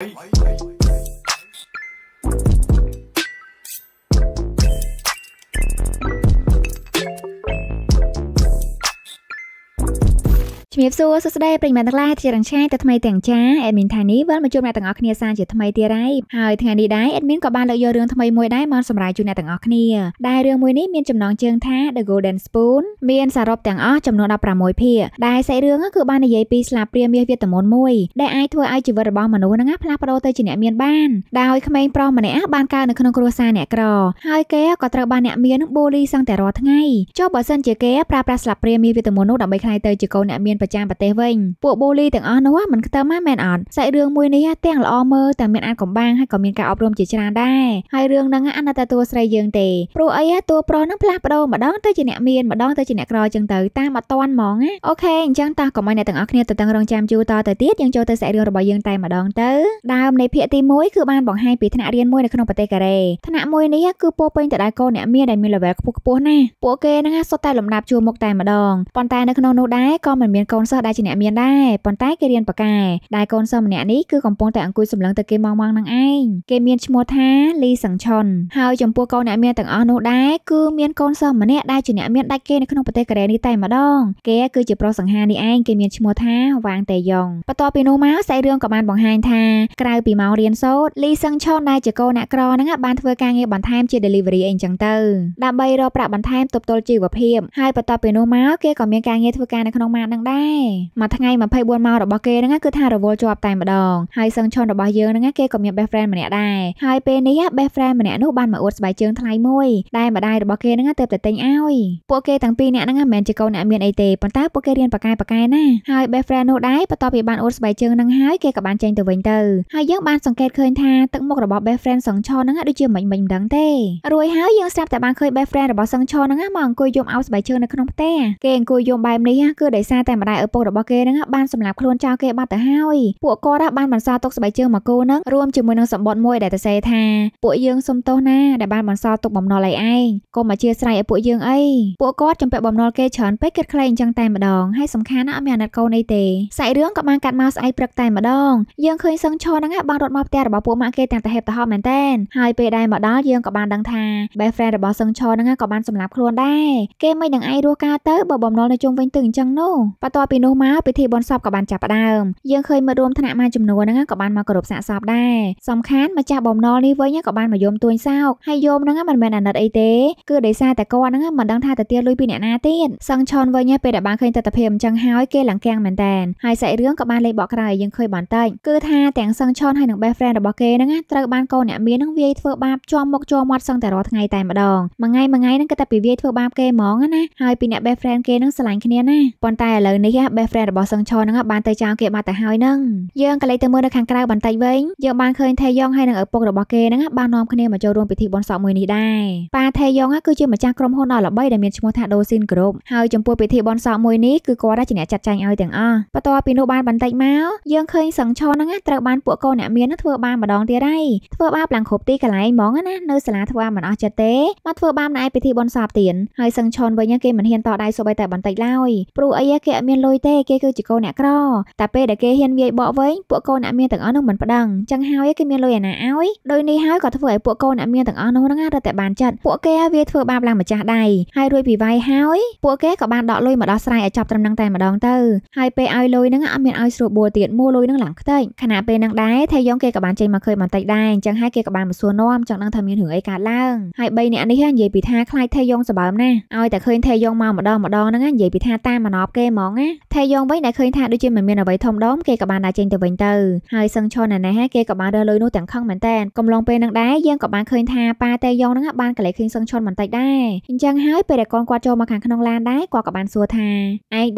Bye. Bye. Bye. ជំរាបសួរសួស្តីប្រិយមិត្តទាំងឡាយជារងឆាយទៅថ្មីទាំងចាអេដមីនថានេះវិលមកជួបអ្នកទាំងអស់គ្នាសាជាថ្មីទៀតហើយហើយថ្ងៃនេះដែរអេដមីនក៏បានលើកយករឿងថ្មីមួយ ដែរមកសម្រាប់ជូនអ្នកទាំងអស់គ្នាដែលរឿងមួយនេះមានចំណងជើងថា The Golden Spoon មានសរុបទាំងអស់ចំនួន16ភាគដែលសាច់រឿងគឺបាននិយាយពីស្លាបព្រាមាសវៀតណាមមួយដែលអាចធ្វើឲ្យជីវិតរបស់មនុស្សហ្នឹងផ្លាស់ប្ដូរទៅជាអ្នកមានបានដោយក្មេងប្រុសម្នាក់បានកើតនៅក្នុងគ្រួសារអ្នកក្រហើយគេក៏ត្រូវបានអ្នកមានបូលីសឹងតែរាល់ថ្ងៃចុះបើសិនជាគេប្រើប្រាស់ស្លាបព្រាមាសវៀតណាមនោះដើម្បីខ្លាយទៅជាកូនអ្នកមានបចាំប្រទេសវិញពួកបូលីទាំងអស់នោះមិនខ្ទើមម៉ែនអត់សាច់រឿងមួយនេះទាំងល្អមើលតែមានអាចកំបាំងហើយក៏មានការអប់រំជាច្រើនដែរហើយរឿងហ្នឹងអនតតួស្រីយើងទេព្រោះអីតួប្រុសហ្នឹងផ្លាស់ប្ដូរម្ដងទៅជាអ្នកមានម្ដងទៅជាអ្នកក្រចឹងទៅ តាមអត់តាន់ហ្មងណាអូខេអញ្ចឹងតោះកុំឲ្យអ្នកទាំងអស់គ្នាទៅតឹងរងចាំយូរតទៅទៀតយើងចូលទៅសាច់រឿងរបស់យើងតែម្ដងទៅ ដើមនៃភាគទី1គឺបានបង្ហាញពីថ្នាក់រៀនមួយនៅក្នុងប្រទេសកូរ៉េថ្នាក់មួយនេះគឺពោពេញទៅដោយកូនអ្នកមានដែលមាន level ខ្ពស់ខ្ពស់ណាពួកគេហ្នឹងសុទ្ធតែលំដាប់ជួរមុខតែម្ដងប៉ុន្តែនៅក្នុងនោះដែរក៏មិនមានកូននកូនសិស្សដែលជាអ្នកមានដែរប៉ុន្តែគេរៀនប៉ាកែដែលកូនសិស្សម្នាក់នេះគឺកំពុងតែអង្គុយសម្លឹងទៅគេម៉ងម៉ងនឹងឯងគេមានឈ្មោះថាលីសង្ឆុនហើយចំពោះកូនអ្នកមានទាំងអស់នោះដែរគឺមានកូនសិស្សម្នាក់ដែលជាអ្នកមានដាច់គេនៅក្នុងប្រទេសកូរ៉េនេះតែម្ដងគេគឺជាប្រុសសង្ហានេះឯងគេមានឈ្មោះថាវ៉ាងតេយ៉ុងបន្ទាប់ពីនោះមកសាច់រឿងក៏បានបង្ហាញថាក្រៅពីម៉ោងរៀនសូត្រលីសឹងឆុនដែលជាកូនអ្នកក្រហ្នឹងបានធ្វើការងារបន្ថែមជា delivery អីចឹងទៅដើម្បីរកប្រាក់បន្ថែមទប់ទល់ជីវភាពហើយបន្ទាប់ពីនោះមកគេក៏មានការងារធ្វើការនៅក្នុងម៉ាតនឹងដែរដែរមួយថ្ងៃ24ម៉ោងរបស់គេហ្នឹងគឺថារវល់ជាប់តែម្ដងហើយសឹងឈុនរបស់យើងហ្នឹងគេក៏មាន best friend ម្នាក់ដែរហើយពេលនេះ best friend ម្នាក់នោះបានមកអួតស្បែកជើងថ្លៃមួយដែលម្ដាយរបស់គេហ្នឹងទៅតែទិញឲ្យពួកគេទាំងពីរនាក់ហ្នឹងមិនមែនជាកូនអ្នកមានអីទេប៉ុន្តែពួកគេរៀនប៉ាកែប៉ាកែណាហើយ best friend នោះដែរបន្ទាប់ពីបានអួតស្បែកជើងហ្នឹងហើយគេក៏បានចេញទៅវិញទៅហើយយើងបានសង្កេតឃើញថាទឹកមុខរបស់ best friend សងឈុនហ្នឹងដូចជាមិនមិនដឹងទេរួចហើយយើងស្រាប់តែបានឃើញ best friend របស់សងឈុនហ្នឹងមកអង្គុយយំអោបស្បែកជើងនៅក្នុងផ្ទះគេអង្គុយយំបែបនេះគឺដោយសារតែម្ដាយឪពុករបស់គេនឹងបានសម្លាប់ខ្លួនចោលគេបាត់ទៅហើយពួកគាត់បានបន្សល់ទុកស្បែកជើងមកគូនឹងរួមជាមួយនឹងសម្បត្តិមួយដែលទៅសេថាពួកយើងសុំទោសណាដែលបានបន្សល់ទុកបំណុលឲ្យឯងកុំអធិស្ស្រ័យឲ្យពួកយើងអីពួកគាត់ចំពាក់បំណុលគេច្រើនពេកគិតខ្លីអញ្ចឹងតែម្ដងហើយសំខាន់ណាស់អត់មានអាណិតកូនអីទេសាច់រឿងក៏បានកាត់មកស្អែកព្រឹកតែម្ដងយើងឃើញសឹងឈរហ្នឹងបានរត់មកផ្ទះរបស់ពួកម៉ាក់គេទាំងតាហេបតាហប់មែនតែនហើយពេលដែលមកដល់យើងក៏បានដឹងថា best friend របស់សឹងឈរហ្នឹងក៏បានសម្លាប់ខ្លួនដែរគេមិននឹងឯងរស់ការទៅបើបំណុលនៅជុំវិញទឹកអញ្ចឹងនោះបន្ទាប់ពីនោះមកពិធីបុណ្យសពក៏បានចាប់ផ្ដើមយើងឃើញមិត្តរួមថ្នាក់មួយចំនួនហ្នឹងក៏បានមកគោរពសាកសពដែរសំខាន់ម្ចាស់បំណុលនេះវិញក៏បានមកយំទួញសោកហើយយមហ្នឹងមិនមែនអាណិតអីទេគឺដោយសារតែគាត់ហ្នឹងមិនដឹងថាទៅទៀតលុយពីអ្នកណាទៀតសឹងឆនវិញពេលដែលបានឃើញទស្សនភាពអញ្ចឹងហើយគេឡើងកាំងមែនតែនហើយសាច់រឿងក៏បានលេខបកក្រោយយើងឃើញបន្តិចគឺថាទាំងសឹងឆនហើយនិង best friend របស់គេហ្នឹងត្រូវបានកូនអ្នកមានហ្នឹងវាយធ្វើបាបជាប់មុខជាប់មាត់សឹងតែរាល់ថ្ងៃតែម្ដងមួយថ្ងៃមួយថ្ងៃហ្នឹងគេតែពីវាយធ្វើបាបគេហ្មងណាហើយពីអ្នក best friend គេហ្នឹងស្រឡាញ់គ្នាណាប៉ុន្តែឥឡូវនេះនេះបេះហ្វ្រេនរបស់សឹងឆនហ្នឹងបានទៅចោលគេបាត់ទៅហើយហ្នឹងយើងក៏លេចទៅមើលនៅខាងក្រៅបន្តិចវិញយើងបានឃើញថេយ៉ងហើយនឹងឪពុករបស់គេហ្នឹងបាននាំគ្នាមកចូលរួមពិធីបុណ្យសពមួយនេះដែរប៉ាថេយ៉ងគឺជាម្ចាស់ក្រុមហ៊ុនដ៏ល្បីដែលមានឈ្មោះថា Dosin Group ហើយចំពោះពិធីបុណ្យសពមួយនេះគឺគាត់ជាអ្នកចាត់ចែងឲ្យទាំងអស់បន្ទាប់ពីនោះបានបន្តិចមកយើងឃើញសឹងឆនហ្នឹងត្រូវបានពួកកូនអ្នកមានធ្វើបានម្ដងទៀតហើយធ្វើបាបឡើងគ្រប់ទីកន្លែងហ្មងណានៅសាលាធ្វើមិនអស់ចិត្តទេមកធ្វើបាបនៅឯពិធីបុណ្យសពទៀតហើយសឹងឆនវិញគេមិនហ៊ានតដៃសូម្បីតែបន្តិចឡើយព្រោះអីគេអត់មានមានលុយទេគេគឺជាកូនអ្នកក្រតែពេលដែលគេហ៊ានវាយបកវិញពួកកូនអ្នកមានទាំងអស់នោះមិនប្តឹងចឹងហើយគេមានលុយឯណាឲ្យដោយនេះហើយក៏ធ្វើឲ្យពួកកូនអ្នកមានទាំងអស់នោះហ្នឹងរត់តែបានចិត្តពួកគេវាធ្វើបាបឡើងម្ចាស់ដៃហើយរួចពីវាយហើយ ពួកគេក៏បានដកលុយមកដោះស្រាយឲ្យចប់ត្រឹមហ្នឹងតែម្ដងទៅហើយពេលឲ្យលុយហ្នឹងអត់មានឲ្យស្រួលបួលទៀតមួលុយហ្នឹងឡើងខ្ទេចខណៈពេលហ្នឹងដែរថៃយ៉ងគេក៏បានចេញមកឃើញបន្តិចដែរអញ្ចឹងហើយគេក៏បានមកសួរនាំចង់ដឹងថាមានរឿងអីកើតឡើងហើយ3នាក់នេះនិយាយពីថាខ្លាចថៃយ៉ងសម្បើមណាស់ឲ្យតែឃើញថៃយ៉ងមកម្ដងម្ដងហ្នឹងនិយាយពីថាតាមណប់គេហ្មងណាថេយ៉ងវិញដែលឃើញថាដូចជាមិនមានអ្វីធំដុំគេក៏បានដើរចេញទៅវិញទៅហើយសឹងឆុនណែនេះគេក៏បានរើលុយនោះទាំងខឹងមែនតើកំឡុងពេលនឹងដែរយើងក៏បានឃើញថាប៉ាថេយ៉ងហ្នឹងបានកលេសឃើញសឹងឆុនបន្តិចដែរអញ្ចឹងហើយពេលដែលកូនគាត់ចូលមកខាងក្នុងឡានដែរគាត់ក៏បានសួរថាឯង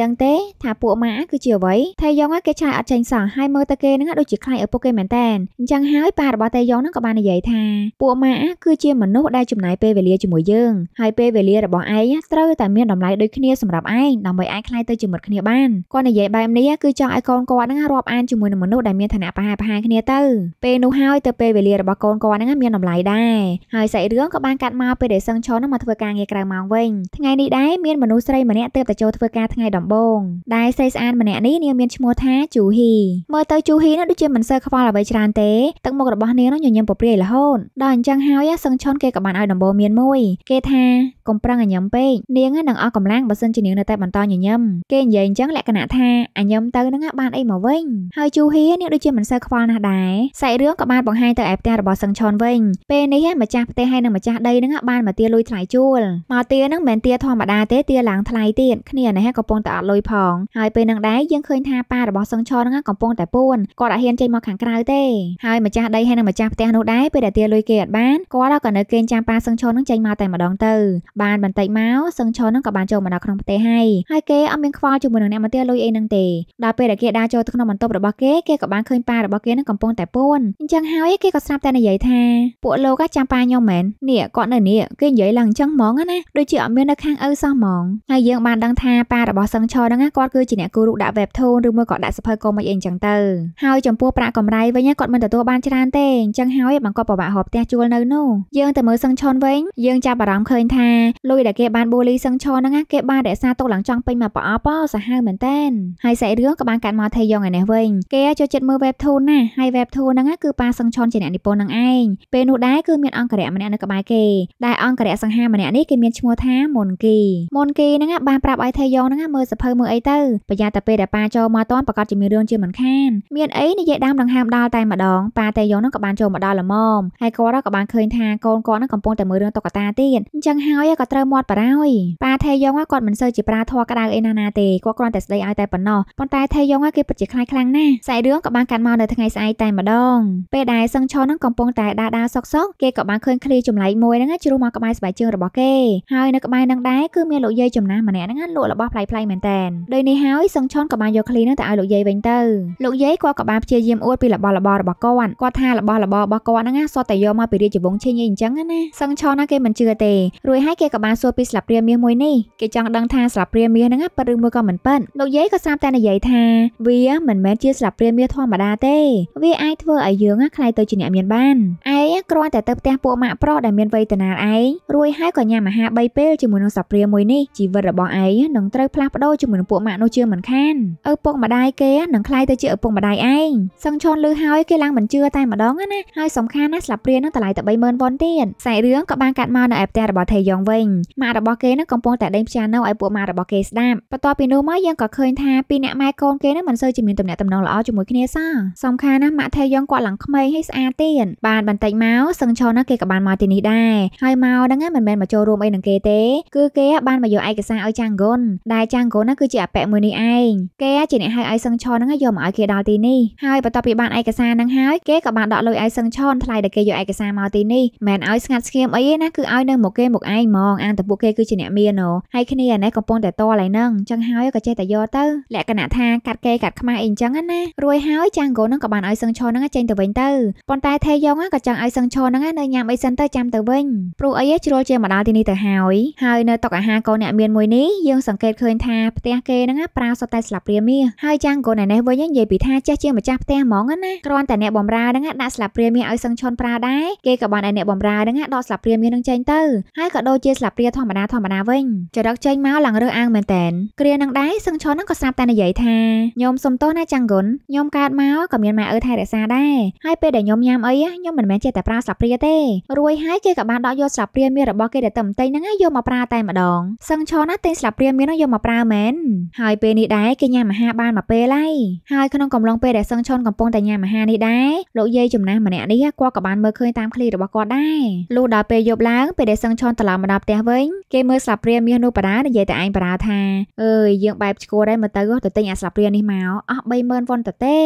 ដឹងទេ ថាពួកម៉ាគឺជាអ្វីថេយ៉ងគេឆ្លើយអត់ចេញសោះហើយមើលទៅគេហ្នឹងដូចជាខ្លាចឪពុកគេមែនតើអញ្ចឹងហើយប៉ារបស់ថេយ៉ងហ្នឹងក៏បាននិយាយថាពួកម៉ាគឺជាមនុស្សដែលចំណាយពេលវេលាជាមួយយើងហើយពេលវេលារបស់ឯងត្រូវតែមានតម្លៃដូចគ្នាសម្រាប់ឯងដើម្បីឯងខ្លាយទៅជាមិត្តគ្នាគ្នាបានគាត់និយាយបែបនេះគឺចង់ឲ្យកូនគាត់ហ្នឹងរាប់អានជាមួយនឹងមនុស្សដែលមានឋានៈប្រហែលប្រហែលគ្នាទៅពេលនោះហើយទៅពេលវេលារបស់កូនគាត់ហ្នឹងមានតម្លៃដែរហើយសាច់រឿងក៏បានកាត់មកពេលដែលសឹងឆនហ្នឹងមកធ្វើការងារក្រៅម៉ោងវិញថ្ងៃនេះដែរមានមនុស្សស្រីម្នាក់ទើបតែចូលធ្វើការថ្ងៃដំបូងដែលស្រីស្អាតម្នាក់នេះនាងមានឈ្មោះថាជូហ៊ីមើលទៅជូហ៊ីនោះដូចជាមិនសូវខ្វល់អ្វីច្រើនទេទឹកមុខរបស់នាងនោះញញឹមពព្រាយរហូតដល់អញ្ចឹងហើយសឹងឆនគេក៏បានឲ្យដំបូងមានមួយ គេថាកុំប្រឹងញញឹមពេកនាងនឹងអស់កម្លាំងបើសិនជានាងនៅតែបន្តញញឹមគេនិយាយអញ្ចឹងលក្ខណៈថាអញញឹមទៅនឹងបានអីមកវិញហើយជូហៀនាងដូចជាមិនសូវខ្វល់ណាស់ដែរសាច់រឿងក៏បានបង្ហាញទៅឯផ្ទះរបស់សឹងឆនវិញពេលនេះម្ចាស់ផ្ទះហើយនិងម្ចាស់ដីនឹងបានមកទាលុយថ្លៃជួលមកទានឹងមិនមែនទាធម្មតាទេទាឡើងថ្លៃទៀតគ្នានេះក៏ប៉ុន្តែអត់លុយផងហើយពេលនឹងដែរយើងឃើញថាប៉ារបស់សឹងឆននឹងកំពុងតែពួនគាត់អត់ហ៊ានចេញមកខាងក្រៅទេហើយម្ចាស់ដីហើយនិងម្ចាស់ផ្ទះនោះដែរពេលដែលទាលុយគេអត់បានគាត់ក៏នៅគេងចាំប៉ាសឹងឆននឹងចេញមកតែម្ដងទៅបានបន្តិចមកសឹងឆននឹងក៏បានចូលមកដល់ក្នុងផ្ទះហើយហើយគេអត់មានខ្វល់ជាមួយជាមួយនឹងអ្នកមកទៀតលុយអីនឹងទេដល់ពេលដែលគេដើរចូលទៅក្នុងបន្ទប់របស់គេគេក៏បានឃើញប៉ារបស់គេនឹងកំពុងតែពួនអញ្ចឹងហើយគេក៏ស្រាប់តែនិយាយថាពួកលោកចាំប៉ាខ្ញុំមែននេះគាត់នៅនេះគេនិយាយឡើងអញ្ចឹងហ្មងណាដូចជាអត់មាននៅខាងឪសោះហ្មងហើយយើងបានដឹងថាប៉ារបស់សឹងឆហ្នឹងគាត់គឺជាអ្នកគូរូបដាក់ web tone ឬមួយក៏ដាក់សភៅកុំអីអញ្ចឹងទៅហើយចំពោះប្រាក់កម្រៃវិញគាត់មិនទទួលបានច្រើនទេអញ្ចឹងហើយបង្កប់ពិបាករកផ្ទះជួលនៅនោះយើងទៅមើលសឹងឆវិញយើងចាប់អារម្មណ៍ឃើញថាលុយដែលគេបានបូលីសឹងឆហ្នឹងគេបានរក្សាទុកឡើងចង់ពេញមួយប្រអប់សហាហៅមែនតែនហើយសាច់រឿងក៏បានកាត់មកថេយ៉ងឯនេះវិញគេចូលចិត្តមើល webtoon ណាស់ហើយ webtoon ហ្នឹងគឺប៉ាសង្ឆុនជាអ្នកនិពន្ធនឹងឯងពេលនោះដែរគឺមានអង្គរៈម្នាក់នៅក្បែរគេដែលអង្គរៈសង្ហាម្នាក់នេះគេមានឈ្មោះថាមុនគីមុនគីហ្នឹងបានប្រាប់ឲ្យថេយ៉ងហ្នឹងមើលសភៅមើលអីទៅប្រយ័ត្នតែពេលដែលប៉ាចូលមកតាន់ប្រកាសជាមានរឿងជាមិនខានមានអីនិយាយដើមដង្ហើមដល់តែម្ដងប៉ាថេយ៉ងហ្នឹងក៏បានចូលមកដល់ល្មមហើយគាត់ក៏បានឃើញថាកូនគាត់ហ្នឹងកំពុងតែមើលរឿងតុក្កតាទៀតអញ្ចឹងហើយក៏ត្រូវមាត់បារោយប៉ាថេយ៉ងគាត់មិនសូវជាប្រាធေါ်ក្តៅអីណាណាទេគាត់គ្រាន់តែស្ដីឲ្យតែប៉ុណ្ណោះប៉ុន្តែថេយ៉ុងគេពិតជាខ្លាចខ្លាំងណាស់សាច់រឿងក៏បានកាត់មកនៅថ្ងៃស្អែកតែម្ដងពេលដែលសឹងឆនឹងកំពុងតែដាដាសុកសុកគេក៏បានឃើញឃ្លីចម្លែកមួយហ្នឹងជ្រុះមកក្បែរស្បែកជើងរបស់គេហើយនៅក្បែរនឹងដែរគឺមានលោកយាយចំណាស់ម្នាក់ហ្នឹងលក់របស់ប្លែកៗមែនតែនដោយនេះហើយសឹងឆនក៏បានយកឃ្លីហ្នឹងទៅឲ្យលោកយាយវិញទៅលោកយាយគាត់ក៏បានព្យាយាមអួតពីរបស់របររបស់គាត់គាត់ថារបស់របររបស់គាត់ហ្នឹងសុទ្ធតែយកមកពីរាជវង្សឈិញអីអញ្ចឹងណាសឹងឆនណាគេមិនជឿទេរួចហើយគេក៏បានសួរពីស្លាបព្រាមាសមួយនេះគេចង់ដឹងថាស្លាបព្រាមាសហ្នឹងប៉ិតឬមួយក៏មិនពិតលោកយាយក៏ស្រាប់តែនិយាយថាវាមិនមែនជាស្លាបព្រាមាសធម្មតាទេ វាអាចធ្វើឲ្យយើងខ្លាយទៅជាអ្នកមានបានឯងគ្រាន់តែទៅផ្ទះពួកម៉ាក់ប្រុសដែលមានវ័យតណាលឯងរួចហើយក៏ញ៉ាំអាហារ3ពេលជាមួយនឹងស្លាបព្រាមួយនេះជីវិតរបស់ឯងនឹងត្រូវផ្លាស់ប្ដូរជាមួយនឹងពួកម៉ាក់នោះជាមិនខានឪពុកម្ដាយគេនឹងខ្លាយទៅជាឪពុកម្ដាយឯងសង្ឈនលឺហើយគេឡើងមិនជឿតែម្ដងណាហើយសំខាន់ណាស្លាបព្រានឹងតម្លៃតែ30000វ៉ុនទៀតខ្សែរឿងក៏បានកាត់មកនៅឯផ្ទះរបស់ថេយ៉ងវិញម៉ាក់របស់គេនឹងកំពុងតែដេញផ្សារនៅឲ្យពួកម៉ាក់របស់គេស្ដាប់បន្ទាប់ពីនោះមកមកយើងក៏ឃើញថាពីអ្នកម៉ែកូនគេនឹងមិនសូវជាមានទំនាក់ទំនងល្អជាមួយគ្នាសោះសំខាន់ណាស់ម៉ាក់ថេយើងគាត់ឡើងក្មេងហើយស្អាតទៀតបានបន្តិចមកសឹងឆនណាគេក៏បានមកទីនេះដែរហើយមកហ្នឹងមិនមែនមកចូលរួមអីនឹងគេទេគឺគេបានមកយកឯកសារឲ្យចាងហ្គុនដែលចាងហ្គុនណាគឺជាអពៈមួយនេះឯងគេជាអ្នកហៅឲ្យសឹងឆនហ្នឹងយកមកឲ្យគេដល់ទីនេះហើយបន្ទាប់ពីបានឯកសារហ្នឹងហើយគេក៏បានដកលុយឲ្យសឹងឆនថ្លៃដែលគេយកឯកសារមកទីនេះមិនឲ្យស្ងាត់ស្ងៀមអីទេណាគឺឲ្យនៅមកគេមកឯងហ្មងអានតែពួកគេគឺជាអ្នកមានហ៎ហើយគ្នាអានេះកំពុងតែតល់ឯហ្នឹងចឹងហើយក៏ក៏ចេះតែយកទៅលក្ខណៈថាកាត់គេកាត់ខ្មាស់អីអញ្ចឹងណារួយហើយចាងគោនឹងក៏បានឲ្យសឹងឈរនឹងចេញទៅវិញទៅប៉ុន្តែថេយ៉ុងក៏ចង់ឲ្យសឹងឈរនឹងនៅញ៉ាំអីសិនទៅចាំទៅវិញព្រោះអីជ្រុលជាម្ដងទីនេះទៅហើយហើយនៅតុអាហារកូនអ្នកមានមួយនេះយើងសង្កេតឃើញថាផ្ទះគេហ្នឹងប្រើសុទ្ធតែស្លាបព្រាមាសហើយចាំងកូនឯនេះវិញនិយាយពីថាចេះជាម្ចាស់ផ្ទះហ្មងណាគ្រាន់តែអ្នកបំរើហ្នឹងដាក់ស្លាបព្រាមាសឲ្យសឹងឈុនប្រើដែរគេក៏បានឲ្យអ្នកបំរើហ្នឹងដកស្លាបព្រាមាសហ្នឹងចេញទៅហើយក៏ដូចជាស្លាបព្រាធម្មតាធម្មតាវិញចរិតចេញមកឡើងរើសអាងមែនតែនគ្រានឹងដែរហើយសឹងឆុនហ្នឹងក៏ស្រាប់តែនិយាយថាញោមសុំទោសណាចាំងគុនញោមកើតមកក៏មានម៉ែឪថែរក្សាដែរហើយពេលដែលញោមញ៉ាំអីញោមមិនមែនចេះតែប្រើស្លាបព្រាទេរួយហើយគេក៏បានដកយកស្លាបព្រាមានរបស់គេដែលតែម្ទេញហ្នឹងយកមកប្រើតែម្ដងសឹងឆុនណាទិញស្លាបព្រាមានហ្នឹងយកមកប្រើមែនហើយពេលនេះដែរគេញ៉ាំអាហារបានមកពេលហើយហើយក្នុងកំឡុងពេលដែលសឹងឆុនកំពុងតែញ៉ាំអាហារនេះដែរលោកយាយចំណាស់ម្នាក់នេះគាត់ក៏បានមើលឃើញតាមឃ្លីរបស់គាត់ដែរលុះដល់ពេលយប់ឡើងពេលដែលសឹងឆុនត្រឡប់មកដល់ផ្ទះវិញគេមើលស្លាបព្រាមាសនោះបារានិយាយតែឯងបារាថាអើយយើងបែបឈួរដែរមើលទៅទៅទិញអាស្លាបព្រានេះមកអស់30000វ៉ុនតទេ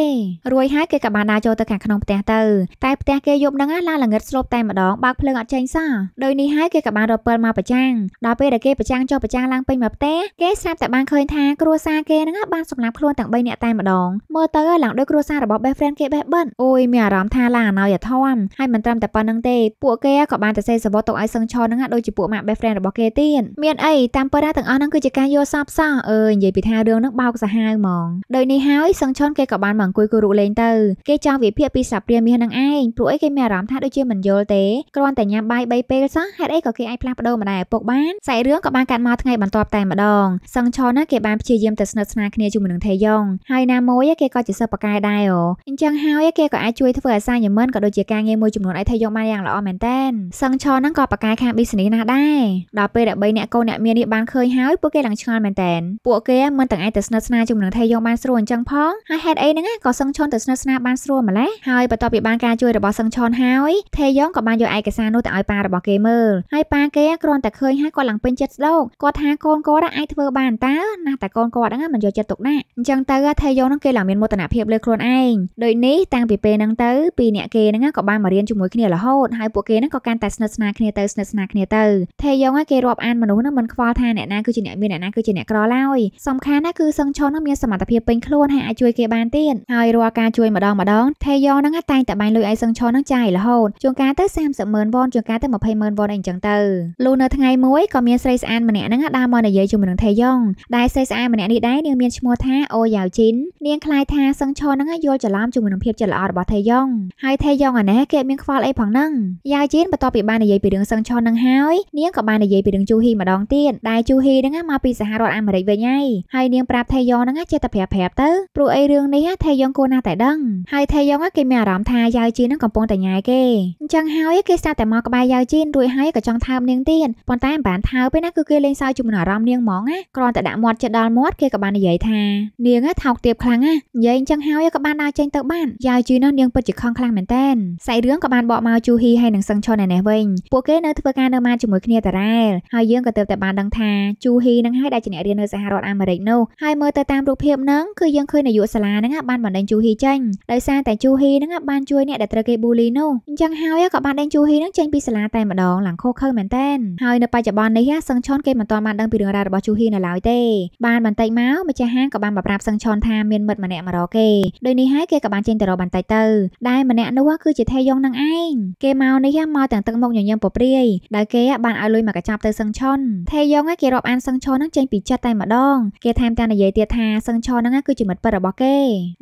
រួចហើយគេក៏បានដើរចូលទៅខាងក្នុងផ្ទះទៅតែផ្ទះគេយប់ហ្នឹងឡាល្ងឹតស្លូបតែម្ដងបើកភ្លើងអត់ចេញសោះដោយនេះហើយគេក៏បានរពើមកប្រចាំងដល់ពេលដែលគេប្រចាំងចុះប្រចាំងឡើងពេញមកផ្ទះគេស្រាប់តែបានឃើញថាគ្រួសារគេហ្នឹងបានសម្លាប់ខ្លួនទាំង3នាក់តែម្ដងមើលទៅឡើងដោយគ្រួសាររបស់ best friend គេបេះបិទអូយមានអារម្មណ៍ថាឡាអណោយអធមហើយមិនត្រឹមតែប៉ុណ្្នឹងទេពួកគេក៏បានទៅសេសវតុកឲ្យសឹងឆនហ្នឹងដូចជាពួកម៉ាក់ best friend របស់គេទៀតមានអីតាមពិតណាទាំងអស់ហ្នឹងគឺជាការយល់សប្បសោះអើយនិយាយយាយពីថារឿងនឹងបោកសាហាវហ្មងដោយនេះហើយសឹងឆុនគេក៏បានមកអង្គុយគូរុលេងទៅគេចង់វិភាគពីសាព្រាមាសនឹងឯងព្រោះអីគេមានអារម្មណ៍ថាដូចជាមិនយល់ទេគ្រាន់តែញ៉ាំបាយ3ពេលសោះហេតុអីក៏គេអាចផ្លាស់ប្ដូរម្ដាយឪពុកបានសាច់រឿងក៏បានកាត់មកថ្ងៃបន្ទាប់តែម្ដងសឹងឆុនណាគេបានព្យាយាមទៅស្និទ្ធស្នាលគ្នាជាមួយនឹងថេយ៉ងហើយណាមួយគេក៏ជាសិស្សបកាយដែរអូអញ្ចឹងហើយគេក៏អាចជួយធ្វើអាសាញមិនក៏ដូចជាការងារមួយចំនួនឲ្យថេយ៉ងបានយ៉ាងល្អមែនតើសឹងឆុនហ្នឹងក៏បកាយខាង business ណាស់ដែរដល់ពេលដែល3អ្នកកូនអ្នកមាននេះបានឃើញហើយពួកគេឡើងឆ្ងល់មែនតើពួកគេទេមិនទាំងឯងទៅស្និទ្ធស្នាលជាមួយនឹងថេយងបានស្រួលអញ្ចឹងផងហើយហេតុអីហ្នឹងក៏សឹងឈុនទៅស្និទ្ធស្នាលបានស្រួលម្ល៉េះហើយបន្ទាប់ពីបានការជួយរបស់សឹងឈុនហើយថេយងក៏បានយកឯកសារនោះទៅឲ្យប៉ារបស់គេមើលហើយប៉ាគេគ្រាន់តែឃើញហើយគាត់ឡើងពេញចិត្តស្ដោកគាត់ថាកូនគាត់អាចធ្វើបានតើណាស់តែកូនគាត់ហ្នឹងមិនយកចិត្តទុកដាក់អញ្ចឹងទៅថេយងហ្នឹងគេឡើងមានមោទនភាពលើខ្លួនឯងដូចនេះតាំងពីពេលហ្នឹងទៅពីអ្នកគេហ្នឹងក៏បានមករៀនជាមួយគ្នារហូតហើយពួកគេហ្នឹងក៏កាន់តែស្និទ្ធស្នាលគ្នាទៅស្និទ្ធស្នាលគ្នាទៅថេយងគេរាប់អានមនុស្សហ្នឹងមិនខ្វល់ថាអ្នកណាគឺជាអ្នកមានអ្នកណាគឺជាអ្នកក្រឡើយសំខាន់ណាគឺសឹងឆុននឹងមានសមត្ថភាពពេញខ្លួនហើយអាចជួយគេបានទៀតហើយរាល់ការជួយម្ដងម្ដងថេយ៉ងនឹងតែងតែបាញ់លុយឲ្យសឹងឆុននឹងចាយរហូតជួនកាលទៅ300,000វ៉ុនជួនកាលទៅ200,000វ៉ុនអីចឹងទៅលុះនៅថ្ងៃមួយក៏មានស្រីស្អាតម្នាក់នឹងដើរមកនិយាយជាមួយនឹងថេយ៉ងដែលស្រីស្អាតម្នាក់នេះដែរនាងមានឈ្មោះថាអូយ៉ាវជីននាងខ្លាចថាសឹងឆុននឹងយល់ច្រឡំជាមួយនឹងភាពចិត្តល្អរបស់ថេយ៉ងហើយថេយ៉ងអាណេះគេមានខ្វល់អីផងហ្នឹងយ៉ាវជីនបន្ទាប់ពីបាននិយាយពីរឿងសឹងឆុននឹងហើយនាងក៏បាននិយាយពីរឿងជូហ៊ីម្ដងទៀតដែលជូហ៊ីនឹងមកពីសហរដ្ឋអាមេរិកវិញហើយហើយនាងប្រាប់ថេយ៉ងហ្នឹងចេះតែប្រាប់ប្រាប់ទៅព្រោះអីរឿងនេះថេយ៉ងគួរណាស់តែដឹងហើយថេយ៉ងគេមានអារម្មណ៍ថាយ៉ាវជីនហ្នឹងកំពុងតែញ៉ាយគេអញ្ចឹងហើយគេស្ដាប់តែមកក្បែរយ៉ាវជីនរួចហើយក៏ចង់ថើបនាងទៀតប៉ុន្តែមិនបានថើបទេណាគឺគេលេងសើចជាមួយអារម្មណ៍នាងហ្មងណាគ្រាន់តែដាក់មាត់ចិត្តដល់មាត់គេក៏បាននិយាយថានាងថោកទាបខ្លាំងណានិយាយអញ្ចឹងហើយក៏បានដើរចេញទៅបានយ៉ាវជីនោះនាងពិតជាខឹងខ្លាំងមែនតើសាច់រឿងក៏បានបកមកជូហ៊ីហើយនឹងសឹងឆុនឯនេះវិញពួកគេនៅធ្វើការនៅម៉ានជាមួយគ្នាតារ៉ែលហើយយើងក៏ទើបតែបានដឹងថាជូហ៊ីនឹងហើយដែលជាអ្នករៀននៅសហរដ្ឋអាមេរិកនោះហើយមើលទៅតាមរូបភាពហ្នឹងគឺយើងឃើញនាយកសាលាហ្នឹងបានបណ្ដេញជូហ៊ីចេញដោយសារតែជូហ៊ីហ្នឹងបានជួយអ្នកដែលត្រូវគេប៊ូលីនោះអញ្ចឹងហើយក៏បានដេញជូហ៊ីហ្នឹងចេញពីសាលាតែម្ដងឡើងខុសខើមែនតែនហើយនៅបច្ចុប្បន្ននេះសឹងឆុនគេមិនទាន់បានដឹងពីរឿងរ៉ាវរបស់ជូហ៊ីនៅឡើយទេបានបន្តិចមកម្ចាស់ហាងក៏បានប្រាប់សឹងឆុនថាមានមិត្តម្នាក់មករកគេដោយនេះហើយគេក៏បានចេញទៅរកបន្តិចទៅដែលម្នាក់នោះគឺជាថេយ៉ុងនឹងឯងគេមកនេះមកទាំងទឹកមុខញញឹមពព្រាយដែលគេបានឲ្យលុយមកកចាប់ទៅសឹងឆុនថេយ៉ុងគេរាប់អានសឹងឆុននឹងចេញពីចិត្តតែម្ដងគេថែមទាំងនិយាយទៀតថាសឹងឆហ្នឹងគឺជាមិត្តពិតរបស់គេ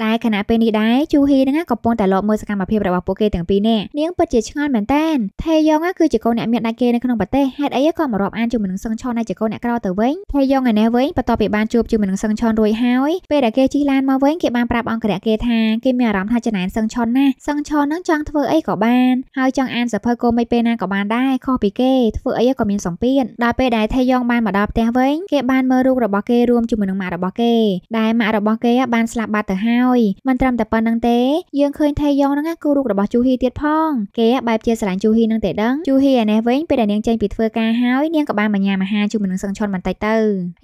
ដែលខណៈពេលនេះដែរជូហ៊ីហ្នឹងក៏ប៉ុន្តែលបមើលសកម្មភាពរបស់ពួកគេទាំងពីរនាក់នាងពិតជាឆ្ងល់មែនតើថេយ៉ងគឺជាកូនអ្នកមានដាច់គេនៅក្នុងប្រទេសហេតុអីក៏មករាប់អានជាមួយនឹងសឹងឆដែលជាកូនអ្នកក្រទៅវិញថេយ៉ងឯនេះវិញបន្ទាប់ពីបានជួបជាមួយនឹងសឹងឆរួចហើយពេលដែលគេជិះឡានមកវិញគេបានប្រាប់អង្គរៈគេថាគេមានអារម្មណ៍ថាចំណែនសឹងឆណាសឹងឆហ្នឹងចង់ធ្វើអីក៏បាន ហើយចង់អានសភើគោមិនពេលណាក៏បានដែរខុសពីគេ ធ្វើអីក៏មានសម្ពាធដល់ពេលដែលថេយ៉ងបានមកដល់ផ្ទះវិញគេបានមើលរូបរបស់គេររួមជាមួយនឹងម៉ាក់របស់គេដែលម៉ាក់របស់គេបានស្លាប់បាត់ទៅហើយមិនត្រឹមតែប៉ុណ្្នឹងទេយើងឃើញថេយ៉ុងហ្នឹងគឺរូបរបស់ជូហ៊ីទៀតផងគេបែបជាស្រឡាញ់ជូហ៊ីនឹងទេដឹងជូហ៊ីឯនេះវិញពេលដែលនាងចេញពីធ្វើការហើយនាងក៏បានបញ្ញាមហាជាមួយនឹងសឹងឈុនបន្តិចទៅ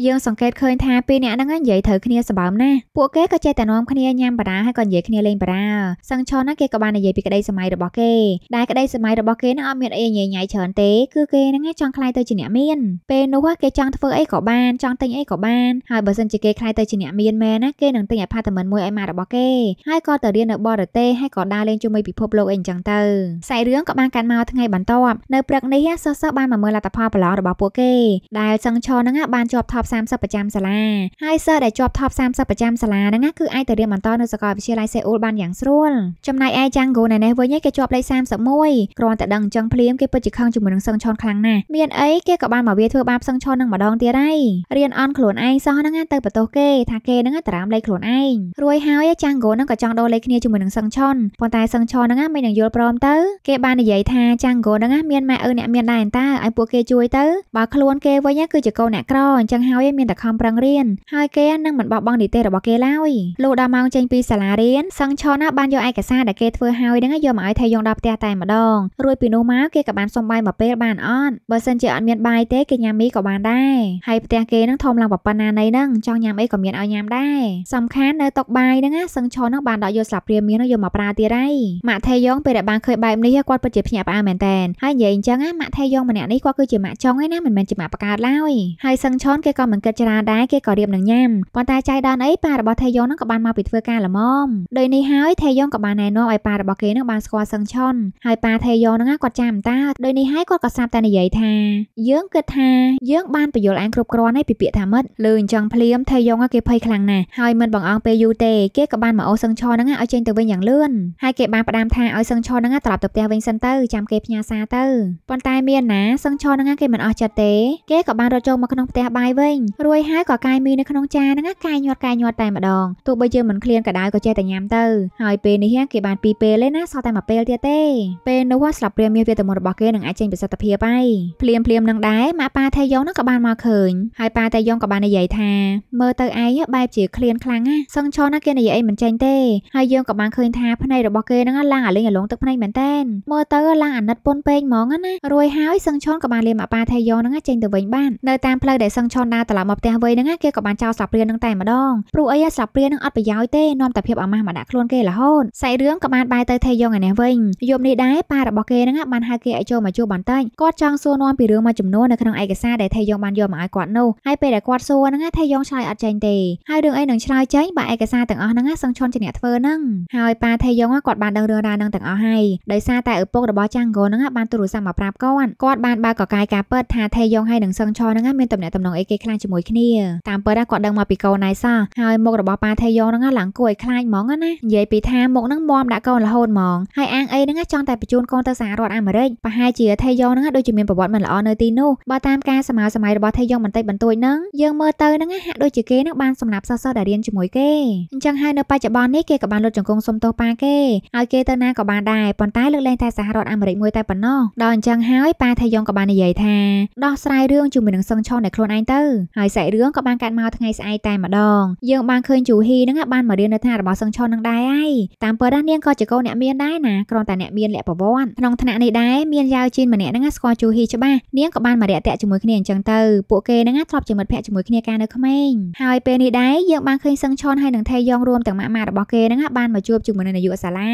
យើងសង្កេតឃើញថាពីរអ្នកហ្នឹងនិយាយត្រូវគ្នាសម្បើមណាស់ពួកគេក៏ចេះតែនាំគ្នាញ៉ាំបារាហើយក៏និយាយគ្នាលេងបារាសឹងឈុនណាគេក៏បាននិយាយពីក្តីសម័យរបស់គេដែលក្តីសម័យរបស់គេហ្នឹងអត់មានអីញ៉ៃញ៉ៃច្រើនទេគឺគេហ្នឹងចង់ខ្លាយទៅជាអ្នកមានពេលនោះគេចង់ធ្វើអីក៏បានចង់ទិញអីក៏បានហើយបើសិនជាគេខ្លាយទៅជាអ្នកមានមែនណាគេនឹងទិញអផាតមិនមួយឲ្យម៉ារបស់គេហើយក៏ទៅរៀននៅបរទេសហើយក៏ដើរលេងជាមួយពិភពលោកអីអញ្ចឹងទៅសាច់រឿងក៏បានកាន់មកថ្ងៃបន្ទាប់នៅព្រឹកនេះសិស្សៗបានមកមើលលទ្ធផលប្រឡងរបស់ពួកគេដែលសឹងឆហ្នឹងបានជាប់ top 30ប្រចាំសាលាហើយសិស្សដែលជាប់ top 30ប្រចាំសាលាហ្នឹងគឺអាចទៅរៀនបន្តនៅសាកលវិទ្យាល័យសេអ៊ូលបានយ៉ាងស្រួលចំណែកឯចាំងហ្គូណែនេះវិញគេជាប់លេខ31គ្រាន់តែដឹងអញ្ចឹងភ្លាមគេពិតជាខឹងជាមួយនឹងសឹងឆខ្លាំងណាស់មានអីគេក៏បានមកវាធ្វើបាបសឹងឆនឹងម្ដងទៀតហើយរៀនអន់ខ្លួនឯងសសោះហ្នឹងទៅបន្ទោសគេថាគេហ្នឹងតារាមលេខខ្លួនឯងរួចហើយចាងហ្គោហ្នឹងក៏ចង់ដូរលេខគ្នាជាមួយនឹងសឹងឆុនប៉ុន្តែសឹងឆុនហ្នឹងមិននឹងយល់ព្រមទៅ គេបាននិយាយថាចាងហ្គោហ្នឹងមានម៉ែឪអ្នកមានដែរតើឲ្យពួកគេជួយទៅបើខ្លួន គេវិញគឺជាកូនអ្នកក្រអញ្ចឹងហើយមានតែខំប្រឹងរៀនហើយគេនឹងមិនបោះបង់នីតិរបស់គេឡើយលុះដល់ម៉ោងចេញពីសាលារៀនសឹងឆុនបានយកឯកសារដែលគេធ្វើឲ្យហ្នឹងយកមកឲ្យថៃយងដល់ផ្ទះតែម្ដងរួចពីនោះមកគេក៏បានសុំបាយមកពេលបានអត់បើសិនជាអត់មានបាយទេគេញ៉ាំមីក៏បានដែរហើយផ្ទះគេហ្នឹងធំឡើងប៉ុណ្ណានីហ្នឹងចង់ញ៉ាំអីក៏មានឲ្យញ៉ាំដែរសំខាន់នៅតុបាយហ្នឹងសឹងឆុនហ្នឹងបានដកយកស្លាបព្រាមៀនហ្នឹងយកមកប្រើទៀតហើយម៉ាក់ថេយ៉ងពេលដែលបានឃើញបែបនេះគាត់ពិតជាភ្ញាក់ផ្អើលមែនតើហើយនិយាយអញ្ចឹងម៉ាក់ថេយ៉ងម្នាក់នេះគាត់គឺជាម៉ាក់ចុងឯណាមិនមែនជាម៉ាក់បកើតឡើយហើយសឹងឆុនគេក៏មិនគិតច្រើនដែរគេក៏រៀបនឹងញ៉ាំប៉ុន្តែចៃដន្យអីប៉ារបស់ថេយ៉ងហ្នឹងក៏បានមកពីធ្វើការល្មមដោយនេះហើយថេយ៉ងក៏បានណែនាំឲ្យប៉ារបស់គេហ្នឹងបានស្គាល់សឹងឆុនហើយប៉ាថេយ៉ងហ្នឹងគាត់ចាំតាដោយនេះហើយគាត់ក៏ស្រាប់តែនិយាយថាយើងគិតថាយើងបានបញ្យល់អែងគ្រប់គ្រាន់ហើយពីពាក្យថាមិត្តលើអញចឹងភ្លាមថេយ៉ុងគេភ័យខ្លាំងណាស់ហើយមិនបងអងពេលយូរទេគេក៏បានមកអូសឹងឆនឹងឲ្យចេញទៅវិញយ៉ាងលឿនហើយគេបានផ្ដាំថាឲ្យសឹងឆនឹងត្រឡប់ទៅផ្ទះវិញសិនទៅចាំគេផ្ញើសារទៅប៉ុន្តែមានណាសឹងឆនឹងគេមិនអស់ចិត្តទេគេក៏បានរត់ចូលមកក្នុងផ្ទះបាយវិញរួយហើយក៏កាយមីនៅក្នុងចានហ្នឹងកាយញាត់កាយញាត់តែម្ដងទោះបីជាមិនឃ្លានក៏ដោយក៏ចេះតែញ៉ាំទៅហើយពេលនេះគេបានពីរពេលទេណាសោះតែមួយពេលទៀតទេពេលនោះស្លាប់ព្រាមាសវាទៅមុនរបស់គេនឹងអាចចេញប្រសិទ្ធភាពហើយភ្លាមភ្លាមនឹងដែរម៉ាក់ប៉ាថេយ៉ុងហ្នឹងក៏បានមកឃើញហើយប៉ាថេយ៉ុងក៏បាននិយាយថាថាមើលទៅឯងបែបជាឃ្លានខ្លាំងណាសឹងឆនណាគេនិយាយអីមិនចេញទេហើយយើងក៏បានឃើញថាភ្នែករបស់គេហ្នឹងឡើងអាលេងអាលងទឹកភ្នែកមែនតែនមើលទៅឡើងអាណិតពុនពេកហ្មងណារួយហើយសឹងឆនក៏បានលាមអាប៉ាថេយ៉ងហ្នឹងចេញទៅវិញបាននៅតាមផ្លូវដែលសឹងឆនដើរត្រឡប់មកផ្ទះវិញហ្នឹងគេក៏បានចោលស្លាបព្រាហ្នឹងតែម្ដងព្រោះអីស្លាបព្រាហ្នឹងអត់ប្រយោជន៍ទេនាំតែភាពអាម៉ាស់មកដាក់ខ្លួនគេរហូតសាច់រឿងក៏បានបែរទៅថេយ៉ងឯនេះវិញយប់នេះដែរប៉ារបស់គេហ្នឹងបានហៅគេឲ្យចូលមកជួបបន្តិចគាត់ចង់សួរនាំពីរឿងមួយចំនួននៅក្នុងឯកសារដែលថេយ៉ងបានយកមកឲ្យគាត់នោះហើយពេលដែលគាត់សួរហ្នឹងហ្នឹងថាយងឆ្លើយអត់ចេញទេហើយរឿងអីនឹងឆ្លើយចេញបើឯកសារទាំងអស់ហ្នឹងសង្ឈុនជាអ្នកធ្វើហ្នឹងហើយប៉ាថៃយងគាត់បានដឹងរឿងរ៉ាវហ្នឹងទាំងអស់ហើយដោយសារតែឪពុករបស់ចាងកូនហ្នឹងបានទូរស័ព្ទមកប្រាប់គាត់គាត់បានបើកកកាយការពិតថាថៃយងហើយនឹងសង្ឈុនហ្នឹងមានទំនាក់ទំនងអីគេខ្លាំងជាមួយគ្នាតាមពិតគាត់ដឹងមកពីកូនណៃសោះហើយមុខរបស់ប៉ាថៃយងហ្នឹងឡើងគួរឲ្យខ្លាចហ្មងណានិយាយពីថាមុខហ្នឹងមមដាក់កូនរហូតហ្មងហើយអាងអីហ្នឹងចង់តែបញ្ជូនកូនទៅសហរដ្ឋអាមេរិកប្រហែលជាថៃយងហ្នឹងដូចជាមានប្រវត្តិមិនល្អនៅទីនោះបើតាមការសម័យសម័យរបស់ថៃយងបន្តិចបន្តួចហ្នឹងយើងមើលទៅទៅហ្នឹងហាក់ដូចជាគេនឹងបានសម្លាប់សិស្សសិស្សដែលរៀនជាមួយគេអញ្ចឹងហើយនៅបច្ចុប្បន្ននេះគេក៏បានលុតជង្គង់សុំទោសប៉ាគេឲ្យគេទៅណាក៏បានដែរប៉ុន្តែលើកលែងតែសហរដ្ឋអាមេរិកមួយតែប៉ុណ្ណោះដល់អញ្ចឹងហើយប៉ាថៃយ៉ងក៏បាននិយាយថាដោះស្រាយរឿងជាមួយនឹងសឹងឆុនដែលខ្លួនឯងទៅហើយសាច់រឿងក៏បានកាត់មកថ្ងៃស្អែកតែម្ដងយើងបានឃើញជូហ៊ីហ្នឹងបានមករៀននៅថ្នាក់របស់សឹងឆុននឹងដែរហើយតាមពិតណានាងក៏ជាកូនអ្នកមានដែរណាគ្រាន់តែអ្នកមានលក្ខប្រវត្តិក្នុងថ្នាក់នេះដែរមានយ៉ាវជីនម្នាក់ហ្នឹងស្គាល់ជូហ៊ីច្បាស់នាងក៏បានមករយៈតាក់ជាមួយគ្នាអញ្ចឹងទៅពួកគេហ្នឹងធ្លាប់ជាមិត្តភក្តិជាមួយគ្នាកាលនៅក្មេងហើយពេលនេះដែរយើងបានឃើញសឹងឆនហើយនឹងថេយ៉ងរួមទាំងម៉ាក់ម៉ារបស់គេហ្នឹងបានមកជួបជាមួយនៅនាយកសាលា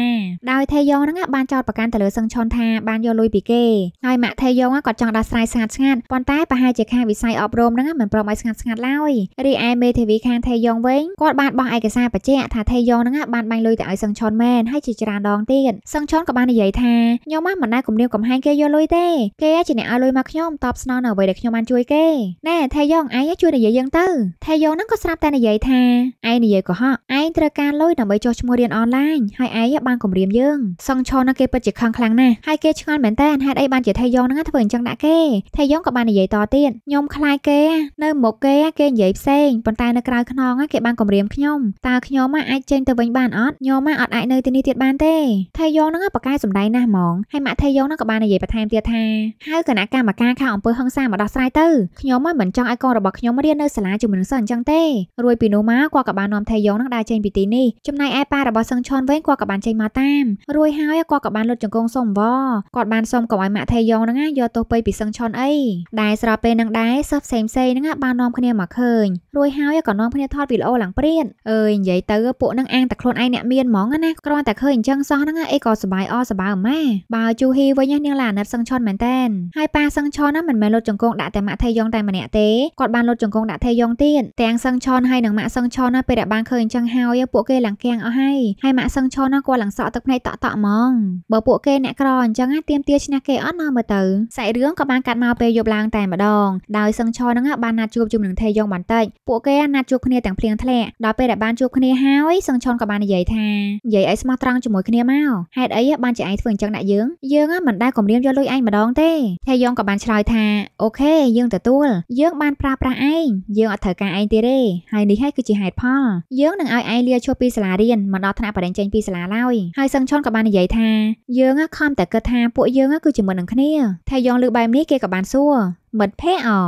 ដោយថេយ៉ងហ្នឹងបានចោទប្រកាន់ទៅលើសឹងឆនថាបានយកលុយពីគេហើយម៉ាក់ថេយ៉ងក៏ចង់ដោះស្រាយស្ងាត់ស្ងាត់ប៉ុន្តែប្រហែលជាខាងវិស័យអប់រំហ្នឹងមិនព្រមឲ្យស្ងាត់ស្ងាត់ឡើយរីឯមេធាវីខាងថេយ៉ងវិញគាត់បានបោះឯកសារបញ្ជាក់ថាថេយ៉ងហ្នឹងបានបាញ់លុយទៅឲ្យសឹងឆនមែនហើយជាច្រើនដងទៀតសឹងឆនក៏បាននិយាយថាខ្ញុំមិនដែរគំរាមកំហែងគេយកលុយទេគេជាអ្នកឲ្យលុយមកខ្ញុំតបស្នងនៅអ្វីដែលខ្ញុំបានជួយគេណែថេយ៉ងឯងជួយនិយាយយើងទៅថេយ៉ុងហ្នឹងក៏ស្រាប់តែនិយាយថាឯងនិយាយកុហកឯងត្រូវការលុយដើម្បីចុះឈ្មោះរៀនអនឡាញហើយឯងបានគម្រាមយើងសង្ឈរណាគេពិតជាខឹងខ្លាំងណាស់ហើយគេឆ្ងល់មែនតើហេតុអីបានជាថេយ៉ុងហ្នឹងធ្វើអញ្ចឹងដាក់គេថេយ៉ុងក៏បាននិយាយតទៀតខ្ញុំខ្លាចគេ នៅមុខគេគេនិយាយផ្សេងប៉ុន្តែនៅក្រៅខ្នងគេបានគម្រាមខ្ញុំតើខ្ញុំអាចចេញទៅវិញបានអត់ខ្ញុំអត់អាចនៅទីនេះទៀតបានទេថេយ៉ុងហ្នឹងបកកាយសម្ដែងណាស់ហ្មងហើយម៉ាក់ថេយ៉ុងហ្នឹងក៏បាននិយាយបន្ថែមទៀតថាហៅគណៈកម្មការខាងអង្គើហឹងសាមកដោះស្រាយទៅខ្ញុំមិនចង់ឲ្យកូនរបស់ខ្ញុំរៀននៅសាលាលាជាមួយនឹងសិនអញ្ចឹងទេរួចពីនោះមកគាត់ក៏បាននាំថេយ៉ងនឹងដើរចេញពីទីនេះចំណែកឯប៉ារបស់សឹងឆុនវិញគាត់ក៏បានចេញមកតាមរួចហើយគាត់ក៏បានលុតជង្គង់សុំវគាត់បានសុំកុំឲ្យម៉ាក់ថេយ៉ងនឹងយកទោសពេកពីសឹងឆុនអីដែលស្របពេលនឹងដែរសិស្សផ្សេងផ្សេងនឹងបាននាំគ្នាមកឃើញរួចហើយក៏នាំគ្នាថតវីដេអូឡើងព្រានអើយនិយាយទៅពួកនឹងអាងតែខ្លួនឯងអ្នកមានហ្មងណាគ្រាន់តែឃើញអញ្ចឹងសោះហ្នឹងអីក៏សบายអសบายម៉ែបើជូហ៊ីវិញនាងឡាណិតសឹងឆុនមែនតែនហើយប៉ាសឹងឆុនហ្នឹងមិនមែនលុតជង្គង់ដាក់តែម៉ាក់ថេយ៉ងតែម្នាក់ទេគាត់បានលុតជង្គង់ដាក់ថេយ៉ងទៀតទាំងសឹងឆនហើយនឹងម៉ាក់សឹងឆនណាពេលដែលបានឃើញអញ្ចឹងហើយពួកគេឡើងកៀងអស់ហើយហើយម៉ាក់សឹងឆនណាគាត់ឡើងសក់ទឹកភ្នែកតក់តក់ហ្មងបើពួកគេអ្នកក្រអញ្ចឹងណាទៀមទាឈ្នះគេអត់ណាមើលទៅសាច់រឿងក៏បានកាត់មកពេលយប់ឡើងតែម្ដងដោយសឹងឆនហ្នឹងបានណាត់ជួបជុំនឹងថេយ៉ងបន្តិចពួកគេណាត់ជួបគ្នាទាំងភ្លៀងធ្លាក់ដល់ពេលដែលបានជួបគ្នាហើយសឹងឆនក៏បាននិយាយថានិយាយឲ្យស្មោះត្រង់ជាមួយគ្នាមកហេតុអីបានជាឯងធ្វើអញ្ចឹងដាក់យើងយើងមិនដែលគម្រាមយកលុយឯងម្ដងទេថេយ៉ងក៏បានឆ្លើយថាអូខេយើងទទួលយើងបានប្រើប្រាស់ឯងយើយើងអត់ត្រូវការឯងទៀតទេហើយនេះហើយគឺជាហេតុផលយើងនឹងឲ្យឯងលាឈប់ពីសាលារៀនមកដល់ថ្នាក់បរិញ្ញាចេញពីសាលាឡើយហើយសឹងឈុនក៏បាននិយាយថាយើងខំតែគិតថាពួកយើងគឺជាមុននឹងគ្នាថាយើងលើបែបនេះគេក៏បានសួរមិត្តភ័ក្តិអឯង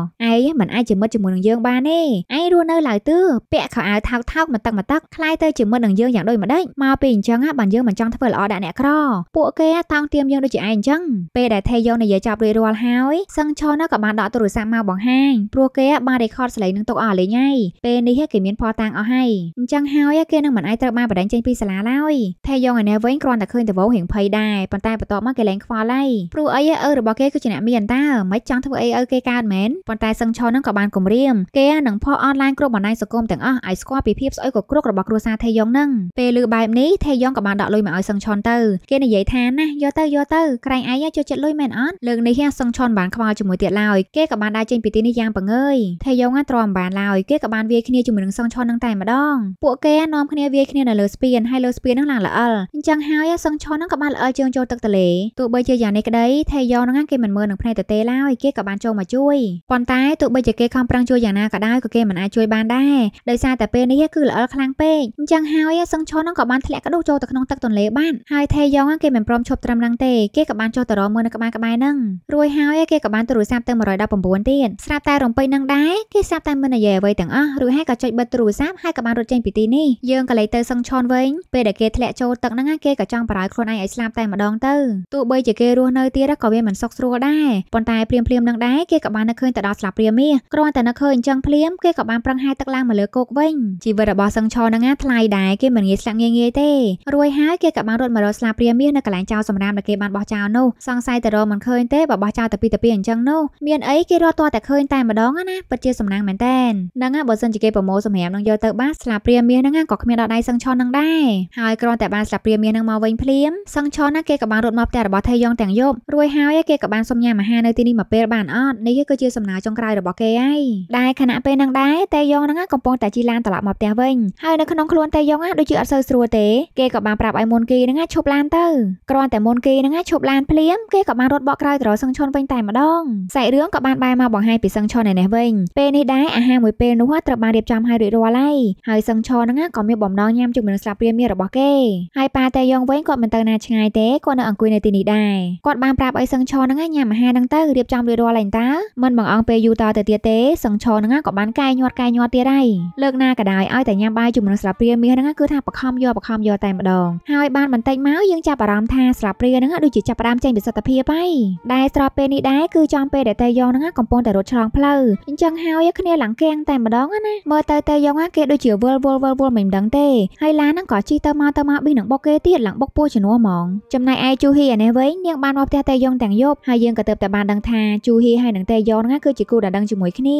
មិនអាចជាមិត្តជាមួយនឹងយើងបានទេឯងរស់នៅឡើយទើពាក់ខោអាវថោកថោកមកទឹកមកទឹកคล้ายទៅជាមិត្តនឹងយើងយ៉ាងដូចម្ដេចមកពីអញ្ចឹងបានយើងមិនចង់ធ្វើល្អដាក់អ្នកក្រពួកគេតង់ទៀមយើងដូចជាឯងអញ្ចឹងពេលដែលថេយ៉ងនិយាយចប់រួចរាល់ហើយសឹងឆនក៏បានដកទូរស័ព្ទមកបង្ហាញព្រោះគេបានរេខតសលេងនឹងទុកអស់លេងហើយពេលនេះគេមានផតាំងអស់ហើយអញ្ចឹងហើយគេនឹងមិនអាចត្រូវបានបដិញ្ញចេញពីសាលាឡើយថេយ៉ងឯណេះវិញគ្រាន់តែឃើញតវោរៀងភ័យដែរប៉ុន្តែបន្ទាប់មកគេលែងខ្វល់ហើយព្រោះអីឪរបស់គេគឺជាអ្នកមានតើមិនចង់ធ្វើអីឲ្យគេគេកើតមែនប៉ុន្តែសឹងឆននឹងក៏បានគំរាមគេនឹងផុសអនឡាញគ្រប់បណ្ដាញសង្គមទាំងអស់ឲ្យស្គាល់ពីភាពស្អុយកគ្រោករបស់គ្រួសារថេយ៉ុងនឹងពេលឮបែបនេះថេយ៉ុងក៏បានដកលុយមកឲ្យសឹងឆនទៅគេនិយាយថាណាយកទៅយកទៅក្រែងឯងចូលចិត្តលុយមែនអត់លើកនេះសឹងឆនបានខ្វល់ជាមួយទៀតឡើយគេក៏បានដើរចេញពីទីនេះយ៉ាងបង្ងើយថេយ៉ុងទ្រាំបានឡើយគេក៏បានវាយគ្នាជាមួយនឹងសឹងឆននឹងតែម្ដងពួកគេនាំគ្នាវាយគ្នានៅលើស្ពានហើយលើស្ពាននឹងឡើងល្អិលអញ្ចឹងហើយសឹងឆននឹងក៏បានល្អិលជើងចូលទឹកទន្លេទោះបីជាយ៉ាងនេះក្តីថេយ៉ុងនឹងគេមិនមើលនឹងភ្នែកទៅទេឡើយគេក៏បានចូលមកជួយប៉ុន្តែទោះបីជាគេខំប្រឹងជួយយ៉ាងណាក៏ដោយក៏គេមិនអាចជួយបានដែរដោយសារតែពេលនេះគឺល្អិលខ្លាំងពេកអញ្ចឹងហើយសឹងឆុននឹងក៏បានធ្លាក់កដូរចូលទៅក្នុងទឹកទន្លេបានហើយថេយ៉ុងគេមិនព្រមឈប់ត្រឹមហ្នឹងទេគេក៏បានចុះទៅរមើលនៅក្បែរក្បែរហ្នឹងរួចហើយគេក៏បានទូរស័ព្ទទៅ119ទៀតស្រាប់តែរំពេចនឹងដែរគេស្រាប់តែមិននិយាយអ្វីទាំងអស់រួចហើយក៏ចុចបិទទូរស័ព្ទហើយក៏បានរត់ចេញពីទីនេះយើងក៏លេចទៅសឹងឆុនវិញពេលដែលគេធ្លាក់ចូលទឹកហ្នឹងគេក៏ចង់បារោយខ្លួនឯងឲ្យស្លាប់តែម្ដងទៅទោះបីជាគេរស់នៅទៀតក៏វាមិនសុខស្រួលដែរប៉ុន្តែព្រាមព្រាមនឹងដែរគេគេក៏បាននឹកឃើញទៅដល់ស្លាបព្រាមាសគ្រាន់តែនឹកឃើញអញ្ចឹងភ្លាមគេក៏បានប្រឹងហាយទឹកឡើងមកលើគោកវិញជីវិតរបស់សឹងឆនឹងណាថ្លៃដែរគេមិនងាយស្លាប់ងាយងាយទេរួចហើយគេក៏បានរត់មករកស្លាបព្រាមាសនៅកន្លែងចោលសម្រាមដែលគេបានបោះចោលនោះសង្ស័យតែរកមិនឃើញទេបើបោះចោលតែពីតែពីអញ្ចឹងនោះមានអីគេរត់តតែឃើញតែម្ដងណាពិតជាសំណាងមែនតែនហ្នឹងណាបើសិនជាគេប្រមូលសម្រាមនឹងយកទៅបាសស្លាបព្រាមាសហ្នឹងក៏គ្មានដល់ដៃសឹងឆនឹងដែរហើយគ្រាន់តែបានស្លាបព្រាមាសហ្នឹងមកវិញភ្លាមសឹងឆណាគេក៏បានរត់មកផ្ទះរបស់ថេយ៉ងទាំងយប់រួចហើយគេក៏បានសុំញ៉ាំអាហារនៅទីនេះមួយពេលបានអត់នេះគឺជាសំណើចុងក្រោយរបស់គេហើយដែលខណៈពេលនឹងដែរតេយ៉ងហ្នឹងកំពុងតែជីឡានត្រឡប់មកផ្ទះវិញហើយនៅក្នុងខ្លួនតេយ៉ងដូចជាអត់សូវស្រួលទេគេក៏បានប្រាប់ឲ្យមុនគីហ្នឹងឈប់ឡានទៅគ្រាន់តែមុនគីហ្នឹងឈប់ឡានភ្លាមគេក៏បានរត់បកក្រោយត្រសឹងឈុនវិញតែម្ដងសាច់រឿងក៏បានបែរមកបង្ហាញពីសឹងឈុនឯនេះវិញ ពេលនេះដែរអាហារមួយពេលនោះត្រូវបានរៀបចំឲ្យរួចរាល់ហើយហើយសឹងឈុនហ្នឹងក៏មានបំណងញ៉ាំជាមួយនឹងស្លាបព្រាមាសរបស់គេហើយប៉ាតេយ៉ងវិញគាត់មិនទៅណាឆ្ងាយទេគាត់នៅអង្គុយនៅទីនេះដែរគាត់បានប្រាប់ឲ្យសឹងឈុនហ្នឹងញ៉ាំអាហារហ្នឹងទៅរៀបចំរួចរាល់ហើយតាមិនបងអងពេលយូរតទៅទៀតទេសង្ឈរហ្នឹងក៏បានកែញាត់កែញាត់ទៀតហើយលើកណាក៏ដោយឲ្យតែញ៉ាំបាយជាមួយនឹងស្លាព្រាមាសហ្នឹងគឺថាបខំយកបខំយកតែម្ដងហើយបានបន្តិចមកយើងចាប់អារម្មណ៍ថាស្លាព្រាហ្នឹងដូចជាចាប់ផ្ដើមចេញពីសិទ្ធិភាពហើយដែលស្របពេលនេះដែរគឺចំពេលដែលតេយងហ្នឹងកំពុងតែរត់ឆ្លងផ្លូវអញ្ចឹងហើយគ្នាឡើងកៀងតែម្ដងណាមើលទៅតេយងគេដូចជាវល់វល់វល់វល់មិនដឹងទេហើយឡានហ្នឹងក៏ជិះទៅមកទៅមកប៊ីនឹងបុកគេទៀតឡើងបុកពោះជំនួសហ្មងចំណែកឯជូហ៊ីអានេះវិញនាងបានមកផ្ទះតេយងទាំងយប់ហើយយើងក៏ទៅតែបានដឹងថាជូហ៊ីហើយនឹងតេយ៉ងហ្នឹងគឺជាគូដណ្ដឹងជាមួយគ្នា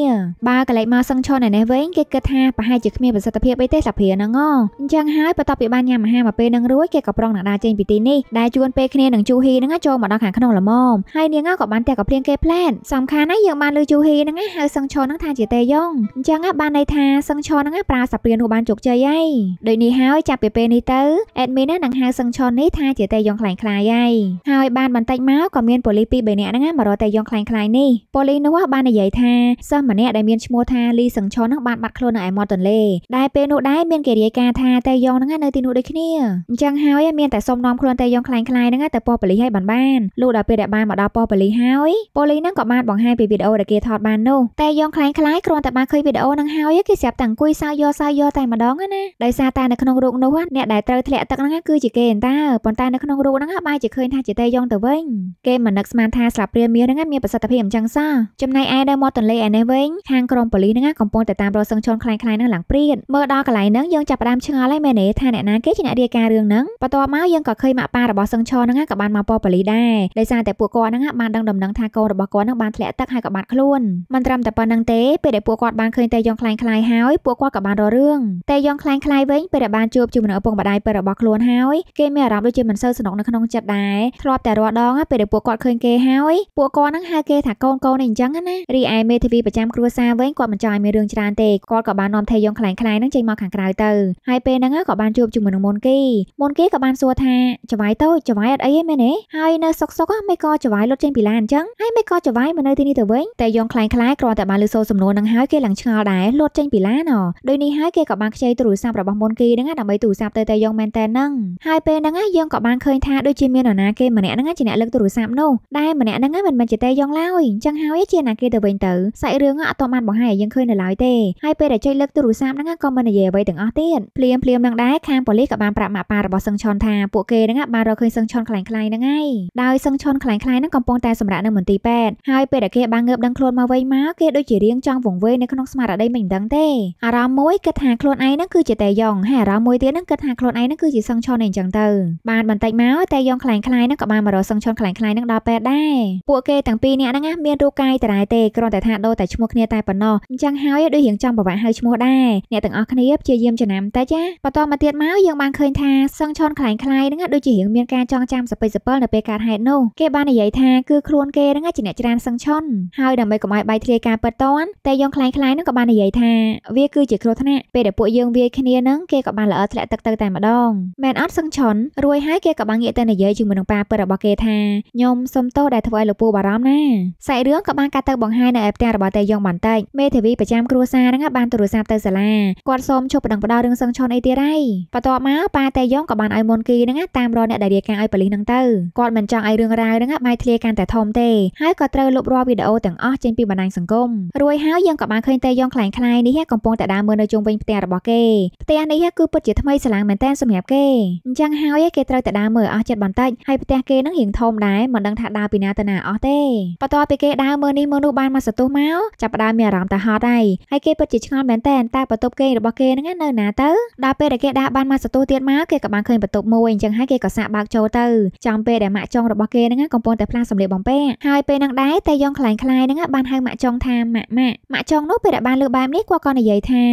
បើកលែកមកសឹងឆនឯនេះវិញគេគិតថាប្រហែលជាគ្មានប្រសិទ្ធភាពអីទេសាភីហ្នឹងអញ្ចឹងហើយបន្ទាប់ពីបានញ៉ាំអាហារមកពេលហ្នឹងរួចគេក៏ប្រុងនឹងដើរចេញពីទីនេះដែលជួនពេលគ្នានឹងជូហ៊ីហ្នឹងចូលមកដល់ខាងក្នុងល្មមហើយនាងក៏បានតែក៏ភ្លៀងគេផ្លែនសំខាន់ណាស់យើងបានលើជូហ៊ីហ្នឹងហៅសឹងឆនហ្នឹងថាជាតេយ៉ងអញ្ចឹងបានន័យថាសឹងឆនហ្នឹងប្រើសាព្រានោះបានជោគជ័យហើយដូចនេះហើយចាប់ពីពេលនេះទៅអេដមីននឹងហៅសឹងឆននេះថាជាតេយ៉ងខ្លាំងខ្លាយហើយហើយបានបន្តិចមកក៏មានប៉ូលីសពីរបីនាក់ហ្នឹងមករកតេយ៉ងខ្លាំងខ្លាយនេះប៉ូលីសនោះបាននិយាយថាសិស្សម្នាក់ដែលមានឈ្មោះថាលីសឹងឆុននោះបានបាត់ខ្លួននៅឯមាត់ទន្លេដែលពេលនោះដែរមានគេរាយការណ៍ថាតេយ៉ងហ្នឹងនៅទីនោះដូចគ្នាអញ្ចឹងហើយមានតែសុំនាំខ្លួនតេយ៉ងខ្លាំងខ្លាយហ្នឹងទៅប៉ប៉ូលីសឲ្យបានបានលុះដល់ពេលដែលបានមកដល់ប៉ប៉ូលីសហើយប៉ូលីសហ្នឹងក៏បានបង្ហាញពីវីដេអូដែលគេថតបាននោះតេយ៉ងខ្លាំងខ្លាយគ្រាន់តែបានឃើញវីដេអូហ្នឹងហើយគេស្រាប់តែអង្គុយសើយកសើយកតែម្ដងណាដោយសារតែនៅក្នុងរូបនោះអ្នកដែលត្រូវធ្លាក់ទឹកហ្នឹងគឺជាគេអន្តើប៉ុន្តែនៅក្នុងរូបហ្នឹងបែរជាឃើញថាជាតេយ៉ងទៅវិញគេមិននឹកស្មានថាស្លាបព្រាមាសហ្នឹងមានប្រសិទ្ធភាពអញ្ចឹងសោះចំណែកឯនៅមាត់ទន្លេឯនេះវិញខាងក្រមប៉ូលីសហ្នឹងកំពុងតែតាមរកសឹងជនខ្លាំងៗហ្នឹងឡើងព្រាតមើលដល់កន្លែងហ្នឹងយើងចាប់ផ្ដើមឆ្ងល់ហើយមែនទេថាអ្នកណាគេជាអ្នករាយការណ៍រឿងហ្នឹងបន្ទាប់មកយើងក៏ឃើញម៉ាក់ប៉ារបស់សឹងឈរហ្នឹងក៏បានមកប៉ប៉ូលីសដែរដោយសារតែពួកគាត់ហ្នឹងបានដឹងដំណឹងថាកូនរបស់គាត់ហ្នឹងបានធ្លាក់ទឹកហើយក៏បានខ្លួនមិនត្រឹមតែប៉ុណ្្នឹងទេពេលដែលពួកគាត់បានឃើញតែយងខ្លាំងៗហើយពួកគាត់ក៏បានរករឿងតែយងខ្លាំងៗវិញពេលដែលបានជួបជាមួយនឹងឪពុកម្ដាយពេលរបស់ខ្លួនហើយគេមានអារម្មណ៍ដូចជាមិនសូវสนุกនៅក្នុងចិត្តដែរធ្លាប់តែរាល់ដងពេលដែលពួកគាត់ឃើញគេហើយ ពួកគាត់ហ្នឹងហៅគេថាកូនកកូនអីអញ្ចឹងណារីឯមេធាវីប្រចាំគ្រួសារវិញគាត់មិនចង់ឲ្យមានរឿងច្រើនទេគាត់ក៏បាននាំថេយ៉ងខ្លាំងខ្លាយនឹងចេញមកខាងក្រៅទៅហើយពេលហ្នឹងក៏បានជួបជាមួយនឹងមុនគេមុនគេក៏បានសួរថាចវាយទៅចវាយអត់អីទេមែនទេហើយនៅសុកសុកមិនក៏ចវាយលុតចេញពីឡានអញ្ចឹងហើយមិនក៏ចវាយមកនៅទីនេះទៅវិញតែយ៉ងខ្លាំងខ្លាយគ្រាន់តែបានលើសូរសំណួរនឹងហើយគេឡើងឆ្ងល់ដែរលុតចេញពីឡានអូដោយនេះហើយគេក៏បានខ្ចីទូរស័ព្ទរបស់មុនគេហ្នឹងដើម្បីទូរស័ព្ទទៅតែយ៉ងមែនតែហ្នឹងហើយពេលហ្នឹងយើងក៏បានឃើញថាដូចជាមាននរណាគេម្នាក់ហ្នឹងជាអ្នកលើកទូរស័ព្ទនោះដែលម្នាក់ហ្នឹងមិនមែនជាតែយ៉ងឡើយអញ្ចឹងហើយជាណាគេទៅវិញទៅសាច់រឿងអត់តបានបង្ហាញឲ្យយើងឃើញនៅឡើយទេហើយពេលដែលចុចលើកទូរស័ព្ទហ្នឹងក៏មិននិយាយអ្វីទាំងអស់ទៀតភ្លាមភ្លាមនឹងដែរខាងប៉ូលីសក៏បានប្រាប់ម៉ាក់ប៉ារបស់សឹងឆុនថាពួកគេហ្នឹងបានរកឃើញសឹងឆុនខ្លាំងខ្លាយហ្នឹងហើយដោយសឹងឆុនខ្លាំងខ្លាយហ្នឹងកំពុងតែសម្រាកនៅមន្ទីរពេទ្យហើយពេលដែលគេ បានងើបដឹងខ្លួនមកវិញមកគេដូចជារៀងចង់វង្វេងនៅក្នុងស្មារតីមិនដឹងទេអារម្មណ៍មួយគិតថាខ្លួនឯងហ្នឹងគឺជាតែយ៉ងហើយអារម្មណ៍មួយទៀតហ្នឹងគិតថាខ្លួនឯងហ្នឹងគឺជាសឹងឆុនឯងចឹងទៅបានបន្តិចមកតែយ៉ងខ្លាំងខ្លាយហ្នឹងក៏បានមករកសឹងឆុនខ្លាំងខ្លាយហ្នឹងដល់ពេទ្យដែរពួកគេទាំងពីរនាក់ហ្នឹងមានរទូកាយតារ៉ែទេគ្រាន់តែថាដូរតែឈ្មោះគ្នាតែប៉ុណ្ណោះអញ្ចឹងហើយដូចរៀងចង់ប្រវាក់ហៅឈ្មោះដែរអ្នកទាំងអស់គ្នាព្យាយាមចំណាំតិចណាបន្តមកទៀតមកយើងបានឃើញថាសឹងឆនខ្លាំងខ្លាយហ្នឹងដូចជារៀងមានការចងចាំសពេចសពិលនៅពេលកើតហេតុនោះគេបាននិយាយថាគឺខ្លួនគេហ្នឹងជាអ្នកច្រានសឹងឆនហើយដើម្បីកុំឲ្យបាយធ្លាយការពិតតន់តែយើងខ្លាំងខ្លាយហ្នឹងក៏បាននិយាយថាវាគឺជាគ្រោះថ្នាក់ពេលដែលពួកយើងវាយគ្នាហ្នឹងគេក៏បានល្អធ្លាក់ទឹកទៅតែម្ដងមែនអត់សឹងឆនរួយហើយគេក៏បានងាកទៅនិយាយជាមួយនឹងប៉ាពិតរបស់គេថាខ្ញុំសុំទោសដែលធ្វើឲ្យលោកពូបារម្ភណាសាច់រឿងងក៏បានកាត់ទៅបង្ហាញនៅឯផ្ទះរបស់តេយ៉ងបន្តិចមេធាវីប្រចាំគ្រួសារហ្នឹងបានទូរស័ព្ទទៅសាលាគាត់សូមជប់បណ្ដឹងផ្ដោរឿងសឹងឆនអីទៀតហើយបន្ទាប់មកប៉ាតេយ៉ងក៏បានឲ្យមុនគីហ្នឹងតាមរកអ្នកដែលរាយការណ៍ឲ្យប៉ូលីសហ្នឹងទៅគាត់មិនចង់ឲ្យរឿងរ៉ាវហ្នឹងបាយធ្លាយកាន់តែធំទេហើយក៏ត្រូវលុបរាល់វីដេអូទាំងអស់ចេញពីបណ្ដាញសង្គមរួចហើយយើងក៏បានឃើញតេយ៉ងខ្លាំងខ្លាយនេះកំពុងតែដើរមើលនៅជុំវិញផ្ទះរបស់គេផ្ទះនេះគឺពិតជាថ្មីស្លាំងមែនតើសម្រាប់គេអញ្ចឹងហើយគេត្រូវតែដើរមើលអស់ចិត្តបន្តិចហើយផ្ទះគេនឹងរៀងធំដែរមិនដឹងថាដើរពីណាទៅណាអស់ទេបន្ទាប់ពីគេដើរមើលមើលនេះមើលនោះបានមកសន្ទុះមកចាប់ផ្ដើមមានអារម្មណ៍តាហត់ហើយហើយគេពិតជាឆ្ងល់មែនតើតែបន្ទប់គេងរបស់គេហ្នឹងនៅណាទៅដល់ពេលដែលគេដាក់បានមកសន្ទុះទៀតមកគេក៏បានឃើញបន្ទប់មួយអញ្ចឹងហើយគេក៏សាកបើកចូលទៅចំពេលដែលម៉ាក់ចុងរបស់គេហ្នឹងកំពុងតែផ្លាស់សម្លៀកបំពាក់ហើយពេលហ្នឹងដែរតែយ៉ងខ្លាញ់ខ្លាយហ្នឹងបានហៅម៉ាក់ចុងថាម៉ាក់ម៉ាក់ម៉ាក់ចុងនោះពេលដែលបានលើបែបនេះគាត់ក៏និយាយថា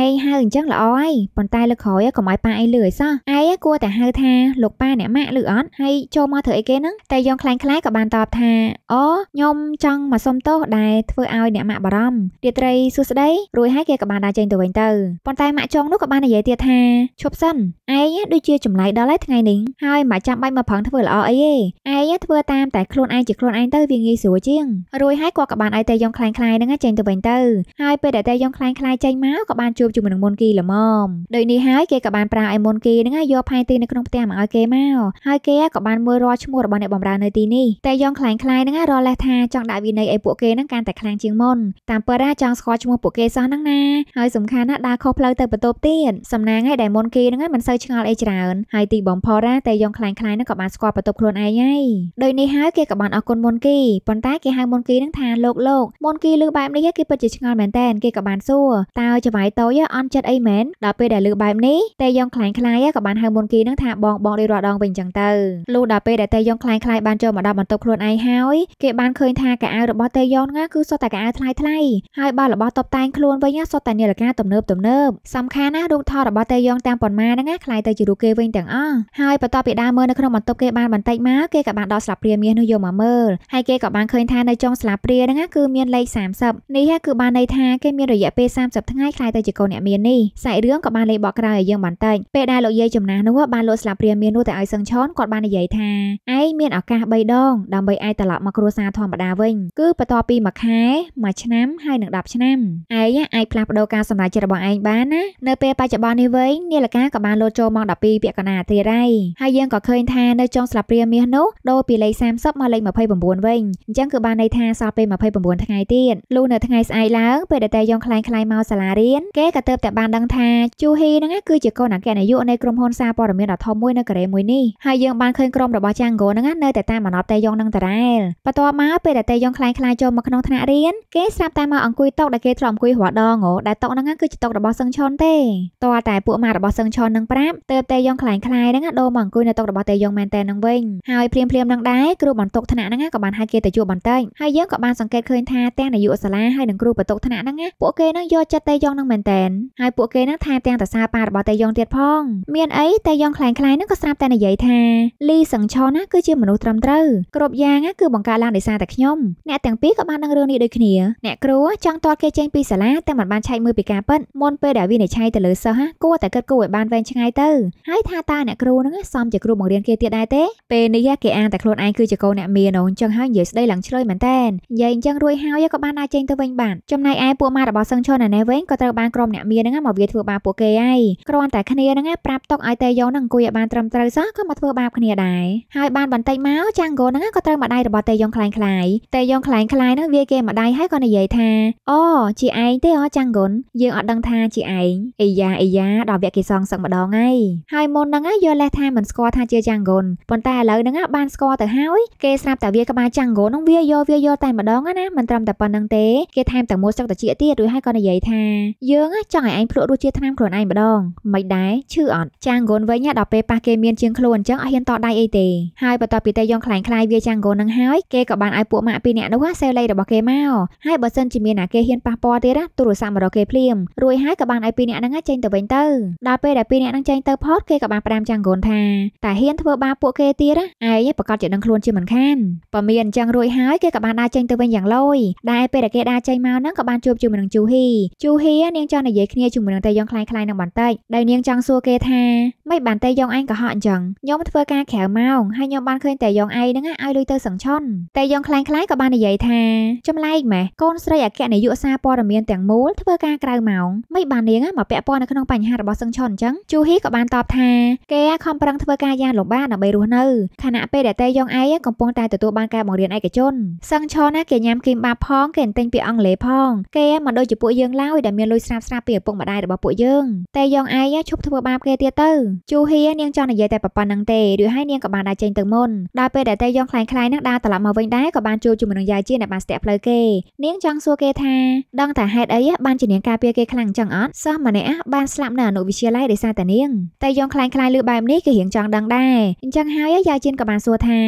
ឯងហៅអញ្ចឹងល្អហើយប៉ុន្តែលើក្រោយកុំឲ្យប៉ាឯងលឺអីសោះឯងគួរតែហៅថាលោកប៉ាអ្នកម៉ាក់ឬអត់ហើយចូលមកធ្វើអីគេហ្នឹងតែយ៉ងខ្លាញ់ខ្លាយក៏បានតបថាអូខ្ញុំចង់ង់មកសុំទោសដែលធ្វើឲ្យអ្នកម៉ាក់បារម្ភរាត្រីសួស្ដីរួចហើយគេក៏បានដើរចេញទៅវិញទៅប៉ុន្តែម៉ាក់ចុងនោះក៏បាននិយាយទៀតថាឈប់សិនឯងដូចជាចម្លែកដល់ហើយថ្ងៃនេះហើយមិនចាំបាច់មកប្រឹងធ្វើល្អអីទេឯងធ្វើតាមតែខ្លួនឯងជាខ្លួនឯងទៅវាងាយស្រួលជាងរួចហើយគាត់ក៏បានឲ្យតែយ៉ងខ្លាំងខ្លាយហ្នឹងចេញទៅវិញទៅហើយពេលដែលតែយ៉ងខ្លាំងខ្លាយចេញមកក៏បានជួបជាមួយនឹងមុនគីល្មមដូចនេះហើយគេក៏បានប្រាឲ្យមុនគីហ្នឹងយកផែនទីនៅក្នុងផ្ទះមកឲ្យគេមកហើយគេក៏បានមើលរាល់ឈ្មោះរបស់អ្នកបម្រើនៅទីនេះតែយ៉ងខ្លាំងខ្លាយហ្នឹងរាល់លេសថាចង់ដាក់វានៃឲ្យពួកគេហ្នឹងកាន់តែខ្លាំងជាងមុនតាមពិតណាចង់ស្គាល់ឈ្មោះពួកគេសោះហ្នឹងណាហើយសំខាន់ណាដើរខុសផ្លូវទៅបន្ទប់ទៀតសំណាងឯដែលមុនគេហ្នឹងឯងមិនសូវឆ្ងល់អីច្រើនហើយទីបំផុតណាតែយងខ្លាំងខ្លាំងហ្នឹងក៏បានស្គាល់បន្ទប់ខ្លួនឯងហើយដោយនេះហើយគេក៏បានអរគុណមុនគេប៉ុន្តែគេហៅមុនគេហ្នឹងថាលោកលោកមុនគេឮបែបនេះគេពិតជាឆ្ងល់មែនតើគេក៏បានសួរតើចង្វាយតូចអន់ចិត្តអីមែនដល់ពេលដែលឮបែបនេះតែយងខ្លាំងខ្លាយក៏បានហៅមុនគេហ្នឹងថាបងបងដូចរាល់ដងវិញចឹងទៅលុះដល់ពេលដែលតែយងខ្លាំងខ្លាយបានចូលមកដល់បន្ទប់ខ្លួនឯងហើយគេបានឃើញថាកៅអៅរបស់តេយ៉ងហ្នឹងគឺសុទ្ធតែកៅអៅថ្លៃថ្លៃហើយបាល់របស់តុបតែងខ្លួនវិញសុទ្ធតែនាឡិកា ទំនើបទំនើបសំខាន់ណារូបថតរបស់តេយ៉ងទាំងប៉ុន្មានហ្នឹងខ្លាយទៅជារូបគេវិញទាំងអស់ហើយបន្ទាប់ពីដើរមើលនៅក្នុងបន្ទប់គេបានបន្តិចមកគេក៏បានដកស្លាបព្រាមាសនោះយកមកមើលហើយគេក៏បានឃើញថានៅចុងស្លាបព្រាហ្នឹងគឺមានលេខ30នេះគឺបានន័យថាគេមានរយៈពេល30ថ្ងៃខ្លាយទៅជាកូនអ្នកមាននេះសាច់រឿងក៏បានលេខបកក្រោយឲ្យយើងបន្តិចពេលដែលលោកយាយចំណាស់នោះបានលក់ស្លាបព្រាមាសនោះទៅឲ្យសឹងឆនគាត់បាននិយាយថាឯងមានឱកាស3ដងដើម្បីឯងត្រឡប់មកគ្រួសារធម្មតាវិញគឺបន្ទាប់ពីមួយខែមួយឆ្នាំហើយនឹង10ឆ្នាំឯងអាចផ្លាស់ប្ដូរការសម្រេចចិត្តរបស់ឯងបានណានៅ ពេលបច្ចុប្បន្ននេះវិញនាឡិកាក៏បានលោតចូលមក12ពាក់កណ្ដាលអាទិត្យហើយហើយយើងក៏ឃើញថានៅចុងស្លាបព្រាមាសនោះដូរពីលេខ30មកលេខ29វិញអញ្ចឹងគឺបានន័យថាសល់ពេល29ថ្ងៃទៀតលុះនៅថ្ងៃស្អែកឡើងពេលដែលតែយងខ្លែងខ្លែងមកសាលារៀនគេក៏ទៅតែបានដឹងថាជូហ៊ីហ្នឹងគឺជាកូនអគ្គនាយកនៃក្រុមហ៊ុនសារព័ត៌មានដ៏ធំមួយនៅកូរ៉េមួយនេះហើយយើងបានឃើញក្រុមរបស់ចាងហ្គោហ្នឹងនៅតែតាមអណត់តែយងនិងតារ៉ែលបន្ទាប់មកពេលដែលតែយងខ្លាំងខ្លាយចូលមកក្នុងថ្នាក់រៀនគេស្រាប់តែមកអង្គុយតុដែលគេធ្លាប់អង្គុយរាល់ដងហ៎ដែលតុហ្នឹងគឺជាតុរបស់សឹងឆុនទេតើតែពួកម៉ារបស់សឹងឆុននឹងប្រាប់ទៅតេយ៉ងខ្លាំងខ្លាយហ្នឹងដូរមកអង្គុយនៅតុរបស់តេយ៉ងមែនតែនឹងវិញហើយភ្លាមភ្លាមនឹងដែរគ្រូបន្ទុកថ្នាក់ហ្នឹងក៏បានហៅគេទៅជួបបន្តិចហើយយើងក៏បានសង្កេតឃើញថាទាំងនាយកសាលាហើយនិងគ្រូបន្ទុកថ្នាក់ហ្នឹងពួកគេនឹងយកចិត្តតេយ៉ងហ្នឹងមែនតែនហើយពួកគេនឹងថាទាំងតសាប៉ារបស់តេយ៉ងទៀតផង មានអីតេយ៉ងខ្លាំងខ្លាយហ្នឹងក៏ស្រាប់តែនិយាយថាលីសឹងឆុនណាគឺជាមនុស្សត្រឹមត្រូវគ្រប់យ៉ាងគឺបង្កើតឡើងដោយសារតែខ្ញុំអ្នកទាំងពីរក៏បានដឹងរឿងនេះដូចគ្នាអ្នកគ្រូចង់ទាត់គេចេញពីសាលាតែមិនបានឆែកមើលពីការពិតមុនពេលដែលវិនិច្ឆ័យទៅលើសិស្សគួរតែគិតគូរឲ្យបានវែងឆ្ងាយទៅហើយថាតើអ្នកគ្រូនឹងសមជាគ្រូបង្រៀនគេទៀតដែរទេពេលនេះគេអានតែខ្លួនឯងគឺជាកូនអ្នកមានអញ្ចឹងហើយនិយាយស្ដីឡើងឆ្លើយមែនតែននិយាយអញ្ចឹងរួចហើយក៏បានដើរចេញទៅវិញបាត់ចំណែកឯពួកម៉ារបស់សឹងឈុនអានេះវិញក៏ត្រូវបានក្រុមអ្នកមានហ្នឹងមកវាធ្វើបាបពួកគេហើយគ្រាន់តែគ្នាហ្នឹងប្រាប់ទុកឲ្យតេយ៉ងហ្នឹងអង្គុយឲ្យបានត្រឹមត្រូវសោះក៏មកធ្វើបាបគ្នាដែរហើយបានបន្តិចមកចាងហ្គោហ្នឹងក៏ត្រូវមកដៃរបស់តេយ៉ងខ្លាំងខ្លាយតេយ៉ងយើងខ្លែងខ្លាយនោះវាគេម្ដាយហើយក៏និយាយថាអូជាឯងទេអូចាំងគុនយើងអត់ដឹងថាជាឯងអីយ៉ាអីយ៉ាដល់វគ្គគេសងសឹកម្ដង ហើយហើយមុនហ្នឹងយកលេសថាមិនស្គាល់ថាជាចាំងគុនប៉ុន្តែឥឡូវហ្នឹងបានស្គាល់ទៅហើយគេស្រាប់តែវាក្បាលចាំងគុនហ្នឹងវាយកវាយកតែម្ដងណាមិនត្រឹមតែប៉ុណ្្នឹងទេគេថែមទាំងមួយស្លឹកត្រចៀកទៀតរួចហើយក៏និយាយថាយើងចង់ឲ្យឯងភ្លក់រសជាតិថ្នាំខ្លួនឯងម្ដងមិនដែរឈឺអត់ចាំងគុនវិញដល់ពេលប៉ះគេមានជាងខ្លួនអញ្ចឹងអត់ហ៊ានតដៃអីទេហើយបន្ទាប់ពីតែយងខ្លែងខ្លាយវាចាំងគុនហ្នឹងហើយគេក៏បានឲ្យពួកម៉ាក់ពីរនាក់អ្នកនោះសេលេខរបស់គេមកហើយបើសិនជាមានអ្នកគេហ៊ានប៉ះពាល់ទៀតទូរស័ព្ទមករកគេភ្លាមរួចហើយក៏បានឲ្យពីរអ្នកហ្នឹងចេញទៅវិញទៅដល់ពេលដែលពីរអ្នកហ្នឹងចេញទៅផុតគេក៏បានប្រាមចាំងគូនថាតែហ៊ានធ្វើបាបពួកគេទៀតឯងប្រកាសជានឹងខ្លួនជាមិនខានបើមានអញ្ចឹងរួចហើយគេក៏បានដើរចេញទៅវិញយ៉ាងឡូយដែរពេលដែលគេដើរចេញមកហ្នឹងក៏បានជួបជាមួយនឹងជូហ៊ីជូហ៊ីនាងចង់និយាយគ្នាជាមួយនឹងតែយ៉ងខ្លាំងខ្លាំងនឹងបន្តិចដែលនាងចង់សួរគេថាមិនបានតែយ៉ងឯងកុហកអញ្ចឹងខ្ញុំធ្វើការក្រៅម៉ោងហើយខ្ញុំបានឃើញតែយ៉ងឯងហ្នឹងឲ្យលុយទៅសង្ឆុនតែយ៉ងខ្លាំងខ្លាំងក៏បាននិយាយថាចម្លែកម៉ែកូនស្រីអគ្គនាយកសារព័ត៌មានទាំងមូលធ្វើការក្រៅម៉ោងមិនបាននាងមកពាក់ព័ន្ធនៅក្នុងបញ្ហារបស់សឹងឆុនអញ្ចឹងជូហ៊ីក៏បានតបថាគេខំប្រឹងធ្វើការយ៉ាងលំបាកដើម្បីរស់នៅខណៈពេលដែលតេយ៉ងអៃកំពុងតែទទួលបានការបង្រៀនឯកជនសឹងឆុនណាគេញ៉ាំគីមបាផង គេទិញពាក្យអង់គ្លេសផង គេមិនដូចជាពួកយើងឡើយដែលមានលុយស្រាប់ស្រាប់ពីឪពុកម្ដាយរបស់ពួកយើងតេយ៉ងអៃឈប់ធ្វើបាបគេទៀតទៅជូហ៊ីនាងចង់និយាយតែប៉ុណ្្នឹងទេឬហើយនាងក៏បានដើរចេញទៅមុនដល់ពេលដែលតេយ៉ងខ្លាំងខ្លាយនឹងដើរត្រឡប់មកវិញដែរក៏បានជួបជាមួយយាយជាអ្នកបានស្ទាក់ផ្លូវគេនាងចង់សួរគេថាដឹងតែហេតុអីបានជានាងការពារគេខ្លាំងចឹងអត់សិស្សម្នាក់បានស្លាប់នៅអនុវិទ្យាល័យដោយសារតែនាងតែយងខ្លាំងខ្លាយលឺបែបនេះគេរៀងចង់ដឹងដែរអញ្ចឹងហើយយាយជាក៏បានសួរថា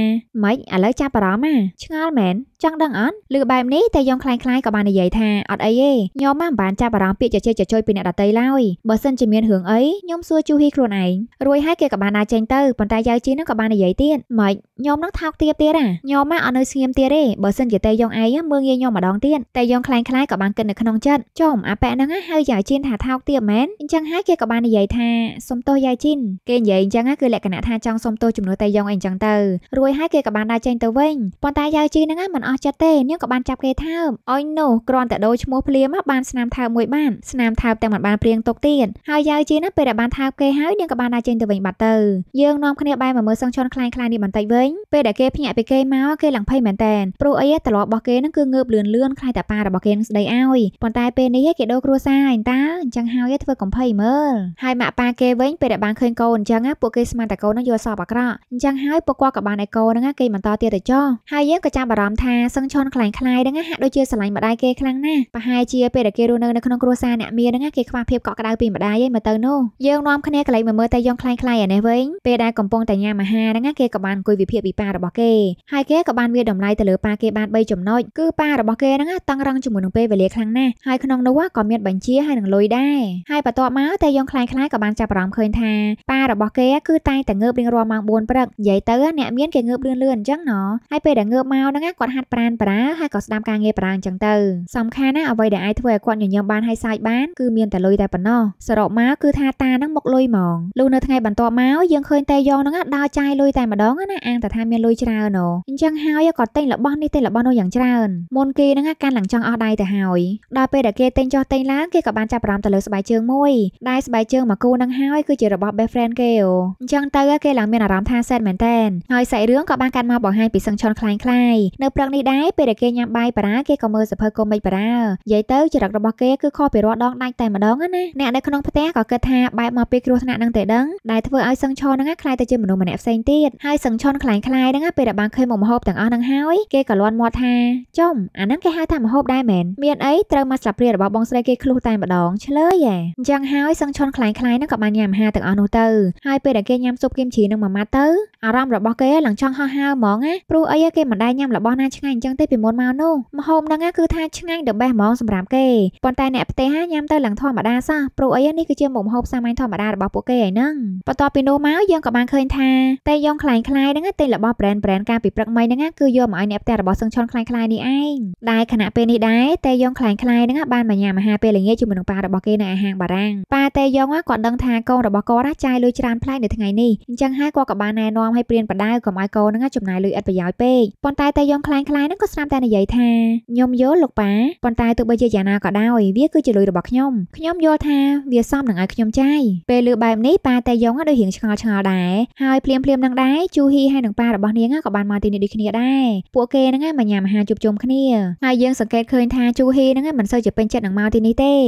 ម៉េចឥឡូវចាប់អារម្មណ៍ហ่าឆ្ងល់មែនចង់ដឹងអត់ឬបែបនេះតែយ៉ងខ្លាំងខ្លាយក៏បាននិយាយថាអត់អីទេញោមមិនបានចាប់អារម្មណ៍ពាក្យជជែកជជុយពីអ្នកដតីឡើយបើសិនជាមានរឿងអីញោមសួរជូហ៊ីខ្លួនឯងរួចហើយគេក៏បានដើរចេញទៅប៉ុន្តែយាយជីនឹងក៏បាននិយាយទៀតម៉េចញោមនឹងថោកទាបទៀតអាញោមមិនអត់នៅស្ងៀមទៀតទេបើសិនជាតែយ៉ងឯងមើងងាយញោមម្ដងទៀតតែយ៉ងខ្លាំងខ្លាយក៏បានគិតនៅក្នុងចិត្តចំអាប៉ែហ្នឹងហៅយាយជីនថាថោកទាបមែនអញ្ចឹងហើយគេក៏បាននិយាយថាសុំទោសយាយជីនគេនិយាយអញ្ចឹងគឺលក្ខណៈថាចង់សុំទោសជំនួសតែយ៉ងឯងអញ្ចឹងទៅរួចហើយគេក៏បានដើរចេញទៅវិញប៉ុន្តែយាយជីនហ្នឹងមិនអស់ចិត្តទេនាងក៏បានចាប់គេថើបអុយនោះគ្រាន់តែដូរឈ្មោះភ្លាមបានស្នាមថើបមួយបានស្នាមថើបតែមិនបានព្រៀងទុកទៀតហើយយ៉ាវជីណាពេលដែលបានថើបគេហើយនាងក៏បានដើរចេញទៅវិញបាត់ទៅយើងនាំគ្នាបែរមកមើលសង្ឈន់ខ្លាំងៗនេះបន្តិចវិញពេលដែលគេភ្ញាក់ពីគេមកគេឡើងភ័យមែនតើព្រោះអីតលាប់របស់គេនឹងគឺងើបលឿនលឿនខ្លាំងតែប៉ារបស់គេនឹងស្ដីឲ្យប៉ុន្តែពេលនេះគេដូរគ្រួសារអីតាអញ្ចឹងហើយធ្វើកំភៃមើលហើយម៉ាក់ប៉ាគេវិញពេលដែលបានឃើញកូនអញ្ចឹងពួកគេស្មានតែកូននឹងយល់សពអាក្រក់អញ្ចឹងហើយពួកគាត់ក៏បានឲ្យកូននឹងគេបន្តទៀតទៅចោះហើយយើងក៏ចាប់អារម្មណ៍ថាសឹងឈន់ខ្លាំងខ្លាយហ្នឹងហាក់ដូចជាស្រឡាញ់ម្ដាយគេខ្លាំងណាស់ប្រហែលជាពេលដែលគេរស់នៅនៅក្នុងគ្រួសារអ្នកមានហ្នឹងគេខ្វះភាពកក់ក្ដៅពីម្ដាយឯងមកទៅនោះយើងនាំគ្នាកន្លែងមើលតែយងខ្លាំងខ្លាយឯនេះវិញពេលដែលកំពុងតែញ៉ាំអាហារហ្នឹងគេក៏បានអង្គុយវិភាគពីប៉ារបស់គេហើយគេក៏បានវាតម្លៃទៅលើប៉ាគេបាន3ចំណុចគឺប៉ារបស់គេហ្នឹងតឹងរឹងជាមួយនឹងពេលវេលាខ្លាំងណាស់ហើយក្នុងនោះក៏មានបញ្ជាហើយនឹងលុយដែរហើយបន្ទាប់មកតែយងខ្លាំងខ្លាយក៏បានចាប់អារម្មណ៍ឃើញថាប៉ារបស់គេគឺតែងតែងើបរៀងរាល់ម៉ោង4ព្រឹកនិយាយទៅអ្នកមានគេងើបលឿនលឿនអញ្ចឹងណហើយពេលដែលងើបមកហ្នឹងគាត់ហាត់ត់ប្រានបារាហើយក៏ស្ដាប់ការងារបារាអញ្ចឹងទៅសំខាន់ណាអ្វីដែលអាចធ្វើឲ្យគាត់ញញឹមបានហើយសាយបានគឺមានតែលុយតែប៉ុណ្ណោះសរុបមកគឺថាតានឹងមកលុយហ្មងលុះនៅថ្ងៃបន្ទាប់មកយើងឃើញតេយ៉ងនឹងដើរចាយលុយតែម្ដងណាអាងតែថាមានលុយច្រើនណូអញ្ចឹងហើយគាត់ទិញរបស់នេះទិញរបស់នោះយ៉ាងច្រើនមុនគេនឹងកាន់ឡើងចង់អស់ដៃទៅហើយដល់ពេលដែលគេទិញចុះទិញឡើងគេក៏បានចាប់អារម្មណ៍ទៅលើស្បែកជើងមួយដែលស្បែកជើងមួយគូនឹងហើយគឺជារបស់ best friend គេអូអញ្ចឹងទៅគេឡើងមានអារម្មណ៍ថាសែនមែនតែនហើយសាច់រឿងក៏បានកាត់មកបង្ហាញពីសឹងឆនខ្លាំងខ្លាយនៅព្រឹកនេះដែរពេលដែលគេញ៉ាំបាយបារាគេក៏មើលសភៅកុំមិចបារានិយាយទៅចរិតរបស់គេគឺខុសពីរាល់ដងដាច់តែម្ដងណាអ្នកនៅក្នុងផ្ទះក៏គិតថាបែបមកពីគ្រោះថ្នាក់នឹងតែដឹងដែលធ្វើឲ្យសឹងឆនហ្នឹងខ្លាយទៅជាមនុស្សម្នាក់ផ្សេងទៀតហើយសឹងឆនខ្លាំងខ្លាយហ្នឹងពេលដែលបានឃើញមុខម្ហូបទាំងអស់ហ្នឹងហើយគេក៏លាន់មាត់ថាចំអាហ្នឹងគេហៅថាម្ហូបដែរមែនមានអីត្រូវមកស្លាបព្រារបស់បងស្រីគេឃ្លុះតែម្ដងឆ្លើយហ៎អញ្ចឹងហើយសឹងឆនខ្លាំងខ្លាយហ្នឹងក៏បានញ៉ាំអាហារទាំងអស់នោះទៅហើយពេលដែលគេញ៉ាំស៊ុបគីមជ្រីនឹងមួយម៉ាត់ទៅអារម្មណ៍របស់គេឡើងចង់ហោះហើរហ្មងណាព្រោះអីគេមិនដែលញ៉ាំរបស់ណាឆ្ងាញ់ញអញ្ចឹងទេពីមុនមកនោះម្ហូបហ្នឹងគឺថាឆ្ងាញ់ដល់បេះហ្មងសម្រាប់គេប៉ុន្តែអ្នកផ្ទះញ៉ាំទៅឡើងធម្មតាសោះព្រោះអីនេះគឺជាមុខម្ហូបសាមញ្ញធម្មតារបស់ពួកគេឯហ្នឹងបន្ទាប់ពីនោះមកយើងក៏បានឃើញថាតែយងខ្លាំងខ្លាយហ្នឹងតែរបស់ brand brand កាលពីព្រឹកមិញហ្នឹងគឺយកមកឲ្យអ្នកផ្ទះរបស់សឹងឆនខ្លាំងខ្លាយនេះឯងដែលខណៈពេលនេះដែរតែយងខ្លាំងខ្លាយហ្នឹងបានមកញ៉ាំអាហារពេលល្ងាចជាមួយនឹងប៉ារបស់គេនៅអាហារបារាំងប៉ាតែយងគាត់ដឹងថាកូនរបស់គាត់ចាយលុយច្រើនផ្លែនៅថ្ងៃនេះអញ្ចឹងហើយគាត់ក៏បានណែនាំឲ្យព្រៀនបដៅកុំឲ្យកូនហ្នឹងចំណាយលុយឥតប្រយោជន៍ពេកប៉ុន្តែតែយងខ្លាំងខ្លាឡាយនឹងក៏ស្រាប់តែនិយាយថាខ្ញុំយល់លោកប៉ាប៉ុន្តែទោះបីជាយ៉ាងណាក៏ដោយវាគឺជាលុយរបស់ខ្ញុំខ្ញុំយល់ថាវាសមនឹងឲ្យខ្ញុំចាយពេលលឺបែបនេះប៉ាតែយ៉ងក៏ដូចរៀងឆ្ងល់ឆ្ងល់ដែរហើយភ្លាមភ្លាមនឹងដែរជូហ៊ីហើយនឹងប៉ារបស់នាងក៏បានមកទីនេះដូចគ្នាដែរពួកគេហ្នឹងមកញ៉ាំអាហារជួបជុំគ្នាហើយយើង សង្កេតឃើញថាជូហ៊ីហ្នឹងមិនសូវជាពេញចិត្តនឹងមកទីនេះទេឯ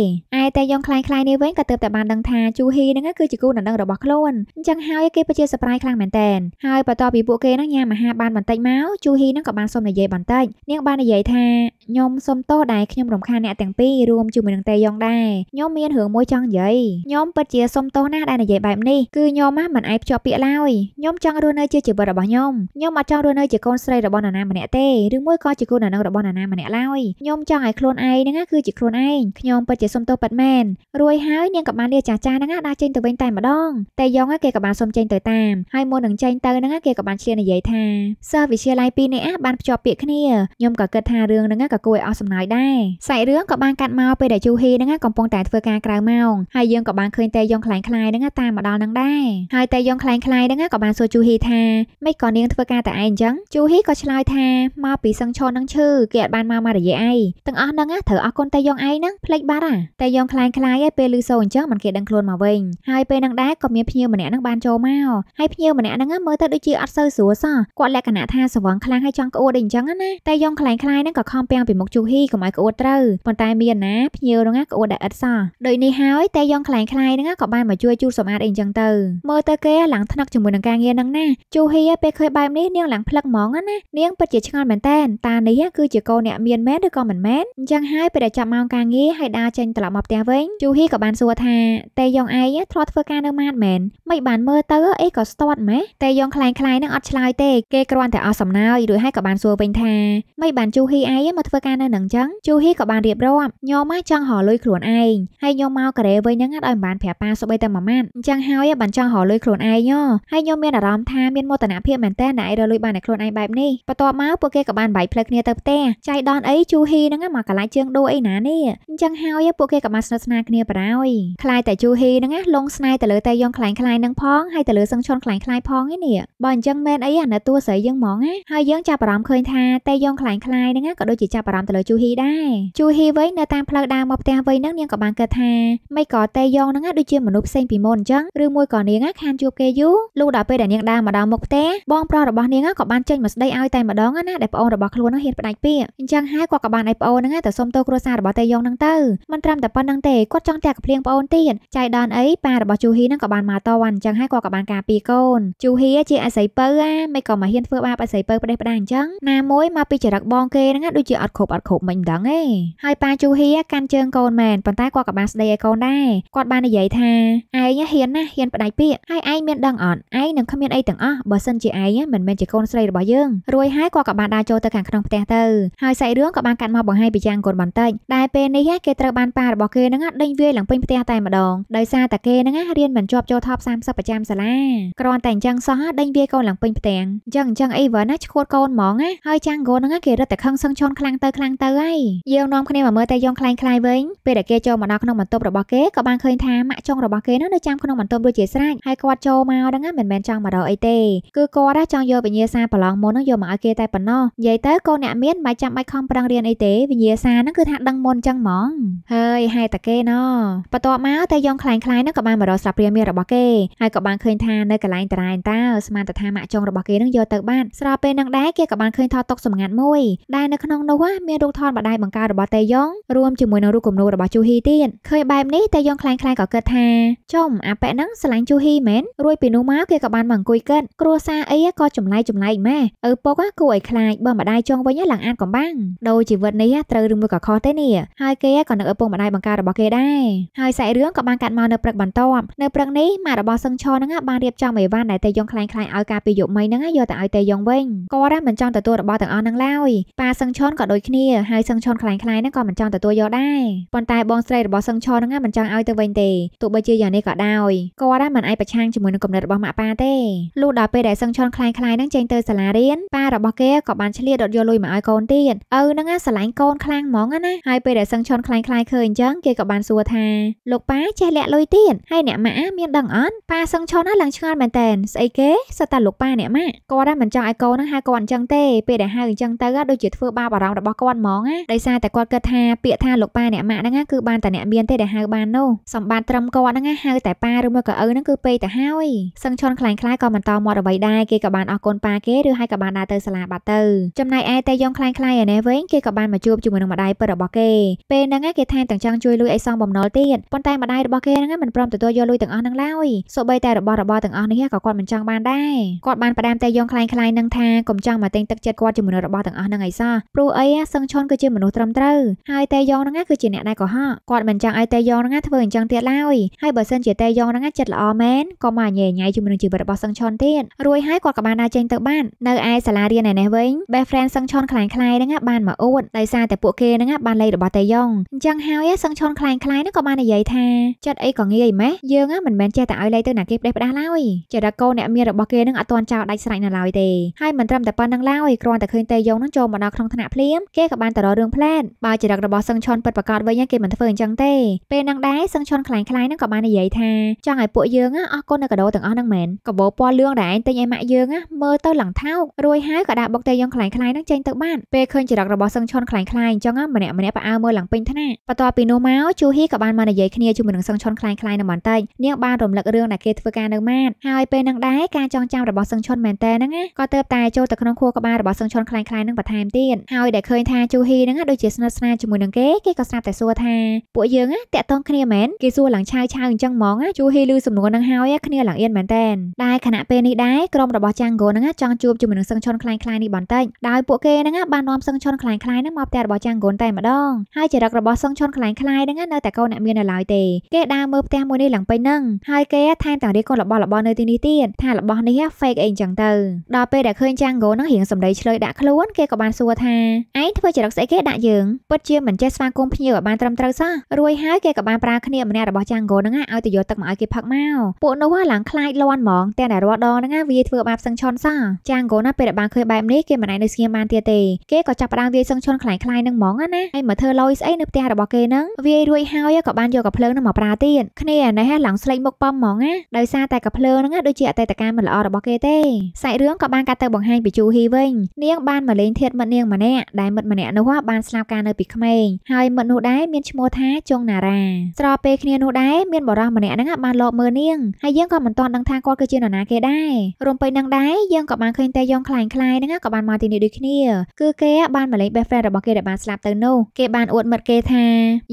តែយ៉ងខ្លាំងខ្លាយនេះវិញក៏ទើបតែបានដឹងថាជូហ៊ីហ្នឹងគឺជាគូដណ្ដឹងរបស់ខ្លួនអញ្ចឹងហើយគេពិតជា surprise ខ្លាំងមែនតើហើយបន្ទាប់ពីពួកគេហ្នឹងញ៉ាំអាហារបានបន្តិចមកជូហ៊ីហ្នឹងក៏បានសុំនិយាយបន្បន្តិចនាងបាននិយាយថាខ្ញុំសុំទោសដែលខ្ញុំរំខានអ្នកទាំងពីររួមជាមួយនឹងតេយ៉ងដែរខ្ញុំមានរឿងមួយចង់និយាយខ្ញុំពិតជាសុំទោសណាស់ដែលនិយាយបែបនេះគឺខ្ញុំមិនអាយភ្ជាប់ពាក្យឡើយខ្ញុំចង់រស់នៅជាជីវិតរបស់ខ្ញុំខ្ញុំអត់ចង់រស់នៅជាកូនស្រីរបស់នរណាម្នាក់ទេឬមួយក៏ជាគូនរណងរបស់នរណាម្នាក់ឡើយខ្ញុំចង់ឲ្យខ្លួនឯងហ្នឹងគឺជាខ្លួនឯងខ្ញុំពិតជាសុំទោសពិតមែនរួយហើយនាងក៏បានលាចាស់ចាស់ហ្នឹងដើរចេញទៅវិញតែម្ដងតែយ៉ងគេក៏បានសុំចេញទៅតាមហើយមុននឹងចេញទៅហ្នឹងគេក៏បានឈ្លាននិយាយថាសិស្សវិទ្យាល័យពីរនេះបានភ្ជាប់ពាក្យគ្នាគ្នាខ្ញុំក៏គិតថារឿងហ្នឹងក៏គួរឲ្យអស់សំណើចដែរសាច់រឿងក៏បានកាត់មកពេលដែលជូហ៊ីហ្នឹងកំពុងតែធ្វើការក្រៅម៉ោងហើយយើងក៏បានឃើញតេយ៉ងខ្លាំងខ្លាយហ្នឹងតាមមកដល់ហ្នឹងដែរហើយតេយ៉ងខ្លាំងខ្លាយហ្នឹងក៏បានសួរជូហ៊ីថាមិនក៏នាងធ្វើការតែឯងអញ្ចឹងជូហ៊ីក៏ឆ្លើយថាមកពីសឹងឈរនឹងឈឺគេអត់បានមកមករយៈឯងទាំងអស់ហ្នឹងត្រូវអរគុណតេយ៉ងឯងហ្នឹងភ្លេចបាត់អាតេយ៉ងខ្លាំងខ្លាយឯងពេលឮសូរអញ្ចឹងមិនគេដឹងខ្លួនមកវិញហើយពេលហ្នឹងដែរក៏មានភ្ញៀវម្នាក់ហ្នឹងបានចូលមកហើយភ្ញៀវម្នាក់ហ្នឹងមើលទៅដូចជាអត់សូវស្រួលសោះគាត់លក្ខណៈថាសង្វឹងខ្លាំងហើយចង់ក្អួតដូចអញ្ចឹងណាតែយ៉ងខ្លែងខ្លាយហ្នឹងក៏ខំពាំងពីមុខជូហ៊ីកុំឲ្យក្អួតត្រូវប៉ុន្តែមានណាភ្ញៀវហ្នឹងក្អួតដែលឥតសោះដូចនេះហើយតែយ៉ងខ្លែងខ្លាយហ្នឹងក៏បានមកជួយជូតសម្អាតអីចឹងទៅមើលទៅគេឡើងថ្នាក់ជាមួយនឹងការងារហ្នឹងណាជូហ៊ីពេលឃើញបែបនេះនាងឡើងផ្លឹកហ្មងណានាងពិតជាឆ្ងល់មែនតើតានេះគឺជាកូនអ្នកមានមែនឬក៏មិនមែនអញ្ចឹងហើយពេលដែលចាប់ម៉ោងការងារហើយដើរចេញត្រឡប់មកផ្ទះវិញជូហ៊ីក៏បានសួរថាតេយ៉ងឯងធ្លាប់ធ្វើការនៅម៉ាតមែនមិនបានមើលទៅអីក៏ស្ទាត់ម៉េះតេយ៉ងខ្លែងខ្លាយនឹងអត់ឆ្លើយទេគេគ្រាន់តែអស់សំណើចឬហើយក៏បានសួរវិញថាមិនបានជូហ៊ីឯងមកធ្វើការនៅនឹងចឹងជូហ៊ីក៏បានរៀបរាប់ញោមមកចង់ហៅលុយខ្លួនឯងហើយញោមមកកូរ៉េវិញហ្នឹងអត់ឲ្យបានប្រាប់ប៉ាសុបីតែមួយម៉ាត់អញ្ចឹងហើយបាន ចង់ហៅលុយខ្លួនឯងហើយញោមមានអារម្មណ៍ថាមានមោទនភាពមែនតើណែរលុយបានតែខ្លួនឯងបែបនេះបន្ទាប់មកពួកគេក៏បានបាយផ្លូវគ្នាទៅផ្ទះចៃដនអីជូហ៊ីហ្នឹងមកកន្លែងជើងដូរអីណានេះអញ្ចឹងហើយពួកគេក៏បានស្និទ្ធស្នាលគ្នាបណ្ដោយខ្លាយតែជូហ៊ីហ្នឹងលងស្នេហ៍ទៅលើតែយងខ្លាញ់ខ្លាយនឹងផងហើយទៅលើសឹងឈុនខ្លាញ់ខ្លាយផងឯនេះបើអញ្ចឹងមែនអីអានៅតួស្រីយើងហ្មងណាហើយយើងចាប់អារម្មណ៍ឃើញថាតេយ៉ងខ្លាញ់ខ្លាយហ្នឹងក៏ដូចជាចាប់អារម្មណ៍ទៅលើជូហ៊ីដែរជូហ៊ីវិញនៅតាមផ្លូវដើរមកផ្ទះវិញហ្នឹងនាងក៏បានគិតថាមិនក៏តេយ៉ងហ្នឹងដូចជាមនុស្សផ្សេងពីមុនអញ្ចឹងឬមួយក៏នាងខានជួបគេយូរលុះដល់ពេលដែលនាងដើរមកដល់មុខផ្ទះបងប្រុសរបស់នាងក៏បានចេញមកស្ដីឲ្យតែម្ដងណាដែលប្អូនរបស់ខ្លួនហ្នឹងហ៊ានផ្ដាច់ពាក្យអញ្ចឹងហើយគាត់ក៏បានឲ្យប្អូនហ្នឹងទៅសុំទោសគ្រួសាររបស់តេយ៉ងហ្នឹងទៅមិនត្រឹមតែប៉ុណ្្នឹងទេគាត់ចង់តែកំភ្លៀងប្អូនទៀតចៃដនអីប៉ារបស់ជូហ៊ីហ្នឹងក៏បានមកតវ៉ាន់អញ្ចឹងហើយគាត់ក៏បានការពារកូនជូហ៊ីជាអាស័យពៅអាមិនក៏មកហ៊ានធ្វើបាបអាស័យពៅផ្ដេសផ្ដាសអញ្ចឹងណាមួយមួយមកពីចរិតបង គេហ្នឹងដូចជាអត់គ្រប់អត់គ្រប់មិនដឹងទេហើយប៉ាជូហៀកាន់ជើងកូនមែនប៉ុន្តែគាត់ក៏បានស្ដីឲ្យកូនដែរគាត់បាននិយាយថាឯងហ៊ានណាស់ហ៊ានបដិពាកហើយឯងមានដឹងអត់ឯងនឹងគ្មានអីទាំងអស់បើសិនជាឯងមិនមែនជាកូនស្រីរបស់យើងរួចហើយគាត់ក៏បានដើរចូលទៅខាងក្នុងផ្ទះទៅហើយសាច់រឿងក៏បានកាត់មកបង្ហាញពីយ៉ាងកូនបន្តិចដែលពេលនេះគេត្រូវបានប៉ារបស់គេហ្នឹងដេញវាយឡើងពេញផ្ទះតែម្ដងដោយសារតែគេហ្នឹងរៀនមិនជាប់ចូលថប់30ប្រចាំសាលាគ្រាន់តែអញ្ចឹងសោះដេញវាយកូនឡើងពេញផ្ទះអញ្ចឹងអញ្ចឹងអីវើណាឈួតកូនហ្មងណាហើយចាំងហ្គោហ្នឹងគេរត់តែខឹងសឹងឈន់ខ្លាំងទៅខ្លាំងទៅហើយយើងនាំគ្នាមកមើលតែយងខ្លាំងខ្លាយវិញពេលដែលគេចូលមកដល់ក្នុងបន្ទប់របស់គេក៏បានឃើញថាម៉ាក់ចុងរបស់គេហ្នឹងនៅចាំក្នុងបន្ទប់ដូចជាស្រេចហើយគាត់ចូលមកហ្នឹងមិនមែនចង់មករកអីទេគឺគាត់ចង់យកវិញ្ញាសាប្រឡងមុនហ្នឹងយកមកឲ្យគេតែប៉ុណ្ណោះនិយាយទៅកូនអ្នកមានមិនចាំបាច់ខំប្រឹងរៀនអីទេវិញ្ញាសាហ្នឹងគឺថាដឹងមុនចឹងហ្មងហើយហើយតែគេណោះបន្ទាប់មកតែយងខ្លាំងខ្លាយហ្នឹងក៏បានមករកស្រាប់ព្រាមៀរបស់គេហើយក៏បានឃើញថានៅកន្លែងតរាយតើស្មានតែថាម៉ាក់ចុងរបស់គេហ្នឹងយកទៅបានស្រាប់ពេលហ្នឹងដែរគេក៏បានឃើញថតទុកកសម្ងាត់មួយដែលនៅក្នុងនោះមានរូបថតម្ដាយបង្ការរបស់តេយ៉ងរួមជាមួយនឹងរូបគំនូររបស់ជូហ៊ីទៀតឃើញបែបនេះតេយ៉ងខ្លាំងខ្លាំងក៏គិតថាចំអាប៉ែហ្នឹងស្រឡាញ់ជូហ៊ីមែនរួចពីនោះមកគេក៏បានមកអង្គុយគិតគ្រួសារអីក៏ចម្លែកចម្លែកម៉ែឪពុកគួរឲ្យខ្លាចបើម្ដាយចង់វិញឡើងអានកំបាំងដោយជីវិតនេះត្រូវឬមួយក៏ខុសទេនេះហើយគេក៏នៅឪពុកម្ដាយបង្ការរបស់គេដែរហើយសាច់រឿងក៏បានកាត់មកនៅព្រឹកបន្ទាប់នៅព្រឹកនេះម៉ារបស់សឹងឆហ្នឹងបានរៀបចំអីវ៉ាន់ដែលតេយ៉ងខ្លាំងខ្លាំងឲ្យការពីយប់មីហ្នឹងយកទៅឲ្យតេយ៉ងវិញគាត់មិនចង់ទទួលរបស់ទាំងទាំងអស់ហ្នឹងឡើយប៉ាសឹងឈុនក៏ដូចគ្នាហើយសឹងឈុនខ្លាំងខ្លាយហ្នឹងក៏មិនចង់ទទួលយកដែរប៉ុន្តែបងស្រីរបស់សឹងឈុនហ្នឹងមិនចង់ឲ្យទៅវិញទេទោះបីជាយ៉ាងនេះក៏ដោយគាត់មិនអាចប្រឆាំងជាមួយនឹងគំនិតរបស់ម៉ាក់ប៉ាទេលុះដល់ពេលដែលសឹងឈុនខ្លាំងខ្លាយហ្នឹងចេញទៅសាលារៀនប៉ារបស់គេក៏បានឆ្លៀតរត់យកលុយមកឲ្យកូនទៀតឪហ្នឹងស្រឡាញ់កូនខ្លាំងហ្មងណាហើយពេលដែលសឹងឈុនខ្លាំងខ្លាយឃើញអញ្ចឹងគេក៏បានសួរថាលោកប៉ាចេះលាក់លុយទៀតហើយអ្នកម៉ាក់មានដឹងអត់ប៉ាសឹងឈុនឡើងឆ្ងល់មែនតែនស្អីគេសិតតែលោកប៉ាអ្នកម៉ាក់គាត់មិនចង់ឲ្យកូនហ្នឹងហៅគាត់អញ្ចឹងទេពេលដែលហៅអញ្ចឹងទៅដូចជាធ្វើបាបអារម្មណ៍របស់គាត់ហ្មងណាដោយសារតែគាត់គិតថាពាក្យថាលោកប៉ាអ្នកម៉ាក់ហ្នឹងគឺបានតែអ្នកមានទេដែលហៅបាននោះសម្បត្តិត្រឹមគាត់ហ្នឹងហៅតែប៉ាឬមកក៏ឪហ្នឹងគឺពេកទៅហើយសឹងឈន់ខ្លាំងខ្លាយក៏មិនតមាត់អ្វីដែរគេក៏បានអរគុណប៉ាគេឬហើយក៏បានដើរទៅសាលាបាត់ទៅចំណែកឯតែយ៉ងខ្លាំងខ្លាយឯនេះវិញគេក៏បានមកជួបជាមួយនឹងម្ដាយពិតរបស់គេពេលហ្នឹងគេថែមទាំងចង់ជួយលួយអីសងបំណុលទៀតប៉ុន្តែម្ដាយរបស់គេហ្នឹងមិនព្រមទទួលយកលួយទាំងអស់ហ្នឹងឡើយសូម្បីតែរបស់របរទាំងអស់នេះក៏គាត់មិនចង់បានដែរគាត់បានផ្ដាមតែយ៉ងខ្លាំងខ្លាយនឹងថាកុំចង់មកទិញទឹកចិត្តគាត់ជាមួយមនុស្សរបស់ទាំងអស់ហ្នឹងឯសាព្រោះអីសឹងឆុនគឺជាមនុស្សត្រឹមត្រូវហើយតេយ៉ងហ្នឹងគឺជាអ្នកដែលកុហកគាត់មិនចង់ឲ្យតេយ៉ងហ្នឹងធ្វើអញ្ចឹងទៀតឡើយហើយបើសិនជាតេយ៉ងហ្នឹងចិត្តល្អមែនក៏មកញ៉ែញ៉ៃជាមួយនឹងជីវិតរបស់សឹងឆុនទៀតរួចហើយគាត់ក៏បានដើរចេញទៅបាននៅឯសាលារៀនឯនេះវិញ best friend សឹងឆុនខ្លាំងខ្លាយហ្នឹងបានមកអួតដោយសារតែពួកគេហ្នឹងបានលេខរបស់តេយ៉ងអញ្ចឹងហើយសឹងឆុនខ្លាំងខ្លាយហ្នឹងក៏បាននិយាយថាចិត្តអីក៏ងាយម៉េះយើងមិនមែនចេះតែឲ្យលេខទៅណាគេផ្ដេសផ្ដាស់ឡើយចរិតកូនអ្នកមានរបស់គេហ្នឹងអត់ទាន់ចោលដាច់ស្រេចនៅឡើយទេហើយមិនត្រឹមតែប៉ុណ្្នឹងឡើយគ្រាន់តែឃើញតេយ៉ុងនឹងចូលមកដល់ក្នុងថ្នាក់ភ្លាមគេក៏បានទៅរករឿងផ្លែតបើចរិតរបស់សឹងឆុនពិតប្រាកដវិញគេមិនធ្វើអញ្ចឹងទេពេលនឹងដែរសឹងឆុនខ្លាំងខ្លាយនឹងក៏បាននិយាយថាចង់ឲ្យពួកយើងអរគុណនៅកដោទាំងអស់នឹងមែនកាបោពណ៌លឿងដែលឯងទិញឲ្យម៉ាក់យើងមើលទៅឡើងថោករួយហើយក៏ដាក់បុកតេយ៉ុងខ្លាំងខ្លាយនឹងចេញទៅបានពេលឃើញចរិតរបស់សឹងឆុនខ្លាំងខ្លាយអញ្ចឹងម្នាក់ម្នាក់ផ្អើមើលឡើងពេញថ្នាក់បន្ទាប់ពីនោះមកជូហ៊ីក៏បានមកនិយាយគ្នាជាមួយនឹងសឹងឆុនខ្លាំងខ្លាយនឹងបន្តិចនាងបានរំលឹករឿងដែលគេធ្វើការនៅម៉ាតហើយពេលនឹងដែរការចងចាំរបស់សឹងឆុនមែនតើហ្នឹងក៏ទៅតែចូលទៅក្នុងខួរក្បាលរបស់សឹងឆុនន់ខ្លាំងៗនឹងបន្ថែមទៀតហើយដែលឃើញថាជូហ៊ីនឹងដូចជាស្និទ្ធស្នាលជាមួយនឹងគេគេក៏ស្រាប់តែសួរថាពួកយើងតាក់ទងគ្នាមែនគេសួរឡើងឆាវឆាវអញ្ចឹងហ្មងជូហ៊ីឮសំណួរនឹងហើយគ្នាឡើងអៀនមែនតែនដែលខណៈពេលនេះដែរក្រុមរបស់ចាងហ្គោនឹងចង់ជួបជាមួយនឹងសឹងឈុនខ្លាំងៗនេះបន្តិចដោយពួកគេនឹងបាននាំសឹងឈុនខ្លាំងៗនឹងមកផ្ទះរបស់ចាងហ្គោតែម្ដងហើយចរិតរបស់សឹងឈុនខ្លាំងៗនឹងនៅតែកូនអ្នកមាននៅឡើយទេគេដើរមើលផ្ទះមួយនេះឡើងពេញនឹងហើយគេថែមទាំងរៀបកូនរបស់របស់នៅទីនេះទៀតថារបស់នេះ fake អីអញ្ចឹងទៅដល់ពេលដែលឃើញចាងហ្គោនឹងរៀងសម្ដីឆ្លើយដាក់ដាក់ខ្លួនគេក៏បានសួរថាឯងធ្វើចរិតស្អីគេដាក់យើងពិតជាមិនចេះស្វាគមន៍ភ្ញៀវឲ្យបានត្រឹមត្រូវសោះរួចហើយគេក៏បានប្រើគ្នាម្នាក់របស់ចាងហ្គោហ្នឹងឲ្យទៅយកទឹកមកឲ្យគេផឹកមកពួកនោះឡើងខ្លាចលាន់ហ្មងតែតែរាល់ដងហ្នឹងវាធ្វើបាបសឹងឈុនសោះចាងហ្គោណាពេលដែលបានឃើញបែបនេះគេមិនអាចនៅស្ងៀមបានទៀតទេគេក៏ចាប់ផ្ដើមវាយសឹងឈុនខ្លាំងខ្លាយហ្នឹងហ្មងណាហើយមកធ្វើលយស្អីនៅផ្ទះរបស់គេហ្នឹងវាយរួចហើយក៏បានយកកាភ្លើងហ្នឹងមកប្រើទៀតគ្នានេះឡើងស្លេកមុខប៉មហ្មងណាដោយសារតែកាភ្លើងហ្នឹងដូចជាអតីតកាលមិនល្អរបស់គេទេសាច់រឿងក៏បានកាត់ទៅបង្ហាញពីជូហ៊ីវិញនាងយើងបានមកលេងធាតមិត្តនាងម្នាក់ដែលមិត្តម្នាក់នោះបានស្លាប់ការនៅពីក្មេងហើយមិត្តនោះដែរមានឈ្មោះថាចុងណារ៉ាស្របពេលគ្នានោះដែរមានបរិសម្នាក់ហ្នឹងបានលបមើលនាងហើយយើងក៏មិនទាន់ដឹងថាគាត់គឺជានរណាគេដែររំពេចនឹងដែរយើងក៏បានឃើញតែយ៉ងខ្លែងខ្លាយហ្នឹងក៏បានមកទីនេះដូចគ្នាគឺគេបានមកលេង best friend របស់គេដែលបានស្លាប់ទៅនោះគេបានអួតមិត្តគេថា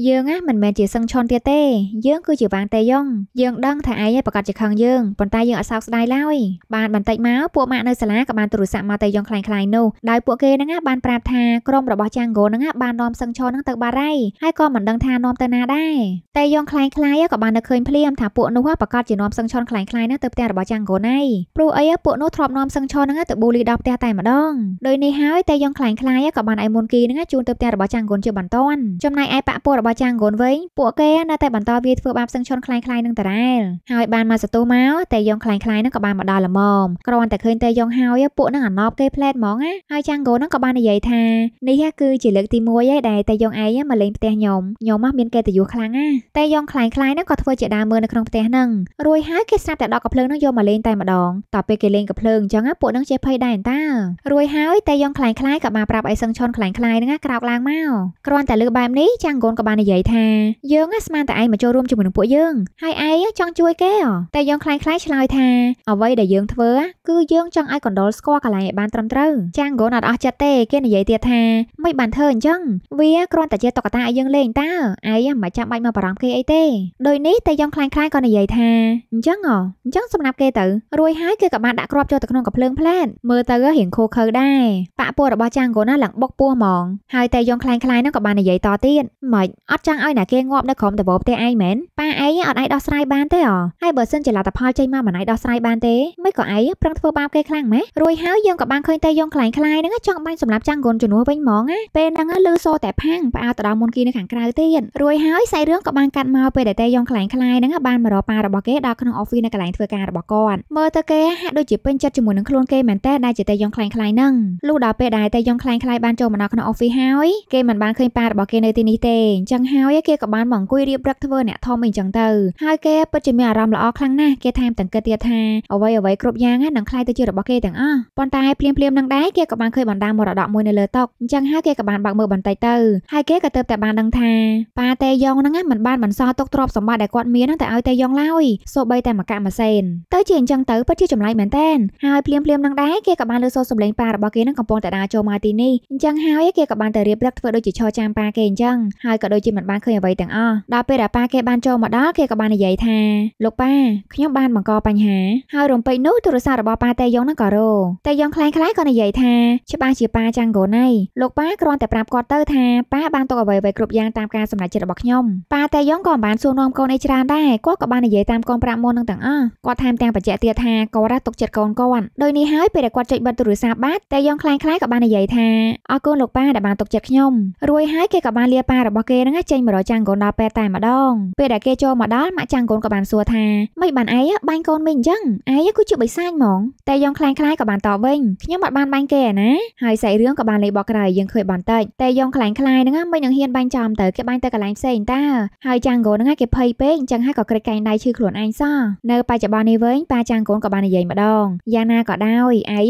យើងណាមិនមែនជាសឹងឈុនទៀតទេយើង គឺជាវាងតេយ៉ងយើងដឹងថាឯងឯងប្រកាសជាខឹងយើងប៉ុន្តែយើងអត់សោកស្ដាយឡើយបានបន្តិចមកពួកម៉ាក់នៅសាលាក៏បានទូរស័ព្ទមកតេយ៉ងខ្លែងខ្លាយនោះដោយពួកគេហ្នឹងបានប្រាប់ថាក្រុមរបស់ចាងហ្គោហ្នឹងបាននាំសឹងឆហ្នឹងទៅបារៃហើយក៏មិនដឹងថានាំទៅណាដែរតែយ៉ងខ្លែងខ្លាយក៏បាននៅឃើញភ្លាមថាពួកនោះប្រកាសជានាំសឹងឆខ្លែងខ្លាយហ្នឹងទៅផ្ទះរបស់ចាងហ្គោណៃព្រោះអីពួកនោះធ្លាប់នាំសឹងឆហ្នឹងទៅបូលីដល់ផ្ទះតែម្ដងដោយនេះហើយតែយ៉ងខ្លែងខ្លាយក៏បានឲ្យមុនគីហ្នឹងជូនទៅផ្ទះរបស់ចាងហ្គោជាបន្តចំណែកឯប៉ពួករបស់ចាងហ្គោវិញពួកគេនៅតែបន្តវាធ្វើបាបសឹងឆខ្លែងខ្លាយនឹងតារ៉ែលហើយបានមកសតុះមកតែយ៉ងខ្លែងខ្លាយហ្នឹងក៏បានមកដល់ល្មមគ្រាន់តែឃើញតែយ៉ងហើយពួកនឹងអាណប់គេផ្លែតហ្មងណាហើយចាំងហ្គោហ្នឹងក៏បាននិយាយថានេះគឺជាលើកទី1ហើយដែលតែយងឯងមកលេងផ្ទះខ្ញុំខ្ញុំមកមានកិត្តិយសខ្លាំងណាស់តែយងខ្លាំងខ្លាយហ្នឹងក៏ធ្វើជាដើមមើលនៅក្នុងផ្ទះហ្នឹងរួចហើយគេស្រាប់តែដកកំភ្លើងហ្នឹងយកមកលេងតែម្ដងតទៅពេលគេលេងកំភ្លើងអញ្ចឹងពួកហ្នឹងជាភ័យដែរតើរួចហើយតែយងខ្លាំងខ្លាយក៏បានប្រាប់អីសឹងឈុនខ្លាំងខ្លាយហ្នឹងក្រោកឡើងមកគ្រាន់តែលើបែបនេះចាំងហ្គោក៏បាននិយាយថាយើងស្មានតែឯងមកចូលរួមជាមួយនឹងពួកយើងហើយឯងចង់ជួយគេតែយងខ្លាំងខ្លាយឆ្លើយថាអ្វីដែលយើងធ្វើគឺយើងចង់ឲ្យកណ្ដុលស្គាល់កន្លែងឲ្យបានត្រឹមត្រូវចាំងកូនអត់អស់ចិត្តទេគេនិយាយទៀតថាមិនបានធ្វើអញ្ចឹងវាគ្រាន់តែជាតុក្កតាឲ្យយើងលេងតើឯងមិនចាំបាច់មកបារម្ភគេអីទេដូចនេះតែយើងខ្លាំងខ្លាយក៏និយាយថាអញ្ចឹងហ៎អញ្ចឹងសម្រាប់គេទៅរួយហើយគេក៏បានដាក់គ្រាប់ចូលទៅក្នុងកំភ្លើងផ្លែតមើលទៅរៀងខូខើដែរបាក់ពួររបស់ចាងកូនណាឡើងបុកពោះហ្មងហើយតែយើងខ្លាំងខ្លាយនោះក៏បាននិយាយតទៀតមិនអត់ចង់ឲ្យណាគេងាប់នៅក្រោមតវផ្ទះឯងមែនប៉ាឯងអត់អាចដោះស្រាយបានទេហ៎ហើយបើសិនជាលទ្ធផលចេញមកមិនអាចដោះស្រាយបានទេមិនក៏ឯងប្រឹងធ្វើបាបគេខ្លាំងម៉េះរួយហើយយើងក៏បានឃើញតែយើងខ្លាំងខ្លាឡាយហ្នឹងចង់បាញ់សម្រាប់ចាំងគុនជំនួសវិញហ្មងណាពេលហ្នឹងលឺសូតែផាំងផ្អើទៅដល់មុនគីនៅខាងក្រៅទៀតរួចហើយសាច់រឿងក៏បានកាត់មកពេលដែលតេយ៉ងខ្លែងខ្លាយហ្នឹងបានមករកប៉ារបស់គេដល់ក្នុង office នៅកន្លែងធ្វើការរបស់គាត់មើលទៅគេហាក់ដូចជាពេញចិត្តជាមួយនឹងខ្លួនគេមែនតើដែលជាតេយ៉ងខ្លែងខ្លាយហ្នឹងលុះដល់ពេលដែលតេយ៉ងខ្លែងខ្លាយបានចូលមកដល់ក្នុង office ហើយគេមិនបានឃើញប៉ារបស់គេនៅទីនេះទេអញ្ចឹងហើយ គេក៏បានមកអង្គុយរៀបរឹកធ្វើអ្នកធំអីចឹងទៅហើយគេពិតជាមានអារម្មណ៍ល្អខ្លាំងណាស់គេថែមទាំងគិតទៀតថាអ្វីអ្វីគ្រប់យ៉ាងហ្នឹងនឹងខ្លាយទៅជារបស់គេទាំងអស់ប៉ុន្តែភ្លាមភ្លាមនឹងដែរគេក៏ក៏បានឃើញបណ្ដាមរតកមួយនៅលើតុអញ្ចឹងហើយគេក៏បានបើកមើលបន្តិចទៅហើយគេក៏ទើបតែបានដឹងថាប៉ាតេយ៉ងហ្នឹងមិនបានបន្សល់ទុកទ្រព្យសម្បត្តិដែលគាត់មានហ្នឹងតែឲ្យតេយ៉ងឡើយសូម្បីតែមកកាក់ម៉ាសេនទៅជាអញ្ចឹងទៅពិតជាចម្លែកមែនតើហើយភ្លាមភ្លាមនឹងដែរគេក៏បានលើសូរសម្លេងប៉ារបស់គេហ្នឹងកំពុងតែដើរចូលមកទីនេះអញ្ចឹងហើយគេក៏បានទៅរៀបរឹកធ្វើដូចជាឈរចាំប៉ាគេអញ្ចឹងហើយក៏ដូចជាមិនបានឃើញអ្វីទាំងអស់ដល់ពេលដែលប៉ាគេបានចូលមកដល់គេក៏បាននិយាយថាលោកប៉ាខ្ញុំបានបង្កបញ្ហាហើយរំពេចនោះទូរស័ព្ទរបស់ប៉ាតេយ៉ងហ្នឹងក៏រោតេយ៉ងខ្លាំងៗក៏និយាយថាច្បាស់ជាប៉ាចាំងកូនឯងលោកប៉ាគ្រាន់តែប្រាប់គាត់ទៅថាប៉ាបានទុកអ្វីៗគ្រប់យ៉ាងតាមការសម្រេចចិត្តរបស់ខ្ញុំប៉ាតែយ៉ងក៏មិនបានសួរនាំកូនអីច្រើនដែរគាត់ក៏បាននិយាយតាមកូនប្រាប់មុននឹងទាំងអស់គាត់ថែមទាំងបញ្ជាក់ទៀតថាកូនរ៉ាទុកចិត្តកូនគាត់ដោយនេះហើយពេលដែលគាត់ចុចបិទទូរស័ព្ទបាត់តែយ៉ងខ្លាំងខ្លាយក៏បាននិយាយថាអរគុណលោកប៉ាដែលបានទុកចិត្តខ្ញុំរួយហើយគេក៏បានលាប៉ារបស់គេនឹងចេញមករកចាំងកូនដល់ពេទ្យតែម្ដងពេលដែលគេចូលមកដល់ម៉ាក់ចាំងកូនក៏បានសួរថាមិនបានឯងបាញ់កូនមីងអញ្ចឹងឯងគឺជាបិសាចហ្មងតែយ៉ងខ្លាំងខ្លាយក៏បានតបវិញខ្ញុំអត់បានបាញ់គេឯណាហើយសាច់រឿងក៏បានលេបបកក្រោយយើងឃើញបន្តិចតែយងខ្លាញ់ខ្លាយហ្នឹងមិននឹងហ៊ានបាញ់ចំទៅគេបាញ់ទៅកន្លែងផ្សេងតាហើយចាងគូនហ្នឹងគេភ័យពេកអញ្ចឹងហើយក៏ក្រេកកែងដៃឈឺខ្លួនឯងសោះនៅបច្ចុប្បន្ននេះវិញប៉ាចាងគូនក៏បាននិយាយម្ដងយ៉ាងណាក៏ដោយ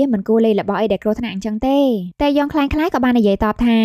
ឯងមិនគួរលេរបស់អីដែលគ្រោះថ្នាក់អញ្ចឹងទេតែយងខ្លាញ់ខ្លាយក៏បាននិយាយតបថា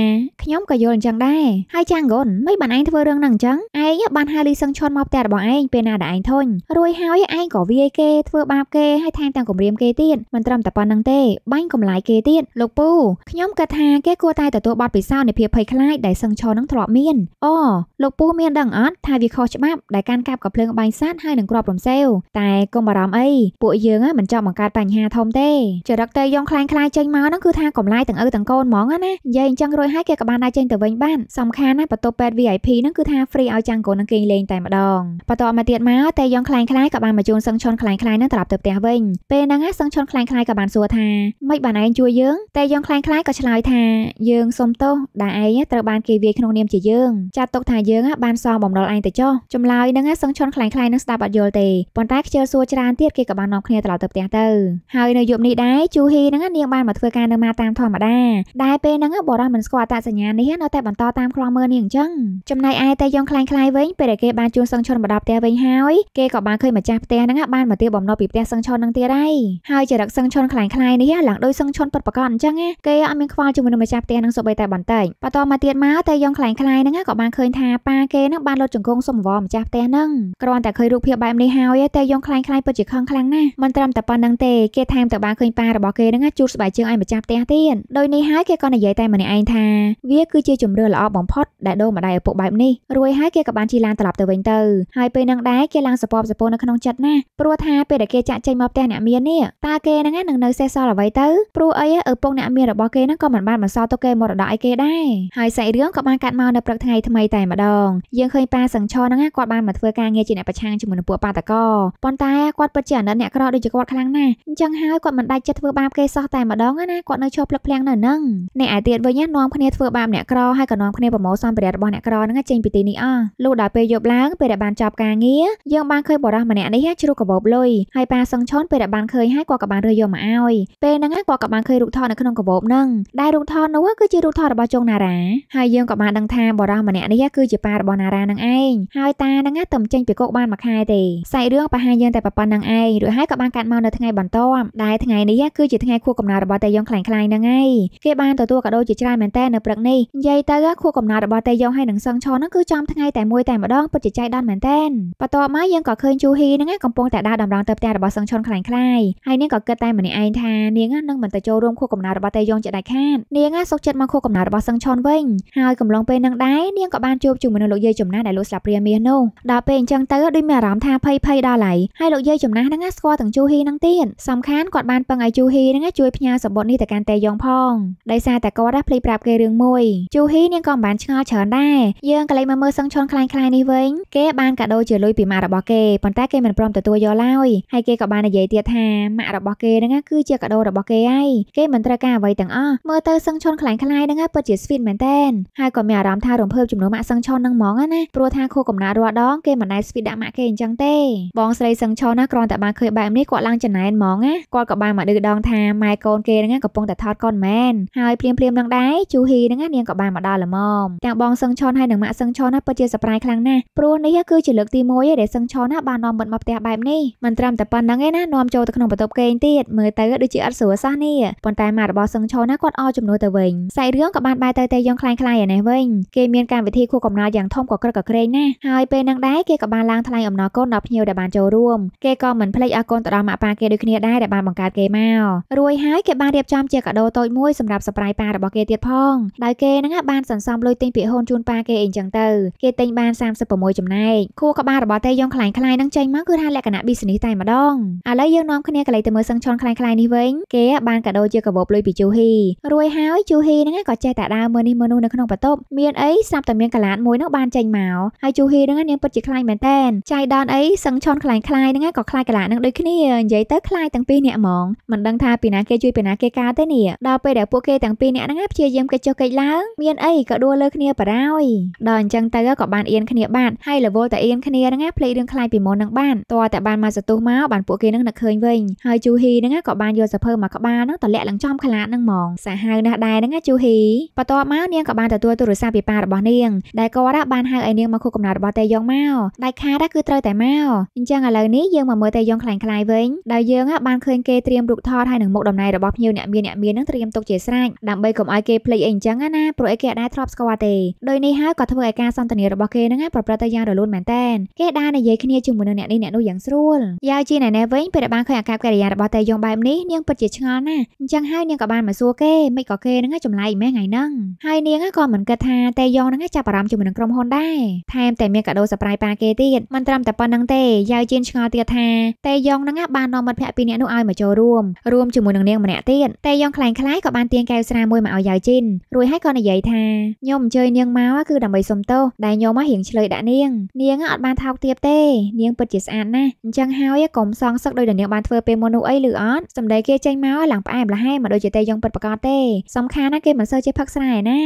ខ្ញុំក៏យល់អញ្ចឹងដែរហើយចាងគូនមិនបានឯងធ្វើរឿងហ្នឹងអញ្ចឹងឯងបានហៅលីសឹងឈុនមកផ្ទះរបស់ឯងពេលណាដែលឯងធុញរួយហើយឯងក៏វាយគេធ្វើបាបគេហើយថែមទាំងគំរាមគេទៀតមិនត្រឹមតែប៉ុណ្្នឹងទេបាញ់កម្លាយគេទៀតទៀតលោកពូខ្ញុំគិតថាគេគួរតែទទួលបទពិសោធន៍នៃភាពភ័យខ្លាចដែលសឹងឈរនឹងធ្លាប់មានអូលោកពូមានដឹងអត់ថាវាខុសច្បាប់ដែលការកាប់កាភ្លើងបាញ់សត្វហើយនឹងគ្រាប់រំសេវតែកុំបារម្ភអីពួកយើងមិនចង់បង្កើតបញ្ហាធំទេ ចរិតតែយងខ្លាំងខ្លាយចេញមកហ្នឹងគឺថាកម្លាយទាំងឪទាំងកូនហ្មងណានិយាយអញ្ចឹងរួចហើយគេក៏បានដែរចេញទៅវិញបានសំខាន់ណាបន្ទប់ពេទ្យ VIP ហ្នឹងគឺថា free ឲ្យចាំងកូននឹងគេងលេងតែម្ដងបន្ទាប់មកទៀតមកតែយងខ្លាំងខ្លាយក៏បានមកជួនសឹងឈុនខ្លាំងខ្លាយនឹងត្រឡប់ទៅផ្ទះវិញពេលហ្នឹងសឹងឈុនខ្លាំងខ្លាយក៏បានសួរថាមិនបានឯងជួយយើយើងតែយើងខ្លាំងខ្លាយក៏ឆ្លើយថាយើងសុំទោសដែលឯងត្រូវបានគេវាយក្នុងនាមជាយើងចាត់ទុកថាយើងបានសងបំណុលឯងទៅចុះចម្លើយនឹងសឹងឈន់ខ្លាំងខ្លាយនឹងស្ដាប់អត់យល់ទេប៉ុន្តែខ្ជិលសួរច្រើនទៀតគេក៏បាននាំគ្នាត្រឡប់ទៅផ្ទះទៅហើយនៅយប់នេះដែរជូហ៊ីនឹងនាងបានមកធ្វើការនៅម៉ាតាមធម្មតាដែលពេលហ្នឹងបរិះមិនស្គាល់អត្តសញ្ញាណនេះនៅតែបន្តតាមខ្លោមើលនាងអញ្ចឹងចំណែកឯតែយើងខ្លាំងខ្លាយវិញពេលដែលគេបានជួងសឹងឈន់មកដល់ផ្ទះវិញហើយគេក៏បានឃើញម្ចាស់ផ្ទះហ្នឹងបានមកទាបំណុលពីផ្ទះសឹងឈន់នឹងទៀតហើយហើយចរិតសឹងឈន់ខ្លាំងខ្លាយនេះឡើងដោយសឹងឈន់ពិតប្រាកកអញ្ចឹងគេអត់មានខ្វល់ជាមួយនឹងម្ចាស់ផ្ទះនឹងសូម្បីតែបន្តិចបន្ទាប់មកទៀតមកតែយងខ្លាំងខ្លាយហ្នឹងក៏បានឃើញថាប៉ាគេនឹងបានលុតជង្គង់សុំវរម្ចាស់ផ្ទះហ្នឹងគ្រាន់តែឃើញរូបភាពបែបនេះហើយតែយងខ្លាំងខ្លាយពិតជាខឹងខ្លាំងណាស់មិនត្រឹមតែប៉ុណ្្នឹងទេគេថែមទាំងបានឃើញប៉ារបស់គេហ្នឹងជូតស្បែកជើងឯម្ចាស់ផ្ទះទៀតដោយនេះហើយគេក៏និយាយតែម្នាក់ឯងថាវាគឺជាជំរឿនល្អបំផុតដែលដូរម្ដាយឪពុកបែបនេះរួចហើយគេក៏បានជិះឡានត្រឡប់ទៅវិញទៅហើយពេលនឹងដែរគេឡើងសពបសពោនៅក្នុងចិត្តណាព្រោះថាពេលដែលគេចាក់ចេញមកផ្ទះអ្នកមាននេះតើគេហ្នឹងនឹងនៅសេះសល់អ្វីទៅព្រោះអីអឺឪពុកអ្នកមានរបស់គេនឹងក៏មិនបានបន្សល់ទុកគេមរតកអីគេដែរហើយសាច់រឿងក៏បានកាត់មកនៅព្រឹកថ្ងៃថ្មីតែម្ដងយើងឃើញប៉ាសង្ឈរហ្នឹងគាត់បានមកធ្វើការងារជាអ្នកប្រឆាំងជាមួយនឹងពួកបាតកោប៉ុន្តែគាត់ពិតជាអាណិតអ្នកក្រដូចជាគាត់ខ្លាំងណាស់អញ្ចឹងហើយគាត់មិនដាច់ចិត្តធ្វើបាបគេសោះតែម្ដងណាគាត់នៅឈរភ្លឹកភ្លាំងនៅហ្នឹងអ្នកឯទៀតវិញនាំគ្នាធ្វើបាបអ្នកក្រហើយក៏នាំគ្នាប្រមូលសម្ភារៈរបស់អ្នកក្រហ្នឹងចេញពីទីនេះអស់លុះដល់ពេលយប់ឡើងពេលដែលបានចប់ការងារយើងបានឃើញបរិះម្នាក់នេះជ្រូកកបោបលុយហើយប៉ាសង្ឈរពេលដែលបានឃើញហើយគាត់ក៏បានរើយកមកឲ្យពេលហ្នឹងគាត់ក៏បានឃើញរូបថធរនៅក្នុងកាបូបហ្នឹងដែលរូបថតនោះគឺជារូបថតរបស់ចុងណារ៉ាហើយយើងក៏បានដឹងថាបរិសម្នាក់នេះគឺជាប៉ារបស់ណារ៉ានឹងឯងហើយតាហ្នឹងតែមិនចេញពីគុកបានមួយខែទេសាច់រឿងបង្ហាញយើងតែប៉ុណ្្នឹងឯងរួចហើយក៏បានកាត់មកនៅថ្ងៃបន្ទាប់ដែលថ្ងៃនេះគឺជាថ្ងៃខួបកំណើតរបស់តេយ៉ងខ្លាំងខ្លាញ់ហ្នឹងឯងគេបានទទួលកាដូជាច្រើនមែនតើនៅព្រឹកនេះនិយាយទៅខួបកំណើតរបស់តេយ៉ងហើយនឹងសឹងឆនហ្នឹងគឺចំថ្ងៃតែមួយតែម្ដងពិតជាចៃដន្យមែនតើបន្ទាប់មកយើងក៏ឃើញជូហ៊ីហ្នឹងកំពុងតែដើរតម្រង់ទៅផ្ទះរបស់សឹងឆនខ្លាំងខ្លាយហើយនាងក៏គិតតែម្នាក់ឯងថានាងនឹងមិនទៅចូលរួមខួបកំណើតរបស់តេយ៉ងជាដាច់ខាតនាងសុកចិត្តមកខួបកំណើតរបស់សឹងឆនវិញហើយកំឡុងពេលនឹងដែរនាងក៏បានជួបជាមួយនឹងលោកយាយចំណាស់ដែលលោកស្លាប់ព្រាមាសនោះដល់ពេលអញ្ចឹងទៅដូចមានអារម្មណ៍ថាភ័យភ័យដល់ហើយហើយលោកយាយចំណាស់ហ្នឹងស្គាល់ទាំងជូហ៊ីហ្នឹងទៀតសំខាន់គាត់បានពឹងឲ្យជូហ៊ីហ្នឹងជួយផ្ញើសម្បត្តិនេះទៅកាន់តេយ៉ងផងដោយសារតែគាត់ហ្នឹងភ្លេចប្រាប់គេរឿងមួយជូហ៊ីនាងក៏មិនបានឆ្ងល់ច្រើនដែរយើងក៏លេចមកមើលសឹងឆនខ្លាំងខ្លាយនេះវិញគេបានកាដូជាលុយពីម៉ាក់របស់គេប៉ុន្តែគេមិនព្រមទទួលយកឡើយហើយគេក៏បាននិយាយទៀតថាម៉ាក់របស់គេហ្នឹងគឺជាកាដូរបស់គេហើយគេមិនមិនត្រូវការអ្វីទាំងអស់មើលទៅសឹងឈុនខ្លាំងខ្លាយហ្នឹងពិតជាស្វីតមែនតែនហើយក៏មានអារម្មណ៍ថារំភើបចំនួនម៉ាក់សឹងឈុនហ្នឹងហ្មងណាព្រោះថាខួបកំណើតរាល់ដងគេមិនដែលស្វីតដាក់ម៉ាក់គេអញ្ចឹងទេ បងស្រីសឹងឈុនណាគ្រាន់តែបានឃើញបែបនេះគាត់ឡើងចំណែនហ្មងណាគាត់ក៏បានមកដឹកដងថាម៉ែកូនគេហ្នឹងកំពុងតែថតកូនមែនហើយភ្លាមភ្លាមនឹងដែរជូហ៊ីហ្នឹងនាងក៏បានមកដល់ល្មមទាំងបងសឹងឈុនហើយនិងម៉ាក់សឹងឈុនណាពិតជាសប្រៃខ្លាំងណាស់ព្រោះនេះគឺជាលើកទី1ឯដែលសឹងឈុនណាបាននាំមិត្តមកផ្ទះបែបនេះមិនត្រឹមតែប៉ុណ្្នឹងឯណានាំចូលទៅក្នុងបន្ទប់គេងទៀតមើលទៅដូចជាអត់ស្រួលសោះនេះប៉ុន្តែម៉ារបស់សឹងឆោណាគាត់អោជំនួសទៅវិញសាច់រឿងក៏បានបែរទៅតែយើងខ្លាំងខ្លាយឯនេះវិញគេមានកម្មវិធីខួបកំណើតយ៉ាងធំក៏ក្រឹកក៏ក្រែងណាស់ហើយពេលនឹងដែរគេក៏បានឡើងថ្លែងអំណរគុណដល់ភ្ញៀវដែលបានចូលរួមគេក៏មិនភ្លេចអរគុណទៅដល់ម៉ាក់ប៉ាគេដូចគ្នាដែរដែលបានបង្កើតគេមករួយហើយគេបានរៀបចំជាកាដូតូចមួយ សម្រាប់សប្រៃប៉ារបស់គេទៀតផងដោយគេនឹងបានសន្សំលុយទិញពីហ៊ូនជូនប៉ាគេអីចឹងទៅគេទិញបាន36ចំណែកខួរក្បាលរបស់តេយងខ្លាំងខ្លាយនឹងចេញមកគឺថាលក្ខណៈ business តែម្ដងឥឡូវយើងនាំគ្នាកន្លែងទៅមើលសឹងឆនខ្លាំងខ្លាយនេះវិញគេបានកាដូជាកកាបូបលុយពីជូហ៊ីរួយហើយជូហ៊ីហ្នឹងក៏ចេះតែដើរមើលនេះមើលនោះនៅក្នុងបន្ទប់មានអីសាប់តែមានកាឡានមួយនោះបានចេញមកហើយជូហ៊ីហ្នឹងនាងពិតជាខ្លាញ់មែនតែនចៃដនអីសឹងឈន់ខ្លាញ់ខ្លាយហ្នឹងក៏ខ្លាចកាឡានហ្នឹងដូចគ្នានិយាយទៅខ្លាចទាំងពីរនាក់ហ្មងមិនដឹងថាពីណាគេជួយពីណាគេការទេនេះដល់ពេលដែលពួកគេទាំងពីរនាក់ហ្នឹងព្យាយាមកិច្ចចុះកិច្ចឡើងមានអីក៏ដួលលើគ្នាបារោយដល់អញ្ចឹងទៅក៏បានអៀនគ្នាបាត់ហើយរវល់តែអៀនគ្នាហ្នឹងភ្លេចរឿងខ្លាចពីមុននឹងបានតើតែបានមកសន្ទុះមកបានពួកគេហ្នឹងនឹកឃើញវិញហើយជូហ៊ីហ្នឹងក៏បានយកសភើមកក្បាលហ្នឹងតលាក់ឡើងចំខ្លាចនឹងហ្មងសាហាវណាស់ដែរហ្នឹងណាជូហ៊ីបន្ទាប់មកនាងក៏បានទទួលទូរស័ព្ទពីប៉ារបស់នាងដែលគាត់បានហៅឲ្យនាងមកខួបកំណើតរបស់តេយ៉ងមកដាច់ខាតគឺត្រូវតែមកអញ្ចឹងឥឡូវនេះយើងមកមើលតេយ៉ងខ្លាំងខ្លាយវិញដែលយើងបានឃើញគេត្រៀមរូបថតហើយនឹងមុខតំណែងរបស់ភ្ញៀវអ្នកមានអ្នកមាននឹងត្រៀមទុកជាស្រេចដើម្បីកុំឲ្យគេភ្លេចអីអញ្ចឹងណាព្រោះអីគេអាចធ្លាប់ស្គាល់ទេដោយនេះហើយក៏ធ្វើឲ្យការសន្ទនារបស់គេនឹងប្រព្រឹត្តទៅយ៉ាងរលូនមែនតែនគេដើរនិយាយគ្នាជាមួយនឹងអ្នកនេះអ្នកនោះយ៉ាងស្រួលយ៉ាវជីណែណែវិញពេលដែលបានឃើញអាកប្បកិរិយារបស់តេយ៉ងបែបនេះនាងពិតជាឆ្ងល់ណាស់អញ្ចឹងហើយនាងក៏បានមកសួរគេមិនក៏គេនឹងចម្លែកម៉េះថ្ងៃហ្នឹងហើយនាងក៏មិនគិតថាតេយ៉ងនឹងចាប់អារម្មណ៍ជាមួយនឹងក្រុមហ៊ុនដែរថែមតែមានកាដូសប្រាយប៉ាគេទៀតមិនត្រឹមតែប៉ុណ្្នឹងទេយ៉ាវជៀនឆ្ងល់ទៀតថាតេយ៉ងនឹងបាននាំមិត្តភ័ក្តិពីរនាក់នោះឲ្យមកចូលរួមរួមជាមួយនឹងនាងម្នាក់ទៀតតេយ៉ងខ្លាំងខ្លាយក៏បានទាញកែវស្រាមួយមកឲ្យយ៉ាវជិនរួចហើយក៏និយាយថាខ្ញុំអញ្ជើញនាងមកគឺដើម្បីសុំទោសដែលខ្ញុំមករៀងឆ្លើយដាក់នាងនាងអត់បានថោកទាបទេនាងពិតជាស្អាតណាស់អញ្ចឹងហើយកុំសងសឹកដោយដែលនាងបានធ្វើពេលមុននោះអីឬអត់សម្ដីគេចេញមកឡើងផ្អែមល្ហែមមកដូចជាទេយើងពិតប្រកបទេសំខាន់ណាគេមិនសូវជាផឹកស្រាឯណា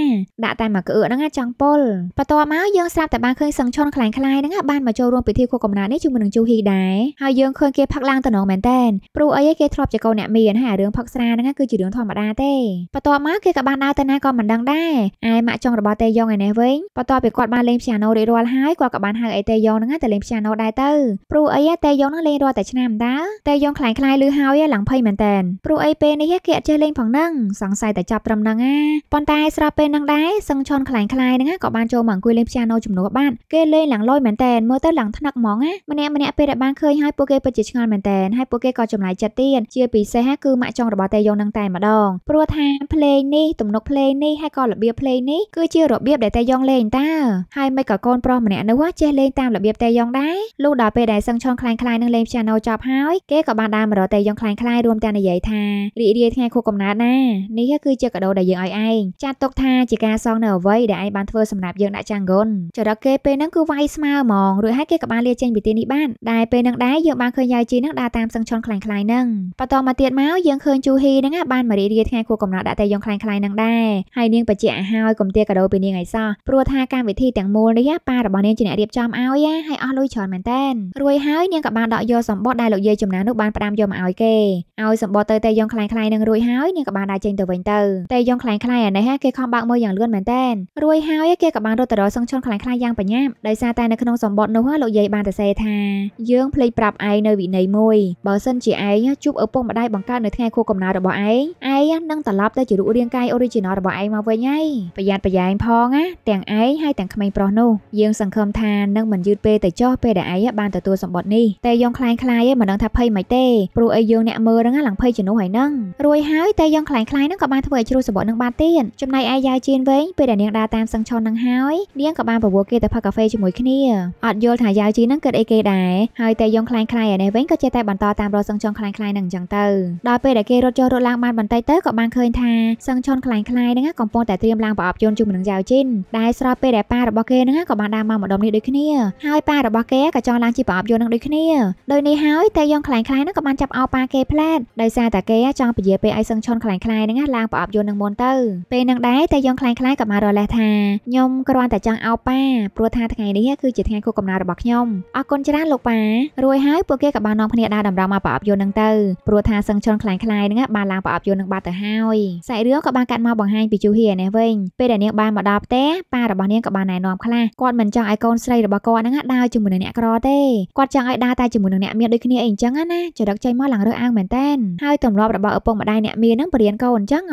ដាក់តែមកក្អឺហ្នឹងចង់ពុលបន្ទាប់មកយើងស្រាប់តែបានឃើញសឹងឈុនខ្លាំងខ្លាយហ្នឹងបានមកចូលរួមពិធីខួបកំណើតនេះជាមួយនឹងជូហ៊ីដែរហើយយើងឃើញគេផឹកឡើងតំណងមែនតែនព្រោះអីគេធ្លាប់ជាកូនអ្នកមានហើយរឿងផឹកស្រាហ្នឹងគឺជារឿងធម្មតាទេបន្ទាប់មកគេក៏បានដើរទៅណាក៏មិនដឹងដែរឯម៉ាក់ចុងរបស់ទេយ៉ងឯនេះវិញបន្ទាប់ពីគាត់បានលេងព្យ៉ាណូរួចរាល់ហើយគាត់ក៏បានហៅអីទេយ៉ងហ្នឹងទៅលេងព្យ៉ាណូដែរទៅព្រោះអីទេយ៉ងហ្នឹងលេងរាល់តែឆ្នាំតើតែយងខ្លាំងខ្លាយលឺហើយឡើងភ័យមែនតែនព្រោះអីពេលនេះគេអត់ចេះលេងផងហ្នឹងសង្ស័យតែចាប់ត្រឹមហ្នឹងណាប៉ុន្តែស្រាប់ពេលហ្នឹងដែរសឹងឈុនខ្លាំងខ្លាយហ្នឹងក៏បានចូលមកអង្គុយលេងព្យ៉ាណូជំនួសបានគេលេងឡើងលយមែនតែនមើលទៅឡើងថ្នាក់ហ្មងណាម្នាក់ម្នាក់ពេលដែលបានឃើញហើយពួកគេពិតជាឆ្ងល់មែនតែនហើយពួកគេក៏ចំណាយចិត្តទៀតជាពិសេសគឺម៉ាក់ចុងរបស់តេយ៉ងហ្នឹងតែម្ដងព្រោះថាភ្លេងនេះទំនុកភ្លេងនេះហើយក៏របៀបភ្លេងនេះគឺជារបៀបដែលតេយ៉ងលេងតើហើយមិនក៏កូនប្រុសម្នាក់នោះចេះលេងតាមរបៀបតេយ៉ងដែរលុះដល់ពេលដែលសឹងឈុនខ្លាំងខ្លាយនឹងលេងព្យ៉ាណូចប់ហើយគេក៏បានដើរមករកតេយ៉ងខ្លាំងខ្លាយរួមទាំងនិយាយថារីករាយថ្ងៃខួបកំណើតណានេះគឺជាកាដូដែលយើងឲ្យឯងចាត់ទុកថាជាការសងនៅអ្វីដែលឯងបានធ្វើសម្រាប់យើងដាក់ចាំងគុណចរគេពេលហ្នឹងគឺវាយស្មើហ្មងរួចហើយគេក៏បានលាចេញពីទីនេះបានដែលពេលហ្នឹងដែរយើងបានឃើញយាយជីហ្នឹងដើរតាមសឹងឈុនខ្លាំងខ្លាយហ្នឹងបន្តមកទៀតមកយើងឃើញជូហ៊ីហ្នឹងបានមករីករាយថ្ងៃខួបកំណើតដាក់តែយើងខ្លាំងខ្លាយហ្នឹងដែរហើយនាងបជាអាហើយកុំទាកាដូពីនាងឯសោះព្រោះថាកម្មវិធីទាំងមូលនេះប៉ារបស់នាងជាអ្នករៀបចំឲ្យហើយអស់លុយច្រើនមែនតើរួចហើយនាងក៏បានដកយកសម្បត្តិដែលលោកយាយចំណានោះបានផ្ដាំយកមកឲ្យគេឲ្យសម្បត្តិទៅតែយើងខ្លាំងខ្លាយនឹងរួចហើយនាងក៏បានដើរចេញទៅវិញទៅតែយ៉ងខ្លាំងខ្លាយអានេះគេខំបើកមើលយ៉ាងលឿនមែនតែនរួយហើយគេក៏បានរត់ទៅរកសង្ឈុនខ្លាំងខ្លាយយ៉ាងបញ្ញាប់ដោយសារតែនៅក្នុងសម្បត្តិនោះលោកយាយបានទៅសេថាយើងភ្លេចប្រាប់ឯងនៅវិន័យមួយបើសិនជាឯងជួបឪពុកម្ដាយបង្កើតនៅថ្ងៃខួបកំណើតរបស់ឯងឯងនឹងត្រឡប់ទៅជារូបរាងកាយ original របស់ឯងមកវិញហើយប្រយ័ត្នប្រយែងផងណាទាំងឯងហើយទាំងក្មេងប្រុសនោះយើងសង្ឃឹមថានឹងមិនយឺតពេលទៅចោះពេលដែលឯងបានទទួលសម្បត្តិនេះតែយ៉ងខ្លាំងខ្លាយមិនដឹងថាភ័យមិនទេព្រោះអីយើងអ្នកមើលហ្នឹងឡើងភ័យជំនួសហើយហ្នឹងរួយហើយហើយតែយើងខ្លាំងខ្លាយនឹងក៏បានធ្វើឲ្យជ្រូកសបុកនឹងបានទៀតចំណែកឯយាយជៀនវិញពេលដែលនាងដើរតាមសឹងឆុននឹងហើយនាងក៏បានប្រវល់គេទៅផឹកកាហ្វេជាមួយគ្នាអត់យល់ថាយាយជៀននឹងគិតអីគេដែរហើយតែយើងខ្លាំងខ្លាយឯនេះវិញក៏ចេះតែបន្តតាមរកសឹងឆុនខ្លាំងខ្លាយនឹងអញ្ចឹងទៅដល់ពេលដែលគេរត់ចុះរត់ឡើងបានបន្តិចទៅក៏បានឃើញថាសឹងឆុនខ្លាំងខ្លាយនឹងកំពុងតែត្រៀមឡើងប្រអប់យន្តជុំនឹងយាយជៀនដែលស្របពេលដែលប៉ារបស់គេនឹងក៏បានដើរមកម្ដុំនេះដូចគ្នាហើយប៉ារបស់គេក៏ចង់ឡើងជិះប្រអប់យន្តនឹងដូចគ្នាដោយនេះហើយតែយើងខ្លាំងខ្លាយនឹងក៏បានចាប់អោប៉ាគេផ្លែតដោយសារតែគេចង់ពជាពេលឲ្យសឹងឆុនខ្លាំងខ្លាយហ្នឹងណាឡើងប្រអប់យន្តនឹងមុនទៅពេលហ្នឹងដែរតែយើងខ្លាំងខ្លាយក៏បានរលេះថាខ្ញុំគ្រាន់តែចង់ឲ្យប៉ាព្រោះថាថ្ងៃនេះគឺជាថ្ងៃខួបកំណើតរបស់ខ្ញុំអរគុណច្រើនលោកប៉ារួចហើយពួកគេក៏បាននាំគ្នាដើរតម្រង់មកប្រអប់យន្តហ្នឹងទៅព្រោះថាសឹងឆុនខ្លាំងខ្លាយហ្នឹងបានឡើងប្រអប់យន្តនឹងបាត់ទៅហើយសាច់រឿងក៏បានកាត់មកបង្ហាញពីជូហៀនេះវិញពេលដែលនាងបានមកដល់ផ្ទះប៉ារបស់នាងក៏បានណែនាំខ្លះគាត់មិនចង់ឲ្យកូនស្រីរបស់គាត់ហ្នឹងដើរជាមួយនឹងអ្នកក្រទេគាត់ចង់ឲ្យដើរតែជាមួយនឹងអ្នកមានដូចគ្នាអីអញ្ចឹងណាចរិតចៃមកឡើងរើសអើងមែនតែនហើយទម្លាប់របស់ឪពុកម្ដាយអ្នកមាននឹងបរៀនកូនអញ្ចឹង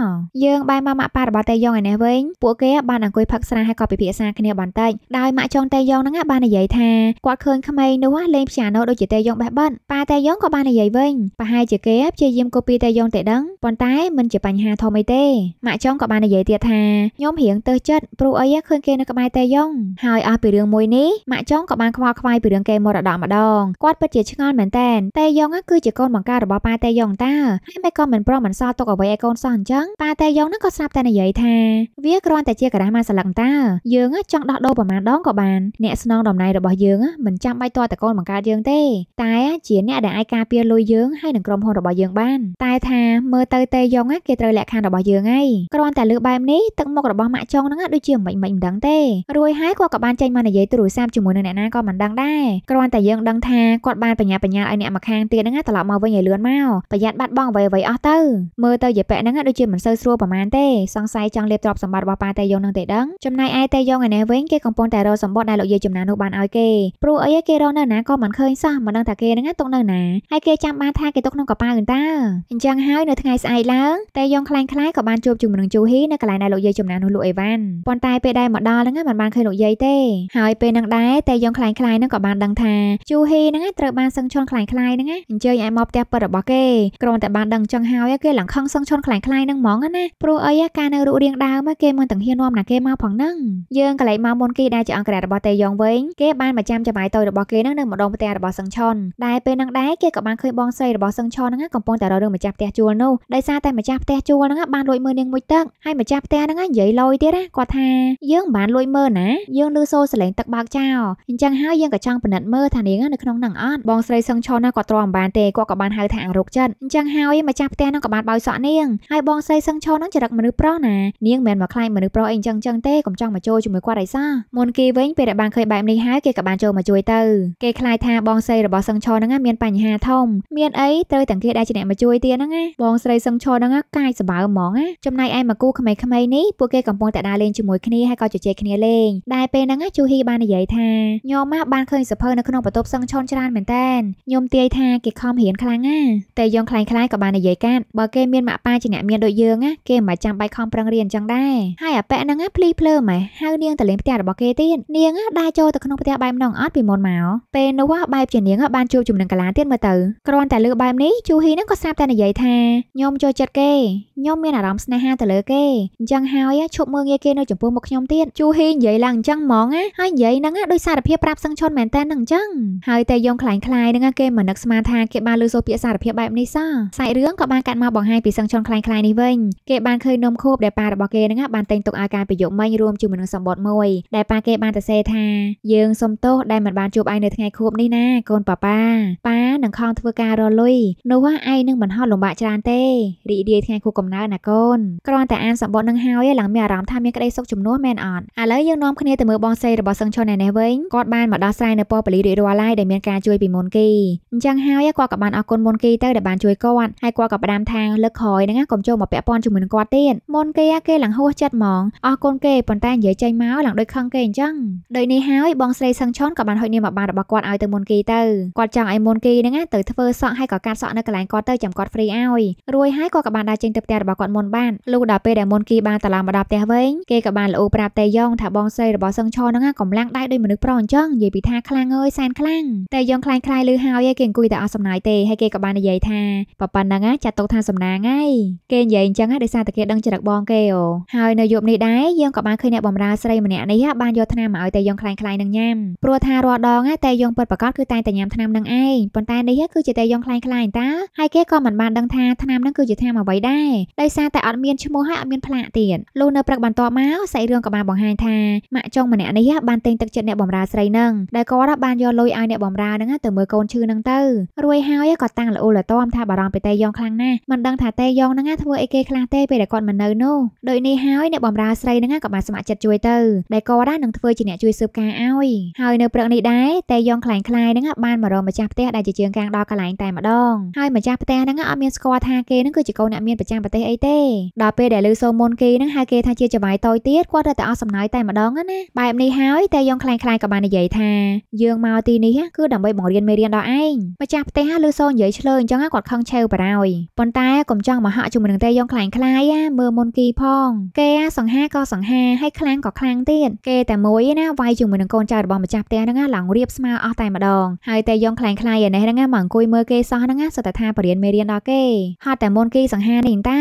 យើងបែរមកម៉ាក់ប៉ារបស់តេយ៉ងឯនេះវិញពួកគេបានអង្គុយផឹកស្រាហើយក៏ពិភាក្សាគ្នាបន្តិចដោយម៉ាក់ចុងតេយ៉ងហ្នឹងបាននិយាយថាគាត់ឃើញក្មេងនោះលេងព្យ៉ាណូដូចជាតេយ៉ងបេះបិទប៉ាតេយ៉ងក៏បាននិយាយវិញប្រហែលជាគេព្យាយាមកូពីតេយ៉ងតែដឹងប៉ុន្តែមិនជាបញ្ហាធំអីទេម៉ាក់ចុងក៏បាននិយាយទៀតថាខ្ញុំរៀងទៅចិត្តព្រោះអីឃើញគេនៅក្បែរតេយ៉ងហើយអស់ពីរឿងមួយនេះម៉ាក់ចុងក៏បានខ្វល់ខ្វាយពីរឿងគេមរតកម្ដងគាត់ពិតជាឆ្ងល់មែនតើតេយ៉ងគឺជាកូនបង្ការរបស់ប៉ាតេយ៉ងតាហើយមិនក៏មិនព្រមមិនសសល់ទុកអ្វីឲ្យកូនសោះអញ្ចឹងប៉ាតែយ៉ងនឹងក៏ស្រាប់តែនិយាយថាវាគ្រាន់តែជាក្រដាសមួយសន្លឹកតើយើងចង់ដោះដូរប្រមាណដងក៏បានអ្នកស្នងតំណែងរបស់យើងមិនចាំបាច់តតែកូនបង្កើតយើងទេតែជាអ្នកដែលអាចការពារលុយយើងហើយនឹងក្រុមហ៊ុនរបស់យើងបាន តែថាមើលទៅតេយ៉ងគេត្រូវលក្ខខណ្ឌរបស់យើងហើយគ្រាន់តែលើបែបនេះទឹកមុខរបស់ម៉ាក់ចុងហ្នឹងដូចជាមិនមិនមិនដឹងទេរួយហើយគាត់ក៏បានចេញមកនិយាយទូរស័ព្ទជាមួយនឹងអ្នកណាក៏មិនដឹងដែរគ្រាន់តែយើងដឹងថាគាត់បានបញ្ញាបញ្ញាឲ្យអ្នកម្ខាងទៀតហ្នឹងត្រឡប់មកវិញឲ្យលឿនមកប្រយ័ត្នបាត់បង់អ្វីអ្វីអស់ទៅមើលទៅយាយប៉ែហ្នឹងដូចជាមិនសូវស្រួលប្រហែលទេសង្ស័យចង់លេបទ្រព្យសម្បត្តិរបស់ប៉ាតេយ៉ុងនឹងទេដឹងចំណែកឯតេយ៉ុងឯនេះវិញគេកំពុងតែរកសម្បត្តិដែលលោកយាយចំណានោះបានឲ្យគេព្រោះអីគេរកនៅណាក៏មិនឃើញសោះមិនដឹងថាគេហ្នឹងទុកនៅណាហើយគេចាំបានថាគេទុកក្នុងកប៉ាវិញតើអញ្ចឹងហើយនៅថ្ងៃស្អែកឡើងតេយ៉ុងខ្លាំងខ្លាយក៏បានជួបជាមួយនឹងជូហ៊ីនៅកន្លែងដែលលោកយាយចំណានោះលោកអេវ៉ាន់ប៉ុន្តែពេលដែលមកដល់ហ្នឹងមិនបានឃើញលោកយាយទេហើយពេលហ្នឹងដែរតេយ៉ុងខ្លាំងខ្លាយហ្នឹងក៏បានដឹងថាជូហ៊ីហ្នឹងត្រូវបានសឹងឈន់ខ្លាំងខ្លាយហ្នឹងអញ្ជើញឲ្យមកផ្ទះពិតរបស់គេគ្រាន់តែបានដឹងចឹងហើយគេឡើងឡើងខឹងសឹងឈុនខ្លាំងខ្លាយនឹងហ្មងណាព្រោះអីការនៅរូបរាងដើមគេមិនទាំងហ៊ាននាំណាគេមកផងហ្នឹងយើងកន្លែងមកមុនគេដែលជាអង្គរៈរបស់តេយ៉ងវិញគេបានមកចាំចំណាយតូចរបស់គេហ្នឹងនៅម្ដងផ្ទះរបស់សឹងឈុនដែលពេលហ្នឹងដែរគេក៏បានឃើញបងស្រីរបស់សឹងឈុនហ្នឹងកំពុងតែរករឿងម្ចាស់ផ្ទះជួលនោះដោយសារតែម្ចាស់ផ្ទះជួលហ្នឹងបានលួចមើលនាងមួយទឹកហើយម្ចាស់ផ្ទះហ្នឹងនិយាយលយទៀតណាគាត់ថាយើងមិនបានលួចមើលណាយើងឮសូរសលេងទឹកបើកចោលអញ្ចឹងហើយយើងក៏ចង់ពិនិត្យមើលថានាងនៅក្នុងហ្នឹងអត់បងស្រីសឹងឈុនណាគាត់ទ្រាំមិនបានទេគាត់ក៏បានហៅថាអង្រុកចិត្តអញ្ចឹងហើយម្ចាស់ផ្ទះហ្នឹងក៏បានបោចសក់នាងហើយបងស្រីសឹងឆោនឹងចរិតមនុស្សប្រុសណានាងមិនមែនមកខ្លាញ់មនុស្សប្រុសអីចឹងចឹងទេកុំចង់មកចូលជាមួយគាត់អីសោះមុនគេវិញពេលដែលបានឃើញបែបនេះហើយគេក៏បានចូលមកជួយទៅគេខ្លាចថាបងស្រីរបស់សឹងឆោនឹងមានបញ្ហាធំមានអីត្រូវទាំងគេដែលជាអ្នកមកជួយទៀតហ្នឹងណាបងស្រីសឹងឆោនឹងកាយសបើហ្មងណាចំណែកឯមកគូក្មេងៗនេះពួកគេកំពុងតែដើរលេងជាមួយគ្នាហើយក៏ជជែកគ្នាលេងដែលពេលហ្នឹងជូហ៊ីបាននិយាយថាញោមម៉ាបានឃើញសភៅនៅក្នុងបន្ទប់សឹងឆោនច្រើនមែនតើញោមទាយថាគេខំរៀនខ្លាំងណាតែយងខ្លាំងៗក៏បាននិយាយកាត់បើគេគេមានម៉ាក់ប៉ាជាអ្នកមានដូចយើងណាគេមិនចាំបាច់ខំប្រឹងរៀនអញ្ចឹងដែរហើយអាប៉ែហ្នឹងណាភ្លីភ្លើម៉ែហៅនាងទៅលេងផ្ទះរបស់គេទៀតនាងដែរចូលទៅ ក្នុងផ្ទះបែបហ្នឹងអត់ពីមុនមកពេលនោះបែបជានាងបានជួបជំនឹងកាឡាទៀតមើលទៅគ្រាន់តែលើបែបនេះជូហ៊ីហ្នឹងក៏ស្រាប់តែនិយាយថាខ្ញុំចូលចិត្តគេខ្ញុំមានអារម្មណ៍ស្នេហាទៅលើគេអញ្ចឹងហើយឈប់មើលងាយគេនៅចំពោះមុខខ្ញុំទៀតជូហ៊ីនិយាយឡើងអញ្ចឹងហ្មងណាហើយនិយាយហ្នឹងដោយសារភាពប្រាប់សឹងឈុនមែនតើហ្នឹងអញ្ចឹងហើយតែយងខ្លាញ់ខ្លាយហ្នឹងគេមិននឹកស្មានថាគេបានលើសូរពាក្យសារភាពបែបនេះសោះសាច់រឿងក៏បានកាត់មកបង្ហាញហាយពីសឹងឈុនคล้ายៗនេះវិញគេបានឃើញនំខូបដែលប៉ារបស់គេនឹងបានតែងទុកឲ្យការប្រយុទ្ធមិញរួមជាមួយនឹងសម្បត្តិមួយដែលប៉ាគេបានទៅសេថាយើងសុំទោសដែលមិនបានជួបឯងនៅថ្ងៃខួបនេះណាកូនប៉ាប៉ាប៉ានឹងខំធ្វើការរលុយនោះឯងនឹងមិនហត់លំបាកច្រើនទេ រីករាយថ្ងៃខួបកំណើតណាកូនគ្រាន់តែអានសម្បត្តិនឹងហើយឡើងមានអារម្មណ៍ថាមានក្តីសុខជំនួសមែនអត់ឥឡូវយើងនាំគ្នាទៅមើលបងស្រីរបស់សឹងឈុនឯនេះវិញគាត់បានមកដោះស្រាយនៅប៉ប៉លីរាជរាល់ហើយដែលមានការជួយពីមុនគេអញ្ចឹងហើយគាត់ក៏បានអរគុណមុនគេទៅដែលបានជួយគាត់ហើយគាត់ក៏ផ្ដាំថាងលើកក្រោយហ្នឹងកុំចូលមកពាក់ព័ន្ធជាមួយនឹងគាត់ទៀតមុនគេគេឡើងហួសចិត្តហ្មងអស់កូនគេប៉ុន្តែនិយាយចេញមកឡើងដូចខឹងគេអញ្ចឹងដូចនេះហើយបងស្រីសឹងឆុនក៏បានហុចនាមអាបានរបស់គាត់ឲ្យទៅមុនគេទៅគាត់ចង់ឲ្យមុនគេហ្នឹងទៅធ្វើសក់ហើយក៏កាត់សក់នៅកន្លែងគាត់ទៅចាំគាត់ហ្វ្រីឲ្យរួយហើយគាត់ក៏បានដើរចេញទៅផ្ទះរបស់គាត់មុនបានលុះដល់ពេលដែលមុនគេបានត្រឡប់មកដល់ផ្ទះវិញគេក៏បានលោប្រាប់តេយ៉ងថាបងស្រីរបស់សឹងឆុនហ្នឹងកំឡាំងដៃដូចមនុស្សប្រុសអញ្ចឹងនិយាយពីថាខ្លាំងអើយសែនខ្លាំងតេយ៉ងខ្លាំងខ្លាយលឺហើយគេអង្គុយតែអស់សំណាយទេហើយគេក៏បាននិយាយថាប៉ប៉ុណ្ណឹងចាត់ទុកថាសំណាងហើយគេនិយាយអញ្ចឹងដោយសារតែគេដឹងចរិតបងគេអូហើយនៅយប់នេះដែរយើងក៏បានឃើញអ្នកបំរើស្រីម្នាក់នេះបានយកថ្នាំមកឲ្យតែយើងខ្លាំងខ្លាយនឹងញ៉ាំព្រោះថារាល់ដងតែយើងពិតប្រាកដគឺតែតែញ៉ាំថ្នាំនឹងឯងប៉ុន្តែនេះគឺជាតែយើងខ្លាំងខ្លាយតាហើយគេក៏មិនបានដឹងថាថ្នាំនឹងគឺជាថ្នាំអ្វីដែរដោយសារតែអត់មានឈ្មោះហើយអត់មានផ្លាកទៀតលុះនៅព្រឹកបន្ទាប់មកសាច់រឿងក៏បានបង្ហាញថាម៉ាក់ចុងម្នាក់នេះបានទិញទឹកចិត្តអ្នកបំរើស្រីនឹងដែលគាត់បានយកលុយឲ្យអ្នកបំរើនឹងទៅមើលកូនឈឺនឹងទៅរួយហើយក៏តាំងល្អលទាំថាបារម្ភពីតែយើងខ្លាំងណាស់មិនដឹងថាតេយ៉ងហ្នឹងធ្វើអីគេខ្លះទេពេលដែលគាត់មិននៅនោះដូចនេះហើយអ្នកបំរើស្រីហ្នឹងក៏បានស្ម័គ្រចិត្តជួយទៅដែលគាត់នឹងធ្វើជាអ្នកជួយស៊ើបការឲ្យហើយនៅព្រឹកនេះដែរតេយ៉ងខ្លែងខ្លាយហ្នឹងបានមករកម្ចាស់ផ្ទះដែលជាជាងកាងដល់កន្លែងតែម្ដងហើយម្ចាស់ផ្ទះហ្នឹងអត់មានស្គាល់ថាគេហ្នឹងគឺជាកូនអ្នកមានប្រចាំប្រទេសអីទេដល់ពេលដែលឮសូមុនគេហ្នឹងហៅគេថាជាចបាយតូចទៀតគាត់រត់តែអស់សំណើចតែម្ដងណាបែបនេះហើយតេយ៉ងខ្លែងខ្លាយក៏បាននិយាយថាយើងមកទីនេះគឺដើម្បីបង្រៀនមេរៀនដល់ឯងម្ចាស់ផ្ទះឮសូនិយាយឆ្លើយអញ្ចឹងគាត់ខឹងឆេវបារោយប៉ុន្តែកុំចង់មកហក់ជាមួយនឹងរេយ៉ងខ្លាំងខ្លាយមើលមុនគីផង គេសង្ហាក៏សង្ហាហើយខ្លាំងក៏ខ្លាំងទៀតគេតែមួយណាវាយជាមួយនឹងកូនចៅរបស់ម្ចាស់ផ្ទះហ្នឹងឡើងរៀបស្មើអស់តែម្ដងហើយតែយ៉ងខ្លាំងខ្លាយឯនេះហ្នឹងមកអង្គុយមើលគេសោះហ្នឹងសតថាបរៀនមេរៀនដល់គេហត់តែមុនគីសង្ហានេះតើ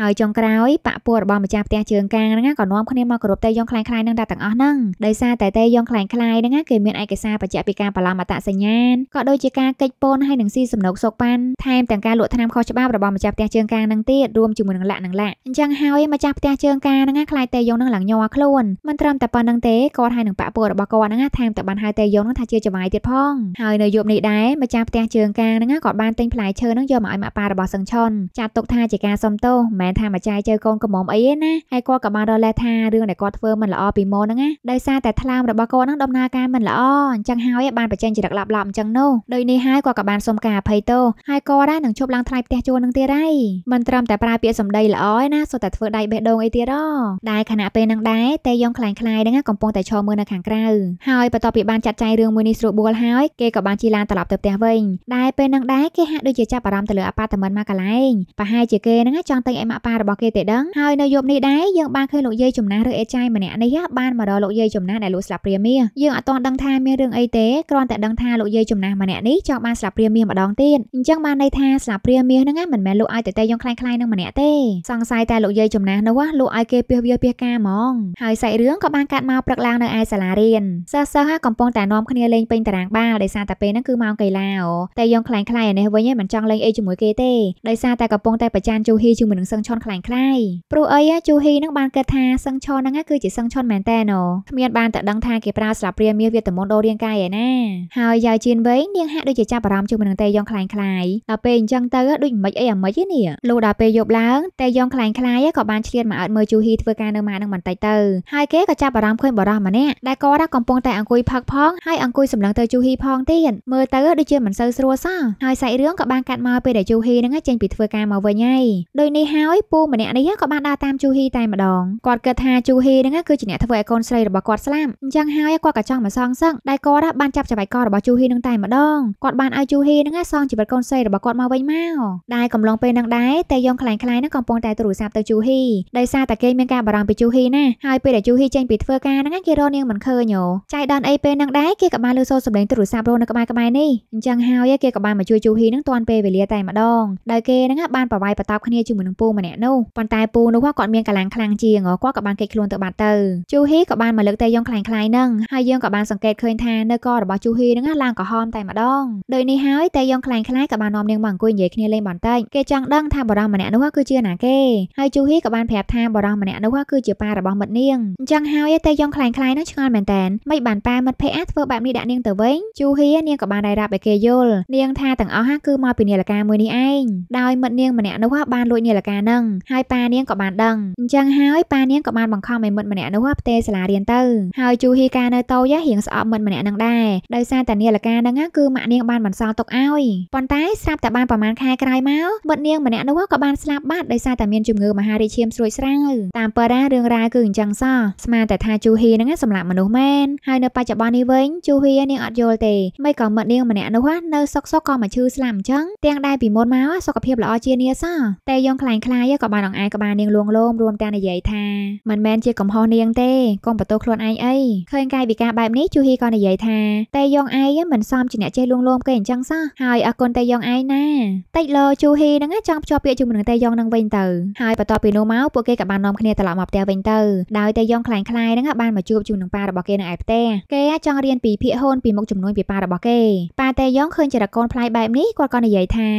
ហើយចុងក្រោយបាក់ពួររបស់ម្ចាស់ផ្ទះជើងកាងហ្នឹងក៏នាំគ្នាមកគោរពតែយ៉ងខ្លាំងខ្លាយហ្នឹងដែរទាំងអស់ហ្នឹងដោយសារតែតែយ៉ងខ្លាំងខ្លាយហ្នឹងគេមានឯកសារបញ្ជាក់ពីការប្រឡំអត្តសញ្ញាណក៏ដូចជាការកិច្ចពន្ធហើយនឹងស៊ីសំណុកសុកប៉ាន់ថែមទាំងការលក់ថ្នាំខុសច្បាប់របស់ម្ចាស់ទះជើងកានឹងទៀតរួមជាមួយនឹងលាក់នឹងលាក់អញ្ចឹងហើយម្ចាស់ផ្ទះជើងកានឹងខ្លាយតេយងនឹងឡើងញ័រខ្លួនមិនត្រឹមតែប៉ុណ្្នឹងទេគាត់ហើយនឹងប៉ពួករបស់គាត់នឹងថែមទាំងបានហៅតេយងនឹងថាជាចវាយទៀតផងហើយនៅយប់នេះដែរម្ចាស់ផ្ទះជើងកានឹងគាត់បានទិញផ្លែឈើនឹងយកមកឲ្យម៉ាក់ប៉ារបស់សឹងឆុនចាត់ទុកថាជាការសុំទោសមិនមែនថាម្ចាយជើកូនកំមុំអីទេណាហើយគាត់ក៏បានរលែថារឿងដែលគាត់ធ្វើមិនល្អពីមុនហ្នឹងណាដោយសារតែថ្លើមរបស់គាត់ហ្នឹងដំណើរការមិនល្អអញ្ចឹងហើយបានបញ្ចេញចរិតឡាប់ឡាប់អញ្ចឹងនោះដូចនេះហើយគាត់ក៏បានសុំការអភ័យទោសហើយគាត់ដែរនឹងជប់ឡើងថ្លៃផ្ទះជួលនឹងទៀតដែរមិនត្រឹមតែប្រើពាក្យសម្ដីល្អឯណាសុទ្ធតែធ្វើដៃបេះដូងអីទៀតហ៎ដែលខណៈពេលនឹងដែរតេយ៉ងខ្លាំងខ្លាយហ្នឹងកំពុងតែឈរមើលនៅខាងក្រៅហើយបន្ទាប់ពីបានចាត់ចែងរឿងមួយនេះស្រួលបួលហើយគេក៏បានជិះឡានត្រឡប់ទៅផ្ទះវិញដែលពេលនឹងដែរគេហាក់ដូចជាចាប់អារម្មណ៍ទៅលើអាប៉ាតមិនមួយកន្លែងប្រហែលជាគេហ្នឹងចង់ទិញអីម៉ាក់ប៉ារបស់គេទេដឹងហើយនៅយប់នេះដែរយើងបានឃើញលោកយាយចំណាស់ឬអេចាយម្នាក់នេះបានមកដល់លោកយាយចំណាស់ដែលលក់ស្លាបព្រាមាសយើងអត់ទាន់ដឹងថាមានរឿងអីទេគ្រាន់តែដឹងថាលោកយាយចំណាស់ម្នាក់នេះចង់បានស្លាបព្រាមាសម្ដងទៀតអញ្ចឹងបានន័យថាស្លាបព្រាមាសហ្នឹងមិនមែនលក់ឲ្យយតែតែយើងខ្លាំងខ្លាយនឹងម្នាក់ទេសង្ស័យតែលោកយាយចំណាស់នោះលោកឲ្យគេពៀសវាពៀសការហ្មងហើយសាច់រឿងក៏បានកាត់មកព្រឹកឡើងនៅឯសាលារៀនសិស្សសិស្សកំពុងតែនាំគ្នាលេងពេញតារាងបាល់ដោយសារតែពេលហ្នឹងគឺម៉ោងកីឡាអូតែយើងខ្លាំងខ្លាយឯនេះវិញឯងមិនចង់លេងអីជាមួយគេទេដោយសារតែកំពុងតែប្រច័នជូហ៊ីជាមួយនឹងសឹងឆុនខ្លាំងខ្លាយព្រោះអីជូហ៊ីនឹងបានគិតថាសឹងឆុនហ្នឹងគឺជាសឹងឆុនមែនតើណូគ្មានបានតែដឹងថាគេប្រើស្លាបព្រាមាសវាតមន្តដូររាងកាយឯណាហើយយាយជៀនវិញនាងហាក់ដូចជាចាប់អារម្មណ៍ជាមួយនឹងតេយងខ្លាំងខ្លាយដល់ពេលអញ្ចឹងទៅដូចមិនអីអាមិនឯគ្នាលុះដល់ពេលយប់ឡើងតេយ៉ងខ្លាញ់ខ្លាយក៏បានឆ្លៀតមកអើតមើលជូហ៊ីធ្វើការនៅម៉ានឹងបន្តិចទៅហើយគេក៏ចាប់អារម្មណ៍ឃើញបរោះម្នាក់ដែលក៏កំពុងតែអង្គុយផឹកផងហើយអង្គុយសម្លឹងទៅជូហ៊ីផងទៀតមើលទៅដូចជាមិនសូវស្រួលសោះហើយសាច់រឿងក៏បានកាត់មកពេលដែលជូហ៊ីនឹងចេញពីធ្វើការមកវិញហើយដោយនេះហើយពូម្នាក់នេះក៏បានដើរតាមជូហ៊ីតែម្ដងគាត់គិតថាជូហ៊ីនឹងគឺជាអ្នកធ្វើឲ្យកូនស្រីរបស់គាត់ស្លាប់អញ្ចឹងហើយគាត់ក៏ចង់មកសងសឹកដែលគាត់បានចាប់ចាប់ឯករបស់ជូហ៊ីនឹងតែម្ដងគាត់បានឲ្យជូហ៊ីនឹងសងជីវិតកូនស្រីរបស់គាត់មកវិញមកដែលកំឡុងពេលនឹងដែរតែយងខ្លាញ់ខ្លាយនឹងកំពុងតែទូរស័ព្ទទៅជូហ៊ីដោយសារតែគេមានការបារម្ភពីជូហ៊ីណាហើយពេលដែលជូហ៊ីចេញពីធ្វើការហ្នឹងគេរនាងមិនឃើញហ៎ចៃដនអីពេលនឹងដែរគេក៏បានលើសូរសម្លេងទូរស័ព្ទរនៅក្បែរក្បែរនេះអញ្ចឹងហើយគេក៏បានមកជួយជូហ៊ីនឹងទាន់ពេលវេលាតែម្ដងដោយគេហ្នឹងបានប្រវាយបតោបគ្នាជាមួយនឹងពូម្នាក់នោះប៉ុន្តែពូនោះគាត់មានកម្លាំងខ្លាំងជាងគាត់ក៏បានគេចខ្លួនទៅបាត់ទៅជូហ៊ីក៏បានមកលើកតែយងខ្លាញ់ខ្លាយនឹងហើយយើងក៏បានសង្កេតឃើញថានៅករបស់ជូហ៊ីហ្នឹងឡើងក្រហមតែម្ដងដោយនេះហើយតែយងខ្លាញ់ខ្លាយក៏បាននាំនាងមកអង្គុយនិយាយគ្នាលេងបន្តិចគេចង់ដឹងថាបរិសម្នាក់នោះគឺជាណាគេហើយជូហ៊ីក៏បានប្រាប់ថាបរិសម្នាក់នោះគឺជាប៉ារបស់មិត្តនាងអញ្ចឹងហើយតេយ៉ងខ្លាំងខ្លាយនឹងឆ្ងល់មែនតែនមិនបានប៉ាមិត្តភ័ក្ដិអាចធ្វើបែបនេះដាក់នាងទៅវិញជូហ៊ីនាងក៏បានរាយរាប់ឲ្យគេយល់នាងថាទាំងអស់គឺមកពីនាឡិកាមួយនេះឯងដោយមិត្តនាងម្នាក់នោះបានលួចនាឡិកានឹងហើយប៉ានាងក៏បានដឹងអញ្ចឹងហើយប៉ានាងក៏បានបង្ខំឲ្យមិត្តម្នាក់នោះផ្ទេសាលារៀនទៅហើយជូហ៊ីកានៅតូចរៀងស្អប់មិត្តម្នាក់នឹងដែរដោយសារតែនាឡិកានឹងគឺម៉ាក់នាងបានបន្សល់ទុកឲ្យប៉ុន្តែស្រាប់តែបានប្រហែលខែក្រោយមកមិត្តនាងយើងម្នាក់នោះក៏បានស្លាប់បាត់ដោយសារតែមានជំងឺមហារីកឈាមស្រួចស្រាវតាមពិតណារឿងរ៉ាវគឺអញ្ចឹងសោះស្មានតែថាជូហ៊ីហ្នឹងសម្លាប់មនុស្សមែនហើយនៅបច្ចុប្បន្ននេះវិញជូហ៊ីនាងអត់យល់ទេមិនក៏មិត្តនាងម្នាក់នោះនៅ សុកសុកក៏មកឈឺស្លាប់អញ្ចឹងទាំងដែរពីមុនមកសុខភាពល្អជានីសោះតែយើងខ្លាញ់ខ្លាយក៏បានអង្អែក្បាលនាងលួងលោមរួមទាំងនិយាយថាមិនមែនជាកំហុសនាងទេកុំបន្ទោសខ្លួនឯងអីឃើញកាយវិការបែបនេះជូហ៊ីក៏និយាយថាតែយងឯងមិនសមជាអ្នកចេះលួងលោមគេអញ្ចឹងសោះហើយអរគុណតែយងឯងណាតិចលោជូហ៊ីហ្នឹងចចង់ភ្ជាប់ពាក្យជាមួយនឹងតេយ៉ងនឹងវិញទៅហើយបន្ទាប់ពីនោះមកពួកគេក៏បាននាំគ្នាត្រឡប់មកផ្ទះវិញទៅដោយតេយ៉ងខ្លាំងខ្លាយហ្នឹងបានមកជួបជាមួយនឹងប៉ារបស់គេនៅឯផ្ទះគេចង់រៀនពីភាកហ៊ុនពីមុខចំនួនពីប៉ារបស់គេប៉ាតេយ៉ងឃើញចរកូនផ្លៃបែបនេះគាត់ក៏និយាយថា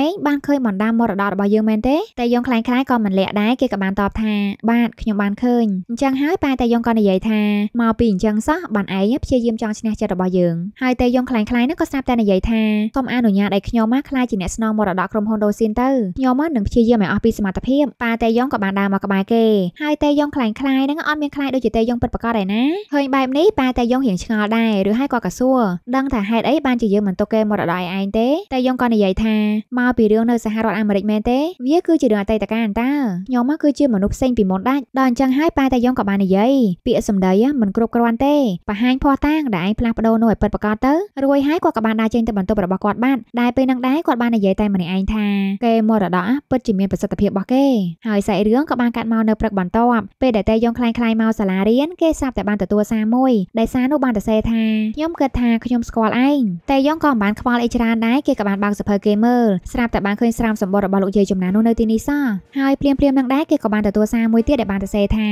ឯងបានឃើញបណ្ដាមរតករបស់យើងមែនទេតេយ៉ងខ្លាំងខ្លាយក៏មិនលាក់ដែរគេក៏បានតប ថា បាទខ្ញុំបានឃើញអញ្ចឹងហើយប៉ាតេយ៉ងក៏និយាយថាមកពីអញ្ចឹងសោះបានឯងព្យាយាមចង់ឈ្នះចិត្តរបស់យើងហើយតេយ៉ងខ្លាំងខ្លាយហ្នឹងក៏ស្រាប់តែនិយាយថាកុំអនុញ្ញាតឲ្យខ្ញុំមកខ្លាយជាអ្នកស្នងមរតកក្រុមហ៊ុនដូស៊ីនទៅទៅខ្ញុំនឹងព្យាយាមឲ្យអស់ពីសមត្ថភាពប៉ាតេយ៉ងក៏បានដើរមកក្បែរគេហើយតេយ៉ងខ្លាំងខ្លាយនឹងអត់មានខ្លាយដូចជាតេយ៉ងពិតប្រាកដដែរណាឃើញបែបនេះប៉ាតេយ៉ងរៀងឆ្ងល់ដែរឬហើយក៏កសួរដឹងថាហេតុអីបានជាយើងមិនទុកគេមករដល់ឯងទេតេយ៉ងក៏និយាយថាមកពីរឿងនៅសហរដ្ឋអាមេរិកមែនទេវាគឺជារឿងអតីតកាលតើខ្ញុំមកគឺជាមនុស្សផ្សេងពីមុនដាច់ដល់អញ្ចឹងហើយប៉ាតេយ៉ងក៏បាននិយាយពាក្យសម្ដីមិនគ្រប់គ្រាន់ទេបង្ហាញភ័ស្តុតាងដែលឯងផ្លាស់ប្ដូរនោះឲ្យពិតប្រាកដទៅរួយហើយគាត់ក៏បានដើរចេញទៅបន្ទប់របស់គាត់បាត់ដែលពេលនឹងដែរគាត់បាននិយាយតែម្នាក់ឯងថាគេមរតកពិតជាមានប្រសិទ្ធភាពរបស់គេហើយសាច់រឿងក៏បានកាត់មកនៅព្រឹកបន្ទាប់ពេលដែលតេយ៉ងខ្លាំងខ្លាយមកសាលារៀនគេសាប់តែបានទទួលសារមួយដែលសារនោះបានសរសេរថាខ្ញុំគិតថាខ្ញុំស្គាល់ឯងតេយ៉ងក៏មិនបានខ្វល់អីច្រើនដែរគេក៏បានបើកសភើគេមើលស្រាប់តែបានឃើញស្រាមសម្បត្តិរបស់លោកយាយចំណានោះនៅទីនេះសោះហើយព្រាមព្រាមនឹងដែរគេក៏បានទទួលសារមួយទៀតដែលបានសរសេរថា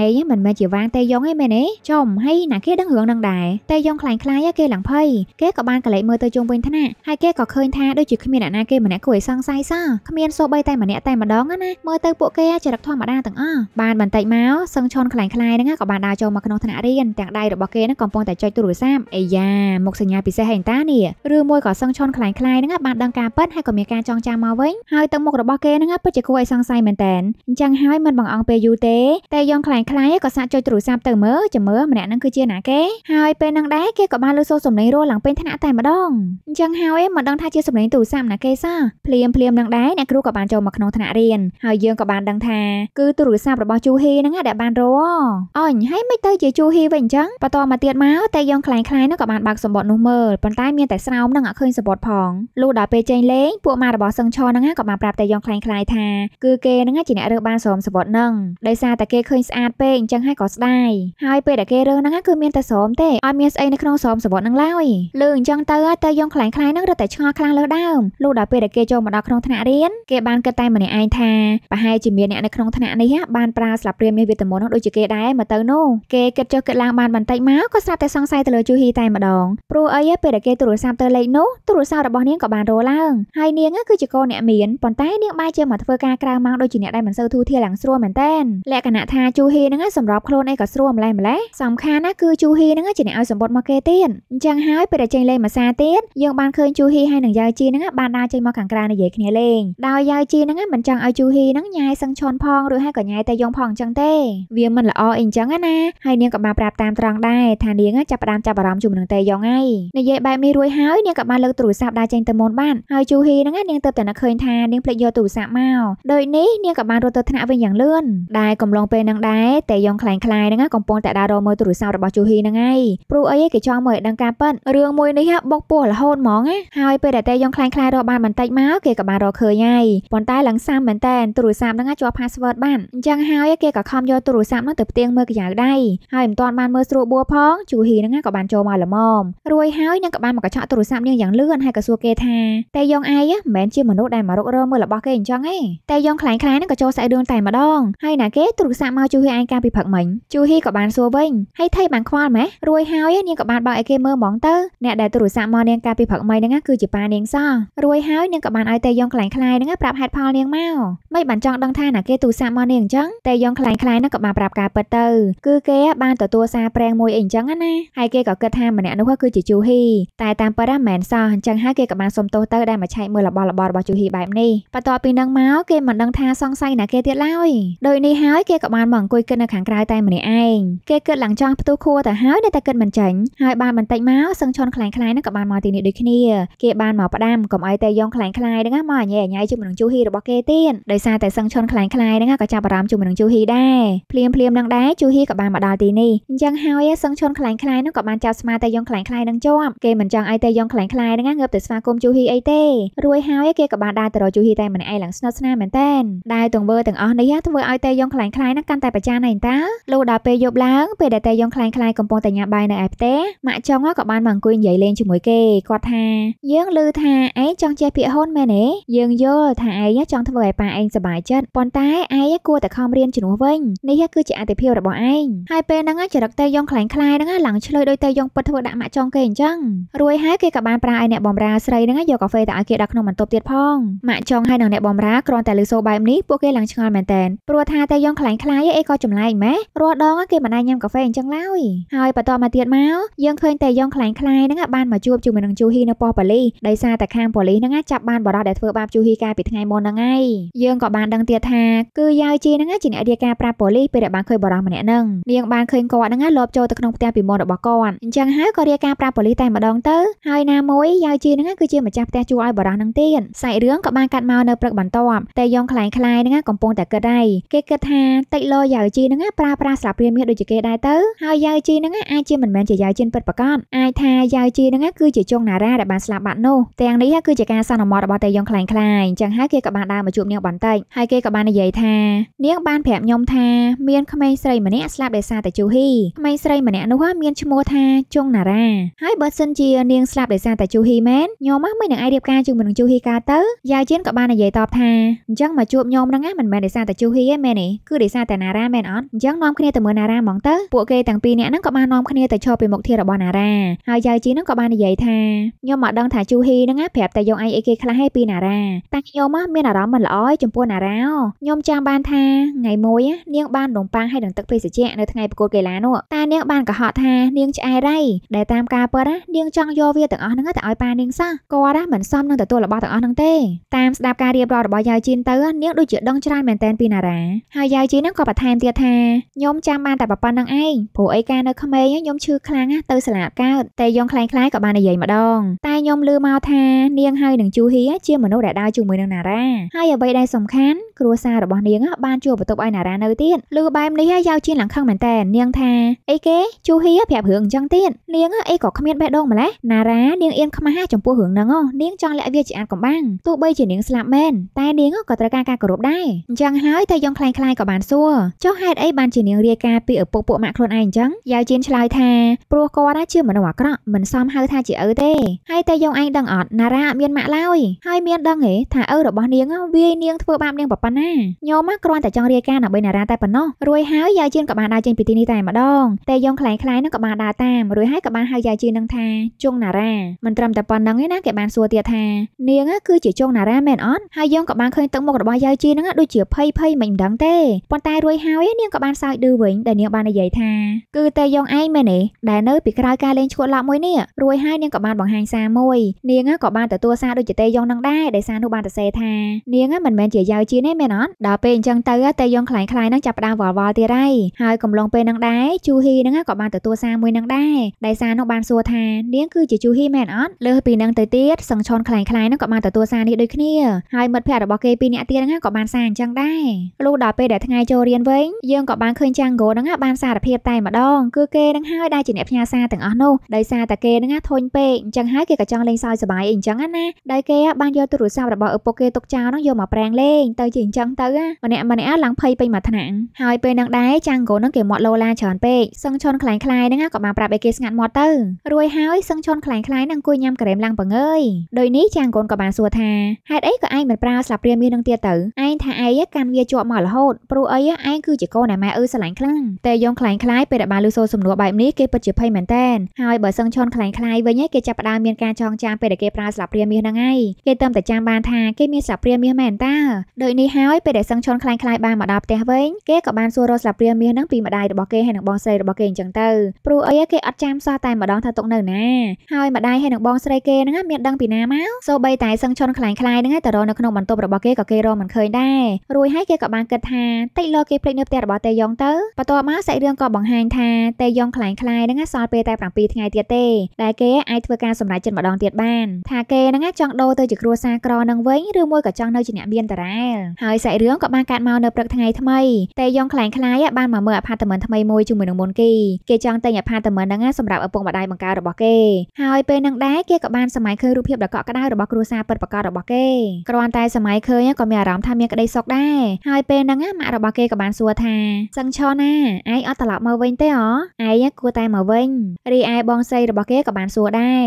ឯងមិនមែនជាវាងតេយ៉ងឯងមែនទេចំហើយណាគេដឹងរឿងនឹងដែរតេយ៉ងខ្លាំងខ្លាយគេឡើងភ័យគេក៏បានកលេចមើលទៅជុំវិញថ្នាក់ហើយគេក៏ឃើញថាដូចជាគ្មានអ្នកណាគេម្នាក់គួរឲ្យសង្ស័យសោះគ្មានសូម្បីតែម្នាក់តែម្ដងណាមើលទៅពួកគេចរិតធម្មតាទាំងអស់បានបន្តិចមកសឹងឈុនខ្លាំងខ្លាយហ្នឹងក៏បានដើរចូលមកក្នុងថ្នាក់រៀនទាំងដៃរបស់គេហ្នឹងកំពុងតែចុចទូរស័ព្ទអាយ៉ាមុខសញ្ញាពិសេសហេងតានេះឬមួយក៏សឹងឈុនខ្លាំងខ្លាយហ្នឹងបានដឹងការពិតហើយក៏មានការចងចាំមកវិញហើយទឹកមុខរបស់គេហ្នឹងពិតជាគួរឲ្យសង្ស័យមែនតើអញ្ចឹងហើយមិនបងអង់ពេលយូរទេតែយ៉ងខ្លាំងខ្លាយក៏សាកចុចទូរស័ព្ទទៅមើលចាំមើលម្នាក់ហ្នឹងគឺជាណាគេហើយពេលហ្នឹងដែរគេក៏បានលើសូរសំឡេងរស់ឡើងពេញថ្នាក់តែម្ដងអញ្ចឹងហើយមិនដឹងថាជាសំឡេងទូរស័ព្ទណាគេសោះភ្លាមភ្លាមនឹងដែរអ្នកគ្រូក៏បានចូលមកក្នុងថ្នាក់រៀនហើយយើងក៏បានដឹងថាគឺទូរស័ព្ទរបស់ជូហ៊ីហ្នឹងដែលបានរអអញហើយមិនទៅជាជូហ៊ីវិញអញ្ចឹងបន្តមកទៀតមកតែយើងខ្លាំងខ្លាយនោះក៏បានបើកសម្បត្តិនោះមើលប៉ុន្តែមានតែស្រោមនឹងអត់ឃើញសម្បត្តិផងលុះដល់ពេលចេញលេងពួកម៉ារបស់សឹងឆហ្នឹងក៏បានប្រាប់តែយើងខ្លាំងខ្លាយថាគឺគេហ្នឹងជាអ្នករើបានស្រោមសម្បត្តិហ្នឹងដោយសារតែគេឃើញស្អាតពេកអញ្ចឹងហើយក៏ស្ដាយហើយពេលដែលគេរើហ្នឹងគឺមានតែស្រោមទេអត់មានស្អីនៅក្នុងស្រោមសម្បត្តិហ្នឹងឡើយលឺអញ្ចឹងទៅតែយើងខ្លាំងខ្លាយហ្នឹងរត់តែឆ្ងល់ខ្លាំងលើដើមលុះដល់ពេលដែលគេចូលមកដល់ក្នុងថ្នាក់រៀនគេបានគិតតែម្នាក់ឯងថាប្រហែលជាមានអ្នកនៅក្នុងថ្នាក់នេះបានប្រើស្លាបព្រាមាសវេទមន្តនោះដូចជាគេដែរមកទៅនោះគេគិតចុះគិតឡើងបានបន្តិចមកក៏ស្រាប់តែសង្ស័យទៅលើជូហ៊ីតែម្ដងព្រោះអីពេលដែលគេទូរស័ព្ទទៅលេខនោះទូរស័ព្ទរបស់នាងក៏បានរលឡើងហើយនាងគឺជាកូនអ្នកមានប៉ុន្តែនាងបែរជាមកធ្វើការក្រៅម៉ោងដូចជាអ្នកដែលមិនសូវធូរធារឡើងស្រួលមែនតើលក្ខណៈថាជូហ៊ីហ្នឹងសម្របខ្លួនអីក៏ស្រួលម្លេះម្លេះសំខាន់ណាគឺជូហ៊ីហ្នឹងជាអ្នកឲ្យសម្បត្តិមកគេទៀតអញ្ចឹងហើយពេលដែលចេញលេងភាសាទៀតយើងបានឃើញជូហ៊ីហើយនឹងយ៉ាវជីហ្នឹងបានដើរចេញមកខាងក្រៅនិយាយគ្នាលេងងដោយយាយជីហ្នឹងមិនចង់ឲ្យជូហ៊ីហ្នឹងញ៉ាយសឹងឈន់ផងឬហើយក៏ញ៉ាយតែយងផងអញ្ចឹងទេវាមិនល្អអីអញ្ចឹងណាហើយនាងក៏បានប្រាប់តាមត្រង់ដែរថានាងចាប់ផ្ដើមចាប់អារម្មណ៍ជាមួយនឹងតេយងហើយនិយាយបែបនេះរួចហើយនាងក៏បានលើកទូរស័ព្ទដើរចេញទៅមុនបានហើយជូហ៊ីហ្នឹងនាងទៅតែនឹកឃើញថានាងភ្លេចយកទូរស័ព្ទមកដូចនេះនាងក៏បានរត់ទៅថ្នាក់វិញយ៉ាងលឿនដែរកំឡុងពេលហ្នឹងដែរតេយងខ្លាំងខ្លាយហ្នឹងកំពុងតែដើររមើលទូរស័ព្ទរបស់ជូហ៊ីហ្នឹងហើយព្រោះអីគេចង់មើលឲ្យដឹងការប៉ិនរឿងមួយនេះបុកពោះរហូតហ្មងណាហើយពេលដែលតេយងខ្លាំងខ្លាយរកបានបន្តិចមកគេក៏បានរកឃើញយហើយប៉ុន្តែឡើងសាមមែនតែនទូរស័ព្ទហ្នឹងអាចជាប់ password បានអញ្ចឹងហើយគេក៏ខំយកទូរស័ព្ទហ្នឹងទៅផ្ទៀងមើលកញ្ចៅដៃហើយមិនទាន់បានមើលស្រួលបួផងជូហ៊ីហ្នឹងក៏បានចូលមកល្មមរួយហើយនឹងក៏បានមកកញ្ចក់ទូរស័ព្ទនាងយ៉ាងលឿនហើយក៏សួរគេថាតេយ៉ងឯងមិនមែនជាមនុស្សដែលមករករមើលរបស់គេអញ្ចឹងទេតេយ៉ងខ្លាំងខ្លាំងហ្នឹងក៏ចូលសាច់រឿងតែម្ដងហើយណាគេទូរស័ព្ទមកជូហ៊ីឯងកាលពីព្រឹកមិញជូហ៊ីក៏បានសួរវិញហើយថៃបានខ្វល់ម៉េះរួយហើយនាងក៏បានបើកឲ្យគេមើលហ្មងទៅអ្នកដែលទូរស័ព្ទមកនាងកាលពីព្រឹកមិញហ្នឹងគឺជាប៉ានាងសោះរួយហើយនាងក៏បានឲ្យតេយ៉ងខ្លាំងខ្លាយហ្នឹងប្រាប់ហេតុផលនាងមកមិនបានចង់ដឹងថាណាគេទូរស័ព្ទមកនាងអញ្ចឹងតែយងខ្លាញ់ខ្លាយហ្នឹងក៏បានប្រាប់ការពិតទៅ គឺគេបានទទួលសារប្រេងមួយអីអញ្ចឹងណាហើយគេក៏គិតថាម្នាក់នោះគឺជាជូហ៊ីតែតាមពិតហ្នឹងមិនមែនសោះអញ្ចឹងហើយគេក៏បានសុំទោសទៅដែលមកឆែកមើលរបស់របររបស់ជូហ៊ីបែបនេះបន្ទាប់ពីហ្នឹងមកគេមិនដឹងថាសង្ស័យណាគេទៀតឡើយដោយនេះហើយគេក៏បានមកអង្គុយគិតនៅខាងក្រៅតែម្នាក់ឯងគេគិតឡើងចង់ផ្ទុះខួរទៅហើយតែគិតមិនចាញ់ហើយបានបន្តិចមកសឹងឈុនខ្លាញ់ខ្លាយហ្នឹងក៏បានមកទីនេះដូចគ្នាគេបានមកផ្ដាំកុំឲ្យតែយងខ្លាញ់ខ្លាយហ្នឹងមកអញញ៉ែញ៉ៃជាមួយនឹងជូហ៊ីរបស់គេទៀតដោយសារតែសឹងឈុនខ្លាំងខ្លាយហ្នឹងក៏ចាប់អារម្មណ៍ជាមួយនឹងជូហ៊ីដែរភ្លាមភ្លាមនឹងដែរជូហ៊ីក៏បានមកដល់ទីនេះអញ្ចឹងហើយសឹងឈុនខ្លាំងខ្លាយហ្នឹងក៏បានចាប់ស្មាតែយ៉ងខ្លាំងខ្លាយនឹងជាប់គេមិនចង់អីតែយ៉ងខ្លាំងខ្លាយហ្នឹងងើបទៅស្វាគមន៍ជូហ៊ីអីទេរួចហើយគេក៏បានដើរទៅរកជូហ៊ីតែម្នាក់ឯងឡើងស្និទ្ធស្នាលមែនតើដែលទង្វើទាំងអស់នេះធ្វើឲ្យតែយ៉ងខ្លាំងខ្លាយហ្នឹងកាន់តែប្រចាណៃតាលុះដល់ពេលយប់ឡើងពេលដែលតែយ៉ងខ្លាំងខ្លាយកំពុងតែញ៉ាំបាយនៅឯផ្ទះម៉ាក់ចុងក៏បានមកអង្គុយនិយាយលេងជាមួយគេគាត់ថាយើងឮថាឯងចង់ចេះពាក្យហ៊ុនមែនទេយើងយើងយល់ថាឯងចង់ធ្វើឲ្យប៉ាឯងសប្បាយចិត្តប៉ុន្តែឯងគួរតែខំរៀនជំនួសវិញនេះគឺជាអតិភិបរបស់ឯងហើយពេលហ្នឹងចរិតតេយងខ្លាំងខ្លាយហ្នឹងឡើងឆ្លើយដោយតេយងពិតធ្វើដាក់ម៉ាក់ចង់គេអញ្ចឹងរួចហើយគេក៏បានប្រាឲ្យអ្នកបំរាស្រីហ្នឹងយកកាហ្វេទៅឲ្យគេដាក់ក្នុងបន្ទប់ទៀតផងម៉ាក់ចង់ហើយនឹងអ្នកបំរាគ្រាន់តែលើសូបែបនេះពួកគេឡើងឆ្ងល់មែនតើព្រោះថាតេយងខ្លាំងខ្លាយអីក៏ចម្លែកម៉េះរាល់ដងគេមិនអាចញ៉ាំកាហ្វេអញ្ចឹងឡើយហើយបន្តមកទៀតមកយើងឃើញតេយងខ្លាំងខ្លាយហ្នឹងបានមកជួបជាមួយនឹងជូហ៊ីនៅប៉ុស្តិ៍ប៉ូលីសដោយសារតែខាងប៉ូលីសហ្នឹងចាប់បានបរិបទដែលធ្វើបាបជូហ៊ីកាលពីថ្ងៃមុនហ្នឹងហើយយើងក៏បានដឹងទៀតថាគឺយ៉ាវជីហ្នឹងជាអ្នករាយការណ៍ប្រាប់ប៉ូលីសពេលដែលបានឃើញបរិះម្នាក់ហ្នឹងនាងបានឃើញគាត់ហ្នឹងលបចូលទៅក្នុងផ្ទះពីមុនរបស់គាត់អញ្ចឹងហើយក៏រាយការណ៍ប្រាប់ប៉ូលីសតែម្ដងទៅហើយណាមួយយ៉ាវជីហ្នឹងគឺជាម្ចាស់ផ្ទះជួលឲ្យបរិះហ្នឹងទៀតសាច់រឿងក៏បានកាត់មកនៅព្រឹកបន្ទាប់តែយ៉ងខ្លែងខ្លាយហ្នឹងកំពុងតែគិតដែរគេគិតថាតិចលោយ៉ាវជីហ្នឹងប្រើប្រាស់ស្លាបព្រាមាសដូចជាគេដែរទៅហើយយ៉ាវជីហ្នឹងអាចជាមិនមែនជាយ៉ាវជីពិតប្រាកដអាចថាយ៉ាវជីហ្នឹងគឺជាចុងណារ៉ាដែលបានស្លាប់បាត់នោះទាំងនេះគឺជាការសន្មតរបស់តែយ៉ងខ្លែងខ្លាយចឹងហើយគេក៏បានដើរមកជួបនាងបន្តិចហើយគេក៏បាននិយាយថានាងបានប្រាប់ខ្ញុំថាមានក្មេងស្រីម្នាក់ស្លាប់ដោយសារតែជូហ៊ីក្មេងស្រីម្នាក់នោះមានឈ្មោះថាជុងណារ៉ាហើយបើសិនជានាងស្លាប់ដោយសារតែជូហ៊ីមែនខ្ញុំមិននឹងអាចរៀបការជាមួយនឹងជូហ៊ីកើតទៅយ៉ាវជៀនក៏បាននិយាយតបថាអញ្ចឹងមកជួបខ្ញុំហ្នឹងមិនមែនដោយសារតែជូហ៊ីទេមែនទេគឺដោយសារតែណារ៉ាមែនអត់អញ្ចឹងនាំគ្នាទៅមើលណារ៉ាហ្មងទៅពួកគេទាំងពីរនាក់ហ្នឹងក៏បាននាំគ្នាទៅឈរពីមុខធារបស់ណារ៉ាហើយយ៉ាវជីហ្នឹងក៏បាននិយាយថាខ្ញុំមកដឹងថាជូហ៊ីហ្នឹងប្រាប់តែយកឯងអីគេខ្លះឯពីណារ៉ាតែខ្ញុំមានអារម្មណ៍មិនល្អចំពោះណារ៉ោខ្ញុំចាំបានថាថ្ងៃមួយនាងបានដងប៉ាងឲ្យនឹងទឹកភេសជ្ជៈនៅថ្ងៃប្រកួតកីឡានោះតែនាងបានកុហកថានាងឆ្អែរៃដែលតាមការពិតនាងចង់យកវាទាំងអស់ហ្នឹងទៅឲ្យប៉ានាងសោះគាត់មិនសមនឹងទទួលរបស់ទាំងអស់ហ្នឹងទេតាមស្ដាប់ការរៀបរាប់របស់យាយជីនទៅនាងដូចជាដឹងច្រើនមែនតែនពីណារ៉ាហើយយាយជីនហ្នឹងក៏បន្ថែមទៀតថាខ្ញុំចាំបានតែប្រប៉ុណ្្នឹងឯងព្រោះអីការនៅក្មេងខ្ញុំឈឺខ្លាំងទៅស្លាប់កើតតែយងខ្លាំងខ្លាយក៏បាននិយាយម្ដងតែខ្ញុំលឺមកថានាងហើយនឹងជូហ៊ីជាមនុស្សដែលដើរយជាមួយនឹងណារ៉ាហើយអ្វីដែលសំខាន់គ្រួសាររបស់នាងបានជួបបន្ទប់ឲ្យណារ៉ានៅទៀតឬបែបនេះយ៉ាវជាឡើងខឹងមែនតើនាងថាអីគេជូហ៊ីប្រាប់រឿងអញ្ចឹងទៀតនាងអីក៏គ្មានបេះដូងម្ល៉េះណារ៉ានាងអៀនខ្មាស់ចំពោះរឿងហ្នឹងនាងចង់លាក់វាជាអាចកំបាំងទោះបីជានាងស្លាប់មែនតែនាងក៏ត្រូវការការគោរពដែរអញ្ចឹងហើយតែយងខ្លាំងខ្លាយក៏បានសួរចុះហេតុអីបានជានាងរាយការណ៍ពីឪពុកពួកម៉ាក់ខ្លួនឯងអញ្ចឹងយ៉ាវជាឆ្លើយថាព្រោះគាត់ជាមនុស្សអាក្រក់មិនសមហៅថាជាឪទេហើយតែយងឯងដឹងអត់ណារ៉ាអត់មានម៉ាក់ឡើយហើយមានដឹងហេថាឪរបស់នាងវាយនាងធ្វើបាបនាងប៉ុណ្ណាញោមគ្រាន់តែចង់រាយការណ៍ដើម្បីនារាតែប៉ុណ្ណោះរួចហើយយាយជឿនក៏បានដើរចេញពីទីនេះតែម្ដងតែយងខ្លែងខ្លាយនឹងក៏បានដើរតាមរួចហើយក៏បានហៅយាយជឿននឹងថាជុងនារាមិនត្រឹមតែប៉ុណ្្នឹងទេណាគេបានសួរទៀតថា នាង គឺជាជុងនារាមែនអត់ហើយយងក៏បានឃើញទឹកមុខរបស់យាយជឿននឹងដូចជាភ័យភ័យមិនដឹងទេប៉ុន្តែរួចហើយនាងក៏បានសើចឌឺវិញដែលនាងបាននិយាយថា គឺតែយងឯងមែនទេដែលនៅពីក្រោយការលេងឈួតឡប់មួយនេះរួចហើយនាងក៏បានបង្ហាញសារមួយនាងក៏បានទទួលសារដូចជាតេយងនឹងដែរដែលសារនោះបានទៅសេថានាងមិនមែនជាយាយជាទេមែនអត់ដល់ពេលអញ្ចឹងទៅតែយងខ្លាំងខ្លាយនឹងចាប់ផ្ដើមវល់វល់ទៀតហើយហើយកំឡុងពេលនឹងដែរជូហ៊ីនឹងក៏បានទទួលសារមួយនឹងដែរដែលសារនោះបានសួរថានាងគឺជាជូហ៊ីមែនអត់លើសពីនឹងទៅទៀតសង្ឈនខ្លាំងខ្លាយនឹងក៏បានទទួលសារនេះដូចគ្នាហើយមិត្តភក្តិរបស់គេពីរនាក់ទៀតហ្នឹងក៏បានសារអញ្ចឹងដែរលុះដល់ពេលដែលថ្ងៃចូលរៀនវិញយើងក៏បានឃើញចាំងហ្គោហ្នឹងបានសារភាពតែម្ដង គឺគេហ្នឹងហើយដែលជាអ្នកផ្ញើសារទាំងអស់នោះដោយសារតែគេហ្នឹងធុញពេកអញ្ចឹងហើយគេក៏ចង់លេងសើចសប្បាយអីអញ្ចឹងណាដោយគេបានយកទូរស័ព្ទរបស់ឪពុកគេទុកចោលនោះយកមកប្រាំងលេងទៅជាអញ្ចឹងទៅម្នាក់ម្នាក់ឡើងភ័យពេញមួយថ្នាក់ហើយពេលនឹងដែរចាំងកូននឹងគេមកលោឡាច្រើនពេកសឹងឈុនខ្លាំងខ្លាយហ្នឹងក៏បានប្រាប់ឲ្យគេស្ងាត់មាត់ទៅរួចហើយសឹងឈុនខ្លាំងខ្លាយនឹងអង្គុយញ៉ាំក្រែមឡើងបងអើយដោយនេះចាំងកូនក៏បានសួរថាហេតុអីក៏ឯងមិនប្រើស្លាបព្រាមៀននឹងទៀតទៅឯងថាឯងកាន់វាជាប់មករហូតព្រោះអីឯងគឺជាកូនឯម៉ែអឺស្រឡាញ់ខ្លាំងតែយងខ្លាំងខ្លាយពេលដែលបានលឺសូរសំណួរបែបនេះគេពិតជាភ័យមែនតើហើយបើសឹងឈុនខ្លាំងខ្លាយវិញគេចាប់ផ្ដើមមានការចងចាំពេលដែលគេប្រើស្លាបព្រាមាសហ្នឹងហើយគេតាមតែចាំបានបានថាគេមានស្លាបព្រាមាសមែនតាដូចនេះហើយពេលដែលសឹងឈុនខ្លាំងខ្លាយបានមកដល់ផ្ទះវិញគេក៏បានសួររកស្លាបព្រាមាសហ្នឹងពីម្ដាយរបស់គេហើយនិងបងស្រីរបស់គេអញ្ចឹងទៅព្រោះអីគេអត់ចាំសោះតែម្ដងថាទុកនៅណាហើយម្ដាយហើយនិងបងស្រីគេហ្នឹងមានដឹងពីណាមកសូម្បីតែសឹងឈុនខ្លាំងខ្លាយហ្នឹងតែរនៅក្នុងបន្ទប់របស់គេក៏គេរមិនឃើញដែររួចហើយគេក៏បានគិតថាតិចលគេភ្លេចនៅផ្ទះរបស់តេយ៉ងទៅបន្ទាប់មកសាច់រឿងក៏បង្ហាញថាតេយ៉ងខ្លាំងខ្លាយហ្នឹងសល់ពេលតែ7ថ្ងៃទៀតទេដែលគេអាចធ្វើការសម្រេចចិត្តម្ដងទៀតបានថាគេហ្នឹងចង់ដូរទៅជាគ្រួសារក្រនឹងវិញឬមួយក៏ចង់នៅជាអ្នកមានតារ៉ែលហើយសាច់រឿងក៏បានកាត់មកនៅព្រឹកថ្ងៃថ្មីតេយ៉ងខ្លាំងខ្លាយបានមកមើលអផាតមិនថ្មីមួយជាមួយនឹងមុនគេគេចង់ទិញអផាតមិនហ្នឹងសម្រាប់ឪពុកម្ដាយបង្ការរបស់គេហើយពេលនឹងដែរគេក៏បានសម័យឃើញរូបភាពដ៏កក់ក្ដៅរបស់គ្រួសារពិតប្រាកដរបស់គេគ្រាន់តែសម័យឃើញក៏មានអារម្មណ៍ថាមានក្តីសុខដែរហើយពេលហ្នឹងម៉ាក់របស់គេក៏បានសួរថាសឹងឆណាឯងអត់ត្រឡប់មកវិញទេអូឯងគួរតែមកវិញរីឯបងស្រីរបស់គេក៏បានសួរដែរ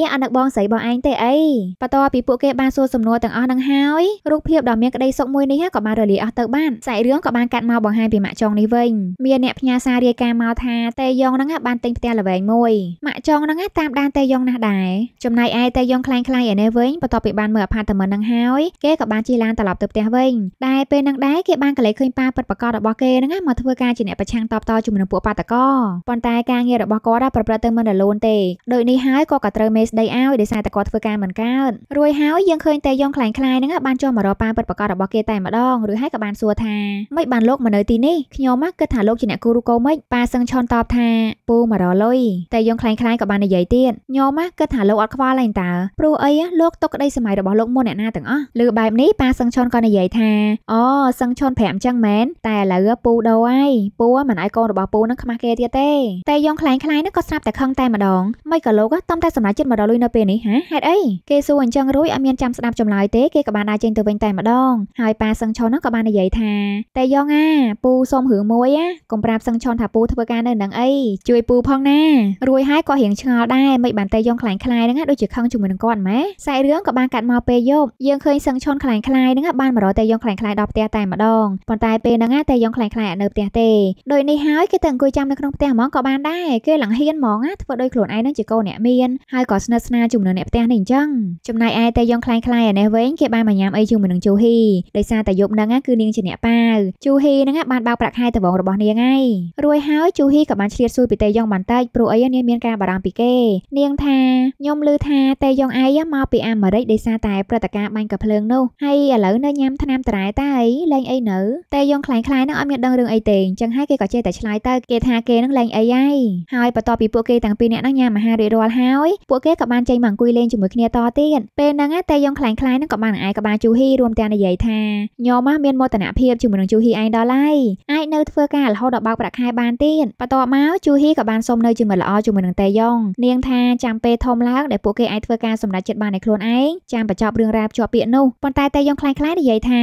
ឯងអត់នឹកបងស្រីបងឯងទេអីបន្ទាប់ពីពួកគេបានសួរសំនួរទាំងអស់នឹងហើយរូបភាពដ៏មានក្តីសុខមួយនេះក៏បានរលាយអស់ទៅបានសាច់រឿងក៏បានកាត់មកបង្ហាញពីម៉ាក់ចុងនេះវិញមានអ្នកផ្ញើសាររាយការណ៍មកថាតេយ៉ងហ្នឹងបានទិញផ្ទះល្វែងមួយម៉ាក់ចុងហ្នឹងតាមដានតេយ៉ងណាស់ដែរចំណែកឯតេយ៉ងខ្លាំងខ្លាយឯនេះវិញបន្ទាប់ពីបានមើលអផាតមិនហ្នឹងហើយគេក៏បានជិះឡានត្រឡប់ទៅផ្ទះវិញដែលពេលហ្នឹងដែរគេបានកលេចឃើញប៉ាពិតប្រកបរបស់គេហ្នឹងមកធ្វើការជាអ្នកប្រឆាំងតបតជាមួយនឹងពួកបាតកោប៉ុន្តែការងាររបស់គាត់ប្រព្រឹត្តទៅមិនរលូនទេដូចនេះហើយក៏ក៏ត្រូវមេស្ដីឲ្យដោយសារតែគាត់ធ្វើការមិនកើតរួចហើយយើងឃើញតេយ៉ងខ្លែងខ្លាយហ្នឹងបានចុះមករកប៉ាពិតប្រកបរបស់គេតែម្ដងឬហើយក៏បានសួរថាមិនបានលោកមកនៅទីនេះខ្ញុំគិតថាលោកជាអ្នកគូរូកូមិនប៉ាសឹងឆន់តបថាពូមករលុយតែយ៉ងខ្លែងខ្លាយក៏បាននិយាយទៀតញោមគិតថាលោកអត់ខ្វល់ឡើយតើព្រោះអីលោកទុកក្តីសម័យរបស់លោកមុនអ្នកណាទាំងអស់ឬបែបនេះប៉ាសឹងឆន់ក៏និយាយថាអូសឹងឆន់ប្រាំអញ្ចឹងមែនតែឥឡូវពូដូរហើយពូមិនឲ្យកូនរបស់ពូនឹងខ្មាស់គេទៀតទេតែយ៉ងខ្លែងខ្លាយនឹងក៏ស្រាប់តែខឹងតែម្ដងមិនក៏លោកតំតែសម្រាប់ចិត្តមករលុយនៅពេលនេះហាហេតុអីគេសួរអញ្ចឹងរួយអត់មានចាំស្ដាប់ចម្លើយទេគេក៏បានដើរចេញទៅវិញតែម្ដងហើយប៉ាសឹងឆុនហ្នឹងក៏បាននិយាយថាតែយ៉ងអា ពូសុំរឿងមួយណាកុំប្រាប់សឹងឆុនថាពូធ្វើការនៅនឹងអីជួយពូផងណារួយហើយក៏រៀងឆ្ងល់ដែរមិនបានតែយ៉ងខ្លាំងខ្លាយហ្នឹងដូចជាខឹងជាមួយនឹងគាត់ម៉ែខ្សែរឿងក៏បានកាត់មកពេលយប់យើងឃើញសឹងឆុនខ្លាំងខ្លាយហ្នឹងបានមករកតែយ៉ងខ្លាំងខ្លាយដល់ផ្ទះតែម្ដងប៉ុន្តែពេលហ្នឹងតែយ៉ងខ្លាំងខ្លាយអត់នៅផ្ទះទេដោយនេះហើយគេទៅអង្គុយចាំនៅក្នុងផ្ទះហ្មងក៏បានដែរគេឡើងហ៊ានហ្មងណាធ្វើដោយខ្លួនឯងហ្នឹងជាកូនអ្នកមានហើយក៏ស្និទ្ធស្នាលជាមួយនឹងអ្នកផ្ទះនេះអញ្ចឹងចំណែកឯតែយ៉ងខ្លាំងខ្លាយនេះវិញគេបានមកញ៉ាំអីជាមួយនឹងជូហ៊ីដោយសារតែយប់ហ្នឹងគឺនាងជាអ្នកប៉ាវជូហ៊ីហ្នឹងបានបោកប្រាក់ខែត្បូងរបស់នាងហើយរួចហើយជូហ៊ីក៏បានឆ្លៀតសួរពីតេយ៉ងបន្តិចព្រោះអីនាងមានការបារម្ភពីគេនាងថាខ្ញុំឮថាតេយ៉ងឯងមកពីអាមេរិកដោយសារតែព្រឹត្តិការណ៍បាញ់កាភ្លើងនោះហើយឥឡូវនៅញ៉ាំថ្នាំតរ៉ែតាអីលេងអីនៅតេយ៉ងខ្លាំងខ្លាយហ្នឹងអត់មានដឹងរឿងអីទេអញ្ចឹងហើយគេក៏ចេះតែឆ្លើយទៅគេថាគេនឹងលេងអីហើយហើយបន្ទាប់ពីពួកគេទាំងពីរនាក់ហ្នឹងញ៉ាំអាហាររួចរាល់ហើយពួកគេក៏បានចេញមកអង្គុយលេងជាមួយគ្នាតទៀតពេលហ្នឹងតេយ៉ងខ្លាំងខ្លាយនឹងក៏បានឯកក្បាលជូហ៊ីរួមទាំងនិយាយថាញោមមានមោទនភាពជាមួយនឹងជូហ៊ីឯងដល់ហើយអាចនៅធ្វើការរហូតដល់បោកប្រាក់ខែបានទៀតបន្ទាប់មកជូហ៊ីក៏បានសុំនៅជាមួយល្អជាមួយនឹងតេយ៉ងនាងថាចាំពេលធំឡើងដែលពួកគេអាចធ្វើការសម្រេចចិត្តបានដោយខ្លួនឯងចាំបញ្ចប់រឿងរ៉ាវជាប់ពាក្យនោះប៉ុន្តែតេយ៉ងខ្លាំងខ្លាយនិយាយថា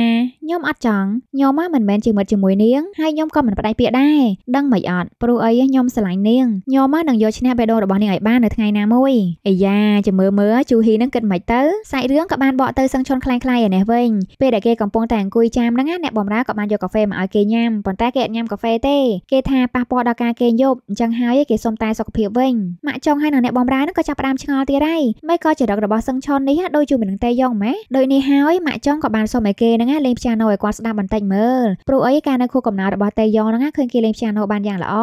ញោមអត់ចង់ញោមមិនមែនជាមិត្តជាមួយនាងហើយញោមក៏មិនបដិពាក្យដែរដឹងមិនអត់ព្រោះអីញោមស្រឡាញ់នាងញោមនឹងយកឈ្នះបេះដូងរបស់នាងឲ្យបាននៅថ្ងៃណាមួយអាយ៉ាចាំមើលមើលជូហ៊ីនឹងគិតមិនទៅសាច់រឿងក៏បានបកក់ទៅសឹងឈន់ខ្លាំងខ្លាយឯនេះវិញពេលដែលគេកំពុងតែអង្គុយចាំហ្នឹងអ្នកបម្រើក៏បានយកកាហ្វេមកឲ្យគេញ៉ាំប៉ុន្តែគេអត់ញ៉ាំកាហ្វេទេគេថាប៉ះពាល់ដល់ការគេងយប់អញ្ចឹងហើយ គេសុំតែសុខភាពវិញម៉ាក់ចុងហើយនឹងអ្នកបម្រើហ្នឹងក៏ចាប់ផ្ដើមឆ្ងល់ទៀតហើយមិនក៏ចរិតរបស់សឹងឈន់នេះដូចជាមួយនឹងតេយ៉ងម៉ែដូចនេះហើយម៉ាក់ចុងក៏បានសុំឲ្យគេហ្នឹងលេងព្យ៉ាណូឲ្យគាត់ស្ដាប់បន្តិចមើលព្រោះអីការនៅខួបកំណើតរបស់តេយ៉ងហ្នឹងឃើញគេលេងព្យ៉ាណូបានយ៉ាងល្អ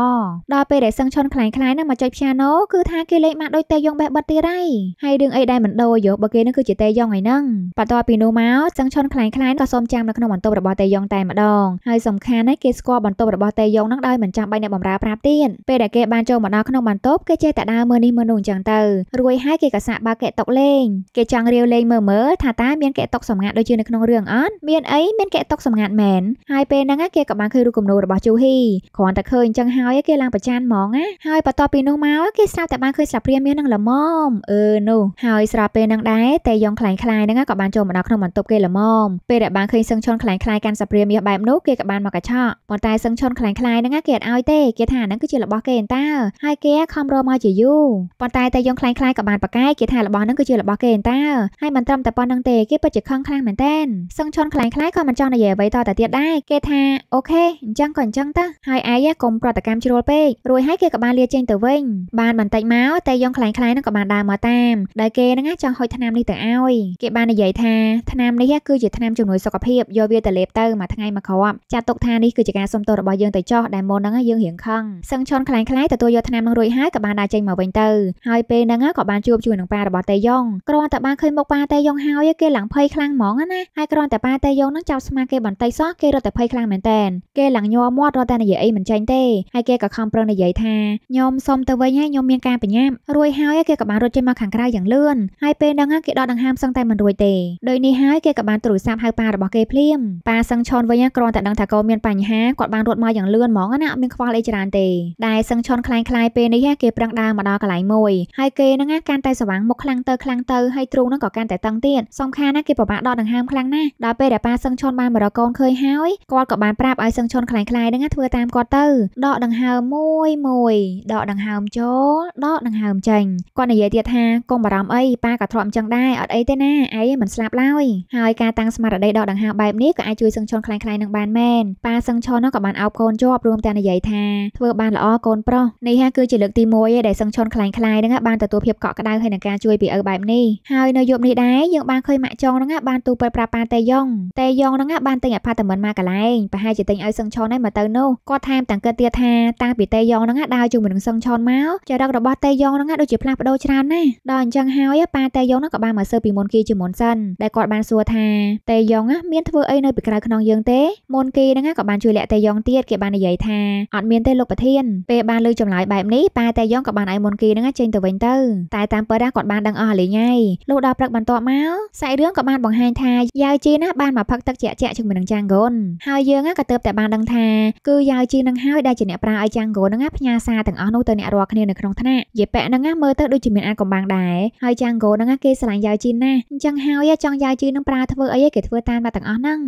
ដល់ពេលដែលសឹងឈន់ខ្លាំងខ្លាយហ្នឹងមកចុចព្យ៉ាណូគឺថាគេលេងមកដូចតេយ៉ងបេះបិទទៀតហើយហើយរឿងអីដែលមិនដូរយោបើគេហ្នឹងគឺជាតេយ៉ងឯហ្នឹងបន្ទាប់ពីនោះមកចឹងឈុនខ្លែងខ្លែងក៏សូមចាំនៅក្នុងបន្ទប់របស់តេយ៉ុងតែម្ដងហើយសំខាន់ណាស់គេស្គាល់បន្ទប់របស់តេយ៉ុងនឹងដោយមិនចាំបាច់អ្នកបម្រើប្រាប់ទៀតពេលដែលគេបានចូលមកដល់ក្នុងបន្ទប់គេចេះតែដើរមើលនេះមើលនោះចឹងទៅរួយហើយគេក៏សាកបើកែតុកលេងគេចង់រាវលេងមើលមើលថាតើមានកែតុកសម្ងាត់ដូចជានៅក្នុងរឿងអត់មានអីមានកែតុកសម្ងាត់មែនហើយពេលហ្នឹងគេក៏បានឃើញរូបគំនូររបស់ជូហ៊ីគ្រាន់តែឃើញចឹងហើយគេឡើងប្រច័នហ្មងណាហើយបន្ទាប់ពីនោះមកគេស្រាប់តែបានឃើញស្លាព្រាមាននឹងល្មមអឺនោះហើយស្រាប់ពេលហ្នឹងដែរតេយ៉ុងខ្លែងខ្លាយហ្នឹងក៏បានចូលមកដល់ក្នុងបន្ទប់គេល្មមពេលដែលបានឃើញសឹងឈុនខ្លាំងខ្លាយកាន់សាព្រាមាសបែបនោះគេក៏បានមកកញ្ឆក់ប៉ុន្តែសឹងឈុនខ្លាំងខ្លាយហ្នឹងគេអត់ឲ្យទេគេថាហ្នឹងគឺជារបស់គេអន្តើហើយគេខំរមកជាយូរប៉ុន្តែតែយងខ្លាំងខ្លាយក៏បានប្រកែកគេថារបស់ហ្នឹងគឺជារបស់គេអន្តើហើយមិនត្រឹមតែប៉ុណ្្នឹងទេគេពិតជាខឹងខ្លាំងមែនតើសឹងឈុនខ្លាំងខ្លាយក៏មិនចង់និយាយអ្វីតទៅទៀតដែរគេថាអូខេអញ្ចឹងក៏អញ្ចឹងទៅហើយឯងកុំប្រតិកម្មជ្រួលពេករួចហើយគេក៏បានលាចេញទៅវិញបានបន្តិចមកតែយងខ្លាំងខ្លាយហ្នឹងក៏បានដើរមកតាមដែលគេហ្នឹងចង់ហុចថ្នាំនេះទៅឲ្យគេបាននិយាយថាថ្នាំនេះគឺជាថ្នាំជំនួយសុខភាពយកវាទៅលេបទៅមួយថ្ងៃមួយគ្រាប់ចាត់ទុកថានេះគឺជាការសុំទោសរបស់យើងទៅចោះដែលមុនហ្នឹងយើងរៀងខឹងសឹងឈន់ខ្លាំងខ្លាយទទួលយកថ្នាំនឹងរួចហើយក៏បានដើរចេញមកវិញទៅហើយពេលហ្នឹងក៏បានជួបជាមួយនឹងប៉ារបស់តេយ៉ងគ្រាន់តែបានឃើញមុខប៉ាតេយ៉ងហើយគេឡើងភ័យខ្លាំងហ្មងណាហើយគ្រាន់តែប៉ាតេយ៉ងហ្នឹងចាប់ស្មាគេបន្តិចសោះគេរត់តែភ័យខ្លាំងមែនតែនគេឡើងញ័រមាត់រត់តែនិយាយអីមិនចេញទេហើយគេក៏ខំប្រឹងនិយាយថាខ្ញុំសុំទៅវិញហើយខ្ញុំមានការប្រញាប់រួចហើយគេក៏បានរត់ចេញមកខាងក្រៅយ៉ាងលឿនហើយពេលហ្នឹងគេដកដង្ហើមសឹងតែមិនរួចទេដោយនេះហើយគេក៏បានទូរស័ព្ទហៅប៉ារបស់គេភ្លាមប៉ាសឹងឆុនវិញគ្រាន់តែដឹងថាកូនមានបញ្ហាគាត់បានរត់មកយ៉ាងលឿនហ្មងណាមានខ្វល់អីច្រើនទេដែលសឹងឆុនคล้ายคล้ายពេលនេះគេប្រឹងដើរមកដល់កន្លែងមួយហើយគេនឹងកាន់តែស្វាងមុខខ្លាំងទៅខ្លាំងទៅហើយទ្រូងនឹងក៏កាន់តែតឹងទៀតសំខាន់ណាគេពិបាកដកដង្ហើមខ្លាំងណាស់ដល់ពេលដែលប៉ាសឹងឆុនបានមករកកូនឃើញហើយគាត់ក៏បានប្រាប់ឲ្យសឹងឆុនคล้ายคล้ายនឹងធ្វើតាមគាត់ទៅដកដង្ហើមមួយមួយដកដង្ហើមចូលដកដង្ហើមចេញគាត់និយាយទៀតថាកុំបារម្ភអីប៉ាក៏ធ្លាប់អញ្ចឹងដែរអត់អីទេណាឯងមិនស្លាប់ឡើយហើយការតាំងស្មារតីដកដង្ហើមបែបនេះក៏អាចជួយសឹងឈុនខ្លាំងៗនឹងបានមែនប៉ាសឹងឈុននោះក៏បានអោបកូនជាប់រួមទាំងនិយាយថាធ្វើបានល្អកូនប្រុសនេះហាគឺជាលើកទី1ដែលសឹងឈុនខ្លាំងៗនឹងបានទទួលភាពកក់ក្ដៅហើយនឹងការជួយពីឪបែបនេះហើយនៅយប់នេះដែរយើងបានឃើញម៉ាក់ចងនឹងបានទូពេលប្រាប់ប៉ាតេយ៉ងតេយ៉ងនឹងបានទិញអផាតមិនមកកន្លែងប្រហែលជាទិញឲ្យសឹងឈុនហើយមកទៅនោះគាត់ថែមទាំងគិតទៀតថាតាំងពីតេយ៉ងនឹងដើរជាមួយនឹងសឹងឈុនមកចរិតរបស់តេយ៉ងនឹងដូចជាផ្លាស់ប្ដូរច្រើនណាស់ដល់អញ្ចឹងហើយប៉ាតេយ៉ងនឹងក៏បានមកសើពីមុនគេជាមុនសិនដែលគាត់បានសួរថាតេយ៉ងមានធ្វើអីនៅពីក្រៅខ្នងយើងទេមុនគេហ្នឹងក៏បានជួយលាក់តេយ៉ងទៀតគេបាននិយាយថាអត់មានទេលោកប្រធានពេលបានលើចម្លើយបែបនេះប៉ាតេយ៉ងក៏បានឲ្យមុនគេហ្នឹងចេញទៅវិញទៅតែតាមពិតគាត់បានដឹងអស់លីងហើយលុះដល់ព្រឹកបន្ទាប់មកសាច់រឿងក៏បានបង្ហាញថាយ៉ាវជីណាបានមកផឹកទឹកជាក់ជាក់ជាមួយនឹងចាងហ្គូនហើយយើងក៏ទើបតែបានដឹងថាគឺយ៉ាវជីនឹងហើយដែលជាអ្នកប្រាឲ្យចាងហ្គូនហ្នឹងផ្ញើសារទាំងអស់នោះទៅអ្នករាល់គ្នានៅក្នុងថ្នាក់យេប៉ែហ្នឹងមើលទៅដូចជាមានអាចកំបាំងដែរហើយចាងហ្គូនហ្នឹងគេស្រឡាញ់យ៉ាវជីណាស់អញ្ចឹងហហើយចង់យាយជីនឹងប្រើធ្វើអីគេធ្វើតាមតែទាំងអស់ហ្នឹង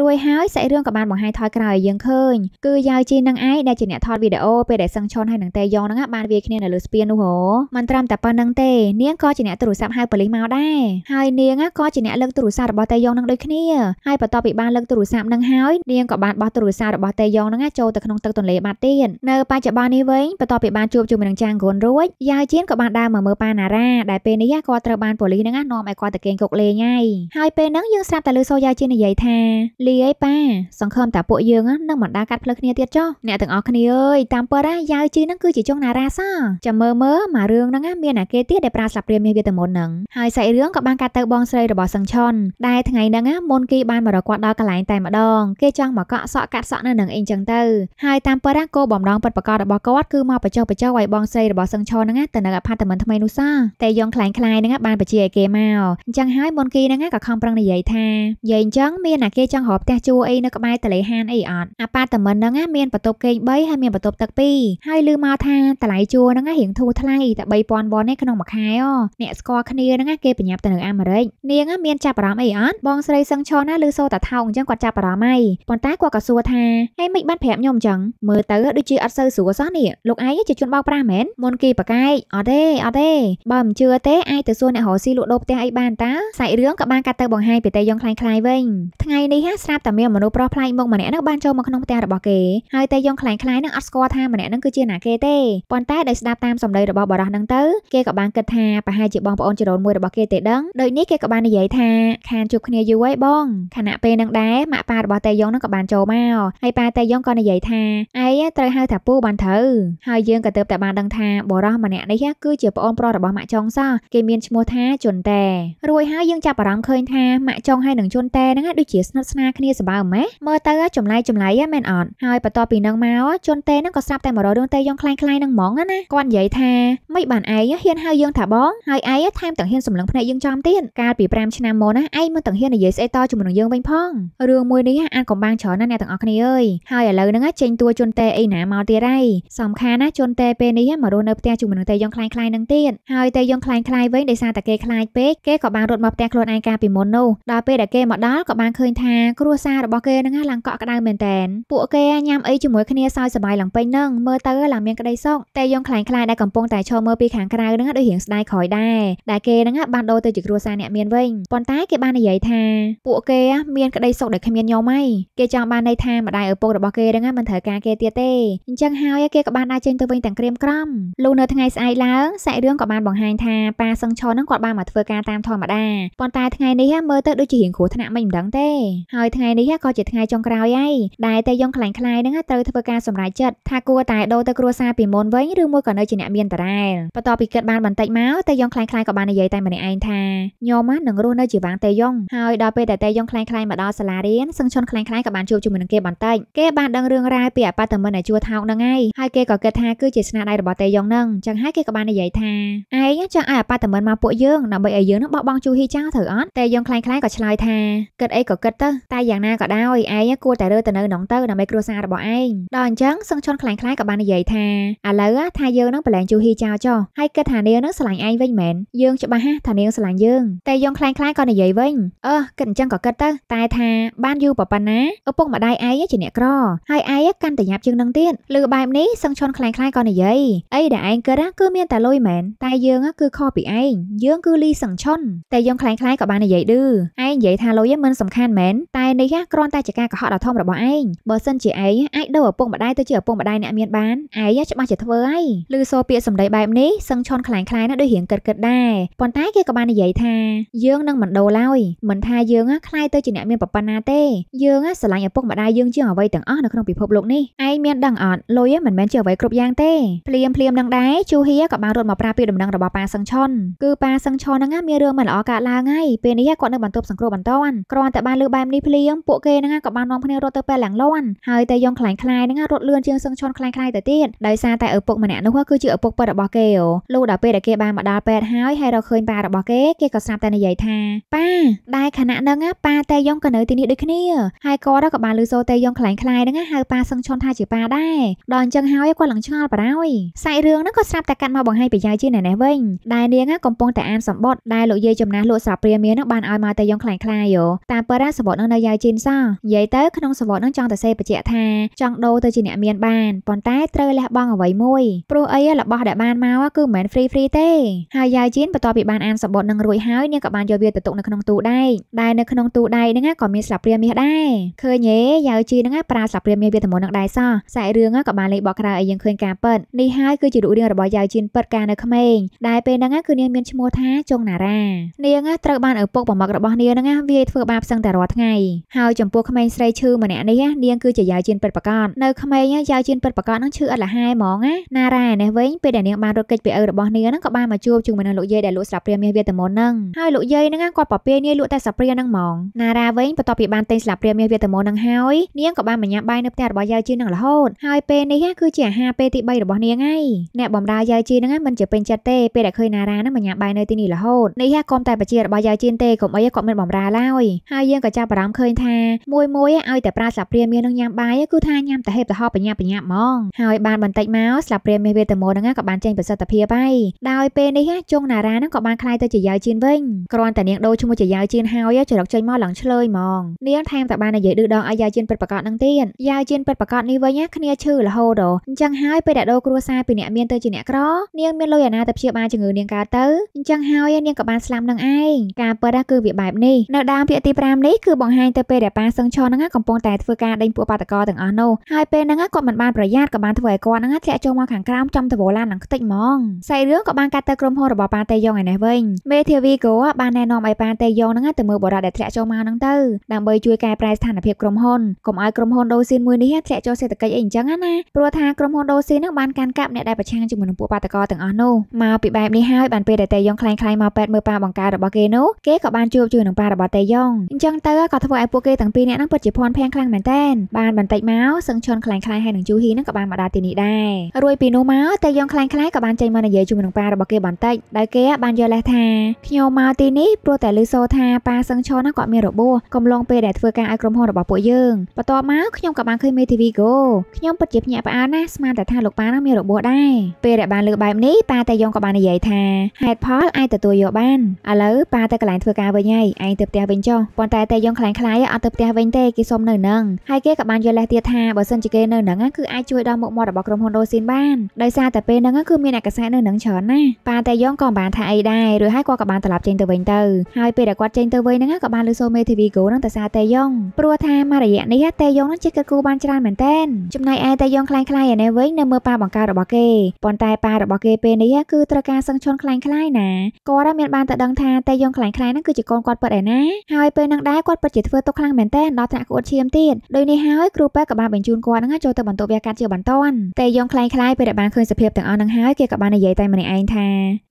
រួចហើយសាច់រឿងក៏បានបង្ហាញថយក្រោយឲ្យយើងឃើញ គឺយាយជីនឹងឯងដែលជាអ្នកថតវីដេអូពេលដែលសឹងឈុនហើយនឹងតេយ៉ងហ្នឹងបានវាគ្នានៅលើស្ពាននោះហ៎មិនត្រឹមតែប៉ុណ្្នឹងទេនាងក៏ជាអ្នកទូរស័ព្ទហៅប៉ូលីសមកដែរហើយនាងក៏ជាអ្នកលើកទូរស័ព្ទរបស់តេយ៉ងនឹងដូចគ្នាហើយបន្ទាប់ពីបានលើកទូរស័ព្ទនឹងហើយនាងក៏បានបោះទូរស័ព្ទរបស់តេយ៉ងនឹងចូលទៅក្នុងទឹកទន្លេបាត់ទៀតនៅបច្ចុប្បន្ននេះវិញបន្ទាប់ពីបានជួបជាមួយនឹងចាងគ្រុនរួចយាយជៀនក៏បានដើរមកមើលប៉ាណារ៉ាដែលពេលនេះគាត់ត្រូវបានប៉ូលីសនឹងនាំឲ្យគាត់ទៅគេងគុកលេពេងហើយហើយពេលហ្នឹងយើងស្រាប់តែលឺសូយ៉ាជានិយាយថាលីអីប៉ាសង្ឃឹមតែពួកយើងនឹងមិនដាកាត់ផ្លូវគ្នាទៀតចុះអ្នកទាំងអស់គ្នាអើយតាមពិតណាយ៉ាវជីហ្នឹងគឺជាចុងណារ៉ាសោះចាំមើលមើលមករឿងហ្នឹងមានអាគេទៀតដែលប្រាស្លាប់ព្រាមមាសវាទៅមុនហ្នឹងហើយសាច់រឿងក៏បានកាត់ទៅបងស្រីរបស់សង្ឆុនដែលថ្ងៃហ្នឹងមុនគីបានមករកគាត់ដល់កន្លែងតែម្ដងគេចង់មកកក់សក់កាត់សក់នៅនឹងអីចឹងទៅហើយតាមពិតណាគោបំងពិតប្រាកដរបស់គាត់គឺមកបញ្ចុះបញ្ចុះឲ្យបងស្រីរបស់សង្ឆុនហ្នឹងទៅនៅអផាតមិនថ្មីនោះសោះតែយងខ្លាំងខ្លាយហ្នឹងបានបញ្ជាឲ្យគេមកអញ្ចឹងហើយហើយមុនគីហ្នឹងក៏ខំប្រឹងនិយាយថាយាយអញ្ចឹងមានអាគេចង់រកផ្ទះជួអីនៅក្បែរទន្លេហានអីអត់អាប៉ាតមិនហ្នឹងមានបន្ទប់គេង3ហើយមានបន្ទប់ទឹក2ហើយឮមកថាតម្លៃជួហ្នឹងរៀងធូរថ្លៃតែ3000វ៉ុនឯក្នុងមួយខែអូអ្នកស្គាល់គ្នាហ្នឹងគេប្រញាប់ទៅនៅអាមេរិកនាងមានចាប់អារម្មណ៍អីអត់បងស្រីសឹងឈរណាឮសូតាថោកអញ្ចឹងគាត់ចាប់អារម្មណ៍អីប៉ុន្តែគាត់ក៏សួរថាហេមិនបានប្រាប់ខ្ញុំអញ្ចឹងមើលទៅដូចជាអត់សូវស្រួលសោះនេះលោកឯងជាជនបោកប្រាស់មែនមុនគេប្រកែកអត់ទេអត់ទេបើមិនជឿទេអាចទៅសួរអ្នករកស៊ីលក់ដូរផ្ទះអីបានតាសាច់រឿងក៏បានកាត់ទៅបង្ហាញពីតេយ៉ងខ្លាំងខ្លាយវិញថ្ងៃនេះស្រាប់តែមានមនុស្សប្រុសប្លែកមុខម្នាក់នោះបានចូលមកក្នុងផ្ទះរបស់គេហើយតេយ៉ងខ្លាំងខ្លាយនឹងអត់ស្គាល់ថាម្នាក់នឹងគឺជាណាគេទេប៉ុន្តែដោយស្ដាប់តាមសម្ដីរបស់បរិះនឹងទៅគេក៏បានគិតថាប្រហែលជាបងប្អូនចរូនមួយរបស់គេទេដឹងដូចនេះគេក៏បាននិយាយថាខានជួបគ្នាយូរហើយបងខណៈពេលនឹងដែរម៉ាក់ប៉ារបស់តេយ៉ងនឹងក៏បានចូលមកហើយប៉ាតេយ៉ងក៏និយាយថាឯងត្រូវហៅថាពូបានត្រូវហើយយើងក៏ទើបតែបានដឹងថាបរិះម្នាក់នេះគឺជាប្អូនប្រុសរបស់ម៉ាក់ចុងសោះគេមានឈ្មោះថាជុនតែរួចហើយយើងចាប់អារម្មណ៍ឃើញថាម៉ាក់ចុងហើយនឹងជុនតែហ្នឹងដូចជាស្និទ្ធស្នាលគ្នាសម្បើម៉េះមើលទៅចម្លែកចម្លែកមែនអត់ហើយបន្ទាប់ពីនឹងមកជុនតែហ្នឹងក៏ស្រាប់តែមករករឿងតែយើងខ្លាំងខ្លាយនឹងហ្មងណាគាត់និយាយថាមិនបានឯងហ៊ានហៅយើងថាបងហើយឯងថែមទាំងហ៊ានសម្លឹងភ្នែកយើងចំទៀតកាលពី5ឆ្នាំមុនណាឯងមិនទាំងហ៊ាននិយាយស្អីតជាមួយនឹងយើងវិញផងរឿងមួយនេះអាចកំបាំងច្រើនណាស់អ្នកទាំងអស់គ្នាអើយហើយឥឡូវហ្នឹងចេញតួជុនតែអីណាមកទៀតហើយសំខាន់ណាជុនតែពេលនេះមករស់នៅផ្ទះជាមួយនឹងតែយើងខ្លាំងខ្លាយនឹងទៀតហើយតែយើងខ្លាំងខ្លាយវិញដោយសារតែគេខ្លាចពេកគេក៏បានរត់មកផ្ទះខ្លួនឯងកាលពីមុននោះដល់ពេលដែលគេមកដល់ក៏បានឃើញថាគ្រួសាររបស់គេនឹងឡើងកក់ក្ដៅមែនតែនពួកគេញ៉ាំអីជាមួយគ្នាសើចសប្បាយឡើងពេញនឹងមើលទៅឡើងមានក្ដីសុខតែយើងខ្លាំងខ្លាយដែលកំពុងតែឈរមើលពីខាងក្រៅនឹងដូចរៀងស្ដាយក្រោយដែរដែលគេនឹងបានដូរទៅជាគ្រួសារអ្នកមានវិញប៉ុន្តែគេបាននិយាយថាពួកគេមានក្ដីសុខដែលគ្មានញោមឯងគេចង់បានន័យថាម្ដាយឪពុករបស់គេនឹងមិនត្រូវការគេទៀតទេអញ្ចឹងហើយគេក៏បានដើរចេញទៅវិញទាំងក្រៀមក្រំលុះនៅថ្ងៃស្អែកឡើងសាច់រឿងក៏បានបង្ហាញថាប៉ាសឹងឆននឹងគាត់បានមកធ្វើការតាមធម្មតាប៉ុន្តែថ្ងៃនេះមើលទៅដូចជារៀងគ្រោះថ្នាក់មិនម្ដងទេហើយថ្ងៃនេះក៏ជាថ្ងៃចុងក្រោយហើយដែលតែយងខ្លាំងខ្លាយនឹងត្រូវធ្វើការសម្រេចចិត្តថាគួរតែដូរទៅគ្រួសារពីមុនវិញឬមួយក៏នៅជាអ្នកមានតារ៉ែលបន្ទាប់ពីគិតបានបន្តិចមកតែយងខ្លាំងខ្លាយក៏បាននិយាយតែម្នាក់ឯងថាញោមនឹងរស់នៅជាវាងតែយងហើយដល់ពេលដែលតែយងខ្លាំងខ្លាយមកដល់សាលារៀនសឹងឈុនខ្លាំងខ្លាយក៏បានជួបជាមួយនឹងគេបន្តិចគេបានដឹងរឿងរ៉ាវពីអប៉ាតមិនដែលជួថោកនឹងហើយហើយគេក៏គិតថាគឺជាស្នាដៃរបស់តេយ៉ុងនឹងចឹងហើយគេក៏បាននិយាយថាឯងចង់ឲ្យអប៉ាតមិនមកពួកយើងដើម្បីឲ្យយើងនឹងបោះបង់ជូហ៊ីចោលចោលទៅអត់តែយើងខ្លាំងខ្លាយក៏ឆ្លើយថាគិតអីក៏គិតទៅតែយ៉ាងណាក៏ដោយឯងគួរតែរើទៅនៅនងទៅដើម្បីគ្រួសាររបស់ឯងដល់អញ្ចឹងសឹងឈុនខ្លាំងខ្លាយក៏បាននិយាយថាឥឡូវថាយើងនឹងប្រឡែងជូហ៊ីចោលចោះហើយគិតថានាងនឹងស្រឡាញ់ឯងវិញមែនយើងច្បាស់ថានាងស្រឡាញ់យើងតែយើងខ្លាំងខ្លាយក៏និយាយវិញអឺគិតអញ្ចឹងក៏គិតទៅតែថាបានយូរប៉ុណ្ណាឪពុកម្ដាយឯងជាអ្នកក្រហើយឯងកាន់តែញាប់ជាងនឹងទៀតឬបែបនេះសឹងឈុនខ្លាំងខ្លាយក៏និយាយអីដែលឯងគិតគឺមានតែលុយមែនតែយើងគឺខុសពីឯងយើងគឺលីសឹងឈុនតែយើងខ្លាខ្លាំងៗក៏បាននិយាយឌឺឯងនិយាយថាលុយមិនសំខាន់មែនតែនេះគ្រាន់តែជាការកុហកដ៏ធំរបស់ឯងបើសិនជាឯងអាចដូរឪពុកម្ដាយទៅជាឪពុកម្ដាយអ្នកមានបានឯងច្បាស់ជាធ្វើហើយឬសូពាក្យសម្ដីបែបនេះសឹងឈន់ខ្លាំងៗណាស់ដូចរៀងកិតកិតដែរប៉ុន្តែគេក៏បាននិយាយថាយើងនឹងមិនដូរឡើយមិនថាយើងខ្លាយទៅជាអ្នកមានប្រប៉ុណ្ណាទេយើងស្រឡាញ់ឪពុកម្ដាយយើងជាងអ្វីទាំងអស់នៅក្នុងពិភពលោកនេះឯងមានដឹងអត់លុយមិនមែនជាអ្វីគ្រប់យ៉ាងទេភ្លាមភ្លាមនឹងដែរជូហៀក៏បានរត់មកប្រាប់ពីដំណឹងរបស់ប៉ាសឹងឈុនគឺប៉ាសឹងឈុនហ្នឹងមានរឿងមិនល្អកើតឡើងថ្ងៃពេលនេះគាត់នៅបន្ទប់សង្គ្រោះបន្ទាន់គ្រាន់តែបានលើបែបនេះភ្លាមពួកគេនឹងក៏បាននាំគ្នារត់ទៅពេលឡាំងលាន់ហើយតែយងខ្លាញ់ខ្លាយនឹងរត់លឿនជាងសឹងឈន់ខ្លាញ់ខ្លាយទៅទៀតដោយសារតែឪពុកម្នាក់នោះគឺជាឪពុកពិតរបស់គេអូលុះដល់ពេលដែលគេបានមកដល់ពេទ្យហើយហើយរកឃើញប៉ារបស់គេគេក៏ស្រាប់តែនិយាយថាប៉ាដែលខណៈនឹងប៉ាតែយងក៏នៅទីនេះដូចគ្នាហើយគាត់ក៏បានលឺសូរតែយងខ្លាញ់ខ្លាយនឹងហៅប៉ាសឹងឈន់ថាជាប៉ាដែរដល់អញ្ចឹងហើយគាត់ឡើងឆ្ងល់បារោយសាច់រឿងហ្នឹងក៏ស្រាប់តែកាត់មកបង្ហាញពីយាយជាណែនេះវិញដែលនាងកំពុងតែអានសម្បត្តិដែលលោកយាយចំណាស់លោកតស្រាប់ព្រាមៀននឹងបានឲ្យមកតែយងខ្លាំងខ្លាយយោតាមពិតណាសវតនឹងនៅយ៉ាយជីនសោះនិយាយទៅក្នុងសវតនឹងចង់តែសេបញ្ជាក់ថាចង់ដូរទៅជាអ្នកមានបានប៉ុន្តែត្រូវលះបង់អ្វីមួយព្រោះអីរបស់ដែលបានមកគឺមិនមែន free free ទេហើយយ៉ាយជីនបន្ទាប់ពីបានអានសវតនឹងរួចហើយនាងក៏បានយកវាទៅទុកនៅក្នុងទូដែកដែលនៅក្នុងទូដែកហ្នឹងក៏មានស្លាបព្រាមាសដែរឃើញទេយ៉ាយជីនហ្នឹងប្រើស្លាបព្រាមាសវាទៅមុននឹងដែរសោះសាច់រឿងក៏បានលេខបកក្រៅឲ្យយើងឃើញការពិតនេះហើយគឺជារូបរាងរបស់យ៉ាយជីនពិតការនៅក្មេងដែលពេលហ្នឹងគឺនាងមានឈ្មោះថាចុងណារ៉ានាងត្រូវបានឪពុកបំមករបស់នាងហ្នឹងវាយធ្វើបាបសឹងតែរាល់ថ្ងៃហើយចំពោះក្មេងស្រីឈឺម្នាក់នេះនាងគឺជាយាយជៀនពិតប្រកបនៅក្មេងយាយជៀនពិតប្រកបហ្នឹងឈឺអត់លះហើយហ្មងណាណារ៉ែនេះវិញពេលដែលនាងបានរត់គេចពីឪរបស់នាងហ្នឹងក៏បានមកជួបជាមួយនឹងលោកយាយដែលលក់ស្លាបព្រាមាសវាតែមុនហ្នឹងហើយលោកយាយហ្នឹងគាត់ប្រពែនាងលក់តែស្លាបព្រាហ្នឹងហ្មងណារ៉ាវិញបន្ទាប់ពីបានទិញស្លាបព្រាមាសវាតែមុនហ្នឹងហើយនាងក៏បានបញ្ញាបាយនៅផ្ទះរបស់យាយជីនឹងរហូតហើយពេលនេះគឺជាអាហារពេលទី3របស់នាងហើយអ្នកបំរើយាយជីហ្នឹងមិនជាពេញចិត្តទេពេលដែលឃើញណារ៉ាហ្នឹងបញ្ញាបាយនៅទីនេះរហូតនេះហ่าគុំតែបជារបស់យាយជីនទេកុំអីគាត់មានបំរើឡើយហើយយើងក៏ចាប់អារម្មណ៍ឃើញថាមួយមួយឲ្យតែប្រើស្លាបព្រាមាសនឹងញ៉ាំបាយគឺថាញ៉ាំតែហេបទៅហោបបញ្ញាបញ្ញាហ្មងហើយបានបន្តិចមកស្លាបព្រាមាសវេទមូលនឹងក៏បានចេញប្រសិទ្ធភាពហើយដោយពេលនេះជុងណារ៉ានឹងក៏បានខ្លាយទៅជាយាយជីនវិញគ្រាន់តែនាងដូរឈ្មោះជាយាយជីនហើយចរិតចេញមកឡើងឆ្លើយហ្មងនាងថែមតែបាននិយាយឌឺដងឲ្យយាយជីនពិតប្រកបនឹងទៀតយាយជីនពិតប្រកបនេះវិញគ្នាឈឺរហូតអញ្ចឹងហើយពេលដែលដូរគ្រួសារពីអ្នកមានទៅជាអ្នកក្រនាងមានលុយអាណាទៅព្យាបាលជំងឺនាងកើតទៅអញ្ចឹងហើយនាងក៏បានស្លាប់នឹងឯងងការពិតគឺវាបែបនេះនៅដើមភាគទី5នេះគឺបង្ហាញទៅពេលដែលប៉ាសឹងឆនឹងកំពុងតែធ្វើការដេញពួកបាតកោទាំងអស់នោះហើយពេលហ្នឹងគាត់មិនបានប្រយ័ត្នក៏បានធ្វើឲ្យគាត់ហ្នឹងធ្លាក់ចូលមកខាងក្រោមចំទៅវឡានឡើងខ្ទេចហ្មងសាច់រឿងក៏បានកាត់ទៅក្រុមហ៊ុនរបស់ប៉ាតេយ៉ងឯនេះវិញមេធាវីក៏បានណែនាំឲ្យប៉ាតេយ៉ងហ្នឹងទៅមើលបរិបទដែលធ្លាក់ចូលមកហ្នឹងទៅដើម្បីជួយកែប្រែស្ថានភាពក្រុមហ៊ុនកុំឲ្យក្រុមហ៊ុនដូស៊ីនមួយនេះធ្លាក់ចូលសេដ្ឋកិច្ចអីអញ្ចឹងណាព្រោះថាក្រុមហ៊ុនដូស៊ីនហ្នឹងបានកាន់កាប់អ្នកដែលប្រឆាំងជាមួយនឹងពួកបាតកោទាំងអស់នោះមកពីបែបនេះហើយបានពេលដែលតេយ៉ងខ្លាំងខ្លាំងមកប៉ែតមើលប៉ាបង្ការរបស់គេគេនោះគេក៏បានជួបជាមួយនឹងប៉ារបស់តេយ៉ុងអញ្ចឹងទៅក៏ធ្វើឲ្យពួកគេទាំងពីរនាក់ហ្នឹងពិតជាភ័ន្តភ័ងខ្លាំងមែនតើបានបន្តិចមកសឹងឈុនខ្លាំងខ្លាំងហើយនឹងជូហ៊ីហ្នឹងក៏បានមកដល់ទីនេះដែររួចពីនោះមកតេយ៉ុងខ្លាំងខ្លាំងក៏បានចេញមកនិយាយជាមួយនឹងប៉ារបស់គេបន្តិចដោយគេបានយល់លេសថាខ្ញុំមកទីនេះព្រោះតែឮសូរថាប៉ាសឹងឈុនហ្នឹងគាត់មានរបួសកំឡុងពេលដែលធ្វើការឲ្យក្រុមហ៊ុនរបស់ពួកយើងបន្ទាប់មកខ្ញុំក៏បានឃើញមេធាវី Go ខ្ញុំពិតជាភ្ញាក់ផ្អើលណាស់ស្មានតែថាលោកប៉ាហ្នឹងមានរបួសដែរពេលដែលបានលើបែបនេះប៉ាតេយ៉ុងក៏បាននិយាយថាហេតុផលអាចទទួលយកបានឥឡូវប៉ាទៅកន្លែងធ្វើការវិញហើយឯងទៅផ្ទះវិញចុះប៉ុន្តែតែយើងខ្លាំងខ្លាយអត់ទៅផ្ទះវិញទេគេសុំនៅនឹងហើយគេក៏បានយល់លេសទៀតថាបើសិនជាគេនៅនឹងគឺអាចជួយដល់មុខមាត់របស់ក្រុមហ៊ុនដូស៊ីនបានដោយសារតែពេលហ្នឹងគឺមានឯកសារនៅនឹងច្រើនណាស់ប៉ាតែយើងក៏បានថាអីដែរឬហើយគាត់ក៏បានត្រឡប់ចេញទៅវិញទៅហើយពេលដែលគាត់ចេញទៅវិញហ្នឹងក៏បានលើសូមេធីវីហ្គោហ្នឹងទៅសារតែយើងព្រោះថាមករយៈនេះតែយើងហ្នឹងជិះកឹកគូបានច្រើនមែនតែនចំណែកឯតែយើងខ្លាំងខ្លាយឯនេះវិញនៅមើលប៉ាបង្ការរបស់គេប៉ុន្តែប៉ារបស់គេពេលនេះគឺត្រូវការសឹងឈុនខ្លាំងខ្លាយណាគាត់មានបានតែដឹងថាតែយើងខ្លាំងខ្លាយហ្នឹងគឺជាកូនគាត់ពិតឯណាហើយពេលនឹងដែរគាត់ពិតជាធ្វើទុកខ្លាំងមែនទែនដល់ថ្នាក់គួរឈាមទៀតដោយនេះហើយគ្រូពេទ្យក៏បានបញ្ជូនគាត់ហ្នឹងចូលទៅបន្ទប់វះកាត់ជាបន្ទាន់តែយើងខ្លាំងខ្លាយពេលដែលបានឃើញសភាពទាំងអស់ហ្នឹងហើយគេក៏បាននិយាយតែម្នាក់ឯងថា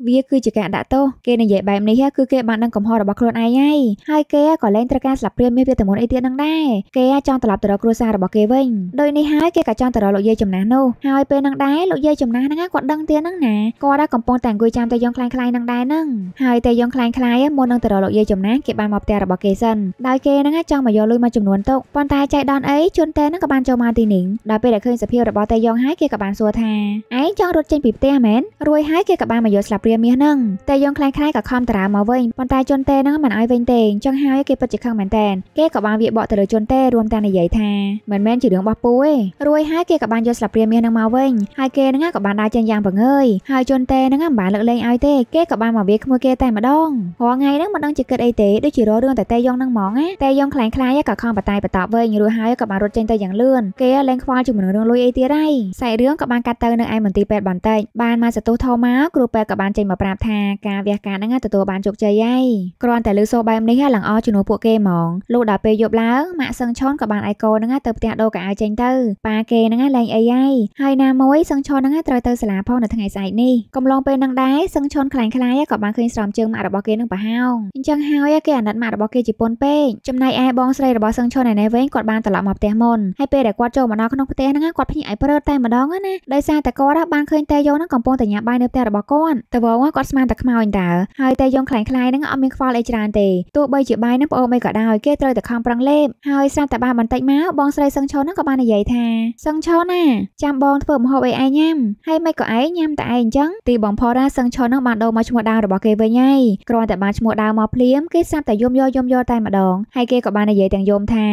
វាគឺជាការដាក់ទោសគេនិយាយបែបនេះគឺគេបានដឹងកំហុសរបស់ខ្លួនឯងហើយហើយគេក៏លែងត្រូវការស្លាប់ព្រាមមាសវាទៅមុនអីទៀតហ្នឹងដែរគេចង់ត្រឡប់ទៅរកគ្រួសាររបស់គេវិញដោយនេះហើយគេក៏ចង់ទៅរកលោកយាយចំណាស់នោះហើយពេលហ្នឹងដែរលោកយាយចំណាស់ហ្នឹងគាត់ដឹងទៀតហ្នឹងណាគាត់ដែរកំពុងតែអង្គុយចាំតែយើងខ្លាំងខ្លាយហ្នឹងដែរហ្នឹងហើយតែយើងខ្លាំងខ្លាយមុននឹងទៅរកលោកយាយចំណានគេបានមកផ្ទះរបស់គេសិនដោយគេហ្នឹងចង់មកយកលុយមួយចំនួនទុកប៉ុន្តែចៃដនអីជួនតេហ្នឹងក៏បានចូលមកទីនេះដល់ពេលដែលឃើញសភាពរបស់តេយ៉ងហើយគេក៏បានសួរថាឯងចង់រត់ចេញពីផ្ទះមែនរួយហើយគេក៏បានមកយកស្លាបព្រាមាសហ្នឹងតេយ៉ងខ្លាំងខ្លាយក៏ខំតារាមកវិញប៉ុន្តែជួនតេហ្នឹងមិនឲ្យវិញទេចឹងហើយគេពិតជាខឹងមែនតើគេក៏បានវាបកទៅលើជួនតេរួមទាំងនិយាយថាមិនមែនជារឿងរបស់ពូទេរួយហើយគេក៏បានយកស្លាបព្រាមាសហ្នឹងមកវិញហើយគេហ្នឹងក៏បានដើរចេញយ៉ាងបង្អើយហើយជួនតេហ្នឹងមិនបានលើកលែងឲ្យទេគេក៏បានមកវាក្មួយគេតែម្ដងព្រោះរាល់ថ្ងៃហ្នឹងមិនដឹងជាគិតអីទេដូចជារាល់រឿងតែតេយ៉ងហ្នឹងហ្មងណាតេយ៉ងខ្លាំងខ្លាយក៏ខំបតាយបតបវិញរួចហើយក៏បានរត់ចេញទៅយ៉ាងលឿនគេលែងខ្វល់ជាមួយនឹងរឿងលុយអីទៀតហើយសាច់រឿងក៏បានកាត់ទៅនៅឯមន្ទីរពេទ្យបន្តិចបានមកសតុះធំមកគ្រូពេទ្យក៏បានចេញមកប្រាប់ថាការវះការហ្នឹងទទួលបានជោគជ័យហើយគ្រាន់តែលើសូបែបនេះឡើងអជំនួសពួកគេហ្មងលោកដល់ពេលយប់ឡើងម៉ាក់សឹងឆនក៏បានឯកូនហ្នឹងទៅផ្ទះដូរកៅអៅចេញទៅប៉ាគេហ្នឹងលែងអីហើយហើយណាមួយសឹងឆនហ្នឹងត្រូវទៅសាលាផងនៅថ្ងៃស្អែកនេះកំឡុងពេលហ្នឹងដែរសឹងឆនខ្លាំងខ្លាយក៏បានឃើញស្រោមជើងម៉ាក់របស់គេហ្នឹងប្រហោងអញ្ចឹងហើយគេអាណិតម៉ាក់របស់គេជាពន់ពេកចំណែកឯបងស្រីរបស់សឹងឈុនឯនេះវិញគាត់បានត្រឡប់មកផ្ទះមុនហើយពេលដែលគាត់ចូលមកដល់ក្នុងផ្ទះហ្នឹងគាត់ភ្ញាក់ឲ្យព្រើតតែម្ដងណាដោយសារតែគាត់បានឃើញតែយងហ្នឹងកំពុងតែញ៉ាំបាយនៅផ្ទះរបស់គាត់តើវងគាត់ស្មានតែខ្មោចតើហើយតែយងខ្លាំងខ្លាយហ្នឹងអត់មានខ្វល់អីច្រើនទេទោះបីជាបាយហ្នឹងប្អូនអីក៏ដោយគេត្រូវតែខំប្រឹងលេបហើយស្រាប់តែបានបន្តិចមកបងស្រីសឹងឈុនហ្នឹងក៏បាននិយាយថាសឹងឈុនណាចាំបងធ្វើម្ហូបអីឯងញ៉ាំហើយមិនក៏ឯងញ៉ាំតែឯងអញ្ចឹងទីបងផរ៉ាសឹងឈុនហ្នឹងបានដូរមកឈ្មោះដើមរបស់គេវិញហើយគ្រាន់តែបានឈ្មោះដើមមកភ្លាមគេស្រាប់តែយំយយំយតែម្ដងហើយគេក៏បាននិយាយទាំងយំថា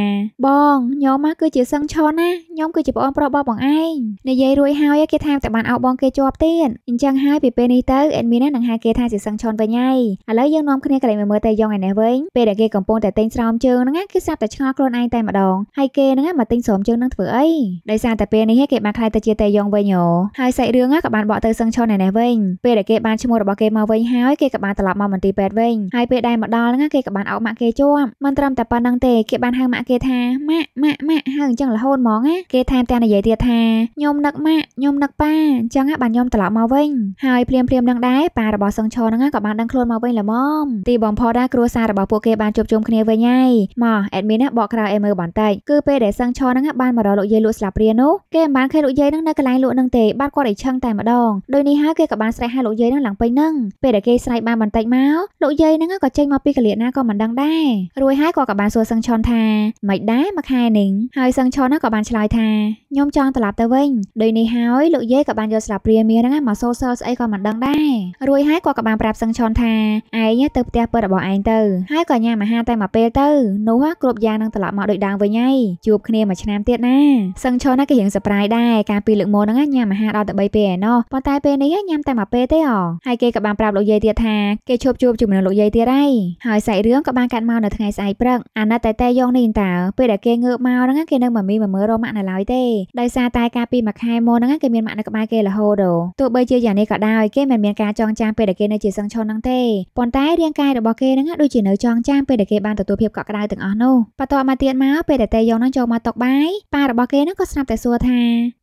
បងញោមគឺជាសឹងឆនណាញោមគឺជាប្អូនប្រុសបងបងឯងនិយាយរួចហើយគេថាតែបានអោបបងគេជាប់ទៀតអញ្ចឹងហើយពីពេលនេះទៅអេដមីននឹងហៅគេថាជាសឹងឆនវិញហើយឥឡូវយើងនាំគ្នាកន្លែងមើលតែយ៉ងឯនេះវិញពេលដែលគេកំពុងតែទិញស្រោមជើងហ្នឹងគេស្រាប់តែឆ្ងល់ខ្លួនឯងតែម្ដងហើយគេហ្នឹងមកទិញស្រោមជើងនឹងធ្វើអីដោយសារតែពេលនេះគេបានខ្លាយទៅជាតែយ៉ងវិញហ៎ហើយសាច់រឿងក៏បានបកទៅសឹងឆនឯនេះវិញពេលដែលគេបានឈ្មោះរបស់គេមកវិញហើយគេក៏បានត្រឡប់មកមន្ទីរពេទ្យវិញហើយពេលដែលមកដល់ហ្នឹងគេក៏បានអោបម៉ាក់គេជាប់មិនត្រឹមតែប៉ុណ្្នឹងទេគេបានហៅម៉ាក់គេថាម៉ាក់ម៉ាក់ម៉ាក់ហៅអញ្ចឹងរហូតហ្មងណាគេថែមទាំងនិយាយទៀតថាខ្ញុំនឹកម៉ាក់ខ្ញុំនឹកប៉ាអញ្ចឹងបានខ្ញុំត្រឡប់មកវិញហើយព្រាមព្រាមនឹងដែរប៉ារបស់សឹងឈរហ្នឹងក៏បានដឹងខ្លួនមកវិញល្មមទីបំផុតដែរគ្រួសាររបស់ពួកគេបានជួបជុំគ្នាវិញហើយមកអេដមីនណាបកក្រៅអេមើបន្តិចគឺពេលដែលសឹងឈរហ្នឹងបានមករកលោកយាយលក់ស្លាបព្រានោះគេមិនបានឃើញលោកយាយហ្នឹងនៅកន្លែងលក់ហ្នឹងទេបានគាត់អីឆឹងតែម្ដងដោយនេះហើយគេក៏បានស្រែកហៅលោកយាយហ្នឹងឡើងពេញហ្នឹងពេលដែលគេស្រែកបានបន្តិចមកលោកយាយហ្នឹងក៏ចេញមកពីកលាណាក៏មិនដឹងដែររួចហើយក៏ក៏បានសួរសឹងឆនថាមិនដែរមកខែនឹងហើយសឹងឆនក៏បានឆ្លើយថាខ្ញុំចង់ត្រឡប់ទៅវិញដូចនេះហើយលោកយាយក៏បានយកស្លាបព្រាមៀហ្នឹងមកសូលសើស្អីក៏មិនដឹងដែររួចហើយក៏ក៏បានប្រាប់សឹងឆនថាឯងទៅផ្ទះពិតរបស់ឯងទៅហើយក៏ញ៉ាំអាហារតែមួយពេលទៅនោះគ្រប់យ៉ាងនឹងត្រឡប់មកដូចដើមវិញហើយជួបគ្នាមួយឆ្នាំទៀតណាសឹងឆនក៏រៀងសប្រាយដែរការពីលើកមុនហ្នឹងញ៉ាំអាហារដល់តែ3ពេលឯណោះប៉ុន្តែពេលនេះញ៉ាំតែមួយពេលទេអូហើយគេក៏បានប្រាប់លោកយាយទៀតថាគេឈប់ជួបជាមួយនឹងលោកយាយទៀតហើយហើយសាច់រឿងក៏បានកាត់មកនៅថ្ងៃស្អែកព្រឹកអាណិតតែតែយកនេះតើពេលដែលគេងើបមកហ្នឹងគេនឹងមិនមានមើលរមាក់នៅឡើយទេដោយសារតែការពីមួយខែមុនហ្នឹងគេមានម៉ាក់នៅក្បែរគេរហូតទោះបីជាយ៉ាងនេះក៏ដោយគេមិនមានការចងចាំពេលដែលគេនៅជាសឹងឈុនហ្នឹងទេប៉ុន្តែរាងកាយរបស់គេហ្នឹងដូចជានៅចងចាំពេលដែលគេបានទទួលភាពកក់ក្ដៅទាំងអស់នោះបន្ទាប់មកទៀតមកពេលដែលតេយ៉ងហ្នឹងចូលមកតុកបាយប៉ារបស់គេហ្នឹងក៏ស្រាប់តែសួរថា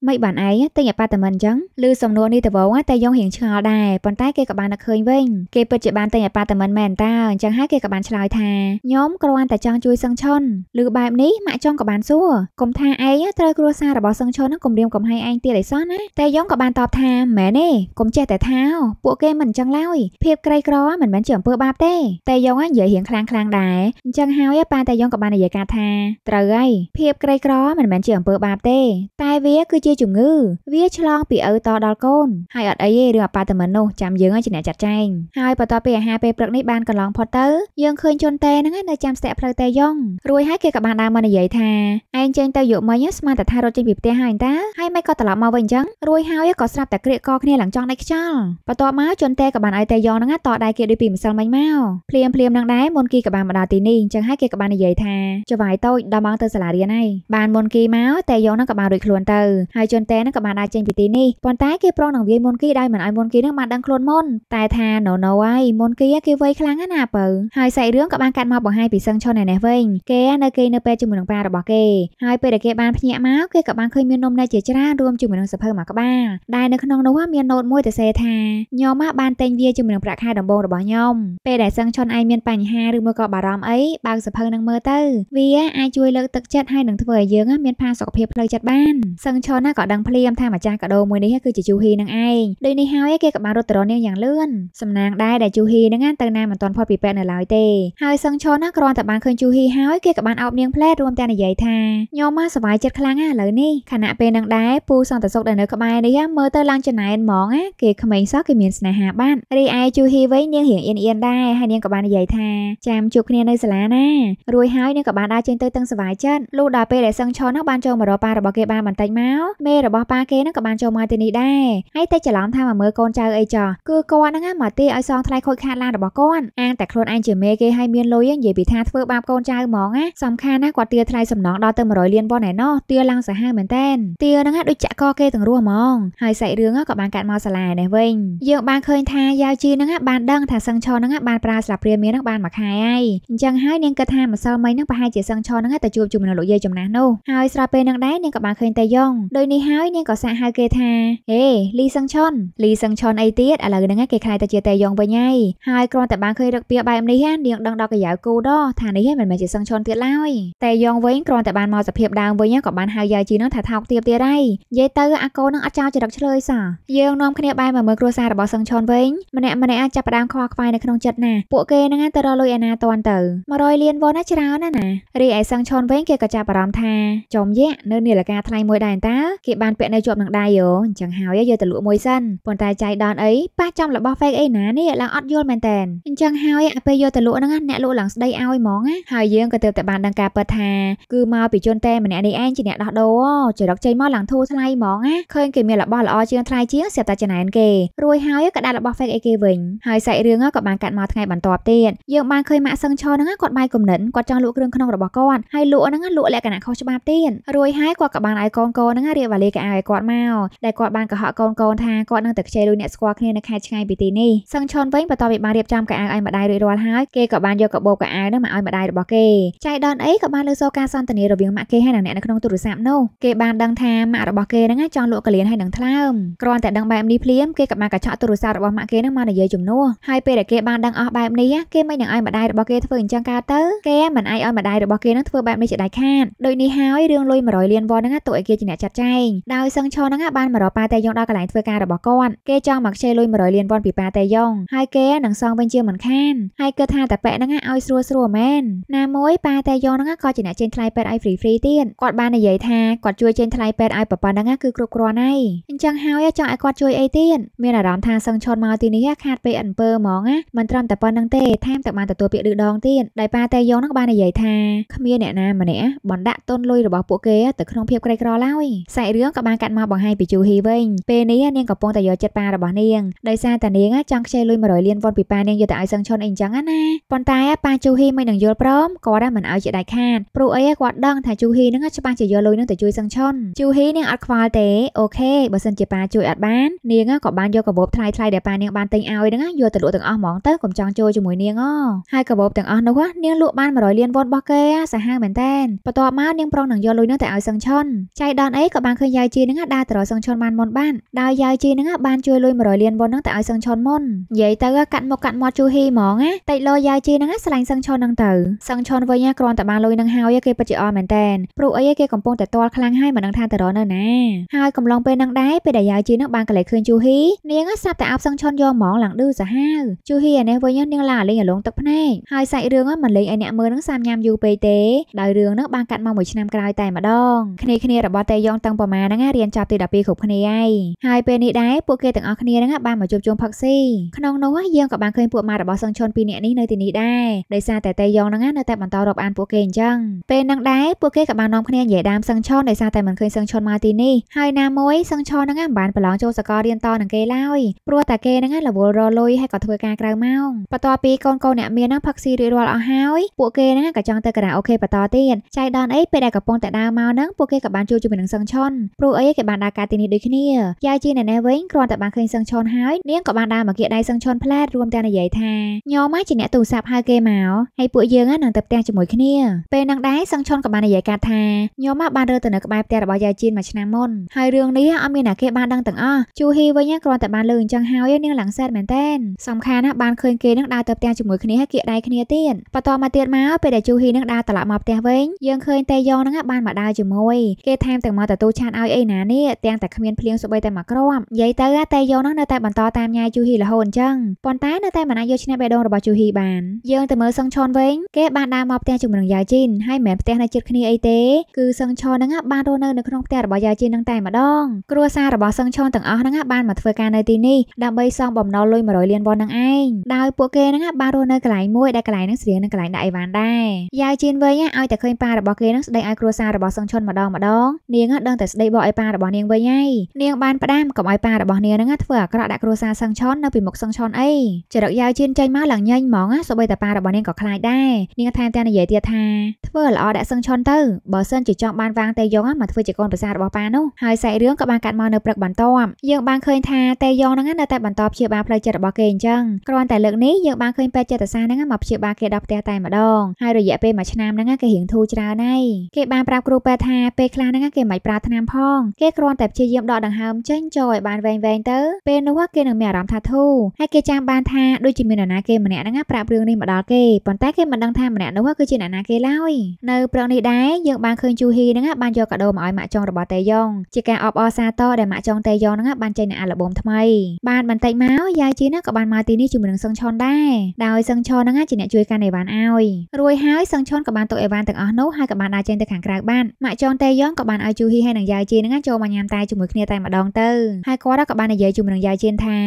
មិនបានឯងទិញអប៉ាតមិនអញ្ចឹងឬសំណួរនេះតើវងតេយ៉ងរៀងឆ្ងល់ដែរប៉ុន្តែគេក៏បាននឹកឃើញវិញគេពិតជាបានទិញអប៉ាតមិនមិនមែនតើអញ្ចឹងហើយគេក៏បានឆ្លើយថាញោមគ្រាន់តែចង់ជួយសឹងឆុនឬបែបនេះម៉ាក់ចុងក៏បានសួរកុំថាឯងត្រូវគ្រួសាររបស់សឹងឆុននឹងគំរាមកំហែងឯងទៀតអីសោះណាតែយងក៏បានតបថាមែនទេកុំចេះតែថាពួកគេមិនអញ្ចឹងឡើយភាពក្រីក្រមិនមែនជាអំពើបាបទេតែយងហ្នឹងនិយាយរៀងខ្លាំងខ្លាំងដែរអញ្ចឹងហើយប៉ាតែយងក៏បាននិយាយការថាត្រូវហើយភាពក្រីក្រមិនមែនជាអំពើបាបទេតែវាគឺជាជំងឺវាឆ្លងពីឪតដល់កូនហើយអត់អីទេរឿងអប៉ាតមិននោះចាំយើងជាអ្នកចាត់ចែងហើយបន្ទាប់ពីអាហារពេលព្រឹកនេះបានកន្លងផុតទៅយើងឃើញជនតេហ្នឹងនៅចាំស្ទាក់ផ្លូវតេយ៉ងរួចហើយគេក៏បានដើរមកនិយាយថាឯងចេញទៅយកមិញស្មានតែថារត់ចេញពីផ្ទះហើយតាហើយមិនក៏ត្រឡប់មកវិញអញ្ចឹងរួចហើយក៏ស្រាប់តែក្រៀកកគ្នាឡើងចង់ដាច់ខ្យល់បន្ទាប់មកជនតេក៏បានឲ្យតេយ៉ងហ្នឹងតដៃគេដូចពីម្សិលមិញមកភ្លាមភ្លាមនឹងដែរមុនគីក៏បានមកដល់ទីនេះអញ្ចឹងហើយគេក៏បាននិយាយថាចវាយតូចដល់ម៉ោងទៅសាលារៀនហើយបានមុនគីមកតេយ៉ងហ្នឹងក៏បានរួចខ្លួនទៅហើយជនតេហ្នឹងក៏បានដើរចេញពីទីនេះប៉ុន្តែគេប្រងនឹងវាយមុនគីដោយមិនឲ្យមុនគីហ្នឹងបានដឹងខ្លួនមុនតែថាណូណូហើយមុនគីគេវ័យខ្លាំងណាបើហើយសាច់រឿងក៏បានកាត់មកបង្ហាញពីសឹងឆុនឯនេះវិញគេនៅគេនៅពេលជាមួយនឹងប៉ារបស់គេហើយពេលដែលគេបានភ្ញាក់មកគេក៏បានឃើញមាននំនៅជាច្រើនរួមជាមួយនឹងសភៅមួយក្បាលដែលនៅក្នុងនោះមានណូតមួយទៅសេថាញោមបានតែងវាជាមួយនឹងប្រាក់ខែដំបូងរបស់ញោមពេលដែលសឹងឆុនឯងមានបញ្ហាឬមួយក៏បារម្ភអីបើកសភៅនឹងមើលទៅវាអាចជួយលើកទឹកចិត្តហើយនឹងធ្វើឲ្យយើងមានផាសុខភាពផ្លូវចិត្តបានសឹងឆុនក៏ដឹងភ្លាមថាម្ចាស់កាដូមួយនេះគឺជាជូហ៊ីនឹងឯងដូចនេះហើយគេក៏បានរត់ទៅរនាងយ៉ាងលឿនសំណាងដែរដែលជូហ៊ីនឹងតែទៅណាមិនទាន់ផុតពីពាក់នៅឡើយទេហើយសឹងឈរណាគ្រាន់តែបានឃើញជូហ៊ីហើយគេក៏បានអោបនាងផ្លែរួមទាំងនិយាយថាញោមមកសប្បាយចិត្តខ្លាំងណាស់ឥឡូវនេះខណៈពេលនឹងដែរពូសន្តិសុខដែលនៅក្បែរនេះមើលទៅឡើងចំណែនហ្មងណាគេក្មេងសោះគេមានស្នេហាបានរីឯជូហ៊ីវិញនាងរៀងអៀនអៀនដែរហើយនាងក៏បាននិយាយថាចាំជួបគ្នានៅសាលាណារួចហើយនាងក៏បានដើរចេញទៅទាំងសប្បាយចិត្តលុះដល់ពេលដែលសឹងឈរនោះបានចូលមករកប៉ារបស់គេបានបន្តិចមកមេរបស់ប៉ាគេនឹងក៏បានចូលមកទីនេះដែរហើយតែច្រឡំថាមកមើលកូនចៅអីចោះគឺគាត់ហ្នឹងមកទីឲ្យសងថ្លៃខូចខាតឡានរបស់គាត់អាងតែខ្លួនឯងជាមេគេឲ្យមានលុយនិយាយពីថាធ្វើបាបកូនចៅហ្មងណាសំខាន់ណាគាត់ទាថ្លៃសំណងដល់ទៅ100លានវ៉ុនឯណោះទាឡើងសាហាវមែនតែនទានឹងដូចចាក់កគេទាំងរស់ហ្មង ហើយសាច់រឿងក៏បានកាត់មកសាលានេះវិញយើងបានឃើញថាយ៉ាវជីនឹងបានដឹងថាសឹងឆនឹងបានប្រើស្លាបព្រាមៀននឹងបានមួយខែហើយអញ្ចឹងហើយនាងគិតថាម្សិលមិញនឹងប្រហែលជាសឹងឆនឹងតែជួបជាមួយនៅលោកយាយចំណាស់នោះហើយស្រាប់ពេលនឹងដែរនាងក៏បានឃើញតែយ៉ងដូចនេះហើយនាងក៏សាកហៅគេថាហេលីសឹងឆនលីសឹងឆនអីទៀតឥឡូវហ្នឹងគេខ្លាយទៅជាតែយ៉ងវិញហើយហើយគ្រាគ្រាន់តែបានឃើញរឹកពីបែបនេះនាងដឹងដល់កាយាគូដោះថានេះមិនមែនជាសឹងឈុនទៀតឡើយតែយ៉ងវិញគ្រាន់តែបានមកសភាពដើមវិញក៏បានហៅយាយជីនឹងថាថោកទៀតទៀតហើយនិយាយទៅអាកូននឹងអត់ចោលចរិតឆ្លើយសោះយើងនាំគ្នាបែរមកមើលគ្រួសាររបស់សឹងឈុនវិញម្នាក់ម្នាក់ចាប់ផ្ដើមខកខ្វាយនៅក្នុងចិត្តណាពួកគេនឹងទៅរកលុយឯណាតាន់ទៅ100លានវ៉ុនណាច្រើនណាស់ណារីឯសឹងឈុនវិញគេក៏ចាប់អារម្មណ៍ថាចំយៈនៅនាឡិកាថ្លៃមួយដែរតាគេបានពាក់នៅជាប់នឹងដៃយោអញ្ចឹងហើយយកទៅលក់មួយសិនប៉ុន្តែចៃដនអីប៉ះចំរបស់ fake អីណានេះឡើងអត់យល់មែនតែនអញ្ចឹងហើយពេលយកទៅលក់ហ្នឹងអ្នកលក់ឡើងស្ដីឲ្យហ្មងណាហើយយើងក៏ទើបតែបានដឹងការពិតថាគឺមកពីជនតែម្នាក់នេះឯងជាអ្នកដោះដូរចរិតចេញមកឡើងធូរថ្លៃហ្មងណាឃើញគេមានរបស់ល្អជាងថ្លៃជាងស្រាប់តែចំណែនគេរួចហើយក៏ដាក់របស់ fake អីគេវិញហើយសាច់រឿងក៏បានកាត់មកថ្ងៃបន្ទាប់ទៀតយើងបានឃើញម៉ាក់សឹងឆហ្នឹងគាត់បាយគំនិតគាត់ចង់លក់គ្រឿងក្នុងរបស់គាត់ហើយលក់ហ្នឹងលក់លក្ខណៈខុសច្បាប់ទៀតរួចហើយគាត់ក៏បានឲ្យកូនកូនហ្នឹងរៀបវ៉ាលីកៅអៅឲ្យគាត់មកដែលគាត់បានកុហកកូនកូនថាគាត់នឹងទៅខ្ចីលុយអ្នកស្គាល់គ្នានៅខេត្តឆ្ងាយពីទីនេះសឹងឆវិញបន្ទាប់ពីបានរៀបចំចំកៅអៅឲ្យម្ដាយរួចរាល់ហើយគេក៏បានយកកាបូបកៅអៅនោះមកឲ្យម្ដាយរបស់គេចៃដនអីក៏បានលើសូការសន្ទនារវាងម៉ាក់គេហើយនិងអ្នកនៅក្នុងទូរស័ព្ទនោះគេបានដឹងថាម៉ាក់របស់គេហ្នឹងចង់លក់កលៀនហើយនឹងថ្លើមគ្រាន់តែដឹងបែបនេះភ្លាមគេក៏បានកញ្ចក់ទូរស័ព្ទរបស់ម៉ាក់គេហ្នឹងមកនិយាយជំនួសហើយពេលដែលគេបានដឹងអស់បែបនេះគេមិននឹងឲ្យម្ដាយរបស់គេធ្វើអញ្ចឹងកើតទៅគេមិនអាចឲ្យម្ដាយរបស់គេនឹងធ្វើបែបនេះជាដាច់ខាតដូចនេះហើយរឿងលុយ100លានវ៉ុនហ្នឹងទុកឲ្យគេជាអ្នកចាត់ចែងដោយសឹងឆហ្នឹងបានមករកប៉ាតេយ៉ងដល់កន្លែងធ្វើការរបស់គាត់គេចង់មកខ្ចីលុយ100លានវ៉ុនពីប៉ាតេយ៉ងហើយគេនឹងសងវិញជាមិនខានហើយគិតថាតែប៉ែហ្នឹងឲ្យស្រួលស្រួលមែនណាមួយប៉ាតែយកហ្នឹងក៏ជាអ្នកចេញថ្លៃប៉ែឲ្យហ្វ្រីហ្វ្រីទៀតគាត់បាននិយាយថាគាត់ជួយចេញថ្លៃប៉ែឲ្យប្រប៉ុណ្ណឹងគឺគ្រប់គ្រាន់ហើយអញ្ចឹងហើយចង់ឲ្យគាត់ជួយអីទៀតមានអារម្មណ៍ថាសឹងឈុនមកទីនេះខាតពេលអន្ពើហ្មងណាមិនត្រឹមតែប៉ុណ្្នឹងទេថែមទាំងបានទទួលពាក្យឌឺដងទៀតដោយប៉ាតែយកហ្នឹងបាននិយាយថាគ្មានអ្នកណាម្នាក់បណ្ដាក់ទុនលុយរបស់ពួកគេទៅក្នុងភាពក្រីក្រឡើយសាច់រឿងក៏បានកាត់មកបង្ហាញពីជូហ៊ីវិញពេលនេះនាងកំពុងតែយកចិត្តប៉ារបស់នាងដោយសារតែនាងចង់ខ្ចីលុយ100លានវ៉ុនពីប៉ានាងយកទៅឲ្យសឹងឈុនអីអញ្ចឹងណាប៉ុន្តែប៉ាជូហ៊ីមិននឹងយល់ព្រមគាត់ហ្នឹងមិនឲ្យជាដៃខាតព្រោះអីគាត់ដឹងថាជូហ៊ីហ្នឹងច្បាស់ជាយកលុយហ្នឹងទៅជួយសឹងឈុនជូហ៊ីនាងអត់ខ្វល់ទេអូខេបើសិនជាប៉ាជួយអត់បាននាងក៏បានយកកាបូបថ្លៃថ្លៃដែលប៉ានាងបានទិញឲ្យហ្នឹងយកទៅលក់ទាំងអស់ហ្មងទៅកុំចង់ជួយជាមួយនាងអូហើយកាបូបទាំងអស់នោះនាងលក់បាន100លានវ៉ុនរបស់គេសាហាវមែនតើបន្ទាប់មកនាងប្រុសនឹងយកលុយហ្នឹងទៅឲ្យសឹងឈុនចៃដនអីក៏បានឃើញយាយជីហ្នឹងដើរទៅរកសឹងឈុនបានមុនបានដោយយាយជីហ្នឹងបានជួយលុយ100លានវ៉ុនហ្នឹងទៅឲ្យសឹងឈុនមុននិយាយទៅកាត់មកកាត់មកត់ជូហ៊ីហ្មងណាតិចលុយយាយជីហ្នឹងស្រឡាញ់សឹងឆុនហ្នឹងទៅសឹងឆុនវិញណាគ្រាន់តែបានលុយហ្នឹងហើយគេពិតជាអរមែនតែនព្រោះអីគេកំពុងតែទាល់ខ្លាំងហើយមិនដឹងថាទៅរកនៅណាហើយកំឡុងពេលហ្នឹងដែរពេលដែលយាយជីហ្នឹងបានកលែកឃើញជូហ៊ីនាងសាប់តែអាប់សឹងឆុនយកហ្មងឡើងឌឺសាហាវជូហ៊ីអានេះវិញនាងឡើងលេងអាលងទឹកភ្នែកហើយសាច់រឿងមិនលេងឲ្យអ្នកមើលហ្នឹងសាមញ៉ាំយូរពេកទេដោយរឿងហ្នឹងបានកាត់មកមួយឆ្នាំក្រោយតែម្ដងគ្នាគ្នារបស់តេយ៉ងតាំងប្រមាណហ្នឹងរៀនចប់ទី12គ្រប់គ្នាហើយហើយពេលនេះដែរពួកគេទាំងអស់គ្នាហ្នឹងបានមកជួបជុំផឹកស៊ីក្នុងនោះយើងក៏បានឃើញពួកម៉ារបស់សឹងឈុនពីរនាក់នេះនៅទីនេះដែរដោយសារតែតេយ៉ងហ្នឹងនៅតែបន្តរាប់អានពួកគេអញ្ចឹងពេលហ្នឹងដែរពួកគេក៏បាននាំគ្នានិយាយដើមសឹងឈុនដោយសារតែមិនឃើញសឹងឈុនមកទីនេះហើយណាមួយសឹងឈុនហ្នឹងមិនបានប្រឡងចូលសកលរៀនតនឹងគេឡើយព្រោះតែគេហ្នឹងរវល់រលុយហើយក៏ធ្វើការក្រៅម៉ោងបន្ទាប់ពីកូនកូនអ្នកមានហ្នឹងផឹកស៊ីរីរាល់អស់ហើយពួកគេហ្នឹងក៏ចង់ទៅការាអូខេបន្តទៀតចៃដនអីពេលដែលកំពុងតែដើរមកហ្នឹងពួកគេក៏បានជួបជាមួយនឹងសឹងឈុនព្រោះអីគេបានដើរការទីនេះដូចគ្នាយាយជីណែណែវិញគ្រាន់តែបានឃើញសឹងឈុនហើយនាងក៏បានដើរមកគៀកដៃសឹងឈុនផ្លែតរួមទាំងនិយាយយាយថាញោមមកជាអ្នកទូរស័ព្ទហៅគេមកហើយពួកយើងនឹងទៅផ្ទះជាមួយគ្នាពេលនឹងដែរសង្ឈុនក៏បាននិយាយកាត់ថាញោមមកបានរើទៅនៅក្បែរផ្ទះរបស់យាយជីនមួយឆ្នាំមុនហើយរឿងនេះអត់មានអ្នកគេបានដឹងទាំងអស់ជូហ៊ីវិញគ្រាន់តែបានលើអញ្ចឹងហើយនាងឡាំងសែតមែនតែនសំខាន់ណាស់បានឃើញគេនឹងដើរទៅផ្ទះជាមួយគ្នាហើយគៀកដៃគ្នាទៀតបន្តមកទៀតមកពេលដែលជូហ៊ីនឹងដើរត្រឡប់មកផ្ទះវិញយើងឃើញតេយ៉ងនឹងបានមកដើរជាមួយគេថែមទាំងមកទទួលឆានឲ្យអីណានេះទាំងតែគ្មានភ្លៀងស្បៃតែមួយគ្រាប់និយាយទៅតេយ៉ងនឹងនៅតែបន្តតាមញ៉ាយជូហ៊ីរហូតអញ្ចឹងប៉ុន្តែនៅតែមិនមិនអាចយកឈ្នះបេះដូងរបស់ជូហ៊ីបានយើងទៅមើលសឹងឆនវិញគេបានដើរមកផ្ទះជាមួយនឹងយ៉ាជីនហើយមិនមែនផ្ទះនៅជិតគ្នាអីទេគឺសឹងឆនហ្នឹងបានរស់នៅនៅក្នុងផ្ទះរបស់យ៉ាជីនហ្នឹងតែម្ដង គ្រួសាររបស់សឹងឆនទាំងអស់ហ្នឹងបានមកធ្វើការនៅទីនេះដើម្បីសងបំណុលលុយ100លានវ៉ុនហ្នឹងឯងដោយពួកគេហ្នឹងបានរស់នៅកន្លែងមួយដែលកន្លែងហ្នឹងស្រៀងនឹងកន្លែងដាក់អីវ៉ាន់ដែរយ៉ាជីនវិញឲ្យតែឃើញប៉ារបស់គេហ្នឹងស្ដីឲ្យគ្រួសាររបស់សឹងឆនម្ដងម្ដងនាងដឹងតែស្ដីបោកឲ្យប៉ារបស់នាងវិញហើយនាងបានផ្ដាំកុំឲ្យប៉ារបស់នាងហ្នឹងធ្វើអាក្រក់ដាក់គ្រួសារសឹងឆននៅពីមុខសឹងឆនអីចរិតយ៉ាយាយជៀនចេញមកឡើងញែងហ្មងណាសូម្បីតែប៉ារបស់នាងក៏ខ្លាចដែរនាងថែមទាំងនិយាយទៀតថាធ្វើល្អដាក់សឹងឈុនទៅបើសិនជាចង់បានវាងតេយ៉ងមកធ្វើជាកូនប្រសាររបស់ប៉ានោះហើយសាច់រឿងក៏បានកាត់មកនៅព្រឹកបន្ទាប់យើងបានឃើញថាតេយ៉ងហ្នឹងនៅតែបន្តព្យាបាលផ្លូវចិត្តរបស់គេអញ្ចឹងគ្រាន់តែលើកនេះយើងបានឃើញពេទ្យចិត្តសាស្ត្រហ្នឹងមកព្យាបាលគេដល់ផ្ទះតែម្ដងហើយរយៈពេលមួយឆ្នាំហ្នឹងគេរៀងធូរច្រើនហើយគេបានប្រាប់គ្រូពេទ្យថាពេលខ្លះហ្នឹងគេមិនប្រើថ្នាំផងគេគ្រាន់តែព្យាយាមដកដង្ហើមចេញចូលឲ្យបានវែងៗទៅពេលនោះគេនឹងមានអារម្មណ៍ថាធូរហើយគេចាំបានថាដូចដូចជាមាននរណាគេម្នាក់ហ្នឹងប្រាប់រឿងនេះមកដល់គេប៉ុន្តែគេមិនដឹងថាម្នាក់នោះគឺជានរណាគេឡើយនៅព្រឹកនេះដែរយើងបានឃើញជូហ៊ីហ្នឹងបានយកកាដូមកឲ្យម៉ាក់ចុងរបស់តេយ៉ងជាការអបអរសាទរដែលម៉ាក់ចុងតេយ៉ងហ្នឹងបានចេញនៅអាល់ប៊ុមថ្មីបានបន្តិចមកយាយជីហ្នឹងក៏បានមកទីនេះជាមួយនឹងសឹងឆនដែរដោយសឹងឆនហ្នឹងជាអ្នកជួយការអីវ៉ាន់ឲ្យរួចហើយសឹងឆនក៏បានទុកអីវ៉ាន់ទាំងអស់នោះហើយក៏បានដើរចេញទៅខាងក្រៅបានម៉ាក់ចុងតេយ៉ងក៏បានឲ្យជូហ៊ីហើយនឹងយាយជីហ្នឹងចូលមកញ៉ាំតែជាមួយគ្នាតែម្ដងទៅហើយគាត់ក៏បាននិយាយជាមួយនឹងយាយជីថា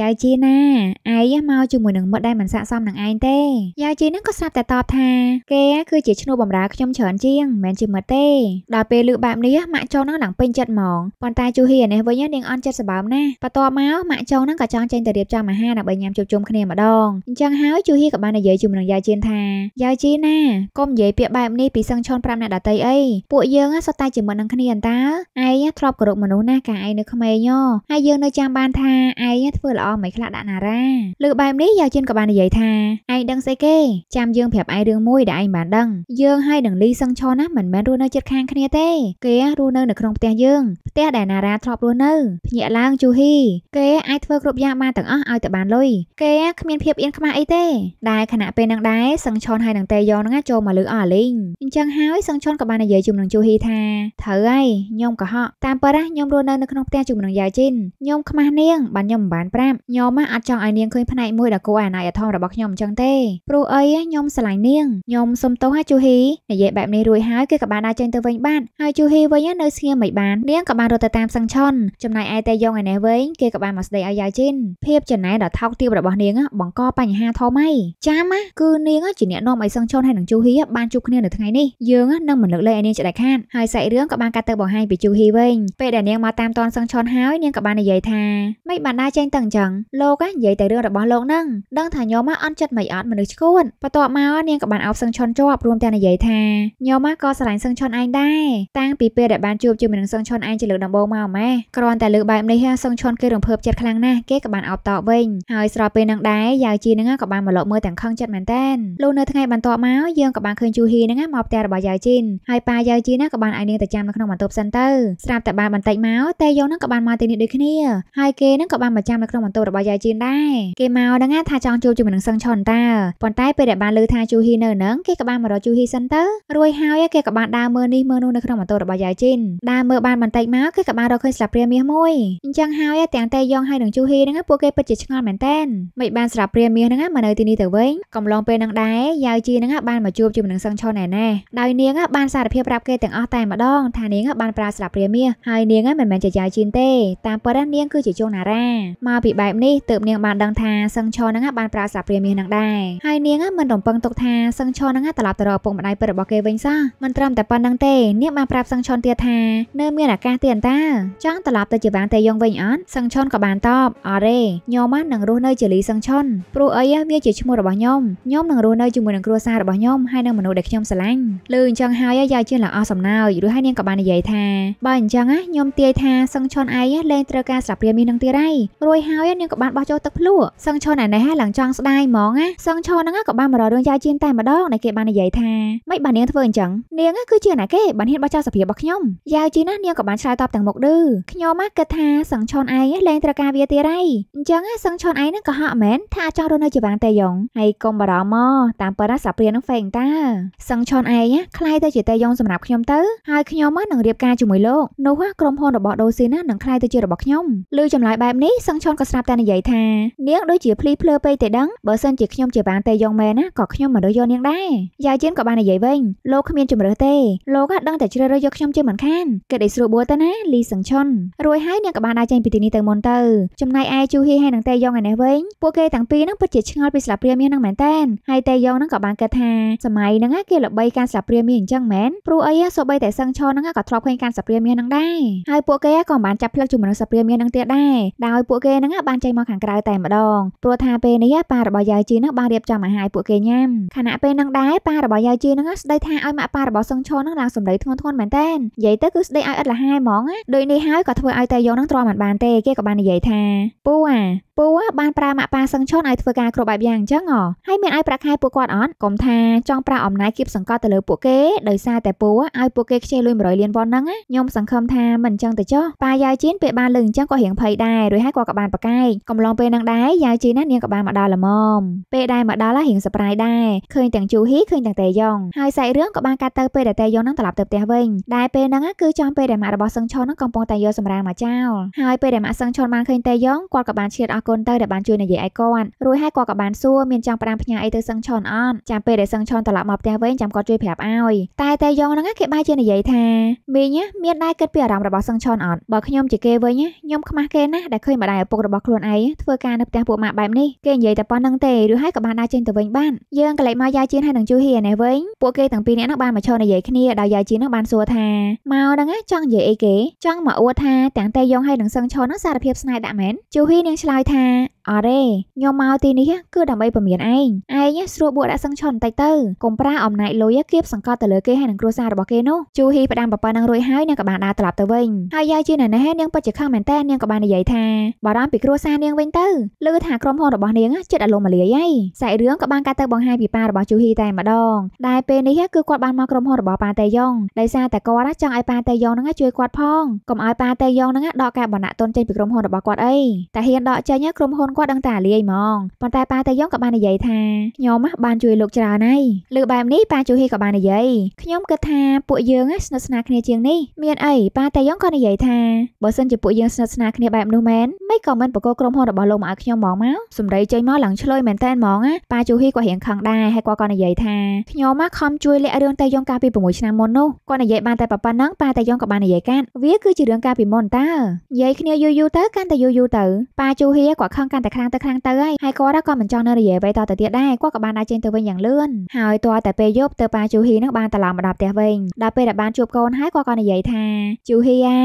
យាយជីណាឯងមកជាមួយនឹងមិត្តដែលមិនស័ក្តិសមនឹងឯងទេយ៉ាជីនឹងក៏ស្រាប់តែតបថាគេគឺជាឈ្នួលបម្រើខ្ញុំច្រើនជាងមិនមែនជាមិត្តទេដល់ពេលឮបែបនេះម៉ាក់ចុងនឹងឡើងពេញចិត្តហ្មងប៉ុន្តែជូហ៊ីនេះវិញនាងអន់ចិត្តសបើមណាស់បន្ទាប់មកម៉ាក់ចុងនឹងក៏ចង់ចេញទៅរៀបចំអាហារដើម្បីញ៉ាំជួបជុំគ្នាម្ដងអញ្ចឹងហើយជូហ៊ីក៏បាននិយាយជាមួយនឹងយ៉ាជីនថាយ៉ាជីណាកុំនិយាយពាក្យបែបនេះពីសឹងឈុន5អ្នកដតីអីពួកយើងសុទ្ធតែជាមិត្តនឹងគ្នាតើឯងធ្លាប់គោរពមនុស្សណាកាឯងនៅក្មេងហើយយើងនៅចាំបានថាឯងធ្វើល្អមិនខ្លះដាក់ណារ៉ាលើបែបនេះនេះយ៉ាវជិនក៏បាននិយាយថាឯងដឹងស្អីគេចាំយើងប្រាប់ឯងរឿងមួយដែលឯងបានដឹងយើងហើយនឹងលីសឹងឆោណាមិនមែនរស់នៅជិតខាងគ្នាទេគេរស់នៅនៅក្នុងផ្ទះយើងផ្ទះដែលណារ៉ាធ្លាប់រស់នៅភ្ញាក់ឡើងជូហ៊ីគេអាចធ្វើគ្រប់យ៉ាងបានទាំងអស់ឲ្យតែបានលុយគេគ្មានភាពអៀនខ្មាស់អីទេដែលខណៈពេលនឹងដែរសឹងឆនហើយនឹងតេយ៉ងហ្នឹងចូលមកលើអស់លីងអញ្ចឹងហើយសឹងឆនក៏បាននិយាយជុំនឹងជូហ៊ីថាត្រូវហើយខ្ញុំក៏ហក់តាមប៉ះខ្ញុំរស់នៅនៅក្នុងផ្ទះជុំនឹងយ៉ាជីនខ្ញុំខ្មាស់នាងបានខ្ញុំមិនបានប្រាប់ខ្ញុំអត់ចង់ឲ្យនាងឃើញផ្នែកមួយនគរអាណ័យអាធំរបស់ខ្ញុំអញ្ចឹងទេព្រោះអីខ្ញុំស្រឡាញ់នាងខ្ញុំសុំទោសហើយជូហ៊ីនិយាយបែបនេះរួចហើយគេក៏បានដើរចេញទៅវិញបាត់ហើយជូហ៊ីវិញនៅស្ងៀមមិនបាននាងក៏បានរត់ទៅតាមសង្ឆុនចំណែកឯតេយ៉ងឯនេះវិញគេក៏បានមកស្ដីឲ្យយ៉ាជីនភាពចំណែនដល់ថោកទាបរបស់នាងបង្កបញ្ហាធំហើយចាំគឺនាងជាអ្នកនាំឲ្យសង្ឆុនហើយនឹងជូហ៊ីបានជួបគ្នានៅថ្ងៃនេះយើងនឹងមិនលើកលែងឲ្យនាងជាដាច់ខាតហើយសាច់រឿងក៏បានកាត់ទៅបង្ហាញពីជូហ៊ីវិញពេលដែលនាងមកតាមតនសង្ឆុនហើយនាងក៏បាននិយាយថាមិនបានដើរចេញទៅអញ្ចឹងលោកនិយាយតែរឿងរបស់លោកហ្នឹងដឹងដឹងថាញោមអត់ចិត្តមិនអត់មនុស្សឈួនបន្ទាប់មកនាងក៏បានអោបសឹងឈុនជាប់រួមទាំងនិយាយថាញោមក៏ស្រឡាញ់សឹងឈុនឯងដែរតាំងពីពេលដែលបានជួបជាមួយនឹងសឹងឈុនឯងជាលើកដំបូងមកម៉ែគ្រាន់តែលើកបែបនេះសឹងឈុនគេរំភើបចិត្តខ្លាំងណាស់គេក៏បានអោបតបវិញហើយស្របពេលនឹងដែរយ៉ាវជីនឹងក៏បានមកលក់មើលទាំងខឹងចិត្តមែនតើលុះនៅថ្ងៃបន្ទាប់មកយើងក៏បានឃើញជូហ៊ីនឹងមកផ្ទះរបស់យ៉ាវជីនហើយប៉ាយ៉ាវជីនឹងក៏បានឲ្យនាងទៅចាំនៅក្នុងបន្ទប់សិនទៅស្រាប់តែបានបន្តិចមកតេយ៉ងនឹងក៏បានមកទីនេះដូចគ្នាហើយគេនឹងក៏បានមកចាំនៅក្នុងបន្ទប់របស់យ៉ាវជីនដែរគេមកដឹងថាចង់ជួបជាមួយនឹងសឹងឆនតាប៉ុន្តែពេលដែលបានលើថាជូហ៊ីនៅនឹងគេក៏បានមករកជូហ៊ីសិនទៅរួយហើយគេក៏បានដើរមើលនេះមើលនោះនៅក្នុងម៉ូតូរបស់យាយជីនដើរមើលបានបន្តិចមកគេក៏បានរកឃើញស្លាបព្រាមាសមួយអញ្ចឹងហើយទាំងតេយ៉ងហើយនឹងជូហ៊ីហ្នឹងពួកគេពិតជាឆ្ងល់មែនតើមិនបានស្លាបព្រាមាសហ្នឹងមកនៅទីនេះទៅវិញកំឡុងពេលហ្នឹងដែរយាយជីហ្នឹងបានមកជួបជាមួយនឹងសឹងឆនឯណែដោយនាងបានសារភាពប្រាប់គេទាំងអស់តែម្ដងថានាងបានប្រើស្លាបព្រាមាសហើយនាងមិនមែនជាយាយជីនទេតាមពិតនាងគឺជាជុងណារ៉ាមកពីបែបនេះទើបនាងបានដឹងថាសឹងឈរហ្នឹងបានប្រើស្លាបព្រាមាសហ្នឹងដែរហើយនាងមិនរំពឹងទុកថាសឹងឈរហ្នឹងត្រឡប់ទៅរកឪពុកម្ដាយពិតរបស់គេវិញសោះមិនត្រឹមតែប៉ុណ្្នឹងទេ នាងបានប្រាប់សឹងឈនទៀតថា នៅមានឱកាសទៀតតាចង់ត្រឡប់ទៅជាវាងតេយងវិញអត់សឹងឈនក៏បានតបអរេញោមនឹងរស់នៅជាលីសឹងឈនព្រោះអីវាជាឈ្មោះរបស់ញោមញោមនឹងរស់នៅជាមួយនឹងគ្រួសាររបស់ញោមហើយនឹងមនុស្សដែលខ្ញុំស្រឡាញ់លើអញ្ចឹងហើយយាយជឿល្អសំណើចរួចហើយនាងក៏បាននិយាយថាបើអញ្ចឹងញោមទាយថាសឹងឈនឯងលេងត្រូវការស្លាបព្រាមាសនឹងទៀតហើយរួចហើយនាងក៏បានបោះចូលទឹកភ្លក់សឹងឈនឯណានេះឡើងចង់ស្ដាយហ្មងណាសង្ឈរហ្នឹងក៏បានមករករឿងយ៉ាវជៀនតែម្ដងដែលគេបាននិយាយថាមិនបាននាងធ្វើអញ្ចឹងនាងគឺជាអ្នកគេបានហ៊ានបោះចោលសភាពរបស់ខ្ញុំយ៉ាវជៀនណានាងក៏បានឆ្លើយតបទាំងមុខឌឺខ្ញុំគិតថាសង្ឈនឯងលែងត្រូវការវាទៀតហើយអញ្ចឹងសង្ឈនឯងហ្នឹងក៏ហក់មែនថាចង់រស់នៅជាវាងតេយ៉ងហើយកុំបារម្ភមកតាមពិតណាសាព្រានឹងហ្វេងតាសង្ឈនឯងខ្លាយទៅជាតេយ៉ងសម្រាប់ខ្ញុំទៅហើយខ្ញុំនឹងរៀបការជាមួយលោកនោះក្រុមហ៊ុនរបស់ដូស៊ីណានឹងខ្លាយទៅជារបស់ខ្ញុំឬចម្លើយបែបនេះសង្ឈនក៏ស្រាប់តែនិយាយថានាងដូចជាភ្លីភ្លើពេកទេដឹងបើសិនជាខ្ញុំជាបានទេយ៉ងមែនណាក៏ខ្ញុំមនុស្សយកនាងដែរយ៉ាយជិនក៏បាននិយាយវិញលោកគ្មានជំរើសទេលោកក៏ដឹងតែជ្រើសរើសយកខ្ញុំជាមិនខានគេដេកស្រួលបួលទៅណាលីសឹងឆុនរួចហើយនាងក៏បានដើរចេញពីទីនេះទៅមុនទៅចំណែកឯជូហ៊ីហើយនឹងទេយ៉ងឯនេះវិញពួកគេទាំងពីរនឹងពិតជាឆ្ងល់ពីស្លាបព្រាមាសនឹងមែនតែនហើយទេយ៉ងនឹងក៏បានគិតថាសម័យហ្នឹងគេល្បីការស្លាបព្រាមាសអញ្ចឹងមែនព្រោះអីសូម្បីតែសឹងឆុនហ្នឹងក៏ធ្លាប់ឃើញការស្លាបព្រាមាសហ្នឹងដែរហើយពួកគេក៏បានចាប់ផ្លឹកជាមួយនឹងស្លាបព្រាមាសហ្នឹងទៀតដែរដោយពួកគេហ្នឹងបានចេញមកខាងក្រៅតែម្ដងព្រោះថាពេលនេះប៉ារបស់យាយជីនឹងបានរៀបចំអាហារឲ្យពួកគេញ៉ាំខណៈពេលនឹងដែរប៉ារបស់យាយជីនឹងស្ដីថាឲ្យម៉ាក់ប៉ារបស់សឹងឈរនឹងឡើងសម្ដីធ្ងន់ធ្ងរមែនតើនិយាយទៅគឺស្ដីឲ្យឥតលះហាយហ្មងដូចនេះហើយក៏ធ្វើឲ្យតែយកនឹងទ្រាំមិនបានទេគេក៏បាននិយាយថាពូអាពូបានប្រើម៉ាក់ប៉ាសឹងឈុនឲ្យធ្វើការគ្រប់បែបយ៉ាងអញ្ចឹងហ៎ហើយមានឲ្យប្រាក់ខែពួកគាត់អត់កុំថាចង់ប្រើអំណាចគៀបសង្កត់ទៅលើពួកគេដោយសារតែពូឲ្យពួកគេខ្ចីលុយ100លានវ៉ុនហ្នឹងខ្ញុំសង្ឃឹមថាមិនអញ្ចឹងទៅចុះប៉ាយាយជីនពេលបានលើអញ្ចឹងក៏រៀងភ័យដែររួចហើយគាត់ក៏បានប្រកែកកំឡុងពេលហ្នឹងដែរយាយជីនណានាងក៏បានមកដល់ល្មមពេលដែលមកដល់ហើយរៀងសប្រាយដែរឃើញទាំងជូហ៊ីឃើញទាំងតេយ៉ងហើយសាច់រឿងក៏បានកាត់ទៅពេលដែលតេយ៉ងនឹងត្រឡប់ទៅផ្ទះវិញដែលពេលហ្នឹងគឺចំពេលដែលម៉ាក់របស់សឹងឆុននឹងកំពុងតែយកសម្រាមកចោលហើយពេលដែលម៉ាក់សឹងឆុនបានឃើញតេយ៉ងគាត់ក៏បានឆ្លៀតអរគុណទៅដែលបានជួយនិយាយឲ្យគាត់រួចហើយគាត់ក៏បានសួរមានចង់ផ្ដាំផ្ញើអីទៅសឹងឆុនអត់ចាំពេលដែលសឹងឆុនត្រឡប់មកផ្ទះវិញចាំគាត់ជួយប្រាប់ឲ្យតែតេយ៉ងហ្នឹងគេបែរជានិយាយថាមីងមានដែរគិតពីអារម្មណ៍របស់សឹងឆុនអត់បើខ្ញុំជាគេវិញខ្ញុំខ្មាស់គេណាស់ដែលឃើញម្ដាយឪពុករបស់ខ្លួនឯងធ្វើការនៅផ្ទះពួកម៉ាក់បែបនេះនេះគេនិយាយតែប៉ុណ្្នឹងទេឬហើយក៏បានដើរចេញទៅវិញបានយើងក៏លេចមកយាយជៀនហើយនឹងជួយហ៊ីអានេះវិញពួកគេទាំងពីរនាក់នោះបានមកឈរនិយាយគ្នាដោយយាយជៀននោះបានសួរថាមកដល់ណាចង់និយាយអីគេចង់មកអួតថាទាំងតេយងហើយនឹងសឹងឈរនោះសារភាពស្នេហ៍ដាក់មែនជូហ៊ីនឹងឆ្លើយថាអរេខ្ញុំមកទីនេះគឺដើម្បីពមៀនឯងឯងស្រួលបួកដាក់សឹងឈរបន្តិចទៅកុំប្រាអំណាចលុយគៀបសង្កត់ទៅលើគេហើយនឹងគ្រួសាររបស់គេនោះជូហ៊ីផ្ដាំប៉ប៉ានឹងរួចហើយនាងក៏បានដើរត្រឡប់ទៅវិញហើយយាយជឿណាស់ណានាងពិតជាខឹងមែនតើនាងក៏បាននិយាយថាបារម្ភពីគ្រួសារនាងវិញទៅឮថាក្រុមហ៊ុនរបស់នាងចិត្តអលុំអលាយហើយសាច់រឿងក៏បានកាត់ទៅបង្ហាញពីប៉ារបស់ជូហ៊ីតែម្ដងដែលពេលនេះគឺគាត់បានមកក្រុមហ៊ុនរបស់ប៉ាតេយ៉ងដោយសារតែគាត់ចង់ឲ្យប៉ាតេយ៉ងហ្នឹងជួយគាត់ផងកុំឲ្យប៉ាតេយ៉ងហ្នឹងដកការបណ្ដាក់ទុនចេញពីក្រុមហ៊ុនរបស់គាត់អីតែហ៊ានដកចេញក្រុមហ៊ុនគាត់ដឹងតែអលាយហ្មងប៉ុន្តែប៉ាតេយ៉ងក៏បាននិយាយថាខ្ញុំបានជួយលោកច្រើនហើយលើបែបនេះប៉ាជូហ៊ីក៏បាននិយាយខ្ញុំគិតថាពួកយើងស្និទ្ធស្នាលគ្នាជាងនេះមានអីប៉ាតេយ៉ងក៏និយាយថាបើសិនជាពួកយើងស្និទ្ធស្នាលគ្នាបែបនោះមែនមិនក៏មិនបកកក្រុមហ៊ុនរបស់លោកមកឲ្យខ្ញុំហ្មងមកសម្រីចេញមកឡើងឆ្លើយមែនតែនហ្មងណាប៉ាជូហ៊ីក៏រៀងខឹងដែរហើយគាត់ក៏និយាយថាខ្ញុំមកខំជួយលាក់រឿងតែយងកាលពី6ឆ្នាំមុននោះគាត់និយាយបានតែប៉ុណ្ណឹងប៉ាតែយងក៏បាននិយាយកាត់វាគឺជារឿងកាលពីមុនតើនិយាយគ្នាយូរយូរទៅកាន់តែយូរយូរទៅប៉ាជូហ៊ីគាត់ខឹងកាន់តែខ្លាំងទៅខ្លាំងទៅហើយហើយគាត់ក៏មិនចង់នៅនិយាយអ្វីតទៅទៀតដែរគាត់ក៏បានដើរចេញទៅវិញយ៉ាងលឿនហើយទាល់តែពេលយប់ទៅប៉ាជូហ៊ីនឹងបានត្រឡប់មកដល់ផ្ទះវិញដល់ពេលដែលបានជួបកូនហើយគាត់ក៏និយាយថាជូហ៊ីអា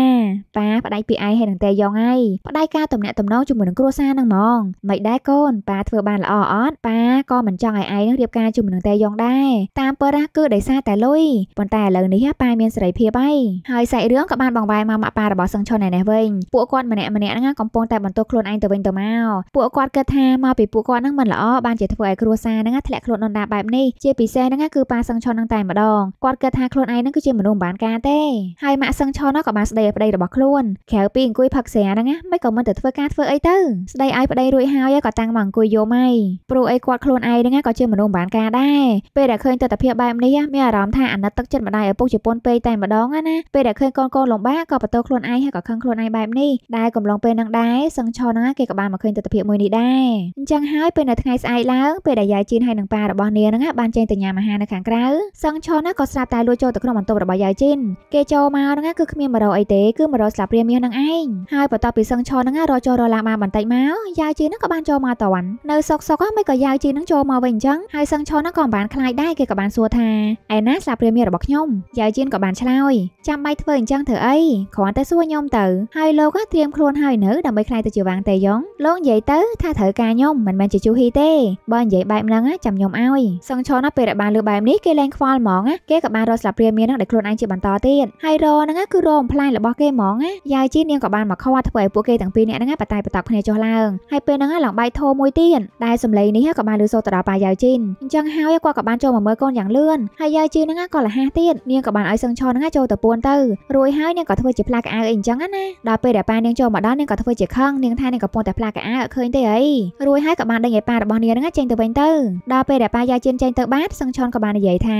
ប៉ាផ្ដាច់ពីឯងហើយនឹងតែយងឯងផ្ដាច់ការតំណាក់តំណងជាមួយនឹងគ្រួសារនឹងហ្មងមិនដែរកូនប៉ាធ្វើបានល្អអត់ប៉ាក៏មិនចង់ឲ្យឯងរៀបការជាមួយនឹងតេយ៉ងដែរតាមពិតណាគឺដោយសារតែលុយប៉ុន្តែឥឡូវនេះប៉ាមានសេរីភាព ហើយហើយសាច់រឿងក៏បានបងបាយមកម៉ាក់ប៉ារបស់សឹងឆុនឯនេះវិញពួកគាត់ម្នាក់ម្នាក់ហ្នឹងកំពុងតែបន្តខ្លួនឯងទៅវិញទៅមកពួកគាត់គិតថាមកពីពួកគាត់ហ្នឹងមិនល្អបានជាធ្វើឲ្យគ្រួសារហ្នឹងធ្លាក់ខ្លួនដណ្ដាបែបនេះជាពិសេសហ្នឹងគឺប៉ាសឹងឆុនហ្នឹងតែម្ដងគាត់គិតថាខ្លួនឯងហ្នឹងគឺជាមនុស្សមិនបានការទេហើយម៉ាក់សឹងឆុនហ្នឹងក៏បានស្ដីឲ្យប្តីរបស់ខ្លួនក្រៅពីអង្គុយផឹកស្រាហ្នឹងមិនក៏មិនទៅធ្វើការធ្វើអីទៅស្ដីឲ្យប្តីរួចហើយក៏ក៏តាំងមកអង្គុយយំហើយព្រោះអីគាត់ខ្លួនឯងហ្នឹងក៏ជាមនុស្សម្បានការដែរពេលដែលឃើញទស្សនវិជ្ជាបែបនេះមានអារម្មណ៍ថាអាណិតទឹកចិត្តម្ដាយឪពុកជប៉ុនពេកតែម្ដងណាពេលដែលឃើញកូនកូនលំបាកក៏បន្ទោខ្លួនឯងហើយក៏ខឹងខ្លួនឯងបែបនេះដែរកំឡុងពេលហ្នឹងដែរសឹងឆហ្នឹងគេក៏បានមកឃើញទស្សនវិជ្ជាមួយនេះដែរអញ្ចឹងហើយពេលនៅថ្ងៃស្អែកឡើងពេលដែលយាយជីនហើយនឹងប៉ារបស់នាងហ្នឹងបានចេញទៅញ៉ាំអាហារនៅខាងក្រៅសឹងឆហ្នឹងក៏ស្រាប់តែលួចចូលទៅក្នុងបន្ទប់របស់យាយជីនគេចូលមកហ្នឹងគឺគ្មានមករកអីទេគឺមករកស្លាបព្រាមាសហ្នឹងឯងហើយបន្ទាប់ពីសឹងឆហ្នឹងរកចូលរកឡើងបានបន្តិចមកយាយជីនហ្នឹងក៏បានចូលមកតាន់នៅសុកសុកមិនក៏យ៉ាវជីនឹងចូលមកវិញអញ្ចឹងហើយសឹងឆនក៏មិនបានខ្លាចដែរគេក៏បានសួរថាឯណាស្លាព្រាមីរបស់ខ្ញុំយ៉ាវជីនក៏បានឆ្លើយចាំបាច់ធ្វើអញ្ចឹងធ្វើអីគ្រាន់តែសួរខ្ញុំទៅហើយលោកត្រៀមខ្លួនហើយនៅដើម្បីខ្លាចទៅជាវ៉ាងតេយ៉ងលោកនិយាយទៅថាត្រូវការខ្ញុំមិនមែនជាជូហ៊ីទេបើនិយាយបែបហ្នឹងចាំខ្ញុំឲ្យសឹងឆនពេលដែលបានលើបែបនេះគេលែងខ្វល់ហ្មងគេក៏បានរកស្លាព្រាមីនឹងដែលខ្លួនឯងជាបន្តទៀតហើយរហ្នឹងគឺរំផ្លាញរបស់គេហ្មងយ៉ាវជីននាងក៏បានមកខកធ្វើឲ្យពួកគេទាំងពីរនាក់ហ្នឹងបតាយបតប់គ្នាចុះឡើងហើយពេលហ្នឹងឡើងបាយយធមមួយទៀតដែលសម្លេងនេះក៏បានឮសូរទៅដល់ប៉ាយ៉ាវជីនអញ្ចឹងហើយគាត់ក៏បានចូលមកមើលកូនយ៉ាងលឿនហើយយ៉ាវជីនហ្នឹងក៏លះហាទៀតនាងក៏បានឲ្យសឹងឆហ្នឹងចូលទៅពួនទៅរួចហើយនាងក៏ធ្វើជាផ្លាកអាវអីអញ្ចឹងណាដល់ពេលដែលប៉ានាងចូលមកដល់នាងក៏ធ្វើជាខឹងនាងថានាងក៏ប៉ុន្តែផ្លាកអាវអត់ឃើញទេអីរួចហើយក៏បានដេញឲ្យប៉ារបស់នាងហ្នឹងចេញទៅវិញទៅដល់ពេលដែលប៉ាយ៉ាវជីនចេញទៅបានសឹងឆក៏បាននិយាយថា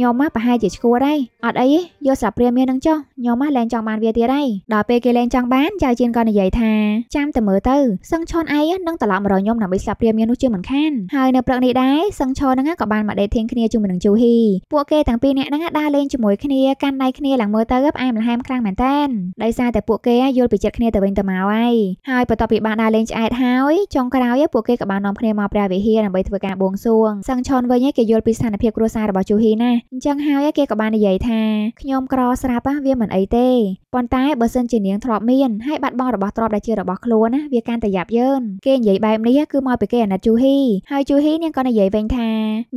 ញោមមកប្រហែលជាឈួរហើយអត់អីយកស្រាប់ព្រាមៀននឹងចុះញោមមកលែងចង់បានវាទៀតហើយដល់ពេលគេលែងចង់បានយ៉ាវជីនក៏និយាយថាចាំតែមើលទៅសឹងឆឯងនឹងត្រឡប់សម្រស់ខ្ញុំដើម្បីស្លាប់ព្រាមញៀននោះជាមិនខានហើយនៅព្រឹកនេះដែរសឹងឆនឹងក៏បានមកដេកធៀងគ្នាជាមួយនឹងជូហ៊ីពួកគេទាំងពីរនាក់ហ្នឹងដើរលេងជាមួយគ្នាកាន់ដៃគ្នាឡើងមើលទៅផ្អែមល្ហែមខ្លាំងមែនតើដោយសារតែពួកគេយល់ពីចិត្តគ្នាទៅវិញទៅមកហើយហើយបន្ទាប់ពីបានដើរលេងឆ្អែតហើយចុងក្រោយពួកគេក៏បាននាំគ្នាមកព្រះវិហារដើម្បីធ្វើការបួងសួងសឹងឆនវិញគេយល់ពីស្ថានភាពគ្រួសាររបស់ជូហ៊ីណាអញ្ចឹងហើយគេក៏បាននិយាយថាខ្ញុំក្រស្រាប់វាមិនអីទេប៉ុន្តែបើសិនជានាងធ្លាប់មានហើយបាត់បង់របស់ទ្រព្យដែលជារបស់ខ្លួនណាវាកាន់តែយ៉ាប់យ៉ឺនគេនិយាយបែបនេះគឺមកពីគេអាណិតជូហ៊ីហើយជូហ៊ីនាងក៏និយាយវិញថា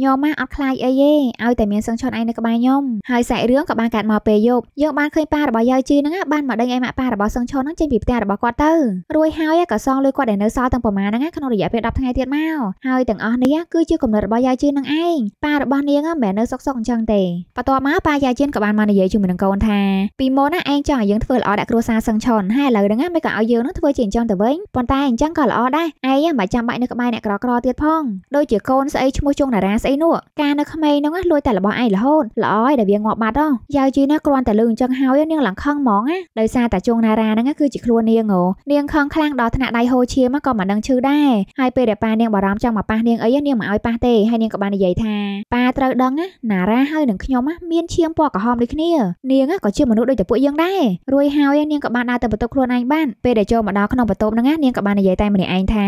ញោមមកអត់ខ្លាចអីទេឲ្យតែមានសឹងឆត់ឯងនៅក្បែរញោមហើយសាច់រឿងក៏បានកាត់មកពេលយប់យើងបានឃើញប៉ារបស់យាយជីហ្នឹងបានមកដេញឯម៉ាក់ប៉ារបស់សឹងឆត់ហ្នឹងចេញពីផ្ទះរបស់គាត់ទៅរួចហើយក៏សងលុយគាត់ដែលនៅសល់ទាំងប្រមាណហ្នឹងក្នុងរយៈពេល10ថ្ងៃទៀតមកហើយទាំងអស់នេះគឺជាកំណត់របស់យាយជីហ្នឹងឯងប៉ារបស់នាងមិនមែននៅសុកសុកអញ្ចឹងទេបន្ទាប់មកប៉ាយាយជីក៏បានមកនិយាយជាមួយនឹងកូនថាពីមុនណាឯងចង់ឲ្យយើងធ្វើល្អដាក់គ្រួសារសឹងឆនហើយឥឡូវហ្នឹងមិនក៏ឲ្យយើងនឹងធ្វើជាអញ្ចឹងទៅវិញប៉ុន្តែអញ្ចឹងក៏ល្អដែរឯងមិនចាំបាច់នៅក្បែរអ្នកក្រក្រទៀតផងដូចជាកូនស្អីឈ្មោះជុងតារាស្អីនោះការនៅក្មេងហ្នឹងលួចតែរបស់ឯងរហូតល្អឲ្យដែលវាងាប់បាត់ហ៎យ៉ាវជីណាគ្រាន់តែលឺអញ្ចឹងហើយនាងឡើងខឹងហ្មងណាដោយសារតែជុងតារាហ្នឹងគឺជាខ្លួននាងហ៎នាងខឹងខ្លាំងដល់ថ្នាក់ដៃហូឈាមក៏មិនដឹងឈឺដែរហើយពេលដែលប៉ានាងបារម្ភចង់មកប៉ះនាងអីនាងមិនឲ្យប៉ះទេហើយនាងក៏បាននិយាយថាប៉ាត្រូវដឹងណារាហើយនឹងខ្ញុំមានឈាមពណ៌ក្រហមដូចគ្នានាងក៏ជាមនុស្សដូចតែពួកយើងដែររួចហើយនាងក៏បានដើរទៅបន្ទប់ខ្លួនឯងបានពេលដែលចូលមកដល់ក្នុងបន្ទប់ហ្នឹងនាងក៏បាននិយាយតែម្នាក់ឯងថា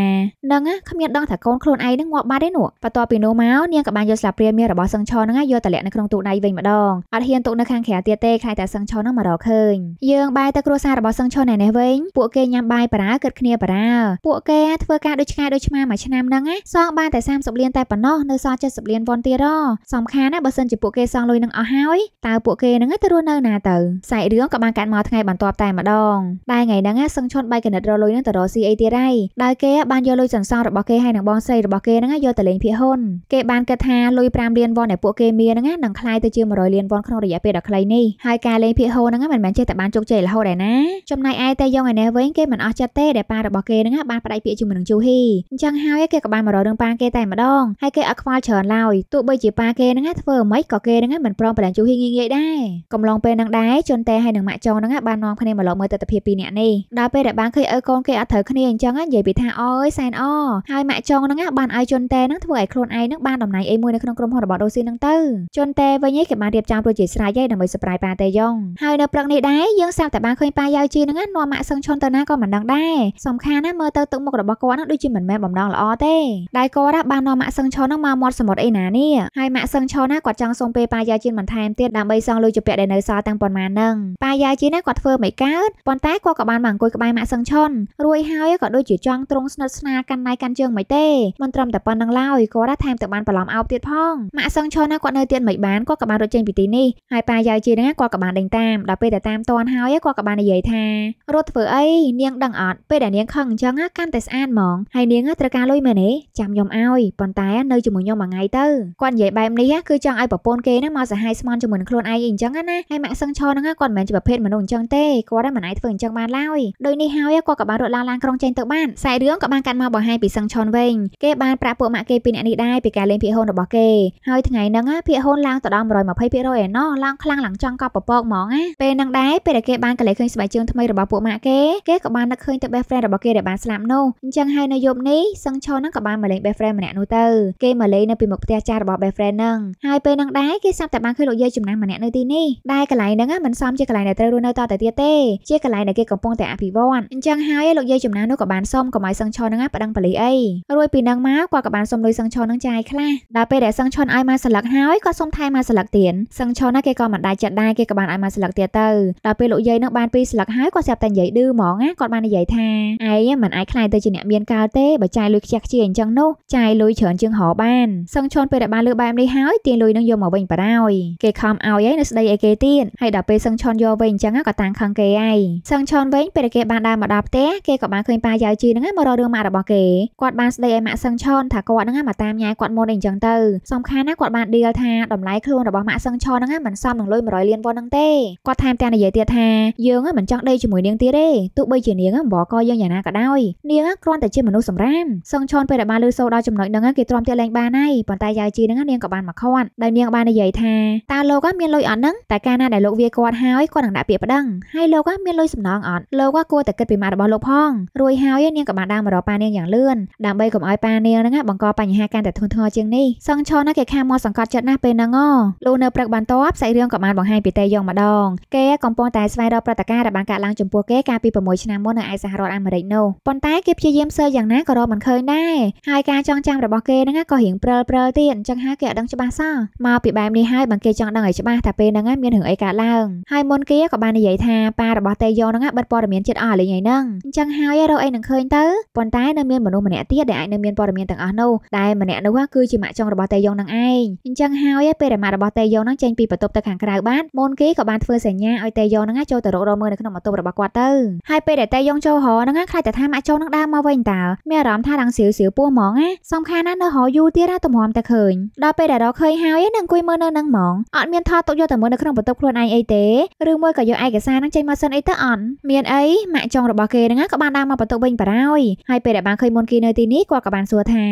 នឹងគ្មានដឹងថាកូនខ្លួនឯងហ្នឹងងាប់បាត់ទេនោះបន្ទាប់ពីនោះមកនាងក៏បានយកស្លាបព្រាមាសរបស់សឹងឆនហ្នឹងយកទៅលាក់នៅក្នុងទូដៃវិញម្ដងអត់ហ៊ានទុកនៅខាងក្រៅទៀតទេខ្លាចតែសឹងឆនហ្នឹងមករកឃើញយើងបែរទៅគ្រួសាររបស់សឹងឆនឯនេះវិញពួកគេញ៉ាំបាយបារាគិតគ្នាបារាពួកគេធ្វើការដូចឆ្ងាយដូចឆ្មាមួយឆ្នាំហ្នឹងសងបានតែ30លានតែប៉ុណ្ណោះនៅសល់70លានវ៉ុនទៀតសំខាន់ណាបើសិនជាពួកគេសងលុយនឹងអស់ហើយតើពួកគេហ្នឹងទៅរស់នៅណាទៅសាច់រឿងក៏បានកាត់មកថ្ងៃបន្ទាប់តែម្ដងតែថ្ងៃហ្នឹងសឹងឈុនបែកកណិតរលុយនឹងទៅរកស៊ីអីទៀតហើយដោយគេបានយកលុយសន្សំរបស់គេហើយនឹងបងស្រីរបស់គេហ្នឹងយកទៅលេងភាគហ៊ុនគេបានគិតថាលុយ5លានវ៉ុនដែលពួកគេមានហ្នឹងនឹងក្លាយទៅជា100លានវ៉ុនក្នុងរយៈពេលដ៏ខ្លីនេះហើយការលេងភាគហ៊ុនហ្នឹងមិនមែនចេះតែបានជោគជ័យរហូតដែរណាចំណែកឯតែយ៉ងឯនេះវិញគេមិនអស់ចិត្តទេដែលប៉ារបស់គេហ្នឹងបានផ្ដាច់ពាក្យជាមួយនឹងជូហ៊ីអញ្ចឹងហើយគេក៏បានមករករឿងប៉ាគេតែម្ដងហើយគេអត់ខ្វល់ច្រើនឡើយទោះបីជាប៉ាគេហ្នឹងធ្វើអ្វីក៏គេហ្នឹងមិនព្រមប្រឡែងជូហ៊ីងាយៗដែរកំឡុងពេលហ្នឹងដែរជុនតែហើយនឹងម៉ាក់ចនហ្នឹងបាននាំគ្នាមកលោកមើលទស្សនវិជ្ជាពីរនាក់នេះដល់ពេលដែលបានឃើញឲ្យកូនគេអត់ត្រូវគ្នាអញ្ចឹងនិយាយពីថាអើយសែនអហើយម៉ាក់ចុងហ្នឹងបានឲ្យជុនតេហ្នឹងធ្វើឲ្យខ្លួនឯងហ្នឹងបានតំណែងអីមួយនៅក្នុងក្រុមហ៊ុនរបស់ដូស៊ីហ្នឹងទៅជុនតេវិញគេបានរៀបចំរួចជាស្រេចហើយដើម្បី surprise ប៉ាតេយ៉ងហើយនៅព្រឹកនេះដែរយើងសាប់តែបានឃើញប៉ាយ៉ាវជីហ្នឹងនាំម៉ាក់សឹងឈុនទៅណាក៏មិនដឹងដែរសំខាន់ណាមើលទៅទឹកមុខរបស់គាត់ហ្នឹងដូចជាមិនមែនបំណងល្អទេដែលគាត់បាននាំម៉ាក់សឹងឈុនហ្នឹងមកមាត់សមុទ្រអីណានេះហើយម៉ាក់សឹងឈុនណាគាត់ចង់សុំពេលប៉ាយ៉ាវជីមិនថែមទៀតដើម្បីសងលុយជាពាក់ដែលនៅសល់ទាំងប៉ុន្មានហ្នឹងប៉ាយ៉ាវជីណាគាត់ធ្វើមិនកើតប៉ុន្តែគាត់ក៏បានមកអង្គុយក្បែរម៉ាក់សឹងឆុនរួចហើយក៏ដូចជាចង់ទ្រង់ស្និទ្ធស្នាលកាន់ដៃកាន់ជើងមិនទេមិនត្រឹមតែប៉ុណ្្នឹងឡើយគាត់ថែមទាំងបានប្រឡំអោបទៀតផងម៉ាក់សឹងឆុនណាគាត់នៅទៀតមិនបានគាត់ក៏បានរត់ចេញពីទីនេះហើយប៉ាយាយជាណាគាត់ក៏បានដេញតាមដល់ពេលតែតាមតាន់ហើយគាត់ក៏បាននិយាយថារត់ធ្វើអីនាងដឹងអត់ពេលដែលនាងខឹងអញ្ចឹងកាន់តែស្អាតហ្មងហើយនាងត្រូវការលុយមែនទេចាំខ្ញុំឲ្យប៉ុន្តែនៅជាមួយខ្ញុំមួយថ្ងៃទៅគាត់និយាយបែបនេះគឺចង់ឲ្យប្រពន្ធគេហ្នឹងមកសហាយស្មន់ជាមួយនឹងខ្លួនឯងអីអញ្ចឹងណាហើយម៉ាក់សឹងឆហ្នឹងគាត់មិនមែនជាប្រភេទមនុស្សអញ្ចឹងទេគាត់មិនអាចធ្វើអញ្ចឹងបានឡើយដូចនេះហើយគាត់ក៏បានរត់ឡើងឡានក្រុងចេញទៅបានសាច់រឿងក៏បានកាត់មកបង្ហាញពីសឹងឆនវិញគេបានប្រាក់ពួកម៉ាក់គេពីអ្នកនេះដែរពីការលេងភាគហ៊ុនរបស់គេហើយថ្ងៃហ្នឹងភាគហ៊ុនឡើងទៅដល់120%ឯណោះឡើងខ្លាំងឡើងចង់កប់ពពកហ្មងណាពេលហ្នឹងដែរពេលដែលគេបានកលេសឃើញស្បែកជើងថ្មីរបស់ពួកម៉ាក់គេគេក៏បាននឹកឃើញទៅ best friend របស់គេដែលបានស្លាប់នោះអញ្ចឹងហើយនៅយប់នេះសឹងឆនហ្នឹងក៏បានមកលេង best friend ម្នាក់នោះទៅគេមកលេងនៅពីមុខផ្ទះចាស់របស់ best friend ហ្នឹងហើយពេលហ្នឹងដែរគេសាប់តែបានឃើញលោកយាយចំណាស់ម្នាក់នៅទីនេះដែលកន្លែងហ្នឹងមិនសមជាកន្លែងដែលត្រូវរស់នៅតទៅទៀតទេជាកន្លែងដែលគេកំពុងតែអភិវឌ្ឍអញ្ចឹងហើយលោកយាយចំណានោះក៏បានសុំកុំឲ្យសឹងឆននឹងប្តឹងប៉ូលីសអីរួចពីនឹងមកគាត់ក៏បានសុំលុយសឹងឆននឹងចាយខ្លះដល់ពេលដែលសឹងឆនឲ្យមកស្លឹកហើយក៏សុំថែមមកស្លឹកទៀតសឹងឆនណាគេក៏មិនដាច់ចិត្តដែរគេក៏បានឲ្យមកស្លឹកទៀតទៅដល់ពេលលោកយាយនឹងបានពីរស្លឹកហើយគាត់ស្រាប់តែនិយាយឌឺហ្មងណាគាត់បាននិយាយថាឯងមិនអាចខ្លាយទៅជាអ្នកមានកើតទេបើចាយលុយខ្ជះខ្ជាអញ្ចឹងនោះចាយលុយច្រើនជាងហោបានសឹងឆនពេលដែលបានលើបែបនេះហើយទាញលុយនឹងយកមកវិញបារោយគេខំឲ្យឯងនៅស្ដីអីគេទៀតហើយដល់ពេលសឹងឆនយកវិញអញ្ចឹងក៏តាំងខឹងគេឯងសឹងឈនវិញពេលគេបានដើរមកដល់ផ្ទះគេក៏បានឃើញប៉ាយ៉ាវជីហ្នឹងមករករឿងម៉ាក់របស់គេគាត់បានស្ដីឲ្យម៉ាក់សឹងឈនថាគាត់ហ្នឹងមកតាមញ៉ាយគាត់មុនអីចឹងទៅសំខាន់ណាគាត់បានឌីលថាតម្លៃខ្លួនរបស់ម៉ាក់សឹងឈនហ្នឹងមិនសមនឹងលុយ100លានវ៉ុនហ្នឹងទេគាត់ថែមទាំងនិយាយទៀតថាយើងមិនចង់ដេកជាមួយនាងទៀតទេទោះបីជានាងអំបកយើងយ៉ាងណាក៏ដោយនាងគ្រាន់តែជាមនុស្សសម្រាមសឹងឈនពេលដែលបានលើសូដល់ចំណុចហ្នឹងគេទ្រាំទាក់លែងបានហើយប៉ុន្តែយ៉ាវជីហ្នឹងនាងក៏បានមកខាត់ដោយនាងបាននិយាយថាតើលោកមានលុយអត់ហ្នឹងតែកាលណាដែលលោកវាគាត់ហើយគាត់នឹងដាក់ពាក្យប្តឹងហើយលោកមានលុយសំណងអត់លោកគួរតែគិតពីម៉ាក់របស់លោកផងរួចហើយនាងក៏បានដើរមករកប៉ានាងយ៉ាងលឿនដើម្បីកុំឲ្យប៉ានាងហ្នឹងបង្កបញ្ហាកាន់តែធ្ងន់ធ្ងរជាងនេះសង្ឈរណាគេខាមមកសង្កត់ចិត្តណាស់ពេលហ្នឹងលោកនៅព្រឹកបានតបសាច់រឿងក៏បាន បង្ហាញពីតេយងម្ដងគេកំពុងតែស្វែងរកប្រតិការដែលបានកើតឡើងចំពោះគេកាលពី6ឆ្នាំមុននៅឯសហរដ្ឋអាមេរិកនោះប៉ុន្តែគេព្យាយាមសើយ៉ាងណាក៏រកមិនឃើញដែរហើយការចងចាំរបស់គេហ្នឹងក៏រៀងព្រិលព្រិលទៀតអញ្ចឹងហើយគេអត់ដឹងច្បាស់សោះមកពីបែបនេះហើយបើគេចង់ដឹងឲ្យច្បាស់ថាពេលហ្នឹងមានរឿងអីកើតឡើងហើយមុនគេក៏បាននិយាយថាប៉ារបស់តេយ៉ងហ្នឹងបាត់ព័ត៌មានចិត្តអស់លេងហើយហ្នឹងអញ្ចឹងហើយរកអីនឹងឃើញទៅប៉ុន្តែនៅមានមនុស្សម្នាក់ទៀតដែលអាចនៅមានព័ត៌មានទាំងអស់នោះដែលម្នាក់នោះគឺជាម៉ាក់ចុងរបស់តេយ៉ងហ្នឹងឯងអញ្ចឹងហើយពេលដែលម៉ាក់របស់តេយ៉ងហ្នឹងចេញពីបន្ទប់ទៅខាងក្រៅបានមូនគេក៏បានធ្វើសញ្ញាឲ្យតេយ៉ងហ្នឹងចូលទៅរករមើលនៅក្នុងបន្ទប់របស់គាត់ទៅហើយពេលដែលតេយ៉ងចូលហហ្នឹងខ្លាចតែថាម៉ាក់ចុងហ្នឹងដើរមកវិញតើមានអារម្មណ៍ថារាំងសៀវសៀវពោះហ្មងណាសំខាន់ណាស់នៅរយូរទៀតទំហំតែឃើញដល់ពេលដែលរកឃើញហើយនឹងអង្គុយមើលនៅហ្នឹងហ្មងអត់មានថតទុកយកតែមើលនៅក្នុងបន្ទប់ខ្លួនឯងអីទេឬមួយក៏យកឯកសារហ្នឹងចេញមកសិនអីទៅអត់មានអីម៉ាក់ចុងរបស់គេហ្នឹងក៏បានដើរមកបន្ទប់វិញបារោយហើយពេលដែលបានឃើញមុនគេនៅទីនេះគាត់ក៏បានសួរថា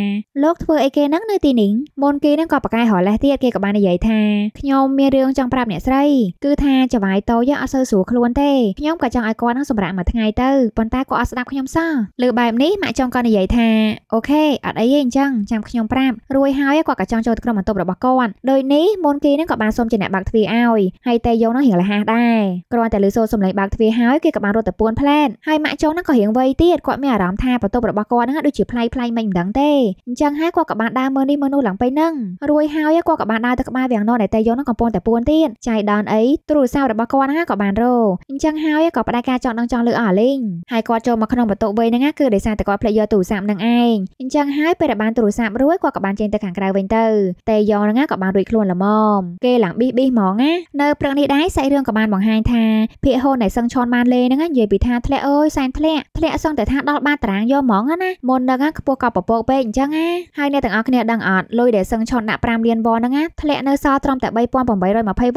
លោកធ្វើអីគេហ្នឹងនៅទីនេះមុនគេហ្នឹងក៏ប្រកែករលេះទៀតគេក៏បាននិយាយថាខ្ញុំមានរឿងចង់ប្រាប់អ្នកស្រី គឺថាចវាយតូចអត់សូវស្រួលខ្លួនទេខ្ញុំក៏ចង់ឲ្យគាត់ហ្នឹងសម្រាកមួយថ្ងៃទៅប៉ុន្តែគាត់អត់ស្ដាប់ខ្ញុំសោះលើបែបនេះម៉ាក់ចុងក៏និយាយថាអូខេអត់អីទេអញ្ចឹងចាំខ្ញុំប្រាប់រួចហើយគាត់ក៏ចង់ចូលទៅក្នុងបន្ទប់របស់គាត់ដោយនេះមុនគេហ្នឹងក៏បានសុំជាអ្នកបើកទ្វារឲ្យហើយតេយងហ្នឹងរៀងលះហាដែរក្ររាន់តែលើសូរសំឡេងបើកទ្វារហើយគេក៏បានរត់ទៅពួនផ្លែតហើយម៉ាក់ចុងហ្នឹងក៏រៀងវ័យទៀតគាត់មានអារម្មណ៍ថាបន្ទប់របស់គាត់ហ្នឹងដូចជាផ្លៃផ្លៃមិនម្ដងទេអញ្ចឹងហើយគាត់ក៏បានដើរមើលនេះមើលនោះឡើងពេកហ្នឹងរួយហើយគាត់ក៏បានដើរទៅក្បែរវាំងនរដែលតេយ៉ុងហ្នឹងកំពុងតែពួនទៀតចៃដនអីទូរស័ព្ទរបស់គាត់ហ្នឹងក៏បានរកអញ្ចឹងហើយក៏ផ្ដាច់ការចង់ដឹងចង់លឺអស់លីងហើយគាត់ចូលមកក្នុងបន្ទប់វ័យហ្នឹងគឺដោយសារតែគាត់ភ្លេចយកទូរស័ព្ទហ្នឹងឯងអញ្ចឹងហើយពេលដែលបានទូរស័ព្ទរួយគាត់ក៏បានចេញទៅខាងក្រៅវិញទៅតេយ៉ុងហ្នឹងក៏បានរួចខ្លួនល្មមគេឡើងប៊ីប៊ីហ្មងណានៅព្រឹកនេះដែរសាច់រឿងក៏បានបង្ហាញថាភិកហ៊ុនដែលសឹងឈន់បានលេហ្នឹងនិយាយពីថាធ្លាក់អើយសែនធ្លាក់ធ្លាក់សឹងតែថាដល់បានតារាងយកហ្មងណាមុនហ្នឹងខ្ពស់កប់ពពកពេកអញ្ចឹងណាហើយអ្នកទាំងអស់គ្នាដឹងអត់លុយដែលសឹងឈន់ដាក់5លានវ៉ុនហ្នឹងធ្លាក់នៅសល់ត្រឹមតែ3820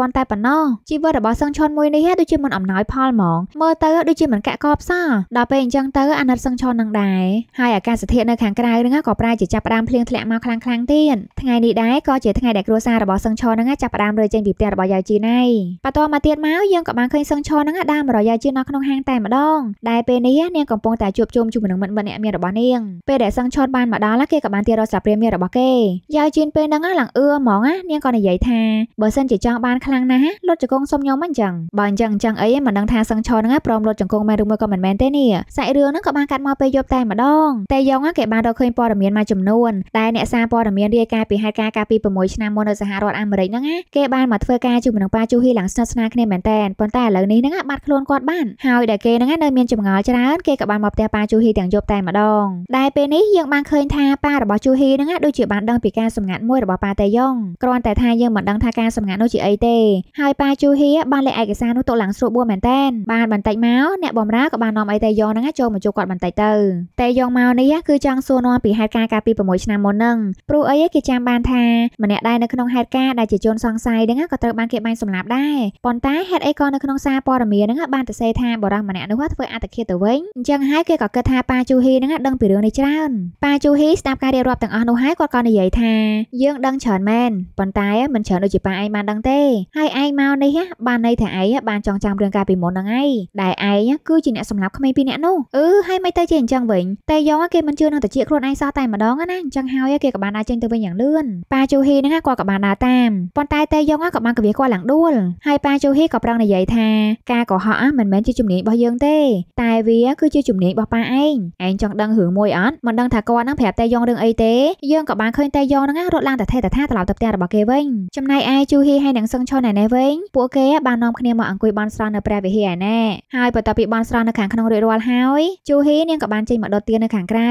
វ៉ុនតែប៉ុណ្ណោះជីវិតរបស់សឹងឈន់មួយនេះដូចជាមិនអំណោយផលហ្មងមើលទៅដូចជាមិនកាក់កបសោះដល់ពេលអញ្ចឹងទៅអាណិតសឹងឈន់នឹងដែរហើយអាកាសធាតុនៅខាងក្រៅហ្នឹងក៏ប្រែជាចាប់ផ្ដើមភ្លៀងធ្លាក់មកខ្លាំងខ្លាំងទៀតថ្ងៃនេះដែរក៏ជាថ្ងៃដែលគ្រួសាររបស់សឹងឈន់ហ្នឹងចាប់ផ្ដើមរើចេញពីផ្ទះរបស់យាយជីណៃបន្ទាប់មកទៀតមកយើងក៏បានឃើញសឹងឆនឹងដើរមករយៈជាងនៅក្នុងហាងតែម្ដងដែលពេលនេះនាងកំពុងតែជួបជុំជាមួយនឹងមិត្តមិត្តអ្នកមានរបស់នាងពេលដែលសឹងឆបានមកដល់គេក៏បានទារកស្លាបព្រាមាសរបស់គេយ៉ាវជីនពេលហ្នឹងឡើងអឺហ្មងនាងក៏និយាយថាបើសិនជាចង់បានខ្លាំងណាស់លុតជង្គង់សុំខ្ញុំមិនចឹងបើអញ្ចឹងអញ្ចឹងអីមិនដឹងថាសឹងឆហ្នឹងព្រមលុតជង្គង់មែនឬមួយក៏មិនមែនទេនេះសាច់រឿងហ្នឹងក៏បានកាត់មកពេលយប់តែម្ដងតែយ៉ងគេបានរកឃើញព័ត៌មានមួយចំនួនដែលអ្នកសារព័ត៌មានរាយការណ៍ពីហេតុការណ៍កាលពី6ឆ្នាំមុននៅសហរដ្ឋអាមេរិកហ្នឹងគេបានមកធ្វើការជាមួយនឹងប៉ាជូហ៊ីឡើងស្និទ្ធស្នាលគ្នាមែនតើប៉ុន្តែឥឥឡូវនេះហ្នឹងបាត់ខ្លួនគាត់បានហើយដែលគេហ្នឹងនៅមានចម្ងល់ច្រើនគេក៏បានមកផ្ទះប៉ាជូហ៊ីទាំងយប់តែម្ដងដែលពេលនេះយើងបានឃើញថាប៉ារបស់ជូហ៊ីហ្នឹងដូចជាបានដឹងពីការសម្ងាត់មួយរបស់ប៉ាតេយ៉ងគ្រាន់តែថាយើងមិនដឹងថាការសម្ងាត់នោះជាអីទេហើយប៉ាជូហ៊ីបានលេខឯកសារនោះទុកឡើងស្រួលបួមែនតែនបានបន្តិចមកអ្នកបំរើក៏បាននាំអីតេយ៉ងហ្នឹងចូលមកជួបគាត់បន្តិចទៅតេយ៉ងមកនេះគឺចង់សួរនាំពីហេតុការណ៍កាលពី6ឆ្នាំមុនហ្នឹងព្រោះអីគេចាំបានថាម្នាក់ដែលនៅក្នុងហេតុការណ៍ដែលជាជនសង្ស័យហ្នឹងក៏ត្រូវបានគេបាញ់សម្លាប់ដែរប៉ុន្តែហេតុអីក៏នៅក្នុងសារព័ត៌មានហ្នឹងបានទៅសេថាបរិះម្នាក់នោះធ្វើអត្តឃាតទៅវិញអញ្ចឹងហើយគេក៏គិតថាប៉ាជូហ៊ីហ្នឹងដឹងពីរឿងនេះច្រើនប៉ាជូហ៊ីស្ដាប់ការរៀបរាប់ទាំងអស់នោះហើយគាត់ក៏និយាយថាយើងដឹងច្រើនមែនប៉ុន្តែមិនច្រើនដូចជាប៉ាឯងបានដឹងទេហើយឯងមកនេះបានន័យថាឯងបានចងចាំរឿងកាលពីមុនហ្នឹងឯងដែលឯងគឺជាអ្នកសម្លាប់ក្មេងពីរនាក់នោះអឺហើយមិនទៅជាអញ្ចឹងវិញតែយ៉ងគេមិនជឿនឹងតិចខ្លួនឯងសោះតែម្ដងណាអញ្ចឹងហើយគេក៏បានដើរចេញទៅវិញយ៉ាងលឿនប៉ាជូហ៊ីហ្នឹងគាត់ក៏បានដើរតាមប៉ុន្តែតែយ៉ងក៏បានគវាគាត់ឡើងដួលហើយប៉ាជូហ៊ីក៏ប្រឹងនិយាយថាការកុហកមិនមែនជាជំនាញរបស់យើងទេតែវា គឺជាជំនាញរបស់ប៉ាឯងឯងចង់ដឹងរឿងមួយអត់មិនដឹងថាគាត់នឹងប្រាប់តែយ៉ងរឿងអីទេយើងក៏បានឃើញតែយ៉ងហ្នឹងរត់ឡើងតែថេតថាត្រឡប់ទៅផ្ទះរបស់គេវិញចំណែកឯជូហ៊ីហើយនិងសឹងឆុនឯណេះវិញពួកគេបាននាំគ្នាមកអង្គុយបន់ស្រន់នៅព្រះវិហារឯណែហើយបន្ទាប់ពីបន់ស្រន់នៅខាងក្នុងរួចរាល់ហើយជូហ៊ីនាងក៏បានចេញមកដុតទៀននៅខាងក្រៅ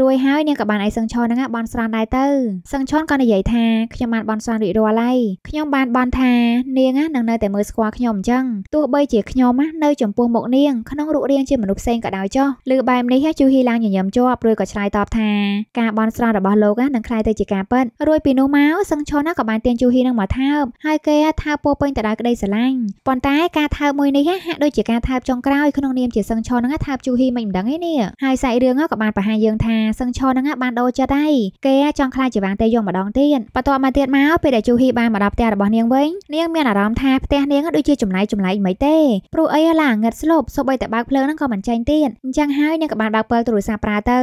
រួចហើយនាងក៏បានឲ្យសឹងឆុនហ្នឹងបន់ស្រន់ដែរទៅសឹងឆុនក៏និយាយថាខ្ញុំបានបន់ស្រន់រួចរាល់ហើយខ្ញុំបានបន់ថានាងនឹងនៅតែមើលស្គាល់ខ្ញុំអញ្ចឹងទោះបីជាខ្ញុំនៅចំពោះមុខនាងក្នុងរូបរាងជាមនុស្សផ្សេងក៏ដោយចុះឬបែបនេះជូហ៊ីឡើងញញឹមជាប់រួយក៏ឆ្លើយតបថាការបន់ស្រន់របស់លោកនឹងคล้ายទៅជាការពិតរួយពីនោះមកសឹងឈុនក៏បានទាញជូហ៊ីនឹងមកថើបហើយគេថាពោពេញទៅដោយក្តីស្រឡាញ់ប៉ុន្តែការថើបមួយនេះហាក់ដូចជាការថើបចុងក្រោយក្នុងនាមជាសឹងឈុននឹងថើបជូហ៊ីមិនម្ដងឯនេះហើយសាច់រឿងក៏បានបង្ហាញយើងថាសឹងឈុននឹងបានដូរចិត្តហើយគេចង់ខ្លាចជាវាងទេយកម្ដងទៀតបន្ទាប់មកទៀតមកពេលដែលជូហ៊ីបានមកដល់ផ្ទះរបស់នាងវិញនាងមានអារម្មណ៍ថាផ្ទះនាងដូចជាចម្លែកចម្លែកមិនទេព្រោះអីឡាងឹតស្លប់សូម្បីតែបើកភ្លើងហ្នឹងក៏មិនចេញទៀតអញ្ចឹងហើយនាងក៏បានបើកពិលទូរស័ព្ទប្រើទៅ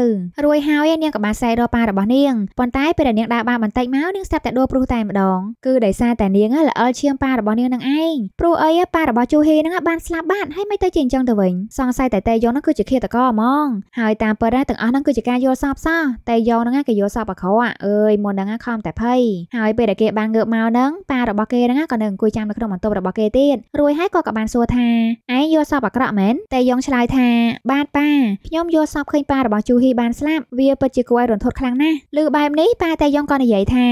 រួយហើយនាងក៏បានសែករកប៉ារបស់នាងប៉ុន្តែពេលដែលនាងដើរបានបន្តិចមកនាងស្ដាប់តែដួលព្រោះតែម្ដងគឺដោយសារតែនាងល្អលឈាមប៉ារបស់នាងនឹងឯងព្រោះអីប៉ារបស់ជូហេហ្នឹងបានស្លាប់បាត់ហើយមិនទៅជាអញ្ចឹងទៅវិញសង្ស័យតែតេយ៉ងហ្នឹងគឺជាឃាតករហ្មង ហើយតាមពិតទាំងអស់ហ្នឹងគឺជាការយល់សពសោះតេយ៉ងហ្នឹងគេយល់សពអក្រក់អើយមុនហ្នឹងខំតែភ័យហើយពេលដែលគេបានងើបមកហ្នឹងប៉ារបស់គេហ្នឹងក៏នៅអង្គុយចាំនៅក្នុងបន្ទប់របស់គេទៀតរួយហើយក៏កក៏បានសួរថាឯងយល់សពអាក្រក់មែនតេយ៉ងឆ្លើយថាបាទប៉ាខ្ញុំយល់សពឃើញប៉ារបស់ជូហ៊ីបានស្លាប់វាពិតជាគួរឲ្យរន្ធត់ខ្លាំងណាស់ឬបែបនេះប៉ាតេយ៉ងក៏និយាយថា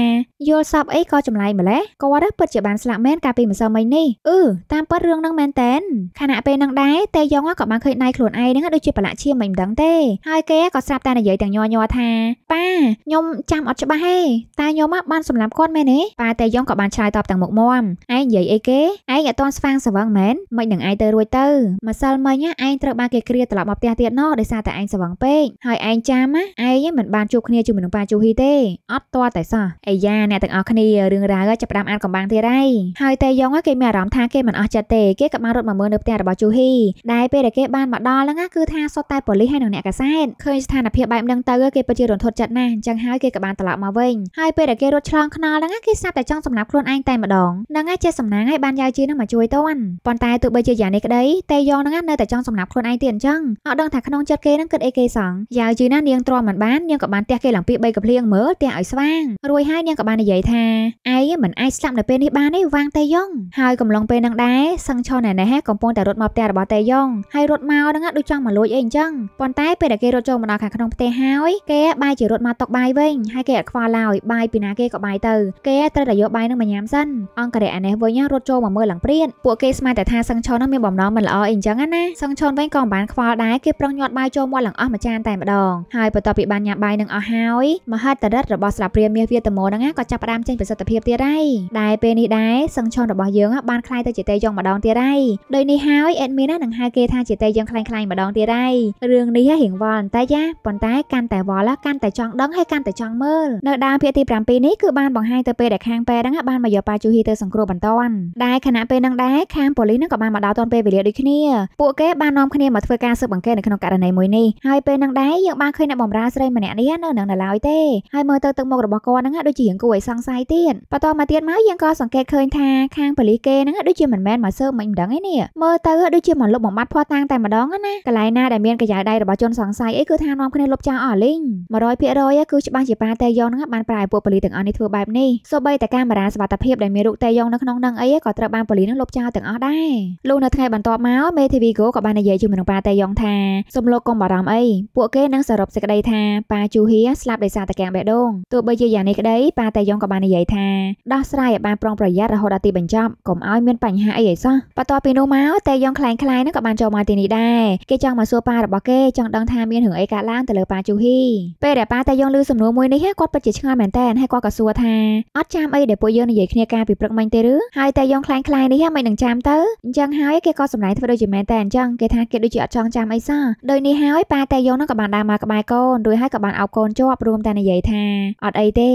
យល់សពអីក៏ចម្លែកម្លេះគាត់ពិតជាបានស្លាប់មែនកាលពីម្សិលមិញនេះអឺតាមពិតរឿងហ្នឹងមែនតែនខណៈពេលហ្នឹងដែរតេយ៉ងក៏បានឃើញដៃខ្លួនឯងហ្នឹងដូចជាប្រឡាក់ឈាមមិនដឹងទេហើយគេក៏ស្រាប់តែនិយាយទាំងញ័រញ័រថាប៉ាខ្ញុំចាំអត់ច្បាស់ហេតែខ្ញុំបានសម្លាប់គាត់មែនទេប៉ាតេយ៉ងក៏បានឆ្លើយតបទាំងមុខមមឯងនិយាយអីគេឯងអត់តន់ស្វាងស្វឹងមែនមែនមិននឹងឯងទៅរួចទៅម្សិលមិញឯងត្រូវបានគេគ្រាត្រឡប់មកផ្ទះទៀតណោះដោយសារតែឯងស្វឹងពេកហើយឯងចាំណាឯងមិនបានជួបគ្នាជាមួយនឹងប៉ាជូហ៊ីទេអត់តតែសោះអាយ៉ាអ្នកទាំងអស់គ្នារឿងរ៉ាវចាប់ផ្ដើមអានកំបាំងទៀតហើយហើយតេយ៉ងគេមានអារម្មណ៍ថាគេមិនអស់ចិត្តទេគេក៏បានរត់មកមើលនៅផ្ទះរបស់ជូហ៊ីដែលពេលដែលគេបានមកដល់ហ្នឹងគឺថាសុទ្ធតែប៉ូលីសហើយនិងអ្នកកាសែតឃើញស្ថានភាពបែបហ្នឹងទៅគេពិតជារន្ធត់ចិត្តណាស់អញ្ចឹងហើយគេក៏បានត្រឡប់មកវិញហើយពេលដែលគេរត់ឆ្លងខ្នល់ហ្នឹងគេស្រាប់តែចង់សម្លាប់ខ្លួនឯងតែម្ដងហ្នឹងហើយជាសំណាងឲ្យបានយាយជីនឹងមកជួយតន់ប៉ុន្តែទោះបីជាយ៉ាងនេះក្តីតេយ៉ងហ្នឹងនៅតែចង់សម្លាប់ខ្លួនឯងទៀតអញ្ចឹងអត់ដឹងថាក្នុងចិត្តគេហ្នឹងគិតអីគេសោះយ៉ាវជីណានាងទ្រាំមិនបាននាងក៏បានទះគេឡើងពី3កំភ្លៀងមើលទះឲ្យស្វាងរួចហើយនាងក៏បាននិយាយថាឯងមិនអាចស្លាប់នៅពេលនេះបានទេវាងតេយ៉ងហើយកំឡុងពេលហ្នឹងដែរសឹងឆោណែណេះកំពុងតែរត់មកផ្ទះរបស់តេយ៉ងហើយរត់មកហ្នឹងដូចចង់មកលួចអីអញ្ចឹងប៉ុន្តែពេលដែលគេរត់ចូលមកដល់ខាងក្នុងផ្ទះហើយគេបាយជារត់មកតុកបាយវិញហើយគេអត់ខ្វល់ឡើយបាយពីណាគេក៏បាយទៅគេត្រូវតែយកបាយហ្នឹងមកញ៉ាំសិនអង្គរៈអានេះវិញរត់ចូលមកមើលឡើងព្រាតពួកគេស្មានតែថាសឹងឆុននឹងមានបំណងមិនល្អអីអញ្ចឹងណាសឹងឆុនវិញក៏មិនបានខ្វល់ដែរគេប្រឹងញាត់បាយចូលមាត់ឡើងអស់មួយចានតែម្ដងហើយបន្ទាប់ពីបានញ៉ាំបាយនឹងអស់ហើយមហិទ្ធិរិទ្ធរបស់ស្លាព្រាមាសវាតមោហ្នឹងក៏ចាប់ផ្ដើមចេញប្រសិទ្ធភាពទៀតហើយដែលពេលនេះដែរសឹងឆុនរបស់យើងបានខ្លាយទៅជាតេយងម្ដងទៀតហើយដោយនេះហើយអេដមីននឹងហៅគេថាជាតេយងខ្លាំងខ្លាញ់ម្ដងទៀតហើយរឿងនេះរៀងវល់បន្តិចណាប៉ុន្តែកាន់តែវល់កាន់តែចង់ដឹងហើយកាន់តែចង់មើលនៅដើមភាគទី7នេះគឺបានបង្ហាញទៅពេលដែលខាងប៉ែហ្នឹងបានមកយកប៉ាជូហ៊ីទៅសង្គ្រោះបន្ទាន់ដែលខណៈពេលហ្នឹងដែរខាងប៉ូលីសនឹងក៏បានមកដល់ទាន់ពេលវេលាដូចគ្នាពួកគេបាននាំគ្នាមកធ្វើការស៊ើបអង្កេតនៅក្នុងករណីមួយនេះហើយពេលនឹងដែរយើងបានឃើញអ្នកបម្រើស្រីម្នាក់នេះនៅនឹងនៅឡើយទេហើយមើលទៅទឹកមុខរបស់គាត់ហ្នឹងដូចជារៀងគួរឲ្យសង្ស័យទៀតបន្តមកទៀតមកយើងក៏សង្កេតឃើញថាខាងប៉ូលីសគេហ្នឹងដូចជាមិនមែនមកស៊ើបមិនដឹងឯនេះមើលទៅដូចជាមកលុបបំបត្តិភ័ស្តុតាងតែម្ដងណាកន្លែងណាដែលមានកញ្ញាដៃរបស់ជនសង្ស័យអីគឺថានាំគ្នាលុបចោលអស់លីង100%គឺច្បាស់ជាប៉ាតេយ៉ងហ្នឹងបានប្រើឲ្យពួកប៉ូលីសទាំងអស់នេះធ្វើបែបនេះសូម្បីតែកាមេរ៉ាសវត្ថិភាពដែលមានរូបតេយ៉ងនៅក្នុងហ្នឹងអីក៏ត្រូវបានប៉ូលីសហ្នឹងលុបចោលទាំងអស់ដែរលុះនៅថ្ងៃបន្ទាប់មកមេធាវីគោក៏បាននិយាយជាមួយនឹងប៉ាតេយ៉ងថាសំលោកកុំបារម្ភអីពួកគេនឹងសរុបសេចក្តីថាប៉ាជូហៀស្លាប់ដោយសារតែកាំងបេះដូងទោះបីជាយ៉ាងនេះក្តីប៉ាតេយ៉ងក៏បាននិយាយថាដោះស្រាយឲ្យបានប្រុងប្រយ័ត្នរហូតដល់ទីបញ្ចប់កុំឲ្យមានបញ្ហាអីឯសោះបន្ទាប់ពីនោះមកតេយ៉ងខ្លាំងខ្លាយនឹងក៏បានចូលមកទីនេះដែរគេចង់មកសួរប៉ារបស់គេចង់ដឹងថាមានរឿងអីកើតឡើងទៅលើប៉ាជូហីពេលដែលប៉ាតេយ៉ងឮសំណួរមួយនេះគាត់ពិតជាឆ្ងល់មែនតើហើយគាត់ក៏សួរថាអត់ចាំអីដែលពួកយើងនិយាយគ្នាការពីព្រឹកមិញទេឬហើយតេយ៉ងខ្លាំងខ្លាយនេះមិននឹងចាំទៅអញ្ចឹងហើយគេក៏សម្ដែងធ្វើដូចជាមែនតែអញ្ចឹងគេថាគេដូចជាអត់ចង់ចាំអីសោះដោយនេះហើយប៉ាតែយងនោះក៏បានដើរមកក្បែរកូនរួចហើយក៏បានអោបកូនជាប់រួមតែនិយាយថាអត់អីទេឯ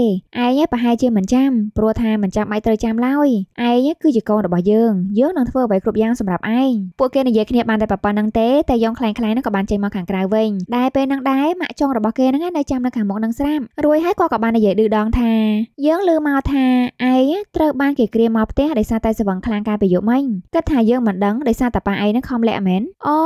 ងប្រហែលជាមិនចាំព្រោះថាមិនចាំបាច់ត្រូវចាំឡើយឯងគឺជាកូនរបស់យើងយើងនឹងធ្វើអ្វីគ្រប់យ៉ាងសម្រាប់ឯងពួកគេនិយាយគ្នាបានតែប៉ុណ្្នឹងទេតែយងខ្លាំងខ្លាំងនោះក៏បានចេញមកខាងក្រៅវិញដែលពេលហ្នឹងដែរម៉ាក់ចុងរបស់គេហ្នឹងនៅចាំនៅខាងមុខនឹងស្រាប់រួចហើយគាត់ក៏បាននិយាយឌឺដងថាយើងឮមកថាឯងត្រូវបានគេគ្រាមកផ្ទះដោយសារតែសវឹងខ្លាំងការពីយប់មិញគិតគាត់ថាយើងមិនដឹងដោយសារតាប៉ាឯងហ្នឹងខំលាក់មែនអូ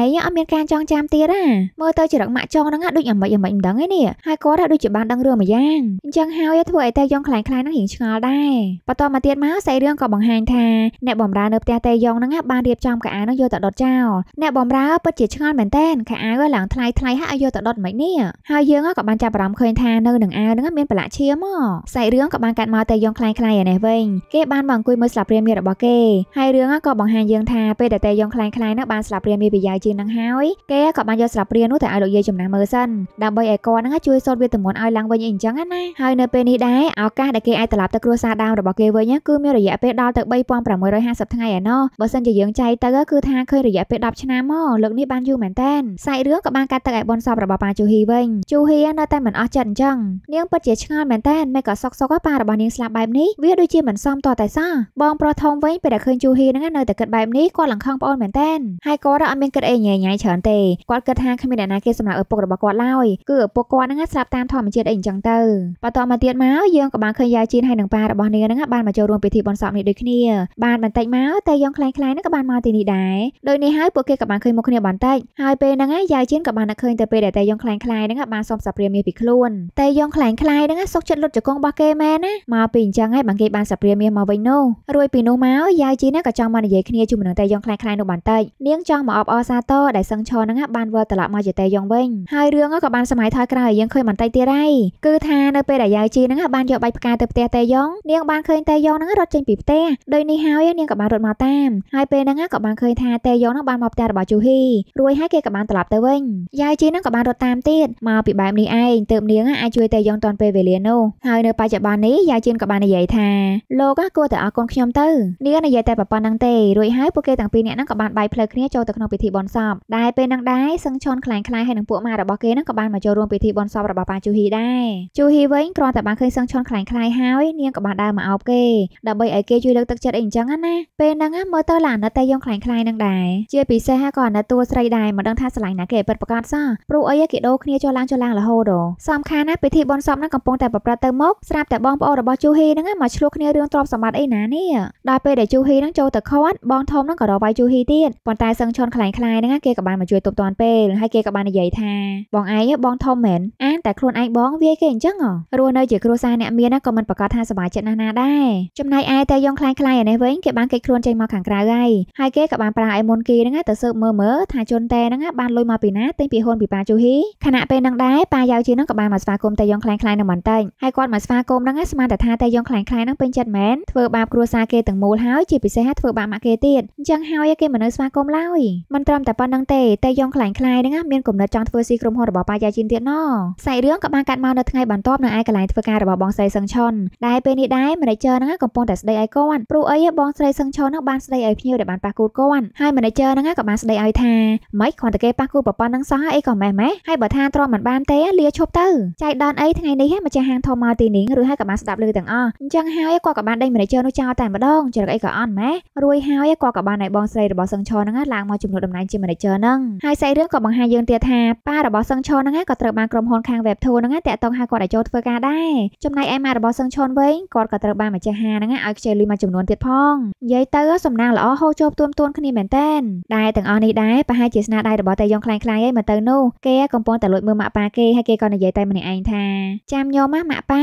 ឯងអត់មាន ការចងចាំទៀតណាមើលទៅជារកម៉ាក់ចងហ្នឹងដូចអាម៉េចអាម៉េចមិនដឹងឯនេះហើយគាត់ដូចជាបានដឹងរឿងមួយយ៉ាងអញ្ចឹងហើយធ្វើឲ្យតែយ៉ងខ្លាំងខ្លាំងហ្នឹងរៀងឆ្ងល់ដែរបន្ទាប់មកទៀតមកសាច់រឿងក៏បង្ហាញថាអ្នកបំរើនៅផ្ទះតែយ៉ងហ្នឹងបានរៀបចំកៅអៅហ្នឹងយកទៅដុតចោលអ្នកបំរើពិតជាឆ្ងល់មែនតើកៅអៅឡើងថ្លៃថ្លៃហើយឲ្យយកទៅដុតមិននេះហើយយើងក៏បានចាប់អារម្មណ៍ឃើញថានៅនឹងអៅហ្នឹងមានប្រឡាក់ឈាមហ៎សាច់រឿងក៏បានកាត់មកតែយ៉ងខ្លាំងខ្លាំងឯនេះវិញគេបានមកអង្គុយមើលស្លាបព្រាមាររបស់គេហើយរឿងក៏បង្ហាញយើងថាពេលដែលតេយ៉ងខ្លាំងខ្លាយនោះបានស្លាប់ព្រានមានប្រយោជន៍ជាងនឹងហើយគេក៏បានយកស្លាប់ព្រាននោះទៅឲ្យលោកយាយចំណាស់មើលសិនដើម្បីឲ្យគាត់នឹងជួយសូត្រវេទមន្តឲ្យឡើងវិញអីអញ្ចឹងណាហើយនៅពេលនេះដែរឱកាសដែលគេអាចត្រឡប់ទៅគ្រួសារដើមរបស់គេវិញគឺមានរយៈពេលដល់ទៅ3650ថ្ងៃឯណោះបើសិនជាយើងចៃទៅគឺថាឃើញរយៈពេល10ឆ្នាំមកលើកនេះបានយូរមែនតើសាច់រឿងក៏បានកាត់ទឹកឲ្យបនសពរបស់ប៉ាជូហ៊ីវិញជូហ៊ីនៅតែមិនអស់ចិត្តអញ្ចឹងនាងពិតជាឆ្ងល់មែនតើមិនក៏សុកសុកប៉ារបស់នាងស្លាប់បែបនេះវាដូចជាមិនសមតតែសោះបងប្រុសធំវិញពេលដែលឃើញជូហ៊ីនឹងនៅតែគិតបែបនេះគាត់លង្ខឹងប្អូនមែនតែនហើយគាត់អត់មានគិតអីញ៉ៃញ៉ៃច្រើនទេគាត់គិតថាគ្មានអ្នកណាគេសម្រាប់ឪពុករបស់គាត់ឡើយគឺឪពុកគាត់ហ្នឹងស្លាប់តាមធម្មជាតិអីអញ្ចឹងទៅបន្តមកទៀតមកយើងក៏បានឃើញយាយជីនហើយនឹងប៉ារបស់នាងហ្នឹងបានមកចូលរួមពិធីបុណ្យសពនេះដូចគ្នាបានបន្តិចមកតែយើងខ្លាំងខ្លាំងហ្នឹងក៏បានមកទីនេះដែរដូចនេះហើយពួកគេក៏បានឃើញមុខគ្នាបន្តិចហើយពេលហ្នឹងយាយជីនក៏បានឃើញទៅពេលដែលតែយើងខ្លាំងខ្លាំងហ្នឹងបានសុំសាព្រាមាសពីខ្លួនតែយើងខ្លាំងខ្លាំងហ្នឹងសុកចិត្តលុតចង្គង់របស់គេមែនណាមកពីអញ្ចឹងហើយបានគេបានសាព្រាមាសមកវិញនោះរួយពីនោះមកយាយជីនក៏ចង់មកនិយាយគ្នាជាមួយនឹងតែយ៉ងខ្លាំងខ្លាំងនោះបន្តិចនាងចង់មកអបអរសាទរដែលសឹងឈរហ្នឹងបានវិលត្រឡប់មកជាតែយ៉ងវិញហើយរឿងក៏បានសម័យថយក្រោយយើងឃើញបន្តិចទៀតហើយគឺថានៅពេលដែលយាយជីហ្នឹងបានយកបាច់ផ្កាទៅផ្ទះតែយ៉ងនាងបានឃើញតែយ៉ងហ្នឹងរត់ចេញពីផ្ទះដោយនេះហើយនាងក៏បានរត់មកតាមហើយពេលហ្នឹងក៏បានឃើញថាតែយ៉ងហ្នឹងបានមកផ្ទះរបស់ជូហ៊ីរួចហើយគេក៏បានត្រឡប់ទៅវិញយាយជីហ្នឹងក៏បានរត់តាមទៀតមកពីបែបនេះឯងទើបនាងអាចជួយតែយ៉ងតាន់ពេលវេលានោះហើយនៅបច្ចុប្បន្ននេះយាយជីនក៏បាននិយាយថាលោកគួរតែអរគុណខ្ញុំទៅនាងនិយាយតែប្រប៉ុណ្្នឹងទេរួចហើយពួកគេទាំងពីរនាក់ហ្នឹងក៏បានបាយផ្លូវគ្នាចូលទៅក្នុងពិធីបុណ្យសពដែលពេលហ្នឹងដែរសឹងឆនខ្លាំងខ្លាយហើយនឹងពួកម៉ារបស់គេហ្នឹងក៏បានមកចូលរួមពិធីបុណ្យសពរបស់ប៉ាជូហ៊ីដែរជូហ៊ីវិញគ្រាន់តែបានឃើញសឹងឆនខ្លាំងខ្លាយហើយនាងក៏បានដើរមកអោបគេដើម្បីឲ្យគេជួយលើកទឹកចិត្តអីអញ្ចឹងណាពេលហ្នឹងមើលទៅឡាណិតតែយងខ្លាំងខ្លាយហ្នឹងដែរជាពិសេសក៏អាណិតតួស្រីដែរមិនដឹងថាស្រឡាញ់ណាគេពិតប្រាកដសោះព្រោះអីគេដូរគ្នាចូលឡើងចូលឡើងរហូតសំខាន់ណាពិធីបុណ្យសពហ្នឹងកំពុងតែប្រព្រឹត្តទៅមកស្រាប់តែបងប្អូនរបស់ជូហ៊ីហ្នឹងមកឆ្លោះគ្នារឿងទ្រព្យសម្បត្តិអីណានេះដល់ពេលដែលជូហ៊ីហ្នឹងចូលទៅខគាត់បងធំនឹងក៏រកវាយជូហ៊ីទៀតប៉ុន្តែសឹងឈុនខ្លាំងខ្លាយហ្នឹងគេក៏បានមកជួយទប់ទាន់ពេលហើយគេក៏បាននិយាយថាបងឯងបងធំមែនអានតែខ្លួនឯងបងវាយគេអញ្ចឹងហ៎រស់នៅជាគ្រួសារអ្នកមានក៏មិនប្រកាសថាសប្បាយចិត្តណាស់ណាដែរចំណែកឯតែយងខ្លាំងខ្លាយឯនេះវិញគេបានគេចខ្លួនចេញមកខាងក្រៅហើយហើយគេក៏បានប្រាឲ្យមុនគីហ្នឹងទៅស៊ើបមើលមើលថាជនតែហ្នឹងបានលុយមកពីណាទិញពីហ៊ុនពីប៉ាជូហ៊ីខណៈពេលហ្នឹងដែរប៉ាយ៉ាវជីហ្នឹងក៏បានមកស្វាគមន៍តែយងខ្លាំងខ្លាយនៅបន្តិចហើយគាត់មកស្វាគមន៍ហ្នឹងស្មានតែថាតែយងខ្លាំងខ្លាយហ្នឹងពេញចិត្តមែនធ្វើបាបគ្រួសារគេទាំងមូលហើយជាពិសេសធ្វើបាបអាម៉ាក់គេទៀតអញ្ចឹងហើយគេមិននៅស្វាគមន៍ឡើយមិនត្រឹមតែប៉ុណ្្នឹងទេតែយ៉ងខ្លាញ់ខ្លាយហ្នឹងមានគំនិតចង់ធ្វើស៊ីក្រុមហ៊ុនរបស់ប៉ាយ៉ាជីនទៀតណោះសាច់រឿងក៏បានកាត់មកនៅថ្ងៃបន្ទាប់នៅឯកន្លែងធ្វើការរបស់បងស្រីសឹងឆុនដែលពេលនេះដែរ manager ហ្នឹងកំពុងតែស្ដីឲ្យគាត់ព្រោះអីបងស្រីសឹងឆុនហ្នឹងបាន ស្ដីឲ្យភ្ញៀវដែលបានប៉ះគូតគាត់ហើយ manager ហ្នឹងក៏បានស្ដីឲ្យថាម៉េចគ្រាន់តែគេប៉ះគូប្រព័ន្ធហ្នឹងសោះអីក៏ម៉េះម៉េះហើយបើថាទ្រាំមិនបានទេលាឈប់ទៅចៃដនអីថ្ងៃនេះម្ចាស់ហាងធំមកទីនេះឬហើយក៏បានស្ដាប់លឺទាំងអស់អញ្ចឹងហើយគាត់ក៏បានដេញ manager នោះចោលតែម្ដងចរិតអីក៏អត់ម៉េះរួចហើយគាត់ក៏បានឲ្យបងស្រីរបស់សឹងឆនឹងឡើងមកជំនួសតំណែងជា manager នឹងហើយសាច់រឿងក៏បង្ហាញយើងទៀតថាប៉ារបស់សឹងឆនឹងក៏ត្រូវបានក្រុមហ៊ុនខាង Web Tour នឹងតាក់ទងហៅគាត់ឲ្យចូលធ្វើការដែរចំណែកឯម៉ារបស់សឹងឆនវិញគាត់ក៏ត្រូវបានម្ចាស់ហានឹងឲ្យខ្ចីលុយមួយចំនួនទៀតផងនិយាយទៅសំណាងល្អហូរចូលទួមទួនគ្នាមែនតែនដែរទាំងអស់នេះដែរប្រហែលជាស្នាដៃរបស់តាយ៉ងខ្លាំងខ្លាយឯងមកទៅនោះគេកំពុងតែលួចមើលម៉ាក់ប៉ាគេហើយគេក៏និយាយតែម្នាក់ឯងថាចាំញោមម៉ាក់ប៉ា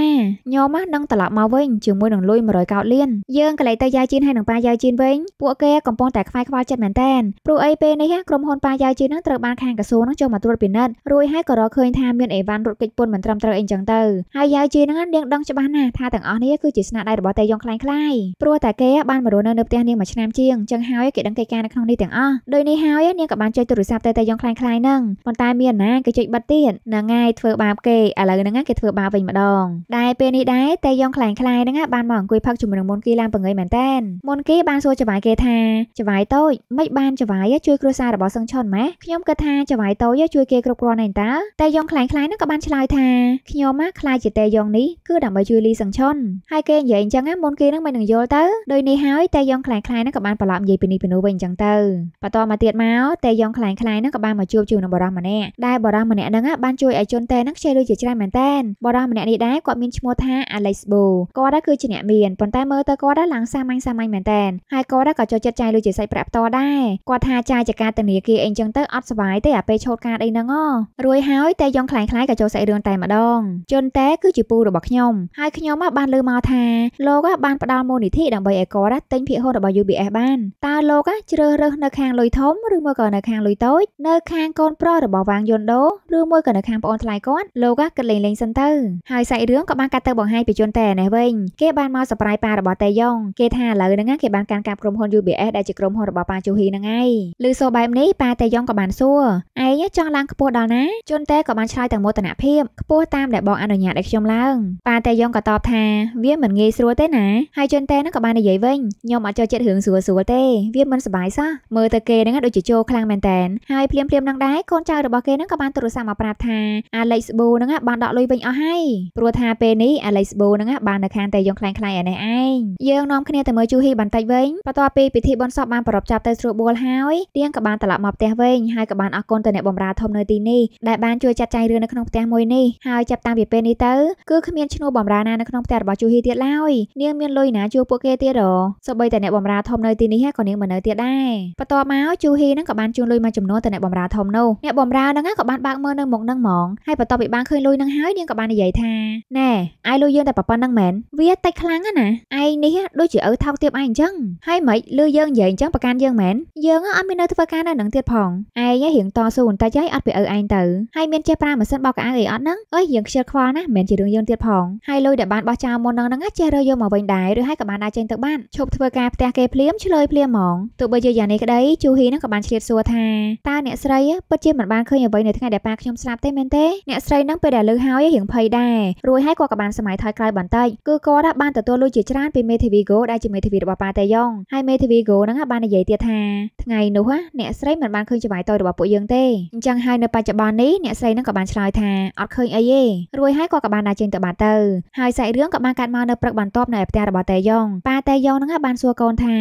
ញោមនឹងត្រឡប់មកវិញជាមួយនឹងលុយ100កោតលៀនយើងក៏លេចទៅយាយជីនហើយនឹងប៉ាយាយជីនវិញវិញពួកគេកំពុងតែខ្វាយខ្វល់ចិត្តមែនតើព្រោះអីពេលនេះក្រុមហ៊ុនប៉ាយ៉ាវជីនឹងត្រូវបានខាងក្រសួងនឹងចូលមកត្រួតពិនិត្យរួចហើយក៏រកឃើញថាមានអីវ៉ាន់រត់គេចពន្ធមិនត្រឹមត្រូវអីចឹងទៅហើយយ៉ាវជីនឹងនាងដឹងច្បាស់ណាស់ថាទាំងអស់នេះគឺជាស្នាដៃរបស់តេយ៉ងខ្លាំងខ្លាយព្រោះតែគេបានមករស់នៅនៅផ្ទះនាងមួយឆ្នាំជាងចឹងហើយគេដឹងកិច្ចការនៅក្នុងនេះទាំងអស់ដោយនេះហើយនាងក៏បានចុចទូរស័ព្ទទៅតេយ៉ងខ្លាំងខ្លាយនឹងប៉ុន្តែមានណាគេចុចបិទទៀតហ្នឹងហើយធ្វើបាបគេឥឡូវហ្នឹងគេធ្វើបាបវិញម្ដងដែរពេលនេះដែរតេយ៉ងខ្លាំងខ្លាយហ្នឹងបានមកអង្គុយផឹកជាមួយនឹងមុនគីឡើងពង្រៃមែនតើមុនគីបានសួរចវាយគេថាចវាយតូចមិនបានចវាយជួយគ្រួសាររបស់សឹងឆុនម៉ាខ្ញុំគិតថាចវាយតូចជួយគេគ្រប់គ្រាន់ហើយតើតែយ៉ងខ្លាំងខ្លាំងនោះក៏បានឆ្លើយថាខ្ញុំណាខ្លាចជាតែយ៉ងនេះគឺដើម្បីជួយលីសឹងឆុនហើយគេនិយាយអញ្ចឹងមុនគេនឹងមិននឹងយល់ទៅដោយនេះហើយតែយ៉ងខ្លាំងខ្លាំងនោះក៏បានប្រឡប់និយាយពីនេះពីនោះវិញអញ្ចឹងទៅបន្តមកទៀតមកតែយ៉ងខ្លាំងខ្លាំងនោះក៏បានមកជួបជាមួយនឹងបរិះម្នាក់ដែលបរិះម្នាក់ហ្នឹងបានជួយឲ្យជន់តែនឹងខ្ចីលុយជាច្រើនមែនតែនបរិះម្នាក់នេះដែរគាត់មានឈ្មោះថា Alex Bo គាត់គឺជាអ្នកមានប៉ុន្តែមើលទៅគាត់ឡើងសាមញ្ញសាមញ្ញមែនតែនហើយគាត់ក៏ចូលចិត្តចាយលុយជាសាច់ប្រាក់ផ្ទាល់ដែរគាត់ថាចាយជាការធនាគារអីចឹងទៅអត់សុវ័យទេអាពេលឆូតកាតអីហ្នឹងហ៎រួយហើយតេយ៉ងខ្លាំងខ្លាយក៏ចូលសាច់រឿងតែម្ដងជុនតេគឺជាពូរបស់ខ្ញុំហើយខ្ញុំបាន លើមកថាលោកបានផ្ដល់មូលនិធិដើម្បីឲ្យគាត់ទិញភាគហ៊ុនរបស់ UBS បានតើលោកជ្រើសរើសនៅខាងលុយធំឬមួយក៏នៅខាងលុយតូចនៅខាងកូនប្រុសរបស់វ៉ាងយុនដូឬមួយក៏នៅខាងប្អូនថ្លៃគាត់លោកគិតលេងលេងសិនទៅហើយសាច់រឿងក៏បានកាត់ទៅបង្ហាញពីជុនតេនេះវិញគេបានមកសប្រាយប៉ារបស់តេយ៉ងគេថាឥឡូវហ្នឹងគេបានកាន់កាប់ក្រុមហ៊ុន UBS ដែលជាក្រុមហ៊ុនរបស់ប៉ាជូហ៊ីហ្នឹងឯងឬសូបែបនេះប៉ាតេយ៉ងក៏បានសួរឯងចង់ឡើងខ្ពស់ដល់ណាជុនតេក៏បានឆ្លើយទាំងមោទនភាពខ្ពស់តាមដែលបងអនុញ្ញាតឲ្យខ្ញុំឡើងប៉ាតេយ៉ងក៏តបថាវាមិនងាយស្រួលទេណាហើយជុនតេហ្នឹងក៏បាននិយាយវិញខ្ញុំអត់ចូលចិត្តរឿងស្រួលស្រួលទេវាមិនសប្បាយសោះមើលទៅគេហ្នឹងដូចជាចូលខ្លាំងមែនតែនហើយភ្លាមភ្លាមនឹងដែរកូនចៅរបស់គេហ្នឹងក៏បានទូរស័ព្ទមកប្រាប់ថាអាឡិចស្ប៊ូហ្នឹងបានដកលុយវិញអស់ហើយព្រោះថាពេលនេះអាឡិចស្ប៊ូហ្នឹងបាននៅខាងតេយ៉ងខ្លាំងខ្លាំងឯនេះឯងយើងនាំគ្នាទៅមើលជូហ៊ីបន្តិចវិញបន្ទាប់ពីពិធីបុណ្យសពបានប្រពចប់ទៅស្រួលបួលហើយទៀងក៏បានត្រឡប់មកផ្ទះវិញហើយក៏បានអរគុណទៅអ្នកបម្រើធំនៅទីនេះដែលបានជួយចាត់ចែងរឿងនៅក្នុងផ្ទះមួយនេះហើយចាប់តាំងពីពេលនេះទៅគឺគ្មានឈ្នួលបម្រើណានៅក្នុងផ្ទះរបស់ជូហ៊ីទៀតឡើយនាងមានលុយណាជួយពួកគេទៀតហ៎សូម្បីតែអ្នកបម្រើធំនៅទីនេះក៏នាងមិននៅទៀតដែរបន្ទាប់មកជូហ៊ីនឹងក៏បានជូនលុយមួយចំនួនទៅអ្នកបម្រើធំនោះអ្នកបម្រើនឹងក៏បានបើកមើលនៅមុខនឹងហ្មងហើយបន្ទាប់ពីបានឃើញលុយនឹងហើយនាងក៏បាននិយាយថាណែអាយលុយយើងតែប៉ុណ្្នឹងមែនវាតិចខ្លាំងណាអាយនេះដូចជាឪថោកទៀតអាយអញ្ចឹងហើយម៉េចលឺយើងនិយាយអញ្ចឹងប្រកាន់យើងមែនយើងអត់មាននៅធ្វើការនៅនឹងទៀតផងឯងរៀងតស៊ូបន្តិចហើយអត់ពីឪឯងទៅហើយមានចេះប្រើម៉ាស៊ីនបោកកៅអៅអីអត់ហ្នឹងអើយយើងខ្ជិលខ្វល់ណាស់មិនជារឿងយើងទៀតផងហើយលុយដែលបានបោះចោលមុននឹងហ្នឹងចេះរើយកមកវិញដែរឬហើយក៏បានដាក់ចេញទៅបានឈប់ធ្វើការផ្ទះគេភ្លាមឆ្លើយភ្លាមហ្មងទោះបីជាយ៉ាងនេះក្តីជូហ៊ីហ្នឹងក៏បានឆ្លៀតសួរថាតើអ្នកស្រីពិតជាមិនបានឃើញអ្វីនៅថ្ងៃដែលប៉ាខ្ញុំស្លាប់ទេមែនទេអ្នកស្រីហ្នឹងពេលដែលលឺហើយរៀងភ័យដែររួចហើយគាត់ក៏បានសម័យថយក្រោយបន្តិចគឺគាត់បានទទួលលុយជាច្រើនពីមេធាវី Go ដែលជាមេធាវីរបស់ប៉ាតេយ៉ងហើយមេធាវីគោហ្នឹងបាននិយាយទៀតថាថ្ងៃនោះអ្នកស្រីមិនបានឃើញច្បាយតយរបស់ពួកយើងទេអញ្ចឹងហើយនៅបច្ចុប្បន្ននេះអ្នកស្រីហ្នឹងក៏បានឆ្លើយថាអត់ឃើញអីទេរួចហើយក៏ក៏បានដើរចេញទៅបាត់ទៅហើយសាច់រឿងក៏បានកាត់មកនៅព្រឹកបន្ទាប់នៅឯផ្ទះរបស់តេយ៉ងប៉ាតេយ៉ងហ្នឹងបានសួរកូនថា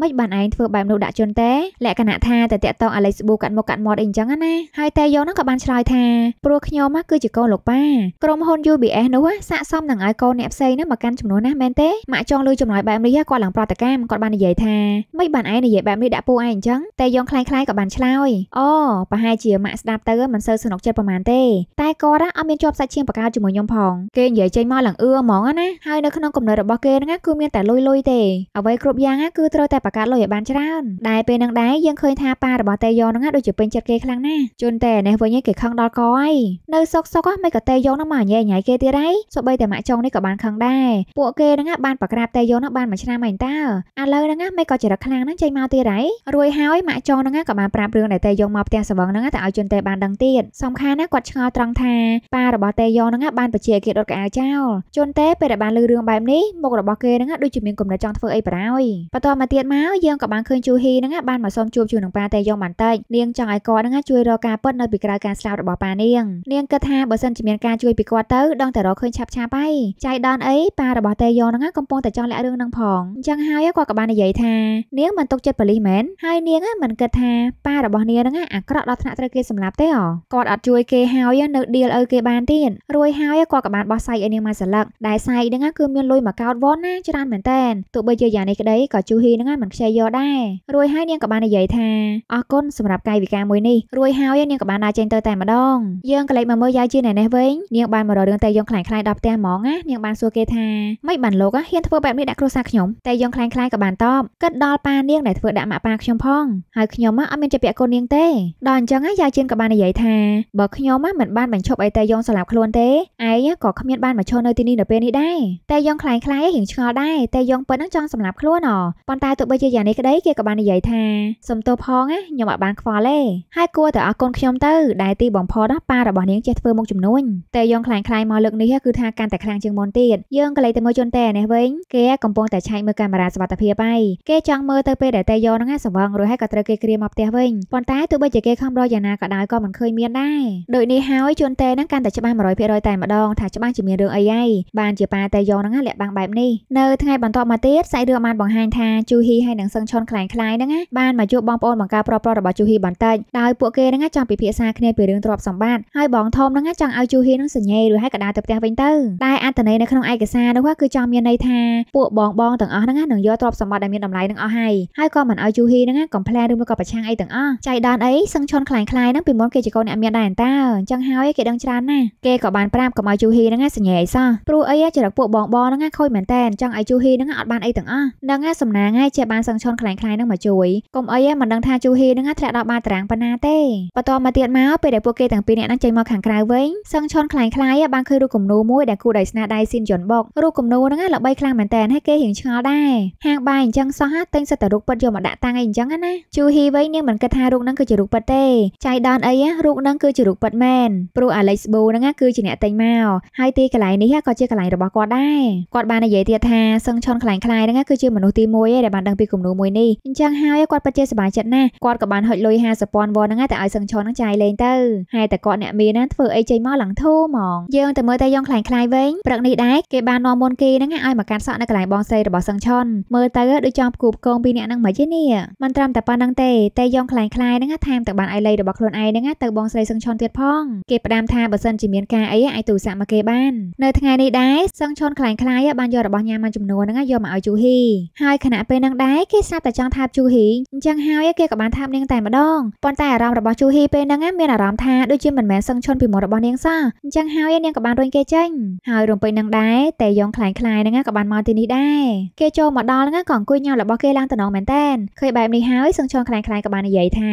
មិនបានឯងធ្វើបែបនោះដាក់ជន់ទេលក្ខណៈថាតែតាក់តងអាឡិចស្ប៊ូកាត់មុខកាត់មាត់អីអញ្ចឹងណាហើយតេយ៉ងហ្នឹងក៏បានឆ្លើយថាព្រោះខ្ញុំគឺជាកូនលោកប៉ាក្រុមហ៊ុន UBS នោះស័កសមនឹងឲ្យកូនអ្នកផ្សេងហ្នឹងមកកាន់ចំនួនណាមែនទេម៉ាក់ចង់លឺចំណាយបែបនេះគាត់ឡើងប្រតិកម្មគាត់បាននិយាយយថាមិនបានឯងនិយាយបែបនេះដាក់ពូឯងអញ្ចឹងតែយងខ្លាំងខ្លាយក៏បានឆ្លើយអូប្រហែលជាម៉ាក់ស្ដាប់ទៅមិនសូវសនុកចិត្តប្រហែលទេតែគាត់អត់មានជាប់សាច់ឈាមបកកៅជាមួយខ្ញុំផងគេនិយាយចេញមកឡើងអឺហ្មងណាហើយនៅក្នុងកំណត់របស់គេហ្នឹងគឺមានតែលុយលុយទេអ្វីគ្រប់យ៉ាងគឺត្រូវតែបកកាត់លុយឲ្យបានច្រើនដែលពេលនឹងដែរយើងឃើញថាប៉ារបស់តេយ៉ងហ្នឹងដូចជាពេញចិត្តគេខ្លាំងណាស់ជូនតែនេះវិញគេខឹងដល់កហើយនៅសុកសុកមិនក៏តេយ៉ងហ្នឹងមកញ៉ៃញ៉ៃគេទៀតហើយសូម្បីតែម៉ាក់ចុងនេះក៏បានខឹងដែរពួកគេហ្នឹងបានបក្រាបតេយ៉ងហ្នឹងបានមួយឆ្នាំហើយតើឥឡូវហ្នឹងហ្នឹងណាមិនក៏ចរិតខ្លាំងហ្នឹងចេញមកទៀតហើយរួយហើយម៉ាក់ចងហ្នឹងក៏បានប្រាប់រឿងដែលតេយកមកផ្ទះសវងហ្នឹងទៅឲ្យជន់តេបានដឹងទៀតសំខាន់ណាគាត់ឆ្ងល់ត្រង់ថាប៉ារបស់តេយកហ្នឹងបានបជាគេដុតកៅចោលជន់តេពេលដែលបានលើរឿងបែបនេះមុខរបស់គេហ្នឹងដូចជាមានគំនិតចង់ធ្វើអីបារោយបន្ទាប់មកទៀតមកយើងក៏បានឃើញជូហ៊ីហ្នឹងបានមកសុំជួបជូននឹងប៉ាតេយកបន្តិចនាងចង់ឲ្យគាត់ហ្នឹងជួយរកការពិតនៅពីក្រៅការស្លាប់របស់ប៉ានាង នាងគិតថាបើសិនជាមានការជួយពីគាត់ទៅដឹងតែរកឃើញឆាប់ឆាប់ហើយចៃដនអីប៉ារបស់តេយកហ្នឹងកំពុងតែចង់លាក់រឿងហ្នឹងផងអញ្ចឹងហើយគាត់ក៏បាននិយាយយាយថានាងមិនទុកចិត្តប៉ូលីសមែនហើយនាងមិនគិតថាប៉ារបស់នាងហ្នឹងអាក្រក់ដល់ថ្នាក់ត្រូវគេសម្លាប់ទេអូគាត់អត់ជួយគេហើយនៅឌីលឲ្យគេបានទៀតរួយហើយគាត់ក៏បានបោះសាយឲ្យនាងមួយសន្លឹកដែលសាយហ្នឹងគឺមានលុយមកកោតវ៉នណាច្រើនមែនតែនទោះបីជាយ៉ាងនេះក្តីក៏ជូហ៊ីហ្នឹងមិនខ្ចីយកដែររួយហើយនាងក៏បាននិយាយថាអរគុណសម្រាប់កាយវិការមួយនេះរួយហើយនាងក៏បានដើរចេញទៅតែម្ដងយើងក៏លេចមកមើលយាយជាអ្នកនេះវិញនាងបានមករករឿងតែយើងខ្លាំងខ្លាយដល់ផ្ទះហ្មងណានាងបានសួរគេថាមិនបានលោកហ៊ានធ្វើបែបនេះដាក់គ្រួសារខ្ញុំតែយើងខ្លាំងខ្លាយក៏បានតប់គិតដល់ប៉ានាងដែលធ្វើដាក់ម៉ាក់ប៉ាខ្ញុំផងហើយខ្ញុំមកអត់មានជាពាក់កូននាងទេដល់អញ្ចឹងយាយជឿនក៏បាននិយាយថាបើខ្ញុំមិនបានបញ្ឈប់អីតែយ៉ងសម្លាប់ខ្លួនទេឯងក៏គ្មានបានមកឈរនៅទីនេះនៅពេលនេះដែរតែយ៉ងខ្លាំងខ្លាយរៀងឆ្ងល់ដែរតែយ៉ងពិតនឹងចង់សម្លាប់ខ្លួនអប៉ុន្តែទោះបីជាយ៉ាងនេះក្តីគេក៏បាននិយាយថា សំទោផងខ្ញុំអត់បានខ្វល់ទេហើយគួរតែអរគុណខ្ញុំទៅដែលទីបំផុតប៉ារបស់នាងចេះធ្វើមុខចំនួនតែយ៉ងខ្លាំងខ្លាយមកលើកនេះគឺថាកាន់តែខ្លាំងជាងមុនទៀតយើងក៏លេចទៅមើលជនតែនេះវិញគេកំពុងតែឆែកមើលកាមេរ៉ាសវត្ថិភាពហើយគេចង់មើលទៅពេលដែលតេយ៉ហ្នឹងសង្វឹងរួចហើយក៏ត្រូវគេគ្រាមកផ្ទះវិញប៉ុន្តែទោះបីជាគេខំរកយ៉ាងណាក៏ដោយក៏មិនឃើញមានដែរដូចនេះហើយជួនតេហ្នឹងកាន់តែច្បាស់100%តែម្ដងថាច្បាស់ជាមានរឿងអីហើយបានជាប៉ាតេយ៉ហ្នឹងលាក់បាំងបែបនេះនៅថ្ងៃបន្តមកទៀតសាច់រឿងបានបង្ហាញថាជូហ៊ីហើយនិងសឹងឆុនខ្លាំងខ្លាយហ្នឹងបានមកជួបបងប្អូនបង្ការប្រប្ររបស់ជូហ៊ីបន្តិចដោយពួកគេហ្នឹងចង់ពិភាក្សាគ្នាពីរឿងទ្រព្យសម្បត្តិហើយបងធំហ្នឹងចង់ឲ្យជូហ៊ីហ្នឹងសញ្ញេរួចហើយក៏ដើរទៅផ្ទះវិញទៅតែអត្តន័យនៅក្នុងឯកសារនោះគឺចង់មានន័យថាពួកបងបងទាំងអស់ហ្នឹងនឹងយកទ្រព្យសម្បត្តិដែលមានតម្លៃនឹងអស់ហើយហើយក៏មិនឲ្យយូហ៊ីហ្នឹងកំ pl ែឬមកក៏ប្រឆាំងអីទាំងអស់ចៃដនអីសឹងឈន់ខ្លាំងខ្លាយហ្នឹងពីមុនគេជាកូនអ្នកមានដែរតើអញ្ចឹងហើយគេដឹងច្រើនណាស់គេក៏បានប្រាប់កុំឲ្យយូហ៊ីហ្នឹងសញ្ញេអីសោះព្រោះអីជារកពួកបងបងហ្នឹងខូចមែនតែនចង់ឲ្យជូហ៊ីហ្នឹងអត់បានអីទាំងអស់ដឹងណាសំណាងហើយជាបានសឹងឈន់ខ្លាំងខ្លាយហ្នឹងមកជួយកុំអីមិនដឹងថាជូហ៊ីហ្នឹងធ្លាក់ដល់បាតារាងប៉ុណ្ណាទេបន្ទាប់មកទៀតមកពេលដែលពួកគេទាំងពីរនាក់ហ្នឹងចេញមកខាងក្រៅវិញសឹងឈន់ខ្លាំងខ្លាយបានឃើញរូបគំនូមួយដែលគូដោយស្នាដៃស៊ីនយុនបុករូបគំនូហ្នឹងល្បីខ្លាំងមែនតែនហើយគេរៀងឆ្ងល់ដែរហាងបាយអញ្ចឹងចឹងសោះតែងសិតតែរូបពិតយកមកដាក់តាំងអីអញ្ចឹងណាជូហ៊ីវិញនាងមិនគិតថារូបហ្នឹងគឺជារូបពិតទេចៃដនអីរូបហ្នឹងគឺជារូបពិតមែនព្រោះ Alex Bo ហ្នឹងគឺជាអ្នកតែងមកហើយទីកន្លែងនេះក៏ជាកន្លែងរបស់គាត់ដែរគាត់បាននិយាយទៀតថាសឹងឆនខ្លាំងខ្លាយហ្នឹងគឺជាមនុស្សទី1ឯងដែលបានដឹងពីគំនូមួយនេះអញ្ចឹងហើយគាត់ពិតជាសប្បាយចិត្តណាស់គាត់ក៏បានហុចលុយ50,000វ៉ុនហ្នឹងតែឲ្យសឹងឆនហ្នឹងចាយលេងទៅហើយតែគាត់អ្នកមានណាធ្វើអីចេញមកឡើងធូរហ្មងយើងទៅមើលតែយ៉ងខ្លាំងខ្លាយវិញព្រឹកនេះដែរគេបាននាំមុនគេហ្នឹងឲ្យមកកាត់សក់នៅកន្លែងបងស្រីរបស់សឹងឆនមើលទៅដូចចង់ផ្គូផ្គងពីអ្នកនឹងមកយេនេះមិនត្រឹមតែប៉ុណ្្នឹងទេតែយ៉ងខ្លាំងខ្លាយហ្នឹងថែមទាំងបានអីលីរបស់ខ្លួនឯងហ្នឹងទៅបងស្រីសឹងឆុនទៀតផង គេផ្ដាំថាបើសិនជាមានការអីអាចទូរស័ព្ទមកគេបាន នៅថ្ងៃនេះដែរសឹងឆុនខ្លាំងខ្លាយបានយករបស់ញ៉ាំមួយចំនួនហ្នឹងយកមកឲ្យជូហ៊ីហើយខណៈពេលហ្នឹងដែរគេស្រាប់តែចង់ថាបជូហ៊ីអញ្ចឹងហើយគេក៏បានថាបនាងតែម្ដងប៉ុន្តែអារម្មណ៍របស់ជូហ៊ីពេលហ្នឹងមានអារម្មណ៍ថាដូចជាមិនមែនសឹងឆុនពីមុខរបស់នាងសោះអញ្ចឹងហើយនាងក៏បានរុញគេចេញហើយរំពេចនឹងដែរតែយ៉ងខ្លាំងខ្លាយហ្នឹងក៏បានមកទីនេះដែរគេចូលមកដល់ហ្នឹងក៏អង្គុយញ៉ោរបស់គេឡើងតំណងមែនតែនឃើញបែបនេះហើយសឹងឈងខ្លាំងខ្លាំងក៏បាននិយាយថា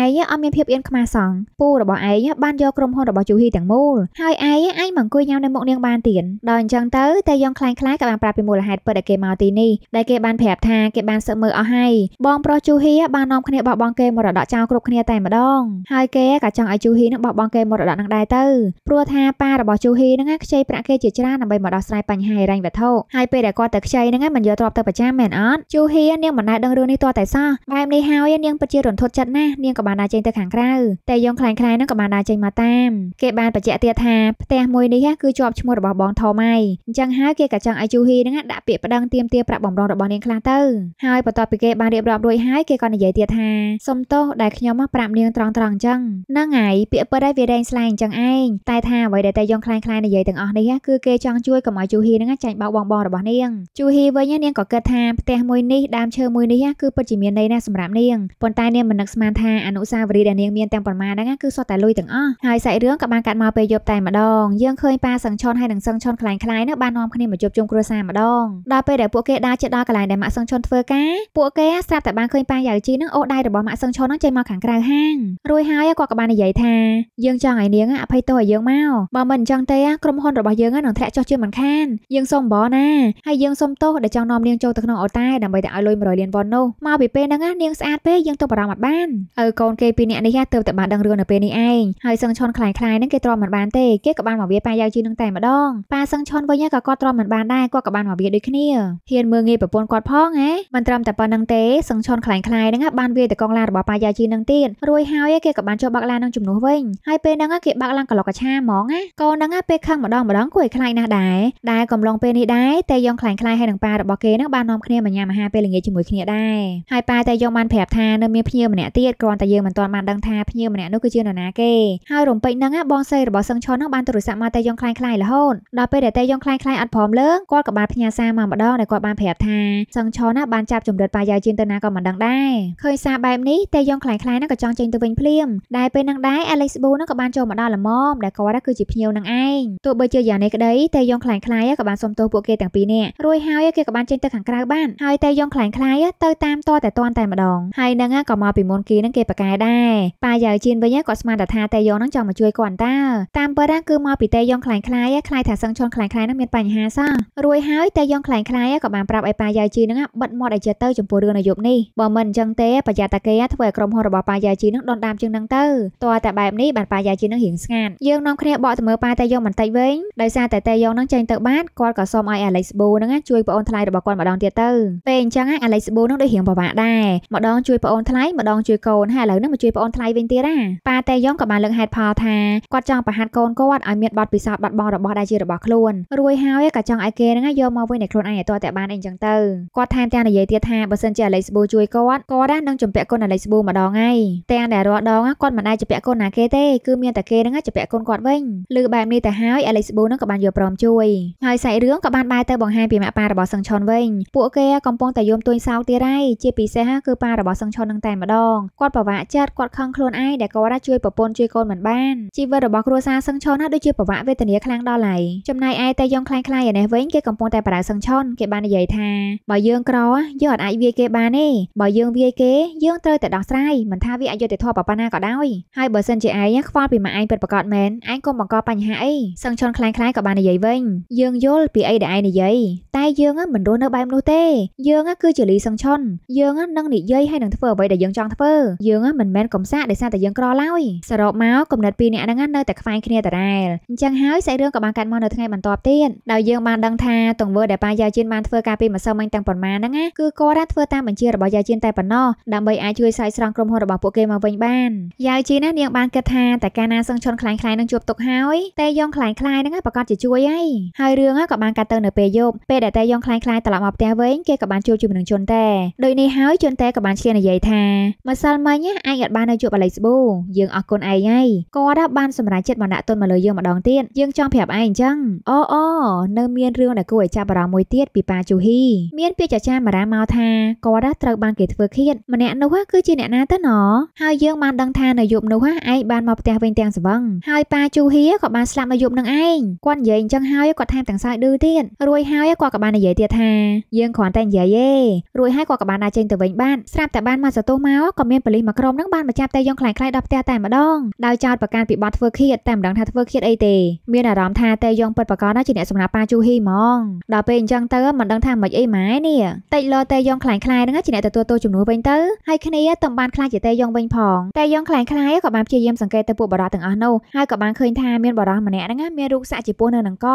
ឯងអត់មានភាពអៀនខ្មាសសងពូរបស់ឯងបានយកក្រុមហ៊ុនរបស់ជូហ៊ីទាំងមូលហើយឯងឯងមកអង្គុយញ៉ាំនៅមុខនាងបានទៀតដល់អញ្ចឹងទៅតែយ៉ងខ្លាំងខ្លាំងក៏បានប្រាប់ពីមូលហេតុពិតដែលគេមកទីនេះដែលគេបានប្រាប់ថាគេបានសឹកមើលអស់ហើយបងប្រុសជូហ៊ីបាននាំគ្នាបោះបង់គេមរតកចោលគ្រប់គ្នាតែម្ដងហើយគេក៏ចង់ឲ្យជូហ៊ីនឹងបោះបង់គេមរតកនឹងដែរទៅព្រោះថាប៉ារបស់ជូហ៊ីនឹងខ្ចីប្រាក់គេជាច្រើនដើម្បីមកដោះស្រាយបញ្ហាហិរញ្ញវត្ថុហើយពេលដែលគាត់ទៅខ្ចីនឹងមិនយកទ្រព្យទៅប្រចាំមែនអត់ត់យូហៀនាងមិនដែលដឹងរឿងនេះទាល់តែសោះបែបនេះហើយនាងពិតជារន្ធត់ចិត្តណាស់នាងក៏បានដើរចេញទៅខាងក្រៅតែយងខ្លាំងខ្លាយនឹងក៏បានដើរចេញមកតាម គេបានបញ្ជាក់ទៀតថាផ្ទះមួយនេះគឺជាប់ឈ្មោះរបស់បងធំហើយអញ្ចឹងហើយគេក៏ចង់ឲ្យយូហៀនឹងដាក់ពាក្យប្តឹងទាមទារប្រាក់បំរុងរបស់នាងខ្លះទៅហើយបន្ទាប់ពីគេបានរៀបរាប់រួចហើយគេក៏និយាយទៀតថាសុំទោសដែលខ្ញុំមកប្រាប់នាងត្រង់ត្រង់អញ្ចឹងហ្នឹងហើយពាក្យពិតហើយវារែងស្លែងអញ្ចឹងឯងតែថាអ្វីដែលតែយងខ្លាំងខ្លាយនិយាយទាំងអស់នេះគឺគេចង់ជួយកុំឲ្យយូហៀនឹងចាញ់បោកបងបងរបស់នាងយូហៀវិញនាងក៏គិតថាផ្ទះមួយនេះដើមឈើមួយនេះគឺពិតជាមានន័យណាស់សម្រាប់នាងប៉ុន្តែនាងមិននឹកស្មានថាអនុសាវរីយ៍ដែលនាងមានទាំងប៉ុន្មានហ្នឹងគឺសុទ្ធតែលុយទាំងអស់ហើយសាច់រឿងក៏បានកាត់មកពេលយប់តែម្ដងយើងឃើញប៉ាសឹងឈុនហើយនឹងសឹងឈុនខ្លាញ់ខ្លាយនោះបាននាំគ្នាមកជួបជុំគ្រួសារម្ដងដល់ពេលដែលពួកគេដើរជិតដល់កន្លែងដែលម៉ាក់សឹងឈុនធ្វើការពួកគេស្រាប់តែបានឃើញប៉ាយ៉ាវជីនឹងអូដៃរបស់ម៉ាក់សឹងឈុននឹងចេញមកខាងក្រៅហាងរួចហើយគាត់ក៏បាននិយាយថាយើងចង់ឲ្យនាងអភ័យទោសឲ្យយើងមកបើមិនអញ្ចឹងទេក្រុមហ៊ុនរបស់យើងនឹងធ្លាក់ចុះជាមិនខានយើងសូមបងណាហើយយើងសូមទោសដែលចង់នាំនាងចូលទៅក្នុងអូតែដើម្បីតែឲ្យលុយ100លានវ៉ុននោះមកពីពេលហ្នឹងនាងស្អាតពេកយើងទៅបារម្ភអត់បានឪកូនគេពីរនាក់នេះទៅតែបានដឹងរឿងនៅពេលនេះឯងហើយសឹងឈុនខ្លាយខ្លាយហ្នឹងគេទ្រាំមិនបានទេគេក៏បានមកវាប៉ាយ៉ាវជីនឹងតែម្ដងប៉ាសឹងឈុនវិញក៏គាត់ទ្រាំមិនបានដែរគាត់ក៏បានមកវាដូចគ្នាហ៊ានមើលងាយប្រពន្ធគាត់ផងហ៎មិនត្រឹមតែប៉ុណ្្នឹងទេសឹងឈុនខ្លាយខ្លាយហ្នឹងបាន វាយទៅកងឡានរបស់ប៉ាយ៉ាវជីនឹងទៀតរួយហើយគេក៏បានចុះបាក់ឡាននឹងជំនួសវិញហើយពេលហ្នឹងគេបាក់ឡានកលុកកឆាហ្មងណាកូនហ្នឹងពេលខឹងម្ដងម្ដងគួរឲ្យខ្លាចណាស់ដែរដែរកំឡុងពេលនេះដែរតែយ៉ងខ្លាញ់ខ្លាយហើយនឹងប៉ារបស់គេហ្នឹងបាននាំគ្នាមកញ៉ាំអាហារពេលល្ងាចជាមួយគ្នាដែរហើយប៉ាតែយើងបានប្រាប់ថានៅមានភ្ញៀវម្នាក់ទៀតគ្រាន់តែយើងមិនទាន់បានដឹងថាភ្ញៀវម្នាក់នោះគឺជានរណាគេហើយរំពេចហ្នឹងបងស្រីរបស់សឹងឆុនហ្នឹងបានទូរស័ព្ទមកតែយើងខ្លាំងខ្លាយរហូតដល់ពេលដែលតែយើងខ្លាំងខ្លាយអត់ព្រមលើគាត់ក៏បានផ្ញើសារមកម្ដងដែលគាត់បានប្រាប់ថាសឹងឆុនណាបានចាប់ចម្រិតប៉ាយ៉ាជៀនទៅណាក៏មិនដឹងដែរឃើញសារបែបនេះតែយើងខ្លាំងខ្លាយហ្នឹងក៏ចង់ចេញទៅវិញភ្លាមដែលពេលហ្នឹងដែរ Alex Boo ហ្នឹងក៏បានចូលមកដល់ល្មមដែលគាត់គឺជាភ្ញៀវនឹងឯងទោះបីជាយ៉ាងនេះក្តីតែយើងខ្លាំងខ្លាយក៏បានសុំទោសពួកគេទាំងពីរនាក់រួចហើយគេក៏បានចេញទៅខាងក្រៅបានហើយតែយងខ្លាំងខ្លាយទៅតាមតតែតតែម្ដងហើយនឹងក៏មកពីមុនគីនឹងគេប្រកែដែរប៉ាយ៉ាវជៀនវិញគាត់ស្មានតែថាតែយងនឹងចង់មកជួយគាត់តាតាមពិតគឺមកពីតែយងខ្លាំងខ្លាយខ្លាយថាសឹងឈន់ខ្លាំងខ្លាយនឹងមានបញ្ហាសោះរួចហើយតែយងខ្លាំងខ្លាយក៏បាន ប្រាប់ឲ្យប៉ាយ៉ាវជីនឹងបិទមាត់ឲ្យចិត្តទៅចំពោះរឿងនយោបាយនេះបើមិនអញ្ចឹងទេប្រយ័ត្នតាគេធ្វើឲ្យក្រុមហ៊ុនរបស់ប៉ាយ៉ាវជីនឹងដុនដាមជាងនឹងទៅតើតែបែបនេះបានប៉ាយ៉ាវជីនឹងរៀងស្ងាត់យើងនាំគ្នាបកទៅមើលប៉ាតែយងបន្តិចវិញដោយសារតែតែយងនឹងចេញទៅបានគាត់ក៏សុំឲ្យអាឡិចប៊ូនឹងជួយប្អូនថ្លៃរបស់គាត់ម្ដងទៀតទៅពេកអញ្ចឹងអាឡេសាប៊ូនឹងដូចរៀងពិបាកដែរម្ដងជួយប្អូនថ្លៃម្ដងជួយកូនហើយឥឡូវនឹងមកជួយប្អូនថ្លៃវិញទៀតណាប៉ាតេយ៉ងក៏បានលើកហេតុផលថាគាត់ចង់បង្ហាត់កូនគាត់ឲ្យមានបទពិសោធន៍បាត់បង់របស់ដែលជារបស់ខ្លួនរួចហើយក៏ចង់ឲ្យគេហ្នឹងយកមកវិញតែខ្លួនឯងឲ្យតតែបានអីចឹងទៅគាត់ថែមទាំងនិយាយទៀតថាបើសិនជាអាឡេសាប៊ូជួយគាត់គាត់នឹងជំពាក់គុណអាឡេសាប៊ូម្ដងហើយទាំងដែលរាល់ដងគាត់មិនដែលជំពាក់គុណណាគេទេគឺមានតែគេហ្នឹងជំពាក់គុណគាត់វិញឬបែបនេះទៅហើយអាឡេសាប៊ូហ្នឹងក៏បានយកព្រមជួយហើយសាច់រឿងក៏បានបែរទៅបង្ហាញពីម៉ាក់ប៉ារបស់សឹងឆុនវិញពួកគេកំពុងតែយំទួញសោកទៀតហើយជាពិសេសគឺប៉ារបស់សង្ឈុននឹងតែម្ដងគាត់ប្រវាក់ចិត្តគាត់ខឹងខ្លួនឯងដែលគាត់ជួយប្រពន្ធជួយកូនមិនបានជីវិតរបស់គ្រួសារសង្ឈុនណាដូចជាប្រវាក់វេទនាខ្លាំងដល់ហើយចំណែកឯតែយងខ្លាំងខ្លាយឯនេះវិញគេកំពុងតែបារៅសង្ឈុនគេបាននិយាយថាបើយើងក្រយើងអត់អាចវាយគេបានទេបើយើងវាយគេយើងត្រូវតែដោះស្រាយមិនថាវាអយុត្តិធម៌ប៉ុណ្ណាក៏ដោយហើយបើសិនជាឯងខ្វល់ពីម៉ែឯងពិតប្រាកដមែនឯងកុំបង្កបញ្ហាអីសង្ឈុនខ្លាំងខ្លាយក៏បាននិយាយវិញយើងយល់ពីអីដែលឯងនិយាយតែយើងមិនរស់នៅបែបនោះទេយយើងគឺជាលីសង្ឆុនយើងនឹងនិយាយហើយនឹងធ្វើអ្វីដែលយើងចង់ធ្វើ យើងមិនមែនកំសាកដោយសារតែយើងក្រឡើយសរុបមកកំណត់ពីរអ្នកហ្នឹងនៅតែខ្វែងគ្នាដដែលអញ្ចឹងហើយសាច់រឿងក៏បានកាត់មកនៅថ្ងៃបន្ទាប់ទៀតដោយយើងបានដឹងថាទង្វើដែលប៉ាយ៉ាជៀនបានធ្វើការពីម្សិលមិញទាំងប៉ុន្មានហ្នឹងគឺគាត់ធ្វើតាមបញ្ជារបស់យ៉ាជៀនតែប៉ុណ្ណោះដើម្បីអាចជួយសាច់ស្រង់ក្រុមហ៊ុនរបស់ពួកគេមកវិញបានយ៉ាជៀនណានាងបានគិតថាតែកាលណាសង្ឆុនខ្លាំងខ្លាយនឹងជួបទុកហើយតែយ៉ងខ្លាំងខ្លាយហ្នឹងប្រកាសជាជួយហើយហើយរឿងក៏បានកាត់ទៅនៅពេលយប់ពេលដែលតែយ៉ងខ្លាំងខ្លាយត្រឡប់មកផ្ទះវិញគេក៏បានជួបជាមួយនឹងជុនតែដូចនេះហើយជុនតែក៏បានឆ្លៀននិយាយថាម្សិលមិញឯងអត់បាននៅជួបអាឡិចស្បូយើងអរគុណឯងហើយគាត់បានសម្រេចចិត្តមកដាក់ទុនមកលើយើងម្ដងទៀតយើងចង់ប្រាប់ឯងអញ្ចឹងអូអូនៅមានរឿងដែលគួរឲ្យចាប់អារម្មណ៍មួយទៀតពីប៉ាជូហ៊ីមានពាក្យចចាមារាមកថាគាត់ត្រូវបានគេធ្វើឃាតម្នាក់នោះគឺជាអ្នកណាទៅណហើយយើងបានដឹងថានៅយប់នោះឯងបានមកផ្ទះវិញទាំងស្វឹងហើយប៉ាជូហ៊ីក៏បានស្លាប់នៅយប់នឹងឯងគាត់និយាយអញ្ចឹងហើយគាត់ថែមទាំងសើចឌឺទៀតរួយហើយគាត់ក៏បាននិយាយទៀតថាយើងគ្រាន់តែនិយាយយាយទេរួចហើយគាត់ក៏បានដើរចេញទៅវិញបានស្រាប់តែបានមកសតោះមកក៏មានប៉ូលីសមកក្រុមនឹងបានមកចាប់តែយើងខ្លាំងខ្លាយដល់ផ្ទះតែម្ដងដោយចោតប្រកាសពីបទធ្វើឃាតតែម្ដងថាធ្វើឃាតអីទេមានអារម្មណ៍ថាតែយើងពិតប្រកបណាស់ជាអ្នកសម្រាប់ប៉ាជូហ៊ីហ្មងដល់ពេលអញ្ចឹងទៅមិនដឹងថាមិនអីម៉ែនេះតិចលោតែយើងខ្លាំងខ្លាយនឹងជាអ្នកទទួលទោសជំនួសវិញទៅហើយគ្នាតំបានខ្លាចជាតែយើងវិញផងតែយើងខ្លាំងខ្លាយក៏បានព្យាយាមសង្កេតទៅពួកបរិយទាំងអស់នោះហើយក៏បានឃើញថាមានបរិយម្នាក់ហ្នឹងមានរូបសាក់ជាពស់នៅនឹងក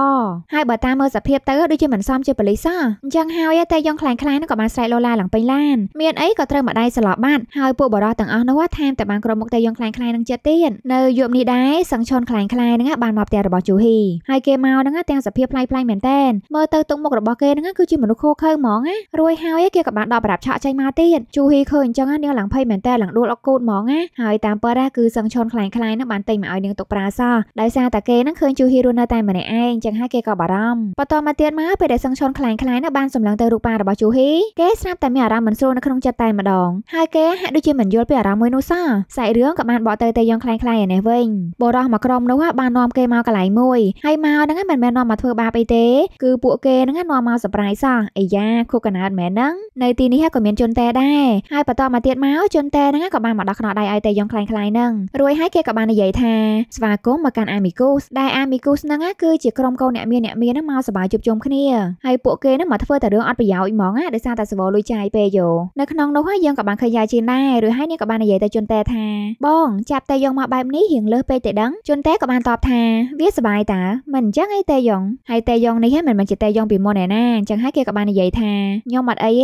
ហើយបើតាមមើលសភាពទៅដូចជាមិនសមជាប៉ូលីសអញ្ចឹងហើយតែយើងខ្លាំងងខ្លានោះក៏បានស្រែកលោឡាឡើងពេញឡានមានអីក៏ត្រូវម្ដាយស្លប់បាត់ហើយពួកបរោះទាំងអស់នោះថែមតែបានក្រុមមុខតែយងខ្លាំងខ្លាយនឹងចិត្តទៀតនៅយប់នេះដែរសង្ឈុនខ្លាំងខ្លាយនឹងបានមកផ្ទះរបស់ជូហ៊ីហើយគេមកនឹងទាំងសភាពផ្លៃផ្លៃមែនតែនមើលទៅទុកមុខរបស់គេនឹងគឺជាមនុស្សខូខើហ្មងណារួយហើយគេក៏បានដកប្រាប់ឆក់ចេញមកទៀតជូហ៊ីឃើញអញ្ចឹងនាងឡើងភ័យមែនតែឡើងដួលអុកគូតហ្មងណាហើយតាមពិតគឺសង្ឈុនខ្លាំងខ្លាយនឹងបានទិញមកឲ្យនាងទុកប្រើសោះដោយសារតែគេនឹងឃើញជូហ៊ីរស់នៅតែម្នាក់ឯងអញ្ចឹងហើយគេក៏បារម្ភបន្តមកទៀតមកពេលដែលសង្ឈុនខ្លាំងខ្លាយនឹងបានសម្លឹងទៅរូបប៉ារបស់ជយូហ៊ីគេស្រាប់តែមានអារម្មណ៍មិនស្រួលនៅក្នុងចិត្តតែម្ដងហើយគេហាក់ដូចជាមិនយល់ពីអារម្មណ៍មួយនោះសោះសាច់រឿងក៏បានបកទៅតែយ៉ាងคล้ายៗឯនេះវិញបរោះមកក្រុមនោះបាននាំគេមកកន្លែងមួយហើយមកហ្នឹងមិនមែននាំមកធ្វើបាបអីទេគឺពួកគេហ្នឹងនាំមក surprise សោះអាយ៉ាខូកណាតមែនហ្នឹងនៅទីនេះក៏មានជនតែដែរហើយបន្តមកទៀតមកជនតែហ្នឹងក៏បានមកដល់ខ្នងដៃឲ្យតែយ៉ាងคล้ายៗហ្នឹងរួចហើយគេក៏បាននិយាយថាស្វាគមន៍មកកាន់ Amicus ដែល Amicus ហ្នឹងគឺជាក្រុមកូនអ្នកមានអ្នកមានហ្នឹងមកសប្បាយជួបជុំគ្នាហើយពួកគេហ្នឹងមកធ្វើតែរឿងអត់ប្រយោជន៍ហ្មងណាដោយសារតែសវរលុយចាយពេលយោនៅក្នុងនោះហើយយើងក៏បានឃើញយាយជីនដែររួចហើយនាងក៏បាននិយាយទៅជន់តែថាបងចាប់តែយកមកបែបនេះរៀងលើសពេកទេដឹងជន់តែក៏បានតបថាវាសបាយតាមិនអញ្ចឹងឯតែយ៉ងហើយតែយ៉ងនេះហ្នឹងមិនមែនជាតែយ៉ងពីមុនឯណាអញ្ចឹងហើយគេក៏បាននិយាយថាខ្ញុំអត់អី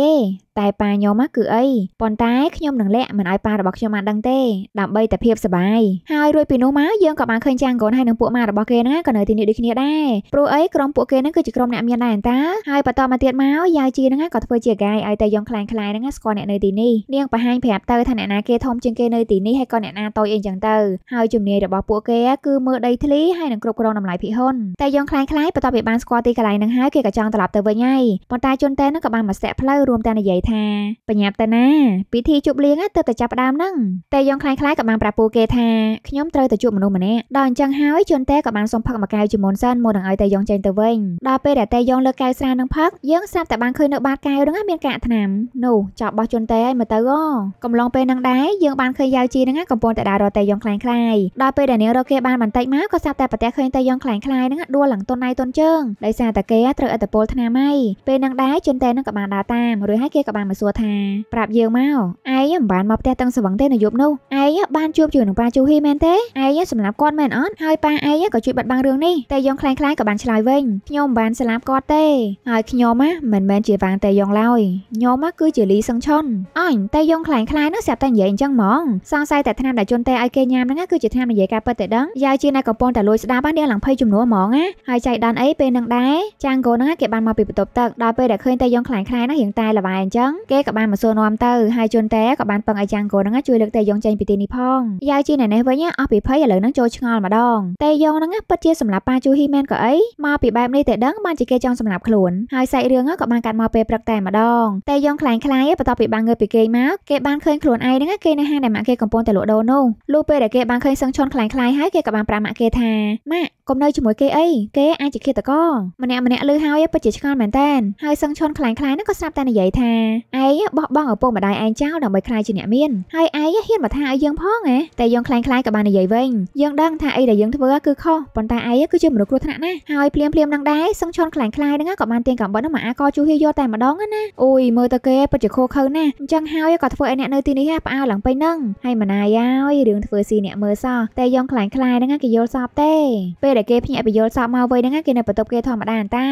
ទេតែប៉ាខ្ញុំគឺអីប៉ុន្តែខ្ញុំនឹងលាក់មិនឲ្យប៉ារបស់ខ្ញុំបានដឹងទេដើម្បីតែភាពសបាយហើយរួចពីនោះមកយើងក៏បានឃើញចាងកូនហើយនឹងពួកម៉ារបស់គេហ្នឹងក៏នៅទីនេះដូចគ្នាដែរព្រោះអីក្រុមពួកគេហ្នឹងគឺជាក្រុមអ្នកមានដែរអន្តាហើយបន្តមកទៀតមកយាយជីហ្នឹងក៏គាត់ធ្វើជាកាយឲ្យតែយងខ្លាំងខ្លាយហ្នឹងស្គាល់អ្នកនៅទីនេះនាងបរហាញប្រាប់ទៅថាអ្នកណាគេធំជាងគេនៅទីនេះហើយក៏អ្នកណាតូចអីចឹងទៅហើយជំនាញរបស់ពួកគេ គឺមើលដីធ្លីហើយនឹងគ្រប់គ្រងតម្លៃភិហ៊ុនតែយងខ្លាំងខ្លាយបន្ទាប់ពីបាន ស្គាល់ទីកន្លែងហ្នឹងហើយគេក៏ចង់ត្រឡប់ទៅវិញហើយប៉ុន្តែជុនតេហ្នឹងក៏បានមកស្ទាក់ផ្លូវរួមទាំងនិយាយថាបញ្ញាប់តាណាពិធីជប់លៀងទៅតែចាប់ផ្ដើមហ្នឹងតែយងខ្លាំងខ្លាយក៏បានប្រាប់ពួកគេថាខ្ញុំត្រូវទៅជួបមនុស្សម្នាក់ដល់អញ្ចឹងហើយជុនតេក៏បានសុំផឹកមួយកែវជាមុនសិនមុននឹងឲ្យតែយងចេញទៅវិញដល់ពេលដែលតែយងលើកកែវស្រានឹងផឹកយើងស្រាប់តែបានឃើញនៅបាតកែវហ្នឹងមានកាកថ្នាំនោះចប់បោះជន់តេឲ្យមើលទៅអូកំឡុងពេលហ្នឹងដែរយើងបានឃើញយ៉ាវជីហ្នឹងកំពុងតែដើររត់តែយ៉ងខ្លាំងខ្លាយដល់ពេលដែលនាងរកគេបានបន្តិចមកក៏សាប់តែប្រទះឃើញតែយ៉ងខ្លាំងខ្លាយហ្នឹងដួលឡើងទុនណៃទុនជើងដោយសារតែគេត្រូវឥទ្ធិពលថ្នាំហើយពេលហ្នឹងដែរជន់តេហ្នឹងក៏បានដើរតាមរួចហើយគេក៏បានមកសួរថាប្រាប់យើងមកឯងមិនបានមកផ្ទះទាំងស្វឹងទេនៅយប់នោះឯងបានជួបជាមួយនឹងប៉ាជូហ៊ីមែនទេឯងសម្លាប់គាត់មែនអត់ហើយប៉ាឯងក៏ជួយបិទបាំងរឿងនេះតែយ៉ងខ្លាំងខ្លាយក៏បានឆ្លើយវិញខ្ញុំមិនបានស្លាប់គាត់ទេហើយខ្ញុំមិនមែនជាវាងតែយ៉យ៉ងឡើយញោមគឺជាលីសឹងឆុនអញតែយ៉ងខ្លាំងខ្លាយនោះស្រាប់តែនិយាយអញ្ចឹងហ្មងសង្ស័យតែថ្នាំដែលជន់តែឲ្យគេញ៉ាំហ្នឹងគឺជាថ្នាំនិយាយការពិតតែដឹងយាយជាណែកំពុងតែលួចស្ដាប់ហ្នឹងឡើងភ័យជំនួសហ្មងណាហើយចៃដានអីពេលនឹងដែរចាងគោហ្នឹងគេបានមកពីបន្ទប់ទឹកដល់ពេលដែលឃើញតែយ៉ងខ្លាំងខ្លាយនោះរៀងតែលបាយអញ្ចឹងគេក៏បានមកសួរនាំទៅហើយជន់តែក៏បានពឹងឲ្យចាងគោហ្នឹងជួយលើកតែយ៉ងចេញពីទីនេះផងយាយជាណែនេះវិញអស់ពីភ័យឥឡូវហ្នឹងចូលឆ្ងល់ម្ដងតែយ៉ងហ្នឹងពិតជាសម្រាប់ប៉ាជូហ៊ីមែនក៏អីមកពីបែបនេះតែដឹងបានជាគេចង់សម្រាប់ខ្លួនហើយសាច់រឿងក៏បានកាត់មកពេលព្រឹកតែតែម្ដងតែយងខ្លាំងខ្លាយបន្ទាប់ពីបានងើបពីគេងមកគេបានឃើញខ្លួនឯងហ្នឹងគេនៅហាងដែលម៉ាក់គេកំពុងតែលក់ដូរនោះលុះពេលដែលគេបានឃើញសឹងឈុនខ្លាំងខ្លាយហើយគេក៏បានប្រាប់ម៉ាក់គេថាម៉ាក់កុំនៅជាមួយគេអីគេអាចជាឃាតករម្នាក់ម្នាក់លឺហើយពិតជាឆ្ងល់មែនតើហើយសឹងឈុនខ្លាំងខ្លាយហ្នឹងក៏ស្រាប់តែនិយាយថាឯងបោះបង់ឪពុកម្ដាយឯងចោលដើម្បីខ្លាយជាអ្នកមានហើយឯងហ៊ានមកថាឲ្យយើងផងហ៎តែយងខ្លាំងខ្លាយក៏បាននិយាយវិញយើងដឹងថាអីដែលយើងធ្វើគឺខុសប៉ុន្តែឯងគឺជាមនុស្សគ្រោះថ្នាក់ណាស់ហើយភ្លាមភ្លាមនឹងដែរសឹងឈុនខ្លាំងខ្លាយហ្នឹងក៏បានទាញកំបុតមកអាកោជួសហៀយកតែម្ដងងណាអូយមើលតើគេពិតជាខូខើណាស់អញ្ចឹងហើយក៏ធ្វើឲ្យអ្នកនៅទីនេះផ្អើលឡើងពេញហ្នឹងហើយម៉ណាយហើយរឿងធ្វើស៊ីអ្នកមើលសោះតែយ៉ងខ្លាញ់ខ្លាយហ្នឹងគេយល់សពទេ ពេលដែលគេភ្ញាក់ពីយល់សពមកវិញហ្នឹងគេនៅបន្ទប់គេធម្មតាតា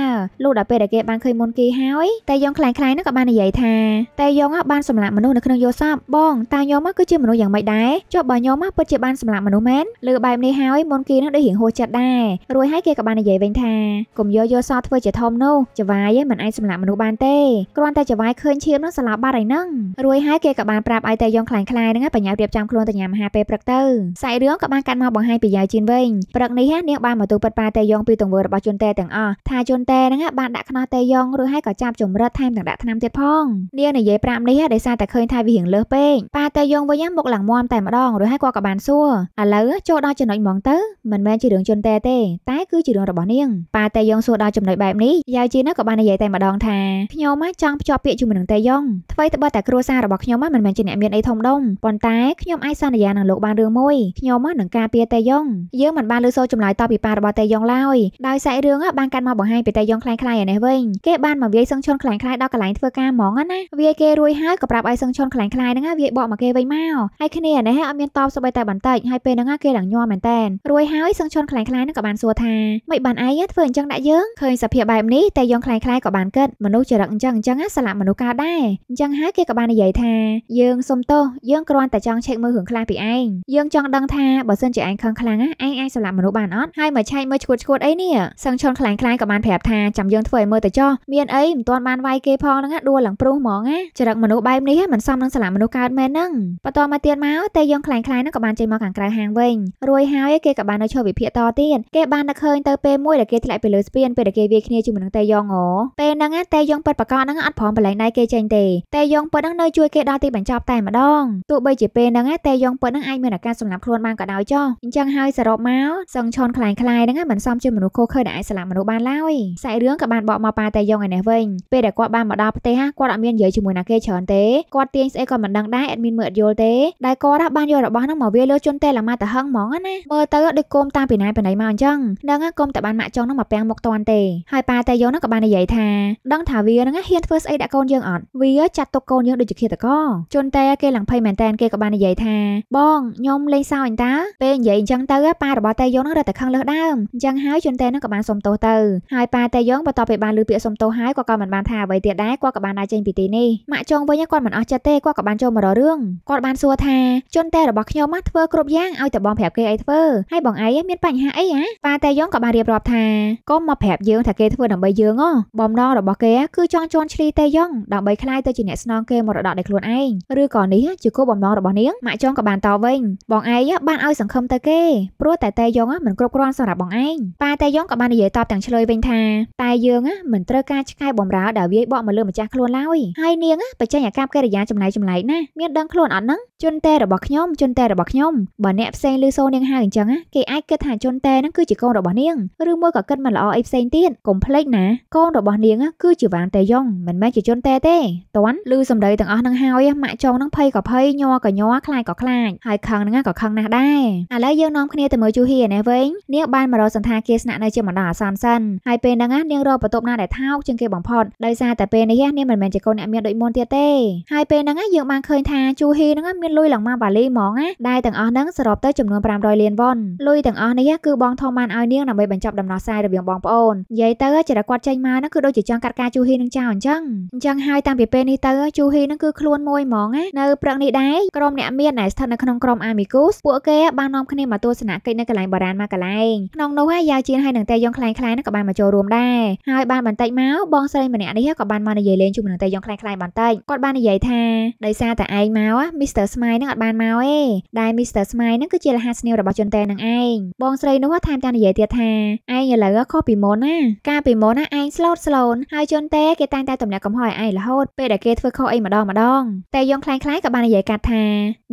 លុះដល់ពេលដែលគេបានឃើញមុនគេហើយតែយ៉ងខ្លាញ់ខ្លាយហ្នឹងក៏បាននិយាយថាតែយ៉ងបានសម្លាប់មនុស្សនៅក្នុងយល់សពបងតាយ៉ងមកគឺជាមនុស្សយ៉ាងម៉េចដែរចុះបើយ៉ងមកពិតជាបានសម្លាប់មនុស្សមែនលើបែបនេះហើយមុនគេហ្នឹងដូចរៀងហួសចិត្តដែររួចហើយគេក៏បាននិយាយវិញថាកុំយកយល់សពធ្វើជាធំនោះចវាយមិនអាចសម្លាប់មនុស្សបានទេគ្រាន់តែចវាយឃើញឈាមនឹងស្លាប់បាត់ហើយហ្នឹងរួយហើយគេក៏បានប្រាប់ឲ្យតែយងខ្លាំងខ្លាយហ្នឹងបញ្ញារៀបចំខ្លួនទៅញ៉ាំអាហារពេលព្រឹកទៅសាច់រឿងក៏បានកាត់មកបង្ហាញពីយាយជីនវិញព្រឹកនេះនាងបានមកទូពិតប៉ាតែយងពីទង្វើរបស់ជនតេទាំងអស់ថាជនតេហ្នឹងបានដាក់ខ្នោះតេយងរួយហើយក៏ចាប់ជំរិតថែមទាំងដាក់ថ្នាំទៀតផងនាងនិយាយប្រាប់នេះដោយសារតែឃើញថាវារៀងលើសពេកប៉ាតេយងវិញមកឡើងមមតែម្ដងរួយហើយគាត់ក៏បានសួរឥឡូវចូលដល់ចំណុចហ្មងទៅមិនមែនជារឿងជនតេទេតែគឺជារឿងរបស់នាងប៉ាតេយងសួរដល់ចំណុចបែបនេះយាយជីនក៏បាននិយាយតែម្ដងថាខ្ញុំម៉ាចង់ភ្ជាប់ពាក្យជាមួយនឹងតេយ៉ងថ្មីត្បិតតែគ្រួសាររបស់ខ្ញុំមិនមែនជាអ្នកមានអីធំដុំប៉ុន្តែខ្ញុំអាចសន្យានឹងលោកបានរឿងមួយខ្ញុំនឹងការពារតេយ៉ងយើងមិនបានលើសូរចម្លើយតបពីប៉ារបស់តេយ៉ងឡើយដោយសាច់រឿងបានកាត់មកបង្ហាញពីតេយ៉ងខ្លាំងខ្លាយឯនេះវិញគេបានមកវាយសឹងឈុនខ្លាំងខ្លាយដល់កន្លែងធ្វើការហ្មងណាវាយគេរួយហើយក៏ប្រាប់ឲ្យសឹងឈុនខ្លាំងខ្លាយហ្នឹងវាយបកមកគេវិញមកហើយគ្នាឯនេះអត់មានតបស្បីតែបន្តិចហើយពេលហ្នឹងគេឡើងញ័រមែនតែនរួយហើយសឹងឈុនខ្លាំងខ្លាយហ្នឹងក៏បានសួរថាមិនបានអីធ្វើអញ្ចឹងដាក់យើងឃើញសភាពបែបនេះតេយ៉ងខ្លាំងខ្លាយក៏បានគិតមនុស្សចរិតអញ្ចឹងចឹងអញ្ចឹងសាឡាក់មនុស្សកើតដែរអញ្ចឹងហើយគេក៏បាននិយាយថាយើងសុំទោសយើងគ្រាន់តែចង់ឆែកមើលរឿងខ្លះពីឯងយើងចង់ដឹងថាបើសិនជាឯងខឹងខ្លាំងណាឯងអាចសម្លាប់មនុស្សបានអត់ហើយមកឆែកមើលឈួតឈួតអីនេះសឹងឈុនខ្លាំងខ្លាំងក៏បានប្រាប់ថាចាំយើងធ្វើឲ្យមើលទៅចោះមានអីមិនទាន់បានវាយគេផងហ្នឹងដួលឡើងព្រោះហ្មងណាចរិតមនុស្សបែបនេះមិនសមនឹងសម្លាប់មនុស្សកើតមែនហ្នឹងបន្តមកទៀតមកតែយើងខ្លាំងខ្លាំងហ្នឹងក៏បានចេញមកខាងក្រៅហាងវិញរួយហើយគេក៏បាននៅឈរវិភាគតទៀតគេបានតែឃើញទៅពេលមួយដែលគេធ្លាក់ពីលើស្ពានពេលដែលគេវាយគ្នាជាមួយនឹងតែយ៉ងហ៎ពេលហ្នឹងតែយ៉ងប៉ិតប្រករហ្នឹងអត់ព្រមបលែងដៃគេចេញទេតែយ៉ងពិតហ្នឹងនៅជួយគេដល់ទីបញ្ចប់តែម្ដងទោះបីជាពេលហ្នឹងតែយ៉ងពិតហ្នឹងអាចមានអាការសម្លាប់ខ្លួនបានក៏ដោយចុះអញ្ចឹងហើយសរុបមកសឹងឆនខ្លាំងខ្លាយហ្នឹងមិនសមជាមនុស្សខូខើដែលអាចសម្លាប់មនុស្សបានឡើយសាច់រឿងក៏បានបកមកប៉ាតែយ៉ងឯនេះវិញពេលដែលគាត់បានមកដល់ផ្ទះគាត់អត់មាននិយាយជាមួយណាគេច្រើនទេគាត់ទាញស្អីក៏មិនដឹងដែរអត់មានមើលអត់យល់ទេដែលគាត់បានយករបស់ហ្នឹងមកវាលើជន់តេឡាម៉ាតាហឹងហ្មងណាមើលទៅដូចគុំតាមពីណាពីណីមកអញ្ចឹងនឹងគុំតែបានម៉ាក់ចុងហ្នឹងមកពាំងមុខតាន់ទេហើយប៉ាតែយ៉ងហ្នឹងក៏បាននិយាយថាដឹងថាវាហ្នឹងហ៊ានធ្វើស្អីដាក់កូនយើងអត់វាចាត់ទុកកូនយើងដូចជាឃាតករជនតែគេឡើងភ័យមែនតែនគេក៏បាននិយាយថាបងខ្ញុំលេងសើចតាពេលនិយាយអញ្ចឹងទៅប៉ារបស់តែយើងនឹងរត់តែខឹងលើសដើមអញ្ចឹងហើយជនតែនឹងក៏បានសុំទោសទៅហើយប៉ាតែយើងបន្ទាប់ពីបានលើពាក្យសុំទោសហើយគាត់ក៏មិនបានថាអ្វីទៀតដែរគាត់ក៏បានដើរចេញពីទីនេះម៉ាក់ចុងវិញគាត់មិនអស់ចិត្តទេគាត់ក៏បានចូលមករករឿងគាត់បានសួរថាជនតែរបស់ខ្ញុំធ្វើគ្រប់យ៉ាងឲ្យតែបងប្រាប់គេអីធ្វើហើយបងឯងមានបញ្ហាអីហ៎ប៉ាតែយើងក៏បានរៀបរាប់ថាកុំមកប្រាប់យើងថាគេធ្វើដើម្បីយើងហ៎បំណងរបស់គេគឺចង់ចូលន់ឈ្លីតេយ៉ុងដើម្បីក្លាយទៅជាអ្នកស្នងគេមរតកដោយខ្លួនឯងឬក៏នេះជាគោលបំណងរបស់នាងម៉ាក់ចុងក៏បានតវិញបងឯងបានឲ្យសង្ឃឹមទៅគេព្រោះតែតេយ៉ុងមិនគ្រប់គ្រាន់សម្រាប់បងឯងប៉ាតេយ៉ុងក៏បាននិយាយតបទាំងឆ្លើយវិញថាតែយើងមិនត្រូវការឆ្កែបំរើដែលវាយបកមកលើម្ចាស់ខ្លួនឡើយហើយនាងបច្ចេកអាកប្បកិរិយាចំណាយចំណាយណាស់មានដឹងខ្លួនអត់ហ្នឹងជនតេរបស់ខ្ញុំជនតេរបស់ខ្ញុំបើអ្នកផ្សេងឮសូរនាងហៅអញ្ចឹងគេអាចគិតថាជនតេហ្នឹងគឺជាកូនរបស់នាងឬមួយក៏គិតមិនល្អអីផ្សេងទៀតកុំភ្លេចណាកូនរបស់នាង គឺជាវ៉ាងតេយ៉ុងមិនមែនជាជនតេទេតាន់ឮសម្ដីទាំងអស់ហ្នឹងហើយម៉ាក់ចុងហ្នឹងភ័យក៏ភ័យញ័រក៏ញ័រខ្លាចក៏ខ្លាចហើយខឹងហ្នឹងក៏ខឹងណាស់ដែរឥឡូវយើងនាំគ្នាទៅមើលជូហ៊ីនេះវិញនាងបានមករកសន្តាគារស្នាក់នៅជាបណ្ដោះអាសន្នសិនហើយពេលហ្នឹងនាងរកបន្ទប់ណាដែលថោកជាងគេបំផុតដោយសារតែពេលនេះនាងមិនមែនជាកូនអ្នកមានដូចមុនទៀតទេហើយពេលហ្នឹងយើងបានឃើញថាជូហ៊ីហ្នឹងមានមានលុយឡើងមកបាលីហ្មងណាដែលទាំងអស់ហ្នឹងសរុបទៅចំនួន500លានវ៉ុនលុយទាំងអស់នេះគឺបងថមបានឲ្យនាងដើម្បីបញ្ចប់ដំណោះស្រាយរវាងបងប្អូននិយាយទៅចរិតគាត់ចេញមកហ្នឹងគឺដូចជាចង់កាត់ការជូហ៊ីនឹងចោលអញ្ចឹងអញ្ចឹងហើយតាំងពីពេលនេះទៅជូហ៊ីហ្នឹងគឺខ្លួនមួយហ្មងណានៅព្រឹកនេះដែរក្រុមអ្នកមានដែលស្ថិតនៅក្នុងក្រុម Amicus ពួកគេបាននាំគ្នាមកទស្សនកិច្ចនៅកន្លែងបរានមកកន្លែងក្នុងនោះហើយយ៉ាវជៀនហើយនឹងតេយ៉ងខ្លាំងខ្លាំងហ្នឹងក៏បានមកចូលរួមដែរហើយបានបន្តិចមកបងស្រីម្នាក់នេះក៏បានមកនិយាយលេងជាមួយនឹងតេយ៉ងខ្លាំងខ្លាំងបន្តិចគាត់បាននិយាយថាដោយសារតែឯងមកមីស្ទ័រស្ស្មាយនឹងអត់បានមកទេដែល Mr. ស្មាយនឹងគឺជាលហាស្នាមរបស់ជុនតេនឹងឯងបងស្រីនោះថែមទាំងនិយាយទៀតថាឯងឥឡូវខុសពីមុនណាកាលពីមុនណាឯងស្លូតស្លូនហើយជុនតេគេតែងតែទម្លាក់កំហុសឲ្យឯងរហូតពេលដែលគេធ្វើខុសអីម្ដងម្ដងតែយងខ្លាំងខ្លាំងក៏បាននិយាយកាត់ថា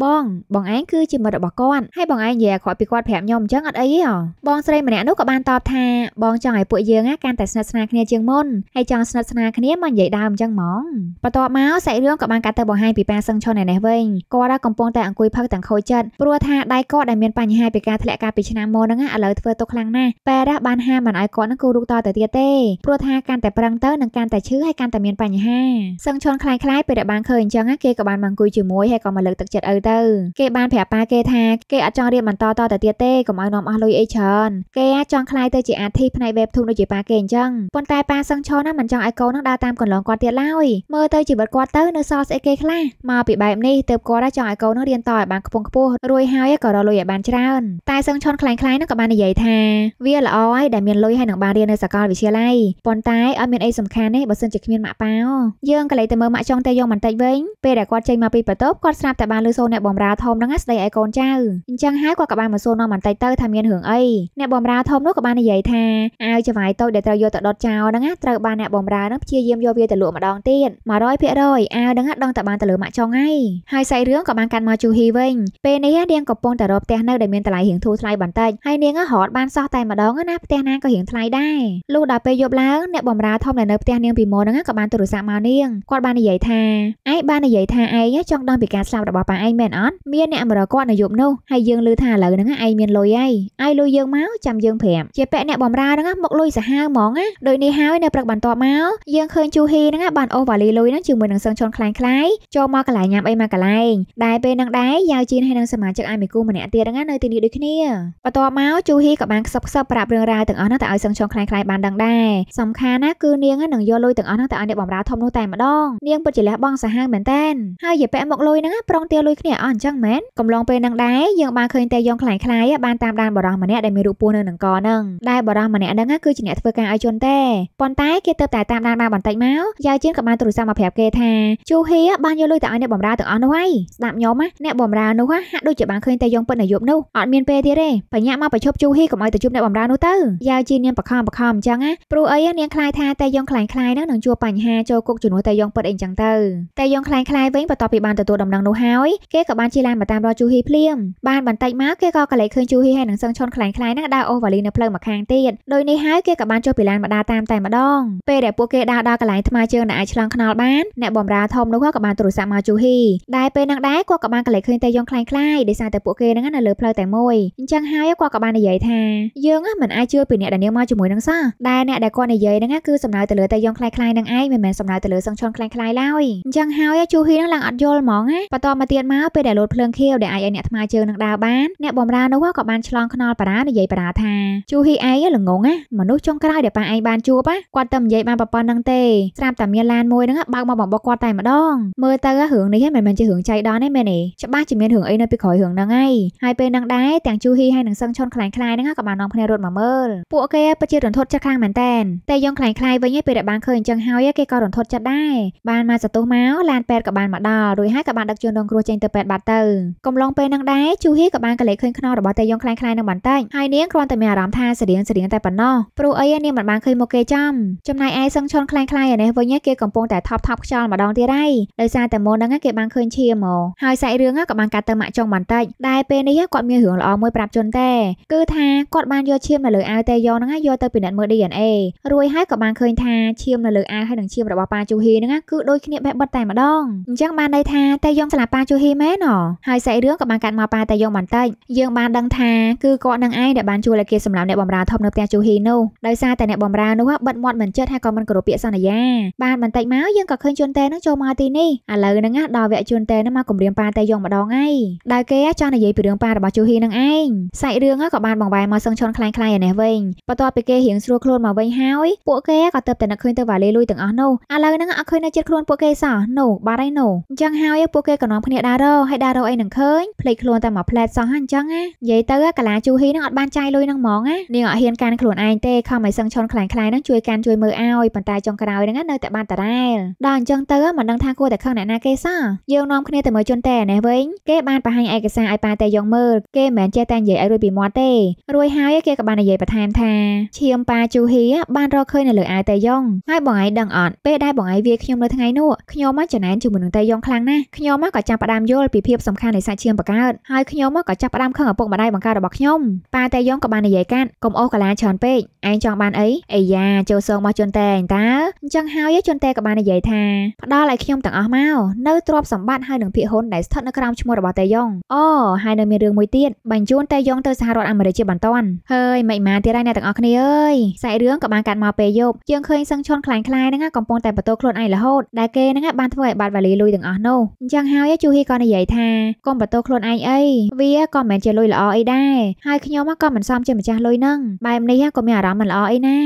បង បងឯងគឺជាមិត្តរបស់គាត់ហើយបងឯងនិយាយអាក្រក់ពីគាត់ប្រាប់ខ្ញុំអញ្ចឹងអត់អីទេបងស្រីម្នាក់នោះក៏បានតបថាបងចង់ឲ្យពួកយើងកាន់តែស្និទ្ធស្នាលគ្នាជាងមុនហើយចង់ស្និទ្ធស្នាលគ្នាមកនិយាយដើមអញ្ចឹងហ្មងបន្ទាប់មកសាច់រឿងក៏បានកាត់ទៅបង្ហាញពីប៉ាសឹងឆុនឯនេះវិញគាត់កំពុងតែអង្គុយផឹកទាំងខូចចិត្តព្រោះថាដៃគាត់ដែលមានបញ្ហាពីការធ្លាក់កាលពីឆ្នាំមុនហ្នឹងឥឡូវធ្វើទុកខ្លាំងណាស់ប៉េរ៉ាស់បានហាមមិនឲ្យគាត់នឹងគូរូកតទៅទៀតទេព្រោះថាកាន់តែប្រឹងទៅនឹងកាន់តែឈឺហើយកាន់តែមានបញ្ហាសឹងឈន់ខ្លាំងខ្លាយពេលដែលបានឃើញអញ្ចឹងគេក៏បានមកអង្គុយជាមួយហើយក៏មកលើកទឹកចិត្តឪទៅគេបានប្រាប់ប៉ាគេថាគេអត់ចង់រៀនបន្តតទៅទៀតទេកុំឲ្យនាំអស់លុយអីច្រើនគេអាចចង់ខ្លាយ ទៅជាអាធីផ្នែក web ធូនដូចជាប៉ាគេអញ្ចឹងប៉ុន្តែប៉ាសឹងឈន់ណាមិនចង់ឲ្យកូននឹងដើរតាមកន្លងគាត់ទៀតឡើយមើលទៅជីវិតគាត់ទៅនៅសល់ស្អីគេខ្លះមកពីបែបនេះទើបគាត់ចង់ឲ្យកូននឹងរៀនតឲ្យបានខ្ពង់ខ្ពស់រួយហើយក៏រកលុយឲ្យបានច្រើនតែសឹងឆុនខ្លាំងខ្លាំងនឹងក៏បាននិយាយថាវាល្អហើយដែលមានលុយហើយនឹងបានរៀននៅសាកលវិទ្យាល័យប៉ុន្តែឲ្យមានអីសំខាន់ទេបើសិនជាគ្មានម៉ាក់ប៉ាវយើងក៏លេចទៅមើលម៉ាក់ចង់តែយកបន្តិចវិញពេលដែលគាត់ចេញមកពីបន្ទប់គាត់ស្រាប់តែបានលឺសូរអ្នកបំរើធំហ្នឹងស្ដីឲ្យកូនចៅអញ្ចឹងហើយគាត់ក៏បានមកសួរនាំបន្តិចទៅថាមានរឿងអីអ្នកបំរើធំនោះក៏បាននិយាយថាអាវចង្វាយតូចដែលត្រូវយកទៅដុតចោលហ្នឹងត្រូវបានអ្នកបំរើហ្នឹងព្យាយាមយកវាទៅលក់ម្ដងទៀត100%អាវហ្នឹងដឹងតែបានទៅលើម៉ាក់ចង់ហើយហើយសាច់រឿងក៏បាន កាត់មកជូហ៊ីវិញពេលនេះនាងកំពុងតែរកផ្ទះនៅដែលមានតម្លៃរៀងធូរថ្លៃបន្តិចហើយនាងរត់បានសោះតែម្ដងណាផ្ទះណាក៏រៀងថ្លៃដែរលុះដល់ពេលយប់ឡើងអ្នកបំរើធំដែលនៅផ្ទះនាងពីមុនហ្នឹងក៏បានទូរស័ព្ទមកនាងគាត់បាននិយាយថាឯងបាននិយាយថាឯងចង់ដឹងពីការស្លាប់របស់ប៉ាឯងមែនអត់មានអ្នកអមរគាត់នៅយប់នោះហើយយើងឮថាឥឡូវហ្នឹងឯងមានលុយហើយឯងលុយយើងមកចាំយើងប្រាប់ជាពាក់អ្នកបំរើហ្នឹងមកលុយសាហាវហ្មងណាដោយនេះហើយនៅព្រឹកបន្ទាប់មកយើងឃើញជូហ៊ីហ្នឹងបានអូសវ៉ាលីលុយហ្នឹងជាមួយនឹងសឹងឈុនខ្លាំងខ្លាយចូលមកកន្លែងញ៉ាំអីមកកន្លែងដែលពេលនឹងដែរយ៉ាវជីនហើយនឹងសមាជិកអាយមីគូម្នាក់ទៀតហ្នឹងនៅទីនេះដូចគ្នាបន្ទាប់មកជូហ៊ីក៏បានខ្សឹបខ្សឹបប្រាប់រឿងរ៉ាវទាំងអស់នោះទៅឲ្យសឹងឆងខ្លាំងខ្លាយបានដឹងដែរសំខាន់ណាគឺនាងនឹងយកលុយទាំងអស់នោះទៅឲ្យអ្នកបម្រើធំនោះតែម្ដងនាងពិតជាលះបង់សាហាវមែនតែនហើយយាយប៉ែមកលុយហ្នឹងប្រងទាលុយគ្នាអស់អញ្ចឹងមែនកំឡុងពេលនឹងដែរយើងបានឃើញតែយងខ្លាំងខ្លាយបានតាមដានបរោះម្នាក់ដែលមានរូបពោះនៅនឹងកហ្នឹងដែលបរោះម្នាក់ហ្នឹងគឺជាអ្នកធ្វើការឲ្យជន់តែប៉ុន្តែគេទៅតែតាមដានបានបន្តិចមកយ៉ាវជីនក៏បានទូរស័ព្ទមកប្រាប់គេថាជូហ៊ីបានយកលុយទៅឲ្យអ្នកបម្រើទាំងអស់នោះហើយស្ដតាមខ្ញុំណាអ្នកបំរើនោះហាក់ដូចជាបានឃើញតែយើងពិតនាយប់នោះអត់មានពេលទៀតទេបញ្ញាមកប្រជុំជូហ៊ីកុំឲ្យទៅជួបអ្នកបំរើនោះទៅយ៉ាវជីនាងបខំបខំអញ្ចឹងណាព្រោះអីនាងខ្លាយថាតែយើងខ្លាញ់ខ្លាយនឹងជួបបញ្ហាចូលគុកជំនួសតែយើងពិតអីអញ្ចឹងទៅតែយើងខ្លាញ់ខ្លាយវិញបន្ទាប់ពីបានទទួលដំណឹងនោះហើយគេក៏បានជាឡានមកតាមរកជូហ៊ីភ្លាម បានបន្តិចមកគេក៏កលែកឃើញជូហ៊ីហើយនឹងសឹងឈន់ខ្លាញ់ខ្លាយណាដើរអូសវ៉ាលីនៅផ្លូវមកខាងទៀតដោយនេះហើយគេក៏បានចុះពីឡានមកដើរតាមតែម្ដងពេលដែលពួកគេដើរដល់កន្លែងថ្មើរជើងដែលអាចឆ្លងខ្នល់បានអ្នកបំរើធំនោះក៏បានទូរស័ព្ទមកជូហ៊ីដែលពេលនឹងដែរគាត់ក៏បានកលែកឃើញតែយងខ្លាំងខ្លាយដោយសារតែពួកគេហ្នឹងនៅលើផ្លូវតែមួយអញ្ចឹងហើយគាត់ក៏បាននិយាយថាយើងមិនអាចជឿពីអ្នកដែលនាងមកជាមួយនឹងសោះដែលអ្នកដែលគាត់និយាយហ្នឹងគឺសំដៅទៅលើតែយងខ្លាំងខ្លាយនឹងឯងមិនមែនសំដៅទៅលើសឹងឈុនខ្លាំងខ្លាយឡើយអញ្ចឹងហើយជូហ៊ីហ្នឹងឡើងអត់យល់ហ្មងណាបន្ទាប់មកទៀតមកពេលដែលលោតភ្លើងខៀវដែលអាចឲ្យអ្នកថ្មើរជើងនឹងដើរបានអ្នកបំរើនោះក៏បានឆ្លងខ្នល់បារានិយាយបារាថាជូហ៊ីឯងល្ងងណាមនុស្សចុងក្រោយដែលប៉ាឯងបានជួបគាត់តែនិយាយបានប្រប៉ុណ្្នឹងទេស្រាប់តែមានឡានមួយហ្នឹងបើកមកបំបុកគាត់តែម្ដងមើលទៅរឿងនេះមិនមែនជារឿងចៃដន្យទេហ្នឹងមែនទេច្បាស់ជាមានរឿងអីនៅពីក្រោយរឿងហ្នឹងហើយហើយពេលហ្នឹងដែរទាំងជូហ៊ីហើយនឹងសឹងឆុនខ្លាំងខ្លាយហ្នឹងក៏បាននាំគ្នារត់មកមើលពួកគេពិតជារន្ធត់ចិត្តខ្លាំងមែនតែនតែយើងខ្លាំងខ្លាយវិញឯងពេលដែលបានឃើញអញ្ចឹងហើយគេក៏រន្ធត់ចិត្តដែរបានមកសន្ទុះមកឡានពេទ្យក៏បានមកដល់រួចហើយក៏បានដឹកជូនរងគ្រោះចេញទៅពេទ្យបាត់ទៅកំឡុងពេលហ្នឹងដែរជូហ៊ីក៏បានកលេចឃើញខ្នងរបស់តែយើងខ្លាំងខ្លាយនឹងបន្តិចហើយនាងគ្រាន់តែមានអារម្មណ៍ថាស្រៀងស្រៀងតែប៉ុណ្ណោះព្រោះអីនាងមិនបានឃើញមកគេចំចំណែកឯសឹងឆុនខ្លាំងខ្លាយនេះវិញគេកំពុងតែថប់ថប់ខ្យល់ម្ដងទៀតហើយដោយសារតែមុនហ្នឹងគេបានឃើញឈាមមកហើយសាច់រឿងក៏បានកាត់ទៅម៉ាក់ចុងបន្តិចដែលពេលនេះគាត់មានរឿងល្អមួយប្រាប់ជន់តែគឺថាគាត់បានយកឈាមនៅលើអាវតែយ៉ងហ្នឹងយកទៅពិនិត្យមើល DNA រួចហើយក៏បានឃើញថាឈាមនៅលើអាវហើយនឹងឈាមរបស់ប៉ាជូហ៊ីហ្នឹងគឺដូចគ្នាបែបបិទតែម្ដងអញ្ចឹងបានន័យថាតែយ៉ងស្លាប់ប៉ាជូហ៊ីមែនហ៎ហើយសាច់រឿងក៏បានកាត់មកប៉ាតែយ៉ងបន្តិចយើងបានដឹងថាគឺគាត់នឹងឯងដែលបានជួយឲ្យគេសម្លាប់អ្នកបំរើធំនៅផ្ទះជូហ៊ីនោះដោយសារតែអ្នកបំរើនោះបិទមាត់មិនចិត្តហើយក៏មិនគោរពពាក្យសន្យាបានបន្តិចមកយើងក៏ឃើញជន់តែនឹងចូលមកទីនេះឥឡូវហ្នឹងដល់វគ្គជន់តែនឹងមកគម្រារឿងប៉ាតែយងម្ដងឯងដែលគេចង់និយាយពីរឿងប៉ារបស់ជូហ៊ីនឹងឯងសាច់រឿងក៏បានបង្វែរមកសឹងឈុនខ្លាំងខ្លាយឯនេះវិញបន្ទាប់ពីគេរៀងស្រួលខ្លួនមកវិញហើយពួកគេក៏ទៅតែនឹកឃើញទៅវ៉ាលេលួយទាំងអស់នោះឥឡូវហ្នឹងអត់ឃើញនៅចិត្តខ្លួនពួកគេសោះនោះបាត់ហើយនោះអញ្ចឹងហើយ ពួកគេក៏នាំគ្នាដារ៉ូហើយដារ៉ូអីនឹងឃើញភ្លេចខ្លួនតែមួយផ្លែតសោះហ្នឹងអញ្ចឹងណានិយាយទៅកាឡាជូហ៊ីនឹងអត់បានចាយលុយនឹងហ្មងណានាងអត់ហ៊ានកាន់ខ្លួនឯងទេខំឲ្យសឹងឈុនខ្លាំងខ្លាយនឹងជួយកាន់ជួយមើលឲ្យប៉ុន្តែចុងក្រោយហ្នឹងនៅតែបានតារ៉ែលដល់អញ្ចឹងទៅមិនដឹងថាគួរតែខឹងអ្នកណាគេសោះយើងនាំគ្នាទៅមើលជនន្តែអានេះវិញគេបានបង្ហាញឯកសារឲ្យប៉ាតែយងមើលគេមិនមែនចេះតែនិយាយឲ្យរួចពីមាត់ទេរួចហើយ គេក៏បាននិយាយបន្ថែមថាឈាមប៉ាជូហៀបានរកឃើញនៅលើអាវតែយងហើយបងឯងដឹងអត់ពេលដែលបងឯងវាខ្ញុំនៅថ្ងៃនោះខ្ញុំមកចំណែនជាមួយនឹងតែយងខ្លាំងណាស់ខ្ញុំមកក៏ចាប់ផ្ដើមយល់ពីភាពសំខាន់នៃសាច់ឈាមបង្កើតហើយខ្ញុំមកក៏ចាប់ផ្ដើមខឹងឪពុកម្ដាយបង្កើតរបស់ខ្ញុំប៉ាតែយងក៏បាននិយាយកាត់កុំអូសកាឡាច្រើនពេកឯងចង់បានអីអាយ៉ាចូលសងមកជន់តែឯងតើអញ្ចឹងហើយជន់តែក៏បាននិយាយថាផ្ដល់ឲ្យខ្ញុំទាំងអស់មកនៅទ្រព្យសម្បត្តិហើយនឹងភិកហ៊ុនដែលស្ថិតនៅក្រោមឈ្មោះរបស់តេយ៉ងអូហើយនៅមានរឿងមួយទៀតបញ្ជូនតេយ៉ងទៅសហរដ្ឋអាមេរិកជាបន្តហើយមិនម៉ាទៀតហើយអ្នកទាំងអស់គ្នាអើយសាច់រឿងក៏បានកាត់មកពេលយប់យើងឃើញសឹងឈុនខ្លាំងខ្លាយហ្នឹងកំពុងតែបន្ទោខ្លួនឯងរហូតដែលគេហ្នឹងបានធ្វើឲ្យបាត់វ៉ាលីលុយទាំងអស់នោះអញ្ចឹងហើយជូហ៊ីក៏និយាយថាកុំបន្ទោខ្លួនឯងអីវាក៏មិនមែនជាលុយល្អអីដែរហើយខ្ញុំក៏មិនសមជាម្ចាស់លុយហ្នឹងបែបនេះក៏មានអារម្មណ៍មិនល្អអីណា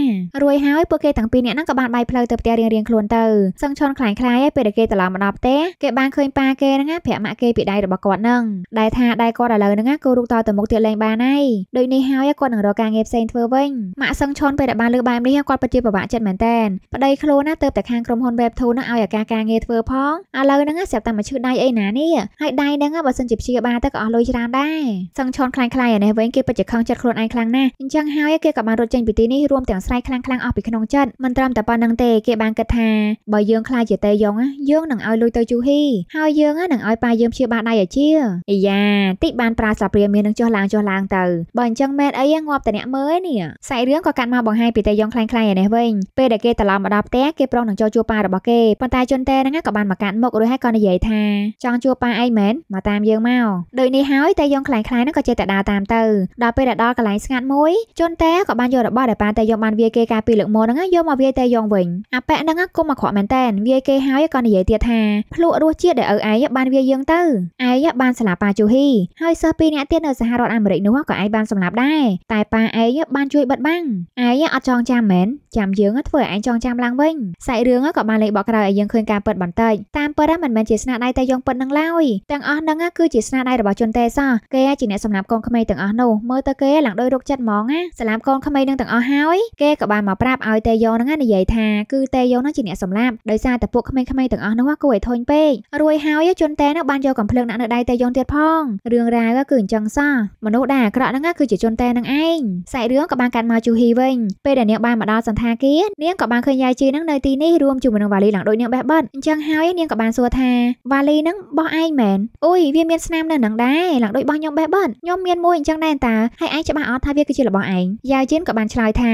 រួយហើយពួកគេទាំងពីរនាក់ហ្នឹងក៏បានបាយផ្លូវទៅផ្ទះរៀងៗខ្លួនទៅសឹងឈុនខ្លាំងខ្លាយពេលដែលគេត្រឡប់មកដល់ផ្ទះគេបានឃើញប៉ាគេហ្នឹងប្រាក់ម៉ាក់គេពីដៃរបស់គាត់នឹងដែលថាដៃគាត់ឥឡូវហ្នឹងគឺរុកតទៅមុខទៀតលែងបានហើយដូចនេះហើយគាត់នឹងរកការងារផ្សេងធ្វើវិញម៉ាក់សឹងឈន់ពេលដែលបានលើបែបនេះគាត់ពិតជាពិបាកចិត្តមែនតើប្តីខ្លួនណាទៅតែខាងក្រុមហ៊ុន Web2 ហ្នឹងឲ្យអាការការងារធ្វើផងឥឡូវហ្នឹងស្រាប់តែមកឈឺដៃអីណានេះហើយដៃហ្នឹងបើសិនជាព្យាបាលទៅក៏អស់លុយច្រើនដែរសឹងឈន់ខ្លាំងខ្លាយអានេះវិញគេពិតជាខឹងចិត្តខ្លួនឯងខ្លាំងណាស់អញ្ចឹងហើយគេក៏បានរត់ចេញពីទីនេះរួមទាំងស្រែកខ្លាំងៗអស់ពីក្នុងចិត្តមិនត្រឹមតែប៉ុណ្្នឹងទេគេបានគិតថាបើយើងខ្លាចជាតេយ៉ងយើងនឹងឲ្យលុយទៅជូហ៊ីហើយយើងនឹងឲ្យឲ្យប៉ាយើងព្យាបាលដៃអាជាអាយ៉ាតិបានប្រើស្លាបព្រាមាននឹងចុះឡើងចុះឡើងទៅបើអញ្ចឹងមែនអីងាប់តែអ្នកមើលនេះសាច់រឿងក៏កាត់មកបង្ហាញពីតេយ៉ងខ្លាំងខ្លាំងឯនេះវិញ ពេលដែលគេត្រឡប់មកដល់ផ្ទះគេប្រុងនឹងចូលជួបប៉ារបស់គេប៉ុន្តែជនតេហ្នឹងក៏បានមកកាត់មុខរួចហើយក៏និយាយថាចង់ជួបប៉ាអីមែនមកតាមយើងមកដូចនេះហើយតេយ៉ងខ្លាំងខ្លាំងហ្នឹងក៏ចេះតែដើរតាមទៅដល់ពេលដែលដល់កន្លែងស្ងាត់មួយ ជនតេក៏បានយករបស់ដែលប៉ាតេយ៉ងបានវាយគេកាលពីលើកមុនហ្នឹងយកមកវាយតេយ៉ងវិញអាប៉ែហ្នឹងគុំមកខកមែនតែនវាយគេហើយក៏និយាយទៀតថាភ្លក់រសជាតិដែលឪឯងបានវាយយើងទៅឯយបានស្លាប់ប៉ាជូហ៊ីហើយសិស្សពីរនាក់ទៀតនៅសហរដ្ឋអាមេរិកនោះក៏ឯងបានសម្លាប់ដែរតែប៉ាឯងបានជួយបិទបាំងឯងអត់ចងចាំមែនចាំយើងធ្វើឲ្យឯងចងចាំឡើងវិញសាច់រឿងក៏បានលេខបកក្រោយឲ្យយើងឃើញការពិតបន្តិចតាមពិតមិនមែនជាស្នាដៃតែយើងពិតនឹងឡើយទាំងអស់ហ្នឹងគឺជាស្នាដៃរបស់ជនទេសោះគេជាអ្នកសម្លាប់កូនក្មេងទាំងអស់នោះមើលទៅគេឡើងដោយរោគចិត្តហ្មងណាសម្លាប់កូនក្មេងនឹងទាំងអស់ហើយគេក៏បានមកប្រាប់ឲ្យតេយ៉ងហ្នឹងនិយាយថាគឺតេយ៉ងហ្នឹងជាអ្នកសម្លាប់ដោយសារតែពួកក្មេងៗទាំងអស់នោះគួរឲ្យធុញពេករួយហើយជនតេនោះបានយកកំភ្លើងដាក់នៅដៃតែយងទៀតផងរឿងរ៉ាវក៏គឺអញ្ចឹងសោះមនុស្សដែលអាក្រក់ហ្នឹងគឺជាជនតែនឹងឯងសាច់រឿងក៏បានកាត់មកជូហ៊ីវិញពេលដែលនាងបានមកដល់សន្តាគារនាងក៏បានឃើញយាយជីហ្នឹងនៅទីនេះរួមជាមួយនឹងវ៉ាលីឡើងដូចនាងបេះបិទអញ្ចឹងហើយនាងក៏បានសួរថាវ៉ាលីហ្នឹងបោះឯងមែនអូយវាមានស្នាមនៅនឹងដែរឡើងដូចបោះខ្ញុំបេះបិទខ្ញុំមានមួយអញ្ចឹងដែរតាហើយឯងច្បាស់អត់ថាវាគឺជារបស់ឯងយាយជីនក៏បានឆ្លើយថា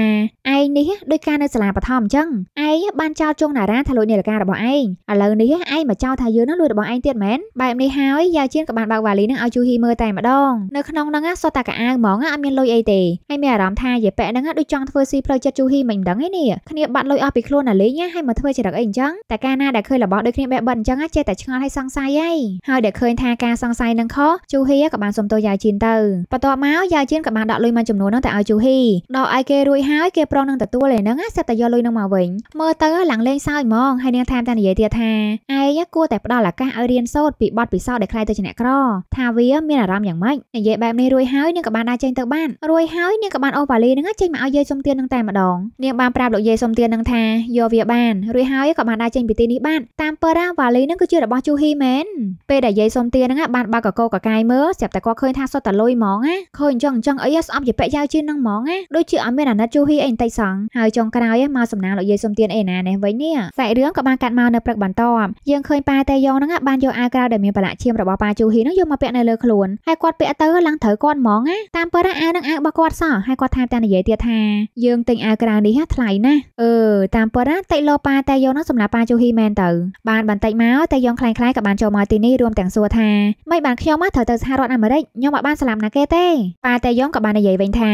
ឯងនេះដូចការនៅសាលាបឋមអញ្ចឹងឯងបានចោទចុងតារាថាលួចនាឡិការបស់ឯងឥឡូវនេះឯងមកចោទថាយើងនឹងលួចរបស់ឯងទៀតមែនបែបនេះហើយយ៉ាវជៀនក៏បានបើកវ៉ាលីនឹងឲ្យជូហ៊ីមើលតែម្ដងនៅក្នុងហ្នឹងសុទ្ធតែកៅអៅហ្មងអត់មានលុយអីទេហើយមានអារម្មណ៍ថាយាយប៉ែហ្នឹងដូចចង់ធ្វើស៊ីផ្លូវចិត្តជូហ៊ីមិនដឹងឯនេះគ្នាបាត់លុយអស់ពីខ្លួនអាលីងហើយមកធ្វើចរិតអីអញ្ចឹងតែការណាដែលឃើញរបស់ដូចគ្នាបែបបិទអញ្ចឹងចេះតែឆ្ងល់ហើយសង្ស័យហើយហើយដែលឃើញថាការសង្ស័យនឹងខុសជូហ៊ីក៏បានសុំទោសយ៉ាវជៀនទៅបន្ទាប់មកយ៉ាវជៀនក៏បានដកលុយមួយចំនួនហ្នឹងទៅឲ្យជូហ៊ីដកឲ្យគេរួចហើយគេប្រងនឹងទទួលឯហ្នឹងសិតតែយកលុយនឹងមកវិញមើលទៅឡើងលេងសើចហ្មងហើយនាងថែមទាំងនិយាយទៀតថាឯងគួរតែផ្ដល់ឱកាសឲ្យរៀនសូត្រពីបទពិសោធន៍ដែលខ្លាយទៅជាអ្នកក្រថាវាមានអារម្មណ៍យ៉ាងម៉េចនិយាយបែបនេះរួចហើយនាងក៏បានដើរចេញទៅបានរួចហើយនាងក៏បានអូវ៉ាលីនឹងចេញមកឲ្យយាយសុំទាននឹងតែម្ដងនាងបានប្រាប់លោកយាយសុំទាននឹងថាយកវាបានរួចហើយក៏បានដើរចេញពីទីនេះបានតាមពិតវ៉ាលីនឹងគឺជារបស់ជូហ៊ីមែនពេលដែលយាយសុំទាននឹងបានបើកកកោកកាយមើលស្រាប់តែគាត់ឃើញថាសុទ្ធតែលុយហ្មងណាឃើញអញ្ចឹងអញ្ចឹងអីស្អប់ជាពាក់យ៉ាវជាងនឹងហ្មងណាដូចជាអត់មានអាណិតជូហ៊ីអីបន្តិចសោះហើយចុងក្រោយមកសំណាងលោកយាយសុំទានអេណានេះវិញនេះសាច់រឿងក៏បានកាត់មកនៅព្រឹកបន្ទាប់យើងឃើញប៉ែតេយ៉ងនឹងបានយកអាវក្រៅដែលមានប្រឡាក់ឈាមរបស់ប៉ាជូហ៊ីនឹងយកមកពាក់នៅលើខ្លួនហើយគាត់ពាក់ទៅឡើងត្រូវគាត់ហ្មងណាតាមពិតអាវនឹងអាវរបស់គាត់សោះហើយគាត់ថែមទាំងនិយាយទៀតថាយើងទិញអាវក្រៅនេះថ្លៃណាស់អឺតាមពិតណាតិចលោប៉ាតែយកនឹងសម្រាប់ប៉ាជូហ៊ីមែនទៅបានបន្តិចមកតែយងខ្លាំងខ្លាយក៏បានចូលមកទីនេះរួមទាំងសួរថាមិនបានខ្ញុំមកត្រូវទៅសហរដ្ឋអាមេរិកខ្ញុំមកបានស្លាប់ណាគេទេប៉ាតែយងក៏បាននិយាយវិញថា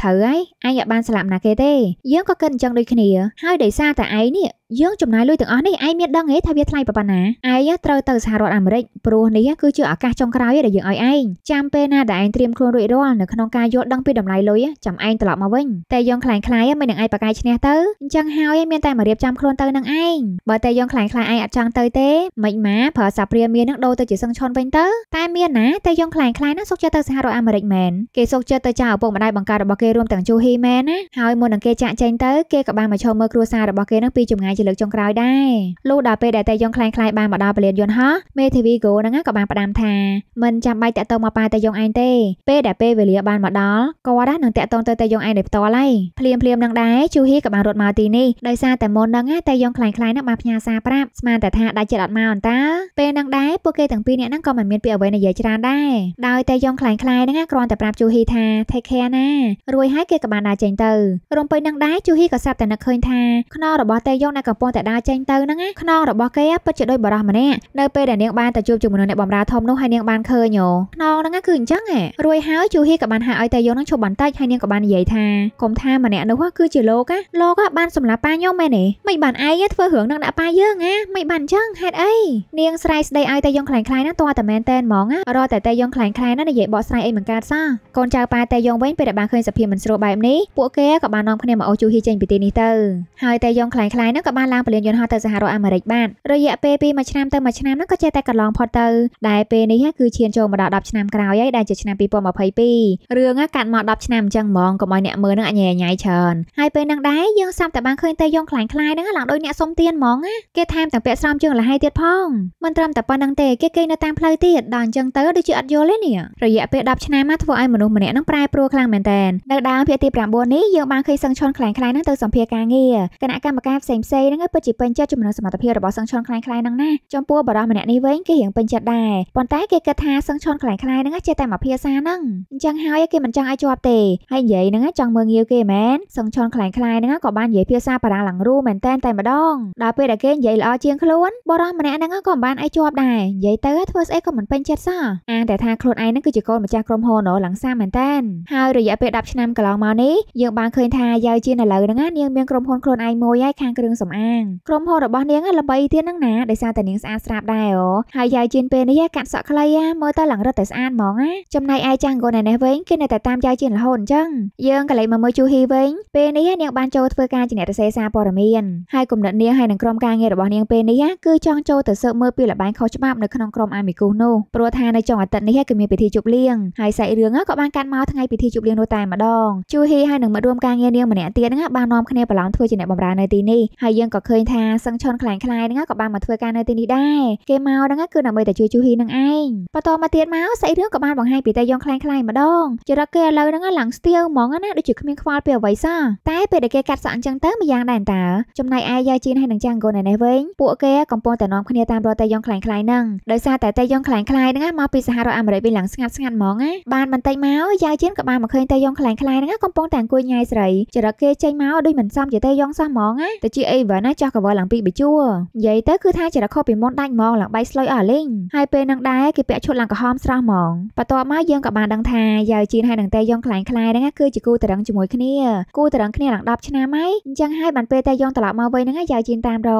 ត្រូវហើយឯងអាចបានស្លាប់ណាគេទេយើងក៏គិតអញ្ចឹងដូចគ្នា ហើយដោយសារតែឯងនេះយើងចំណាយលុយទាំងអស់នេះឯងមានដឹងទេថាវាថ្លៃប៉ុណ្ណាឯងត្រូវទៅសហរដ្ឋអាមេរិកព្រោះនេះគឺជាឱកាសចុងក្រោយដែលយើងឲ្យឯងចាំពេលណាដែលឯងត្រៀមខ្លួនរួចរាល់នៅក្នុងការយល់ដឹងពីតម្លៃលុយចាំឯងត្រឡប់មកវិញតែយើងខ្លាំងខ្លាយមិននឹងឯងបកាយឈ្នះទៅអញ្ចឹងហើយមានតែមករៀបចំខ្លួនទៅនឹងឯងបើតែយើងខ្លាំងខ្លាយឯងអត់ចង់ទៅទេមិនម៉ាប្រើសាព្រាមាននឹងដូរទៅជាសឹងឈុនវិញទៅតែមានណាតែយើងខ្លាំងខ្លាយនឹងសុកចិត្តទៅសហរដ្ឋអាមេរិកមែនគេសុកចិត្តទៅចៅឪពុកម្ដាយបង្ការរបស់គេរួមទាំងជូហ៊ីម៉ែនណាហើយមុននឹងគេចាក់ចេញទៅគេក៏បានមកឈប់មើលគ្រួសាររបស់គេនឹងពីចម្ងាយជាលើកចុងក្រោយដែរលុះដល់ពេលដែលតេយ៉ងខ្លាំងខ្លាយបានមកដល់ពលានយន្តហោះមេធាវី Go ហ្នឹងក៏បានផ្ដាំថាមិនចាំបាច់តាក់ទងមកប៉ាតេយ៉ងឯងទេពេលដែលពេលវេលាបានមកដល់គាត់នឹងតាក់ទងទៅតេយ៉ងឯងដោយផ្ទាល់ហើយភ្លាមភ្លាមនឹងដែរជូហ៊ីក៏បានរត់មកទីនេះដោយសារតែមុនហ្នឹងតេយ៉ងខ្លាំងខ្លាយនឹងបានផ្ញើសារប្រាប់ស្មានតែថាដាច់ចិត្តអត់មកអន្តាពេលហ្នឹងដែរពួកគេទាំងពីរនាក់ហ្នឹងក៏មិនមានពាក្យអ្វីនិយាយច្រើនដែរដោយតេយ៉ងខ្លាំងខ្លាយហ្នឹងគ្រាន់តែប្រាប់ជូហ៊ីថា Take care ណារួរួចហើយគេក៏បានដើរចេញទៅរំពេចនឹងដែរជូហ៊ីក៏សាប់តែនឹកឃើញថាខ្នងរបស់តេយកនៅកំពុងតែដើរចេញទៅហ្នឹងខ្នងរបស់គេពិតជាដូចបរោះម្នាក់នៅពេលដែលនាងបានទៅជួបជាមួយនឹងអ្នកបម្រើធំនោះហើយនាងបានឃើញខ្នងហ្នឹងគឺអញ្ចឹងហ៎រួចហើយជូហ៊ីក៏បានហៅឲ្យតេយកហ្នឹងឈប់បន្តិចហើយនាងក៏បាននិយាយថាកុំថាម្នាក់នោះគឺជាលោកលោកបានសម្លាប់ប៉ាខ្ញុំមែនទេមិនបានឯងធ្វើរឿងនឹងដាក់ប៉ាយើងណាមិនបានអញ្ចឹងហេតុអីនាងស្រ័យស្ដីឲ្យតេយងខ្លាំងខ្លាយហ្នឹងតោះតែមែនតែនហ្មងរត់តែតេយងខ្លាំងខ្លាយហ្នឹងនិយាយបកស្រាយអីមិនកើតសោះកូនចៅប៉ាតេយងវិញពេលដែលបានឃើញសភាពមិនស្រួលបែបនេះពួកគេក៏បាននាំគ្នាមកអូសជួយហ៊ីចេញពីទីនេះទៅហើយតែយ៉ងខ្លាំងខ្លាយហ្នឹងក៏បានឡើងពលានយន្តហោះទៅសហរដ្ឋអាមេរិកបានរយៈពេលពីមួយឆ្នាំទៅមួយឆ្នាំហ្នឹងក៏ចេះតែកន្លងផុតទៅដែលពេលនេះគឺឈានចូលមកដល់10ឆ្នាំក្រោយហើយដែលជាឆ្នាំ2022រឿងកាត់មក10ឆ្នាំអញ្ចឹងហ្មងកុំឲ្យអ្នកមើលហ្នឹងអញ្ញែញ៉ៃច្រើនហើយពេលហ្នឹងដែរយើងសាប់តែបានឃើញតែយ៉ងខ្លាំងខ្លាយហ្នឹងឡើងដូចអ្នកសុំទានហ្មងគេថែមទាំងពាក់ស្រោមជើងលហើយទៀតផងមិនត្រឹមតែប៉ុណ្្នឹងទេគេគេនៅតាមផ្លូវទៀតដល់អញ្ចឹងទៅដូចជាអត់យល់ទេនេះរយៈពេល10ឆ្នាំមកធ្វើឲ្យមនុស្សម្នាក់ហ្នឹងប្រែប្រួលខ្លាំងមែនតើនៅដើមភាគទី9នេះយើងបានឃើញសឹងឆនខ្លាំងខ្លាំងហ្នឹងទៅសម្ភារការងារគណៈកម្មការផ្សេងផ្សេងហ្នឹងពិតជាពេញចិត្តចំនួនសមត្ថភាពរបស់សឹងឆនខ្លាំងខ្លាំងហ្នឹងណាចំពោះបរិសម្នាក់នេះវិញគេរៀងពេញចិត្តដែរប៉ុន្តែគេគិតថាសឹងឆនខ្លាំងខ្លាំងហ្នឹងចេះតែមកភាសាហ្នឹងអញ្ចឹងហើយគេមិនចង់ឲ្យជាប់ទេហើយនិយាយហ្នឹងចង់មើងងាយគេមែនសឹងឆនខ្លាំងខ្លាំងហ្នឹងក៏បាននិយាយភាសាបារាំងឡើងរូមែនតែម្ដងដល់ពេលដែលគេនិយាយល្អជាងខ្លួនបរិសម្នាក់ហ្នឹងក៏មិនបានឲ្យជាប់ដែរនិយាយទៅធ្វើស្អីក៏មិនពេញចិត្តសោះអាតែថាខ្លួនឯងហ្នឹងគឺជាកូនម្ចាស់ក្រុមហ៊ុនឡងសាមែនតែហើយរយៈពេល10ឆ្នាំឆ្នាំកន្លងមកនេះយើងបានឃើញថាយាយជានៅលើហ្នឹងណានាងមានក្រុមហ៊ុនខ្លួនឯងមួយហើយខាងគ្រឿងសម្អាងក្រុមហ៊ុនរបស់នាងល្បីទៀតហ្នឹងណាដោយសារតែនាងស្អាតស្រាប់ដែរអូហើយយាយជាពេលនេះកាត់សក់ខ្លីមើលទៅឡើងរត់តែស្អាតហ្មងណាចំណែកឯចាស់កូនឯនេះវិញគេនៅតែតាមយាយជារហូតអញ្ចឹងយើងក៏លេចមកមើលជូហ៊ីវិញពេលនេះនាងបានចូលធ្វើការជាអ្នករសេសារព័ត៌មានហើយគំនិតនាងហើយនឹងក្រុមការងាររបស់នាងពេលនេះគឺចង់ចូលទៅស៊ើបមើលពីលបែងខុសច្បាប់នៅក្នុងក្រុមអាមីគូនោះព្រោះថានៅចុងអាទិត្យនេះគេមានពិធីជប់លៀងហើយសាច់រឿងក៏បានកាត់មកថ្ងៃពិធីជប់លៀងនោះតែម្ដងងជូហ៊ីហើយនឹងមិត្តរួមការងារនាងម្នាក់ទៀតហ្នឹងបាននាំគ្នាប្រឡំធ្វើជាអ្នកបម្រើនៅទីនេះហើយយើងក៏ឃើញថាសឹងឆុនខ្លាំងខ្លាយហ្នឹងក៏បានមកធ្វើការនៅទីនេះដែរគេមកហ្នឹងគឺដើម្បីតែជួយជូហ៊ីនឹងឯងបន្តមកទៀតមកសាច់រឿងក៏បានបង្ហាញពីតាយងខ្លាំងខ្លាយម្ដងចរិតគេឥឡូវហ្នឹងឡើងស្ទាវហ្មងណាដូចជាគ្មានខ្វល់ពីអ្វីសោះតែពេលដែលគេកាត់សក់អញ្ចឹងទៅម្យ៉ាងដែរតើចំណែកឯយ៉ាជីនហើយនឹងចាំងកូនឯនេះវិញពួកគេកំពុងតែនាំគ្នាតាមរកតាយងខ្លាំងខ្លាយហ្នឹងដោយសារតែតាយងខ្លាំងខ្លាយហ្នឹងមកពីសហរដ្ឋអាមេរិកវិញឡើងស្ងាត់ស្ងាត់ហ្មងណាបានបន្តិចមកយ៉ាជីនក៏បានមកឃើញតាយងខ្លាំងខ្លែហ្នឹងកំពុងតែអង្គុយញ៉ាយស្រីចរិតគេចេញមកដូចមិនសមជាទេយ៉ងសោះហ្មងណាតែជាអីវ៉ាណាចោះកវល់ឡើងពីបិជួរនិយាយទៅគឺថា ចរិតខុសពីមុនដាច់ហ្មងឡើងបៃស្លុយអស់លេងហើយពេលនឹងដែរគេពាក់ឈុតឡើងក្រហមស្រស់ហ្មងបន្ទាប់មកយើងក៏បានដឹងថាយ៉ាវជីនហើយនឹងតែយ៉ងខ្លែងខ្លែហ្នឹងគឺជាគូតរឹងជាមួយគ្នាគូតរឹងគ្នាឡើង10ឆ្នាំហើយអញ្ចឹងហើយបានពេលតែយ៉ងត្រឡប់មកវិញហ្នឹងយ៉ាវជីនតាមរ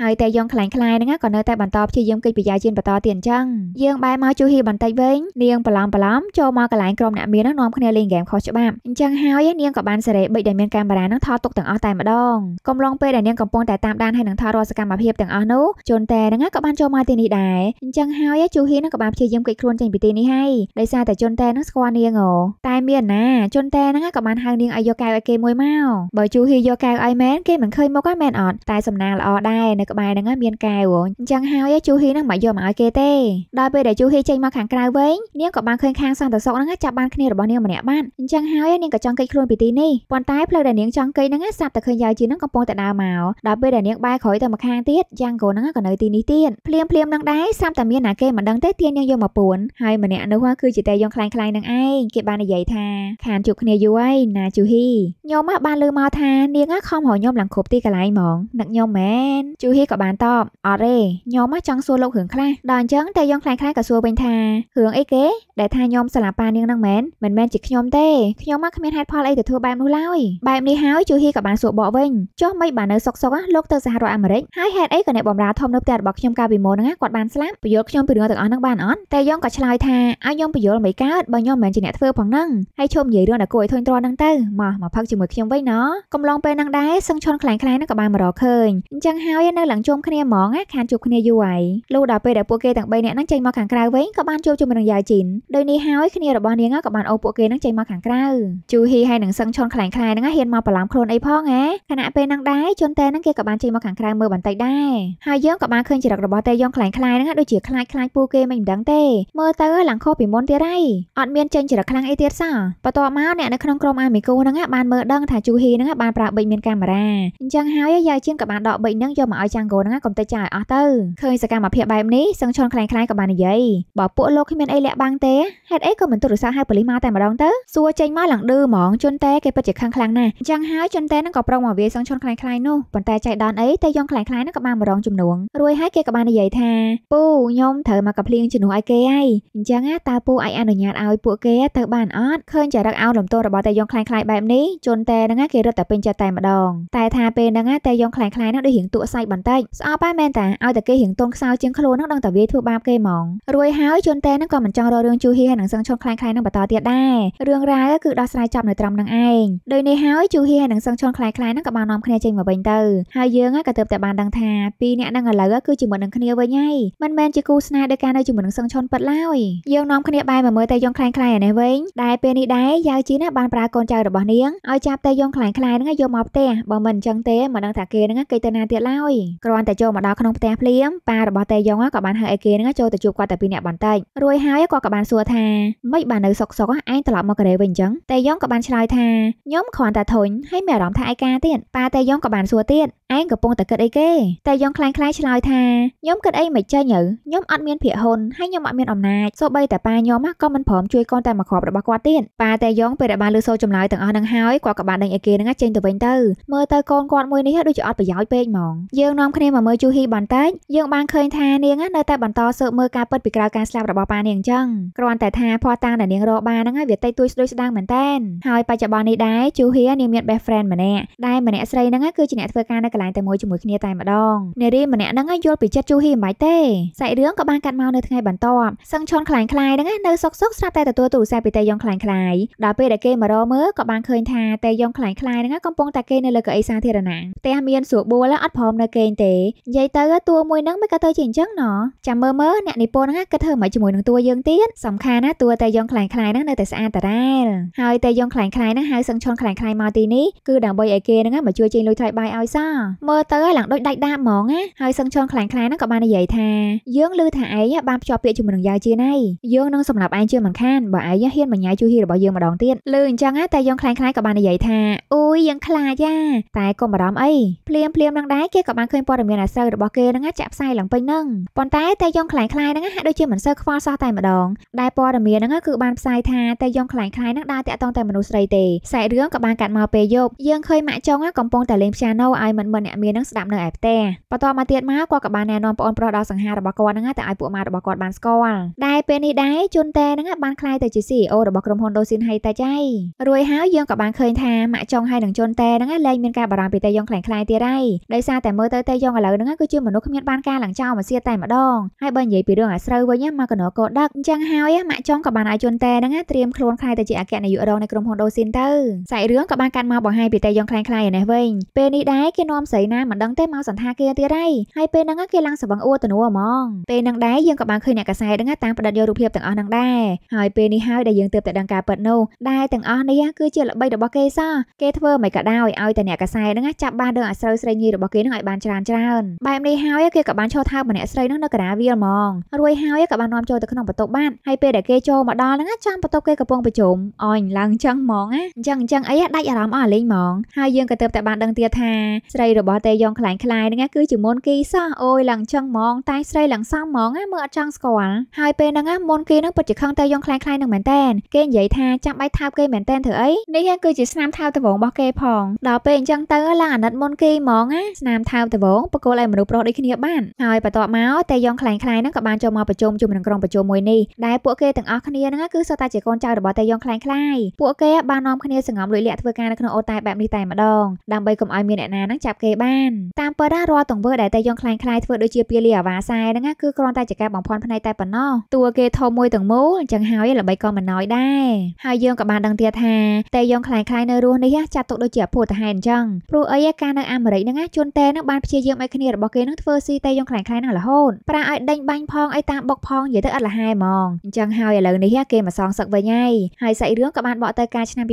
ហើយតែយ៉ងខ្លែងខ្លែហ្នឹងក៏នៅតែបន្តព្យាយាមគេចពីយ៉ាវជីនបន្តទៀតអញ្ចឹងយើងបែរមកជួហ៊ីបន្តិចវិញនាងបឡំបឡំចូលមកកន្លែងក្រុមអ្នកមាននឹងនាំគ្នាលេងហ្គេមខុសច្បាប់ប់អញ្ចឹងហើយនាងក៏បានសេរីប៊ិចដែលមានកាមេរ៉ានឹងថតទុកទាំងអស់តែម្ដងកំឡុងពេលដែលនាងកំពុងតែតាមដានហើយនឹងថតរាល់សកម្មភាពទាំងអស់នោះជូនតែនឹងក៏បានចូលមកទីនេះដែរអញ្ចឹងហើយជូហ៊ីនឹងក៏បានព្យាយាមគេចខ្លួនចេញពីទីនេះហើយដោយសារតែជូនតែនឹងស្គាល់នាងអូតែមានណាជូនតែនឹងក៏បានហៅនាងឲ្យយកកែវឲ្យគេមួយមកបើជូហ៊ីយកកែវឲ្យមែនគេមិនឃើញមកហ្នឹងមែនអត់តែសំណាងល្អដែរនៅក្បែរហ្នឹងមានកែវអញ្ចឹងហើយជូហ៊ីនឹងមិនយកមកឲ្យគេទេដល់ពេលដែលជូហ៊ីចេញមកខាងក្រៅវិញនាងក៏បានឃើញខាងសន្តិសុខហ្នឹងចាប់បានគ្នារបស់នាងម្នាក់បានអញ្ចឹងហហើយនាងក៏ចង់គេចខ្លួនពីទីនេះប៉ុន្តែផ្លូវដែល នាងចង់គេចហ្នឹងស្រាប់តែឃើញយាយជីហ្នឹងកំពុងតែដើរមកដល់ពេលដែលនាងបែរក្រោយទៅម្ខាងទៀតយ៉ាងកូនហ្នឹងក៏នៅទីនេះទៀតភ្លាមភ្លាមនឹងដែរស្រាប់តែមានណាគេមិនដឹងទេទាញនាងយកមកពួនហើយម្នាក់នោះគឺជាតែយងខ្លាំងខ្លាំងនឹងឯងគេបាននិយាយថាខានជួបគ្នាយូរហើយណាជូហ៊ីញោមបានលើមកថានាងខំរកញោមឡើងគ្រប់ទីកន្លែងហ្មងនឹកញោមមែនជូហ៊ីក៏បានតបអត់ទេញោមចង់សួរលោករឿងខ្លះដល់អញ្ចឹងតែយងខ្លាំងខ្លាំងក៏សួរវិញថារឿងអីគេដែលថាញោមសាឡាប៉ានាងហ្នឹងមែនមិនមែនជាខ្ញុំទេខ្ញុំមកគ្មានហេតុផលអីទៅធ្វើបែបនោះឡើយបែបនេះហើយជូហ៊ីក៏បានសួរបកវិញចុះមិនបាននៅសុកសុកលោកទៅសហរដ្ឋអាមេរិកហើយហេតុអីក៏អ្នកបំរើធំនៅផ្ទះរបស់ខ្ញុំកាលពីមុនហ្នឹងគាត់បានស្លាប់ពយល់ខ្ញុំពីរឿងទាំងអស់ហ្នឹងបានអត់តែយើងក៏ឆ្លើយថាឲ្យខ្ញុំពយល់មិនកើតបើខ្ញុំមិនមែនជាអ្នក ធ្វើផងហ្នឹងហើយឈប់និយាយរឿងដែលគួរឲ្យធុញទ្រាន់ហ្នឹងទៅមកមកផឹកជាមួយខ្ញុំវិញណ៎កំឡុងពេលហ្នឹងដែរសឹងឈន់ខ្លាំងខ្លាំងហ្នឹងក៏បានមករកឃើញអញ្ចឹងហើយនៅឡើងជុំគ្នាហ្មងខានជួបគ្នាយូរហើយលុះដល់ពេលដែលពួកគេទាំង3នាក់ហ្នឹងចេញមកខាងក្រៅវិញក៏បានជួបជាមួយនឹងយាយជីនដោយនេះហើយគ្នារបស់នាងក៏បានអូពួកគេហ្នឹងចេញមកខាងក្រៅជូហ៊ីហើយនឹងសឹងឈុនខ្លាំងខ្លាយហ្នឹងហ៊ានមកប្រឡំខ្លួនអីផងហ៎ខណៈពេលហ្នឹងដែរជុនតេហ្នឹងគេក៏បានចេញមកខាងក្រៅមើលបន្តិចដែរហើយយើងក៏បានឃើញចរិតរបស់តេយ៉ងខ្លាំងខ្លាយហ្នឹងដូចជាខ្លាចខ្លាចពូគេមិនដឹងទេមើលទៅឡើងខុសពីមុនទៀតហើយអត់មានចេញចរិតខ្លាំងអីទៀតសោះបន្ទាប់មកអ្នកនៅក្នុងក្រុមអាមីគូហ្នឹងបានមើលដឹង ថាជូហ៊ីហ្នឹងបានប្រើប៊ិចមានកាមេរ៉ាអញ្ចឹងហើយយាយជៀនក៏បានដកប៊ិចហ្នឹងយកមកឲ្យចាងគោហ្នឹងកុំទៅចាឲ្យអស់ទៅឃើញសកម្មភាពបែបនេះសឹងឈុនខ្លាំងខ្លាយក៏បាននិយាយបើពួកលោកគ្មានអីលាក់បាំងទេហេតុអីក៏មិនទូរស័ព្ទហៅប៉ូលីសមកតែម្ដងទៅសួរចេញមកឡើងឌឺហ្មងជុនតេគេពិតជាខឹងខ្លាំងណាស់អញ្ចឹងហើយជុនតេនឹងក៏ប្រុងមកវាយសងឈុនខ្លាំងខ្លាយនោះប៉ុន្តែចៃដនអីតែយងខ្លាំងខ្លាយនឹងក៏បានមករងជំនួងរួយហើយគេក៏បាននិយាយថាពូខ្ញុំត្រូវមកកាភ្លៀងជំនួសឲ្យគេហើយអញ្ចឹងតើពូអាចអនុញ្ញាតឲ្យពួកគេទៅបានអត់ឃើញចរិតអោនលំទោនរបស់តែយងខ្លាំងខ្លាយបែបនេះជុនតេនឹងគេរត់តែពេញចិត្តតែម្ដងតែថាពេលហ្នឹងតែយងខ្លាំងខ្លាយនឹងដូចរៀងតក់សាច់បន្តិចស្អប់ហើយមែនតាឲ្យតែគេរៀងទន់ខ្សោយជាងខ្លួននឹងដឹងតែវាធ្វើបាបគេហ្មង រួយហើយជុនតេនឹងក៏មិនចង់រករឿងជួហៀនឹងសឹងឈុនខ្លាំងខ្លាយនឹងបន្តទៀតដែររឿងរ៉ាវគឺគឺដោះស្រាយចប់នៅត្រឹមនឹងឯងដោយនេះហើយជូហ៊ីហើយនឹងសឹងឈុនខ្លែងខ្លែងហ្នឹងក៏បាននាំគ្នាចេញមកវិញទៅហើយយើងក៏ទើបតែបានដឹងថាពីរអ្នកហ្នឹងឥឡូវគឺជាមួយនឹងគ្នាវិញហើយមិនមែនជាគូស្នេហ៍ដោយការនៅជាមួយនឹងសឹងឈុនពិតឡើយយើងនាំគ្នាបែរមកមើលតែយងខ្លែងខ្លែងឯនេះវិញដែលពេលនេះដែរយ៉ាវជីណាបានប្រើកូនចៅរបស់នាងឲ្យចាប់តែយងខ្លែងខ្លែងហ្នឹងយកមកផ្ទះបើមិនអញ្ចឹងទេមិនដឹងថាគេហ្នឹងគេទៅណាទៀតឡើយគ្រាន់តែចូលមកដល់ក្នុងផ្ទះភ្លាមប៉ារបស់តេយងក៏បានហៅឲ្យគេហ្នឹងចូលទៅជួបគាត់តែពីរអ្នកបន្តិចរួយហើយគាត់ក៏បានសួរថាមិនបាននៅសុកសុកឯងត្រឡប់មកកូរ៉េវិញអញ្ចឹងតែយងក៏បានឆ្លើយថាខ្ញុំគ្រាន់តែធុញហើយមានអារម្មណ៍ថាឯកាទៀតប៉ាតែយងក៏បានសួរទៀតឯងកំពុងតែគិតអីគេតែយ៉ងខ្លាំងខ្លាយឆ្លើយថាខ្ញុំគិតអីមិនចេញទៅខ្ញុំអត់មានភាកហ៊ុនហើយខ្ញុំអត់មានអំណាចសូម្បីតែប៉ាខ្ញុំក៏មិនព្រមជួយកូនតែមួយគ្រាប់របស់គាត់ទៀតប៉ាតែយ៉ងពេលដែលបានលើសូរចម្លើយទាំងអស់នឹងហើយគាត់ក៏បានដេញឲ្យគេនឹងចេញទៅវិញទៅមើលទៅកូនគាត់មួយនេះដូចជាអត់ប្រយោជន៍ពេកហ្មងយើងនាំគ្នាមកមើលជូហ៊ីបន្តិចយើងបានឃើញថានាងនៅតែបន្តស៊ើបមើលការពិតពីក្រៅការស្លាប់របស់ប៉ានាងអញ្ចឹងគ្រាន់តែថាភ័ស្តុតាងដែលនាងរកបានហ្នឹងហើយវាតិចតួចស្ដួយស្ដាងមែនតើហើយបច្ចុប្បន្ននេះដែរជូហ៊ីនាងមាន best friend ម្នាក់ដែលម្នាក់ស្រីហ្នឹងគឺជាអ្នកធ្វើការនៅន្លែងតែមួយជាមួយគ្នាតែម្ដងនារីម្នាក់ហ្នឹងយល់ពីចិត្តជូហ៊ីមិនបាច់ទេសាច់រឿងក៏បានកាត់មកនៅថ្ងៃបន្ទាប់សឹងឈុនខ្លាំងខ្លាយហ្នឹងនៅសុកសុកស្រាប់តែទទួលទូរស័ព្ទពីតេយ៉ងខ្លាំងខ្លាយដល់ពេលដែលគេមករមើលក៏បានឃើញថាតេយ៉ងខ្លាំងខ្លាយហ្នឹងកំពុងតែគេនៅលើកៅអីសាធារណៈផ្ទះមានស្រួលបួលអត់ព្រមនៅគេងទេនិយាយទៅតួមួយហ្នឹងមិនក៏ទៅជាអញ្ចឹងណោះចាំមើលមើលអ្នកនិពន្ធហ្នឹងគិតធ្វើម៉េចជាមួយនឹងតួយើងទៀតសំខាន់ណាតួតេយ៉ងខ្លាំងខ្លាយហ្នឹងនៅតែស្អាតតារ៉ែលហើយតេយ៉ងខ្លាំងខ្លាយហ្នឹងហៅសឹងឈុនខ្លាំងខ្លាយមកទីនេះគឺដើម្បីឲ្យគេហ្នឹងមកជួយជិះលុយថ្លៃបាយឲ្យសោះមើលទៅឡើងដូចដាច់ដាហ្មងណាហើយសឹងឈនខ្លាំងខ្លាហ្នឹងក៏បាននិយាយថាយើងឮថាឯងបានភ្ជាប់ពាក្យជាមួយនឹងយាយជាណៃយើងនឹងសម្រាប់ឯងជាមិនខានបើឯងហ៊ានបញ្ញាជួយហ៊ីរបស់យើងម្ដងទៀតឮអញ្ចឹងតែយើងខ្លាំងខ្លាក៏បាននិយាយថាអូយយើងខ្លាចយ៉ាតែកុំបារម្ភអីភ្លាមភ្លាមនឹងដែរគេក៏បានឃើញព័ត៌មានអាស្រូវរបស់គេហ្នឹងចាក់ផ្សាយឡើងពេញហ្នឹងប៉ុន្តែតែយើងខ្លាំងខ្លាហ្នឹងហាក់ដូចជាមិនសូវខ្វល់សោះតែម្ដងដែលព័ត៌មានហ្នឹងគឺបានផ្សាយថាតែយើងខ្លាំងខ្លាហ្នឹងដើរតាក់ទងតែមនុស្សស្រីទេខ្សែរឿងក៏បានកាត់មកពេលយប់យើងឃើញម៉ាក់ចុងកំពុងតែលេងព្យ៉ាណូឲ្យមិនមិនអ្នកមាននឹងស្ដាប់នៅឯផ្ទះបន្ទាប់មកទៀតមកគាត់ក៏បានណែនាំប្អូនប្រុសដល់សង្ហារបស់គាត់ហ្នឹងទៅឲ្យពួកម៉ារបស់គាត់បានស្គាល់ដែលពេលនេះដែរជុនតេហ្នឹងបានក្លាយទៅជា CEO របស់ក្រុមហ៊ុនដូស៊ីនហៃតាចៃរួយហើយយើងក៏បានឃើញថាម៉ាក់ចុងហើយនឹងជុនតេហ្នឹងលែងមានការបារម្ភពីតេយ៉ងខ្លាំងខ្លាយទៀតហើយដោយសារតែមើលទៅតេយ៉ងឥឡូវហ្នឹងគឺជាមនុស្សគ្មានបានការឡើងចោលមកសៀតតែម្ដងហើយបើនិយាយពីរឿងអាស្រូវវិញមកកណោក៏ដឹកអញ្ចឹងហើយម៉ាក់ចុងក៏បានឲ្យជុនតេហ្នឹងត្រៀមខ្លួនខ្លាយទៅជាអគ្គនាយករងនៃក្រុមហ៊ុនដូស៊ីនទៅសាច់រឿងក៏បានកាត់មកបង្ហាញពីតេយ៉ងខ្លាំងខ្លាយឯនេះវិញពេលនេះដែរគេនាំស្រីណាមិនដឹងទេមកសន្តាគារទៀតហើយហើយពេលហ្នឹងគេឡើងសវឹងអួរទៅនោះហ្មងពេលហ្នឹងដែរយើងក៏បានឃើញអ្នកកសែតហ្នឹងតាមផ្ដិតយករូបភាពទាំងអស់ហ្នឹងដែរហើយពេលនេះហើយដែលយើងទើបតែដឹងការពិតនោះដែរទាំងអស់នេះគឺជាល្បិចរបស់គេសោះគេធ្វើមិនក៏ដោយឲ្យតែអ្នកកសែតហ្នឹងចាប់បានរឿងអាស្រូវស្រីញីរបស់គេហ្នឹងឲ្យបានច្រើនច្រើនបែបនេះហើយគេក៏បានឈោថៅម្នាក់ស្រីហ្នឹងនៅការាវាលហ្មងរួយហើយក៏បាននាំចូលទៅក្នុងបន្ទប់បាត់ហើយពេលដែលគេចូលមកដល់ហ្នឹងចាំបន្ទប់គេកំពុងប្រជុំអញឡើងចឹងហ្មងណាអញ្ចឹងអញ្ចឹងអីដាច់អារម្មណ៍អស់លេងហ្មងហើយយើងក៏ទើបតែបានដឹងទៀតថាស្រីរបស់តេយ៉ងខ្លាញ់ខ្លាយហ្នឹងគឺជាមុនគីសោះអូយឡើងចឹងហ្មងតែស្រីឡើងសំហ្មងមើលអត់ចង់ស្គាល់ហើយពេលហ្នឹងមុនគីហ្នឹងពិតជាខឹងតេយ៉ងខ្លាញ់ខ្លាយនឹងមែនតែនគេនិយាយថាចាំបាច់ថើបគេមែនតែនធ្វើអីនេះគឺជាស្នាមថើបដវងរបស់គេផងដល់ពេលអញ្ចឹងទៅឡើងអាណិតមុនគីហ្មងណាស្នាមថើបដវងបកគោលឲ្យមនុស្សប្រុសដូចគ្នាបានហើយបន្ទាប់មកតេយ៉ងខ្លាញ់ខ្លាយហ្នឹងក៏បានចូលមកប្រជុំជាមួយនឹងក្រុមប្រជុំមួយនេះដែលពួកគេទាំងអស់គ្នាហ្នឹងគឺសុទ្ធតែជាកូនចៅរបស់តេយ៉ងខ្លាញ់ខ្លាយពួកគេបាននាំគ្នាសង្ងំលួចលាក់ធ្វើការនៅក្នុងអូតែបែបនេះតែម្ដងដើម្បីកុំឲ្យមានអ្នកណាហ្នឹងចាប់គេគេបានតាមពិតណារាល់ទង្វើដែលតាយ៉ងខ្លាំងខ្លាយធ្វើដូចជា ពាលីអាវ៉ាសែហ្នឹងគឺគ្រាន់តែជាការបំផន់ភ្នែកតែប៉ុណ្ណោះតួគេធំមួយទាំងមូលអញ្ចឹងហើយល្បីក៏មិនណយដែរហើយយើងក៏បានដឹងទៀតថាតាយ៉ងខ្លាំងខ្លាយនៅរស់នេះចាត់ទុកដូចជាអភូតហេតុអញ្ចឹងព្រោះអីការនៅអាមេរិកហ្នឹងជួនតេនឹងបានព្យាយាមឲ្យគ្នារបស់គេនឹងធ្វើស៊ីតាយ៉ងខ្លាំងខ្លាយហ្នឹងរហូតប្រាឲ្យដេញបាញ់ផងឲ្យតាមបុកផងនិយាយទៅអត់លះហែហ្មងអញ្ចឹងហើយឥឡូវនេះគេមកសងសឹកវិញហើយហើយសាច់រឿងក៏បានបកទៅការឆ្នាំ2017ឲ្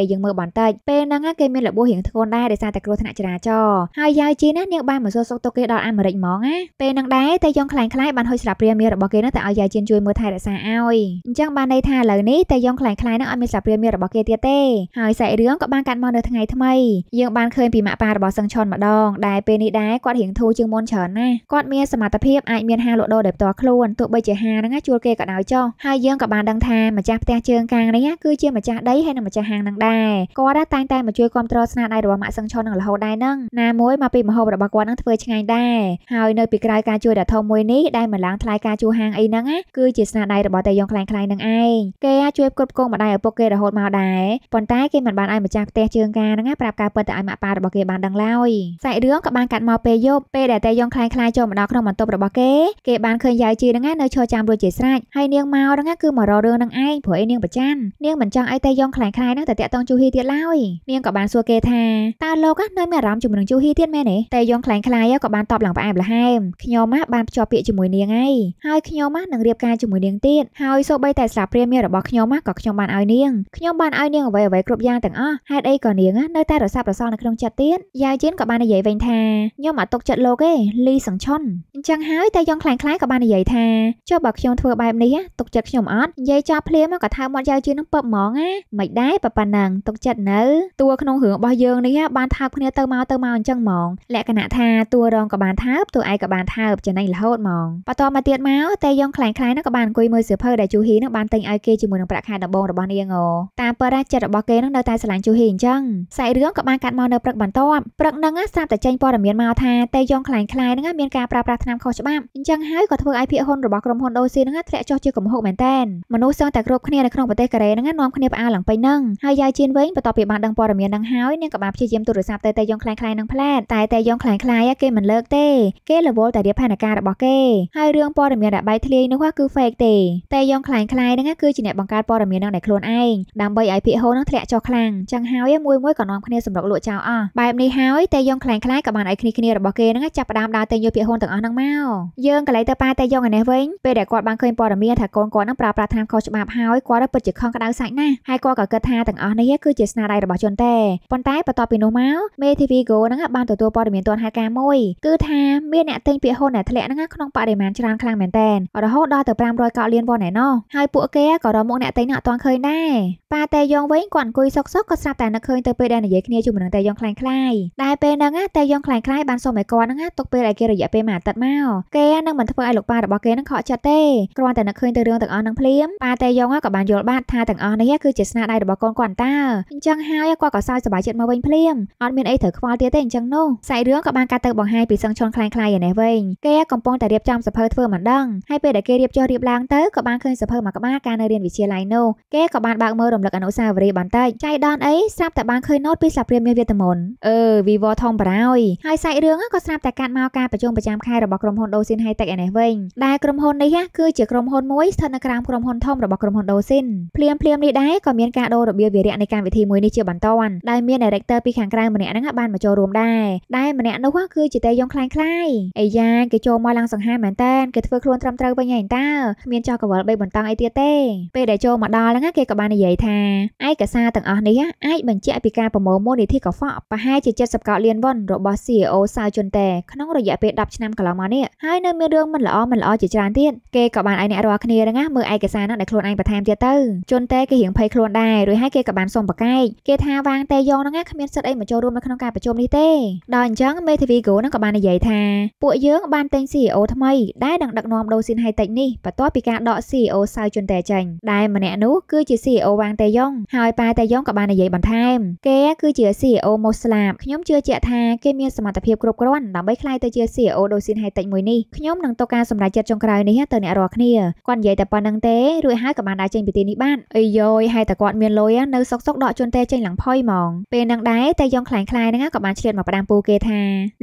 យយើងមើលបន្តិចពេលហ្នឹងគេមានរបួសរៀងធ្ងន់ដែរដោយសារតែគ្រោះថ្នាក់ចរាចរណ៍ហើយយាយជីណានាងបានមកសួរសុខទុក្ខគេដល់អាមេរិកហ្មងណាពេលនឹងដែរតែយងខ្លាំងខ្លាយបានហុចស្លាបព្រាមាសរបស់គេនោះទៅឲ្យយាយជីជួយមើលថែរក្សាឲ្យអញ្ចឹងបានន័យថាឥឡូវនេះតែយងខ្លាំងខ្លាយនឹងអត់មានស្លាបព្រាមាសរបស់គេទៀតទេហើយសាច់រឿងក៏បានកាត់មកនៅថ្ងៃថ្មីយើង បានឃើញពីម៉ាក់ប៉ារបស់សឹងឆុនម្ដងដែលពេលនេះដែរគាត់រៀងធូរជាងមុនច្រើនណាស់គាត់មានសមត្ថភាពអាចមានហាងលក់ដូរដោយផ្ទាល់ខ្លួនទោះបីជាហាងហ្នឹងជួលគេក៏ដោយចុះហើយយើងក៏បានដឹងថាម្ចាស់ផ្ទះជើងកាងនេះគឺជាម្ចាស់ដីហើយនិងម្ចាស់ហាងហ្នឹងដែរគាត់តែងតែមកជួយគ្រប់គ្រងស្នាដៃរបស់ម៉ាក់សឹងឆុននឹងរហូតដែរហ្នឹងណាមួយមកពីម្ហូបរបស់គាត់នឹងធ្វើឆ្ងាញ់ដែរហើយនៅពីក្រោយការជួយដ៏ធំមួយនេះដែលម្លងថ្លៃការជួហាងអីហ្នឹងគឺជាស្នាដៃរបស់តាយ៉ងខ្លាំងខ្លាំងនឹងឯងគេអាចជួយគ្រប់គ្រងម្ដាយឪពុកគេរហូតមកដែរប៉ុន្តែគេមិនបានឲ្យម្ចាស់ផ្ទះជើងការហ្នឹងប្រាប់ការពិតទៅឲ្យម៉ាក់ប៉ារបស់គេបានដឹងឡើយសាច់រឿងក៏បានកាត់មកពេលយប់ពេលដែលតាយ៉ងខ្លាំងខ្លាំងចូលមកដល់ក្នុងបន្ទប់របស់គេគេបានឃើញយាយជីហ្នឹងនៅឈរចាំរួចជាស្រេចហើយនាងមកហ្នឹងគឺមករករឿងនឹងឯងព្រោះឯនាងប្រច័ននាងមិនចង់ឲ្យតាយ៉ងខ្លាំងខ្លាំងហ្នឹងទៅតាក់ទងជូហ៊ីទៀតឡើយនាងក៏បានសួរគេថាតើលោកនៅមានអារម្មណ៍ជាមួយនឹងជូហ៊ីទៀតមែនទេតែយងខ្លាំងខ្លាយក៏បានតបឡើងផ្អែមល្ហែមខ្ញុំណាបានភ្ជាប់ពាក្យជាមួយនាងហើយហើយខ្ញុំណានឹងរៀបការជាមួយនាងទៀតហើយសូម្បីតែស្លាបព្រាមាសរបស់ខ្ញុំណាក៏ខ្ញុំបានឲ្យនាងខ្ញុំបានឲ្យនាងអ្វីអ្វីគ្រប់យ៉ាងទាំងអស់ហេតុអីក៏នាងណានៅតែរសាប់រសល់នៅក្នុងចិត្តទៀតយ៉ាជៀនក៏បាននិយាយវិញថាខ្ញុំអត់ទុកចិត្តលោកទេលីសង្ឈុនអញ្ចឹងហើយតែយងខ្លាំងខ្លាយក៏បាននិយាយថាចុះបើខ្ញុំធ្វើបែបនេះទុកចិត្តខ្ញុំអត់និយាយចោលភ្លាមក៏ថាមាត់យ៉ាជៀននឹងពឹបហ្មងណាមិនដែរប៉ប៉ុណ្ណឹងទុកចិត្តនៅតួក្នុងរឿងរបស់យើងនេះបានថើបគ្នាទៅមកទៅមកអញ្ចឹងហ្មងលក្ខណៈថាតួរងក៏បានថើបតួឯកក៏បានថើបចំណេញរហូតហ្មងបន្តមកទៀតមកតែយ៉ងខ្លាំងខ្លាយនោះក៏បានអង្គុយមើលសៀវភៅដែលជូហ៊ីនោះបានទិញឲ្យគេជាមួយនឹងប្រាក់ខែដំបូងរបស់នាងអូតាមពិតណាចិត្តរបស់គេនោះនៅតែស្រឡាញ់ជូហ៊ីអញ្ចឹងសាច់រឿងក៏បានកាត់មកនៅព្រឹកបន្ទាប់ព្រឹកហ្នឹងស្រាប់តែចេញព័ត៌មានមកថាតែយ៉ងខ្លាំងខ្លាយហ្នឹងមានការប្រើប្រាស់ថ្នាំខុសច្បាប់អញ្ចឹងហើយក៏ធ្វើឲ្យភាគហ៊ុនរបស់ក្រុមហ៊ុនដូស៊ីហ្នឹងធ្លាក់ចុះជាកំហុកមែនតែនមនុស្សសឹងតែគ្រប់គ្នានៅក្នុងប្រទេសកូរ៉េហ្នឹងនាំគ្នាផ្អើលឡើងពេញហ្នឹងហើយយាយជៀនវិញបន្ទាប់ពីបានដឹងព័ត៌មានហ្នឹងហើយនាងក៏បានព្យាយាមទូរស័ព្ទទៅតែយ៉ងខ្លាំងខ្លាយយនិងផ្លែតតែតែយងខ្លាំងខ្លាយគេមិនលើកទេ គេរវល់តែរៀបផែនការរបស់គេហើយរឿងព័ត៌មានរបាយធ្លាយនោះគឺ fake ទេតែយងខ្លាំងខ្លាយហ្នឹងគឺជាអ្នកបង្កើតព័ត៌មាននឹងតែខ្លួនឯងដើម្បីឲ្យភិហោនឹងធ្លាក់ចុះខ្លាំងចឹងហើយ មួយមួយក៏នាំគ្នាសម្រុកលក់ចោលអស់បែបនេះហើយតែយងខ្លាំងខ្លាយក៏បានឲ្យគ្នាគ្នារបស់គេហ្នឹងចាប់ផ្ដើមដើរទៅយកភិហោទាំងអស់ហ្នឹងមកយើងក៏លេទៅប៉ាតែយងឯនេះវិញពេលដែលគាត់បានឃើញព័ត៌មានថាកូនគាត់នឹងប្រើប្រាស់តាមខុសច្បាប់ហើយគាត់ពិតជាខំក្តៅសាច់ណាស់ហើយគាត់ក៏គិតថាទាំងអស់នេះគឺជាស្នាដៃរបស់ជនតែប៉ុន្តែបន្ទាប់ពីនោះមកមេ TV Go Pro ហ្នឹងបានទទួលព័ត៌មានទាន់ហេតុការណ៍មួយគឺថាមានអ្នកទិញពាក្យហ៊ុនដែលធ្លាក់ហ្នឹងក្នុងបរិមាណច្រើនខ្លាំងមែនទែនរហូតដល់ទៅ500កោលានវ៉ុនឯណោះហើយពួកគេក៏រមុខអ្នកទិញហ្នឹងអត់ទាន់ឃើញដែរប៉ាតេយ៉ងវិញគាត់អង្គុយសុកសុកក៏ស្រាប់តែនឹកឃើញទៅពេលដែលនិយាយគ្នាជាមួយនឹងតេយ៉ងខ្លាំងខ្លាយដែលពេលហ្នឹងតេយ៉ងខ្លាំងខ្លាយបានសុំឲ្យគាត់ហ្នឹងទុកពេលឲ្យគេរយៈពេលមួយអាទិត្យមកគេនឹងមិនធ្វើឲ្យលោកប៉ារបស់គេហ្នឹងខកចិត្តទេគ្រាន់តែនឹកឃើញទៅរឿងទាំងអស់ហ្នឹងភ្លាមប៉ាតេយ៉ងក៏បានយល់បាត់ថាទាំងអស់នេះគឺជាស្នាដៃរបស់កូនគាត់តាអញ្ចឹងហើយគាត់ក៏សើចសប្បាយចិត្តមកវិញភ្លាមអត់មានអីត្រូវខ្វល់ទៀតទៀតទេអញ្ចឹងនោះសាច់រឿងក៏បានកាត់ទៅបង្ហាញពីសឹងឈន់ខ្លាំងខ្លាយឯនេះវិញគេកំពុងតែរៀបចំសភៅធ្វើមិនដឹងហើយពេលដែលគេរៀបចុះរៀបឡើងទៅក៏បានឃើញសភៅមួយក្បាលកាលនៅរៀនវិទ្យាល័យនោះគេក៏បានបើកមើលរំលឹកអនុស្សាវរីយ៍បន្តិចចៃដនអីស្រាប់តែបានឃើញណូតពីសាព្រាមមាសវេទមន្តអឺវីវធំបារយហើយសាច់រឿងក៏ស្រាប់តែកាត់មកការប្រជុំប្រចាំខែរបស់ក្រុមហ៊ុនដូស៊ីនហៃតិចឯនេះវិញដែលក្រុមហ៊ុននេះគឺជាក្រុមហ៊ុនមួយស្ថិតនៅក្រោមក្រុមហ៊ុនធំរបស់ក្រុមហ៊ុនដូស៊ីនភ្លាមភ្លាមនេះដែរក៏មានការដូររបៀបវារៈនៃកម្មវិធីមួយនេះជាបន្តដោយមាន Director ពីខាងក្រៅម្នាក់ហ្នឹងបានមកចូលរួមដែរដែលម្នាក់នោះគឺជាតែយងខ្លាំងខ្លាយអាយ៉ាគេចូលមកឡើងសង្ហាមែនតើគេធ្វើខ្លួនត្រឹមត្រូវវិញហើយតើគ្មានចោះកវល់បីបន្តអីទៀតទេពេលដែលចូលមកដល់ហ្នឹងគេក៏បាននិយាយថាឯកសារទាំងអស់នេះអាចបញ្ជាក់ពីការប្រមូលមូលនិធិកខ្វក់ប្រហែលជា70កោលានវ៉ុនរបស់ CEO សាវជុនតេក្នុងរយៈពេល10ឆ្នាំកន្លងមកនេះហើយនៅមានរឿងមិនល្អមិនល្អជាច្រើនទៀតគេក៏បានឲ្យអ្នករាល់គ្នាហ្នឹងមើលឯកសារហ្នឹងដែលខ្លួនឯងបន្ថែមទៀតទៅជុនតេគេរៀងភ័យខ្លួនដែររួចហើយគេក៏បានសុំប្រកែកគេថាវាងតេយងហ្នឹងគ្មានសិទ្ធិអីមកចូលរួមនៅក្នុងការប្រជុំនេះទេដល់អញ្ចឹងមេធាវីហ្គូនឹងក៏បាននិយាយថាពួកយើងបានទិញ CEO ថ្មីដែលនឹងដឹកនាំដូស៊ីនហៃតិចនេះបន្ទាប់ពីការដក CEO សៅជុនតែចេញដែលម្នាក់នោះគឺជា CEO វ៉ាងតេយ៉ុងហើយប៉ែតេយ៉ុងក៏បាននិយាយបន្ថែម គេគឺជា CEO ម៉ូស្លាបខ្ញុំជឿជាក់ថាគេមានសមត្ថភាពគ្រប់គ្រាន់ដើម្បីក្លាយទៅជា CEO ដូស៊ីនហៃតិចមួយនេះខ្ញុំនឹងទៅការសម្រេចចិត្តចុងក្រោយនេះទៅអ្នករាល់គ្នាគាត់និយាយតែប៉ុណ្្នឹងទេរួចហើយក៏បានដើរចេញពីទីនេះបានអីយយហើយតែគាត់មានលុយនៅសុកសុកដកជុនតែចេញឡើងផុយហ្មងពេលនឹងដែរតេយ៉ុងខ្លាំងខ្លាយហ្នឹងក៏បានឆ្លៀតមកផ្ដាំពូគេថា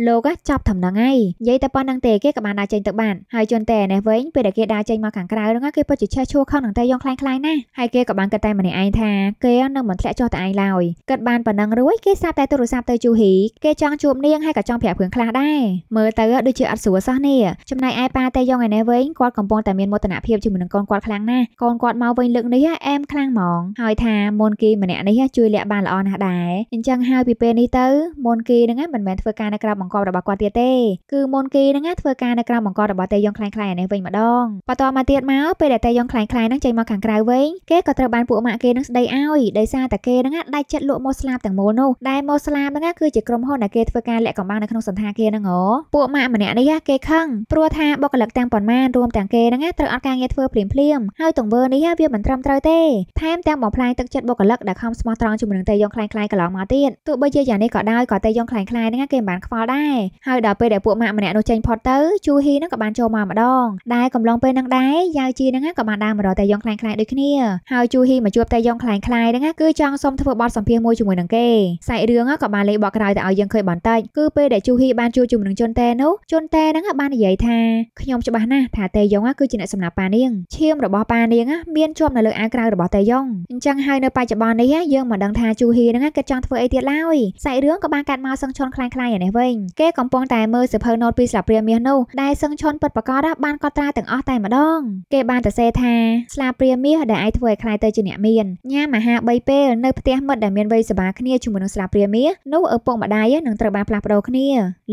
លោកចប់ដំណឹងហើយនិយាយតែប៉ុណ្្នឹងទេគេក៏បានដើរចេញទៅបានហើយជន់តែនេះវិញពេលដែលគេដើរចេញមកខាងក្រៅហ្នឹងគេពិតជាឆេះឈួរខឹងនឹងតែយងខ្លាំងខ្លាំងណាស់ហើយគេក៏បានគិតតែម្នាក់ឯងថាគេនឹងមិនធ្លាក់ចុះតែឯងឡើយគិតបានប៉ុណ្្នឹងរួចគេសាប់តែទូរស័ព្ទទៅជូហ៊ីគេចង់ជួបនាងហើយក៏ចង់ប្រាប់រឿងខ្លះដែរមើលទៅដូចជាអត់ស្រួលសោះនេះចំណែកឯប៉ាតែយងឯនេះវិញគាត់កំពុងតែមានមោទនភាពជាមួយនឹងកូនគាត់ខ្លាំងណាស់កូនគាត់មកវិញលើកនេះអែមខ្លាំងហ្មងហើយថាមុនគេម្នាក់នេះជួយលាក់បានល្អណាស់ដែរអញ្ចឹងហើយពីពេលនេះទៅមុននគីហ្នឹងមិនមែនធ្វើការនៅក្រៅបង្គាប់របស់គាត់ទៀតទេគឺមុនគីហ្នឹងធ្វើការនៅក្រៅបង្គាប់របស់តេយ៉ុងខ្លាំងខ្លាយនេះវិញម្ដងបន្ទាប់មកទៀតមកពេលដែលតេយ៉ុងខ្លាំងខ្លាយហ្នឹងចេញមកខាងក្រៅវិញគេក៏ត្រូវបានពួកម៉ាក់គេនឹងស្ដីឲ្យដោយសារតែគេហ្នឹងដាច់ចិត្តលក់ម៉ូស្លាបទាំងមូលនោះដែលម៉ូស្លាបហ្នឹងគឺជាក្រុមហ៊ុនដែលគេធ្វើការលាក់កំបាំងនៅក្នុងសន្តាគារហ្នឹងហ៎ពួកម៉ាក់ម្នាក់នេះគេខឹងព្រោះថាបុគ្គលិកទាំងប៉ុន្មានរួមទាំងគេហ្នឹងត្រូវអត់ការងារធ្វើភ្លាមភ្លាមហើយទង្វើនេះវាមិនត្រឹមត្រូវទេថែមទាំងបំផ្លាញទឹកចិត្តបុគ្គលិកដែលខំស្មោះត្រង់ជាមួយនឹងតេយ៉ុងខ្លាំងខ្លាយកន្លងមកទៀតទោះបីជាយ៉ាងនេះក៏ដោយក៏តេយងខ្លាំងខ្លាយហ្នឹងគេមិនបានខ្វល់ដែរហើយដល់ពេលដែលពួកម៉ាក់ម្នាក់នោះចេញផុតទៅជូហ៊ីហ្នឹងក៏បានចូលមកម្ដង ដែរកំឡុងពេលហ្នឹងដែរយ៉ាវជីហ្នឹងក៏បានដើរមករកតេយងខ្លាំងខ្លាយដូចគ្នាហើយជូហ៊ីមកជួបតេយងខ្លាំងខ្លាយហ្នឹងគឺចង់សុំធ្វើបទសម្ភាសន៍មួយជាមួយនឹងគេសាច់រឿងក៏បានលេបបកក្រោយទៅឲ្យយើងឃើញបន្តិចគឺពេលដែលជូហ៊ីបានជួបជាមួយនឹងជុនតេនោះជុនតេហ្នឹងបាននិយាយថាខ្ញុំច្បាស់ណាស់ថាតេយងគឺជាអ្នកសម្លាប់ប៉ានាងឈាមរបស់ប៉ានាងមានជាប់នៅលើអាវក្រៅរបស់តេយងអញ្ចឹងហើយនៅបច្ចុប្បន្ននេះយើងមិនដឹងថាជូហ៊ីហ្នឹងគេចង់ធ្វើអីទៀតឡើយសាច់រឿងក៏បានកាត់ត់មកសឹងឈុនខ្លាំងខ្លាយនេះវិញគេកំពុងតែមើលសិភៅណូតពីស្លាបព្រាមាសនោះដែលសឹងឈុនពិតប្រាកដបានកត់ត្រាទាំងអស់តែម្ដង គេបានទៅសេថាស្លាបព្រាមាសដែលឯងធ្វើឲ្យខ្លាយទៅជាអ្នកមានញ៉ាំអាហារ3ពេលនៅផ្ទះមិត្តដែលមានវ័យសបាគ្នាជាមួយនឹងស្លាបព្រាមាសនោះឪពុកម្ដាយនឹងត្រូវបានផ្លាស់ប្ដូរគ្នា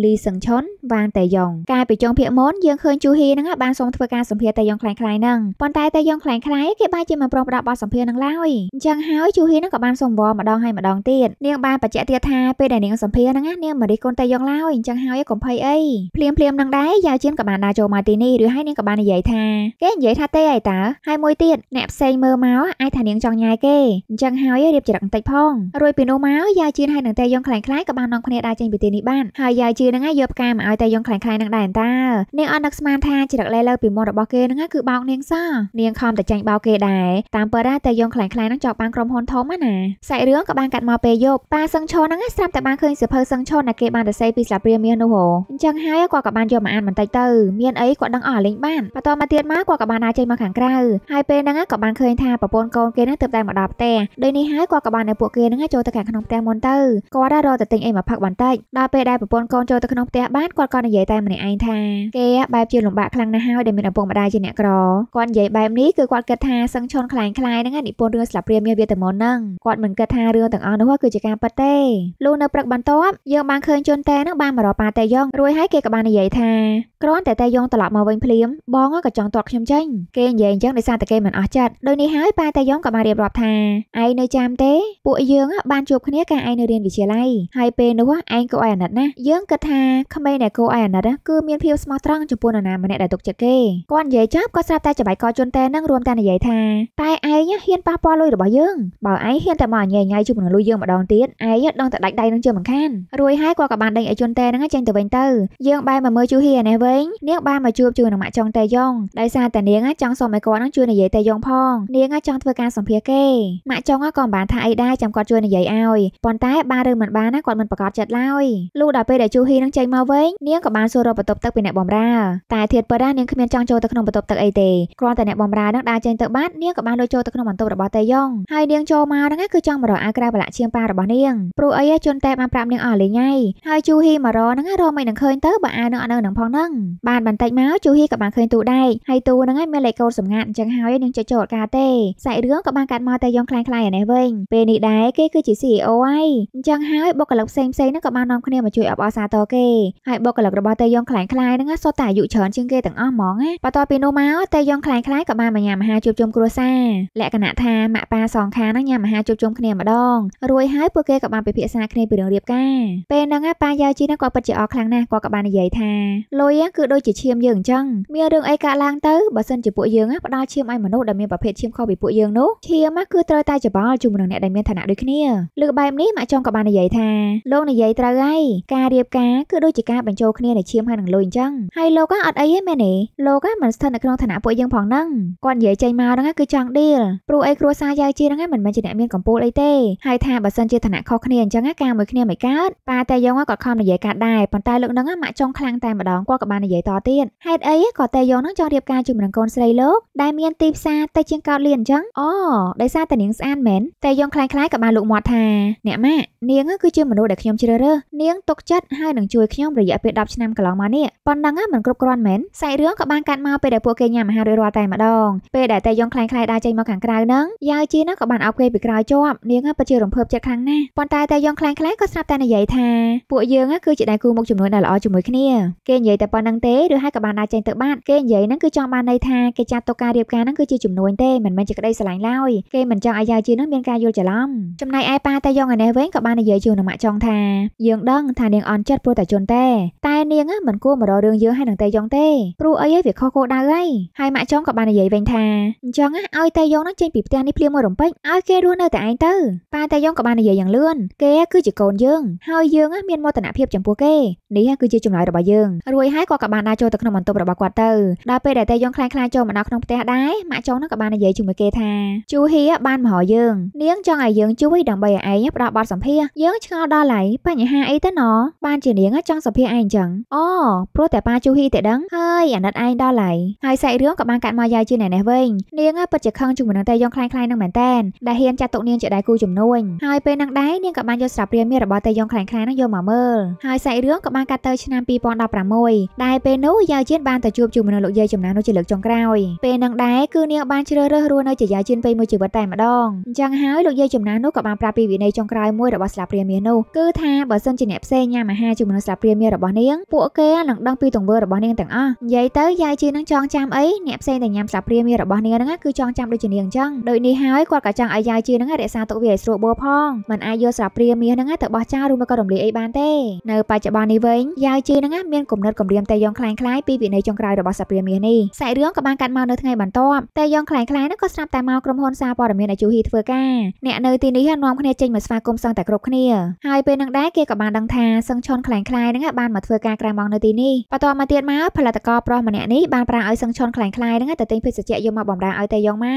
លីសឹងឈុនវ៉ាងតេយ៉ងកាលពីចុងភាគមុនយើងឃើញជូហ៊ីនឹងបានសូមធ្វើការសម្ភារតេយ៉ងខ្លាំងខ្លាយនឹងប៉ុន្តែតេយ៉ងខ្លាំងខ្លាយគេបែរជាមិនព្រមផ្ដល់បទសម្ភារនឹងឡើយអញ្ចឹងហើយជូហ៊ីនឹងក៏បានសូមវល់ម្ដងហើយម្ដងទៀតនាងបានបញ្ជាក់ទៀតថាពេលដែលនាងសម្ភារហ្នឹងណានាងមារីកូនតែយកឡើយអញ្ចឹងហើយកុំភ័យអីភ្លាមភ្លាមនឹងដែរយ៉ាវជៀនក៏បានដើរចូលមកទីនេះឬហើយនាងក៏បាននិយាយថា គេនិយាយថាទេអីតើហើយមួយទៀតអ្នកផ្សេងមើលមកអាចថានាងចង់ញ៉ាយគេអញ្ចឹងហើយរៀបចរិតបន្តិចផងរួចពីនោះមកយ៉ាវជៀនហើយនឹងតែយងខ្លាំងខ្លាំងក៏បាននាំគ្នាដើរចេញពីទីនេះបានហើយយ៉ាវជៀនហ្នឹងយកផ្កាមកឲ្យតែយងខ្លាំងខ្លាំងនឹងដែរតើនាងអត់នឹកស្មានថាចរិតលែលើពីមុនរបស់គេហ្នឹងគឺបោកនាងសោះនាងខំតែចាញ់បោកគេដែរតាមពិតតែយងខ្លាំងខ្លាំងនឹងចောက်បានក្រុមហ៊ុនធំណាសាច់រឿងក៏បានកាត់មកពេលយប់ប៉ាសឹងឈរហ្នឹងស្រាប់តែបានឃើញសភៅសឹងឆុនណាគេបានទៅសេពីស្លាព្រាមាសនោះហ៎អញ្ចឹងហើយគាត់ក៏បានយកមកអានបន្តិចទៅ មានអីគាត់ដឹងអស់លេងបានបន្តមកទៀតមកគាត់ក៏បានដើរចេញមកខាងក្រៅហើយពេលហ្នឹងក៏បានឃើញថាប្រពន្ធកូនគេហ្នឹងទើបតែមកដល់ផ្ទះដូចនេះហើយគាត់ក៏បានឲ្យពួកគេហ្នឹងចូលទៅខាងក្នុងផ្ទះមុនទៅគាត់រត់ទៅទិញអីមកផឹកបន្តិចដល់ពេលដែលប្រពន្ធកូនចូលទៅក្នុងផ្ទះបានគាត់ក៏និយាយតែម្នាក់ឯងថាគេបែបជាលំបាកខ្លាំងណាស់ហើយដែលមានឪពុកម្ដាយជាអ្នក ក្រគាត់និយាយបែបនេះគឺគាត់គិតថាសឹងឆុនខ្លាំងខ្លាយហ្នឹងនិពន្ធរឿងស្លាព្រាមាសវាតែមុនហ្នឹងគាត់មិនគិតថារឿងទាំងអស់នោះគឺជាការប៉ັດទេលុះនៅព្រឹកបន្ទបន្ទាប់យើងបានឃើញជនតេនឹងបានមករកប៉ាតេយ៉ងរួចហើយគេក៏បាននិយាយថាគ្រាន់តែតែយ៉ងត្រឡប់មកវិញភ្លាមបងក៏ចង់ទាត់ខ្ញុំចេញគេនិយាយអញ្ចឹងដោយសារតែគេមិនអស់ចិត្តដូចនេះហើយប៉ាតែយ៉ងក៏បានរៀបរាប់ថាឯងនៅចាំទេពួកយើងបានជួបគ្នាកាលឯងនៅរៀនវិទ្យាល័យហើយពេលនោះឯងក៏ឲ្យអាណិតណាយើងគិតថាក្មេងដែលគោឲ្យអាណិតគឺមានភាពស្មោះត្រង់ចំពោះនរណាម្នាក់ដែលទុកចិត្តគេគាត់និយាយចប់ក៏ស្រាប់តែចបាយកជន់តែនឹងរួមតែនិយាយថាតែឯងហ៊ានប៉ះពាល់លុយរបស់យើងបើឯងហ៊ានតែមកញ៉ៃញ៉ៃជុំនឹងលុយយើងម្ដងទៀតឯងដងតែដាច់ដៃនឹងជាមិនខានរួយហើយគាត់ក៏បានដេញឲ្យជន់តែនឹងចេញទៅវិញទៅយើងបែរមកមើលជូហ៊ីអានេះវិញវិញនាងបានមកជួបជាមួយនឹងម៉ាក់ចុងតេយ៉ងដោយសារតែនាងចង់សុំឲ្យគាត់នឹងជួយនិយាយតេយ៉ងផងនាងចង់ធ្វើការសម្ភារគេម៉ាក់ចុងក៏មិនបានថាអីដែរចាំគាត់ជួយនិយាយឲ្យប៉ុន្តែបានឬមិនបានណាគាត់មិនប្រកាសចិត្តឡើយលុះដល់ពេលដែលជូហ៊ីនឹងចេញមកវិញនាងក៏បានសួររកបន្ទប់ទឹកពីអ្នកបំរើតែធាតពិតណានាងគ្មានចង់ចូលទៅក្នុងបន្ទប់ទឹកអីទេគ្រាន់តែអ្នកបំរើនឹងដើរចេញទៅបាត់នាងក៏បានលុះចូលទៅក្នុងបន្ទប់របស់តេយ៉ងហើយនាងចូលមកហ្នឹងគឺចង់មករកអាក្រៅបលាក់ឈាមប៉ារបស់នាងព្រោះអីជន់តែបានប្រាប់នាងអស់លេងហើយហើយជូហ៊ីមករហ្នឹងរកមិននឹងឃើញទៅបើអានឹងអត់នៅនឹងផងហ្នឹងបានបន្តិចមកជូហ៊ីក៏បានឃើញទូដែកហើយទូហ្នឹងឯងមានលេខកូដសម្ងាត់អញ្ចឹងហើយនឹងចចតការទេសាច់រឿងក៏បានកាត់មកតែយងខ្លាំងខ្លាំងឯនេះវិញពេលនេះដែរគេគឺជា CEO ហើយអញ្ចឹងហើយបុគ្គលិកផ្សេងផ្សេងហ្នឹងក៏បាននាំគ្នាមកជួយអបអរសាទរគេហើយបុគ្គលិករបស់តែយងខ្លាំងខ្លាំងហ្នឹងសុទ្ធតែអាយុច្រើនជាងគេទាំងអស់ហ្មងណាបន្ទាប់ពីនោះមកតែយងខ្លាំងខ្លាំងក៏បានមកញ៉ាំអាហារជួបជុំគ្រួសារលក្ខណៈថាម៉ាក់ប៉ាសងខាហ្នឹងញ៉ាំអាហារជួបជុំគ្នាម្ដងរួចហើយពួកគេក៏បានពិភាក្សាគ្នាពីរឿងរៀបការពេលហ្នឹងប៉ាយ៉ាជីហ្នឹងក៏ពិតជាអរខ្លាំងណាស់គាត់ក៏បាននិយាយថាលុយទាំងគឺដូចជាឈាមយើងអញ្ចឹងមានរឿងអីកើតឡើងទៅបើសិនជាពួកយើងផ្ដល់ឈាមឲ្យមនុស្សដែលមានប្រភេទឈាមខុសពីពួកយើងនោះឈាមគឺត្រូវតែច្បល់ជាមួយនឹងអ្នកដែលមានឋានៈដូចគ្នាលើបែបនេះម៉ាក់ចុងក៏បាននិយាយថាលោកនិយាយត្រូវហើយការរៀបការគឺដូចជាការបញ្ចូលគ្នានៃឈាមហើយនឹងលុយអញ្ចឹងហើយលោកក៏អត់អីទេមែនទេលោកក៏មិនស្ថិតនៅក្នុងឋានៈពួកយើងផងហ្នឹងគាត់និយាយចេញមកហ្នឹងគឺចង់ឌីលព្រោះអីគ្រួសារយាយជាហ្នឹងមិនមែនជាអ្នកមានកម្ពូលអីទេហើយថាបើសិនជាឋានៈខុសគ្នាអញ្ចឹងការមួយគ្នាមិនកើតប៉ាតែយើងក៏ខំនិយាយការដែរប៉ុន្តែលោកហ្នឹងម៉ាក់ចុងខ្លាំងតែម្ដងគាត់ក៏បាននិយាយតទៀតហេតុអីក៏តេយ៉ងនឹងចង់រៀបការជាមួយនឹងកូនស្រីលោកដែលមានទីផ្សារតិចជាងកោតលៀនអញ្ចឹងអូដោយសារតែនាងស្អាតមែនតេយ៉ងខ្លាំងខ្លាយក៏បានលោកមាត់ថាអ្នកម៉ាក់នាងគឺជាមនុស្សដែលខ្ញុំជ្រើសរើសនាងទុកចិត្តហើយនឹងជួយខ្ញុំរយៈពេល10ឆ្នាំកន្លងមកនេះប៉ុណ្ណឹងមិនគ្រប់គ្រាន់មែនសាច់រឿងក៏បានកាត់មកពេលដែលពួកគេញ៉ាំអាហាររួចរាល់តែម្ដងពេលដែលតេយ៉ងខ្លាំងខ្លាយដើរចេញមកខាងក្រៅហ្នឹងយ៉ាវជីនឹងក៏បានអោបគេពីក្រោយជាប់នាងពិតជារំភើបចិត្តខ្លាំងណាស់ប៉ុន្តែតេយ៉ងខ្លាំងខ្លាយក៏ស្រាប់តែនិយាយថាពួកយើងគឺជាដៃគូមុខចំនួនដែលល្អជាមួយគ្នា គេនិយាយតែប៉ុណ្ហ្នឹងទេឬហើយក៏បានដើរចេញទៅបាត់គេនិយាយហ្នឹងគឺចង់បានន័យថាគេចាត់ទុកការរៀបការហ្នឹងគឺជាជំនួញទេមិនមែនជាក្តីស្រឡាញ់ឡើយគេមិនចង់ឲ្យយាយជឿហ្នឹងមានការយល់ច្រឡំចំណែកឯប៉ាតាយ៉ងឯនេះវិញក៏បាននិយាយជូននឹងម៉ាក់ចង់ថាយើងដឹងថានាងអន់ចិត្តព្រោះតែជន់តែតែនាងមិនគួរមករករឿងយើងហើយនឹងតាយ៉ងទេព្រោះអីឯងវាខុសគោលដៅហើយហើយម៉ាក់ចង់ក៏បាននិយាយវិញថាអញ្ចឹងឲ្យតាយ៉ងហ្នឹងចេញពីផ្ទះនេះភ្លាមមួយរំពេចឲ្យគេរស់នៅតែឯងទៅប៉ាតាយ៉ងក៏បាននិយាយយ៉ាងលឿនគេគឺជាកូនយើងហើយយើងមានមោទនភាពចំពោះគេនេះគឺជាចម្លើយរបស់យើងរួចហើយក៏គាត់ក៏បានដើរចូលទៅក្នុងបន្ទប់របស់គាត់ទៅដល់ពេលដែលតេយ៉ងខ្លាំងខ្លាចចូលមកដល់ក្នុងផ្ទះដែរម៉ាក់ចុងនឹងក៏បាននិយាយជាមួយគេថាជូហ៊ីបានមករកយើងនាងចង់ឲ្យយើងជួយដើម្បីឲ្យឯងផ្ដល់បទសម្ភាសយើងឆ្ងល់ដល់ហើយបញ្ហាអីទៅណបានជានាងចង់សម្ភាសឯងអញ្ចឹងអូព្រោះតែប៉ាជូហ៊ីតែដឹងហើយអាណិតឯងដល់ហើយហើយសាច់រឿងក៏បានកាត់មកយ៉ាយជាអ្នកនេះវិញនាងពិតជាខឹងជាមួយនឹងតេយ៉ងខ្លាំងខ្លាយនឹងមែនតែនដែលហ៊ានចាត់ទុកនាងជាដៃគូជំនួញហើយពេលនឹងដែរនាងក៏បានយកស្រាប់ព្រាមមាសរបស់តេយ៉ងខ្លាំងខ្លាយនឹងយកមកមើលហើយសាច់រឿងក៏បានកាត់ទៅឆ្នាំ2016តែពេលនោះយ៉ាវជៀនបានទៅជួបជាមួយនឹងលោកយាយចំណាននោះជាលើកចុងក្រោយពេលនឹងដែរគឺនាងបានជ្រើសរើសរស់នៅជាយ៉ាវជៀនពេញមួយជីវិតតែម្ដងអញ្ចឹងហើយលោកយាយចំណាននោះក៏បានប្រាប់ពីវិន័យចុងក្រោយមួយរបស់ស្លាព្រាមាសនោះគឺថាបើសិនជាអ្នកផ្សេងញ៉ាំអាហារជាមួយនឹងស្លាព្រាមាសរបស់នាង ពួកគេនឹងដឹងពីទង្វើរបស់នាងទាំងអស់និយាយទៅយ៉ាវជៀននឹងចងចាំអីអ្នកផ្សេងដែលញ៉ាំស្លាព្រាមាសរបស់នាងហ្នឹងគឺចងចាំដូចជានាងអញ្ចឹងដូចនេះហើយគាត់ក៏ចង់ឲ្យយ៉ាវជៀននឹងរក្សាទុកវាឲ្យស្រួលបួលផងមិនអាចយកស្លាព្រាមាសហ្នឹងទៅបោះចោលឬមកក៏រំលាយអីបានទេនៅបច្ចុប្បន្ននេះវិញយ៉ាវជៀននឹងមានគំនិតគម្រាមតែយ៉ងខ្លែងខ្លាយពីវិន័យចុងក្រោយរបស់សព្រាមាសនេះសាច់រឿងក៏បានកាត់មកនៅថ្ងៃបន្ទាប់តែយ៉ងខ្លែងខ្លាយនោះក៏ស្រាប់តែមកក្រុមហ៊ុនសារព័ត៌មានអាយុហ៊ីធ្វើការអ្នកនៅទីនេះនាំគ្នាចេញមកស្វាគមន៍សឹងតែគ្រប់គ្នាហើយពេលនឹងដែរគេក៏បានដឹងថាសឹងឈុនខ្លែងខ្លាយនឹងបានមកធ្វើការក្រៅម៉ោងនៅទីនេះបន្ទាប់មកទៀតមកផលិតករប្រុសម្នាក់នេះបានប្រាឲ្យសឹងឈុនខ្លែងខ្លាយនឹងទៅទិញភេសជ្ជៈយកមកបំរើឲ្យតែយ៉ងម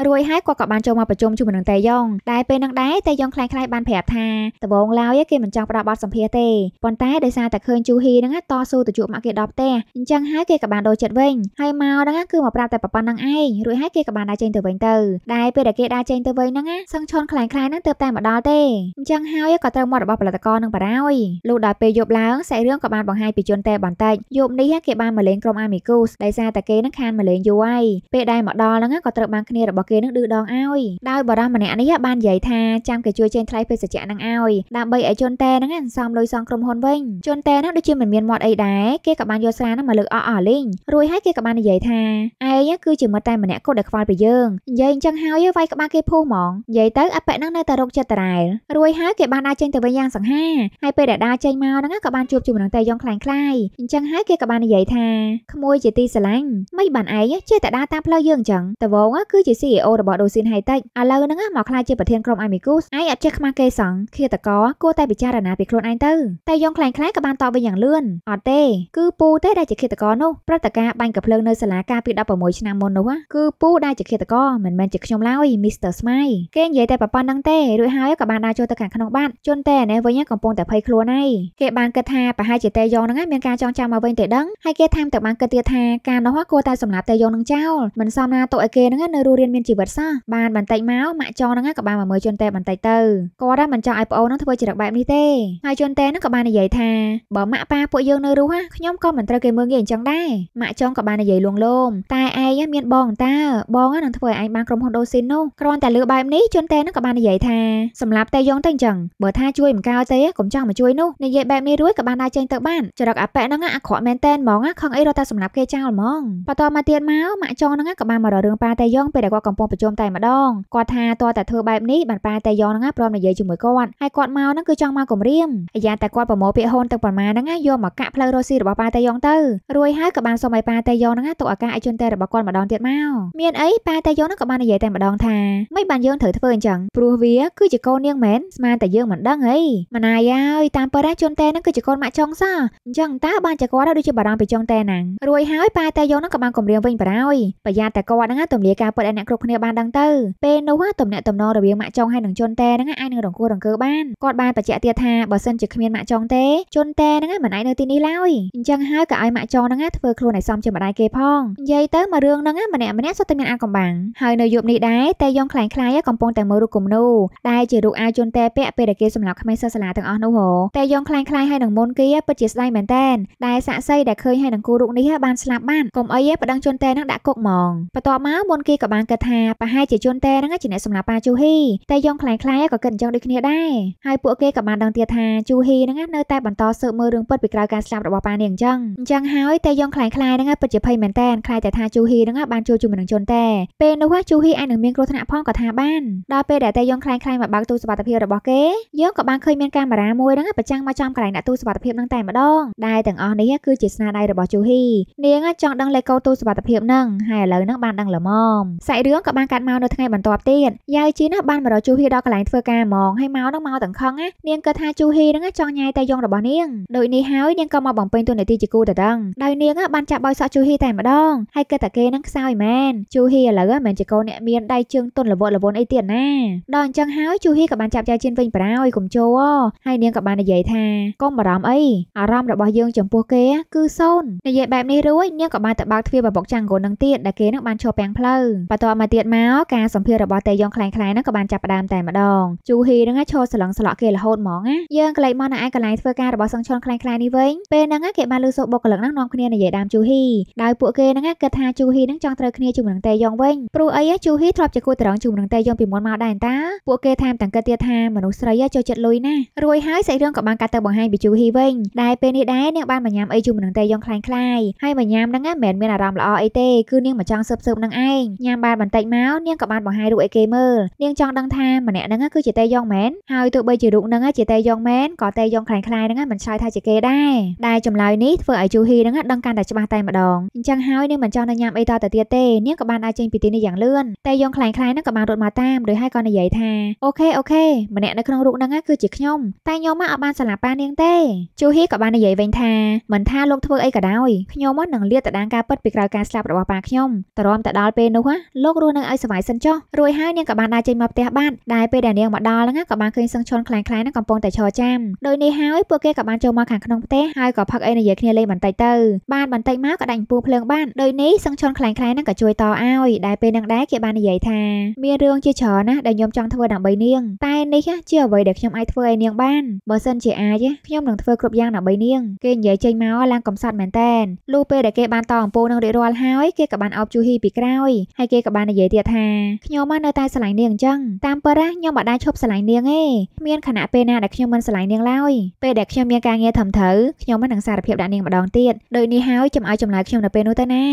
ករួចហើយគាត់ក៏បានចូលមកប្រជុំជាមួយនឹងតែយ៉ងដែលពេលនឹងដែរតែយ៉ងខ្លែងខ្លាយបានប្រាប់ថាដំបងឡើយគេមិនចង់ផ្ដោតបទសម្ភាសទេប៉ុន្តែដោយសារតែឃើញជូហ៊ីនឹងតស៊ូទៅជួបមកគេដល់ផ្ទះអញ្ចឹងហើយគេក៏បានដូរចិត្តវិញហើយមកហ្នឹងគឺមកប្រាប់តែប៉ុណ្្នឹងឯងរួចហើយគេក៏បានដើរចេញទៅវិញទៅដែលពេលដែលគេដើរចេញទៅវិញហ្នឹងសឹងឈន់ខ្លាំងខ្លាំងហ្នឹងទើបតែមកដល់ទេអញ្ចឹងហើយក៏ត្រូវមាត់របស់ផលិតករនឹងបារោយលុះដល់ពេលយប់ឡើងសាច់រឿងក៏បានបង្ហាញពីជនតែបន្តិចយប់នេះគេបានមកលេងក្រុមអាមីគូសដោយសារតែគេនឹងខានមកលេងយូរហើយពេលដែលមកដល់ហ្នឹងក៏ត្រូវបានគ្នារបស់គេនឹងឌឺដងឲ្យដោយបារោះម្នាក់នេះបាននិយាយថាចាំគេជួយចេញថ្លៃភេសជ្ជៈនឹងឲ្យដើម្បីឲ្យជនតែហ្នឹងសន្សំលុយសងក្រុមហ៊ុនវិញជនតែហ្នឹងដូចជាមិនមានមាត់អីដែរគេក៏បានយកស្រាហ្នឹងមកលើកអកអលីងរួចហើយគេក៏បាននិយាយថាឯងគឺជាមិត្តតែម្នាក់គត់ដែលខ្វល់ពីយើងនិយាយអញ្ចឹងហើយវាយក្បាលគេភូហ្មងនិយាយទៅអប៉ិហ្នឹងនៅតែរកចិត្តតរ៉ែលរួចហើយគេបានដើរចេញទៅវិញយ៉ាងសង្ហាហើយពេលដែលដើរចេញមកហ្នឹងក៏បានជួបជាមួយនឹងតែយ៉ងខ្លាំងខ្លាយអញ្ចឹងហើយគេក៏បាននិយាយថាក្មួយជាទីស្រឡាញ់មិនបានឯងចេះតែដើរតាមផ្លូវយើងអញ្ចឹងតវងគឺជា CEO របស់ដូស៊ីនហៃតិចឥឡូវហ្នឹងមកខ្លាចជាប្រធានក្រុម Amicus ឯងអត់ចេះខ្មាស់គេសោះឃាតកគួរតែពិចារណាពីខ្លួនឯងទៅតែយ៉ងខ្លាំងខ្លាយក៏បានតបវិញយ៉ាងលឿនអត់ទេគឺពូទេដែលជាឃាតករនោះព្រឹត្តិការណ៍បាញ់កាភ្លើងនៅសាលាកាលពី16ឆ្នាំមុននោះគឺពូដែលជាឃាតករមិនមែនជាខ្ញុំឡើយ Mr. Smile គេនិយាយតែប៉ុណ្្នឹងទេរួចហើយក៏បានដើរចូលទៅខាងក្នុងបាត់ជន់តែនេះវិញកំពុងតែភ័យខ្លួនឯងគេបានគិតថាប្រហែលជាតេយ៉ងហ្នឹងមានការចងចាំមកវិញតែដឹងហើយគេថែមទាំងបានគិតទៀតថាការនោះគួរតែសម្លាប់តេយ៉ងនឹងចោលមិនសមណាទុកឲ្យគេហ្នឹងនៅរស់រានមានជីវិតសោះបានបន្តិចមកម៉ាក់ចងហ្នឹងក៏បានមកមើលជន់តែបន្តិចទៅគាត់មិនចង់ឲ្យប្អូនហ្នឹងធ្វើជារកបែបនេះទេហើយជន់តែហ្នឹងក៏បាននិយាយថាបើម៉ាក់ប៉ាពួកយើងនៅរស់ខ្ញុំក៏មិនត្រូវគេមើលងាយអញ្ចឹងដែរម៉ាក់ចុងក៏បាននិយាយលួងលោមតែឯងមានបងតើបងនឹងធ្វើឲ្យឯងបានក្រុមហ៊ុនដូស៊ីននោះគ្រាន់តែលើបែបនេះជនតេនឹងក៏បាននិយាយថាសម្រាប់តេយ៉ងទៅអញ្ចឹងបើថាជួយមិនកើទេកុំចង់មកជួយនោះនិយាយបែបនេះរួចក៏បានដើរចេញទៅបានចរិតអាប៉ែហ្នឹងអាក្រក់មែនតែនហ្មងខឹងអីរត់តែសម្រាប់គេចោលហ្មងបន្តមកទៀតមកម៉ាក់ចុងហ្នឹងក៏បានមករករឿងប៉ាតេយ៉ងពេលដែលគាត់កំពុងប្រជុំតែម្ដងគាត់ថាតើតែធ្វើបែបនេះបានប៉ាតេយ៉ងហ្នឹងព្រមនិយាយជាមួយគាត់ហើយគាត់មកហ្នឹងគឺចង់មកគម្រាមអាយ៉ាតែគាត់ប្រមូលពាក្យហូនទឹកប្រមាណហ្នឹងយកមកកាក់ផ្លូវរស់ស៊ីរបស់ប៉ាតាយ៉ងទៅរួចហើយក៏បានសុំឲ្យប៉ាតាយ៉ងហ្នឹងទុកឱកាសឲ្យជន់តែរបស់គាត់ម្ដងទៀតមកមានអីប៉ាតាយ៉ងហ្នឹងក៏បាននិយាយតែម្ដងថាមិនបានយើងត្រូវធ្វើអញ្ចឹងព្រោះវាគឺជាកូននាងមែនស្មានតែយើងមិនដឹងអីម៉ណាយហើយតាមពិតណាជន់តែហ្នឹងគឺជាកូនម៉ាក់ចុងសោះអញ្ចឹងតើបានជាគាត់ដូចជាបារម្ភពីចុងតែហ្នឹងរួចហើយប៉ាតាយ៉ងហ្នឹងក៏បានគម្រាមវិញបារោយប្រយ័ត្នតែគាត់ហ្នឹងទំលាការពុតឲ្យអ្នកគ្រប់គ្នាបានដឹងទៅពេលនោះទំនាក់ទំនងរវាងម៉ាក់ចុងហើយនឹងជន់តែហ្នឹងអាចនឹងរង្គោះរង្គើបានគាត់បានបញ្ជាក់ទៀតថាបើសិនជាគ្មានម៉ាក់ចុងទេជន់តែហ្នឹងមិនអាចនៅទីនេះឡើយអញ្ចឹងហ្នឹងហើយក៏ឲ្យម៉ាក់ចងហ្នឹងធ្វើខ្លួនឲ្យសមជាម្ដាយគេផងនិយាយទៅមករឿងហ្នឹងម្នាក់ម្នាក់សុទ្ធតែមានអាកំបាំងហើយនៅយប់នេះដែរតេយ៉ងខ្លាំងខ្លាយកំពុងតែមើលរូបគំនូដែលជារូបអាវជន់តែពាក់ពេលដែលគេសម្លាប់ក្មេងសិស្សសាលាទាំងអស់នោះហ៎តេយ៉ងខ្លាំងខ្លាយហើយនឹងមុនគេពិតជាស្ដាយមែនតែនដែលសាក់សីដែលឃើញហើយនឹងគូរូបនេះបានស្លាប់បានកុំអីប្តឹងជន់តែនឹងដាក់គុកហ្មងបន្ទាប់មកមុនគេក៏បានគិតថាប្រហែលជាជន់តែនឹងជាអ្នកសម្លាប់ប៉ាជូហ៊ីតេយ៉ងខ្លាំងខ្លាយក៏គិតអញ្ចឹងដូចគ្នាដែរហើយពួកគេក៏បានដឹងទៀតថាជូហ៊ីនឹងនៅតែបន្តស៊ើបមើលរឿងពិតពីក្រោយការស្លាប់របស់ប៉ានាងអញ្ចឹងចឹងអញ្ចឹងហើយតែយងខ្លាយខ្លាយហ្នឹងពិតជាភ័យមែនតើខ្លាយតែថាជូហ៊ីហ្នឹងបានជួបជាមួយនឹងជនតែពេលនោះជូហ៊ីអាចនឹងមានគ្រោះថ្នាក់ផងក៏ថាបានដល់ពេលដែលតែយងខ្លាយខ្លាយមកបើកទូសុវត្ថិភាពរបស់គេយើងក៏បានឃើញមានកាមេរ៉ាមួយហ្នឹងប្រចាំងមកចំកន្លែងដាក់ទូសុវត្ថិភាពហ្នឹងតែម្ដងដែលទាំងអស់នេះគឺជាស្នាដៃរបស់ជូហ៊ីនាងចង់ដឹងលេខកូដទូសុវត្ថិភាពហ្នឹងហើយឥឡូវហ្នឹងបានដឹងល្មមសាច់រឿងក៏បានកាត់មកនៅថ្ងៃបន្ទាប់ទៀតយាយជីណាបានមករកជូហ៊ីដល់កន្លែងធ្វើការហ្មងហើយមកហ្នឹងមកទាំងខឹងណានាងគិតថាជូហ៊ីហ្នឹងចង់ញ៉ាយតែយងរបស់នាងដូចនេះហើយនាងក៏មកបំពេញតួនាទីជាគូដដងដោយនាង បានចាប់បោយសក់ជូហ៊ីតែម្ដងហើយគិតតែគេនឹងខ្សោយមែនជូហ៊ីឥឡូវមិនជាកូនអ្នកមានដៃជើងទុនលវក់លវន់អីទៀតណាដល់អញ្ចឹងហើយជូហ៊ីក៏បានចាប់ចៅជៀនវិញប្រោយកុំជោហើយនាងក៏បាននិយាយថាកុំបារម្ភអីអារម្មណ៍របស់យើងចំពោះគេគឺសូន្យនិយាយបែបនេះរួចនាងក៏បានទៅបើកទ្វារបបុកចាំងកូននឹងទៀតដែលគេនឹងបានឈរពាំងផ្លូវបន្ទាប់មកទៀតមកការសម្ភាររបស់តេយ៉ងខ្លាំងខ្លាយហ្នឹងក៏បានចាប់ផ្ដើមតែម្ដងជូហ៊ីហ្នឹងឈរសឡឹងស្លក់គេរហូតហ្មងណាយើងក្លែកមកនៅឯកន្លែងធ្វើការរបស់សឹងឈុនខ្លាំងខ្លាយនេះវិញពេលហ្នឹងគេបានលើសុបុគ្គលិកហ្នឹងនាំគ្នានិយាយដើមជូហ៊ីដោយពួកគេហ្នឹងគិតថាជូហ៊ីហ្នឹងចង់ត្រូវគ្នាជាមួយនឹងតេយ៉ងវិញព្រោះអីជូហ៊ីធ្លាប់ជាគូតរងជាមួយនឹងតេយ៉ងពីមុនមកដែរតាពួកគេថែមទាំងគិតទៀតថាមនុស្សស្រីចូលចិត្តលុយណាស់រួយហើយសាច់រឿងក៏បានកាត់ទៅបង្ហាញពីជូហ៊ីវិញដែលពេលនេះដែរនាងបានបញ្ញាមអីជាមួយនឹងតេយ៉ងខ្លាំងខ្លាយហើយបញ្ញាមហ្នឹងមិនមានអារម្មណ៍ល្អអីទេគឺនាងមកចង់ស៊ើបស៊ើបនឹងឯងញ៉ាំបានបន្តិចមកនាងក៏បានបង្ហាញរូបអីគេមើលនាងចង់ដឹងថាម្នាក់ហ្នឹងគឺជាតេយ៉ងមែនហើយទោះបីជារូបហ្នឹងជាតេយ៉ងមែនក៏តេយ៉ងខ្លាំងខ្លាយហ្នឹងមិនឆ្លើយថាជាគេដែរដែលចម្លើយនេះធ្វើឲ្យជូហ៊ីនឹងដឹងកាន់តែច្បាស់តែម្ដងអញ្ចឹងហើយនាងមិនចង់នៅញ៉ាំអីតទៅទៀតទេនាងក៏បានដើរចេញពីទីនេះយ៉ាងលឿនតែយងខ្លាំងខ្លាយនឹងក៏បានរត់មកតាមដោយហើយក៏និយាយថាអូខេអូខេម្នាក់នៅក្នុងរូបនឹងគឺជាខ្ញុំតែខ្ញុំមកអត់បានសាឡាប៉ានាងទេជូហ៊ីក៏បាននិយាយវិញថាមិនថាលោកធ្វើអីក៏ដោយខ្ញុំមកនឹងលាតតដាងការពិតពីក្រោយការស្លាប់របស់ប៉ាខ្ញុំតរំទៅដល់ពេលនោះលោករស់នឹងឲ្យសុវ័យសិនចុះរួចហើយនាងក៏បានដើរចេញមកផ្ទះបាត់ដែលពេលដែលនាងមកដល់ហ្នឹងក៏បានឃើញសឹងឈន់ខ្លាំងខ្លាយនឹងកំពុងតែឈរចាំដោយនេះហើយពួកគេក៏បានចូលមកខាងក្នុងផ្ទះហើយក៏ផឹកអីនិយាយគ្នាលេងបន្តិចទៅបានបន្តិចមកក៏ដាច់ពូភ្លើងបានដោយនេះសឹងឈុនខ្លាំងខ្លាំងហ្នឹងក៏ជួយតឲ្យដែលពេលនឹងដែរគេបាននិយាយថាមានរឿងជាច្រើនណាស់ដែលខ្ញុំចង់ធ្វើដើម្បីនាងតែនេះជាអ្វីដែលខ្ញុំអាចធ្វើឲ្យនាងបានបើសិនជាអាចខ្ញុំនឹងធ្វើគ្រប់យ៉ាងដើម្បីនាងគេនិយាយចេញមកឡើងកំសត់មែនតែនលុះពេលដែលគេបានតអំពូនឹងរៀបរាល់ហើយគេក៏បានអោបជូហ៊ីពីក្រោយហើយគេក៏បាននិយាយទៀតថាខ្ញុំមកនៅតែស្រឡាញ់នាងអញ្ចឹងតាមពិតខ្ញុំមិនដែលឈប់ស្រឡាញ់នាងទេមានខណៈពេលណាដែលខ្ញុំមិនស្រឡាញ់នាងឡើយពេលដែលខ្ញុំមានការងារធំត្រូវខ្ញុំមិននឹងសារភាពដាក់នាងម្ដងទៀតដូចនេះហើយចាំឲ្យចំណាយខ្ញុំនៅពេលនោះទៅណា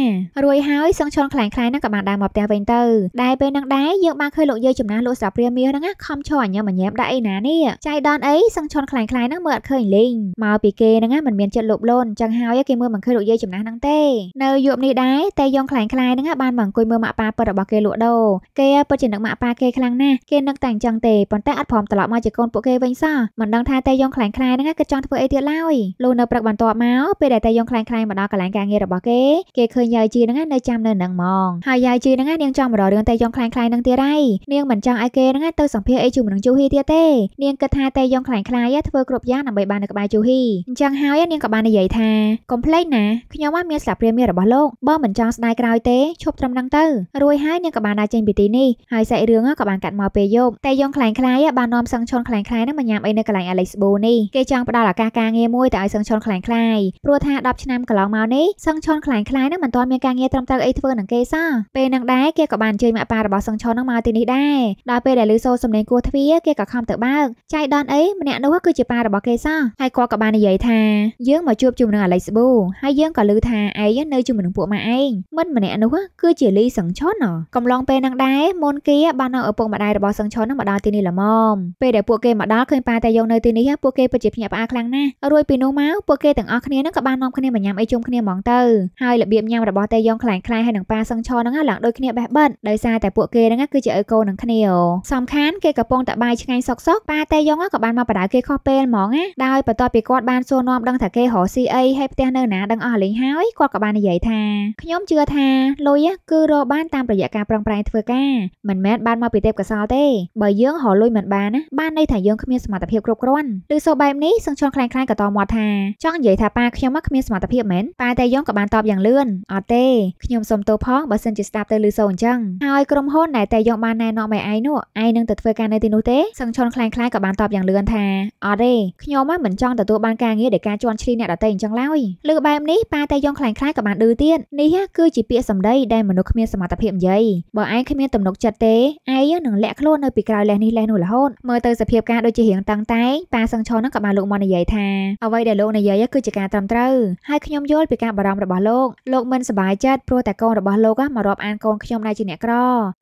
រួចហើយសឹងឈន់ខ្លាំងខ្លាយនឹងក៏បានដើរមកផ្ទះវិញទៅដែលពេលនឹងដែរយើងបានឃើញលោកយាយចំណាស់លោកស្រីព្រាមាសហ្នឹងខំឈរអញ្ញាមញ៉ែមដាក់អីណានេះចៃដនអីសឹងឈន់ខ្លាំងខ្លាយហ្នឹងមើលអត់ឃើញលេងមកពីគេហ្នឹងមិនមានចិត្តលោភលន់ចឹងហើយគេមើលមិនឃើញលោកយាយចំណាស់ហ្នឹងទេនៅយប់នេះដែរតែយងខ្លាំងខ្លាយហ្នឹងបានមកអង្គុយមើលម៉ាក់ប៉ាពិតរបស់គេលក់ដូរគេពិតជានឹកម៉ាក់ប៉ាគេខ្លាំងណាស់គេនឹកតែអញ្ចឹងទេប៉ុន្តែអត់ព្រមត្រឡប់មកជាកូនពួកគេវិញសោះមិនដឹងថាតែយងខ្លាំងខ្លាយហ្នឹងគេចង់ធ្វើអីទៀតឡើយលោកនៅព្រឹកបន្ទាប់មកមកពេលដែលតែយងខ្លាំងខ្លាំងមកដល់កន្លែងការងាររបស់គេគេឃើញយាយជីហ្នឹងនៅចាំនៅនឹងហ្មងហើយយាយជីហ្នឹងនាងចង់មករករឿងតែយងខ្លាំងខ្លាំងហ្នឹងទៀតហើយនាងមិនចង់ឲ្យគេហ្នឹងទៅសម្ភារអីជុំនឹងជូហ៊ីទៀតទេនាងគិតថាតែយងខ្លាំងខ្លាំងធ្វើគ្រប់យ៉ាងដើម្បីបាននៅក្បែរជូហ៊ីអញ្ចឹងហើយនាងក៏បាននិយាយថាកុំភ្លេចណាខ្ញុំមានស្លាបព្រាមាសរបស់លោកបើមិនចង់ស្ដាយក្រោយទេឈប់ត្រឹមហ្នឹងទៅរួចហើយនាងក៏បានដើរចេញពីទីនេះហើយសាច់រឿងក៏បានកាត់មកពេលយប់តែយងខ្លាំងខ្លាំងបាននាំសឹងឈុនខ្លាំងខ្លាំងហ្នឹងមកញ៉ាំអីនៅកន្លែង Alex Bo នេះគេចង់ផ្ដល់ឱកាសការងារមួយទៅឲ្យសឹងឈុនខ្លាំងខ្លាយព្រោះថា10ឆ្នាំកន្លងមកនេះសឹងឆុនខ្លាំងខ្លាយនឹងមិនទាន់មានការងារត្រឹមត្រូវអីធ្វើនឹងគេសោះពេលនឹងដែរគេក៏បានជើញម៉ាក់ប៉ារបស់សឹងឆុននឹងមកទីនេះដែរដល់ពេលដែលលឺសូរសំឡេងគោះទ្វារគេក៏ខំទៅបើកចៃដនអីម្នាក់នោះគឺជាប៉ារបស់គេសោះហើយគាត់ក៏បាននិយាយថាយើងមកជួបជាមួយនឹងអាឡិចស្ប៊ូហើយយើងក៏ឮថាឯងនៅជាមួយនឹងពួកម៉ាក់ឯងមិនម្នាក់នោះគឺជាលីសឹងឆុនកំឡុងពេលនឹងដែរមុនគេបាននៅឪពុកម្ដាយរបស់សឹងឆុននឹងមកដល់ទីនេះល្មមពេលដែលពួកគេមកដល់ឃើញប៉ាតែយកនៅទីនេះពួកគេពិតជាភ្ញាក់ផ្អើលខ្លាំងណាស់រួចពីនោះមកពួកគេទាំងអស់គ្នាហ្នឹងក៏បាននាំគ្នាមកញ៉ាំអីជុំគ្នាហ្មងទៅហើយរបៀបញ៉ាំរបស់តេយ៉ងខ្លាំងខ្លាយហើយនឹងប៉ាសឹងឆហ្នឹងឡើងដូចគ្នាបេះបិទដោយសារតែពួកគេហ្នឹងគឺជាឪកូននឹងគ្នាសំខាន់គេកំពុងតែបាយឆ្ងាញ់សុកសុកប៉ាតេយ៉ងក៏បានមកបដាគេខុសពេលហ្មងណាដោយបន្ទាប់ពីគាត់បានសួរនាំដឹងថាគេរកស៊ីអីហើយផ្ទះនៅណាដឹងអស់លេងហើយគាត់ក៏បាននិយាយថាខ្ញុំជឿថាលុយគឺរកបានតាមរយៈការប្រឹងប្រែងធ្វើការមិនមែនបានមកពីទេពកសលទេបើយើងរកលុយមិនបានណាបានន័យថាយើងគ្មានសមត្ថភាពគ្រប់គ្រាន់ឬសូបែបនេះសឹងឈន់ខ្លាំងខ្លាំងក៏តមាត់ថាចង់និយាយថាប៉ាខ្ញុំមកគ្មានសមត្ថភាពមែនប៉ែតែយ៉ងក៏បានតបយ៉ាងលឿនអត់ទេខ្ញុំសូមទោសផងបើសិនជាស្ដាប់ទៅឮសូរអញ្ចឹងហើយក្រុមហ៊ុនដែលតែយ៉ងបានណែនាំឲ្យឯងនោះឯងនឹងទៅធ្វើការនៅទីនោះទេសឹងឈុនខ្លាំងខ្លាយក៏បានតបយ៉ាងលឿនថាអត់ទេខ្ញុំមិនចង់ទទួលបានការងារដែលការជន់ឈ្លីអ្នកដទៃអញ្ចឹងឡើយលើបែបនេះប៉ែតែយ៉ងខ្លាំងខ្លាយក៏បានឌឺទៀតនេះគឺជាពាក្យសម្ដីដែលមនុស្សគ្មានសមត្ថភាពនិយាយបើឯងគ្មានទំនុកចិត្តទេឯងនឹងលាក់ខ្លួននៅពីក្រោយលេះនេះលេះនោះរហូតមើលទៅសភាពការដូចជារៀងតឹងតែងប៉ាសឹងឈុននឹងក៏បានលោកមកនិយាយថាអ្វីដែលលោកនិយាយគឺជាការត្រឹមត្រូវហើយខ្ញុំយល់ពីការបារម្ភរបស់លោកលោកមិនសប្បាយចិត្តព្រោះតែកូនរបស់លោកមករាប់អានកូនខ្ញុំដែរជាអ្នកក្រ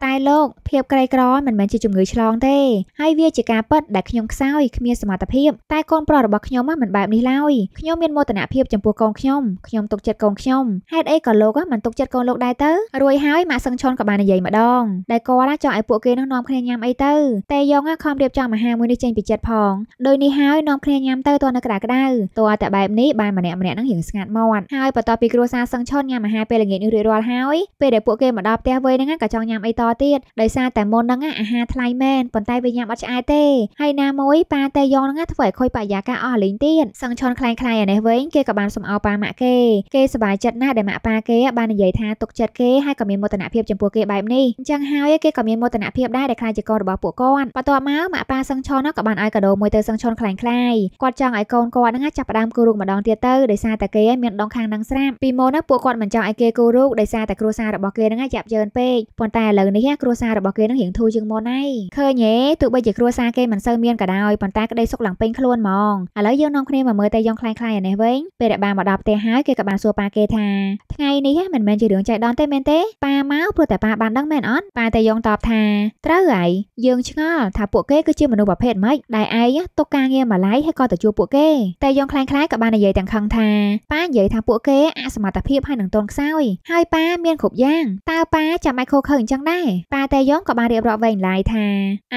តែលោកភាពក្រីក្រមិនមែនជាជំងឺឆ្លងទេហើយវាជាការពិតដែលខ្ញុំខ្សោយគ្មានសមត្ថភាពតែកូនប្រុសរបស់ខ្ញុំមិនបែបនេះឡើយខ្ញុំមានមោទនភាពចំពោះកូនខ្ញុំខ្ញុំទុកចិត្តកូនខ្ញុំហេតុអីក៏លោកមិនទុកចិត្តកូនលោកដែរទៅរួចហើយម៉ាក់សឹងឆុនក៏បាននិយាយម្ដងដែលគាត់ចង់ឲ្យពួកគេនឹងនាំគ្នាញ៉ាំអីទៅតែយ៉ងខំរៀបចំអាហារមួយនេះចេញពីចិត្តផងដោយនេះហើយនាំគ្នាញ៉ាំទៅទាល់នៅក្តៅក្តៅតើតែបែបនេះបានម្នាក់អ្នកម្នាក់នឹងរៀងស្ងាត់មាត់ហើយបន្ទាប់ពីគ្រួសារសឹងឈុនញ៉ាំអាហារពេលល្ងាចនេះរួចរាល់ហើយពេលដែលពួកគេមកដល់ផ្ទះវេហ្នឹងក៏ចង់ញ៉ាំអីតទៀតដោយសារតែមុនហ្នឹងអាហារថ្លៃមែនប៉ុន្តែវាញ៉ាំអត់ឆ្អែតទេហើយណាមួយប៉ាតេយ៉ងហ្នឹងធ្វើឲ្យខូចបរិយាកាសអស់លេងទៀតសឹងឈុនខ្លែងខ្លាយអានេះវិញគេក៏បានសំអល់ប៉ាម៉ាក់គេគេសប្បាយចិត្តណាស់ដែលម៉ាក់ប៉ាគេបាននិយាយថាទុកចិត្តគេហើយក៏មានមោទនភាពចំពោះគេបែបនេះអញ្ចឹងហើយគេក៏មានមោទនភាពដែរដែលខ្លាចជាកូនរបស់ពួកគាត់បន្ទាប់មកម៉ាក់ប៉ាសឹងឈុនក៏បានឲ្យកដោមួយទៅសឹងឈុនខ្លែងខ្លាយគាត់ចង់ឲ្យកូនគាត់ហ្នឹងចាប់ផ្ដើមគូររូបម្ដងទៀតទៅដោយសារតែគេមានដងខាងនឹងស្រាប់ពីមុនណាពួកគាត់មិនចង់ឲ្យគេគូររូបដោយសារតែគ្រួសាររបស់គេនឹងយ៉ាប់យ៉ឺនពេកប៉ុន្តែឥឡូវនេះគ្រួសាររបស់គេនឹងរៀងធូរជាងមុនហើយឃើញទេទោះបីជាគ្រួសារគេមិនសូវមានក៏ដោយប៉ុន្តែក្តីសុខឡើងពេញខ្លួនហ្មងឥឡូវយើងនាំគ្នាមកមើលតែយ៉ងខ្លាំងខ្លាំងឯនេះវិញពេលដែលបានមកដល់ផ្ទះហើយគេក៏បានសួរប៉ាគេថាថ្ងៃនេះមិនមែនជារឿងចៃដន្យទេមែនទេប៉ាមកព្រោះតែប៉ាបានដឹងមែនអត់ប៉ាតែយ៉ងតបថាត្រូវហើយយើងឆ្ងល់ថាពួកគេគឺជាមនុស្សប្រភេទម៉េចដែលឯងទុកការងារម្លាយហើយក៏ទៅជួបពួកគេតែយ៉ងខ្លាំងខ្លាំងក៏បាននិយាយទាំងខឹងដឹងថាប៉ានិយាយថាពួកគេអសមត្ថភាពហើយនឹងតូនខ្សោយហើយប៉ាមានគ្រប់យ៉ាងតើប៉ាចាំបាច់ខកខើអញ្ចឹងដែរប៉ាតេយ៉ងក៏បានរៀបរាប់វិញឡាយថា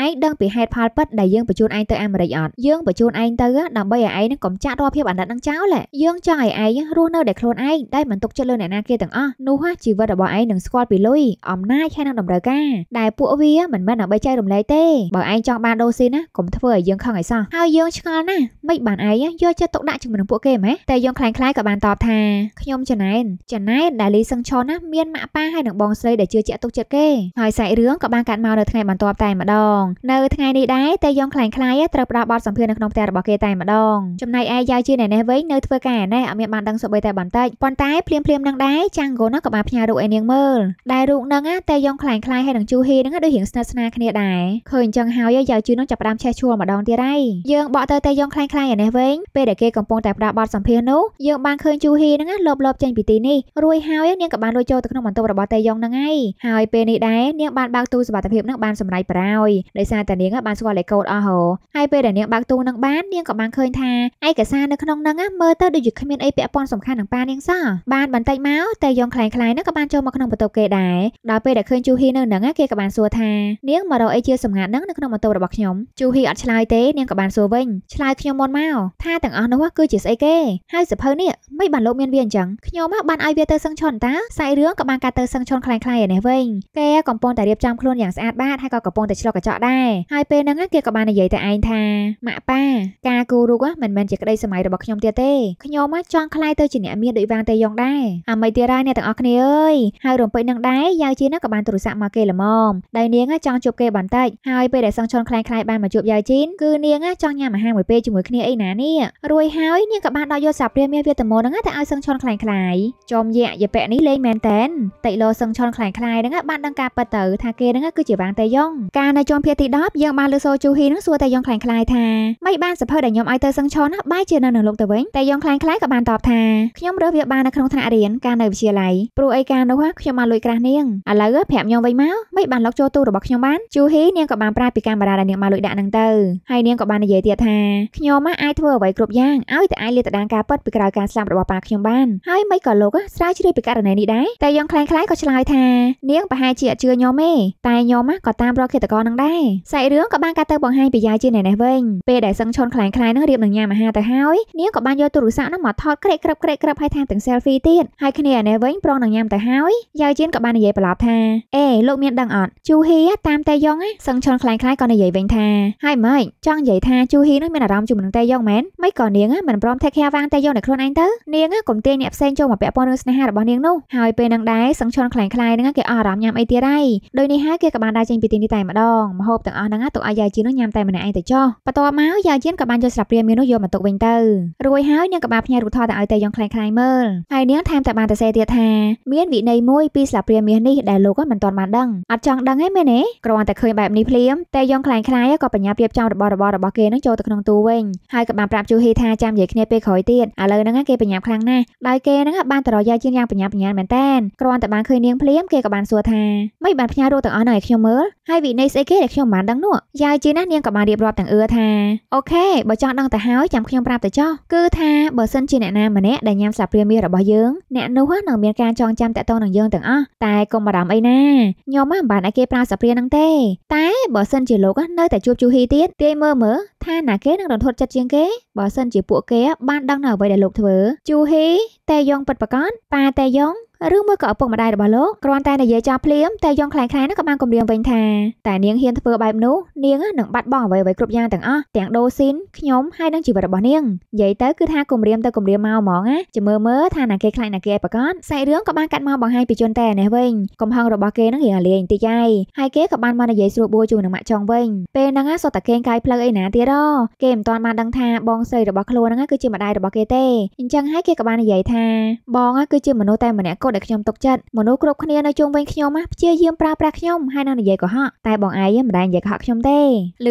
ឯងដឹងពីហេតុផលពិតដែលយើងបញ្ជូនឯងទៅអាមេរិកអត់យើងបញ្ជូនឯងទៅដើម្បីឲ្យឯងនឹងកុំចាក់រាល់ភាពអាណិតនឹងចោលយើងចង់ឲ្យឯងរស់នៅដែលខ្លួនឯងដែលមិនទុកចិត្តលើអ្នកណាគេទាំងអស់នោះជីវិតរបស់ឯងនឹងស្គាល់ពីលុយអំណាចហើយនឹងតម្រូវការដែលពួកវាមិនមែនដើម្បីចែករំលែកទេបើឯងចង់បានដូស៊ីណាកុំធ្វើឲ្យយើងខឹងឲ្យសោះហើយយើងឆ្ងល់ណាមិនបានឯងយកចិត្តទុកដាក់ជាមួយនឹងពួកគេហ្មងតែយងខ្លាំងខ្លាយក៏បានតបថាខ្ញុំចណែនចណែនដែលលីសឹងឆនណាមានម៉ាក់ប៉ាហើយនឹងបងស្រីដែលជឿជាក់ទុកចិត្តគេហើយសាច់រឿងក៏បានកាត់មកនៅថ្ងៃបន្ទាប់តែម្ដងនៅថ្ងៃនេះដែរតេយងខ្លាំងខ្លាយត្រូវផ្ដោតបទសម្ភាសនៅក្នុងផ្ទះរបស់គេតែម្ដងចំណែកឯយាយជឿអ្នកនេះវិញនៅធ្វើការណែអត់មានបានដឹងសូម្បីតែបន្តិចប៉ុន្តែភ្លាមភ្លាមនឹងដែរចាងហ្គូនោះក៏បានផ្ញើរូបឯនាងមើលដែលរូបនឹងតេយងខ្លាំងខ្លាយហើយនឹងជូហ៊ីនឹងដូចរៀងស្និទ្ធស្នាលគ្នាដែរឃើញអញ្ចឹងហើយយាយជឿនឹងចាប់ផ្ដើមឆេះឈួលម្ដងទៀតហើយយើងបកទៅតេយងខ្លាំងខ្លាយឯនេះវិញពេលដែលគេកំពុងតែផ្ដោតបទសម្ភាសនោះយើងបានឃើញជូហ៊ីហ្នឹងលបលបចេញពីទីនេះរួចហើយនាងក៏បានលួចចូលទៅក្នុងបន្ទប់របស់តេយ៉ុងហ្នឹងហើយហើយពេលនេះដែរនាង បានបើកទូសុវត្ថិភាពហ្នឹងបានសម្រេចប្រោយដោយសារតែនាងបានស្គាល់លេខកូដអស់ហោហើយពេលដែលនាងបើកទូហ្នឹងបាននាងក៏បានឃើញថាឯកសារនៅក្នុងហ្នឹងមើលទៅដូចជាគ្មានអីពាក់ព័ន្ធសំខាន់នឹងប៉ានាងសោះបានបន្តិចមកតេយ៉ុងខ្លែងខ្លាយហ្នឹងក៏បានចូលមកក្នុងបន្ទប់គេដែរដល់ពេលដែលឃើញជូហ៊ីនៅហ្នឹងគេក៏បានសួរថានាងមករកអីជាសម្ងាត់ហ្នឹងនៅក្នុងបន្ទប់របស់ខ្ញុំជូហ៊ីអត់ឆ្លើយទេនាងក៏បានសួរវិញឆ្លើយខ្ញុំមុនមកថាទាំងអស់នោះគឺជាស្អីគេហើយហើយសភៅនេះមិនបានលោកមានវាអញ្ចឹងខ្ញុំបានឲ្យវាទៅសឹងឆនតាសាច់រឿងក៏បានកាត់ទៅសឹងឆនខ្លាំងៗឯនេះវិញគេកំពុងតែរៀបចំខ្លួនយ៉ាងស្អាតបាតហើយក៏កំពុងតែឆ្លុះកញ្ចក់ដែរហើយពេលហ្នឹងគេក៏បាននិយាយទៅឯងថាម៉ាក់ប៉ាការគូរូបមិនមែនជាក្តីសម័យរបស់ខ្ញុំទៀតទេខ្ញុំចង់ខ្លាយទៅជាអ្នកមានដូចវ៉ាងតេយ៉ងដែរអាមិនទៀតហើយអ្នកទាំងអស់គ្នាអើយហើយរំពេចនឹងដែរយ៉ាវជីហ្នឹងក៏បានទូរស័ព្ទមកគេល្មមដែលនាងចង់ជួបគេបន្តិចហើយពេលដែលសឹងឆនខ្លាំងៗបានមកជួបយ៉ាវជីនគឺនាងចង់ញ៉ាំអាហារមួយពេលជាមួយគ្នាអីណានេះរួយហើយនាងក៏បានដកយកសារាប់រៀនមានវាតមហ្នឹងតែឲ្យសឹងឆន់ខ្លាំងខ្លាយចំយៈយពៈនេះលេងមែនតែនតិលោសឹងឆន់ខ្លាំងខ្លាយហ្នឹងបានដឹងការពិតទៅថាគេហ្នឹងគឺជាវ៉ាងតេយ៉ងការនៅចំភាគទី10យើងបានលើសូជូហ៊ីហ្នឹងសួរតេយ៉ងខ្លាំងខ្លាយថាមិនបានសភៅដែលខ្ញុំឲ្យទៅសឹងឆន់ណាបាយជានៅនឹងលោកទៅវិញតេយ៉ងខ្លាំងខ្លាយក៏បានតបថាខ្ញុំរើសវាបាននៅក្នុងថ្នាក់រៀនការនៅវិទ្យាល័យព្រោះអីការនោះខ្ញុំបានលួចក្រាស់នាងឥឡូវប្រាប់ខ្ញុំវិញមកមិនបានលុកចូលទូរបស់ខ្ញុំបានជូហ៊ីនាងក៏បានប្រាប់ពីកាមេរ៉ាដែលនាងបានលួចដាក់ហ្នឹងទៅហើយនាងក៏បាននិយាយទៀតថាខ្ញុំអាចធ្វើអ្វីគ្រប់យ៉ាងឲ្យតែអាចលាតត្រដាងការពិតគាត់ពីក្រោយការស្លាប់របស់ប៉ាខ្ញុំបានហើយមិនក៏លោកស្រាវជ្រាវពីករណីនេះដែរតែយើងខ្លាំងខ្លាយក៏ឆ្លើយថានាងប្រហែលជាអត់ជឿខ្ញុំទេតែខ្ញុំក៏តាមរកឃាតករនឹងដែរសាច់រឿងក៏បានកាត់ទៅបង្ហាញពីយាយជាអ្នកនេះវិញពេលដែលសឹងឈុនខ្លាំងខ្លាយនឹងរៀបនឹងញ៉ាំអាហារទៅហើយនាងក៏បានយកទូរស័ព្ទនោះមកថតក្រេកក្រឹបក្រេកក្រឹបឲ្យតាមទាំង selfie ទៀតហើយគ្នានេះវិញប្រងនឹងញ៉ាំទៅហើយយាយជាក៏បាននិយាយប្រឡប់ថាអេលោកមានដឹងអត់ជូហ៊ីតាមតែយ៉ងសឹងឈុនខ្លាំងខ្លាយក៏និយាយវិញថាហើយម៉េចចង់និយាយថាជូហ៊ីនឹងមានអារម្មណ៍ជាមួយនឹងតែយ៉ងមែនមិនក៏នាងមិនព្រម take care វាងតែយ៉ងយកតែខ្លួនឯងទៅនាងកុំទាញអ្នកផ្សេងចូលមកពាក់ព័ន្ធរឿងស្នេហារបស់នាងនោះហើយពេលនឹងដែរសង្ឈន់ខ្លាំងខ្លាយនឹងគេអស់អារម្មណ៍ញ៉ាំអីទៀតហើយដោយនេះហើយគេក៏បានដើរចេញពីទីនេះតែម្ដងមហូបទាំងអស់ហ្នឹងទុកឲ្យយាយជីននោះញ៉ាំតែម្នាក់ឯងទៅចុះបន្ទាប់មកយាយជីនក៏បានយកស្លាបព្រាមៀននោះយកមកទុកវិញទៅរួចហើយនាងក៏បានផ្ញើរូបថតទៅឲ្យតែយ៉ងខ្លាំងខ្លាយមើលហើយនាងថែមតែបានទៅសេទៀតថាមានវិន័យមួយពីស្លាបព្រាមាសនេះដែលលោកមិនទាន់បានដឹងអត់ចង់ដឹងទេមែនទេគ្រាន់តែឃើញបែបនេះភ្លាមតែយ៉ងខ្លាំងខ្លាយក៏បញ្ញាព្រៀបចំរបស់របររបស់គេនឹងចូលទៅក្នុងទូវិញហើយក៏បានប្រាប់ជូហ៊ីថាចាំនិយាយគ្នាពេលក្រោយទៀតឥឡូវហ្នឹងគេប្រញាប់ខ្លាំងណាស់ដោយគេហ្នឹងបានតរយ៉ាជាងយ៉ាងប្រញាប់ប្រញាល់មែនតែនគ្រាន់តែបានឃើញនាងភ្លាមគេក៏បានសួរថាមិនបានផ្ញើរូបទាំងអស់ហ្នឹងឲ្យខ្ញុំមើលហើយវិន័យស្អីគេដែលខ្ញុំមិនបានដឹងនោះយ៉ាជាណាស់នាងក៏បានរៀបរាប់ទាំងអឺថាអូខេបើចង់ដឹងទៅហើយចាំខ្ញុំប្រាប់ទៅចោះគឺថាបើសិនជាអ្នកណាម្នាក់ដែលញ៉ាំសាព្រាមារបស់យើងអ្នកនោះនឹងមានការចងចាំតាក់ទងនឹងយើងទាំងអស់តែកុំបារម្ភអីណាខ្ញុំមិនបានឲ្យគេប្រើសាព្រានឹងទេតែបើសិនជាលោកនៅតែជួបជូហ៊ីទៀតទាយមើលមើលថាណាគេនឹងរន្ធត់ចិត្តជាងគេបើសិនជាពួកគេបានដឹងនៅអ្វីដែលលោកធ្វើជូហ៊ីតេយ៉ងពិតប្រកបប៉ាតេយ៉ងឬមួយក៏ឪពុកម្ដាយរបស់លោកគ្រាន់តែនិយាយចាស់ភ្លាមតែយងខ្លាំងខ្លាយនោះក៏បានគំរាមវិញថាតែនាងហ៊ានធ្វើបែបនោះនាងនឹងបាត់បង់អ្វីៗគ្រប់យ៉ាងទាំងអស់ទាំងដូស៊ីនខ្ញុំហើយនឹងជីវិតរបស់នាង និយាយទៅគឺថាគំរាមទៅគំរាមមកហ្មងណាជាមើលមើលថាណាគេខ្លាចណាគេឯប្រកាសសាច់រឿងក៏បានកាត់មកបង្ហាញពីជនតែនេះវិញកំហឹងរបស់គេនឹងរៀងអាលីបន្តិចហើយហើយគេក៏បានមកនិយាយស្រួលបួជាមួយនឹងម៉ាក់ចុងវិញពេលហ្នឹងសុទ្ធតែគេងកាយផ្លូវអីណាទៀតហ៎គេមិនទាន់បានដឹងថាបងស្រីរបស់ខ្លួនហ្នឹងគឺជាម្ដាយរបស់គេទេអញ្ចឹងហើយគេក៏បាននិយាយថាបងគឺជាមនុស្សតែម្នាក់តដែលខ្ញុំទុកចិត្តមនុស្សគ្រប់គ្នានៅជុំវិញខ្ញុំណាព្យាយាមប្រើប្រាស់ខ្ញុំហើយនឹងនិយាយកុហកតែបងឯងមិនដែលនិយាយកុហកខ្ញុំទេ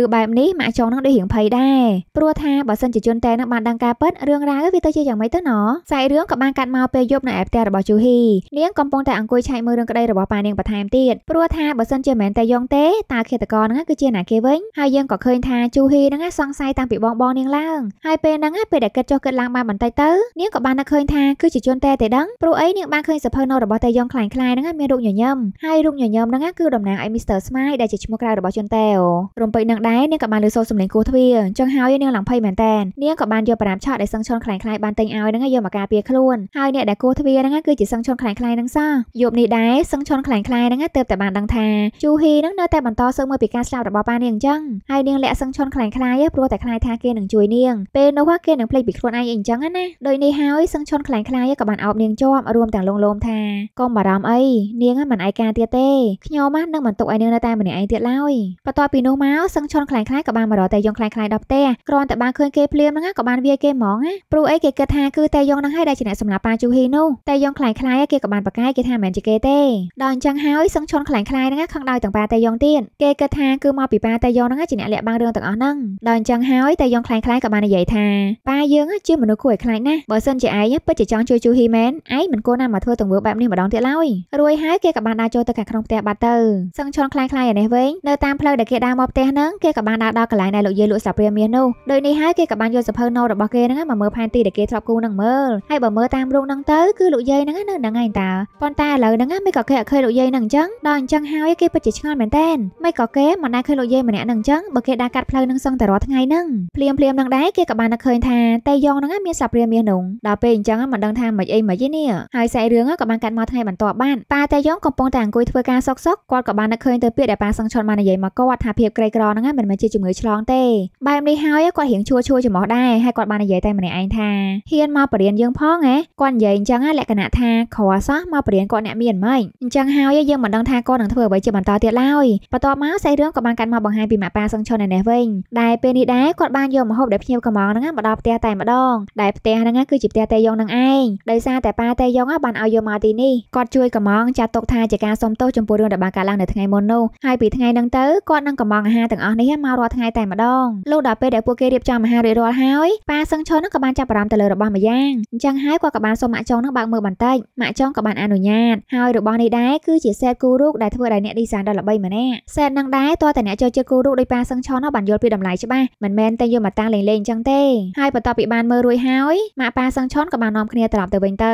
ឬបែបនេះម៉ាក់ចុងនឹងដូចរៀងភ័យដែរព្រោះថាបើសិនជាជនតែនឹងបានដឹងការពិតរឿងរ៉ាវវាទៅជាយ៉ាងម៉េចទៅណោះសាច់រឿងក៏បានកាត់មកពេលយប់នៅឯផ្ទះរបស់ជូហ៊ីនាងកំពុងតែអង្គុយឆែកមើលរឿងក្តីរបស់ប៉ានាងបន្ថែមទៀតព្រោះថាបើសិនជាមិនមែនតែយ៉ងទេតើឃាតករហ្នឹងគឺជាណាគេវិញហើយយើងក៏ឃើញថាជូហ៊ីហ្នឹងសង្ស័យតាំងពីបងបងនាងឡើងហើយពេលហ្នឹងពេលដែលគិតចុះគិតឡើងបានបន្តិចទៅនាងក៏បាននឹកឃើញថាគឺជាជនតែតែដឹងព្រោះអីនាងបានឃើញសភៅនៅរបស់តេយ៉ងខ្លាំងខ្លាយហ្នឹងមានរូបញញឹមហើយរូបញញឹមហ្នឹងគឺតំណាងឲ្យ Mr. Smile ដែលជាឈ្មោះក្រៅរបស់ជនតេវរំពេចនឹងដែរនាងក៏បានលើសូរសំឡេងគោះទ្វារចឹងហើយនាងឡើងភ័យមែនតែននាងក៏បានយកបារាមឆក់ដែលសឹងឈន់ខ្លាំងខ្លាយបានទិញឲ្យហ្នឹងយកមកការពារខ្លួនហើយអ្នកដែលគោះទ្វារហ្នឹងគឺជាសឹងឈន់ខ្លាំងខ្លាយហ្នឹងសោះយប់នេះដែរសឹងឈន់ខ្លាំងខ្លាយហ្នឹងទើបតែបានដឹងថាជូហ៊ីហ្នឹងនៅតែបន្តសើមើលពីការស្លាប់របស់ប៉ានាងចឹងហើយនាងលាក់សឹងឈន់ខ្លាំងខ្លាយព្រោះតែខ្លាចថាគេនឹងជួយនាងពេលនោះគេនឹងភ្លេចពីខ្លួនឯងអីចឹងណាដោយនេះហើយសឹងឈន់ខ្លាំងខ្លាយក៏បានអោបនាងជាប់រួមទាំងលងលោមមថាកុំបារម្ភអីនាងមិនឯកាទៀតទេខ្ញុំហ្នឹងមិនទុកឲ្យនាងនៅតែម្នាក់ឯងទៀតឡើយបន្ទាប់ពីនោះមកសឹងឈន់ខ្លាំងខ្លាយក៏បានមករកតែយងខ្លាំងខ្លាយដល់ផ្ទះគ្រាន់តែបានឃើញគេភ្លាមហ្នឹងក៏បានវាយគេហ្មងណាព្រោះអីគេគិតថាគឺតែយងហ្នឹងហើយដែលជាអ្នកសម្លាប់ប៉ាជូហ៊ីនោះតែយងខ្លាំងខ្លាយគេក៏បានប្រកាយគេថាមិនមែនជាគេទេដល់អញ្ចឹងហើយសឹងឈន់ខ្លាំងខ្លាយហ្នឹងខឹងដោយទាំងប៉ាតែយងទៀតគេគិតថាគឺមកពីប៉ាតែយងហ្នឹងជាអ្នកលាក់បាំងរឿងទាំងអស់ហ្នឹងដល់អញ្ចឹងហើយតែយងខ្លាំងខ្លាយក៏បាននិយាយថាប៉ាយើងជាមនុស្សគួរឲ្យខ្លាចណាស់បើសិនជាឯងពិតជាចង់ជួយជូហ៊ីមែនឯងមិនគួរណាមកធ្វើទទង្វើបែបនេះម្ដងទៀតឡើយរួចហើយគេក៏បានដើរចូលទៅខាងក្នុងផ្ទះបាត់ទៅសឹងឈន់ខ្លាំងៗឯនេះវិញនៅតាមផ្លូវដែលគេដើរមកផ្ទះហ្នឹងគេក៏បានដើរដល់កន្លែងដែលលោកយាយលក់ស្លាបព្រាមាសនោះដូចនេះហើយគេក៏បានយកសភៅណូរបស់គេហ្នឹងមកមើលផែនទីដែលគេធ្លាប់គូនឹងមើលហើយបើមើលតាមរូបហ្នឹងទៅគឺលោកយាយហ្នឹងនៅហ្នឹងឯងតាប៉ុន្តែឥឡូវហ្នឹងមិនក៏គេអត់ឃើញលោកយាយហ្នឹងអញ្ចឹងដល់អញ្ចឹងហើយគេពិតជាឆ្ងល់មែនតើមិនក៏គេមិនដែលឃើញលោកយាយម្នាក់ហ្នឹងអញ្ចឹងបើគេដើរកាត់ផ្លូវហ្នឹងសឹងតែរាល់ថ្ងៃហ្នឹងភ្លាមភ្លាមហ្នឹងដែរគេក៏បានឃើញថាតេយ៉ងហ្នឹងមានស្លាបព្រាមាសនោះដល់ពេលអញ្ចឹងមិនដឹងថាមិនអីមិនអីនេះហើយសាច់រឿងក៏បានកាត់មកថ្ងៃបន្ទាប់បានប៉ាតាយ៉ងកំពុងតែអង្គុយធ្វើការសុកសុកគាត់ក៏បាននឹកឃើញទៅពាក្យដែលប៉ាសង្ឆុនបាននិយាយមកគាត់ថាភាពក្រីក្រហ្នឹងមិនមែនជាជំងឺឆ្លងទេបែបនេះហើយគាត់រៀងឈួរឈួរច្រមុះដែរហើយគាត់បាននិយាយតែម្នាក់ឯងថាហ៊ានមកបរៀនយើងផងហ៎គាត់និយាយអញ្ចឹងលក្ខណៈថាខរសោះមកបរៀនគាត់អ្នកមានមិនអញ្ចឹងហើយយើងមិនដឹងថាគាត់នឹងធ្វើអ្វីជាបន្តទៀតឡើយបន្ទាប់មកសេះរឿងក៏បានកាត់មកបង្ហាញពីម៉ាក់ប៉ាសង្ឆុននៅនេះវិញដែលពេលនេះដែរគាត់បានយកម្ហូបដែលភ្ញៀវកំងហ្នឹងមកដល់ផ្ទះតែម្ដងដែលផ្ទះហ្នឹងគឺជាផ្ទះតេយ៉ងនឹងឯងដោយសារតែប៉ាតេយ៉ងបានឲ្យយកមកទីនេះគាត់ជួយកំងចាត់ទុកថាជាការសុំទោសចំពោះរឿងដែលបានកើតឡើងនៅថ្ងៃមុននោះហើយពីថ្ងៃហ្នឹងទៅគាត់នឹងកំងអាហារទាំងអស់នេះមករាល់ថ្ងៃតែម្ដងលោកដល់ពេលដែលពួកគេរៀបចំអាហាររួចរាល់ហើយប៉ាសឹងឈុននឹងក៏បានចាប់អារម្មណ៍ទៅលើរបស់ម្យ៉ាងអញ្ចឹងហើយគាត់ក៏បានសុំម៉ាក់ចុងនឹងបើកមើលបន្តិចម៉ាក់ចុងក៏បានអនុញ្ញាតហើយរបស់នេះដែរគឺជាសេតគូរូបដែលធ្វើដោយអ្នកឌីហ្សាញដ៏ល្បីម្នាក់សេតនឹងដែរតើតអ្នកចូលជាគូរូបដោយប៉ាសឹងឈុននោះបានយល់ពីតម្លៃច្បាស់មិនមែនតែយកមកតាំងលេងលេងអញ្ចឹងទេហើយបន្ទាប់ពីបានមើលរួចហើយម៉ាក់ប៉ាសឹងឈុនក៏បាននាំគ្នាត្រឡប់ទៅវិញទៅបន្ទា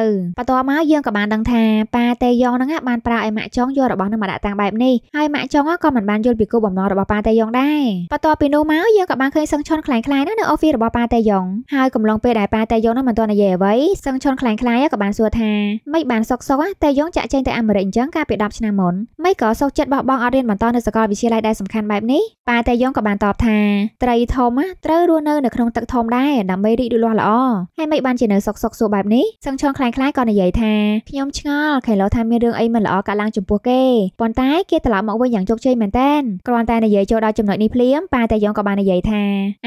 ប់មកយើងក៏បានដឹងថាប៉ាតេយ៉ងហ្នឹងបានប្រើឲ្យម៉ាក់ចុងយករបស់នឹងមកដាក់តាំងបែបនេះហើយម៉ាក់ចុងក៏មិនបានយល់ពីគោលបំណងរបស់ប៉ាតេយ៉ងដែរបន្ទាប់ពីនោះមកយើងក៏បានឃើញសឹងឈុនខ្លាំងខ្លាយនៅអូហ្វីសរបស់ប៉ាតេយ៉ងហើយកំឡុងពេលដែលប៉ាតេយ៉ងនឹងមិនទាន់និយាយអ្វីសឹងឈុនខ្លាំងខ្លាយក៏បានសួរថាមិនបានសុកសុកតេយ៉ងចាក់ចេញទៅអាមេរិកអញ្ចឹងកាលពី10ឆ្នាំមុនមិនក៏សុកចិត្តបោះបង់អត់រៀនបន្តនៅសាកលវិទ្យាល័យដែលសំខាន់បែបនេះប៉ាតេយ៉ងក៏បានតបថាត្រីធំត្រូវរស់នៅនៅក្នុងទឹកធំដែរដើម្បីរីកលូតលាស់ល្អហើយមិនបានជានៅសុកសុកសួរបែបនេះសឹងឈុនខ្លាំងខ្លាយក៏និយាយថាខ្ញុំឆ្ងល់ខេឡូថាមានរឿងអីមិនល្អកើតឡើងចំពោះគេប៉ុន្តែគេត្រឡប់មកវិញយ៉ាងជោគជ័យមែនតើគ្រាន់តែនិយាយចូលដល់ចំណុចនេះភ្លាមប៉ាតាយ៉ងក៏បាននិយាយថា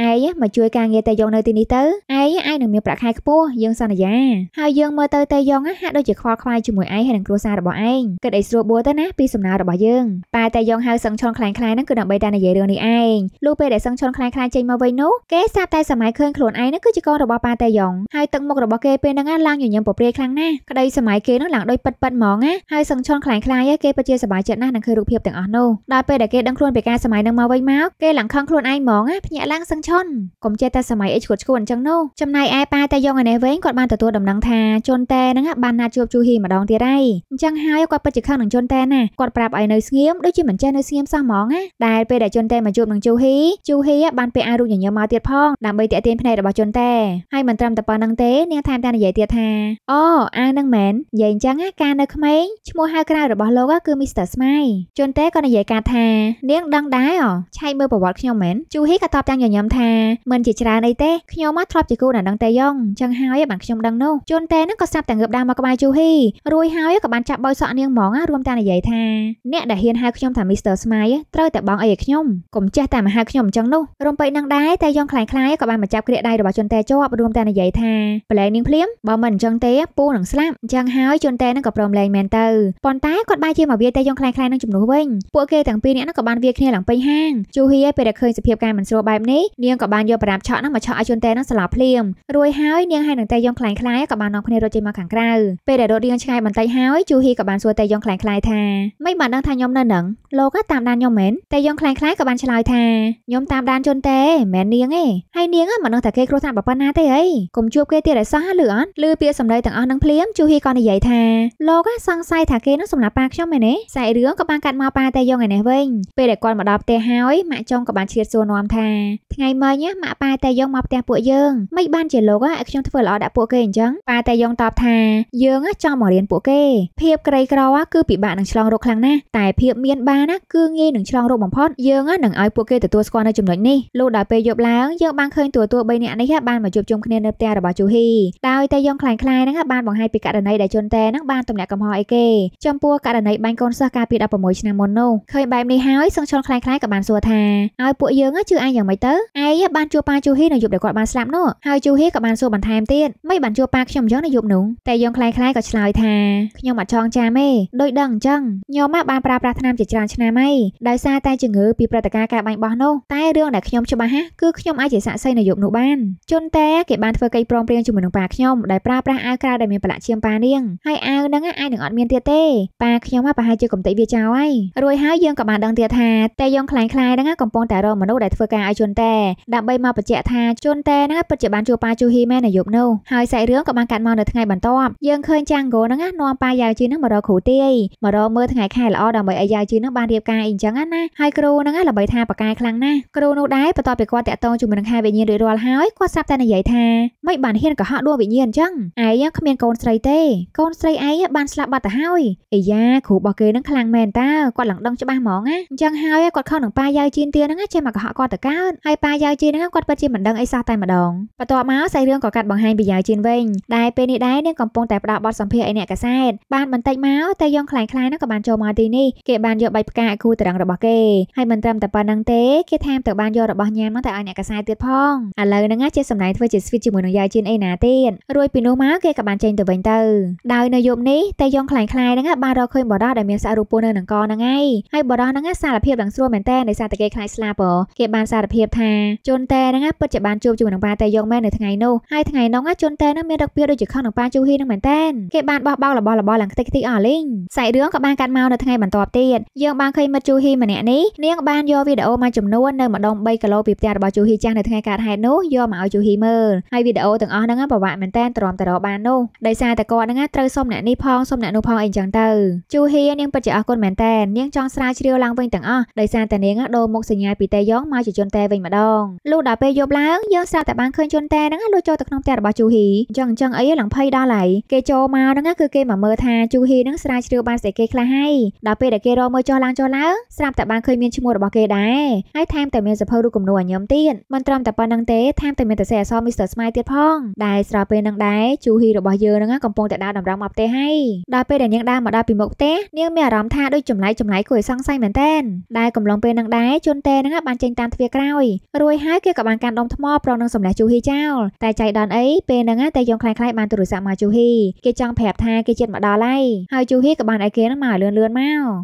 ឯងមកជួយការងារតាយ៉ងនៅទីនេះទៅឯងឯងនឹងមានប្រាក់ខែខ្ពស់យើងសន្យាហើយយើងមើលទៅតាយ៉ងហាក់ដូចជាខ្វល់ខ្វាយជាមួយឯងហើយនឹងគ្រួសាររបស់ឯងគិតអីស្រួលបួលទៅណាពីសំណើរបស់យើងប៉ាតាយ៉ងហៅសឹងឆុនខ្លាំងខ្លាំងហ្នឹងគឺដើម្បីតែនិយាយរឿងនេះឯងលុះពេលដែលសឹងឆុនខ្លាំងខ្លាំងចេញមកវិញនោះគេសាប់តែសម័យឃើញខ្លួនឯងហ្នឹងគឺជាកូនរបស់ប៉ាតាយ៉ងហើយទឹកមុខរបស់គេពេលហ្នឹងឡើងញញឹមពព្រាយខ្លាំងណាស់ក្តីសម័យគេនឹងឡើងដោយពិតពិតហ្មងណាហើយសឹងឈុនខ្លាំងខ្លាយគេពិតជាសប្បាយចិត្តណាស់នឹងឃើញរូបភាពទាំងអស់នោះដល់ពេលដែលគេដឹងខ្លួនពីការសម័យនឹងមកវិញមកគេឡើងខឹងខ្លួនឯងហ្មងណាភ្ញាក់ឡើងសឹងឈុនកុំចេះតែសម័យអីឈួតឈួនអញ្ចឹងនោះចំណែកឯប៉ាតែយងឯនេះវិញគាត់បានទទួលដំណឹងថាជុនតែនឹងបានណាត់ជួបជូហ៊ីម្ដងទៀតហើយអញ្ចឹងហើយគាត់ពិតជាខឹងនឹងជុនតែណាគាត់ប្រាប់ឲ្យនៅស្ងៀមដូចជាមិនចេះនៅស្ងៀមសោះហ្មងណាដែលពេលដែលជុនតែមកជួបនឹងជូហ៊ីជូហ៊ីបានពាក់អាវរូបញញឹមមកទៀតផងដើម្បីទាក់ទាញភ្នែករបស់ជុនតែហើយមិនត្រឹមតែប៉ុណ្្នឹងទេនាងថែមទាំងនិយាយទៀតថាអូអាវនឹងមែននិយាយអញ្ចឹងណាការនៅក្មេងឈ្មោះហៅក្រៅរបស់លោកគឺ Mr. Smile ជន់តេក៏និយាយការថានាងដឹងដែរអូឆែកមើលប្រវត្តិខ្ញុំមែនជូហ៊ីក៏តបយ៉ាងញញឹមថាមិនជាច្រើនអីទេខ្ញុំមកធ្លាប់ជាគូណាដឹងតែយ៉ងចឹងហើយបានខ្ញុំដឹងនោះជន់តេនឹងក៏ស្រាប់តែងើបដើរមកក្បែរជូហ៊ីរួចហើយក៏បានចាប់បោយសក់នាងហ្មងរួមទាំងនិយាយថាអ្នកដែលហ៊ានហៅខ្ញុំថា Mr. Smile ត្រូវតែបងអីឲ្យខ្ញុំកុំចេះតែមកហៅខ្ញុំអញ្ចឹងនោះរំពេចនឹងដែរតែយ៉ងខ្លាំងខ្លាយក៏បានមកចាប់ក្រាកដៃរបស់ជន់តេជាប់រួមទាំងនិយាយថាប្រឡែងនាងភ្លាមបើមិនអញ្ចឹងទេពូនឹងស្លាប់អញ្ចឹងហើយហើយជូនតែនឹងក៏ព្រមលែងមែនទៅប៉ុន្តែគាត់បែរជាមកវាតែយងខ្លាំងខ្លាំងនឹងជំនួសវិញពួកគេទាំងពីរនាក់នឹងក៏បានវាគ្នាឡើងពេញហាងជូហៀពេលដែលឃើញសភាពការមិនស្រួលបែបនេះនាងក៏បានយកបារាមឆក់នឹងមកឆក់ឲ្យជូនតែនឹងស្លាប់ភ្លាមរួចហើយនាងហើយនឹងតែយងខ្លាំងខ្លាំងក៏បាននាំគ្នារត់ចេញមកខាងក្រៅពេលដែលរត់រៀងឆ្ងាយបន្តិចហើយជូហៀក៏បានសួរតែយងខ្លាំងខ្លាំងថាមិនបានដឹងថាខ្ញុំនៅនឹងលោកតាមដានខ្ញុំមែនតែយងខ្លាំងខ្លាំងក៏បានឆ្លើយថាខ្ញុំតាមដានជូនតែមែននាងឯងហើយនាងមិនដឹងថាគេគ្រោះថ្នាក់ប៉ុណ្ណាទេអីកុំជួបគេទៀតឲ្យសោះលឺអត់លឺពាក្យសម្ដីទាំងអស់នឹងភ្លាមជូហៀក៏និយាយយថាលោកសង្ស័យថាគេនឹងសម្លាប់ប៉ាខ្ញុំឯណេះសាច់រឿងក៏បានកាត់មកប៉ាតែយងឯណេះវិញ ពេលដែលគាត់មកដល់ផ្ទះហើយម៉ាក់ចុងក៏បានឆ្លៀតសួរនាំថាថ្ងៃមិញម៉ាក់ប៉ាតែយងមកផ្ទះពួកយើងមិនបានជាលោកឲ្យខ្ញុំធ្វើល្អដាក់ពួកគេអញ្ចឹងប៉ាតែយងតបថាយើងចង់មករៀនពួកគេភាពក្រីក្រគឺពិបាកនឹងឆ្លងរោគខ្លាំងណាស់តែភាពមានបានណាគឺងាយនឹងឆ្លងរោគបំផុតយើងនឹងឲ្យពួកគេទទួលស្គាល់នៅចំណុចនេះលោកដល់ពេលយប់ឡើងយើងបានឃើញតួតួ3នាក់នេះបានមកជួបជុំគ្នានៅផ្ទះរបស់ជូហ៊ីដោយតែយងខ្លាំងៗហ្នឹងបានបង្ហាញពីករណីដែលជនន្តែនឹងបានទំនាក់កំហអីគេចំពោះករណីបាញ់កូនសិស្សកាលពី16ឆ្នាំមុននោះឃើញបែបនេះហើយសឹងឈន់ខ្លាំងខ្លាយក៏បានសួរថាឲ្យពួកយើងជឿឯងយ៉ាងម៉េចទៅឯងបានជួបប៉ាជូហ៊ីនៅយប់ដែលគាត់បានស្លាប់នោះហើយជូហ៊ីក៏បានសួរបន្ថែមទៀតមិនបានជួបប៉ាខ្ញុំអញ្ចឹងនៅយប់នោះតែយើងខ្លាំងខ្លាយក៏ឆ្លើយថាខ្ញុំអត់ចង់ចាំទេដោយដឹងអញ្ចឹងខ្ញុំបានប្រើប្រាស់ថ្នាំជាច្រើនឆ្នាំហើយដោយសារតែជំងឺពីព្រឹត្តិការណ៍ការបាញ់បោះនោះតែរឿងដែលខ្ញុំច្បាស់ណាគឺខ្ញុំអាចជាសាក្សីនៅយប់នោះបានជុនតែគេបានធ្វើកិច្ចព្រមព្រៀងជាមួយនឹងប៉ាខ្ញុំដែលប្រើប្រាស់អាវក្រៅដែលមានប្រឡាក់ឈាមប៉ានាងហើយអាវហ្នឹងអាចនឹងអត់មានទៀតទេប៉ាខ្ញុំប្រហែលជាកំតិវាចោលហើយរួចហើយយើងក៏បានដឹងទៀតថាតេយងខ្លាំងខ្លាយហ្នឹងកំពុងតែរកមនុស្សដែលធ្វើការឲ្យជន់តេដើម្បីមកបញ្ជាក់ថាជន់តេហ្នឹងពិតជាបានជួបប៉ាជូហ៊ីមែននៅយប់នោះហើយសាច់រឿងក៏បានកាត់មកនៅថ្ងៃបន្ទាប់យើងឃើញចាងហ្គោហ្នឹងនាំប៉ាយ៉ាវជីហ្នឹងមករកគ្រូទាយមករកមើលថ្ងៃខែល្អដើម្បីឲ្យយ៉ាវជីហ្នឹងបានរៀបការអីអញ្ចឹងណាហើយគ្រូហ្នឹងល្បីថាប៉ាកាយខ្លាំងណាស់គ្រូនោះដែរបន្ទាប់ពីគាត់តាក់ទងជាមួយនឹងខែវិញ្ញាណរួចរាល់ហើយគាត់ស្រាប់តែនិយាយថាមិនបានហ៊ានកុហកដួលវិញ្ញាណអញ្ចឹងឯងគ្មានកូនស្រីទេកូនស្រីឯងបានស្លាប់បាត់ទៅហើយអាយ៉ាគ្រូរបស់គេនឹងខ្លាំងមែនតើគាត់ឡើងដឹងច្បាស់ហ្មងណាអញ្ចឹងហើយគាត់ខំនឹងប៉ាយាយជីនទៀហ្នឹងចេះមកកុហកគាត់ទៅកើតហើយប៉ាយាយជីនហ្នឹងគាត់ពិតជាមិនដឹងអីសោះតែម្ដងបន្ទាប់មកសាច់រឿងក៏កាត់បង្ហាញពីយាយជីនវិញដែលពេលនេះដែរនាងកំពុងតែផ្ដោតបទសម្ភាសន៍ឯអ្នកកាសែតបានបន្តិចមកតែយងខ្លាំងខ្លាយហ្នឹងក៏បានចូលមកទីនេះគេបានយកបៃផ្កាគូត្រឹងរបស់គេហើយមិនត្រឹមតែប៉ុណ្្នឹងទេគេថែមទៅបានយករបស់ញ៉ាំមកតែឲ្យអ្នកកាសែតទៀតផងឥឡូវហ្នឹងជាសម្ដែងធ្វើជាស្វីតជាមួយនឹងយាយជីនអីណាទៀតរួចពីនោះមកគេក៏បានចេញទៅវិញទៅដោយនៅយប់នេះតែយងខ្លាំងខ្លាយហ្នឹងបានរកឃើញបរោះដែលមានសាររូបពស់នៅនឹងកហ្នឹងឯងហើយបរោះហ្នឹងសារភាពយ៉ាងស្រួលមែនតើដោយសារតែគេខ្លាចស្លាប់គេបានសារភាពថាជន់តែហ្នឹងពិតជាបានជួបជាមួយនឹងប៉ាតែយងមែននៅថ្ងៃនោះហើយថ្ងៃនោះជន់តែហ្នឹងមានរឹកពីដូចជាខឹងនឹងប៉ាជូហ៊ីហ្នឹងមែនតើគេបានបោះបោករបស់របស់ឡើងខ្ទេចខ្ទីអស់លីងសាច់រឿងក៏បានកាត់មកនៅថ្ងៃបន្ទាប់ទៀតយើងបានឃើញមិត្តជូហ៊ីម្នាក់នេះនាងបានយកវីដេអូមួយចំនួននៅម្ដុំ3គីឡូពីផ្ទះរបស់ជូហ៊ីចាស់នៅថ្ងៃកើតហេតុនោះយកមកឲ្យជូហ៊ីមើលហើយវីដេអូទាំងអស់ហ្នឹងពិបាកមែនតើទ្រាំតែរកបាននោះដោយសារតែគាត់ហ្នឹងត្រូវសុំអ្នកនេះផងសុំអ្នកនោះផងអីចឹងទៅជូហៀនាងពិតជាអរគុណមែនតែននាងចង់ស្រាវជ្រាវឡើងវិញទាំងអស់ដោយសារតែនាងដូរមុខសញ្ញាពីតេយ៉ងមកជាជនតែវិញម្ដងលុះដល់ពេលយប់ឡើងយើងស្រាប់តែបានឃើញជនតែហ្នឹងលុះចូលទៅក្នុងផ្ទះរបស់ជូហៀអញ្ចឹងអញ្ចឹងអីឡើងភ័យដល់ហើយគេចូលមកហ្នឹងគឺគេមកមើលថាជូហៀហ្នឹងស្រាវជ្រាវបានស្អីគេខ្លះហើយដល់ពេលដែលគេរកមើលចុះឡើងចុះឡើងស្រាប់តែបានឃើញមានឈ្មោះរបស់គេដែរហើយថែមតែមានសភៅរូបគំនូរអញ្ញឹមទៀតមិនត្រឹមតែប៉ុណ្្នឹងទេថែមតែមានតសេអសមីស្ទ័រស្មៃទៀតផងដែលស្របពេលនឹងដែរជូហីរបស់យើងហ្នឹងកំពុងតែដើរដំកម្រាស់មកផ្ទះហើយដល់ពេលដែលនាងដើរមកដល់ពីមុខផ្ទះនាងមានអារម្មណ៍ថាដូចចម្លែកចម្លែកគួរឲ្យសង្ស័យមែនទែនដែលកំឡុងពេលនឹងដែរជនតេនឹងបានចេញតាមទ្វារក្រោយរួចហើយគេក៏បាន កាន់ដុំថ្មប្រងនឹងសម្លេះជូហ៊ីចោលតែចៃដន្យអីពេលហ្នឹងតែយងខ្លាំងខ្លាយបានទូរស័ព្ទមកជូហ៊ីគេចង់ប្រាប់ថាគេជិតមកដល់ហើយហើយជូហ៊ីក៏បានឲ្យគេនឹងមកលឿនលឿនម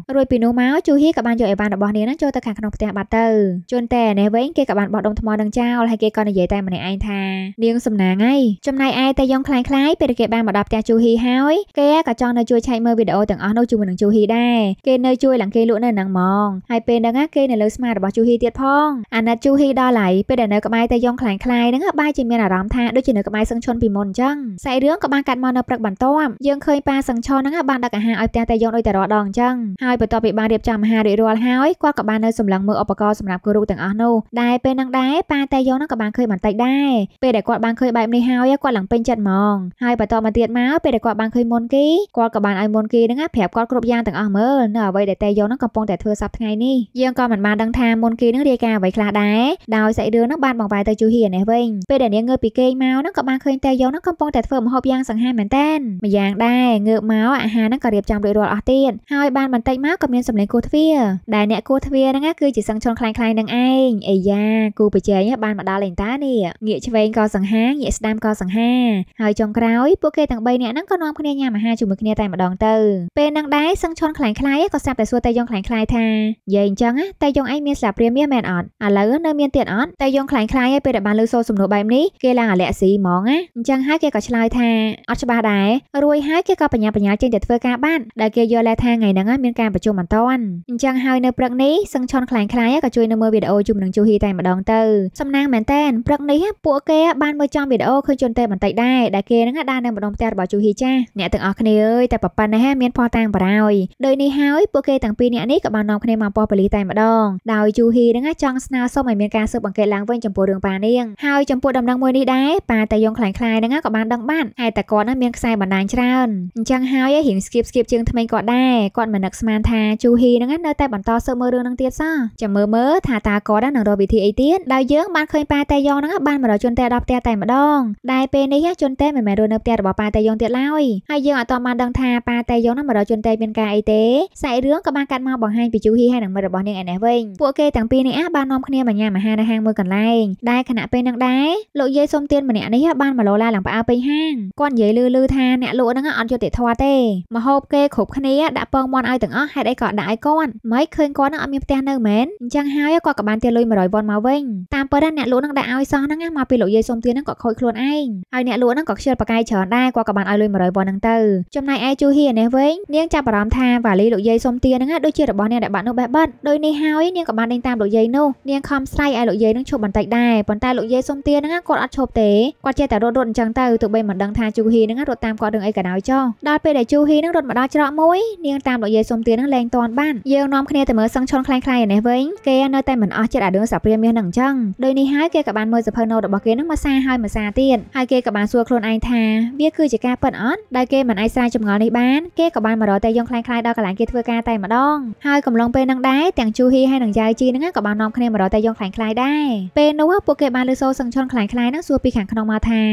ករួចពីនោះមកជូហ៊ីក៏បានយកអីវ៉ាន់របស់នាងនឹងចូលទៅខាងក្នុងផ្ទះបាត់ទៅជនតេនេះវិញគេក៏បានបោះដុំថ្មនឹងចោលហើយគេក៏និយាយតែម្នាក់ឯងថានាងសំណាងហើយចំណែកឯតែយងខ្លាំងខ្លាយពេលគេបានមកដល់ផ្ទះជូហ៊ីហើយហើយគេក៏ចង់នៅជួយឆែកមើលវីដេអូទាំងអស់នោះជាមួយនឹងជូហ៊ីដែរគេនៅជួយឡើងគេលក់នៅហ្នឹងហ្មងហើយពេលហ្នឹងគេនៅលើស្មារបស់ជូហ៊ីទៀតផងអាណិតជូហ៊ីដល់ហើយពេលដែលនៅក្បែរតែយ៉ងខ្លាំងខ្លាយហ្នឹងបាយជាមានអារម្មណ៍ថាដូចជានៅក្បែរសឹងឈុនពីមុនអញ្ចឹងសាច់រឿងក៏បានកាត់មកនៅព្រឹកបន្ទាប់យើងឃើញប៉ាសឹងឈុនហ្នឹងបានដឹកអាហារឲ្យផ្ទះតែយ៉ងដូចតែរាល់ដងអញ្ចឹងហើយបន្ទាប់ពីបានរៀបចំអាហាររួចរាល់ហើយគាត់ក៏បាននៅសម្លឹងមើលឧបករណ៍សម្រាប់គ្រូទាំងអស់នោះដែរពេលហ្នឹងដែរប៉ាតែយ៉ងហ្នឹងក៏បានឃើញបន្តិចដែរពេលដែលគាត់បានឃើញបែបនេះហើយគាត់ឡើងពេញចិត្តហ្មងហើយបន្ទាប់មកទៀតមកពេលដែលគាត់បានឃើញមុនគេគាត់ក៏បានឲ្យមុនគេហ្នឹងប្រាប់គាត់គ្រប់យ៉ាងទាំងអស់មើលនៅអ្វីដែលតេយងហ្នឹងកំពុងតែធ្វើសពថ្ងៃនេះយើងក៏មិនបានដឹងថាមុនគេហ្នឹងរាយការណ៍អ្វីខ្លះដែរដោយសាច់រឿងហ្នឹងបានបង្វែរទៅជូហ៊ីនេះវិញពេលដែលនាងងើបពីគេងមកហ្នឹងក៏បានឃើញតេយងហ្នឹងកំពុងតែធ្វើម្ហូបយ៉ាងសង្ហាមែនតែនម្យ៉ាងដែរងើបមកអាហារហ្នឹងក៏រៀបចំរួចរាល់អស់ទៀតហើយបានបន្តិចមកក៏មានសម្លេងគោះទ្វារដែលអ្នកគោះទ្វារហ្នឹងគឺជាសឹងឈុនខ្លាំងៗនឹងឯងអាយ៉ាគូប្រជែងបានមកដល់លេងតានេះងាកឆ្វេងក៏សង្ហាងាកស្ដាំក៏សង្ហាហើយចុងក្រោយពួកគេទាំង3នាក់ហ្នឹងក៏នាំមគ្នាញ៉ាំអាហារជាមួយគ្នាតែម្ដងទៅពេលនឹងដែរសឹងឈុនខ្លាំងខ្លាយក៏ស្រាប់តែសួរតែយងខ្លាំងខ្លាយថាយាយអញ្ចឹងតែយងឯងមានស្លាបព្រាមាសមែនអត់ឥឡូវនៅមានទៀតអត់តែយងខ្លាំងខ្លាយឯងពេលដែលបានលើសូរសំណួរបែបនេះគេឡើងអាលែកស៊ីហ្មងណាអញ្ចឹងហើយគេក៏ឆ្លើយថាអត់ច្បាស់ដែររួយហើយគេក៏បញ្ញាបញ្ញាចេញទៅធ្វើការបានដែលគេយល់ថាថ្ងៃហ្នឹងមានការប្រជុំអន្តរអញ្ចឹងហើយនៅព្រឹកនេះសឹងឈុនខ្លាំងខ្លាយក៏ជួយនៅមើលវីដេអូជុំនឹងជូហ៊ីតែម្ដងទៅសំណាងមែនតែនព្រឹកនេះពួកគេបានមើលចំវីដេអូឃើញជនតេបន្តិចដែរដែលគេហ្នឹងដើរនៅម្ដងផ្ទះរបស់ជូហ៊ីចាស់អ្នកទាំងអស់គ្នាអើយតែប៉ុណ្ណេះមានភ័ស្តុតាងបារោយដោយនេះហើយពួកគេទាំងពីរអ្នកនេះក៏បាននាំគ្នាមកប៉ោះប៉ូលីសតែម្ដងដោយជូហ៊ីនឹងចង់ស្នើសុំឲ្យមានការស៊ើបអង្កេតឡើងវិញចំពោះរឿងប៉ានាងហើយចំពោះដំណឹងមួយនេះដែរប៉ាតាយងខ្លាំងខ្លាយនឹងក៏បានដឹងបាត់ហើយតែគាត់នឹងមានខ្សែបណ្ដាញច្រើនអញ្ចឹងហើយឲ្យរៀងស្គៀបស្គៀបជើងថ្មីគាត់ដែរគាត់មិននឹកស្មានថាជូហ៊ីនឹងនៅតែបន្តស៊ើបមើលរឿងនឹងទៀតសោះចាំមើលមើលថាតើគាត់នឹងរកវិធីអីទៀតដោយយើងបានឃើញប៉ាតាយងនឹងបានមករកជនតែដល់ផ្ទះតែម្ដងដែលពេលនេះជនតែមិនមែនរស់នៅផ្ទះរបស់ប៉ាតាយងទៀតឡើយហើយយើងអត់តបានដឹងថាប៉ាតេយងនឹងមករកជនតេមានការអីទេសាច់រឿងក៏បានកាត់មកបង្ហាញពីជូហ៊ីហើយនឹងមិត្តរបស់នាងឯនេះវិញពួកគេទាំងពីរនេះបាននាំគ្នាមកញ៉ាំអាហារនៅហាងមួយកន្លែងដែលខណៈពេលនឹងដែរលោកយាយសុំទានម្នាក់នេះបានមកលោឡាឡើងផ្អើពេញហាងគាត់និយាយលឺលឺថាអ្នកលក់ហ្នឹងអត់យុត្តិធម៌ទេមហូបគេគ្រប់គ្នាដាក់ពងមន់ឲ្យទាំងអស់ហេតុអីក៏ដាក់ឲ្យគាត់មិនឃើញគាត់នឹងអត់មានផ្ទះនៅមែនអញ្ចឹងហើយគាត់ក៏បានទារលុយ100វ៉ុនមកវិញតាមពិតអ្នកលក់ហ្នឹងដាក់ឲ្យសោះហ្នឹងមកពីលោកយាយសុំទានហ្នឹងគាត់ខូចខ្លួនឯងហើយអ្នកលក់ហ្នឹងក៏ខ្ជិលប៉ាកាយច្រើនដែរគាត់ក៏បានឲ្យលុយ100របស់នឹងទៅចំណែកឯជូហ៊ីនេះវិញនាងចាប់អារម្មណ៍ថាវ៉ាលីលោកយាយសុំទានឹងដូចជារបស់អ្នកដែលបាក់នោះបេះបិទដោយនេះហើយនាងក៏បានដេញតាមលោកយាយនោះនាងខំស្រែកឲ្យលោកយាយនឹងឈប់បន្តិចដែរប៉ុន្តែលោកយាយសុំទានឹងគាត់អត់ឈប់ទេគាត់ចេះតែរត់រត់អញ្ចឹងទៅទោះបីមិនដឹងថាជូហ៊ីនឹងរត់តាមគាត់រឿងអីក៏ដោយចុះដល់ពេលដែលជូហ៊ីនឹងរត់មកដល់ច្រកមួយនាងតាមលោកយាយសុំទានឹងលែងតាន់បានយើងនាំគ្នាទៅមើលសឹងឈុនខ្លាំងខ្លាំងឯនេះវិញគេនៅតែមិនអស់ចិត្តអារឿងសាព្រាមាសនឹងអញ្ចឹងដោយនេះហើយគេក៏បានមើលសភៅណូរបស់គេនឹងមកសាហើយមកសាទៀតហើយគេក៏បានសួរខ្លួនឯងថាវាគឺជាការពិតអត់ដែលគេមិនអាចស្រាយចម្ងល់នេះបានគេក៏បានមករកតែយងខ្លាំងខ្លាយដល់កន្លែងគេធ្វើការតែម្ដងហើយកំឡុងពេលនឹងដែរទាំងជូហ៊ីហើយនឹងយ៉ាវជីនឹងក៏បាននាំគ្នាមករកតែយងខ្លាំងខ្លាយដែរពេលនោះពួកគេបានលើសូសឹងឈុនខ្លាំងខ្លាយនឹងសួរពីខាងក្នុងមកថា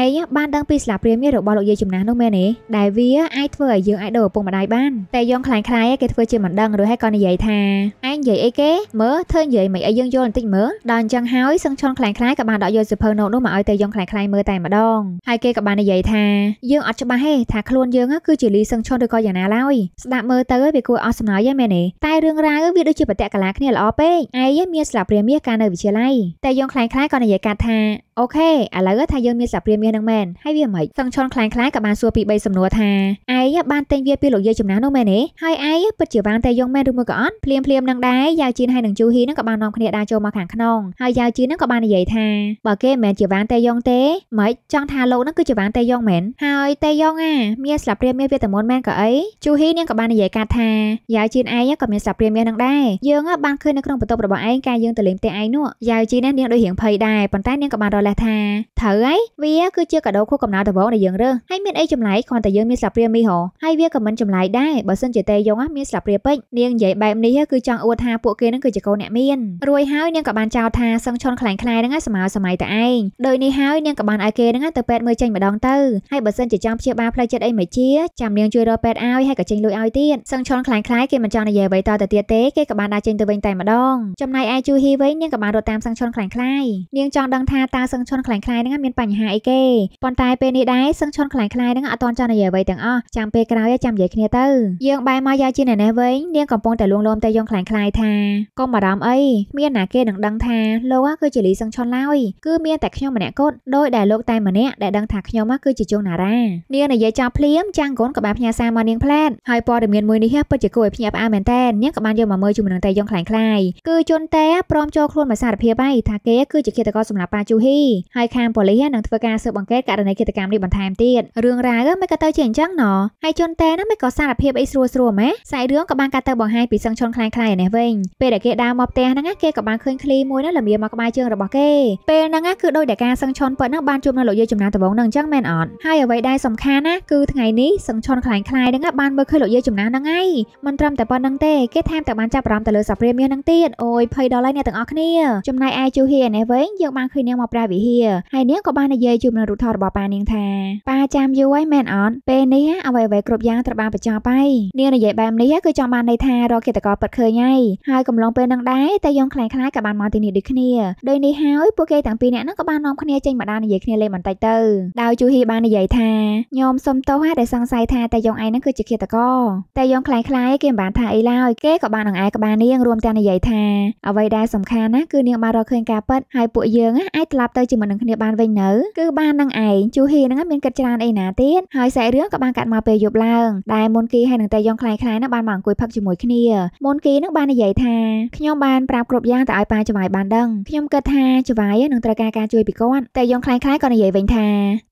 ឯងបានដឹងពីស្លាបព្រាមាសរបស់លោកយាយចំណាស់នោះមែនទេដែលវាអាចធ្វើឲ្យយើងអាចដូរឪពុកម្ដាយបានតែយងខ្លាំងខ្លាយគេធ្វើជាមិនដឹងឬហើយក៏និយាយថាឯងនិយាយអីគេមើលធ្វើនិយាយមិនអីយើងយល់បន្តិចមើលដល់អញ្ចឹងហើយសឹងឈុនខ្លាំងខ្លាយក៏បានដកយកសិភៅនោះមកឲ្យតែយងខ្លាំងខ្លាយមើលតែម្ដងហើយគេក៏បាននិយាយថាយើងអត់ច្បាស់ហេថាខ្លួនយើង គឺជាលីសឹងឆុនឬក៏យ៉ាងណាឡើយស្ដាប់មើលទៅវាគួរអស់សំណើយ៉ាងមែនទេតែរឿងរ៉ាវវាដូចជាបតិកលាគ្នាល្អពេកឯងមានស្លាបព្រាមាសកាលនៅវិទ្យាល័យតែយើងខ្លាំងខ្លាយក៏និយាយកាត់ថាអូខេឥឡូវថាយើងមានសាព្រាមាសនឹងមែនហើយវាមិនសង្ឈន់ខ្លាំងខ្លាំងក៏បានសួរពី3សំណួរថាឯងបានទិញវាពីលោកយាយចំណាស់នោះមែនទេហើយឯងពិតជាបានតែយកមែនឬមួយក៏អត់ភ្លាមភ្លាមនឹងដែរយ៉ាវជីនហើយនឹងជូហ៊ីនឹងក៏បាននាំគ្នាដើរចូលមកខាងក្នុងហើយយ៉ាវជីននឹងក៏បាននិយាយថាបើគេមិនមែនជាបានតែយងទេមិនចង់ថាលោកនឹងគឺជាបានតែយងមែនហើយតែយងអាមានសាព្រាមាសវាតែមុនមែនក៏អីជូហ៊ីនឹងក៏បាននិយាយកាត់ថាយ៉ាវជីនឯងក៏មានសាព្រាមាសនឹងដែរយើងបានឃើញនៅក្នុងបន្ទប់របស់ឯងការយើងទៅលេងផ្ទះឯងនោះយ៉ាវជីននេះនាងដូចរៀងភ័យដែរប៉ុន្តែនាងក៏បានរលះថាត្រូវហើយវាគឺជាកាដូខួបកំណើតដំបូងដែលយើងរើសហើយមានអីចម្លែកគ្រាន់តែយើងមានស្លាបព្រាមីហោហើយវាក៏មិនចម្លែកដែរបើសិនជាតេយង មានស្លាបព្រាពេជ្រនាងនិយាយបែបនេះគឺចង់អួតថាពួកគេនឹងគឺជាកូនអ្នកមានរួចហើយនាងក៏បានចោទថាសឹងឈុនខ្លាំងខ្លាយហ្នឹងសម័យសម័យតែឯងដោយនេះហើយនាងក៏បានឲ្យគេហ្នឹងទៅពេទ្យមើលចេញម្ដងទៅហើយបើសិនជាចង់ព្យាបាលផ្លូវចិត្តអីមួយជាចាំនាងជួយរកពេទ្យឲ្យហើយក៏ចេញលុយឲ្យទៀតសឹងឈុនខ្លាំងខ្លាយគេមិនចង់និយាយអ្វីតទៅទៀតទេគេក៏បានដើរចេញទៅវិញតែម្ដងចំណែកឯជូហ៊ីវិញនាងក៏បានរត់តាមសឹងឈុនខ្លាំងខ្លាយនាងចង់ដឹងថាតើសឹងងឆុនខ្លាំងខ្លាយហ្នឹងមានបញ្ហាអីគេប៉ុន្តែពេលនេះដែរសឹងឆុនខ្លាំងខ្លាយហ្នឹងអត់តន់ចង់និយាយអ្វីទាំងអស់ចាំពេលក្រោយចាំនិយាយគ្នាទៅយើងបែរមកយាយជាអ្នកនេះវិញនាងកំពុងតែលួងលោមតែយងខ្លាំងខ្លាយថាកុំបារម្ភអីមានណាគេនឹងដឹងថាលោកគឺជាលីសឹងឆុនឡើយគឺមានតែខ្ញុំម្នាក់គត់ដោយដែលលោកតែម្នាក់ដែលដឹងថាខ្ញុំគឺជាជុងណារ៉ានាងនិយាយចោលភ្លាមចាំងកូនក៏បានផ្ញើសារមកនាងផ្លែតហើយព័ត៌មានមួយនេះពិតជាគួរឲ្យភ្ញាក់ផ្អើលមែនតើនាងក៏បានយកមកមើលជាមួយនឹងតែយងខ្លាំងខ្លាយគឺជុនតែព្រមចូលខ្លួនមកសារភាពហើយថាគេគឺជាឃាតករសម្រាប់ប៉ាជូហ៊ីហើយខាងប៉ូលីសនឹងធ្វើការស៊ើបអង្កេតករណីឃាតកម្មនេះបន្ថែមទៀតរឿងរ៉ាវមិនក៏ទៅជាអញ្ចឹងណោះហើយជនតេណាមិនក៏សារភាពអីស្រួលស្រួលម៉េសាយរឿងក៏បានកាត់ទៅបង្ហាញពីសឹងឈុនខ្លាំងខ្លាយនេះវិញពេលដែលគេដើរមកផ្ទះហ្នឹងគេក៏បានឃើញឃ្លីមួយនៅល្មៀមកក្បែរជើងរបស់គេពេលហ្នឹងគឺដោយដែលការសឹងឈុនពិតហ្នឹងបានជួបនៅលោកយាយចំណាដំបងហ្នឹងអញ្ចឹងមែនអត់ហើយអ្វីដែលសំខាន់ណាគឺថ្ងៃនេះសឹងឈុនខ្លាំងខ្លាយហ្នឹងបានមើលឃើញលោកយាយចំណាហ្នឹងហើយមិនត្រឹមតែប៉ុណ្្នឹងទេគេថែមទាំងបានចាប់អារម្មណ៍ទៅលើសាព្រាមាសហ្នឹងទៀតអូយភ័យដល់ហើយអ្នកទាំងអស់គ្នាចំណែកឯជូហ៊ីនេះវិញយើងបានឃើញនាងមកប្រាវិហារហើយនាងក៏បាននិយាយជាមួយនឹងរូបថតរបស់ប៉ានាងថាប៉ាចាំយូរហើយមែនអត់ពេលនេះអ្វីៗគ្រប់យ៉ាងត្រូវបានបញ្ចប់ហើយនាងនិយាយបែបនេះគឺចង់បានន័យថារកគិតកោពិតឃើញហើយហើយកំឡុងពេលនឹងដែរតែយងខ្លាំងខ្លាយក៏បានមកទីនេះដូចគ្នាដោយនេះហើយពួកគេទាំងពីរនាក់ហ្នឹងក៏បាននាំគ្នាចេញមកដាននិយាយគ្នាលេងបន្តិចទៅ ដោយជូហ៊ីបាននិយាយថាញោមសុំទោសហើយដែលសង្ស័យថាតែយងឯងហ្នឹងគឺជាឃាតករតែយងខ្លាំងខ្លាយគេមិនបានថាអីឡើយគេក៏បាននឹងឯកបាននាងរួមទាំងនិយាយថាអ្វីដែលសំខាន់ណាគឺនាងបានរកឃើញការពិតហើយពួកយើងអាចត្រឡប់ទៅជាមួយនឹងគ្នាបានវិញនៅគឺបាននឹងឯងជូហ៊ីហ្នឹងមានគិតច្រើនអីណាទៀតហើយសាច់រឿងក៏បានកាត់មកពេលយប់ឡើងដែលមុនគីហើយនឹងតែយ៉ងខ្លែងខ្លែងហ្នឹងបានមកអង្គុយផឹកជាមួយគ្នាមុនគីហ្នឹងបាននិយាយថាខ្ញុំបានប្រាប់គ្រប់យ៉ាងទៅឲ្យប៉ាចវាយបានដឹងខ្ញុំគិតថាចវាយនឹងត្រូវការការជួយពីគាត់តែយ៉ងខ្លែងខ្លែងក៏និយាយវិញថា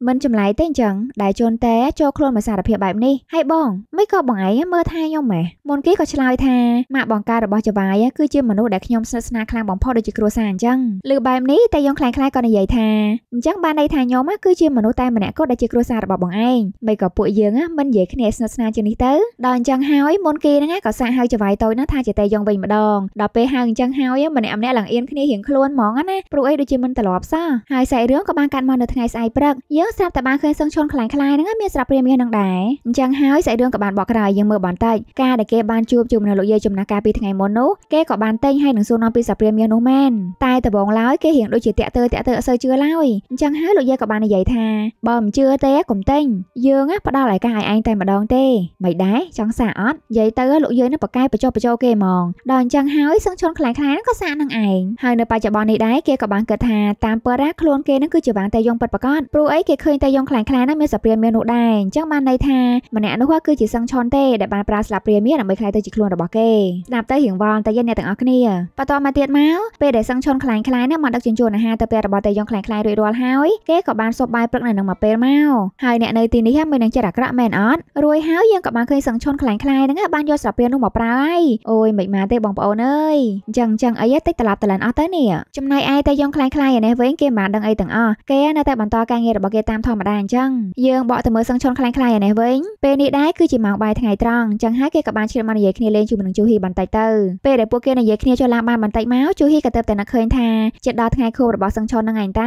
មិនចម្លែកទេអញ្ចឹងដែលជូនតែចូលខ្លួនមកសារភាពបែបនេះហើយបងមិនក៏បងឯងមើលថាខ្ញុំម៉េះមុនគីក៏ឆ្លើយថាម៉ាក់បងការរបស់ចវាយគឺជាមនុស្សដែលខ្ញុំស្និទ្ធស្នាលខ្លាំងបំផុតដូចជាគ្រួសារអញ្ចឹងលើបែបនេះតែយ៉ងខ្លែងខ្លែងក៏និយាយយាយថាអញ្ចឹងបានន័យថាខ្ញុំគឺជាមនុស្សតែម្នាក់គត់ដែលជាគ្រួសាររបស់បងឯងមិនក៏ពួកយើងមិននិយាយគ្នាស្និទ្ធស្នាលជាងនេះទៅដល់អញ្ចឹងហើយមុនគេហ្នឹងក៏សាកហៅចវាយតូចហ្នឹងថាជាតែយងវិញម្ដងដល់ពេលហៅអញ្ចឹងហើយម្នាក់ម្នាក់ឡើងអៀនគ្នារៀងខ្លួនហ្មងណាព្រោះអីដូចជាមិនត្រឡប់សោះហើយសាច់រឿងក៏បានកាត់មកនៅថ្ងៃស្អែកព្រឹកយើងស្រាប់តែបានឃើញសឹងឈុនខ្លាំងខ្លាយហ្នឹងមានស្រាប់ព្រាមាសនឹងដែរអញ្ចឹងហើយសាច់រឿងក៏បានបកក្រោយយើងមើលបន្តិចការដែលគេបានជួបជុំនៅលោកយាយចំណាស់ការពីថ្ងៃមុននោះគេក៏បានតែងឲ្យនឹងសួរនាំពីស្រាប់ព្រាមាសនោះមែនតែដបងឡើយគេរៀងដូចជាតាក់ទើតាក់ទើអត់សូវជឿឡើយអញ្ចឹងហើយលោកយាយក៏បាននិយាយថាបើមិនជឿទេកុំទិញយើងផ្ដល់ឯកាឲ្យឯងតែម្ដងទេមិនដែរចង់សាអត់និយាយទៅលោកយាយនឹងបកកាយបញ្ចុះបញ្ចោគេហ្មងដល់អញ្ចឹងហើយសឹងឈុនខ្លាំងខ្លាំងក៏សានឹងឯងហើយនៅបច្ចុប្បន្ននេះដែរគេក៏បានគិតថាតាមពិតណាខ្លួនគេនឹងគឺជាវ៉ាងតែយងពិតប្រាកដព្រោះអីគេឃើញតែយងខ្លាំងខ្លាំងណាមានសព្រាមាននោះដែរអញ្ចឹងបានន័យថាម្នាក់នោះគឺជាសឹងឈុនទេដែលបានប្រើស្លាបព្រាមានដើម្បីខ្លាយទៅជាខ្លួនរបស់គេស្ដាប់ទៅរៀងវល់តែយេអ្នកទាំងអស់គ្នាបន្ទាប់មកទៀតមកពេលដែលសឹងឈុនខ្លាំងខ្លាំងណាមកដឹកជញ្ជូនអាហារទៅផ្ទះរបស់តែយើងខ្លាំងខ្លាយរួចរាល់ហើយគេក៏បានសុបបាយព្រឹកនៅនឹងមកពេលមកហើយអ្នកនៅទីនេះមិននឹងចិត្តអាក្រក់មែនអត់រួចហើយយើងក៏បានឃើញសឹងឈុនខ្លាំងខ្លាយហ្នឹងបានយកស្រាពៀននោះមកប្រើហើយអូយមិនមកទេបងប្អូនអើយអញ្ចឹងអញ្ចឹងអីតិចត្រឡប់ត្រឡែនអស់ទៅនេះចំណែកឯតែយើងខ្លាំងខ្លាយឯនេះវិញគេមិនបានដឹងអីទាំងអស់គេនៅតែបន្តការងាររបស់គេតាមធម្មតាអញ្ចឹងយើងបកទៅមើលសឹងឈុនខ្លាំងខ្លាយឯនេះវិញពេលនេះដែរគឺជាម៉ោងបាយថ្ងៃត្រង់អញ្ចឹងហើយគេក៏បានឈ្លានមកនិយាយគ្នាលេងជាមួយនឹងជូហ៊ីបន្តិចទៅពេលដែលពួកគេនិយាយគ្នាចូលឡាបានបន្តិចមកជូហ៊ីក៏ទៅតែនឹកឃើញថាជិតដល់ថ្ងៃខួបរបស់សឹងឈុនហ្នឹងឯងតើ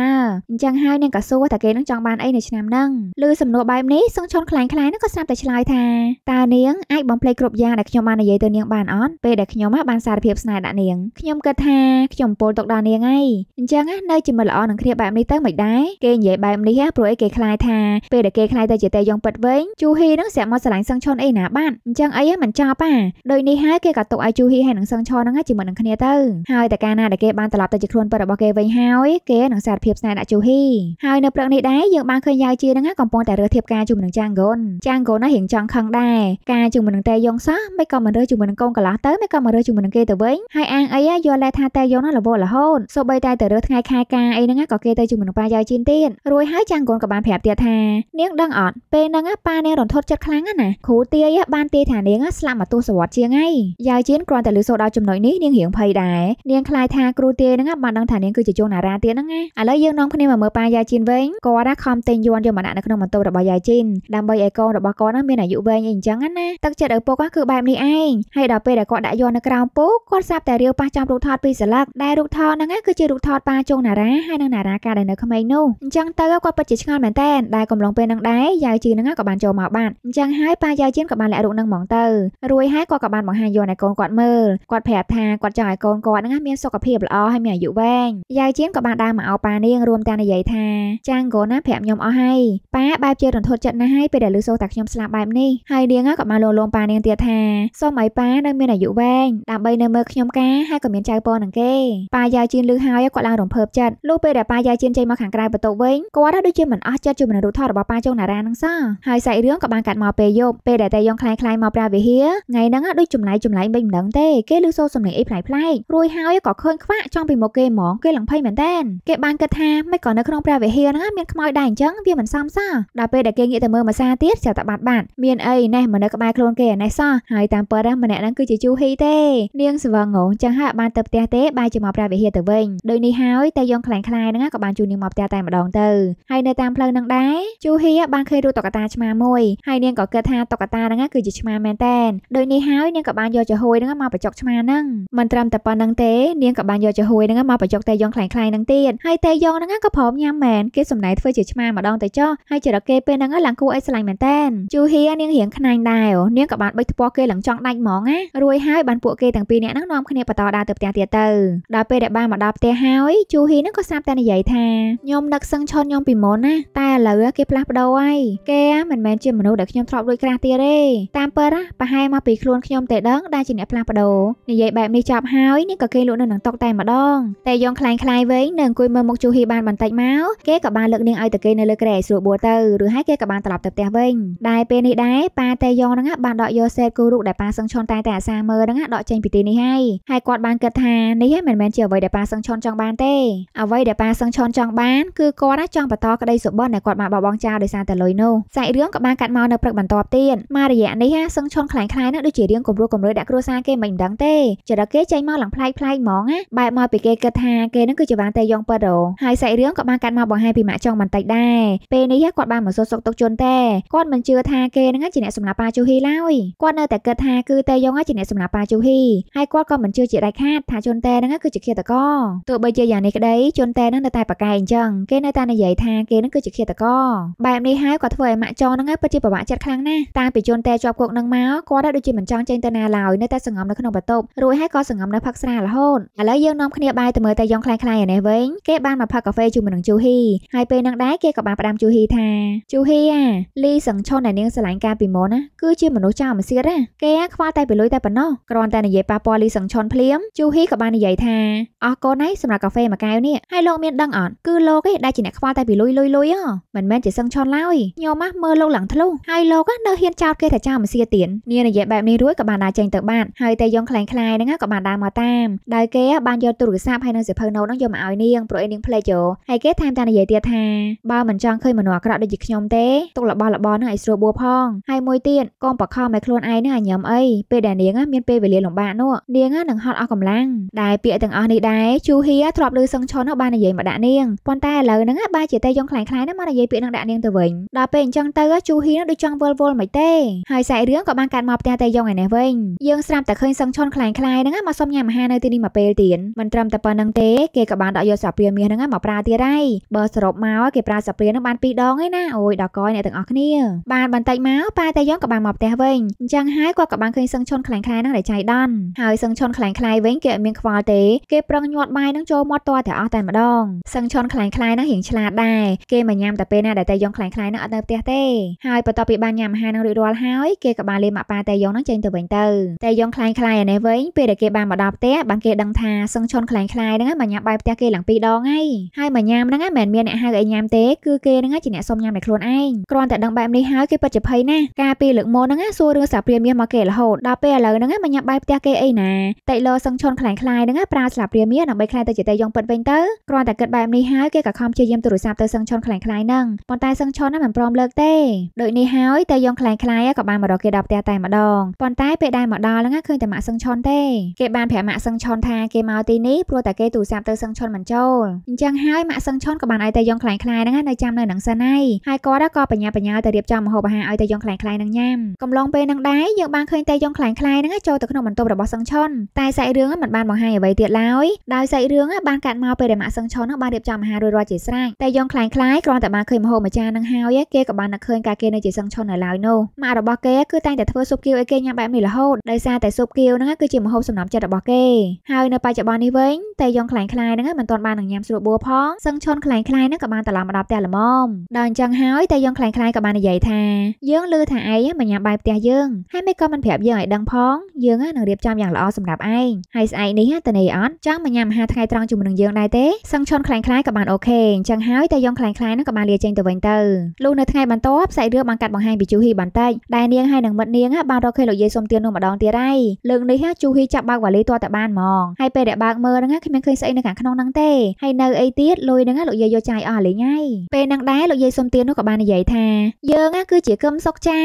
អញ្ចឹងហើយនាងក៏សួរថាគេនឹងចង់បានអីនៅឆ្នាំហ្នឹងឬសំណួរបែបនេះសឹងឈុនខ្លាំងខ្លាយនឹងក៏ស្រាប់តែឆ្លើយថាតើនាងអាចបំភ្លេចគ្រប់យ៉ាងដែលខ្ញុំបាននិយាយទៅនាងបានអត់ពេលដែលខ្ញុំបានសារភាពស្នេហ៍ដាក់នាងខ្ញុំគិតថាខ្ញុំពោលទុកដល់នាងហើយអញ្ចឹងនៅជាមួយល្អនឹងគ្នាបែបនេះទៅមិនដែរគេនិយាយបែបនេះព្រោះអីគេខ្លាយថាពេលដែលគេខ្លាយទៅជាតេយ៉ងពិតវិញជូហ៊ីនឹងស្រាក់មកស្រឡាញ់សឹងឈុនអីណាបាត់អញ្ចឹងអីមិនចប់ហ่าដោយនេះហើយគេក៏ទុកឲ្យជូហ៊ីហើយនឹងសឹងឈុនហ្នឹងជាមួយនឹងគ្នាទៅហើយតែកាលណាដែលគេបានត្រឡប់ទៅជាខ្លួនពិតរបស់គេវិញហើយគេនឹងសារភាពស្នេហ៍ដាក់ជូហ៊ីហើយនៅព្រឹកនេះដែរយើងបានឃើញយ៉ាវជានឹងកំពុងតែរើសធៀបការជាមួយនឹងចាងហ្គុនចាងហ្គុននៅរៀងចង់ខឹងដែរការជាមួយនឹងតេយ៉ុងសោះមិនក៏មិនរើសជាមួយនឹងកូនកន្លោះទៅមិនក៏មិនរើសជាមួយនឹងគេទៅវិញហើយអាងអីយល់តែថាតេយ៉ុងនោះរវល់រហូតសូម្បីតែទៅរើសថ្ងៃខែការអីហ្នឹងក៏គេទៅជាមួយនឹងប៉ាយ៉ាវជាទៀតរួចហើយចាងហ្គុនក៏បានប្រាប់ទៀតថានាងដឹងអត់ពេលហ្នឹងប៉ានាងរន្ធត់ចិត្តខ្លាំងណាគ្រូទាយបានទាយថានាងស្លាប់មកទស្សវត្សជាងហើយយ៉ាវជាគ្រាន់តែលើសូដល់ចំណុចនេះនាងរៀងភ័យដែរនាងខ្លាចថាគ្រូទាយហ្នឹងបានដឹងថានាងគឺជាជោណារ៉ាទៀតហ្នឹងណាឥឡូវយើងនាំគ្នាមកមើលប៉ាយាយជីនវិញគាត់ណាខំទិញយួនយមណៈនៅក្នុងបន្ទប់របស់យាយជីនដើម្បីឲ្យកូនរបស់គាត់ណាមានអាយុវែងអីអញ្ចឹងណាទឹកចិត្តឪពុកណាគឺបែបនេះឯងហើយដល់ពេលដែលគាត់ដាក់យួននៅក្រោមពូគាត់សាប់តែរាវប៉ះចំរូបថតពីសិលឹកដែលរូបថតហ្នឹងគឺជារូបថតប៉ាជុងណារ៉ាហើយនិងណារ៉ាកាដែលនៅក្មេងនោះអញ្ចឹងទៅគាត់ពិតជាឆ្ងល់មែនតើដែលកំឡុងពេលហ្នឹងដែរយាយជីនហ្នឹងក៏បានចូលមកបាត់អញ្ចឹងហើយប៉ាយាយជីនក៏បានលាក់រូបហ្នឹងហ្មងទៅរួយហើយគាត់ក៏បានបង្ហាញយួនឲ្យកូនគាត់មើលគាត់ប្រាប់ថាគាត់ចង់ឲ្យកូនគាត់ហ្នឹងមានសុខភាពល្អហើយមានអាយុវែងយាយជីនក៏បានដើរមកអោប៉ានាងរួមទាំងនិយាយថាចាងកូនណាប្រាប់ខ្ញុំអស់ហើយប៉ាបែបជារន្ធត់ចិត្តណាស់ហើយពេលដែលលឺសូរថាខ្ញុំស្លាប់បែបនេះហើយនាងក៏បានលួងលោមប៉ានាងទៀតថាសូមឲ្យប៉ានៅមានអាយុវែងដើម្បីនៅមើលខ្ញុំការហើយក៏មានចៅពរនឹងគេប៉ាយាយជៀនលឺហើយគាត់ឡើងរំភើបចិត្តលុះពេលដែលប៉ាយាយជៀនចេញមកខាងក្រៅបន្ទប់វិញគាត់ដូចជាមិនអស់ចិត្តជាមួយនឹងរូបថតរបស់ប៉ាចុងណារ៉ានឹងសោះហើយសាច់រឿងក៏បានកាត់មកពេលយប់ពេលដែលតែយងខ្លាំងខ្លាំងមកប្រាវិហារថ្ងៃហ្នឹងដូចចម្លែកចម្លែកមិនម្ដងទេគេលឺសូរសំឡេងអីផ្លែផ្លែរួយហើយក៏ឃើញខ្វាក់ចង់ពីមុខគេហ្មងគេឡើងភ័យមែនតើគេបានបានគិតថាមិនក៏នៅក្នុងព្រះវិហារហ្នឹងមានខ្មោចដែរអញ្ចឹងវាមិនសមសោះដល់ពេលដែលគេងាកទៅមើលមួយសារទៀតចាប់តែបាត់បាត់មានអីណេះមកនៅក្បែរខ្លួនគេណេះសោះហើយតាមពិតម្នាក់ហ្នឹងគឺជាជូហ៊ីទេនាងស្វងងចឹងហើយបានទៅផ្ទះទេបាយជាមួយព្រះវិហារទៅវិញដូចនេះហើយតែយងខ្លាំងខ្លាយហ្នឹងក៏បានជួនាងមកផ្ទះតែម្ដងទៅហើយនៅតាមផ្លូវហ្នឹងដែរជូហ៊ីបានឃើញរូបតុក្កតាឆ្មាមួយហើយនាងក៏គិតថាតុក្កតាហ្នឹងគឺជាឆ្មាមែនតែនដូចនេះហើយនាងក៏បានយកចាហួយហ្នឹងមកបញ្ចុកឆ្មាហ្នឹងមិនត្រឹមតែប៉ុណ្្នឹងទេនាងក៏បានយកចាហួយហ្នឹងមកបញ្ចុកតែយងខ្លាំងខ្លាយហ្នឹងទៀតហើយតេយ៉ងហ្នឹងក៏ព្រមញ៉ាំមែនគេសម្ដែងធ្វើជាឆ្មាម្ដងទៅចោះហើយចរិតគេពេលហ្នឹងឡើងគួរឲ្យស្រឡាញ់មែនតើជូហៀនាងរៀងខ្នាញ់ដែរនាងក៏បានបិទថ្ពាល់គេឡើងចង់ដាច់ហ្មងណារួយហើយបានពួកគេទាំងពីរនាក់ហ្នឹងនាំគ្នាបន្តដើរទៅផ្ទះទៀតទៅដល់ពេលដែលបានមកដល់ផ្ទះហើយជូហៀហ្នឹងក៏សាប់តែនិយាយថាខ្ញុំនឹកសឹងឆនខ្ញុំពីមុនណាតែឥឡូវគេផ្លាស់ប្ដូរហើយគេមិនមែនជាមនុស្សដែលខ្ញុំធ្លាប់រួចក្រាស់ទៀតទេតាមពិតប្រហែលមកពីខ្លួនខ្ញុំតែដឹងដែលជាអ្នកផ្លាស់ប្ដូរនិយាយបែបនេះចប់ហើយនាងក៏គេលក់នៅនឹងតុកតែម្ដងតែយងខ្លាំងខ្លាយវិញនៅអង្គុយមើលមកជូហ៊ីបានបន្តិចមកគេក៏បានលើកនាងឲ្យតែគេនៅលើគ្រែស្រួលបួលទៅឬហើយគេក៏បានត្រឡប់ទៅផ្ទះវិញដែរពេលនេះដែរប៉ាតេយ៉ងហ្នឹងបានដកយកសេតគូរូបដែលប៉ាសឹងឈុនតែតែអាសាមើលហ្នឹងដកចេញពីទីនេះហើយហើយគាត់បានគិតថានេះមិនមែនជាអ្វីដែលប៉ាសឹងឈុនចង់បានទេអ្វីដែលប៉ាសឹងឈុនចង់បានគឺគាត់ចង់បន្តក្តីសុបិនដែលគាត់បានបបងចោលដោយសារតែលុយនោះសាច់រឿងក៏បានកាត់មកនៅព្រឹកបន្ទាប់ទៀតមករយៈនេះសឹងឈុនខ្លាំងខ្លាយនោះដូចជារឿងគម្រួគម្រឿដាក់គ្រួសារគេមិនដឹងទេចរិតគេចេញមកឡើងប្លែកប្លែកហ្មងណាបែបមកពីគេគិតថាគេនឹងគឺជាបានតែយ៉ងប៉ិតរហើយសាច់រឿងក៏បានកាត់មកបង្ហាញពីម៉ាក់ចុងបន្តិចដែរពេលនេះគាត់បានមកសួរសុកទុកជនទេគាត់មិនជឿថាគេនឹងជាអ្នកសម្លាប់ប៉ាជូហ៊ីឡើយគាត់នៅតែគិតថាគឺតេយ៉ុងជាអ្នកសម្លាប់ប៉ាជូហ៊ីហើយគាត់ក៏មិនជឿជាដាច់ខាតថាជនតេនឹងគឺជាឃាតករទោះបីជាយ៉ាងនេះក្តីជនតេនឹងនៅតែប្រកែកអញ្ចឹងគេនៅតែនិយាយថាគេនឹងគឺជាឃាតករបែបនេះហើយក៏ធ្វើឲ្យម៉ាក់ចុងនឹងពិតជាពិបាកចិត្តខ្លាំងណាស់តាំងពីជនតេជាប់គុកនឹងមកគាត់ដូចជាមិនចង់ចេញទៅណាឡើយនៅតែសង្ងំនៅក្នុងបន្ទប់រួចហើយក៏សង្ងំនៅផឹកស្រារហូតឥឡូវយើងនាំគ្នាបាយទៅមើលតេយ៉ុងខ្លាំងៗឯនេះវិញគេបាបានមកផឹកកាហ្វេជាមួយនឹងជូហ៊ីហើយពេលនឹងដែរគេក៏បានផ្ដាំជូហ៊ីថាជូហ៊ីអាលីសង្ឆុនដែលនាងស្រឡាញ់កាលពីមុនណាគឺជាមនុស្សចោលមិនសៀតណាគេខ្វល់តែពីលុយតែប៉ុណ្ណោះគ្រាន់តែនិយាយប៉ះពាល់លីសង្ឆុនភ្លាមជូហ៊ីក៏បាននិយាយថាអស់កូនឯងសម្រាប់កាហ្វេមួយកែវនេះហើយលោកមានដឹងអត់គឺលោកឯងដែលជាអ្នកខ្វល់តែពីលុយលុយលុយហ៎មិនមែនជាសង្ឆុនឡើយញោមមកមើលលោកឡើងធ្លុះហើយលោកនៅហ៊ានចោទគេថាចោលមិនសៀតទៀតនាងនិយាយបែបនេះរួចក៏បានដើរចេញទៅបាត់ហើយតែយងខ្លាំងខ្លាយហ្នឹងក៏បានដើរមកតាមដែលគេបានយកទូរស័ព្ទហើយនឹងសិភៅណូតហ្នឹងយកមកឲ្យនាងព្រោះឯងងភ្លេចយោហើយគេថែមទាំងនិយាយទៀតថាបើមិនចង់ឃើញមនុស្សអាក្រក់ដូចជាខ្ញុំទេទុករបស់របរនឹងឲ្យស្រួលបួផងហើយមួយទៀតកុំបខំឲ្យខ្លួនឯងនឹងឲ្យញឹមអីពេលដែលនាង មានពេលវេលាលំបាកនោះនាងនឹងហត់អស់កម្លាំងដែលពាក្យទាំងអស់នេះដែរជូហៀធ្លាប់ឮសឹងឆុននោះបាននិយាយមកដាក់នាងប៉ុន្តែឥឡូវហ្នឹងបែរជាតែយងខ្លាំងខ្លាំងណាស់មកនិយាយពាក្យនឹងដាក់នាងទៅវិញដល់ពេលអញ្ចឹងទៅជូហៀនឹងដូចចង់វល់វល់មិនទេហើយសាច់រឿងក៏បានកាត់មកផ្ទះតែយងឯនេះវិញយើងស្រាប់តែឃើញសឹងឆុនខ្លាំងខ្លាំងហ្នឹងមកសុំញ៉ាំអាហារនៅទីនេះមួយពេលទៀតមិនត្រឹមតែប៉ុណ្្នឹងទេគេក៏បានដកយកសាព្រាមាសហ្នឹងមកប្រើទៀតហើយបើសរុបមកគេប្រើសាព្រាហ្នឹងបាន2ដងហើយណាអូយដល់កយអ្នកទាំងអស់គ្នា បានបន្តិចមកប៉ាតាយ៉ងក៏បានមកផ្ទះវិញអញ្ចឹងហើយគាត់ក៏បានឃើញសឹងឈុនខ្លាំងខ្លាយហ្នឹងដែលចៃដន្យហើយសឹងឈុនខ្លាំងខ្លាយវិញគេអត់មានខ្វល់ទេគេប្រឹងញាត់បាយហ្នឹងចូលមាត់តតែអស់តែម្ដងសឹងឈុនខ្លាំងខ្លាយហ្នឹងរៀងឆ្លាតដែរគេមកញ៉ាំតែពេលណាដែលតាយ៉ងខ្លាំងខ្លាយហ្នឹងអត់នៅផ្ទះទេហើយបន្ទាប់ពីបានញ៉ាំអាហារហ្នឹងរួចរាល់ហើយគេក៏បានលេងមកប៉ាតាយ៉ងហ្នឹងចេញទៅវិញទៅតាយ៉ងខ្លាំងខ្លាយឯនេះវិញពេលដែលគេបានមកដល់ផ្ទះបានគេដឹងថាសឹងឈុនខ្លាំងខ្លាយហ្នឹងមកញ៉ាំបាយផ្ទះគេឡើង2ដងហើយហើយមកញ៉ាំហ្នឹងមិនមែនមានអ្នកហៅឲ្យញ៉ាំទេគឺគេហ្នឹងជាអ្នកសុំញ៉ាំតែខ្លួនឯងគ្រាន់តែដឹងបែបនេះហើយគេពិតជាភ័យណាស់ការពីលើកមុនហ្នឹងសួររឿងសាព្រាមាសមកគេរហូតដល់ពេលឥឡូវហ្នឹងមកញ៉ាំបាយផ្ទះគេអីណាតៃឡូសឹងឈុនខ្លាំងខ្លាយហ្នឹងប្រើស្លាព្រាមាសដើម្បីខ្លាយទៅជាតេយងពិតវិញទៅគ្រាន់តែគិតបែបនេះហើយគេក៏ខំព្យាយាមទូរស័ព្ទទៅសឹងឈុនខ្លាំងខ្លាយហ្នឹងប៉ុន្តែសឹងឈុនហ្នឹងមិនព្រមលើកទេដូចនេះហើយតេយងខ្លាំងខ្លាយក៏បានមករកគេដល់ផ្ទះតែម្ដងប៉ុន្តែពេលដែលមកដល់ហ្នឹងឃើញតែម៉ាក់សឹងឈុនទេគេបានប្រាប់ម៉ាក់សឹងឈុនថាគេមកទីនេះព្រោះតែគេទូរស័ព្ទទៅសឹងឈុនមិនចូលអញ្ចឹងហើយម៉ាក់សឹងឆុនក៏បានឲ្យតាយ៉ងខ្លែងខ្លាយហ្នឹងនៅចាំនៅនឹងសិនហើយហើយគាត់ក៏បញ្ញាបញ្ញាទៅរៀបចំម្ហូបអាហារឲ្យតាយ៉ងខ្លែងខ្លាយនឹងញ៉ាំកំឡុងពេលនឹងដែរយើងបានឃើញតាយ៉ងខ្លែងខ្លាយហ្នឹងចូលទៅក្នុងបន្ទប់របស់សឹងឆុនតែសាច់រឿងមិនបានបង្ហាញអ្វីទៀតឡើយដោយសាច់រឿងបានកាត់មកពេលដែលម៉ាក់សឹងឆុនបានរៀបចំអាហាររួចរាល់ជាស្រេចតាយ៉ងខ្លែងខ្លាយគ្រាន់តែបានឃើញម្ហូបមួយចាននឹងហើយគេក៏បាននឹកឃើញការគេនៅជាសឹងឆុននៅឡើយនោះម៉ាក់របស់គេគឺតែងតែធ្វើស៊ុបគៀវឲ្យគេញ៉ាំបែបនេះរហូតដោយសារតែស៊ុបគៀវហ្នឹងគឺជាម្ហូបសំណំចិត្តរបស់គេហើយនៅបច្ចុប្បន្ននេះវិញតាយ៉ងខ្លែងខ្លាយហ្នឹងមិនទាន់បាននឹងញ៉ាំស្រួលបួផងសឹងឈុនខ្លែងខ្លាយនឹងក៏បានត្រឡប់មកដល់ផ្ទះល្មមដល់អញ្ចឹងហើយតែយើងខ្លែងខ្លាយក៏បាននិយាយថាយើងលឺថាឯងមកញ៉ាំបាយផ្ទះយើងហើយមិនក៏មិនប្រាប់យើងឲ្យដឹងផងយើងនឹងរៀបចំយ៉ាងល្អសម្រាប់ឯងហើយស្អែកនេះតនេអត់ចង់មកញ៉ាំអាហារថ្ងៃត្រង់ជាមួយនឹងយើងដែរទេសឹងឈុនខ្លែងខ្លាយក៏បានអូខេអញ្ចឹងហើយតែយើងខ្លែងខ្លាយនឹងក៏បានលាចេញទៅវិញទៅលុះនៅថ្ងៃបន្ទាប់សាច់រឿងបានកាត់បង្ហាញពីជូហ៊ីបន្តិចដែលនាងហើយនឹងមិត្តនាង បានរកឃើញលោកយាយសុំទាននោះម្ដងទៀតហើយលើកនេះជូហ៊ីចាប់បើកវ៉ាលីទាល់តែបានហ្មងហើយពេលដែលបើកមើលហ្នឹងគ្មានឃើញស្អីនៅខាងក្នុងហ្នឹងទេហើយនៅអីទៀតលុយហ្នឹងលោកយាយយកចាយអស់លេងហើយពេលហ្នឹងដែរលោកយាយសុំទាននោះក៏បាននិយាយថាយើងគឺជាកឹមសុកចា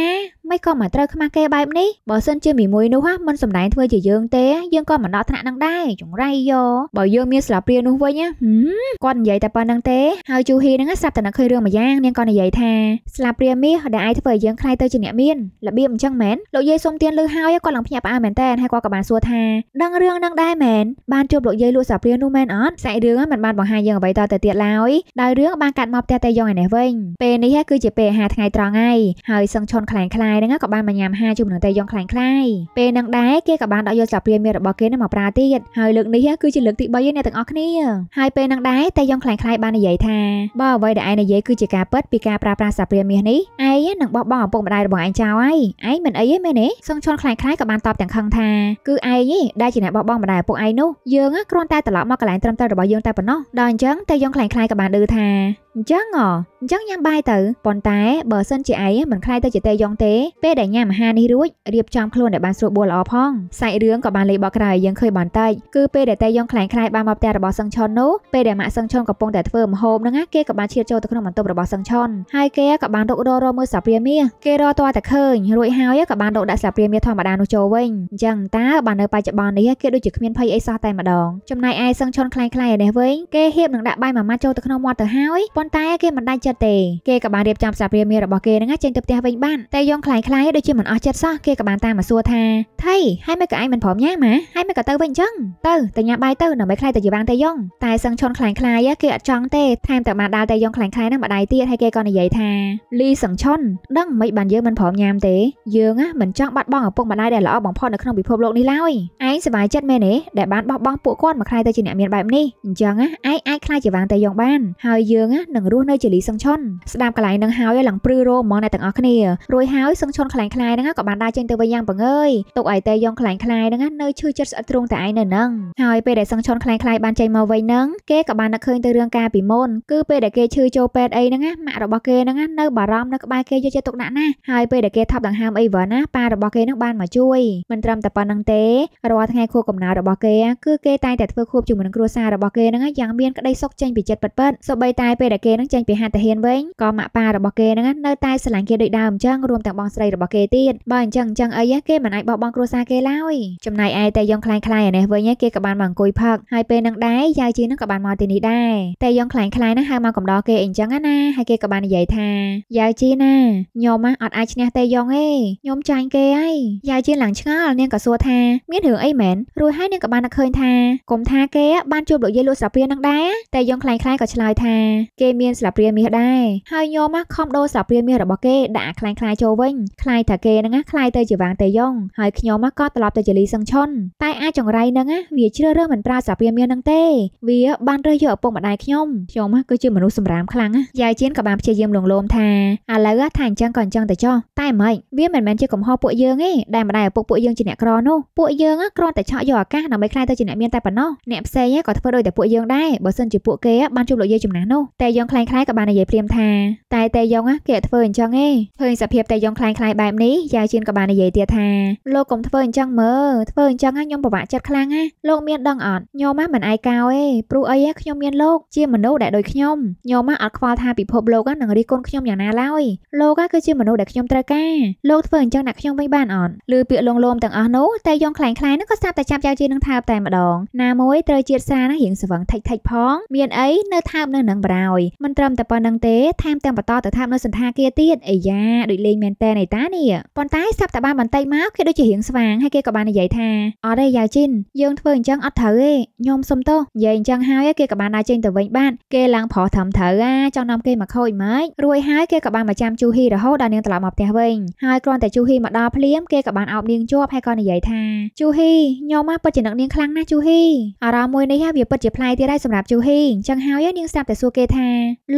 មិនក៏មកត្រូវខ្មាស់គេបែបនេះបើសិនជាមីមួយនោះមិនសម្ដែងធ្វើជាយើងទេយើងក៏មិនដល់ថ្នាក់ហ្នឹងដែរចង្រៃយោបើយើងមានស្លាព្រានោះវិញហឹមគាត់និយាយតែប៉ុណ្្នឹងទេហើយជូហ៊ីហ្នឹងស្រាប់តែនឹកឃើញរឿងមួយយ៉ាងនាងក៏និយាយថាស្លាព្រាមាសដែលអាចធ្វើឲ្យយើងខ្លាយទៅជាអ្នកមានរបៀបអញ្ចឹងមែនលោកយាយសុំទានលើហើយគាត់ឡើងភ្ញាក់ផ្អើលមែនតើហើយគាត់ក៏បានសួរថាដឹងរឿងហ្នឹងដែរមែនបានជួបលោកយាយលក់ស្លាព្រានោះមែនអត់សាច់រឿងមិនបានបបង្ហាញយើងអ្វីតទៅទៀតឡើយដោយរឿងបានកាត់មកផ្ទះតែយងឯនេះវិញពេលនេះគឺជាពេលអាហារថ្ងៃត្រង់ហើយហើយសឹងឈុនខ្លាំងខ្លាយហ្នឹងក៏បានមកញ៉ាំអាហារជុំនឹងតែយងខ្លាំងខ្លាយពេលនឹងដែរគេក៏បានដកយកចាប់ព្រាមៀរបស់គេនឹងមកប្រើទៀតហើយលើកនេះគឺជាលើកទី3ហើយអ្នកទាំងអស់គ្នាហើយពេលនឹងដែរតែយងខ្លាំងខ្លាយបាននិយាយថាបើអ្វីដែលឯងនិយាយគឺជាការពិតពីការប្រើប្រាស់សាព្រាមាសនេះឯងនឹងបោះបង់ឪពុកម្ដាយរបស់ឯងចោលហើយឯងមិនអីទេមែនទេសឹងឈុនខ្លាំងខ្លាយក៏បានតបទាំងខឹងថាគឺឯងឯងដែលជាអ្នកបោះបង់ម្ដាយឪពុកឯងនោះយើងគ្រាន់តែត្រឡប់មកកន្លែងត្រឹមត្រូវរបស់យើងតែប៉ុណ្ណោះដល់អញ្ចឹងតែយើងខ្លាំងខ្លាយក៏បានឌឺថាអញ្ចឹងហ៎អញ្ចឹងញ៉ាំបាយទៅប៉ុន្តែបើសិនជាឯងមិនខ្លាយទៅជាតេយ៉ងទេ ពេលដែលញ៉ាំអាហារនេះរួចរៀបចំខ្លួនឲ្យបានស្រួលបួលល្អផងសាច់រឿងក៏បានលេបបកក្រោយយើងឃើញបន្តិចគឺពេលដែលតេយ៉ងខ្លាំងខ្លាយបានមកផ្ទះរបស់សឹងឆុននោះពេលដែលម៉ាក់សឹងឆុនកំពុងតែធ្វើម្ហូបហ្នឹងគេក៏បានឈៀតចូលទៅក្នុងបន្ទប់របស់សឹងឆុនហើយគេក៏បានរករករមើលសាព្រាមាសគេរតតែឃើញរួចហើយក៏បានរកដាក់សាព្រាមាសធម្មតានោះចូលវិញអញ្ចឹងតើបាននៅបច្ចុប្បន្ននេះគេដូចជាគ្មានភ័យអីសោះតែម្ដងចំណែកឯសឹងឆុនខ្លាំងខ្លាយឯនេះវិញគេហៀបនឹងដាក់បាយមួយម៉ាត់ចូលទៅក្នុងមាត់ទៅហើយប៉ុន្តែគេមិនដាច់ចិត្តទេគេក៏បានរៀបចំស្លាបព្រាមាសរបស់គេនឹងចេញទៅផ្ទះវិញបានតែយងខ្លាយខ្លាយដូចជាមិនអស់ចិត្តសោះគេក៏បានតាមមកសួរថាថៃហើយមិនក៏ឯងមិនព្រមញ៉ាំហ៎ហើយមិនក៏ទៅវិញអញ្ចឹងទៅតែញ៉ាំបាយទៅដើម្បីខ្លាយទៅជាបានតែយងតែសឹងឈុនខ្លាញ់ខ្លាយគេអត់ចង់ទេថែមទាំងបានដាល់តែយងខ្លាញ់ខ្លាយនឹងម្ដាយទៀតហើយគេក៏និយាយថាលីសឹងឈុនដឹងមិនបានយើងមិនព្រមញ៉ាំទេយើងមិនចង់បាត់បង់ឪពុកម្ដាយដែលល្អបំផុតនៅក្នុងពិភពលោកនេះឡើយឯងសប្បាយចិត្តមែនទេដែលបានបោះបង់ពួកគាត់មកខ្លាយទៅជាអ្នកមានបែបនេះអញ្ចឹងឯងឯងអាចខ្លាចជាវ៉ាងតេយ៉ងបានហើយយើងនឹងរស់នៅជាលីសឹងឆុនស្ដាប់កន្លែងនឹងហើយឡើងព្រឺរោហ្មងអ្នកទាំងអស់គ្នារួយហើយសឹងឆុនខ្លាំងខ្លាយហ្នឹងក៏បានដើរចេញទៅវិញយ៉ាងបង្អើយទុកឲ្យតេយ៉ងខ្លាំងខ្លាយហ្នឹងនៅឈឺចិត្តស្អិតទ្រង់តែឯងនៅហ្នឹងហើយពេលដែលសឹងឆុនខ្លាំងខ្លាយបានចេញមកវិញហ្នឹងគេក៏បាននឹកឃើញទៅរឿងការពីមុនគឺពេលដែលគេឈឺចូលពេទ្យអីហ្នឹងម៉ាក់របស់គេហ្នឹងនៅបារម្ភនៅក្បែរគេយកចិត្តទុកដាក់ណាស់ហើយពេលដែលគេថប់ដង្ហើមអីវ៉ាណាប៉ារបស់គេហ្នឹងបានមកជួយមិនត្រឹមតែប៉ុណ្្នឹងទេរាល់ថ្ងៃខួបកំណើតរបស់គេគឺគេតែងតែធ្វើខួបជាមួយនឹងគ្រួសាររបស់គេហ្នឹងយ៉ាងមានមានក្តីសុខចេញពីចិត្តពិតៗសូម្បីតែពេលដែលគេនឹងចេញពីហាត់ទាហានវិញក៏ម៉ាក់ប៉ារបស់គេនឹងនៅតែស្រឡាញ់គេដូចដើមអញ្ចឹងរួមទាំងបងស្រីរបស់គេទៀតបើអញ្ចឹងអញ្ចឹងអីគេមិនអាចបោះបង់គ្រួសារគេឡើយចំណែកឯតែយ៉ងខ្លាំងខ្លាយឯនេះវិញគេក៏បានមកអង្គុយផឹកហើយពេលនឹងដែរយាយជីនឹងក៏បានមកទីនេះដែរតែយ៉ងខ្លាំងខ្លាយណាហៅមកកំដរគេអញ្ចឹងណាហើយគេក៏បាននិយាយថាយាយជីណាខ្ញុំអត់អាចឈ្នះតែយ៉ងទេខ្ញុំចាញ់គេហើយយាយជីឡើងឆ្ងល់នាងក៏សួរថាមានរឿងអីមែនរួចហើយនាងក៏បានឃើញថាកុំថាគេបានជួបលោកយាយលក់ស្រាពៀនឹងដែរតែយើងខ្លាំងខ្លាំងក៏ឆ្លើយថាគេមានស្លាបព្រាមាសដែរហើយញោមខំដូរស្លាបព្រាមាសរបស់គេដាក់ខ្លាំងខ្លាយចូលវិញខ្លាយថាគេហ្នឹងខ្លាយទៅជាវ៉ាងតេយ៉ងហើយខ្ញុំក៏ត្រឡប់ទៅជាលីសឹងឆុនតែអាចចង្រៃហ្នឹងវាជ្រើសរើសមិនប្រើស្លាបព្រាមាសហ្នឹងទេ វាបានរើសយកឪពុកម្ដាយខ្ញុំខ្ញុំគឺជាមនុស្សសម្រាមខ្លាំងយាយជៀនក៏បានព្យាយាមលងលោមថាឥឡូវថាអញ្ចឹងក៏អញ្ចឹងទៅចុះតែម៉េចវាមិនមែនជាកំហុសពួកយើងទេដែលម្ដាយឪពុកពួកយើងជាអ្នកក្រនោះពួកយើងគ្រាន់តែឆក់យកឱកាសដើម្បីខ្លាយទៅជាអ្នកមានតែប៉ុណ្ណោះអ្នកផ្សេងក៏ធ្វើដូចតែពួកយើងដែរបើសិនជាពួកគេបានជួបលោកយាយចំណាស់នោះតែយ៉ងខ្លាំងខ្លាយក៏បាននិយាយព្រាមថាតែតែយ៉ងគេអត់ធ្វើអញ្ចឹងទេឃើញសភាពតែយ៉ងខ្លាំងខ្លាយបែបនេះយ៉ាជៀនក៏បាននិយាយទៀតថាលោកកុំធ្វើអញ្ចឹងមើលធ្វើអញ្ចឹងខ្ញុំពិបាកចិត្តខ្លាំងណាលោកមានដឹងអត់ខ្ញុំមិនអាយកោទេព្រោះអីខ្ញុំមានលោកជាមនុស្សដែលដូចខ្ញុំខ្ញុំអត់ខ្វល់ថាពិភពលោកនឹងរិះគន់ខ្ញុំយ៉ាងណាឡើយលោកគឺជាមនុស្សដែលខ្ញុំត្រូវការលោកធ្វើអញ្ចឹងដាក់ខ្ញុំវិញបានអត់ឬពាក្យលងលោមទាំងអស់នោះតែយ៉ងខ្លាំងខ្លាយនឹងក៏ស្រាប់តែចាប់យ៉ាជៀននឹងថាតែម្ដងណាមួយត្រូវជាតិសានឹងរៀងស្វឹងថិចថិចផងមានអីនៅថើបនៅនឹងបរោយមិនត្រឹមតែប៉ុណ្្នឹងទេថែមទាំងបន្តទៅថើបនៅសន្តាគារទៀតអាយ៉ាដូចលេងមែនតើឯតានេះប៉ុន្តែសាប់តាបានបន្តិចមកគេដូចជារៀងស្វាងហើយគេក៏បាននិយាយថាអត់ទេយ៉ាវជីនយើងធ្វើអញ្ចឹងអត់ត្រូវទេខ្ញុំសុំទោសនិយាយអញ្ចឹងហើយគេក៏បានដើរចេញទៅវិញបានគេឡើងប្រោះត្រឹមត្រូវអាចង់នាំគេមកខូចម៉េចរួយហើយគេក៏បានមកចាំជូហ៊ីរហូតដល់នាងត្រឡប់មកផ្ទះវិញហើយគ្រាន់តែជូហ៊ីមកដល់ភ្លាមគេក៏បានអោបនាងជាប់ហើយក៏និយាយថាជូហ៊ីខ្ញុំមកពិតជានឹកនាងខ្លាំងណាស់ជូហ៊ីអារម្មណ៍មួយនេះវាពិតជាផ្លែទៀតហើយសម្រាប់សម្រាប់ជូហ៊ីងចឹងហើយនាងស្រាប់តែសួរគេថា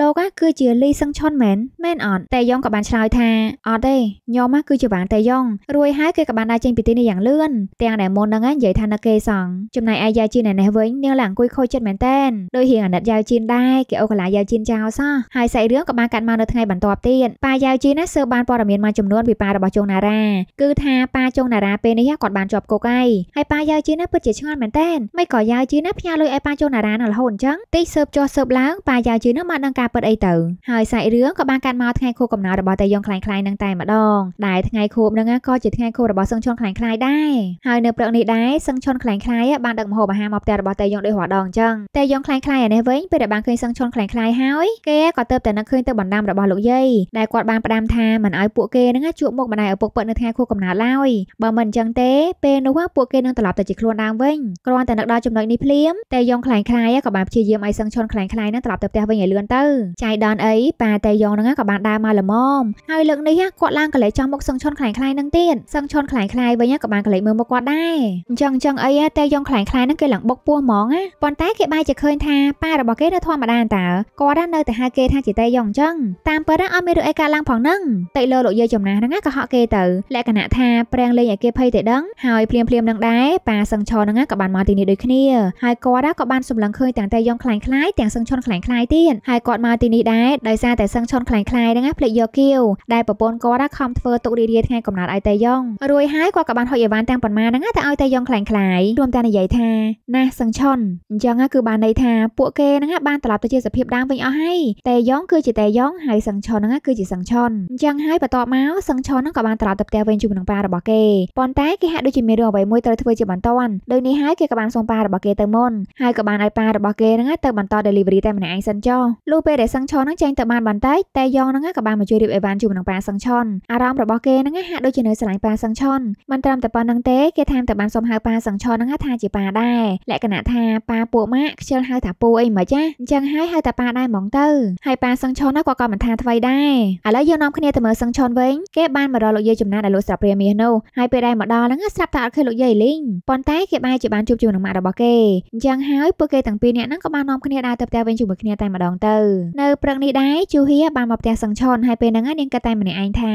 លោកគឺជាលីសឹងឆុនមែនមែនអត់តែយ៉ងក៏បានឆ្លើយថាអត់ទេខ្ញុំគឺជាវ៉ាងតែយ៉ងរួយហើយគេក៏បានដើរចេញពីទីនេះយ៉ាងលឿនទាំងដែលមុនហ្នឹងនិយាយថានៅគេសង ចំណែកឯយ៉ាជីនឯនេះវិញនាងឡើងអង្គុយខូចចិត្តមែនតែនដោយរៀងអាណិតយ៉ាជីនដែរគេអូកលាយ៉ាជីនចោលសោះហើយសាច់រឿងក៏បានកាត់មកនៅថ្ងៃបន្ទាប់ទៀតប៉ាយ៉ាជីនណាសើបានព័ត៌មានមួយចំនួនពីប៉ារបស់ជុងណារ៉ាគឺថាប៉ាជុងណារ៉ាពេលនេះគាត់បានជាប់គុកហើយហើយប៉ាយ៉ាជីនណាពិតជាឆ្ងល់មែនតែនមិនក៏យ៉ាជីនណាផ្ញើលុយឲ្យប៉ាជុងណារ៉ានៅរហូតអញ្ចឹងតិចស៊ើបចុះស៊ើបឡើងប៉ាយ៉ាជឿនោះបានដឹងការពិតអីទៅហើយសាច់រឿងក៏បានកាត់មកថ្ងៃខួបកំណើតរបស់តាយ៉ងខ្លាំងខ្លាយនឹងតែម្ដងដែលថ្ងៃខួបនឹងក៏ជាថ្ងៃខួបរបស់សឹងឈុនខ្លាំងខ្លាយដែរហើយនៅព្រឹកនេះដែរសឹងឈុនខ្លាំងខ្លាយបានដឹកម្ហូបអាហារមកផ្ទះរបស់តាយ៉ងដូចរាល់ដងអញ្ចឹងតាយ៉ងខ្លាំងខ្លាយឯនេះវិញពេលដែលបានឃើញសឹងឈុនខ្លាំងខ្លាយហើយគេក៏ទៅតែនឹកឃើញទៅបណ្ដាំរបស់លោកយាយដែលគាត់បានផ្ដាំថាមិនឲ្យពួកគេនឹងជួបមុខម្ដាយឪពុកពិតនៅថ្ងៃខួបកំណើតឡើយបើមិនអញ្ចឹងទេពេលនោះពួកគេនឹងត្រឡប់ទៅជាខ្លួនដើមវិញគ្រាន់តែនឹកដល់ចំណុចនេះភ្លាមតាយ៉ងខ្លាំងខ្លាយក៏បានព្យាយាមឲ្យសឹងឈន់ខ្លាំងខ្លាយនឹងត្រឡប់ទៅផ្ទះវិញឲ្យលឿនទៅចៃដនអីប៉ាតេយ៉ងនឹងក៏បានដើរមកល្មមហើយលើកនេះគាត់ឡើងកលែចង់មកសឹងឈន់ខ្លាំងខ្លាយនឹងទៀតសឹងឈន់ខ្លាំងខ្លាយវិញក៏បានកលែមើលមកគាត់ដែរអញ្ចឹងអញ្ចឹងអីតេយ៉ងខ្លាំងខ្លាយនឹងគេឡើងបុកពោះហ្មងណាប៉ុន្តែគេបែរជាឃើញថាប៉ារបស់គេនៅធម្មតាតើគាត់នៅតែហៅគេថាជាតេយ៉ងអញ្ចឹងតាមពិតអត់មានរឿងអីកើតឡើងផងហ្នឹងតេលើលោកយាយចំណាស់ហ្នឹងក៏ហក់គេទៅលក្ខណៈថាព្រាំងលេងឲ្យគេភ័យតែដឹងហើយភ្លាមភ្លាមនឹងដែរប៉ាសឹងឈរហ្នឹងក៏បានមកទីនេះដូចគ្នាហើយគាត់ក៏បានសម្លឹងឃើញទាំងទាំងតែយ៉ងខ្លាំងខ្លាយទាំងសឹងឆុនខ្លាំងខ្លាយទៀតហើយគាត់មកទីនេះដែរដោយសារតែសឹងឆុនខ្លាំងខ្លាយហ្នឹងណាភ្លេចយកគៀវដែលប្រពន្ធគាត់ខំធ្វើទុករីរាថ្ងៃកំណត់ឲ្យតែយ៉ងរួយហើយគាត់ក៏បានហុចអីវ៉ាន់ទាំងប៉ុន្មានហ្នឹងណាតែឲ្យតែយ៉ងខ្លាំងខ្លាយរួមទាំងនិយាយថាណាសឹងឆុនអញ្ចឹងគឺបានន័យថាពួកគេហ្នឹងណាបានត្រឡប់ទៅជាសភាពដើមវិញអស់ហើយតែយ៉ងគឺជាតែយ៉ងហើយសឹងឆុនហ្នឹងគឺជាសឹងឆុនអញ្ចឹងហើយបន្ទាប់មកសឹងឆុនហ្នឹងក៏បានត្រឡប់ទៅផ្ទះវិញជាមួយនឹងប៉ារបស់គេប៉ុន្តែគេហាក់ដូចជាមានរឿងអ្វីមួយត្រូវធ្វើជាបន្ទាន់ដូចនេះហើយគេក៏បានសុំប៉ារបស់គេទៅមុនហើយក៏បានឲ្យប៉ារបស់គេហ្នឹងទៅបន្ត delivery តែម្នាក់ឯងសិនចុះលុះពេលដែលសឹងឆនហ្នឹងចេញទៅបានបន្តិចតែយ៉ងហ្នឹងក៏បានមកជួយរៀបអីវ៉ាន់ជុំនឹងប៉ាសឹងឆនអារម្មណ៍របស់គេហ្នឹងហាក់ដូចជានៅស្រឡាញ់ប៉ាសឹងឆនមិនត្រឹមតែប៉ុណ្្នឹងទេគេថែមទៅបានសុំហៅប៉ាសឹងឆនហ្នឹងថាជាប៉ាដែរលក្ខណៈថាប៉ាពួកម៉ាក់ខ្ជិលហៅថាពូអីមិនចាអញ្ចឹងហើយហៅតែប៉ាដែរហ្មងទៅហើយប៉ាសឹងឆនហ្នឹងក៏ក៏មិនថាអ្វីដែរឥឡូវយើងនាំគ្នាទៅមើលសឹងឆនវិញគេបានមករកលោកយាយចំណានដែលលោកស្រាប់ព្រាមាសនោះហើយពេលដែលមកដល់ហ្នឹងស្រាប់តែអត់ឃើញលោកយាយលីងប៉ុន្តែគេបែរជាបានជួបជាមួយនឹងម៉ាក់របស់គេអញ្ចឹងហើយពួកគេទាំងពីរនាក់ហ្នឹងក៏បាននាំគ្នាដើរទៅផ្ទះវិញជាមួយគ្នាតែម្ដងទៅនៅព្រឹកនេះដែរជូហៀបានមកផ្ទះសឹងឆនហើយពេលហ្នឹងនាងគិតតែម្នាក់ឯងថា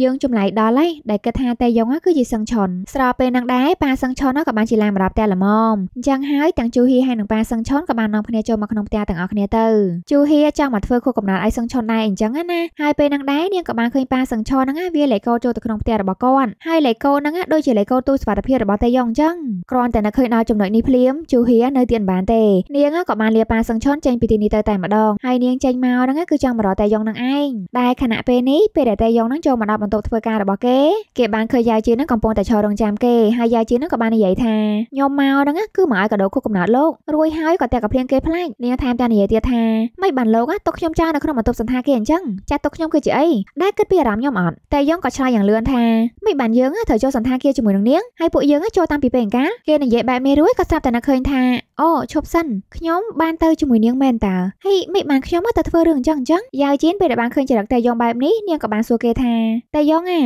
យើងចម្លែកដល់ហើយដែលគិតថាតែយ៉ងគឺជាសឹងឆនស្របពេលហ្នឹងដែរប៉ាសឹងឆនក៏បានជាឡានមកដល់ផ្ទះល្មមអញ្ចឹងហើយទាំងជូហៀហើយនិងប៉ាសឹងឆនក៏បាននាំគ្នាចូលមកក្នុងផ្ទះទាំងអស់គ្នាទៅជូហៀចង់មកធ្វើខួបកំណត់ឲ្យសឹងឆនដែរអញ្ចឹងណាហើយពេលហ្នឹងដែរនាងក៏បានឃើញប៉ាសឹងឆនហ្នឹងវាលេកោចូលទៅក្នុងផ្ទះរបស់គាត់ហើយលេកោហ្នឹងដូចជាលេកោទូសុវត្ថិភាពរបស់តែយ៉ងអញ្ចឹងគ្រាន់តែនៅឃើញដល់ចំណុចនេះភ្លាមជូហៀនៅទៀតបានទេនានាងក៏បានលាប៉ាសឹងឈុនចេញពីទីនេះទៅតែម្ដងហើយនាងចេញមកហ្នឹងគឺចង់មករកតែយ៉ងនឹងឯងដែលខណៈពេលនេះពេលដែលតែយ៉ងនឹងចូលមកដល់បន្ទប់ធ្វើការរបស់គេគេបានឃើញយាយជីនឹងកំពុងតែឈររងចាំគេហើយយាយជីនឹងក៏បាននិយាយថាញោមមកហ្នឹងគឺមកឲ្យកដោគុកកំណត់លោករួយហើយក៏តែកភ្លៀងគេផ្លាច់នាងថែមទាំងនិយាយទៀតថាមិនបានលោកទុកខ្ញុំចោលនៅក្នុងបន្ទប់សន្តាគេអញ្ចឹងចាស់ទុកខ្ញុំគឺជាអីដែលគិតពីអារម្មណ៍ខ្ញុំអត់តែយ៉ងក៏ឆ្លើយយ៉ាងលឿនថាមិនបានយើងត្រូវចូលសន្តាគារជាមួយនឹងនាងហើយពួកយើងចូលតាមពីពេលអង្ការគេនិយាយបែបនេះរួយក៏ស្រាប់តែនឹកឃើញថាអូឈប់សិនខ្ញុំបានទៅជាមួយនាងមែនតើហើយមិនបានខ្ញុំមកតែធ្វើរឿងអញ្ចឹងអញ្ចឹងយ៉ាវជីនពេលដែលបានឃើញចរិតតែយ៉ងបែបនេះនាងក៏បានសួរគេថាតែយ៉ងអា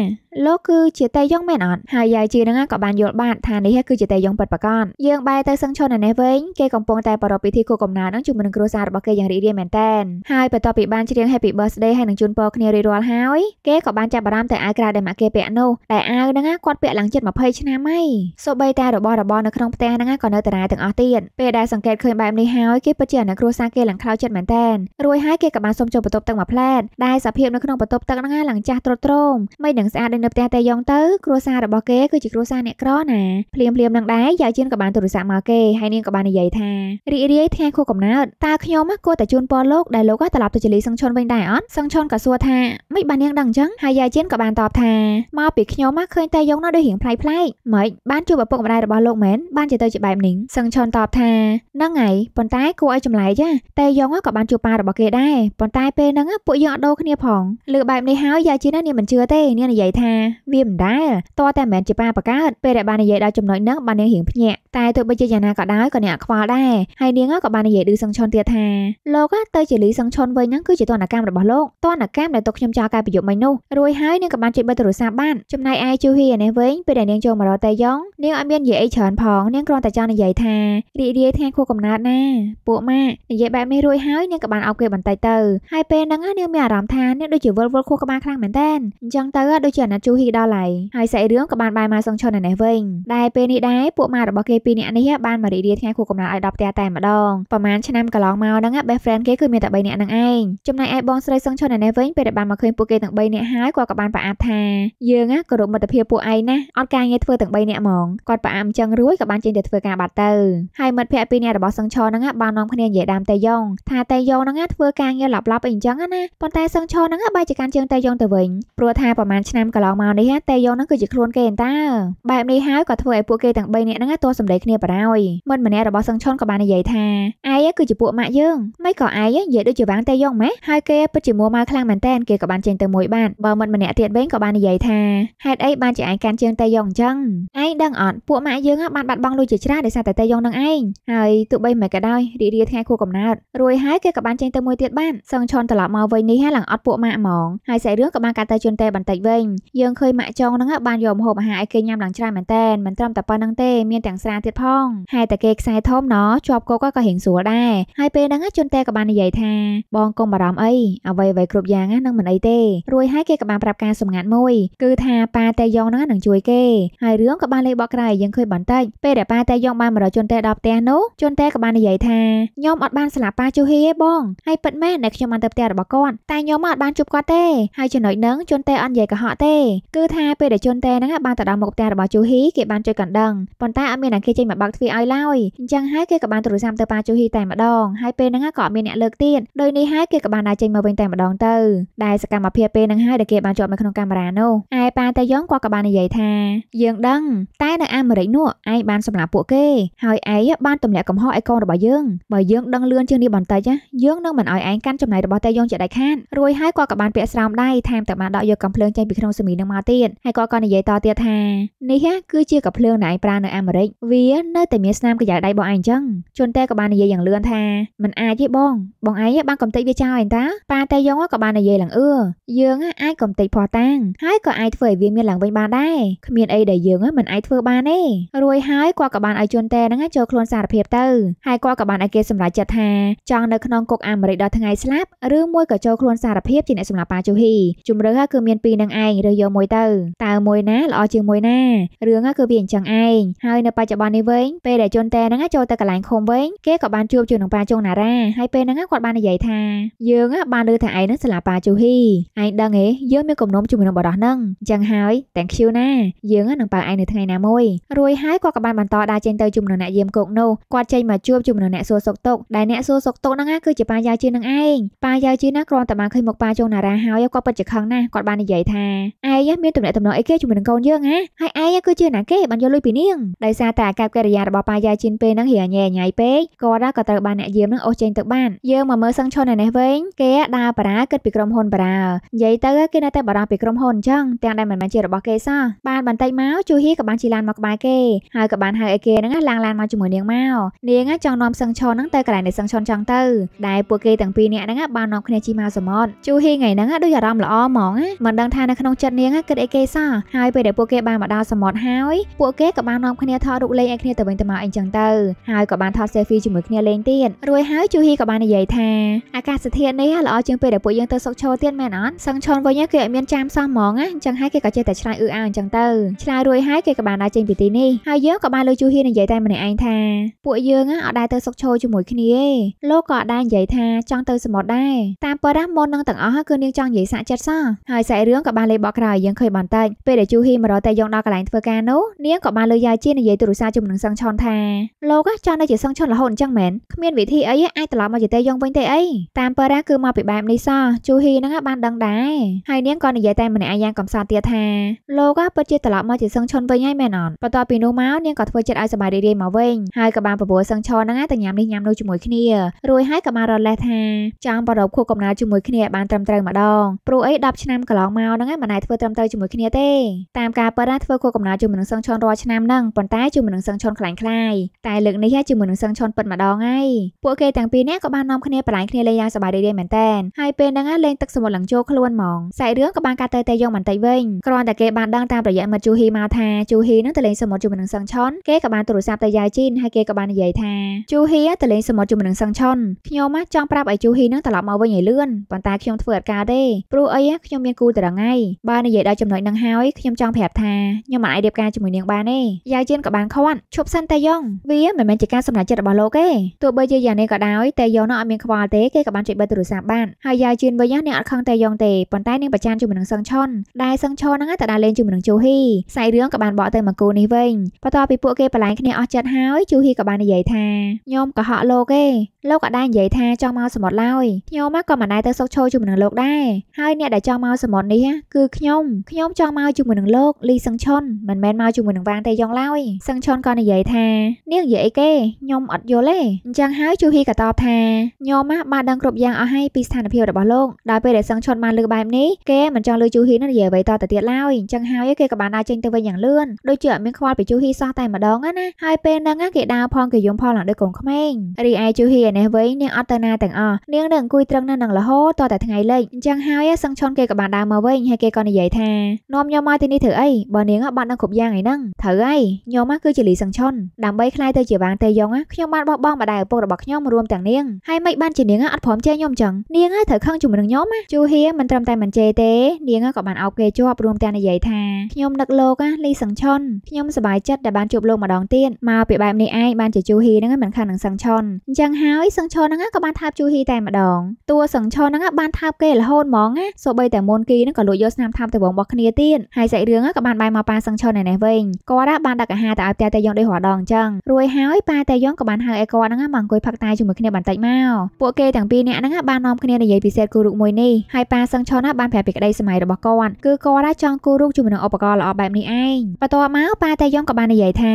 លោកគឺជាតែយ៉ងមែនអត់ហើយយ៉ាវជីនហ្នឹងក៏បានយល់បានថានេះគឺជាតែយ៉ងពិតប្រាកដយើងបែរទៅសឹងឈរនៅនេះវិញគេកំពុងតែប្រារព្ធពិធីខួបកំណើតហ្នឹងជាមួយនឹងគ្រួសាររបស់គេយ៉ាងរីករាយមែនតើហើយបន្ទាប់ពីបានច្រៀង Happy Birthday ហើយនឹងជូនពរគ្នារួចរាល់ហើយគេក៏បានចាប់អារម្មណ៍ទៅអាវក្រៅដែលមកគេពាក់នោះតែអាវហ្នឹងគាត់ពាក់ឡើងជិត20ឆ្នាំហើយសូម្បីតែរបស់របរនៅក្នុងផ្ទះហ្នឹងក៏នៅតារាទាំងអស់ទៀតពេលពេលដែលសង្កេតឃើញបែបនេះហើយគេពិតជាអ្នកគ្រួសារគេឡើងខ្លោចចិត្តមែនតើរួចហើយគេក៏បានសុំចូលបន្ទប់ទឹកមួយផ្លែតដែលសភាពនៅក្នុងបន្ទប់ទឹកហ្នឹងឡើងចាស់ទ្រុឌទ្រោមមិននឹងស្អាតដូចនៅផ្ទះតែយ៉ងទៅគ្រួសាររបស់គេគឺជាគ្រួសារអ្នកក្រណាភ្លាមភ្លាមនឹងដែរយាយជឿនក៏បានទូរស័ព្ទមកគេហើយនាងក៏បាននិយាយថារីករាយថ្ងៃខួបកំណើតតើខ្ញុំគួរតែជូនពរលោកដែលលោកត្រឡប់ទៅជលីសឹងឈុនវិញដែរអត់សឹងឈុនក៏សួរថាមិនបាននាងដឹងអញ្ចឹងហើយយាយជឿនក៏បានតបថាមកពីខ្ញុំឃើញតែយ៉ងនៅដូចរៀងផ្លៃផ្លែកមិនបានជួបឪពុកម្ដាយរបស់លោកមែនបានជាទៅជាបែបនេះសឹងឈុនតបថាថាហ្នឹងហើយប៉ុន្តែគួរឲ្យចម្លែកណាតែយ៉ងក៏បានជួបប៉ារបស់គេដែរប៉ុន្តែពេលហ្នឹងពួកយើងអត់ដូរគ្នាផងលើបែបនេះហើយយ៉ាជីណានាងមិនជឿទេនាងនិយាយថាវាមិនដែលតតែមិនមែនជាប៉ាបកើតពេលដែលបាននិយាយដល់ចំណុចហ្នឹងបាននាងរៀងភ្ញាក់តែទោះបីជាយ៉ាងណាក៏ដោយក៏អ្នកខ្វល់ដែរហើយនាងក៏បាននិយាយឌឺសង្ឆុនទៀតថាលោកទៅជាលីសង្ឆុនវិញហ្នឹងគឺជាទនកម្មរបស់លោកទនកម្មដែលទុកខ្ញុំចោលកាយប្រយោគមិញនោះរួចហើយនាងក៏បានជួយបិទទូរស័ព្ទបានចំណែកឯជូហ៊ីនេះវិញពេលដែលនាងចូលមករកតេយ៉ងនាងអត់មាននិយាយអីច្រើនផងនាងគ្រាន់តែចង់និយាយថារីករាយថ្ងៃខួបកំណើតណាពួកម៉ាក់និយាយបែបនេះរួចហើយនាងក៏បានអោបគេបន្តិចទៅហើយពេលហ្នឹងនាងមានអារម្មណ៍ថានាងដូចជាវល់វល់ខួរក្បាលខ្លាំងមែនតើអញ្ចឹងទៅដូចជាអាណាចូហ៊ីដល់ហើយហើយសាច់រឿងក៏បានបែរមកសង្ឆុននេះវិញដែលពេលនេះដែរពួកម៉ារបស់គេពីរនាក់នេះបានមករីករាយថ្ងៃខួបកំណើតឲ្យដល់ផ្ទះតែម្ដងប្រហែលឆ្នាំកន្លងមកហ្នឹង best friend គេគឺមានតែ3នាក់ហ្នឹងឯងចំណែកឯបងស្រីសឹងឈុននេះវិញពេលដែលបានមកឃើញពួកគេទាំង3នាក់ហើយគាត់ក៏បានប្រអាប់ថាយើងគោរពមិត្តភាពពួកឯងណាអត់ការងារធ្វើទាំង3នាក់ហ្មងគាត់ប្រអាប់អញ្ចឹងរួចក៏បានចេញទៅធ្វើការបាត់ទៅហើយមិត្តភ័ក្ដិពីរនាក់របស់សឹងឈុនហ្នឹងបាននាំគ្នានិយាយដើមតេយ៉ងថាតេយ៉ងហ្នឹងធ្វើការងារឡប់ឡប់អីអញ្ចឹងណាប៉ុន្តែសឹងឈុនហ្នឹងបែរជាកាន់ជើងតេយ៉ងទៅវិញព្រោះថាប្រហែលឆ្នាំកន្លងមកនេះតេយ៉ងហ្នឹងគឺជាខ្លួនគេតើបែបនេះហើយក៏ធ្វើឲ្យពួកគេទាំង3នាក់ហ្នឹងទោះសម្ដែដីគ្នាបារោយមិត្តម្នាក់របស់សឹងឆុនក៏បាននិយាយថាឯងគឺជាពួកម៉ាក់យើងមិនក៏ឯងនិយាយដូចជាវាងតែយ៉ងម៉េះហើយគេពិតជាមួម៉ៅខ្លាំងមែនតើគេក៏បានចេញទៅមួយបាត់បើមិត្តម្នាក់ទៀតវិញក៏បាននិយាយថាហេតុអីបានជាឯងកាន់ជើងតែយ៉ងអញ្ចឹងឯងដឹងអត់ពួកម៉ាក់យើងបានបាត់បង់លុយជាច្រើនដោយសារតែតែយ៉ងនឹងឯងហើយទោះបីមិនក៏ដោយរីករាយថ្ងៃខួបកំណើតរួយហើយគេក៏បានចេញទៅមួយទៀតបានសឹងឆុនត្រឡប់មកវិញនេះហើយឡើងអត់ពួកម៉ាក់ហ្មងហើយសាច់រឿងក៏បានកាត់ទៅជន់តែបន្តិចវិញយើងឃើញម៉ាក់ចងហ្នឹងបានយកមហូបអាហារឲ្យគេញ៉ាំឡើងច្រើនមែនតើមិនត្រឹមតែប៉ុណ្្នឹងទេមានទាំងស្រាបានទៀតផងហើយតែគេខ្សែធំណោះជាប់គុកក៏ហៀងស្រួលដែរហើយពេលហ្នឹងជនតែក៏បាននិយាយថាបងកុំបារម្ភអីអ្វីអ្វីគ្រប់យ៉ាងហ្នឹងមិនអីទេរួចហើយគេក៏បានប្រាប់ការសម្ងាត់មួយ គឺថាប៉ាតែយ៉ងហ្នឹងនឹងជួយគេហើយរឿងក៏បានលេបបកក្រៅយើងឃើញបន្តិចពេលដែលប៉ាតែយ៉ងបានមករកជនតែដល់ផ្ទះនោះជនតែក៏បាននិយាយថាខ្ញុំអត់បានស្លាប់ប៉ាជូហ៊ីទេបងហើយពិតមែនដែលខ្ញុំបានទៅផ្ទះរបស់គាត់តែខ្ញុំអត់បានជួបគាត់ទេហើយចំណុចហ្នឹងជនតែអត់និយាយកុហកទេ គឺថាពេលដែលជនតែហ្នឹងបានទៅដល់មុខផ្ទះរបស់ជូហ៊ីគេបានជួយកណ្ដឹងប៉ុន្តែអត់មានអគេចេញមកបើកទ្វារឲ្យឡើយអញ្ចឹងហើយគេក៏បានទូរស័ព្ទទៅប៉ាជូហ៊ីតែម្ដងហើយពេលហ្នឹងក៏អត់មានអ្នកលើកទៀតដោយនេះហើយគេក៏បានដើរចេញមកវិញតែម្ដងទៅដែលសកម្មភាពពេលហ្នឹងហើយដែលគេបានជាប់នៅក្នុងកាមេរ៉ានោះឯប៉ាតាយ៉ងគាត់ក៏បាននិយាយថាយើងដឹងតែនៅអាមេរិកនោះឯងបានសម្លាប់ពួកគេហើយឯងបានទម្លាក់កំហុសឲ្យកូនរបស់យើងបើយើងដឹងលឿនជាងនេះបន្តិចយើងនឹងមិនឲ្យឯងកាន់ចំណៃរបស់តាយ៉ងជាដាច់ខាតរួយហើយគាត់ក៏បានពាក់ស្រោមដៃថែមទាំងបានដកយកកំភ្លើងចេញពីក្នុងសមីនឹងមកទៀតហើយគាត់ក៏និយាយតទៀតថានេះគឺជាកំភ្លើងដែលឯងប្រើនៅអាមេរិកវវានៅតែមានស្នាមកាយ៉ាដៃបងឯងចឹងជនតែក៏បាននិយាយយ៉ាងលឿនថាមិនអាចទេបង បងឯងបានកំទេចវាចោលឯងតាប៉ាតែយងក៏បាននិយាយឡើងអឺយើងអាចកំទេចផោះតាំងហើយក៏អាចធ្វើឲ្យវាមានឡើងវិញបានដែរគ្មានអីដែលយើងមិនអាចធ្វើបានទេរួយហើយគាត់ក៏បានឲ្យជនតែហ្នឹងចូលខ្លួនសារភាពទៅហើយគាត់ក៏បានឲ្យគេសម្រេចចិត្តថាចង់នៅក្នុងគុកអាមេរិកដល់ថ្ងៃស្លាប់ឬមួយក៏ចូលខ្លួនសារភាពជាអ្នកសម្លាប់ប៉ាជូហ៊ីជំរឿនគឺមានពីរនឹងឯងរើសយកមួយទៅតើមួយណាល្អជាងមួយណារឿងគឺវាអញ្ចឹងឯងហើយនៅបច្ចុប្បន្នន់នេះវិញពេលដែលជន់តែហ្នឹងចូលទៅកន្លែងឃុំវិញគេក៏បានជួបជាមួយនឹងប៉ាចុងណារ៉ាហើយពេលហ្នឹងគាត់បាននិយាយថាយើងបានលើថាឯងហ្នឹងស្លាប៉ាជូហ៊ីឯងដឹងទេយើងមានកំណុំជាមួយនឹងបរោះហ្នឹងអញ្ចឹងហើយ thank you ណាយើងនឹងបើឯងនៅថ្ងៃណាមួយរួយហើយគាត់ក៏បានបន្តដើរចេញទៅជាមួយនឹងអ្នកយាមគុកនោះគាត់ចេញមកជួបជាមួយនឹងអ្នកសួរសុខទុក្ខដែលអ្នកសួរសុខទុក្ខហ្នឹងគឺជាប៉ាយ៉ាវជានឹងឯងប៉ាយ៉ាវជាណាគ្រាន់តែបានឃើញមុខប៉ាចុងណារ៉ាហើយគាត់ពិតជាខឹងណាស់គាត់បាននិយាយថាឯងមានទំនាក់ទំនងអីគេជាមួយនឹងកូនយើងហ៎ហើយឯងគឺជាណាគេបានយកលុយពីនាងដោយសារតែកាបកិរិយារបស់ប៉ាយ៉ាជីនពេលហ្នឹងរាញ៉ែញ៉ៃពេកគាត់ក៏ត្រូវបានអ្នកយាមនឹងអូសចេញទៅបានយើងមកមើលសឹងឈុនឯនេះវិញគេដើរបារាគិតពីក្រុមហ៊ុនបារានិយាយទៅគេនៅតែបារម្ភពីក្រុមហ៊ុនអញ្ចឹងទាំងដែលមិនមែនជារបស់គេសោះបានបន្តិចមកជូហ៊ីក៏បានជីឡានមកក្បែរគេហើយក៏បានហៅឲ្យគេហ្នឹងឡើងឡានមកជាមួយនាងមកនាងចង់នាំសឹងឈុនហ្នឹងទៅកន្លែងនៃសឹងឈុនចង់ទៅដែលពួកគេទាំងពីរនាក់ហ្នឹងបាននាំគ្នាជីមកសមុទ្រជូហ៊ីថ្ងៃហ្នឹងដូចអារម្មណ៍ល្អហ្មងមិនដឹងថានៅក្នុងចិត្តនាងគិតអីគេសោះហើយពេលដែលពួកគេបានមកដល់សមុទ្រហើយពួកគេក៏បាននាំគ្នាថតរូបលេឲ្យគ្នាទៅវិញទៅមកអីចឹងទៅហើយក៏បានថត selfie ជាមួយគ្នាលេងទៀតរួចហើយជូហ៊ីក៏បាននិយាយថាអាកាសធាតុនេះល្អជាងពេលដែលពួកយើងទៅសុកឈរទៀតមែនអត់សឹងឈរវិញគេឲ្យមានចាមសោះហ្មងណាអញ្ចឹងហើយគេក៏ចេះតែឆ្លើយអ៊ឺអៅអញ្ចឹងទៅឆ្លើយរួចហើយគេក៏បានដើរចេញពីទីនេះហើយយើងក៏បានលើជូហ៊ីនិយាយតែម្នាក់ឯងថាពួកយើងអត់ដែរទៅសុកឈរជាមួយគ្នាទេលោកក៏អត់ដែរនិយាយថាចង់ទៅសមុទ្រដែរតាមពិតណាមុននឹងទាំងអស់គឺនាងចង់និយាយសាក់ចិត្តសោះហើយសាច់រឿងក៏បានលេបបកក្រោយយើងឃើញបន្តិចពេលដែលជូហ៊ីមករកតែយើងដល់កន្លែងធ្វើការនោះនាងក៏បានលើយាយជានិយាយទូរស័ព្ទជាមួយនឹងសង្ឆុនថាលោកចង់នៅជាសង្ឆុនរហូតអញ្ចឹងមែនគ្មានវិធីអីអាចត្រឡប់មកជាទេយងវិញទេអីតាមប៉ារ៉ាគឺមកពីបែបនេះសោះជូហ៊ីហ្នឹងបានដឹងដែរហើយនាងក៏និយាយតែម្នាក់យ៉ាងកំសត់ទៀតថាលោកពិតជាត្រឡប់មកជាសង្ឆុនវិញហើយមែនអត់បន្ទាប់ពីនោះមកនាងក៏ធ្វើចិត្តឲ្យសบายរីករាយមកវិញហើយក៏បានប្រពល់សង្ឆុនហ្នឹងទៅញ៉ាំនេះញ៉ាំនោះជាមួយគ្នារួចហើយក៏បានរលេះថាចង់ប្រដៅខួបកំណើជាមួយគ្នាបានត្រឹមត្រូវម្ដងព្រោះអី10ឆ្នាំកន្លងមកហ្នឹងមិនដែលធ្វើត្រឹមត្រូវជាមួយគ្នាទេតាមការប៉ារ៉ាធ្វើខួបកំណើជាមួយនឹងសង្ឆុនរាល់ឆ្នាំហ្នឹងប៉ុន្តែជាមួយនឹងសឹងឆុនខ្លាញ់ខ្លាយតែលើកនេះជាមួយនឹងសឹងឆុនពិតម្ដងហើយពួកគេទាំងពីរនាក់ក៏បាននាំគ្នាប្រឡែងគ្នាលេងយ៉ាងសប្បាយរីករាយមែនតើហើយពេលហ្នឹងលេងទឹកសមុទ្រឡើងចូលខ្លួនហ្មងសាច់រឿងក៏បានកាត់តែតែយកបន្តិចវិញគ្រាន់តែគេបានដឹងតាមរយៈមិត្តជូហ៊ីមកថាជូហ៊ីហ្នឹងទៅលេងសមុទ្រជាមួយនឹងសឹងឆុនគេក៏បានទូរស័ព្ទទៅយាយជីនហើយគេក៏បាននិយាយថាជូហ៊ីទៅលេងសមុទ្រជាមួយនឹងសឹងឆុនខ្ញុំចង់ប្រាប់ឲ្យជូហ៊ីហ្នឹងត្រឡប់មកវិញឲ្យលឿនប៉ុន្តែខ្ញុំធ្វើអត់ការទេព្រោះអីខ្ញុំមានគូតរងៃបើនិយាយដល់ចំណុចហ្នឹងហើយខ្ញុំចង់ប្រាប់ថាខ្ញុំមិនអាចរៀបការជាមួយនាងបានទេយាយជីនក៏បានខំគាត់ឈប់សិនតែយ៉ងវាមិនមែនជាការសម្រេចចិត្តរបស់លោកទេទោះបីជាយ៉ាងនេះក៏ដោយតែយ៉ងនោះអត់មានខ្វល់ទេគេក៏បានជិះបិទទូរស័ព្ទបានហើយយាយជឿនវិញអ្នកអត់ខឹងតែយ៉ងទេប៉ុន្តែនាងប្រច័នជាមួយនឹងសឹងឆុនដែលសឹងឆុនហ្នឹងតែដើរលេងជាមួយនឹងជូហ៊ីខ្សែរឿងក៏បានបកទៅមកគូនេះវិញបន្ទាប់ពីពួកគេប្រឡែងគ្នាអស់ចិត្តហើយជូហ៊ីក៏បាននិយាយថាខ្ញុំក៏ហក់លោកទេលោកក៏ដែរនិយាយថាចង់មកសមុទ្រឡើយខ្ញុំក៏មិនដែរទៅសុកឈោជាមួយនឹងលោកដែរហើយអ្នកដែលចង់មកសមុទ្រនេះគឺខ្ញុំខ្ញុំចង់មកជាមួយនឹងលោកលីសឹងឆុនមិនមែនមកជាមួយនឹងវាងតែយ៉ងឡើយសឹងឆុនន់ក៏និយាយថានាងនិយាយអីគេខ្ញុំអត់យល់ទេអញ្ចឹងហើយជូហ៊ីក៏តបថាខ្ញុំណាបានដឹងគ្រប់យ៉ាងអស់ហើយពីស្ថានភាពរបស់លោកដល់ពេលដែលសឹងឈុតបានលើបែបនេះគេមិនចង់លើជូហ៊ីនឹងនិយាយអ្វីតទៅទៀតឡើយអញ្ចឹងហើយគេក៏បានដើរចេញទៅវិញយ៉ាងលឿនដូចជាអត់មានខ្វល់ពីជូហ៊ីសោះតែម្ដងណាហើយពេលហ្នឹងគេដើរផងគេយំផងឡើងដូចកូនក្មេងរីឯជូហ៊ីឯនេះវិញនាងអត់ទៅណាទាំងអស់នាងនៅអង្គុយត្រឹងនៅនឹងលហោតតែថ្ងៃលិចអញ្ចឹងហើយសឹងឈុនគេក៏បានដើរមកវិញហើយគេក៏និយាយថានាំខ្ញុំមកទីនេះធ្វើអីបើនាងបានដឹងគ្រប់យ៉ាងឯហ្នឹងត្រូវហើយខ្ញុំគឺជាលីសង្ឈុនដើម្បីខ្លាយទៅជាវ៉ាងតេយ៉ុងខ្ញុំបានបោះបង់ម្ដាយឪពុករបស់ខ្ញុំរួមទាំងនាងហើយមិនបានជានាងអត់ព្រមចេះខ្ញុំចឹងនាងត្រូវខឹងជាមួយនឹងខ្ញុំជូហៀមិនត្រឹមតែមិនចេះទេនាងក៏បានអោបគេជាប់រួមទាំងនិយាយថាខ្ញុំនឹកលោកលីសង្ឈុនខ្ញុំសប្បាយចិត្តដែលបានជួបលោកម្ដងទៀតមកពីបែបនេះឯងបានជាជូហៀហ្នឹងមិនខឹងនឹងសង្ឈុនអញ្ចឹងហើយសង្ឈុនហ្នឹងក៏បានថើបជូហៀតែម្ដងតួសង្ឈុនហ្នឹងបានថើបគេរហូតហ្មងណាសូម្បីតែមុនគីហ្នឹងក៏លួចយកស្នាមថើបទៅបងរបស់គ្នាទៀតហើយសាច់រឿងក៏បានបាយមកប៉ាសង្ឈុនឯនេះវិញគាត់បានដឹកអាហារទៅឲ្យផ្ទះតាយ៉ងដូចរាល់ដងអញ្ចឹងរួចហើយប៉ាតាយ៉ងក៏បានហៅឯគាត់ហ្នឹងមកអង្គុយផឹកតែជាមួយគ្នាបន្តិចមកពួកគេទាំងពីរនាក់ហ្នឹងបាននាំគ្នានិយាយពិសេសគូរូបមួយនេះហើយប៉ាសឹងឆនបានប្រាប់ពីក្តីសម័យរបស់គាត់គឺគាត់ចង់គូរូបជាមួយនឹងឧបករណ៍ល្អបែបនេះឯងបន្ទាប់មកប៉ាតាយ៉ងក៏បាននិយាយថា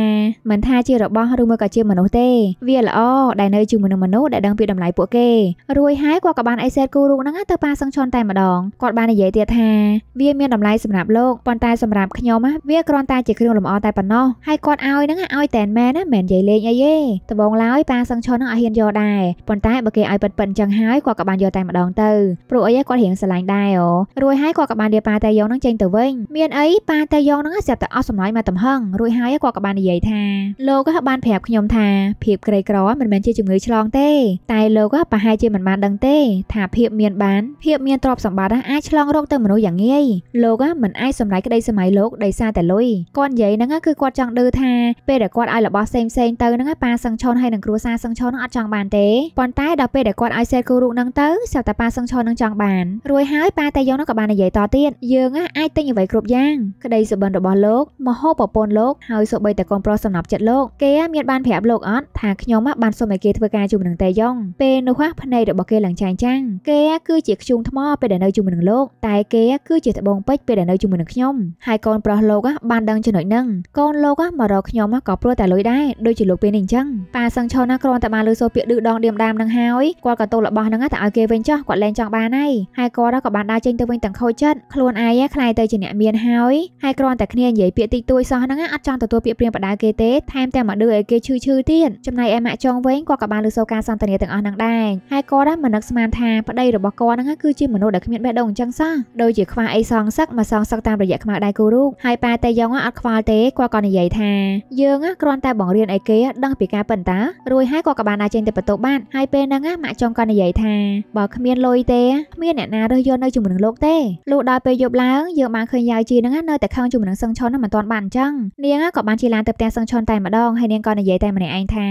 មិនថាជារបស់ឬមួយក៏ជាមនុស្សទេវាល្អដែលនៅជាមួយនឹងមនុស្សដែលដឹងពីតម្លៃពួកគេរួចហើយគាត់ក៏បានអេសេតគូរូបហ្នឹងទៅប៉ាសឹងឆនតែម្ដងគាត់បាននិយាយទៀតថាវាមានតម្លៃសម្រាប់លោកប៉ុន្តែសម្រាប់ខ្ញុំវាគ្រាន់តែជាគ្រឿងលម្អតែប៉ុណ្ណោះហើយគាត់ឲ្យហ្នឹងឲ្យតែនមែនណាមិននិយាយលេងអីទេដបងឡើយប៉ាសឹងឆុនហ្នឹងអត់ហ៊ានយកដែរប៉ុន្តែបើគេឲ្យប៉ិតប៉ិនចឹងហើយគាត់ក៏បានយកតែម្ដងទៅព្រោះអីគាត់រៀងស្រឡាញ់ដែរអូរួចហើយគាត់ក៏បានលាប៉ាតែយ៉ងហ្នឹងចេញទៅវិញមានអីប៉ាតែយ៉ងហ្នឹងស្រាប់តែអស់សម្លាញ់មកទំហឹងរួចហើយគាត់ក៏បាននិយាយថាលោកក៏បានប្រាប់ខ្ញុំថាភាពក្រីក្រមិនមែនជាជំងឺឆ្លងទេ តែលោកក៏ប្រហែលជាមិនបានដឹងទេថាភាពមានបានភាពមានទ្រព្យសម្បត្តិអាចឆ្លងរោគទៅមនុស្សយ៉ាងងាយលោកមិនអាចសម្រេចក្តីសម័យលោកដោយសារតែលុយគាត់និយាយហ្នឹងគឺគាត់ចង់ដឹងថាពេលដែលគាត់ឲ្យរបស់ផ្សេងផ្សេងទៅហ្នឹងប៉ាសឹងឆុនហើយនឹងគ្រួសារសឹងឆុនហ្នឹងអត់ចង់បានទេប៉ុន្តែដល់ពេលដែលគាត់ឲ្យសេតគូរូបហ្នឹងទៅស្រាប់តែប៉ាសឹងឆុនហ្នឹងចង់បានរួចហើយប៉ាតេយ៉ុងហ្នឹងក៏បាននិយាយតទៀតយើង អាចទិញអ្វីគ្រប់យ៉ាងក្តីសុបិនរបស់លោកមហោប្រពន្ធលោកហើយសូម្បីតែកូនប្រុសសំណប់ចិត្តលោកគេមានបានប្រាប់លោកអត់ថាខ្ញុំបានសុំឲ្យគេធ្វើការជាមួយនឹងតេយ៉ុងពេលនោះភ្នែករបស់គេឡើងចែងចាំងគេគឺជាខ្ជុំថ្មពេលដែលនៅជាមួយនឹងលោកតែគេគឺជាត្បូងពេជ្រពេលដែលនៅជាមួយនឹងខ្ញុំហើយកូនប្រុសលោកបានដឹងចំណុចហ្នឹងកូនលោកមករកខ្ញុំមកក៏ព្រោះតែលុយដែរដូចជាលោកពេលនេះអញ្ចឹងប៉ាសឹងឆនណាគ្រាន់តែបានលុយសូពាកឌឺដងដៀមដាមនឹងហើយគាត់ក៏ទោលរបស់នឹងតែឲ្យគេវិញចោះគាត់លែងចង់បានហើយហើយគាត់ក៏បានដើរចេញទៅវិញទាំងខូចចិត្តខ្លួនឯងខ្លាយទៅជាអ្នកមានហើយហើយគ្រាន់តែគ្នានិយាយពាក្យតិចតួចសោះហ្នឹងអត់ចង់ទទួលពាក្យព្រៀងបដាគេទេថែមទាំងមកឌឺឲ្យគេឈឺឈឺទៀតចំណែកឯម៉ាក់ចុងវិញគាត់ក៏បានលឺសូការសន្ទនាទាំងអស់ហ្នឹងដែរហើយគាត់ហ្នឹងមិននឹកស្មានថាប្តីរបស់គាត់ហ្នឹងគឺជាមនុស្សដែលគ្មានបេះដូងអញ្ចឹងសោះដូចជាខ្វះអីសងសឹកមកសងសឹកតាមរយៈខ្មៅដៃគូរូបហើយប៉ាតេយ៉ងអត់ខ្វល់ទេគាត់ក៏និយាយថាយយើងគ្រាន់តែបង្រៀនឲ្យគេដឹងពីការប៉ិនតារួចហើយក៏ក៏បានដើរចេញទៅបន្ទប់បានហើយពេលហ្នឹងម៉ាក់ចុងក៏និយាយថាបើគ្មានលុយទេគ្មានអ្នកណារើសយកនៅជាមួយនឹងលោកទេលុះដល់ពេលយប់ឡើងយើងបានឃើញយាយជីហ្នឹងនៅតែខឹងជាមួយនឹងសឹងឆុនហ្នឹងមិនទាន់បានអញ្ចឹងនាងក៏បានជាឡានទៅផ្ទះសឹងឆុនតែម្ដងហើយនាងក៏និយាយតែម្នាក់ឯងថា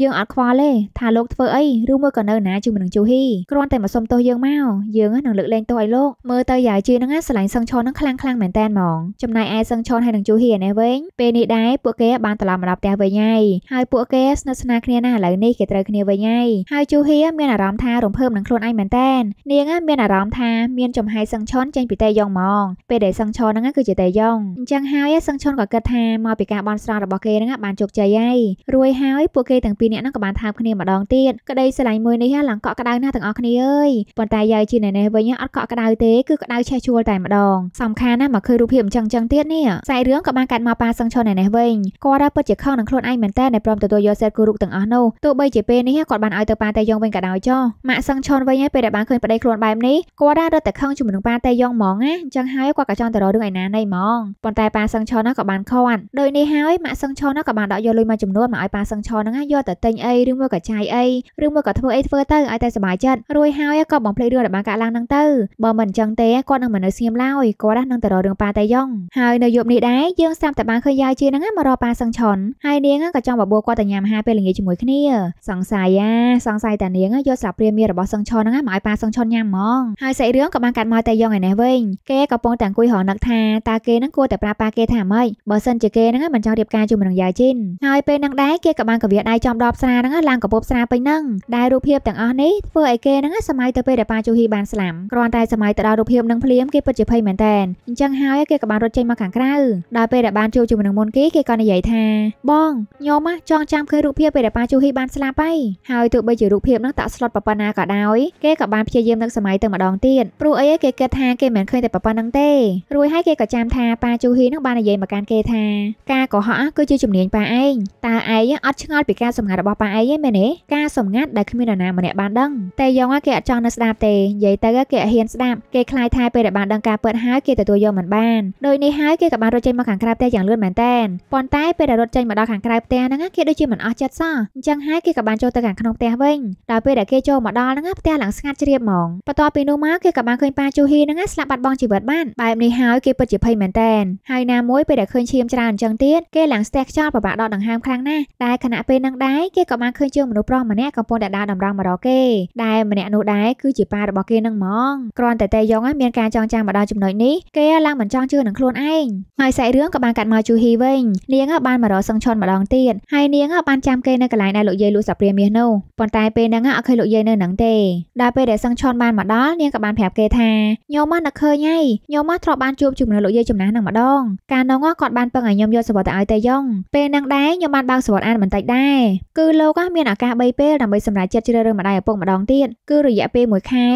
យើងអត់ខ្វល់ទេថាលោកធ្វើអីឬមួយក៏នៅណាជាមួយនឹងជូហ៊ីគ្រាន់តែមកសុំទោសយើងមកយើងនឹងលើកលែងទោសឲ្យលោកមើលទៅយាយជីហ្នឹងស្រឡាញ់សឹងឆុនហ្នឹងខ្លាំងខ្លាំងមែនតើហ្មងចំណែកឯសឹងឆុនហើយនឹងជូហ៊ីឯនេះវិញពេលនេះដែរពួកគេបានបានត្រឡប់មកដល់ផ្ទះវិញហើយហើយពួកគេស្និទ្ធស្នាលគ្នាណាស់ឥឡូវនេះគេត្រូវគ្នាវិញហើយហើយជូហៀមានអារម្មណ៍ថារំភើបនឹងខ្លួនឯងមែនតើនាងមានអារម្មណ៍ថាមានចំហៃសឹងឆុនចេញពីតេយ៉ងហ្មងពេលដែលសឹងឆុនហ្នឹងគឺជាតេយ៉ងអញ្ចឹងហើយសឹងឆុនក៏គិតថាមកពីការបន់ស្រន់របស់គេហ្នឹងបានជោគជ័យហើយរួយហើយពួកគេទាំងពីរនាក់ហ្នឹងក៏បានថើបគ្នាម្ដងទៀតក្តីស្រឡាញ់មួយនេះឡើងកក់ក្ដៅណាស់ទាំងអស់គ្នាអើយប៉ុន្តែយាយជាណែនេះវិញអត់កក់ក្ដៅទេគឺក្ដៅឆេះជួលតែម្ដងសំខាន់ណាស់មកឃើញរូបភាពអញ្ចឹងអញ្ចឹងទៀតនេះខ្សែរឿងក៏បានកាត់មកប៉ាសឹងឆុនណែនេះវិញគាគាត់ពិតជាខឹងនឹងខ្លួនឯងមែនតើដែលព្រមទទួលយកសេតគូរុកទាំងអស់នោះទោះបីជាពេលនេះគាត់បានឲ្យទៅប៉ាតេយ៉ងវិញក៏ដោយចុះម៉ាក់សឹងឈុនវិញឯងពេលដែលបានឃើញប្តីខ្លួនបែបនេះគាត់រត់តែខឹងជាមួយនឹងប៉ាតេយ៉ងហ្មងណាអញ្ចឹងហើយគាត់ក៏ចង់ទៅរករឿងឯណាណីហ្មងប៉ុន្តែប៉ាសឹងឈុនក៏បានខាត់ដោយនេះហើយម៉ាក់សឹងឈុនក៏បានដកយកលុយមួយចំនួនមកឲ្យប៉ាសឹងឈុនហ្នឹងយកទៅទិញអីឬមួយក៏ចាយអីឬមួយក៏ធ្វើអីធ្វើទៅឲ្យតែសบายចិត្តរួយហើយក៏បំភ្លេចរឿងដែលបានកើតឡើងហ្នឹងទៅបើមិនអញ្ចឹងទេគាត់នឹងមិននៅស្ងៀមឡើយគាត់នឹងទៅរករឿងប៉ាតេយ៉ងហើយនៅយប់នេះដែរយើងស្រាប់តែបានឃើញយាយជាហ្នឹងមករកប៉ាសសឹងឆុនហើយនាងក៏ចង់បបួលគាត់ទៅញ៉ាំអាហារពេលល្ងាចជាមួយគ្នាសង្ស័យអាសង្ស័យតានាងយកស្លាបព្រាមាររបស់សឹងឆុនហ្នឹងមកឲ្យប៉ាសឹងឆុនញ៉ាំហ្មងហើយសាច់រឿងក៏បានកាត់មកតែយ៉ងឯនេះវិញគេកំពុងតែអង្គុយរនឹកថាតើគេហ្នឹងគួរតែប្រាប់ប៉ាគេថាម៉េចបើសិនជាគេហ្នឹងមិនចង់រៀបការជាមួយនឹងយាយជីនហើយពេលហ្នឹងដែរគេក៏បានកាវៀដៃចំដបស្រាហ្នឹងឡើងកពបស្រាពេញហ្នឹងដែលរូបភាពទាំងអស់នេះធ្វើឲ្យគេហ្នឹងសម័យទៅពេលដែលប៉ាជូហ៊ីបានស្លាប់គ្រាន់តែសម័យទៅដល់រូបភាពនឹងភ្លាមគេពិតជាភ័យមែនតើអញ្ចឹងហើយគេក៏បានរត់ចេញមកខាងក្រៅដល់ពេលដែលបានជួបជាមួយនឹងមុនគេគេក៏និយាយថាថាបងញោមចង់ចាំឃើញរូបភាពពេលដែលប៉ាជូហ៊ីបាន ស្លាប់ហើយហើយទោះបីជារូបភាពនោះតាក់ស្លុតប៉ប៉ុណ្ណាក៏ដោយគេក៏បានព្យាយាមនឹកសម័យទៅម្ដងទៀតព្រោះអីគេគិតថាគេមិនឃើញតែប៉ប៉ុណ្្នឹងទេរួចហើយគេក៏ចាំថាប៉ាជូហ៊ីនឹងបាននិយាយមកកាន់គេថាការកុហកគឺជាជំនាញប៉ាឯងតើឯងអត់ឆ្ងល់ពីការសម្ងាត់របស់ប៉ាឯងទេមែនទេការសម្ងាត់ដែលគ្មាននរណាម្នាក់បានដឹងតែយ៉ងគេអត់ចង់នៅស្ដាប់ទេនិយាយទៅគេអត់ហ៊ានស្ដាប់គេខ្លាចថាពេលដែលបានដឹងការពិតហើយគេទទួលយកមិនបានដូចនេះហើយគេក៏បានរត់ចេញមកខាងក្រៅផ្ទះយ៉ាងលឿនមែនតែនប៉ុន្តែពេលពេលដែលរត់ចេញមកដល់ខាងក្រៅផ្ទះហ្នឹងគេដូចជាមិនអស់ចិត្តសោះអញ្ចឹងហើយគេក៏បានចូលទៅខាងក្នុងផ្ទះវិញដល់ពេលដែលគេចូលមកដល់ហ្នឹងផ្ទះឡើងស្ងាត់ជ្រាបហ្មងបន្ទាប់ពីនោះមកគេក៏បានឃើញប៉ាជូហ៊ីហ្នឹងស្លាប់បាត់បង់ជីវិតបានបែបនេះហើយគេពិតជាភ័យមែនតែនហើយណាមួយពេលដែលឃើញឈាមច្រើនអញ្ចឹងទៀតគេឡើងស្ទះខ្យល់ប្របាក់ដកដង្ហើមខ្លាំងណាស់ដែលខណៈពេលហ្នឹងដែរគេក៏បានឃើញជើងមនុស្សប្រុសម្នាក់កំពុងតែដើរតម្រង់មករកគេដែលម្នាក់នោះដែរគឺជាប៉ារបស់គេហ្នឹងហ្មងគ្រាន់តែតែយ៉ងមានការចងចាំមកដល់ចំណុចនេះគេឡើងមិនចង់ជឿនឹងខ្លួនឯងហើយសាច់រឿងក៏បានកាត់មកជូហ៊ីវិញនាងបានបានមករកសឹងឈុនម្ដងទៀតហើយនាងបានចាំគេនៅកន្លែងដែលលោកយាយលួសសាព្រាមាសនោះប៉ុន្តែពេលហ្នឹងអត់ឃើញលោកយាយនៅនឹងទេដល់ពេលដែលសឹងឈុនបានមកដល់នាងក៏បានប្រាប់គេថាញោមមកនឹកឃើញហើយញោមមកធ្លាប់បានជួបជាមួយលោកយាយចំណាស់នឹងម្ដងកាលនោះគាត់បានពឹងឲ្យញោមយកសវត្ថទៅឲ្យតេយ៉ងពេលហ្នឹងដែរញោមបានបើកសវត្ថអានបន្តិចដែរគឺលោកមានឱកាស3ពេលដើម្បីសម្រេចចិត្តជ្រើសរើសម្ដាយឪពុកម្ដងទៀតគឺរយៈពេល1ខែ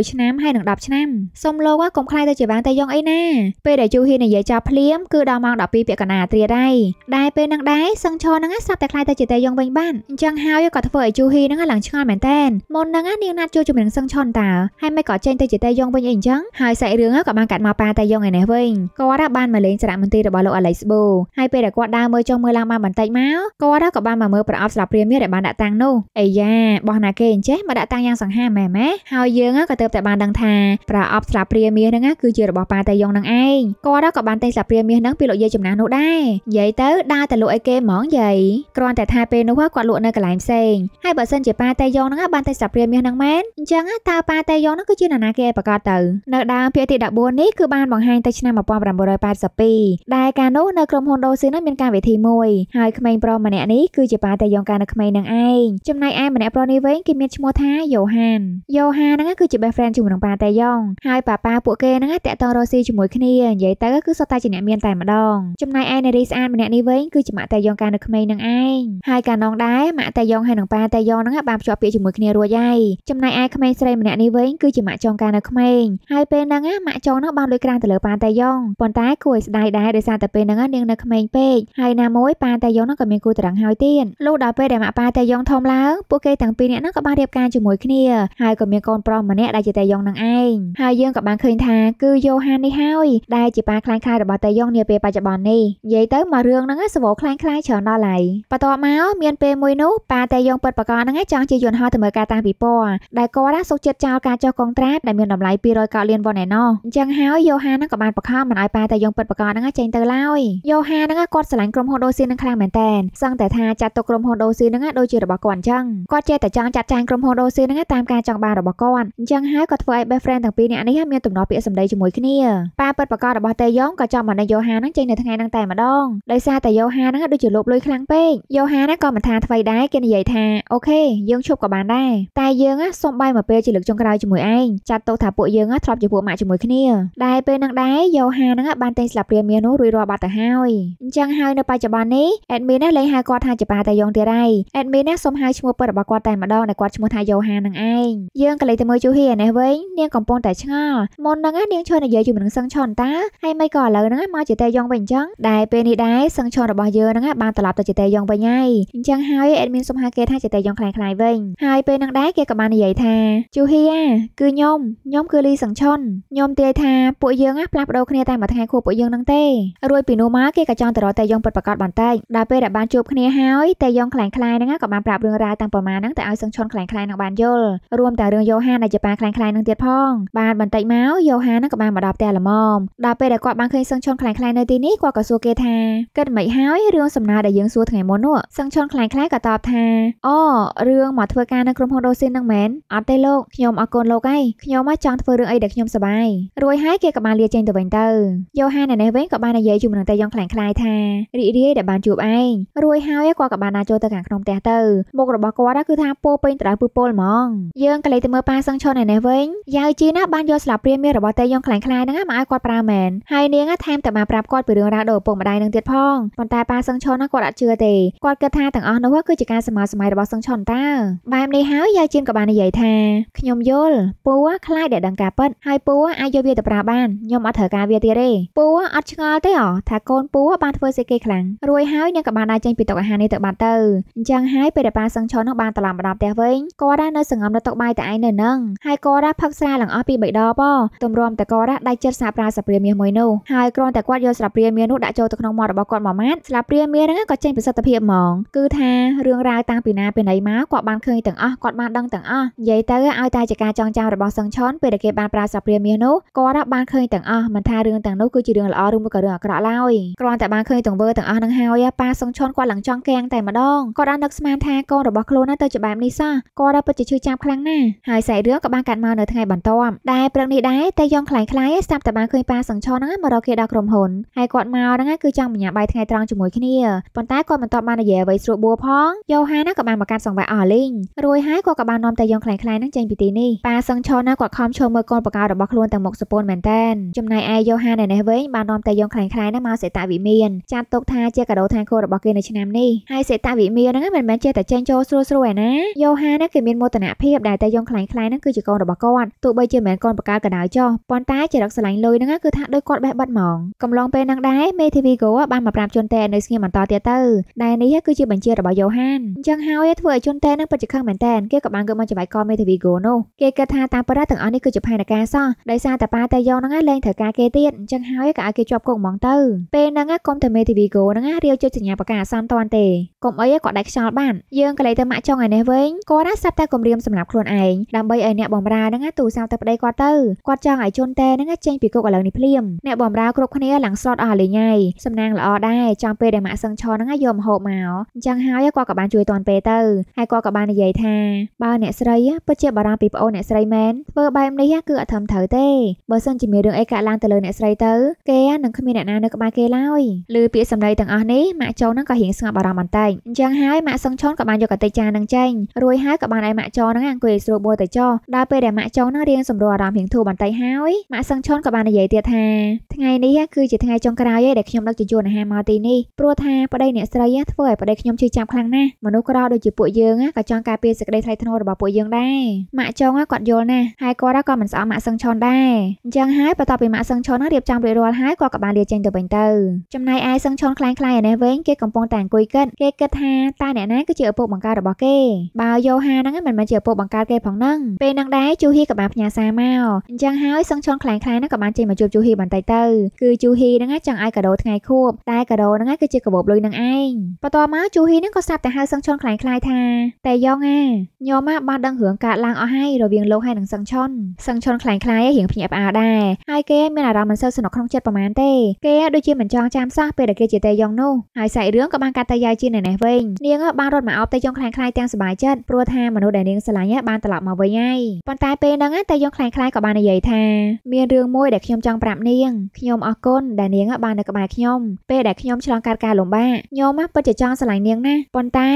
1ឆ្នាំហើយនឹង10ឆ្នាំសុំលោកកុំខ្លាចទៅជាបានតេយ៉ងអីណាពេលដែលជូហ៊ីនិយាយចប់ភ្លាមគឺដល់ម៉ោង12ពាក់កណ្ដាលរាត្រីដែរតែពេលហ្នឹងដែរសឹងឈរហ្នឹងសាប់តែខ្លាយទៅជាតែយងវិញបានអញ្ចឹងហើយក៏ធ្វើឲ្យជូហ៊ីហ្នឹងឡើងឆ្ងល់មែនតែនមុនហ្នឹងនាងណាត់ជួជាមួយនឹងសឹងឈនតាហើយមិនក៏ចេញទៅជាតែយងវិញអីអញ្ចឹងហើយសាច់រឿងក៏បានកាត់មកប៉ាតែយងឯនេះវិញគាត់បានមកលេងសារមន្ទីររបស់លោកអាឡិចស្បូហើយពេលដែលគាត់ដើរមើលចុះមើលឡើងបានបន្តិចមកគាត់ក៏បានមកមើលប្រអប់ស្លាបព្រាមាសដែលបានដាក់តាំងនោះអីយ៉ាបោះណាគេអញ្ចេះមកដាក់តាំងយ៉ាងសង្ហាម៉ែម៉ែហើយយើងក៏ទៅតែបានដឹងថាប្រអប់ស្លាបព្រាមាសហ្នឹងគឺជារបស់ប៉ាតែយងនឹងឯងគាត់ក៏បានតែងស្លាបព្រាមាសហ្នឹងពីលោកយាយចំណាស់នោះដែរនិយាយទៅដើប៉ាតែលក់អីគេហ្មងយាយគ្រាន់តែថាពេលនោះគាត់លក់នៅកន្លែងផ្សេងហើយបើសិនជាប៉ាតែយ៉ងហ្នឹងបានតែស្រាប់ព្រាមាសហ្នឹងមែនអញ្ចឹងតើប៉ាតែយ៉ងហ្នឹងគឺជានរណាគេឯប្រកាសទៅនៅដើមភាគទី14នេះគឺ បានបង្ហាញទៅឆ្នាំ1982ដែលកាលនោះនៅក្រុមហ៊ុនដូស៊ីហ្នឹងមានកម្មវិធីមួយហើយក្មេងប្រុសម្នាក់នេះគឺជាប៉ាតែយ៉ងកាលនៅក្មេងនឹងឯងចំណែកឯម្នាក់ប្រុសនេះវិញគេមានឈ្មោះថាយ៉ូហានយ៉ូហានហ្នឹងគឺជា best friend ជាមួយនឹងប៉ាតែយ៉ងហើយប៉ាប៉ាពួកគេហ្នឹងតាក់ទងរស់ស៊ីជាមួយគ្នានិយាយទៅគឺសុទ្ធតែជាអ្នកមានតែម្ដងចំណែកឯនារីស្អាតម្នាក់នេះវិញគឺជាម៉ាក់តាយ៉ងកានៅក្មេងនឹងឯងហើយកានងដែរម៉ាក់តាយ៉ងហើយនឹងប៉ាតាយ៉ងនឹងបានភ្ជាប់ពាក្យជាមួយគ្នារួចហើយចំណែកឯក្មេងស្រីម្នាក់នេះវិញគឺជាម៉ាក់ចងកានៅក្មេងហើយពេលហ្នឹងម៉ាក់ចងនឹងបានលួចក្រាំងទៅលើប៉ាតាយ៉ងប៉ុន្តែគួរឲ្យស្ដាយដែរដោយសារតែពេលហ្នឹងនាងនៅក្មេងពេកហើយណាមួយប៉ាតាយ៉ងនឹងក៏មានគូត្រឹងហើយទៀតលុះដល់ពេលដែលម៉ាក់ប៉ាតាយ៉ងធំឡើងពួកគេទាំងពីរនាក់ហ្នឹងក៏បានរៀបការជាមួយគ្នាហើយក៏មានកូនប្រុសម្នាក់ដែលជាតាយ៉ងនឹងឯងហើយយើងក៏បានឃើញថាគឺយូហាននេះហើយដែលជាប៉ាខ្លាំងខ្លាយរបស់តាយ៉ងនាពេលបច្ចុប្បន្ននេះនិយាយទៅមករឿងហ្នឹងសវោខ្លាំងខ្លាយច្រើនដល់ឡើយបន្ទាប់មកមានពេលមួយនោះប៉ាតែយងពិតប្រកបហ្នឹងឯងចង់ជាយន្តហោះទៅមើលការតាំងពិព័រណ៍ដែលគាត់សុខចិត្តចោលការចុះកងត្រាបដែលមានតម្លៃ200កោលានវ៉ុនឯណោះអញ្ចឹងហើយយូហាហ្នឹងក៏បានបខំមិនឲ្យប៉ាតែយងពិតប្រកបហ្នឹងចេញទៅឡើយយូហាហ្នឹងគាត់ស្រឡាញ់ក្រុមហ៊ុនដូស៊ីហ្នឹងខ្លាំងមែនតើសឹងតែថាចាត់ទុកក្រុមហ៊ុនដូស៊ីហ្នឹងដូចជារបស់គាត់អញ្ចឹងគាត់ចេះតែចង់ចាត់ចែងក្រុមហ៊ុនដូស៊ីហ្នឹងតាមការចង់បានរបស់គាត់អញ្ចឹងហើយក៏ធ្វើឲ្យ best friend ទាំងពីរនាក់នេះមានទំនាស់ពាក្យសម្ដីជាមួយគ្នាប៉ាពិតប្រកបរបស់តេយងក៏ចង់បានយូហាហ្នឹងចេញនៅថ្ងៃហ្នឹងតែម្ដងដោយសារតែយ៉ូហាហ្នឹងដូចជាលោភលុយខ្លាំងពេកយ៉ូហាណាក៏មិនថាអ្វីដែរគេនិយាយថាអូខេយើងឈប់ក៏បានដែរតែយើងសុំបាយមកពេលជាលើកចុងក្រោយជាមួយឯងចាត់ទោសថាពួកយើងធ្លាប់ជាពួកម៉ាក់ជាមួយគ្នាដែលពេលហ្នឹងដែរយ៉ូហាហ្នឹងបានទិញស្លាបព្រាមៀននោះរួចរាល់បាត់ទៅហើយអញ្ចឹងហើយនៅបច្ចុប្បន្ននេះអេដមីនលេងហៅគាត់ថាចប៉ាតាយ៉ងទៀតហើយអេដមីនសុំហៅឈ្មោះពិតរបស់គាត់តែម្ដងដែលគាត់ឈ្មោះថាយ៉ូហាហ្នឹងឯងយើងក៏លេងទៅមើលជូហ៊ីនេះវិញនាងកំពុងតែឆ្ងល់មុនហ្នឹងនាងឈរនិយាយជាមួយនឹងសឹងឆនតាហើយមិនក៏ឥឡូវហ្នឹងមកជាតាយ៉ងវិញអញ្ចឹងដែលពេលនេះដែរសឹងឆនរបស់យើងហ្នឹងបានត្រឡប់ទៅជាតេយងវិញហើយអញ្ចឹងហើយអេដមីនសុំហៅគេថាជាតេយងខ្លាំងខ្លាយវិញហើយពេលហ្នឹងដែរគេក៏បាននិយាយថាជូហ៊ីអាគឺខ្ញុំខ្ញុំគឺលីសង្ឈុនខ្ញុំទាយថាពួកយើងណាផ្លាស់ប្ដូរគ្នាតែមួយថ្ងៃខួបពួកយើងហ្នឹងទេរួចពីនោះមកគេក៏ចង់ទៅរកតេយងពិតប្រាកដបន្តិចដល់ពេលដែលបានជួបគ្នាហើយតេយងខ្លាំងខ្លាយហ្នឹងក៏បានប្រាប់រឿងរ៉ាវទាំងប្រមាណហ្នឹងទៅឲ្យសង្ឈុនខ្លាំងខ្លាយនឹងបានយល់រួមទាំងរឿងយ៉ូហានដែលជាប៉ាខ្លាំងខ្លាយនឹងទៀតផងបានបន្តិចមកយ៉ូហានហ្នឹងក៏បានមកដល់ផ្ទះល្មមដល់ពេលដែលគាត់បានឃើញសង្ឈុនខ្លាំងខ្លាយនៅទីនេះគាត់ក៏សួរគេថាគិតមិនហហើយរឿងសំណើដែលយើងសួរថ្ងៃមុននោះសឹងឈុនខ្លាំងខ្លាំងក៏តបថាអូរឿងមកធ្វើការនៅក្រុមហ៊ុនដូស៊ីននឹងមែនអត់ទេលោកខ្ញុំអរគុណលោកហើយខ្ញុំមកចង់ធ្វើរឿងអីដែលខ្ញុំសប្បាយរួចហើយគេក៏បានលាចេញទៅវិញទៅយ៉ូហាននៅនេះវិញក៏បាននិយាយជាមួយនឹងតាយ៉ងខ្លាំងខ្លាយថារីករាយដែលបានជួបឯងរួចហើយគាត់ក៏បានដើរចូលទៅខាងក្នុងផ្ទះទៅមុខរបស់គាត់គឺថាពោពេញត្រៅពឺពោលហ្មងយើងក៏លេចទៅមើលប៉ាសឹងឈុននៅនេះវិញយ៉ាវជីណាបានយកស្លាបព្រាមាសរបស់តាយ៉ងខ្លាំងខ្លាយហ្នឹងមកឲ្យគាត់ប្រើមែនហើយនាងថែមតែបានប្រាប់គាត់ពីរឿងរ៉ាវដូចឪពុកម្ដាយនឹងទៀតផងប៉ុន្តែន្តែប៉ាសឹងឆុនណាគាត់អត់ជឿទេគាត់គិតថាទាំងអស់នោះគឺជាការសមោសម័យរបស់សឹងឆុនតើបែបនេះហើយយាយជីនក៏បាននិយាយថាខ្ញុំយល់ពូខ្លាចដែលដឹងការពិតហើយពូអាចយកវាទៅប្រើបានខ្ញុំអត់ត្រូវការវាទៀតទេពូអត់ឆ្ងល់ទេអ្ហ៎ថាកូនពូបានធ្វើស្អីគេខ្លាំងរួចហើយនឹងក៏បានដើរចេញពីតុអាហារនេះទៅបាត់ទៅអញ្ចឹងហើយពេលដែលប៉ាសឹងឆុននោះបានត្រឡប់មកដល់ផ្ទះវិញគាត់ដែរនៅសង្ងំនៅតុបាយតែឯងនៅនឹងហើយគាត់ដែរផឹកស្រាឡើងអស់ពី3ដបទំរំតែគាត់ដែរដៃចិត្តសាប្រាសាព្រាមាសមួយនោះហើយគ្រាន់តែគាត់យកសាព្រាមាសនោះដាក់ចូលទៅក្នុងមាត់របស់គាត់មួយម៉ាត់ស្លាព្រាមាហ្នឹងក៏ចេញប្រសិទ្ធភាពហ្មងគឺថារឿងរ៉ាវតាំងពីណាពីណីមកគាត់បានឃើញទាំងអស់គាត់បានដឹងទាំងអស់និយាយទៅឲ្យតែជាការចងចាំរបស់សឹងឆនពេលដែលគេបានប្រើស្លាព្រាមាសនោះគាត់បានឃើញទាំងអស់មិនថារឿងទាំងនោះគឺជារឿងល្អឬមួយក៏រឿងអាក្រក់ឡើយគ្រាន់តែបានឃើញទាំងវើទាំងអស់នឹងហើយប៉ាសឹងឆនគាត់ឡើងចង់កៀងតែម្ដងគាត់បាននឹកស្មានថាកូនរបស់ខ្លួនទៅជាបែបនេះសោះគាត់ពិតជាឈឺចាប់ខ្លាំងណាស់ហើយសាច់រឿងក៏បានកាត់មកនៅថ្ងៃបន្ទាប់ដែលព្រឹកនេះដែរតែយ៉ងខ្លាំងខ្លាយស្ដាប់តែបានឃើញប៉ាសឹងឆនហ្នឹងមករកគេដល់ក្រុមហ៊ុនហើយគាត់មកហ្នឹងគឺចង់បញ្ញាបាយថ្ងៃត្រង់ជាមួយគ្នាប៉ុន្តែគាត់មិនតបបាននិយាយអ្វីស្រួលបួផងយ៉ូហាណាក៏បានមកកាត់សង្វាក់អស់លីងរួយហើយគាត់ក៏បាននាំតែយ៉ងខ្លែងខ្លែងនឹងចេញពីទីនេះប៉ាសឹងឆនណាគាត់ខំឈរមើលកូនបកៅរបស់ខ្លួនទាំងមុខសពូនមែនតែនចំណែកឯយ៉ូហានៅនេះវិញបាននាំតែយ៉ងខ្លែងខ្លែងនឹងមកសេតាវិមានចាត់ទុកថាជាកាដូឋានគូរបស់គេនៅឆ្នាំនេះហើយសេតាវិមានហ្នឹងមិនមែនចេះតែចេញចូលស្រួលស្រួលឯណាយ៉ូហាណាគេមានមោទនភាពដែលតែយ៉ងខ្លែងខ្លែងហ្នឹងគឺជាកូនរបស់គាត់ទោះបីជាមិនមែនកូនបកៅកដៅចោះប៉ុន្តែចរិតស្រឡាញ់លុយហ្នឹងគឺថាដូចគាត់បេះបាត់ហ្មងកំឡុងពេលហ្នឹងដែរមេធីវីគូបានមកប្រាប់ជនតេតែនៅស្ងៀមបន្តទៀតទៅដែលនេះគឺជាបញ្ជារបស់យ៉ូហានអញ្ចឹងហើយធ្វើឲ្យជនតែនឹងពិតជាខឹងមែនតែនគេក៏បានគិតមកច្បាយកមេធាវីហ្គោនោះគេគិតថាតាមពិតទាំងអស់នេះគឺជាផែនការសោះដោយសារតែប៉ាតែយ៉ូហ្នឹងលែងត្រូវការគេទៀតអញ្ចឹងហើយក៏ឲ្យគេជាប់គុកហ្មងទៅពេលហ្នឹងកុំតែមេធាវីហ្គោហ្នឹងរាវចុចសញ្ញាប្រកាសអសន្នតាន់ទេកុំអីក៏ដាច់ខ្យល់បានយើងក៏លេខទៅម៉ាក់ចុងឯនេះវិញគាត់សាប់តែគម្រាមសម្រាប់ខ្លួនឯងដើម្បីឲ្យអ្នកបំរើហ្នឹងទូរស័ព្ទទៅប្តីគាត់ទៅគាត់ចង់ឲ្យជនតែហ្នឹងចេញពីគុកឥឡូវនេះភ្លាមអ្នកបំរើគ្រប់គ្នាឡើងស្លុតអស់លេងហើយសំណាងល្អដែរចំពេលដែលម៉ាក់សឹងឆហ្នឹងយកមហូបមកអញ្ចឹងហើយគាត់ក៏បានជួយតាន់ពេលទៅហើយគាត់ក៏បាននិយាយថាបើអ្នកស្រីពិតជាបារម្ភពីប្អូនអ្នកស្រីមែនធ្វើបែបនេះគឺអត់ត្រឹមត្រូវទេបើសិនជាមានរឿងអីកើតឡើងទៅលើអ្នកស្រីទៅគេនឹងគ្មានអ្នកណានៅក្បែរគេឡើយឬពាក្យសម្ដីទាំងអស់នេះម៉ាក់ចូលហ្នឹងក៏រៀងស្ងប់អារម្មណ៍បន្តិចអញ្ចឹងហើយម៉ាក់សឹងឆនក៏បានយកកតិចានឹងចេញរួចហើយក៏បានឲ្យម៉ាក់ចូលហ្នឹងអង្គុយស្រួលបួលទៅចោះដល់ពេលដែលម៉ាក់ចូលហ្នឹងរៀងសម្រួលអារម្មណ៍រៀងធូរបន្តិចហើយម៉ាក់សឹងឆនក៏បាននិយាយទៀតថាថ្ងៃនេះគឺជាថ្ងៃចុងក្រោយឯដែលខ្ញុំដឹកជញ្ជូនអាហារមកទីនេះនេះព្រោះថាប្តីអ្នកស្រីធ្វើឲ្យប្តីខ្ញុំឈឺចាប់ខ្លាំងណាស់មនុស្សក្រដូចជាពួកយើងក៏ចង់ការពារសេចក្តីថ្លៃថ្នូររបស់ពួកយើងដែរម៉ាក់ចុងគាត់យល់ណាស់ហើយគាត់ក៏មិនស្អប់ម៉ាក់សឹងឆុនដែរអញ្ចឹងហើយបន្ទាប់ពីម៉ាក់សឹងឆុនរៀបចំរួចរាល់ហើយគាត់ក៏បានលាចេញទៅវិញទៅចំណែកឯសឹងឆុនខ្លាំងខ្លាយឯនេះវិញគេកំពុងតែអង្គុយគិតគេគិតថាតើអ្នកណាគឺជាឪពុកបង្កើតរបស់គេបើយូហាហ្នឹងមិនមែនជាឪពុកបង្កើតគេផងហ្នឹងពេលហ្នឹងដែរជូហ៊ីក៏បានផ្ញើសារមកអញ្ចឹងហើយសឹងឆុនខ្លាំងខ្លាយហ្នឹងក៏បានចេញមកជួបជូហ៊ីបន្តិចទៅគឺជូហ៊ីហ្នឹងចង់ឲ្យកាដូថ្ងៃខួបតែកាដូហ្នឹងឯងគឺជាកបបលុយនឹងឯងបន្ទាប់មកជូហ៊ីហ្នឹងក៏ស្រាប់តែហៅសឹងឆុនខ្លាំងខ្លាយថាតែយ៉ងអាញោមមកបានដឹងរឿងកើតឡើងអស់ហើយរវាងលោកហើយនិងសឹងឆុនសឹងឆុនខ្លាំងខ្លាយរៀងភ្ញាក់ផ្អើលដែរហើយគេមានអារម្មណ៍មិនសូវสนุกក្នុងចិត្តប្រហែលទេគេដូចជាមិនចង់ចាំសោះពេលដែលគេជាតែយ៉ងនោះហើយសាច់រឿងក៏បានកាត់ទៅយ៉ាយជាណេះវិញនាងបានរត់មកអោបតែយ៉ងខ្លាំងខ្លាយទាំងសប្បាយចិត្តព្រោះថាមនុស្សដែលនាងស្រឡាញ់បានត្រឡប់មកវិញហើយប៉ុន្តែពេលហ្នឹងតែយ៉ងខ្លាំងខ្លាយក៏បាននិយាយថាមានរឿងមួយដែលខ្ញុំចង់ប្រាប់នាងខ្ញុំអរគុណដែលនាងបាននៅក្បែរខ្ញុំពេលដែលខ្ញុំឆ្លងកាត់ការលំបាកញោមពិតជាចង់ស្រឡាញ់នាងណាស់ប៉ុន្តែ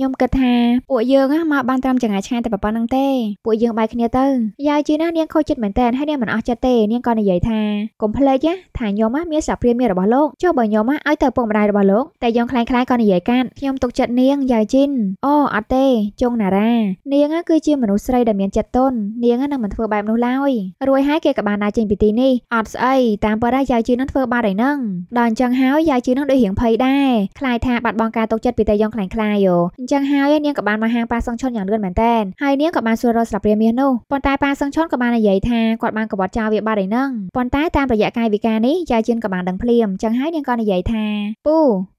ញោមគិតថាពួកយើងមកបានត្រឹមចង្អាយឆ្ងាយតែប៉ុណ្្នឹងទេពួកយើងបែកគ្នាទៅយ៉ាវជីណាស់នាងខូចចិត្តមែនតើហើយនាងមិនអស់ចិត្តទេនាងក៏និយាយថាកុំភ្លេចថាញោមមានសាព្រាមានរបស់លោកចុះបើញោមឲ្យទៅពុកម្ដាយរបស់លោកតែយើងខ្លាំងខ្លាយក៏និយាយកាត់ខ្ញុំទុកចិត្តនាងយ៉ាវជីនអូអត់ទេចុងណារ៉ានាងគឺជាមនុស្សស្រីដែលមានចិត្តទន់នាងនឹងមិនធ្វើបែបនោះឡើយរួចហើយគេក៏បានដើរចេញពីទីនេះអត់ស្អីតាមពិតហើយយ៉ាវជីននឹងធ្វើបាត់ហើយនឹងដល់អញ្ចឹងហើយយ៉ាវជីននឹងដូចរៀងភ័យដែរខ្លាចថាបាត់បង់ការទុកចិត្តពីតាយ៉ងខ្លាំងខ្លាយយោអញ្ចឹងហើយនាងក៏បានមកហាងប៉ាសឹងឈុនយ៉ាងលឿនមែនតែនហើយនាងក៏បានសួររកស្លាបព្រាមាសនោះប៉ុន្តែប៉ាសឹងឈុនក៏បាននិយាយថាគាត់បានកបត់ចោលវាបាត់ឯនឹងប៉ុន្តែតាមរយៈកាយវិការនេះចាជឿនក៏បានដឹងភ្លាមអញ្ចឹងហើយនាងក៏និយាយថាពូ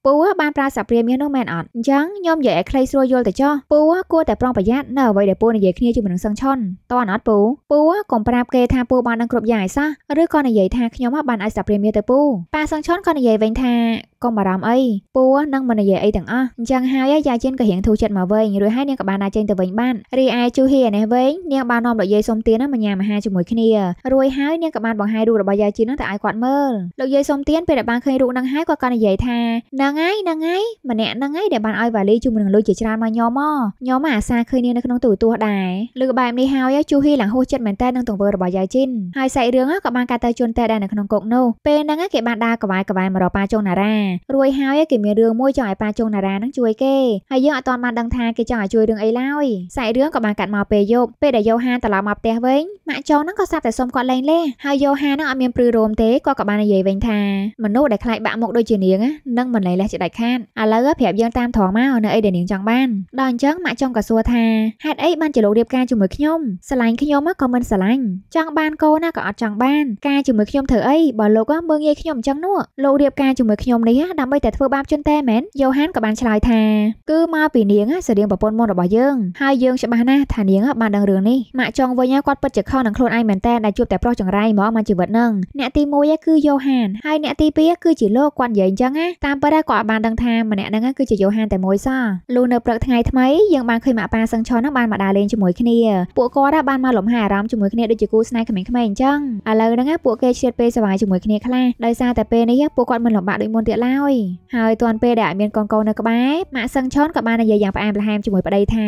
ពូបានប្រើសាព្រាមាសនោះមែនអត់អញ្ចឹងខ្ញុំនិយាយឲ្យខ្លីស្រួលយល់ទៅចុះពូគួរតែប្រុងប្រយ័ត្ននៅអ្វីដែលពូនិយាយគ្នាជាមួយនឹងសឹងឆុនតើអត់ពូពូកុំប្រាប់គេថាពូបានដឹងគ្រប់យ៉ាងឯសោះឬក៏និយាយថាខ្ញុំបានឲ្យសាព្រាមាសទៅពូប៉ាសឹងឆុនក៏និយាយវិញថាកុំបារម្ភអីពូនឹងមិននិយាយអីទាំងអស់អញ្ចឹងហើយយ៉ាជិនក៏រៀងធូរចិត្តមកវិញរួចហើយនាងក៏បានដើរចេញទៅវិញបានរីឯជូហ៊ីឯនេះវិញនាងបាននាំលោកយាយសុំទានមកញ៉ាំអាហារជាមួយគ្នារួចហើយនាងក៏បានបង្ហាញរូបរបស់យ៉ាជិនទៅឲ្យគាត់មើលលោកយាយសុំទានពេលដែលបានឃើញរូបនឹងហើយគាត់ក៏និយាយថានឹងហ្នឹងហើយហ្នឹងហើយម្នាក់ហ្នឹងហើយដែលបានឲ្យវ៉ាលីជាមួយនឹងលុយជាច្រើនមកញោមមកញោមអាសាឃើញនាងនៅក្នុងទូរទស្សន៍ដែរលើបែបនេះហើយជូហ៊ីឡើងហួសចិត្តមែនតើនឹងទង្វើរបស់យាយជីនហើយសាច់រឿងក៏បានកាត់ទៅជន់តែដែរនៅក្នុងគុកនោះពេលហ្នឹងគេបានដើរកវាយកវាយមករកប៉ាចុងណារ៉ារួយហើយគេមានរឿងមួយចង់ឲ្យប៉ាចុងណារ៉ានឹងជួយគេហើយយើងអត់ទាន់បានដឹងថាគេចង់ឲ្យជួយរឿងអីឡើយសាច់រឿងក៏បានកាត់មកពេលយប់ពេលដែលយូហានត្រឡប់មកផ្ទះវិញម៉ាក់ចុងហ្នឹងក៏សាប់តែសុំគាត់លែងលះហើយយូហានហ្នឹងអត់មានព្រឺរោមទេគាត់ក៏បាននិយាយវិញថាមនុស្សដែលខ្លាចបាក់មុខដូចជានាងនឹងមិនលែងលះជាដាច់ខាតឥឡូវប្រាប់យើងតាមត្រង់មកនៅអីដែលនាងចង់បានដល់អញ្ចឹងម៉ាក់ចុងក៏សួរថាហេតុអីបានជាលោករៀបការជាមួយខ្ញុំស្រឡាញ់ខ្ញុំក៏មិនស្រឡាញ់ចង់បានកូនណាក៏អត់ចង់បានការជាមួយខ្ញុំធ្វើអីបើលោកមើងងាយខ្ញុំអញ្ចឹងនោះលោករៀបការជាមួយខ្ញុំនេះដើម្បីតែធ្វើបាបជនតែមែនយ៉ូហានក៏បានឆ្លើយថាគឺមកពីនាងសេរៀងប្រពន្ធមុនរបស់យើងហើយយើងច្បាស់ណាស់ថានាងបានដឹងរឿងនេះម៉ាក់ចុងវិញគាត់ពិតជាខុសនឹងខ្លួនឯងមែនតើដែលជួបតែប្រុសចង្រៃហ្មងមកជីវិតនឹងអ្នកទី1គឺយ៉ូហានហើយអ្នកទី2គឺជាលោកគាត់និយាយអញ្ចឹងណាតាមពិតគាត់ក៏អាចបានដឹងថាម្នាក់ហ្នឹងគឺជាយូហានតែមួយសោះលុះនៅព្រឹកថ្ងៃថ្មីយើងបានឃើញម៉ាក់ប៉ាសឹងឆនហ្នឹងបានមកដើរលេងជាមួយគ្នាពួកគាត់បានមកលំហែអារម្មណ៍ជាមួយគ្នាដូចជាគូស្នេហ៍ក្មេងៗអញ្ចឹងឥឡូវហ្នឹងពួកគេឆ្លៀតពេលសប្បាយជាមួយគ្នាខ្លះដោយសារតែពេលនេះពួកគាត់មិនលំបាកដូចមុនទៀតឡើយហើយទាន់ពេលដែលអត់មានកូនកូននៅក្បែរម៉ាក់សឹងឆនក៏បាននិយាយយ៉ាងផ្អែមល្ហែមជាមួយប្តីថា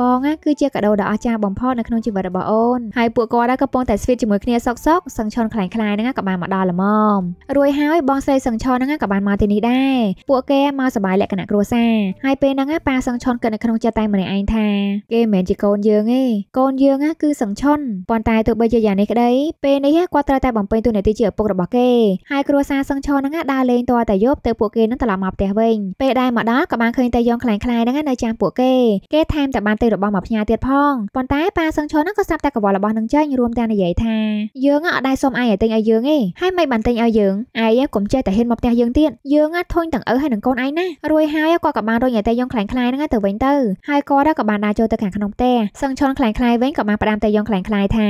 បងគឺជាកាដូដ៏អស្ចារ្យបំផុតនៅក្នុងជីវិតរបស់អូនហើយពួកគាត់ក៏កំពុងតែស្វីតជាមួយគ្នាសុកសុកសឹងឆនខ្លាំងខ្លាយហ្នឹងក៏បានមកដល់ល្មមរួយហើយបងស្រីសឹងឆនហ្នឹងក៏បានមកទីនេះដែរពួកគេមកសบายលក្ខណៈគ្រួសារហើយពេលហ្នឹងប៉ាសឹងឆុនគិតនៅក្នុងចិត្តតែម្នាក់ឯងថាគេមិនមែនជាកូនយើងទេកូនយើងគឺសឹងឆុនប៉ុន្តែទោះបីជាយ៉ាងនេះក្តីពេលនេះគាត់ត្រូវតែបំពេញតួនាទីជាឪពុករបស់គេហើយគ្រួសារសឹងឆុនហ្នឹងដើរលេងតតែយប់ទៅពួកគេនឹងត្រឡប់មកផ្ទះវិញពេលដែលមកដល់ក៏បានឃើញតែយ៉ងខ្លាំងខ្លាយហ្នឹងនៅចាំពួកគេគេថែមតែបានទិញរបស់មកផ្ញើទៀតផងប៉ុន្តែប៉ាសឹងឆុនហ្នឹងក៏ស្ដាប់តែកង្វល់របស់នឹងចេញរួមទាំងនិយាយថាយើងអត់ដែលសុំឯងឲ្យទិញឲ្យយើងទេហើយមិនបានទិញឲ្យយើងឯងកុំចេះតែហ៊ានមកផ្ទះយើងទៀតយើងធុញទាំងឪហើយនឹងកូនឯងណារួយហើយគាត់ក៏បានរុញឲ្យតែយ៉ងខ្លែងខ្លាយហ្នឹងទៅវិញទៅហើយគាត់ក៏បានដើរចូលទៅខាងក្នុងផ្ទះសឹងឈុនខ្លែងខ្លាយវិញក៏បានផ្ដាំតែយ៉ងខ្លែងខ្លាយថា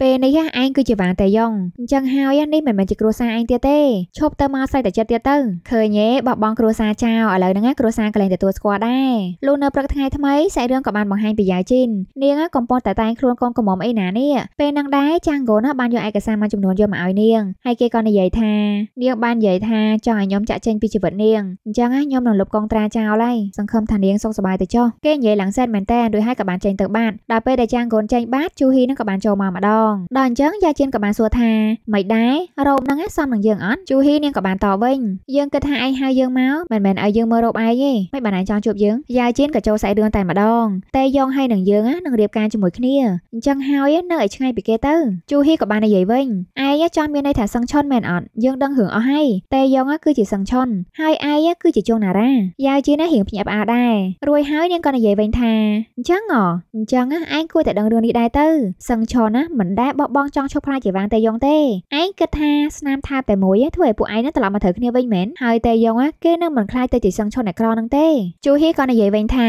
ពេលនេះឯងគឺជាវ៉ាងតែយ៉ងអញ្ចឹងហើយនេះមិនមែនជាគ្រួសារឯងទៀតទេឈប់ទៅមកស្័យតែចិត្តទៀតទៅឃើញទេបោះបង់គ្រួសារចោលឥឡូវហ្នឹងគ្រួសារក៏លែងទទួលស្គាល់ដែរលុះនៅព្រឹកថ្ងៃថ្មីសាច់រឿងក៏បានបង្ហាញពីយាយជីននាងកំពុងតែតែងខ្លួនកូនកំមុំអីណានេះពេលហ្នឹងដែរចាងហ្គោណាបានយកឯកសារមួយចំនួនយកមកឲ្យនាងហើយគេក៏និយាយថានាងបាននិយាយថាចង់ឲ្យខ្ញុំចាក់ចេញពីជីវិតនាងងអញ្ចឹងណាខ្ញុំនឹងលុបកងត្រាចោលហើយសង្ឃឹមថានាងសុខសប្បាយទៅចុះគេនិយាយឡើងសែនមែនតើរួចហើយក៏បានចេញទៅបាត់ដល់ពេលដែលចាងកូនចេញបាត់ជូហ៊ីនឹងក៏បានចូលមកម្ដងដល់អញ្ចឹងយ៉ាជៀនក៏បានសួរថាមិនដែររ៉ូបហ្នឹងសមនឹងយើងអត់ជូហ៊ីនាងក៏បានតបវិញយើងគិតថាឯងហៅយើងមកមិនមែនឲ្យយើងមើលរ៉ូបឯងទេមិនបានឯងចង់ជួបយើងយ៉ាជៀនក៏ចូលសាច់រឿងតែម្ដងតែយ៉ងហើយនឹងយើងនឹងរៀបការជាមួយគ្នាអញ្ចឹងហើយនៅឲ្យឆ្ងាយពីគេទៅជូហ៊ីក៏បាននិយាយវិញឯងចង់មានន័យថាសឹងឆុនមែនអត់យើងដឹងរឿងអស់ហើយតែយ៉ងគឺជាសឹងឆុនហើយឯឯងគឺជាជងណារ៉ាយ៉ាវជីណារៀងភ្ញាក់ផ្អើលដែររួចហើយនាងក៏និយាយវិញថាអញ្ចឹងហ៎អញ្ចឹងឯងគួរតែដឹងរឿងនេះដែរទៅសឹងឆណាមិនដែរបោះបង់ចង់ឈប់ខ្លាចជាវាងតេយ៉ងទេឯងគិតថាស្នាមថាតែមួយធ្វើឲ្យពួកឯងនឹងត្រឡប់មកត្រូវគ្នាវិញមែនហើយតេយ៉ងគេនឹងមិនខ្លាចទៅជាសឹងឆនអ្នកក្រនឹងទេជូហ៊ីក៏និយាយវិញថា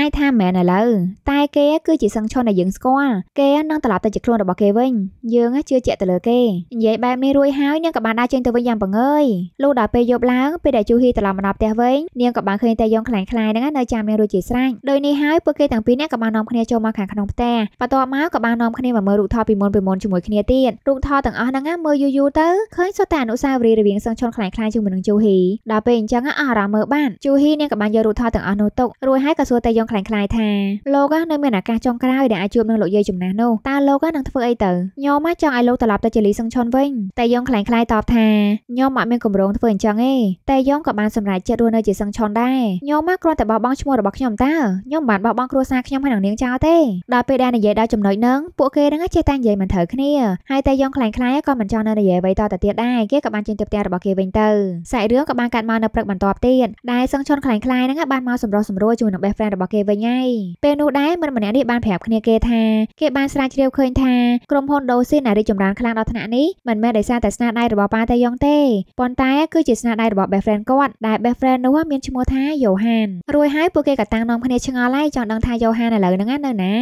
ឯងថាមែនឥឡូវតែគេគឺជាសឹងឆនដែលយើងស្គាល់គេនឹងត្រឡប់ទៅជាខ្លួនរបស់គេវិញយើងជឿជាក់ទៅលើគេនិយាយបែបនេះរួចហើយនាងក៏បានដើរចេញទៅវិញយ៉ាងបង្អើយលុះដល់ពេលយប់ឡើងពេលដែលជូហ៊ីត្រឡប់មកដល់ផ្ទះវិញនាងក៏បានឃើញតែយ៉ងខ្លាញ់ខ្លាយហ្នឹងនៅចាំនាងរួចជាស្រេចដោយនេះហើយពួកគេទាំងពីរនាក់ក៏បាននាំគ្នាចូលមកខាងក្នុងផ្ទះបន្ទាប់មកក៏បាននាំគ្នាមកមើលរូបថតពីមុនពីមុនជាមួយគ្នាទៀតរូបថតទាំងអស់ហ្នឹងមើលយូរយូរទៅឃើញសុទ្ធតែអនុស្សាវរីយ៍រវាងសឹងឈុនខ្លាញ់ខ្លាយជាមួយនឹងជូហ៊ីដល់ពេលអញ្ចឹងអស់អារម្មណ៍មើលបានជូហ៊ីនាងក៏បានយករូបថតទាំងអស់នោះទុករួចហើយក៏សួរតែយ៉ងខ្លាញ់ខ្លាយថាលោកនៅមានឱកាសចុងក្រោយដែលអាចជួបនឹងលោកយាយចំណាស់នោះតើលោកនឹងធ្វើអីទៅញោមចង់ឲ្យលោកត្រឡប់ទៅជាលីសឹងឈុនវិញតែយ៉ងខ្លាញ់ខ្លាយតបថាញោមអត់មានកម្រងធ្វើអញ្ចឹងទេតែយ៉ងក៏បានបានសម្រេចចិត្តរស់នៅជាសឹងឆនដែរញោមមកគ្រាន់តែបោះបង់ឈ្មោះរបស់ខ្ញុំតើញោមបានបោះបង់គ្រួសារខ្ញុំហើយនឹងនាងចោលទេដល់ពេលដែលនិយាយដល់ចំណុចហ្នឹងពួកគេនឹងចេះតែនិយាយមិនត្រូវគ្នាហើយតែយ៉ងខ្លាំងខ្លាយក៏មិនចង់នៅនិយាយអ្វីតទៅទៀតដែរគេក៏បានចេញទៅផ្ទះរបស់គេវិញទៅសាច់រឿងក៏បានកាត់មកនៅព្រឹកបន្ទាប់ទៀតដែលសឹងឆនខ្លាំងខ្លាយហ្នឹងបានមកសម្រុះសម្រួលជាមួយនឹង best friend របស់គេវិញហើយពេលនោះដែរមិត្តម្នាក់នេះបានប្រាប់គ្នាគេថាគេបានស្រាវជ្រាវឃើញថាក្រុមហ៊ុនដូស៊ីនដែលរីកចម្រើនខ្លាំងដល់ថ្នាក់នេះមិនមែនដោយសារតែស្នាដៃរបស់ប៉ាតាយ៉ងទេប៉ុន្តែគឺជាស្នាដៃរបស់ best friend គាត់ដែល best friend នោះមានឈ្មោះថាយ៉ូហានរួចហើយពួកគេក៏តាំងនាំគ្នាឆ្ងល់ហើយចង់ដឹងថាយ៉ូហានឥឡូវហ្នឹងនៅណា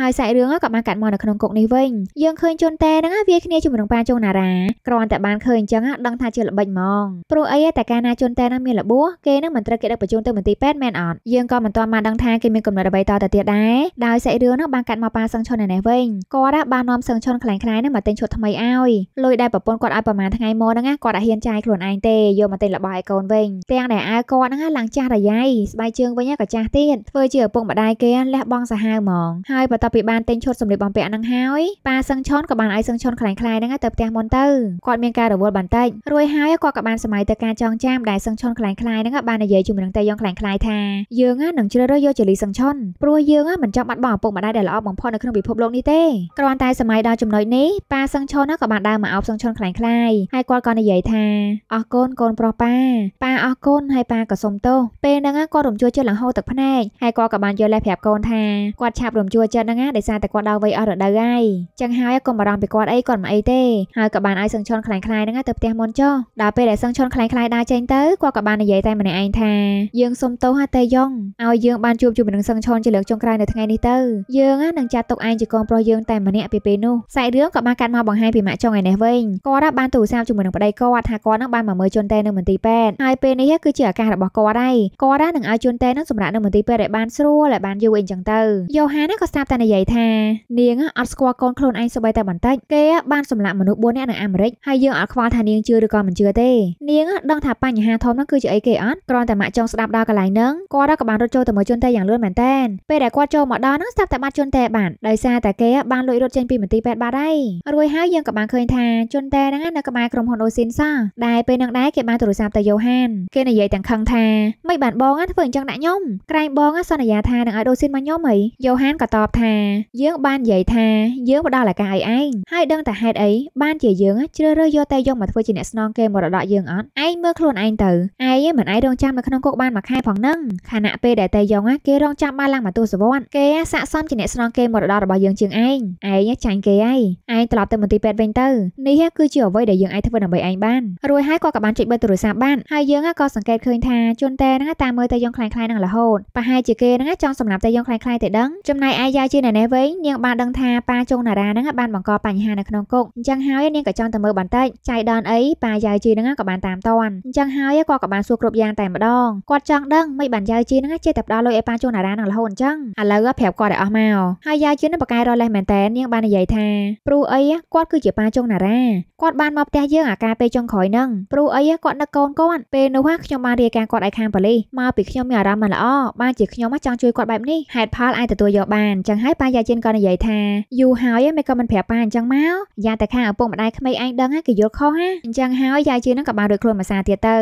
ហើយសាច់រឿងក៏បានកាត់មកនៅក្នុងគុកនេះវិញយើងឃើញជនតេហ្នឹងវាគ្នាជាមួយនឹងប៉ាចុងណារ៉ាគ្រាន់តែបានឃើញអញ្ចឹងដឹងថាជាល្បិចហ្មងព្រោះអីតែការណាជនតេហ្នឹងមានល្បោះគេនឹងមិនត្រូវគេដឹកបញ្ជូនទៅមន្ទីរពេទ្យមែនអត់យើងក៏មិនទាន់បានដឹងថាគេមានកំណត់អ្វីតទៅទៀតដែរដោយសាច់រឿងហ្នឹងបានកាត់មកប៉ាសឹងឈុនឯនេះវិញគាត់បាននាំសឹងឈុនខ្លាំងខ្លាយហ្នឹងមកទិញឈុតថ្មីឲ្យលុយដែលប្រពន្ធគាត់ឲ្យប្រហែលថ្ងៃមុនហ្នឹងគាត់អត់ហ៊ានចាយខ្លួនឯងទេយកមកទិញរបស់ឲ្យកូនវិញទាំងដែលអាវគាត់ហ្នឹងឡើងចាស់រយ៉ៃស្បែកជើងវិញក៏ចាស់ទៀតធ្វើជាឪពុកម្ដាយគេលះបង់សាហាវហ្មងហើយបន្ទាប់ពីបានទិញឈុតសម្លៀកបំពាក់ហ្នឹងហើយប៉ាសឹងឆុនក៏បានឲ្យសឹងឆុនខ្លាំងខ្លាយហ្នឹងទៅផ្ទះមុនទៅគាត់មានការរវល់បន្តិចរួចហើយគាត់ក៏បានសម័យទៅការចងចាំដែលសឹងឆុនខ្លាំងខ្លាយហ្នឹងបាននិយាយជាមួយនឹងតាយ៉ងខ្លាំងខ្លាយថាយើងនឹងជ្រើសរើសយកចលីសឹងឆុនព្រោះយើងមិនចង់បាត់បង់ឪពុកម្ដាយដែលល្អបំផុតនៅក្នុងពិភពលោកនេះទេគ្រាន់តែសម័យដល់ចំណុចនេះប៉ាសឹងឆុនក៏បានដើរមកអោបសឹងឆុនខ្លាំងខ្លាយហើយគាត់ក៏និយាយថាអរគុណកូនប្រុសប៉ាប៉ាអរស់កូនហើយប៉ាក៏សុំទោសពេលហ្នឹងគាត់រំជួលចិត្តលង្ហោទឹកភ្នែកហើយគាត់ក៏បានយកលេសប្រាប់កូនថាគាត់ឆាប់រំជួលចិត្តហ្នឹងណាដោយសារតែគាត់ដល់វ័យអស់រដូវហើយចឹងហើយកុំបារម្ភពីគាត់អីគាត់មិនអីទេហើយក៏បានឲ្យសឹងឈុនខ្លាំងខ្លាយហ្នឹងទៅផ្ទះមុនចុះដល់ពេលដែលសឹងឈុនខ្លាំងខ្លាយដើរចេញទៅគាត់ក៏បាននិយាយតែម្នាក់ឯងថាយើងសុំទោសហាតេយ៉ងឲ្យយើងបានជួបជាមួយនឹងសឹងឈុនជាលើកចុងក្រោយនៅថ្ងៃនេះទៅយើងនឹងចាត់ទុកឯងជាកូនប្រុសយើងតែម្នាក់ពីពេលនោះសាច់រឿងក៏បានកាត់មកបង្ហាញពីម៉ាក់ចុងឯនេះវិញគាត់បានទូរស័ព្ទជាមួយនឹងប្តីគាត់ថាគាត់នឹងបានមកមើលជនតេនៅមន្ទីរពេទ្យហើយពេលនេះគឺជាឱកាសរបស់គាត់ហើយគាត់ណានឹងឲ្យជូនតេនឹងសម្រាប់នៅមន្ទីរពេទ្យឲ្យបានស្រួលឲ្យបានយូរអីចឹងទៅយ៉ូហាណាក៏ស្ដាប់តែនិយាយថា នាងអត់ស្គាល់កូនខ្លួនឯងសូម្បីតែបន្តិចគេបានសម្លាប់មនុស្ស4នាក់នៅអាមេរិកហើយយើងអត់ខ្វល់ថានាងជឿឬក៏មិនជឿទេនាងដឹងថាបញ្ហាធំនោះគឺជាអីគេអត់គ្រាន់តែម៉ាក់ចង់ស្ដាប់ដល់កន្លែងហ្នឹងគាត់ក៏បានរត់ចូលទៅមើលជូនតេយ៉ាងលឿនមែនតើពេលដែលគាត់ចូលមកដល់ហ្នឹងស្ដាប់តែបាត់ជូនតេបាត់ដោយសារតែគេបានលួចរត់ចេញពីមន្ទីរពេទ្យបាត់ហើយរួចហើយយើងក៏បានឃើញថាជូនតេហ្នឹងនៅក្បែរក្រុមហ៊ុនអូស៊ីនសាដែលពេលនឹងដែរគេបានទូរស័ព្ទទៅយ៉ូហានគេនិយាយទាំងខឹងថាមិនបានបងធ្វើអញ្ចឹងដាក់ខ្ញុំក្រែងបងសន្យាថានឹងឲ្យដូសៀនមកខ្ញុំហីយូហានក៏តបថាយើងបាននិយាយថាយើងផ្ដល់ឱកាសឲ្យឯងហើយដឹងតែហេតុអីបានជាយើងជ្រើសរើសយកតែយកមកធ្វើជាអ្នកស្នងគេមរតកយើងអត់ឯងមើលខ្លួនឯងទៅឯងមិនឯងរងចាំនៅក្នុងគុកបានមួយខែផងនឹងខណៈពេលដែលតែយងគេរងចាំបានឡើងមកទូសវ័នគេស័កសមជាអ្នកស្នងគេមរតករបស់យើងជាងឯងឯងចាញ់គេហើយឯងត្រឡប់ទៅមន្ទីរពេទ្យវិញទៅនេះគឺជាអ្វីដែលយើងអាចធ្វើដើម្បីឯងបានរួចហើយក៏ក៏បានចុចបើទូរស័ព្ទបានហើយយើងក៏សង្កេតឃើញថាជន់តែហ្នឹងតាមមើលតែយងខ្លាំងខ្លាយនឹងរហូតប្រហែលជាគេហ្នឹងចង់សម្លាប់តែយងខ្លាំងខ្លាយតែដឹងចំណែកឯយ៉ាជាអ្នកនេះវិញនាងបានដឹងថាប៉ាចុងណារ៉ាហ្នឹងបានបង្កបញ្ហានៅក្នុងគុកអញ្ចឹងហើយនាងក៏ចង់ទៅមើលបន្តិចចៃដនអីប៉ាយ៉ាជាហ្នឹងក៏បានតាមតាន់អញ្ចឹងហើយគាត់ក៏បានសួរគ្រប់យ៉ាងតែម្ដងគាត់ចង់ដឹងមិនបានយ៉ាជាហ្នឹងចេះតែផ្ដល់លុយឲ្យប៉ាចុងណារ៉ានឹងរហូតអញ្ចឹងឥឡូវប្រាប់គាត់ឲ្យអស់មកហើយយ៉ាជានឹងបកាយរលេះមែនតែនាងបាននិយាយថាព្រោះអីគាត់គឺជាប៉ាចុងណារ៉ាគាត់បានមកផ្ទះយើងអាការពេលចុងក្រោយហ្នឹងព្រោះអីគាត់នឹកកូនគាត់ពេលនោះវ៉ាខ្ញុំបានរាយការណ៍គាត់ឲ្យខាងប៉ូលីសមកពីខ្ញុំមានអារម្មណ៍មិនល្អបានជាខ្ញុំចង់ជួយគាត់បែបនេះហេតុផលអាចទទួលយកបានចឹងហើយប៉ាយាចិនក៏និយាយថាយូរហើយមិនក៏មិនប្រាប់ប៉ាអញ្ចឹងមកយ៉ាងតែខាងឪពុកម្ដាយក្មេងឯងដឹងគេយល់ខុសណាអញ្ចឹងហើយយាយជឿនឹងក៏បានរួចខ្លួនមួយសាទៀតទៅ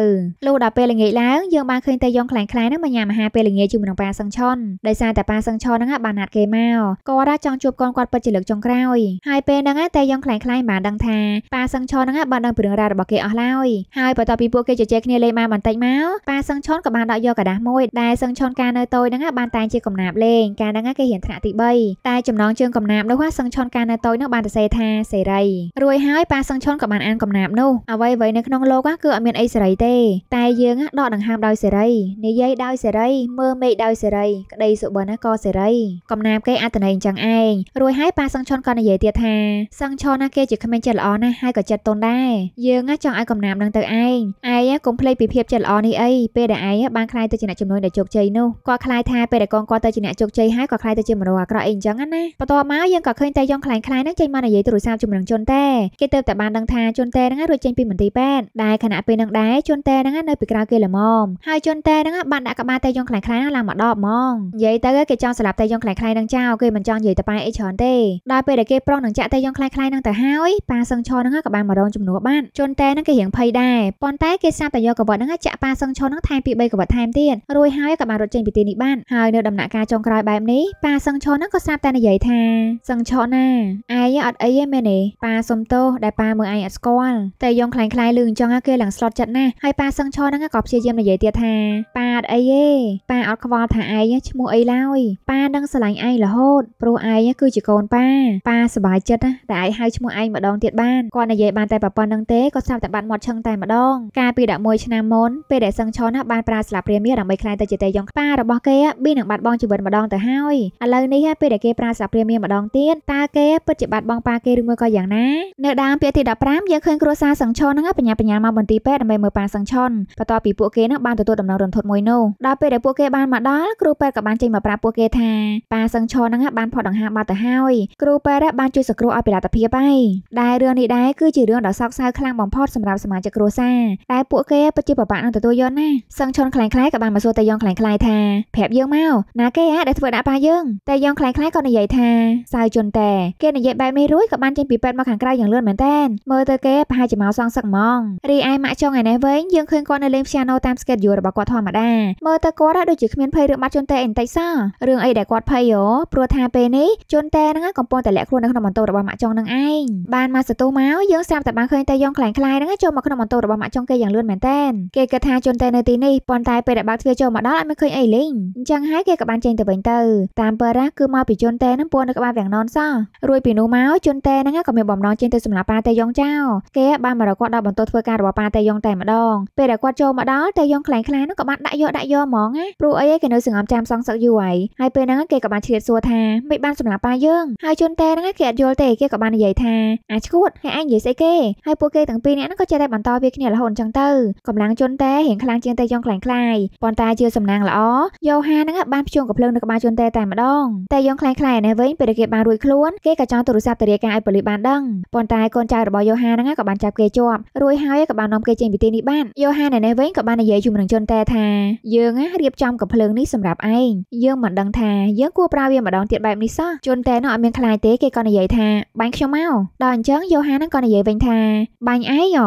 លុះដល់ពេលល្ងាចឡើងយើងបានឃើញតែយងខ្លាំងខ្លាំងនឹងមកញ៉ាំអាហារពេលល្ងាចជាមួយនឹងប៉ាសឹងឆុនដោយសារតែប៉ាសឹងឆុនហ្នឹងបានណាត់គេមកគាត់ចង់ជួបកូនគាត់ពិតជាលើកចុងក្រោយហើយពេលហ្នឹងតែយងខ្លាំងខ្លាំងបានដឹងថាប៉ាសឹងឆុនហ្នឹងបានដឹងពីរឿងរ៉ាវរបស់គេអស់ឡើយហើយបន្ទាប់ពីពួកគេជជែកគ្នាលេងបានបន្តិចមកប៉ាសឹងឆុនក៏បានដកយកกระดาษមួយដែលសឹងឆុនការនៅតូចហ្នឹងបានតែងជាកំណាបលេងការហ្នឹងគេហ៊ានថ្នាក់ទី3តែចំណងជើងកំណាបនោះសឹងឆុនការនៅតូចនោះបានទៅសេថាសេរីរួចហើយប៉ាសឹងឆុនក៏បានអានកំណាបនោះអ្វីអ្វីនៅក្នុងលោកគឺអត់មានអីសេរីទេតែយើងដកដង្ហើមដោយសេរីនិយាយដោយសេរីមើលមេឃដោយសេរីក្តីសុបិនក៏សេរីកំណាបគេអត្តន័យអញ្ចឹងឯងរួចហើយប៉ាសឹងឆុនក៏និយាយទៀតថាសឹងឆុនណាគេជាក្មេងចិត្តល្អណាស់ហើយក៏ចិត្តតន់ដែរយើងចង់ឲ្យកំណាបនឹងទៅឯងឯងកុំភ្លេចពីភភាពចិត្តល្អនេះអីពេលដែលឯងបានខ្លាយទៅជាអ្នកជំនួយដែលជោគជ័យនោះគាត់ខ្លាយថាពេលដែលកងគាត់ទៅជាអ្នកជោគជ័យហើយគាត់ខ្លាយទៅជាមនុស្សអាក្រក់អីអញ្ចឹងណាបន្ទាប់មកយើងក៏ឃើញតែយ៉ងខ្លែងខ្លាយនឹងចេញមកនិយាយទូរស័ព្ទជាមួយនឹងជុនតេគេទៅតែបានដឹងថាជុនតេហ្នឹងរួចចេញពីមន្ទីរពេទ្យដែលខណៈពេលនឹងដែរជុនតេហ្នឹងនៅពីក្រៅគេល្មមហើយជុនតេហ្នឹងបានដាក់ក្បាលតែយ៉ងខ្លែងខ្លាយឡើងមកដបហ្មងនិយាយទៅគេចង់ស្លាប់តែយ៉ងខ្លែងខ្លាយនឹងចោលគេមិនចង់និយាយតប៉ែអីច្រើនទេដល់ពេលដែលគេប្រុសនឹងចាក់តែយ៉ងខ្លែងខ្លាយនឹងទៅហើយប៉ាសឹងឈរហ្នឹងក៏បានមករងចំនួនបានជុនតេហ្នឹងគេរៀងភ័យដែរប៉ុន្តែគេសាប់តែយកកវត់ហ្នឹងចាក់ប៉ាសឹងឆុននឹងថែមពី3កវិតថែមទៀតរួចហើយក៏បានរត់ចេញពីទីនេះបានហើយនៅដំណាក់កាលចុងក្រោយបែបនេះប៉ាសឹងឆុននឹងក៏ស្រាប់តែនិយាយថាសឹងឆុនណាអាយអត់អីទេមែនទេប៉ាសុំទោសដែលប៉ាមើលឯងអត់ស្គាល់តែយ៉ងខ្លែងខ្លាយលឺអញ្ចឹងគេឡើង slot ចិត្តណាស់ហើយប៉ាសឹងឆុននឹងក៏ព្យាយាមនិយាយទៀតថាប៉ាអត់អីទេប៉ាអត់ខ្វល់ថាឯងឈ្មោះអីឡើយប៉ានឹងស្រឡាញ់ឯងរហូតព្រោះឯងគឺជាកូនប៉ាប៉ាសប្បាយចិត្តណាដែលឯងហៅឈ្មោះឯងម្ដងទៀតបានគាត់និយាយបានតែប៉ុណ្្នឹងទេក៏ស្រាប់តែបាត់មាត់ឈឹងតែម្ដងកាលពីដាក់មួយឆ្នាំមុនមុនពេលដែលសឹងឆនបានប្រើស្លាបព្រាមាសដើម្បីខ្លាយទៅជាតេយងប៉ារបស់គេប៊ីនឹងបាត់បង់ជីវិតម្ដងទៅហើយឥឡូវនេះពេលដែលគេប្រើស្លាបព្រាមាសម្ដងទៀតតើគេពិតជាបាត់បង់ប៉ាគេឬមួយក៏យ៉ាងណានៅដើមពាក្យទី15យើងឃើញគ្រួសារសឹងឆនហ្នឹងបញ្ញាបញ្ញាមកមន្ទីរពេទ្យដើម្បីមើលប៉ាសឹងឆនបន្ទាប់ពីពួកគេហ្នឹងបានទទួលដំណងរន្ធត់មួយនោះដល់ពេលដែលពួកគេបានមកដល់គ្រូពេទ្យក៏បានចេញមកប្រាប់ពួកគេថាប៉ាសឹងឆនហ្នឹងបានផុតដង្ហើមបាត់ទៅហើយគ្រូពេទ្យបានជួយសង្គ្រោះឲ្យពលទ្ធភាពហើយដែលរឿងនេះដែរគឺជារឿងដ៏សោកសៅខ្លាំងបំផុតសម្រាប់សមាជិកគ្រួសារតែពួកគេពិតជាប្រប៉ានឹងទទួលយកណាសឹងឈុនខ្លែងខ្លាយក៏បានមកសួរតាយ៉ងខ្លែងខ្លាយថាប្រាប់យើងមកណាគេអាដែលធ្វើដាក់ប៉ាយើងតាយ៉ងខ្លែងខ្លាយក៏និយាយថាសៅជុនតែគេនិយាយបែបនេះរួចក៏បានចេញពីពេទ្យមកខាងក្រៅយ៉ាងលឿនមែនតែនមើលទៅគេប្រហែលជាមកសងសឹកហ្មងរីឯម៉ាក់ចុងឯនេះវិញយើងឃើញគាត់នៅលេងព្យ៉ាណូតាម schedule របស់គាត់ធម្មតាមើលទៅគាត់ដូចជាគ្មានភ័យរឿងបាត់ជុនតែអីបន្តិចសោះរឿងអីដែលគាត់ភ័យយោព្រោះថាពេលនេះជុនតែហ្នឹងកំពុងតែលាក់ខ្លួននៅក្នុងបន្ទប់របស់ម៉ាក់ចុងនឹងឯងបានមកសតូមកយើងស្រាប់តែបានឃើញតែយ៉ងខ្លែងខ្លាយហ្នឹងចូលមកក្នុងបន្ទប់របស់ម៉ាក់ចុងគេយ៉ាងលឿនមែនតែនគេគិតថាជនតេនៅទីនេះប៉ុន្តែពេលដែលបើកទ្វារចូលមកដល់អត់មានឃើញអីលេងអញ្ចឹងហើយគេក៏បានចេញទៅវិញទៅ តាមប៉ារ៉ាគឺមកពីជនតេនឹងពួននៅក្បែរវាំងណនសោះរួចពីនោះមកជនតេនឹងក៏មានបំណងចេញទៅសម្លាប់ប៉ាតេយ៉ងចោលគេបានមករកគាត់ដល់បន្ទប់ធ្វើការរបស់ប៉ាតេយ៉ងតែម្ដងពេលដែលគាត់ចូលមកដល់តេយ៉ងខ្លាំងខ្លានឹងក៏បានដាក់យកដាក់យកហ្មងណាព្រោះអីគេនៅសង្ងំចាំសងសឹកយូរហើយហើយពេលហ្នឹងគេក៏បានឆ្លៀតសួរថាមិនបានសម្លាប់ប៉ាយើងហើយជនតេហ្នឹងគេអត់យល់ទេគេក៏បាននិយាយថាអាឈួតហើយឯងនិយាយស្អីគេហើយពួកគេទាំងពីរនាក់ហ្នឹងក៏ចេះតែបន្តវាគ្នារហូតអញ្ចឹងទៅកម្លាំងជនតែរៀងខ្លាំងជាងតែយ៉ងខ្លាំងខ្លាយប៉ុន្តែជាសំណាងល្អយ៉ូហានឹងបានភ្ជង់កំភ្លើងនៅក្បាលជនតែតែម្ដងតែយ៉ងខ្លាំងខ្លាយនេះវិញពេលគេបានរួចខ្លួនគេក៏ចង់ទូរស័ព្ទទៅរាយការណ៍ឲ្យប៉ូលីសបានដឹងប៉ុន្តែកូនចៅរបស់យ៉ូហានឹងក៏បានចាប់គេជាប់រួចហើយក៏បាននាំគេចេញពីទីនេះបានយ៉ូហានេះវិញក៏បាននិយាយជាមួយនឹងជនតែថាយើងរៀបចំកំភ្លើងនេះសម្រាប់ឯងយើងមិនដឹងថាយើងគួរប្រើវាម្ដងទៀតបែបនេះសោះជនតែនោះអត់មានខ្លាយទេគេក៏និយាយថា បាញ់ខ្ញុំមកដល់អញ្ចឹងយ៉ូហានឹងក៏និយាយវិញថាបាញ់ឯងហ៎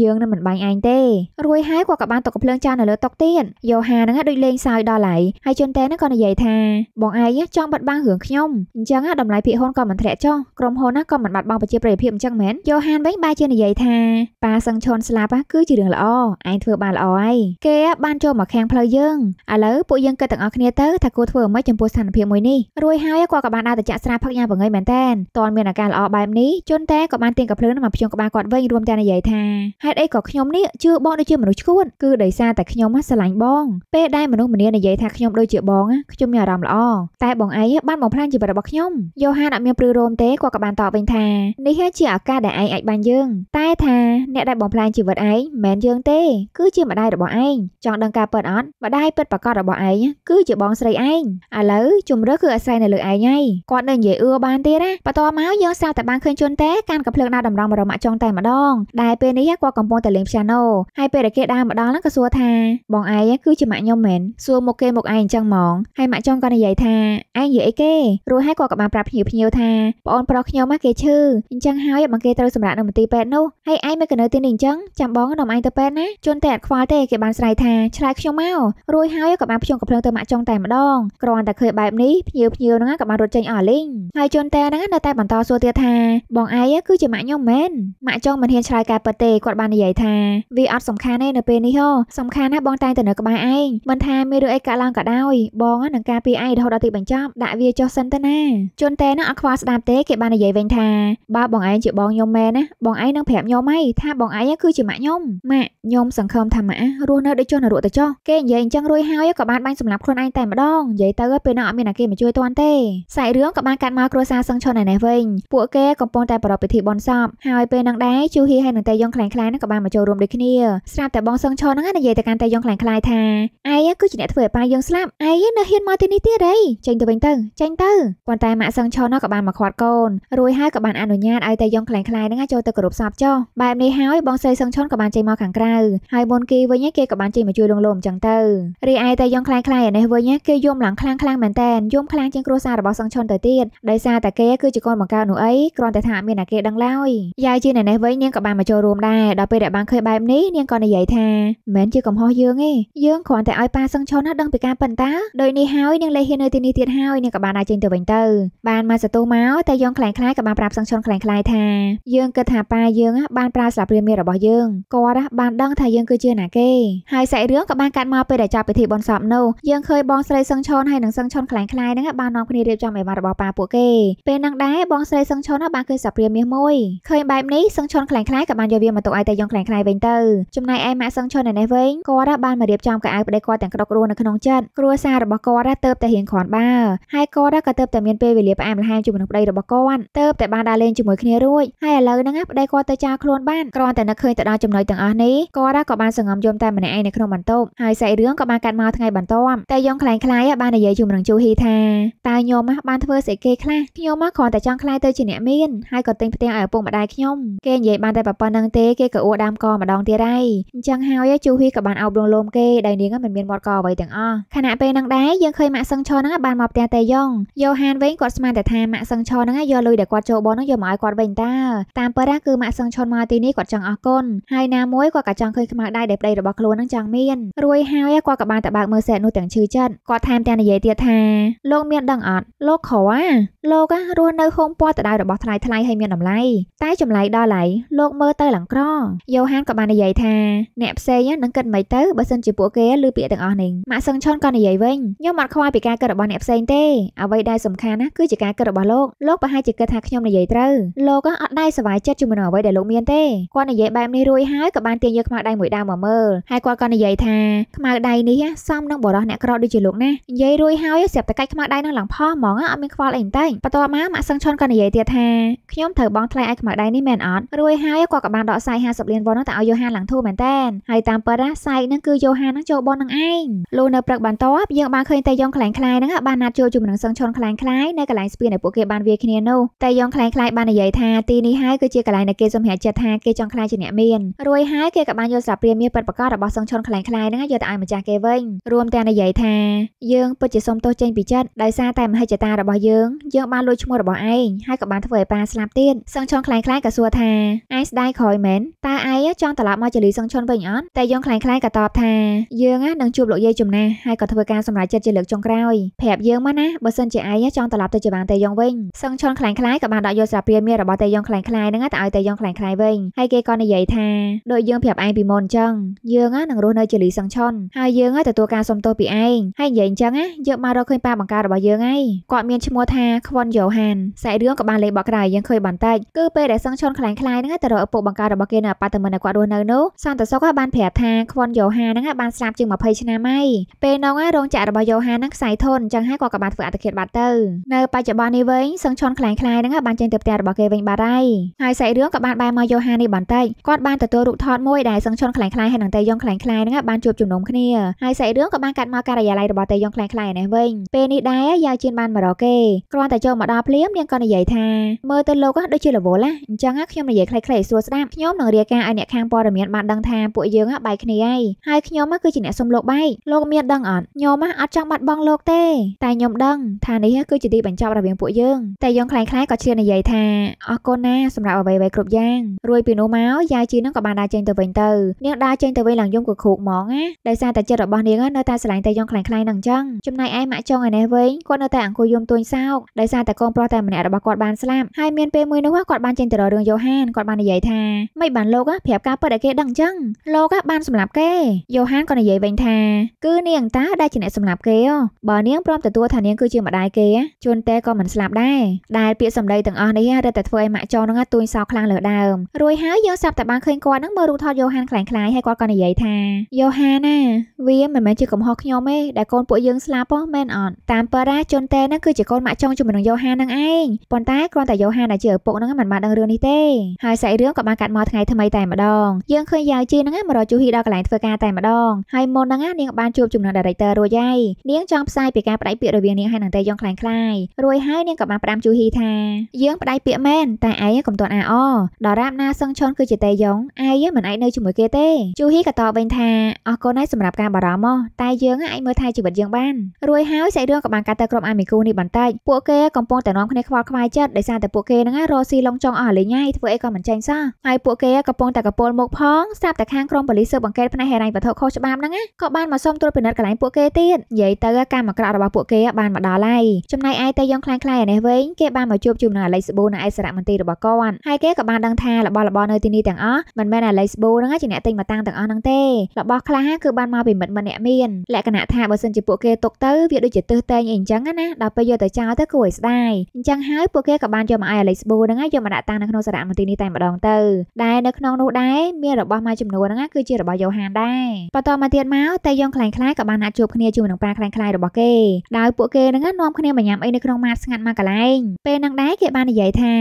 យើងនឹងមិនបាញ់ឯងទេរួយហើយគាត់ក៏បានទុកកំភ្លើងចោលនៅលើតុទៀតយ៉ូហានឹងដូចលេងសើចដល់ហើយហើយជុនតែនឹងក៏និយាយថាបងឯងចង់បិទបាំងរឿងខ្ញុំអញ្ចឹងតម្លៃភាគហ៊ុនក៏មិនធ្លាក់ចុះក្រុមហ៊ុនណាក៏មិនបាត់បង់ប្រជាប្រិយភាពអញ្ចឹងមែនយ៉ូហានវិញបែរជានិយាយថាប៉ាសឹងឈុនស្លាប់គឺជារឿងល្អឯងធ្វើបានល្អហើយគេបានចូលមកខាំងផ្លូវយើងឥឡូវពួកយើងគិតទាំងអស់គ្នាទៅថាគួរធ្វើអ្វីចំពោះស្ថានភាពមួយនេះរួយហើយគាត់ក៏បានដើរទៅចាក់ស្រាផឹកយ៉ាងបង្ងៃមែនតែនតើមានអាការល្អបែបនេះជុនតែក៏បានទាញកាភ្លើងមកភ្ជុំក្បាលគាត់វិញរួមទាំងនិយាយថាហេតុអីក៏ខ្ញុំនេះជឿបងដូចជាមនុស្សឈួនគឺដោយសារតែខ្ញុំស្រឡាញ់បងពេលដែលមនុស្សម្នានិយាយថាខ្ញុំដូចជាបងខ្ញុំមានអារម្មណ៍ល្អតែបងឯងបានបំផ្លាញជីវិតរបស់ខ្ញុំយ៉ូហានអត់មានព្រឺរោមទេគាត់ក៏បានតបវិញថានេះជាឱកាសដែលឯងអាចបានយើង តែថាអ្នកដែលបំផ្លាញជីវិតឯងមិនមែនយើងទេ គឺជាម្ដាយរបស់ឯងចង់ដឹងការពិតអត់ម្ដាយពិតប្រាកដរបស់ឯងគឺជាបងស្រីឯងឥឡូវជំរឿគឺអាស្រ័យនៅលើឯងឯងគាត់នៅនិយាយអឺបានទៀតណាបន្ទាប់មកយើងស្រាប់តែបានឃើញជនតែកាន់កំភ្លើងដៅតម្រង់បរមអចង់តែម្ដងដែលពេលនេះគាត់កំពុងតែលេងព្យ៉ាណូហើយពេលដែលគេដើរមកដល់ហ្នឹងក៏សួរថាបងឯងគឺជាម៉ាក់ខ្ញុំមែនសួរមកគេមកឯងអញ្ចឹងហ្មងហើយម៉ាក់ចុងក៏និយាយថាឯងនិយាយអីគេរួចហើយគាត់ក៏បានប្រាប់ភ្ញៀវភ្ញៀវថាប្អូនប្រុសខ្ញុំគេឈឺអញ្ចឹងហើយបងគេត្រូវសម្រាប់នៅមន្ទីរពេទ្យនោះហើយឯងមកនៅទីនេះអញ្ចឹងចាំបងនាំឯងទៅពេទ្យណាជន់តែអត់ខ្វល់ទេគេបានស្រ័យថាឆ្លើយខ្ញុំមករួចហើយក៏បានភ្ជុងកំភ្លើងទៅម៉ាក់ចុងតែម្ដងគ្រាន់តែឃើញបែបនេះភ្ញៀវភ្ញៀវហ្នឹងក៏បានរត់ចេញអស់លីងហើយជន់តែហ្នឹងនៅតែបន្តសួរទៀតថាបងឯងគឺជាម៉ាក់ខ្ញុំមែនម៉ាក់ចុងមិនហ៊ានឆ្លើយការពិតទេគាត់គាត់បាននិយាយថាវាអត់សំខាន់ទេនៅពេលនេះហ៎សំខាន់ណាស់បងតែងតែនៅក្បែរឯងមិនថាមានរឿងអីកើតឡើងក៏ដោយ បងនឹងការពារឯងរហូតដល់ទីបញ្ចប់ដាក់វាចុះសិនទៅណាជន់តែនោះអត់ខ្វល់ស្ដាប់ទេគេបាននិយាយវិញថាបើបងឯងជាបងខ្ញុំមែនណាបងឯងនឹងប្រាប់ខ្ញុំហីថាបងឯងគឺជាម៉ាក់ខ្ញុំម៉ាក់ខ្ញុំសង្ឃឹមថាម៉ាក់រស់នៅដូចចុះនរកទៅចុះគេនិយាយអញ្ចឹងរួចហើយក៏បានបាញ់សម្លាប់ខ្លួនឯងតែម្ដងនិយាយទៅពេលនោះអត់មានអ្នកគេមកជួយទាន់ទេសាច់រឿងក៏បានកាត់មកគ្រួសារសង្ឈុនឯនេះវិញពួកគេកំពុងតែប្រារព្ធពិធីបុណ្យសពហើយពេលនឹងដែរជូហ៊ីហើយនឹងតែយ៉ងខ្លាំងខ្លាឡាយហ្នឹងក៏បានមកចូលរួមដូចគ្នាស្រាប់តែបងសឹងឆនហ្នឹងនិយាយទៅកាន់តែយងខ្លាំងខ្លាយថាឯងគឺជាអ្នកធ្វើឲ្យប៉ាយើងស្លាប់ឯងនៅហ៊ានមកទីនេះទៀតអីចេញទៅវិញទៅចេញទៅប៉ុន្តែម៉ាក់សឹងឆនហ្នឹងក៏បានមកខាត់កូនរួចហើយក៏បានអនុញ្ញាតឲ្យតែយងខ្លាំងខ្លាយហ្នឹងចូលទៅគោរពសពចុះបែបនេះហើយបងស្រីសឹងឆនក៏បានចេញមកខាងក្រៅហើយមុនគេវិញគេក៏បានចេញមកជួយលងលោមអញ្ចឹងទៅរីឯតែយងខ្លាំងខ្លាយឯនេះវិញគេយំឡើងខ្លាំងខ្លាំងមែនតែនយំខ្លាំងជាងគ្រួសាររបស់សឹងឆនទៅទៀតដោយសារតែគេគឺជាកូនបង្កើតនោះអីគ្រាន់តែថាមានតែគេដឹងឡើយយាយជាអ្នកនេះវិញនាងក៏បានមកចូលរួមដែរដល់ពេលដែលបានឃើញបែបនេះនាងក៏និយាយថាមិនមែនជាកំហុសយើងទេយើងគ្រាន់តែឲ្យប៉ាសឹងឆុនណាដឹងពីការប៉ិនតាដោយនេះហើយនាងលេហ៊ាននៅទីនេះទៀតហើយនាងក៏បានដើរចេញទៅវិញទៅបានមកសតូមកតែយើងខ្លាំងខ្លាយក៏បានប្រាប់សឹងឆុនខ្លាំងខ្លាយថា យើងគិតថាប៉ាយើង បានប្រើស្លាបព្រាមាសរបស់យើងគាត់បានដឹងថាយើងគឺជាណាគេហើយសាច់រឿងក៏បានកាត់មកពេលដែលចាប់ពិធីបុណ្យសពនោះយើងឃើញបងស្រីសឹងឆុនហើយនិងសឹងឆុនខ្លាំងខ្លាយហ្នឹងបាននាំគ្នារៀបចំអីវ៉ាន់របស់ប៉ាពួកគេពេលហ្នឹងដែរបងស្រីសឹងឆុនបានឃើញស្លាបព្រាមាសមួយឃើញបែបនេះសឹងឆុនខ្លាំងខ្លាយក៏បានយកវាមកទុកឲ្យតែយងខ្លាំងខ្លាយវិញទៅចំណែកឯម៉ាក់សឹងឈុននៅនេះវិញគាត់បានមករៀបចំកៅអៅប្តីគាត់ទាំងគ្រប់គ្រួនៅក្នុងចិត្តគ្រួសាររបស់គាត់ទៅតែរៀងគ្រាន់បើហើយគាត់ក៏ទៅតែមានពេលវេលាផ្អែមល្ហែមជាមួយនឹងប្តីរបស់គាត់ទៅតែបានដើរលេងជាមួយគ្នារួចហើយឥឡូវហ្នឹងប្តីគាត់ទៅចោលខ្លួនបានគ្រាន់តែនឹកឃើញទៅដល់ចំណុចទាំងអស់នេះគាត់ក៏បានសង្ងំយំតែម្នាក់ឯងនៅក្នុងបន្ទប់ហើយសាច់រឿងក៏បានកាត់មកថ្ងៃបន្ទាប់តែយងខ្លាំងខ្លាយបាននិយាយជាមួយនឹងជូហ៊ីថាតើញោមបានធ្វើស្អីគេខ្លះខ្ញុំគ្រាន់តែចង់ខ្លាយទៅជាអ្នកមានហើយក៏ទិញផ្ទះឲ្យឪពុកម្ដាយខ្ញុំគេនិយាយបានតែប៉ុណ្្នឹងទេគេក៏អួដាំកម្ដងទៀតហើយអញ្ចឹងហើយជូហ៊ីក៏បានអោបរងលោមគេដែលនាងមិនមានមាត់កអ្វីទាំងអស់ខណៈពេលនឹងដែរយើងឃើញម៉ាក់សឹងឆហ្នឹងបានមកផ្ទះតេយ៉ុងយូហានវិញគាត់ស្មានតែថាម៉ាក់សឹងឆហ្នឹងយកលុយដែលគាត់ចូលបនហ្នឹងយកមកឲ្យគាត់វិញតាតាមពិតគឺម៉ាក់សឹងឆមកទីនេះគាត់ចង់អរគុណហើយណាមួយគាត់ក៏ចង់ឃើញខ្មៅដៃដែលប្តីរបស់ខ្លួនហ្នឹងចង់មានរួយហើយគាត់ក៏បានតែបើកមើលសែកនោះទាំងឈឺចិត្តគាត់ថែមទាំងនិយាយទៀតថាលោកមានដឹងអត់លោកខអាលោករស់នៅហោមពណ៌តដៅរបស់ថ្លៃថ្លៃហើយមានតម្លៃតែចម្លៃដល់ឡៃលោកមើលទៅឡើងក្រយ៉ូហានក៏បាននិយាយថាអ្នកផ្សេងនឹងគិតមិនទៅបើសិនជាពួកគេឮពាក្យទាំងអស់នេះម៉ាក់សឹងឆុនក៏និយាយវិញខ្ញុំអត់ខ្វល់ពីការគិតរបស់អ្នកផ្សេងទេ អ្វីដែលសំខាន់ណាគឺជាការគិតរបស់លោកលោកប្រហែលជាគិតថាខ្ញុំនិយាយត្រូវលោកក៏អត់ដែរសប្បាយចិត្តជាមួយនឹងអ្វីដែលលោកមានទេគាត់និយាយបែបនេះរួចហើយក៏បានទាញយកខ្មៅដៃមួយដើមមកមើលហើយគាត់ក៏និយាយថាខ្មៅដៃនេះសមនឹងបរោះអ្នកក្រដូចជាលោកណានិយាយរួចហើយស្រាប់តែកាច់ខ្មៅដៃនឹងឡើងផោះហ្មងអត់មានខ្វល់អីតែបន្ទាប់មកម៉ាក់សឹងឆុនក៏និយាយទៀតថាខ្ញុំត្រូវបងថ្លៃឲ្យខ្មៅដៃនេះមែនអត់រួចហើយគាត់ក៏បានដកសាយ50លានវ៉ុនហ្នឹងតែឲ្យយ៉ូហានឡើងធូរមែនតែនហើយតាមពិតណាសៃហ្នឹងគឺយ៉ូហានហ្នឹងចូលបននឹងឯងលោកនៅព្រឹកបានតបយើងបានឃើញតែយ៉ងខ្លែងខ្លាយហ្នឹងបានណាត់ចូលជាមួយនឹងសឹងឈុនខ្លែងខ្លាយនៅកន្លែងស្ពានដែលពួកគេបានវាគ្នានោះតែយ៉ងខ្លែងខ្លាយបាននិយាយថាទីនេះហើយគឺជាកន្លែងដែលគេសម្រេចចិត្តថាគេចង់ខ្លាយជាអ្នកមានរួយហើយគេក៏បានយកស្លាបព្រាមាសពិតប្រាកដរបស់សឹងឈុនខ្លែងខ្លាយហ្នឹងយកទៅឲ្យម្ចាស់គេវិញរួមទាំងនិយាយថាយើងពិតជាសូមទោសចេញពីចិត្តដោយសារតែមហិច្ឆតារបស់យើងយើងបានលួចឈ្មោះរបស់ឯងហើយក៏បានធ្វើឲ្យប៉ាស្លាប់ទៀតសឹងឈុនខ្លែងខ្លាយក៏សួរថាឯងស្ដាយក្រោយមែនតើឯងចង់ត្រឡប់មកជាលីសឹងឈុនវិញអត់តែយើងខ្លាំងខ្លាយក៏តបថា យើងនឹងជួបលោកយាយចំណាស់ហើយក៏ធ្វើការសម្រេចចិត្តជាលើកចុងក្រោយប្រាប់យើងមកណាបើសិនជាឯងចង់ត្រឡប់ទៅជាបានតែយើងវិញសឹងឈុនខ្លាំងខ្លាយក៏បានដកយកស្រាព្រាមានរបស់តែយើងខ្លាំងខ្លាយហ្នឹងទៅឲ្យតែយើងខ្លាំងខ្លាយវិញហើយគេក៏និយាយថាដូចយើងប្រាប់ឯងពីមុនអញ្ចឹងយើងនឹងរស់នៅជាលីសឹងឈុនហើយយើងទទួលការសុំទោសពីឯងហើយនិយាយអញ្ចឹងយើងបានរកឃើញប៉ាបង្ការរបស់យើងហើយគាត់មានឈ្មោះថាខ្វុនយ៉ូហានសាច់រឿងក៏បានលេខបកក្រោយយើងឃើញបន្តិចគឺពេលដែលសឹងឈុនខ្លាំងខ្លាយហ្នឹងទៅរកឪពុកបង្ការរបស់គេនៅអាប៉ាតមិនគាត់រស់នៅនោះសន្តិសុខបានប្រាប់ថាខ្វនយូហាហ្នឹងបានស្លាប់ជាង20ឆ្នាំហើយពេលនោះរោងចក្ររបស់យូហាហ្នឹងខ្សែធនអញ្ចឹងហើយគាត់ក៏បានធ្វើអត្តឃាតបាត់ទៅនៅបច្ចុប្បន្ននេះវិញសឹងឈុនខ្លាំងខ្លាយហ្នឹងបានចេញទៅផ្ទះរបស់គេវិញបាត់ហើយហើយសាច់រឿងក៏បានបែរមកយូហានេះបន្តិចគាត់បានទទួលរូបថតមួយដែលសឹងឈុនខ្លាំងខ្លាយហើយនឹងតេយ៉ងខ្លាំងខ្លាយហ្នឹងបានជួបជំនុំគ្នាហើយសាច់រឿងក៏បានកាត់មកការិយាល័យរបស់តេយ៉ងខ្លាំងខ្លាយនេះវិញពេលនេះដែរយ៉ាវជៀនបានមករកគេគ្រាន់តែចូលមកដល់ភ្លាមនាងក៏និយាយថាមើលទៅលោកដូចជារវល់ណាអញ្ចឹងខ្ញុំនិយាយខ្លីៗស្រួលស្ដាប់ខ្ញុំនឹងរៀបរាយការណ៍ឲ្យអ្នកខាងព័ត៌មានបានដឹងថាពួកយើងបែកគ្នាហើយហើយខ្ញុំគឺជាអ្នកសុំលោកបែកលោកមានដឹងអត់ខ្ញុំអត់ចង់បាត់បង់លោកទេ តែខ្ញុំដឹងថានេះគឺជាទីបញ្ចប់រវាងពួកយើងតែយើងខ្លាំងខ្លាយក៏ឈាននិយាយថាអរគុណណាសម្រាប់អ្វីៗគ្រប់យ៉ាងរួចពីនោះមកយាយជីនឹងក៏បានដើរចេញទៅវិញទៅនាងដើរចេញទៅវិញឡើងយំក៏ខូកហ្មងណាដោយសារតែចិត្តរបស់នាងនៅតែស្រឡាញ់តែយើងខ្លាំងខ្លាយនឹងអញ្ចឹងចំណែកឯម៉ាក់ចុងឯនេះវិញគាត់នៅតែអង្គុយយំទួញសោកដោយសារតែកូនប្រុសតែម្នាក់របស់គាត់បានស្លាប់ហើយមានពេលមួយនោះគាត់បានចេញទៅរករឿងយ៉ូហានគាត់បាននិយាយថាមិនបានបានលោកប្រាប់ការពិតឲ្យគេដឹងចឹងលោកបានសម្លាប់គេយូហានក៏និយាយវិញថាគឺនាងតាដែលជាអ្នកសម្លាប់គេបើនាងព្រមទទួលថានាងគឺជាម្ដាយគេជួនតែក៏មិនស្លាប់ដែរដែលពាក្យសម្ដីទាំងអស់នេះរឹតតែធ្វើឲ្យម៉ាក់ចោនឹងទួញសោកខ្លាំងលើដើមរួចហើយយើងសាប់តែបានឃើញគាត់នឹងមើលរូបថតយូហានខ្លាំងខ្លាយហើយគាត់ក៏និយាយថាយូហានណាវាមិនមែនជាកំហុសខ្ញុំទេដែលកូនពួកយើងស្លាប់ហ៎មែនអត់តាមប៉ារ៉ាជួនតែនឹងគឺជាកូនម៉ាក់ចង់ជាមួយនឹងយូហាននឹងឯងប៉ុន្តែគ្រាន់តែយូហានដែលជាឪពុកនឹងមិនបានដឹងរឿងនេះទេហើយសាច់រឿងក៏បានកាត់មកថ្ងៃថ្មីថ្មីតែម្ដងយើងឃើញយ៉ាវជីហ្នឹងមករកជូហ៊ីដល់កន្លែងធ្វើការតែម្ដងហើយមុនហ្នឹងនាងបានជួបជាមួយនឹង director រួចហើយនាង ចង់ផ្សាយពីការបដិពាក្យរវាងនាងហើយនឹងតេយ៉ងខ្លាំងខ្លាយរួចហើយនាងក៏បានផ្ដាំជូហ៊ីថា យើងបដិពាក្យមែនតែឯងកុំទាន់អាអដរាបណាសឹងឈុនគឺជាតេយ៉ងឯងមិនអាចនៅជាមួយគេទេជូហ៊ីក៏តបវិញថាអរគុណហើយសម្រាប់ការបារម្ភមកតែយើងអាចមើលថែជីវិតយើងបានរួចហើយសាច់រឿងក៏បានកាត់ទៅក្រុមអាមីគូនេះបន្តិចពួកគេកំពុងតែនាំគ្នាខ្វល់ខ្វាយចិត្តដោយសារតែពួកគេហ្នឹងរស់ស៊ីឡុងចង់អស់លេងហើយធ្វើអីក៏មិនចេញសោះហើយពួកគេកំពុងតែកពលមុខផងស្រាប់តែខាងក្រុមប៉ូលីសស៊ើបអង្កេតផ្នែកហិរញ្ញវត្ថុខុសច្បាប់ហ្នឹងក៏បានមកសុំត្រួតពិនិត្យកន្លែងពួកគេទៀតនិយាយទៅកម្មអាក្រក់របស់ពួកគេបានមកដល់ហើយចំណែកឯតេយ៉ងខ្លាំងខ្លាយនេះវិញគេបានមកជួបជុំនឹងអាឡិចស្បូនៅឯសារមន្ទីររបស់គាត់ហើយគេក៏បានដឹងថារបស់របរនៅទីនេះទាំងអស់មិនមែនអាឡិចស្បូហ្នឹងជាអ្នកទិញមកតាំងទាំងអស់ហ្នឹងទេរបស់ខ្លះគឺបានមកពីមិត្តមិត្តអ្នកមានលក្ខណៈថាបើសិនជាពួកគេទុកទៅវាដូចជាទឹះតែងអីអញ្ចឹងណាដល់ពេលយកទៅចោលទៅគួរឲ្យស្ដាយអញ្ចឹងហើយពួកគេក៏បានយកមកឲ្យអាឡិចស្បូហ្នឹងយកមកដាក់តាំងនៅក្នុងសារមន្ទីរនេះតែម្ដងទៅដែលនៅក្នុងនោះដែរមានរបស់មួយចំនួនហ្នឹងគឺជារបស់យ៉ូហានដែរបន្តមកទៀតមកតេយ៉ងខ្លាំងខ្លាយក៏បានដាក់ជួបគ្នាជាមួយនឹងប៉ាខ្លាំងខ្លាយរបស់គេដោយពួកគេហ្នឹងនាំគ្នាមកញ៉ាំអីនៅក្នុងម៉ាតស្ងាត់មកកន្លែង ពេលហ្នឹងដែរគេបាននិយាយថា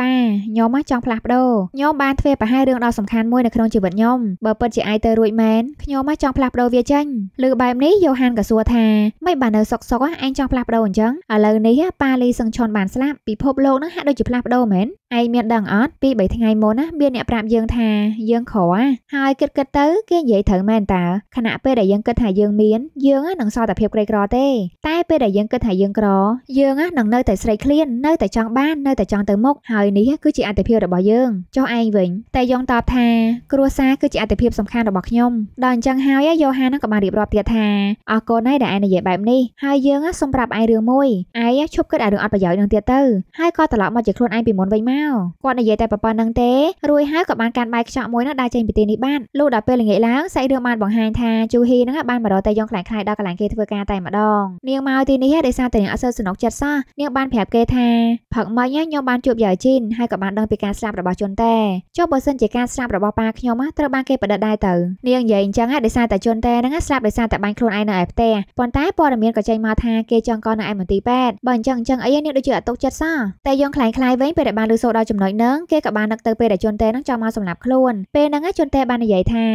ប៉ាខ្ញុំមកចង់ផ្លាស់ប្ដូរខ្ញុំបានធ្វើប្រហែលរឿងដ៏សំខាន់មួយនៅក្នុងជីវិតខ្ញុំបើពិតជាឯទៅរួចមែនខ្ញុំមកចង់ផ្លាស់ប្ដូរវាចេញឬបែបនេះយ៉ូហានក៏សួរថាមិនបាននៅសុកសុកឯងចង់ផ្លាស់ប្ដូរអញ្ចឹងឥឡូវនេះប៉ាលីសឹងឈុនបានស្លាប់ពិភពលោកហ្នឹងហាក់ដូចជាផ្លាស់ប្ដូរមែនឯងមានដឹងអត់ពី3ថ្ងៃមុនណាមានអ្នកប្រាប់យើយើងថាយើងក្រអាហើយគិតគិតទៅគេនិយាយត្រូវមែនតើខណៈពេលដែលយើងគិតថាយើងមានយើងនឹងសល់តែភាពក្រីក្រទេតែពេលដែលយើងគិតថាយើងក្រ យើងនឹងនៅតែស្រីឃ្លាននៅតែចង់បាននៅតែចង់ទៅមុខហើយនេះគឺជាអត្ថភាពរបស់យើងចុះឯងវិញ តែយងតបថាគ្រួសារគឺជាអត្ថភាពសំខាន់របស់ខ្ញុំដល់អញ្ចឹងហើយយូហានឹងក៏បានរៀបរាប់ទៀតថាអរគុណឯងដែលឯងនិយាយបែបនេះហើយយើងសម្រាប់ឯងរឿងមួយឯងឈប់គិតអារឿងអត់ប្រយោជន៍នឹងទៀតទៅហើយក៏ត្រឡប់មកជាខ្លួនឯងពីមុនវិញមកគាត់និយាយតែប៉ុណ្្នឹងទេរួយហើយក៏បានបានកាន់បាយខ្ចក់មួយនោះដើរចេញពីទីនេះបានលុះដល់ពេលល្ងាចឡើងសាច់រឿងបានបង្ហាញថាជូហ៊ីនឹងបានមករកតែយងខ្លាំងខ្លាយដល់កន្លែងគេធ្វើការតែម្ដងនាងមកទីនេះដោយសារតែនាងអត់សូវសំណុកចិត្តសោះនាងបានប្រាប់គេថាផឹកមិញខ្ញុំបានជួបយាយជីនហើយក៏បានដឹងពីការស្លាប់របស់ជុនតែចុះបើសិនជាការស្លាប់របស់ប៉ាខ្ញុំត្រូវបានគេបដិដដែរទៅនាងនិយាយអញ្ចឹងដោយសារតែជុនតែហ្នឹងស្លាប់ដោយសារតែបាញ់ខ្លួនឯងនៅឯផ្ទះប៉ុន្តែព័ត៌មានក៏ចេញមកថាគេចង់កោនៅឯមន្ទីរពេទ្យបើអញ្ចឹងអញ្ចឹងអីនាងដូចជាអត់ទុកចិត្តសោះតែយងខ្លាំងខ្លាយវិញពេលដែលបានលើសូដល់ចំណុចហ្នឹងគេក៏បាននឹកទៅពេលដែលជុនតែហ្នឹងចង់មកសសម្លាប់ខ្លួនពេលហ្នឹងជនតេបាននិយាយថា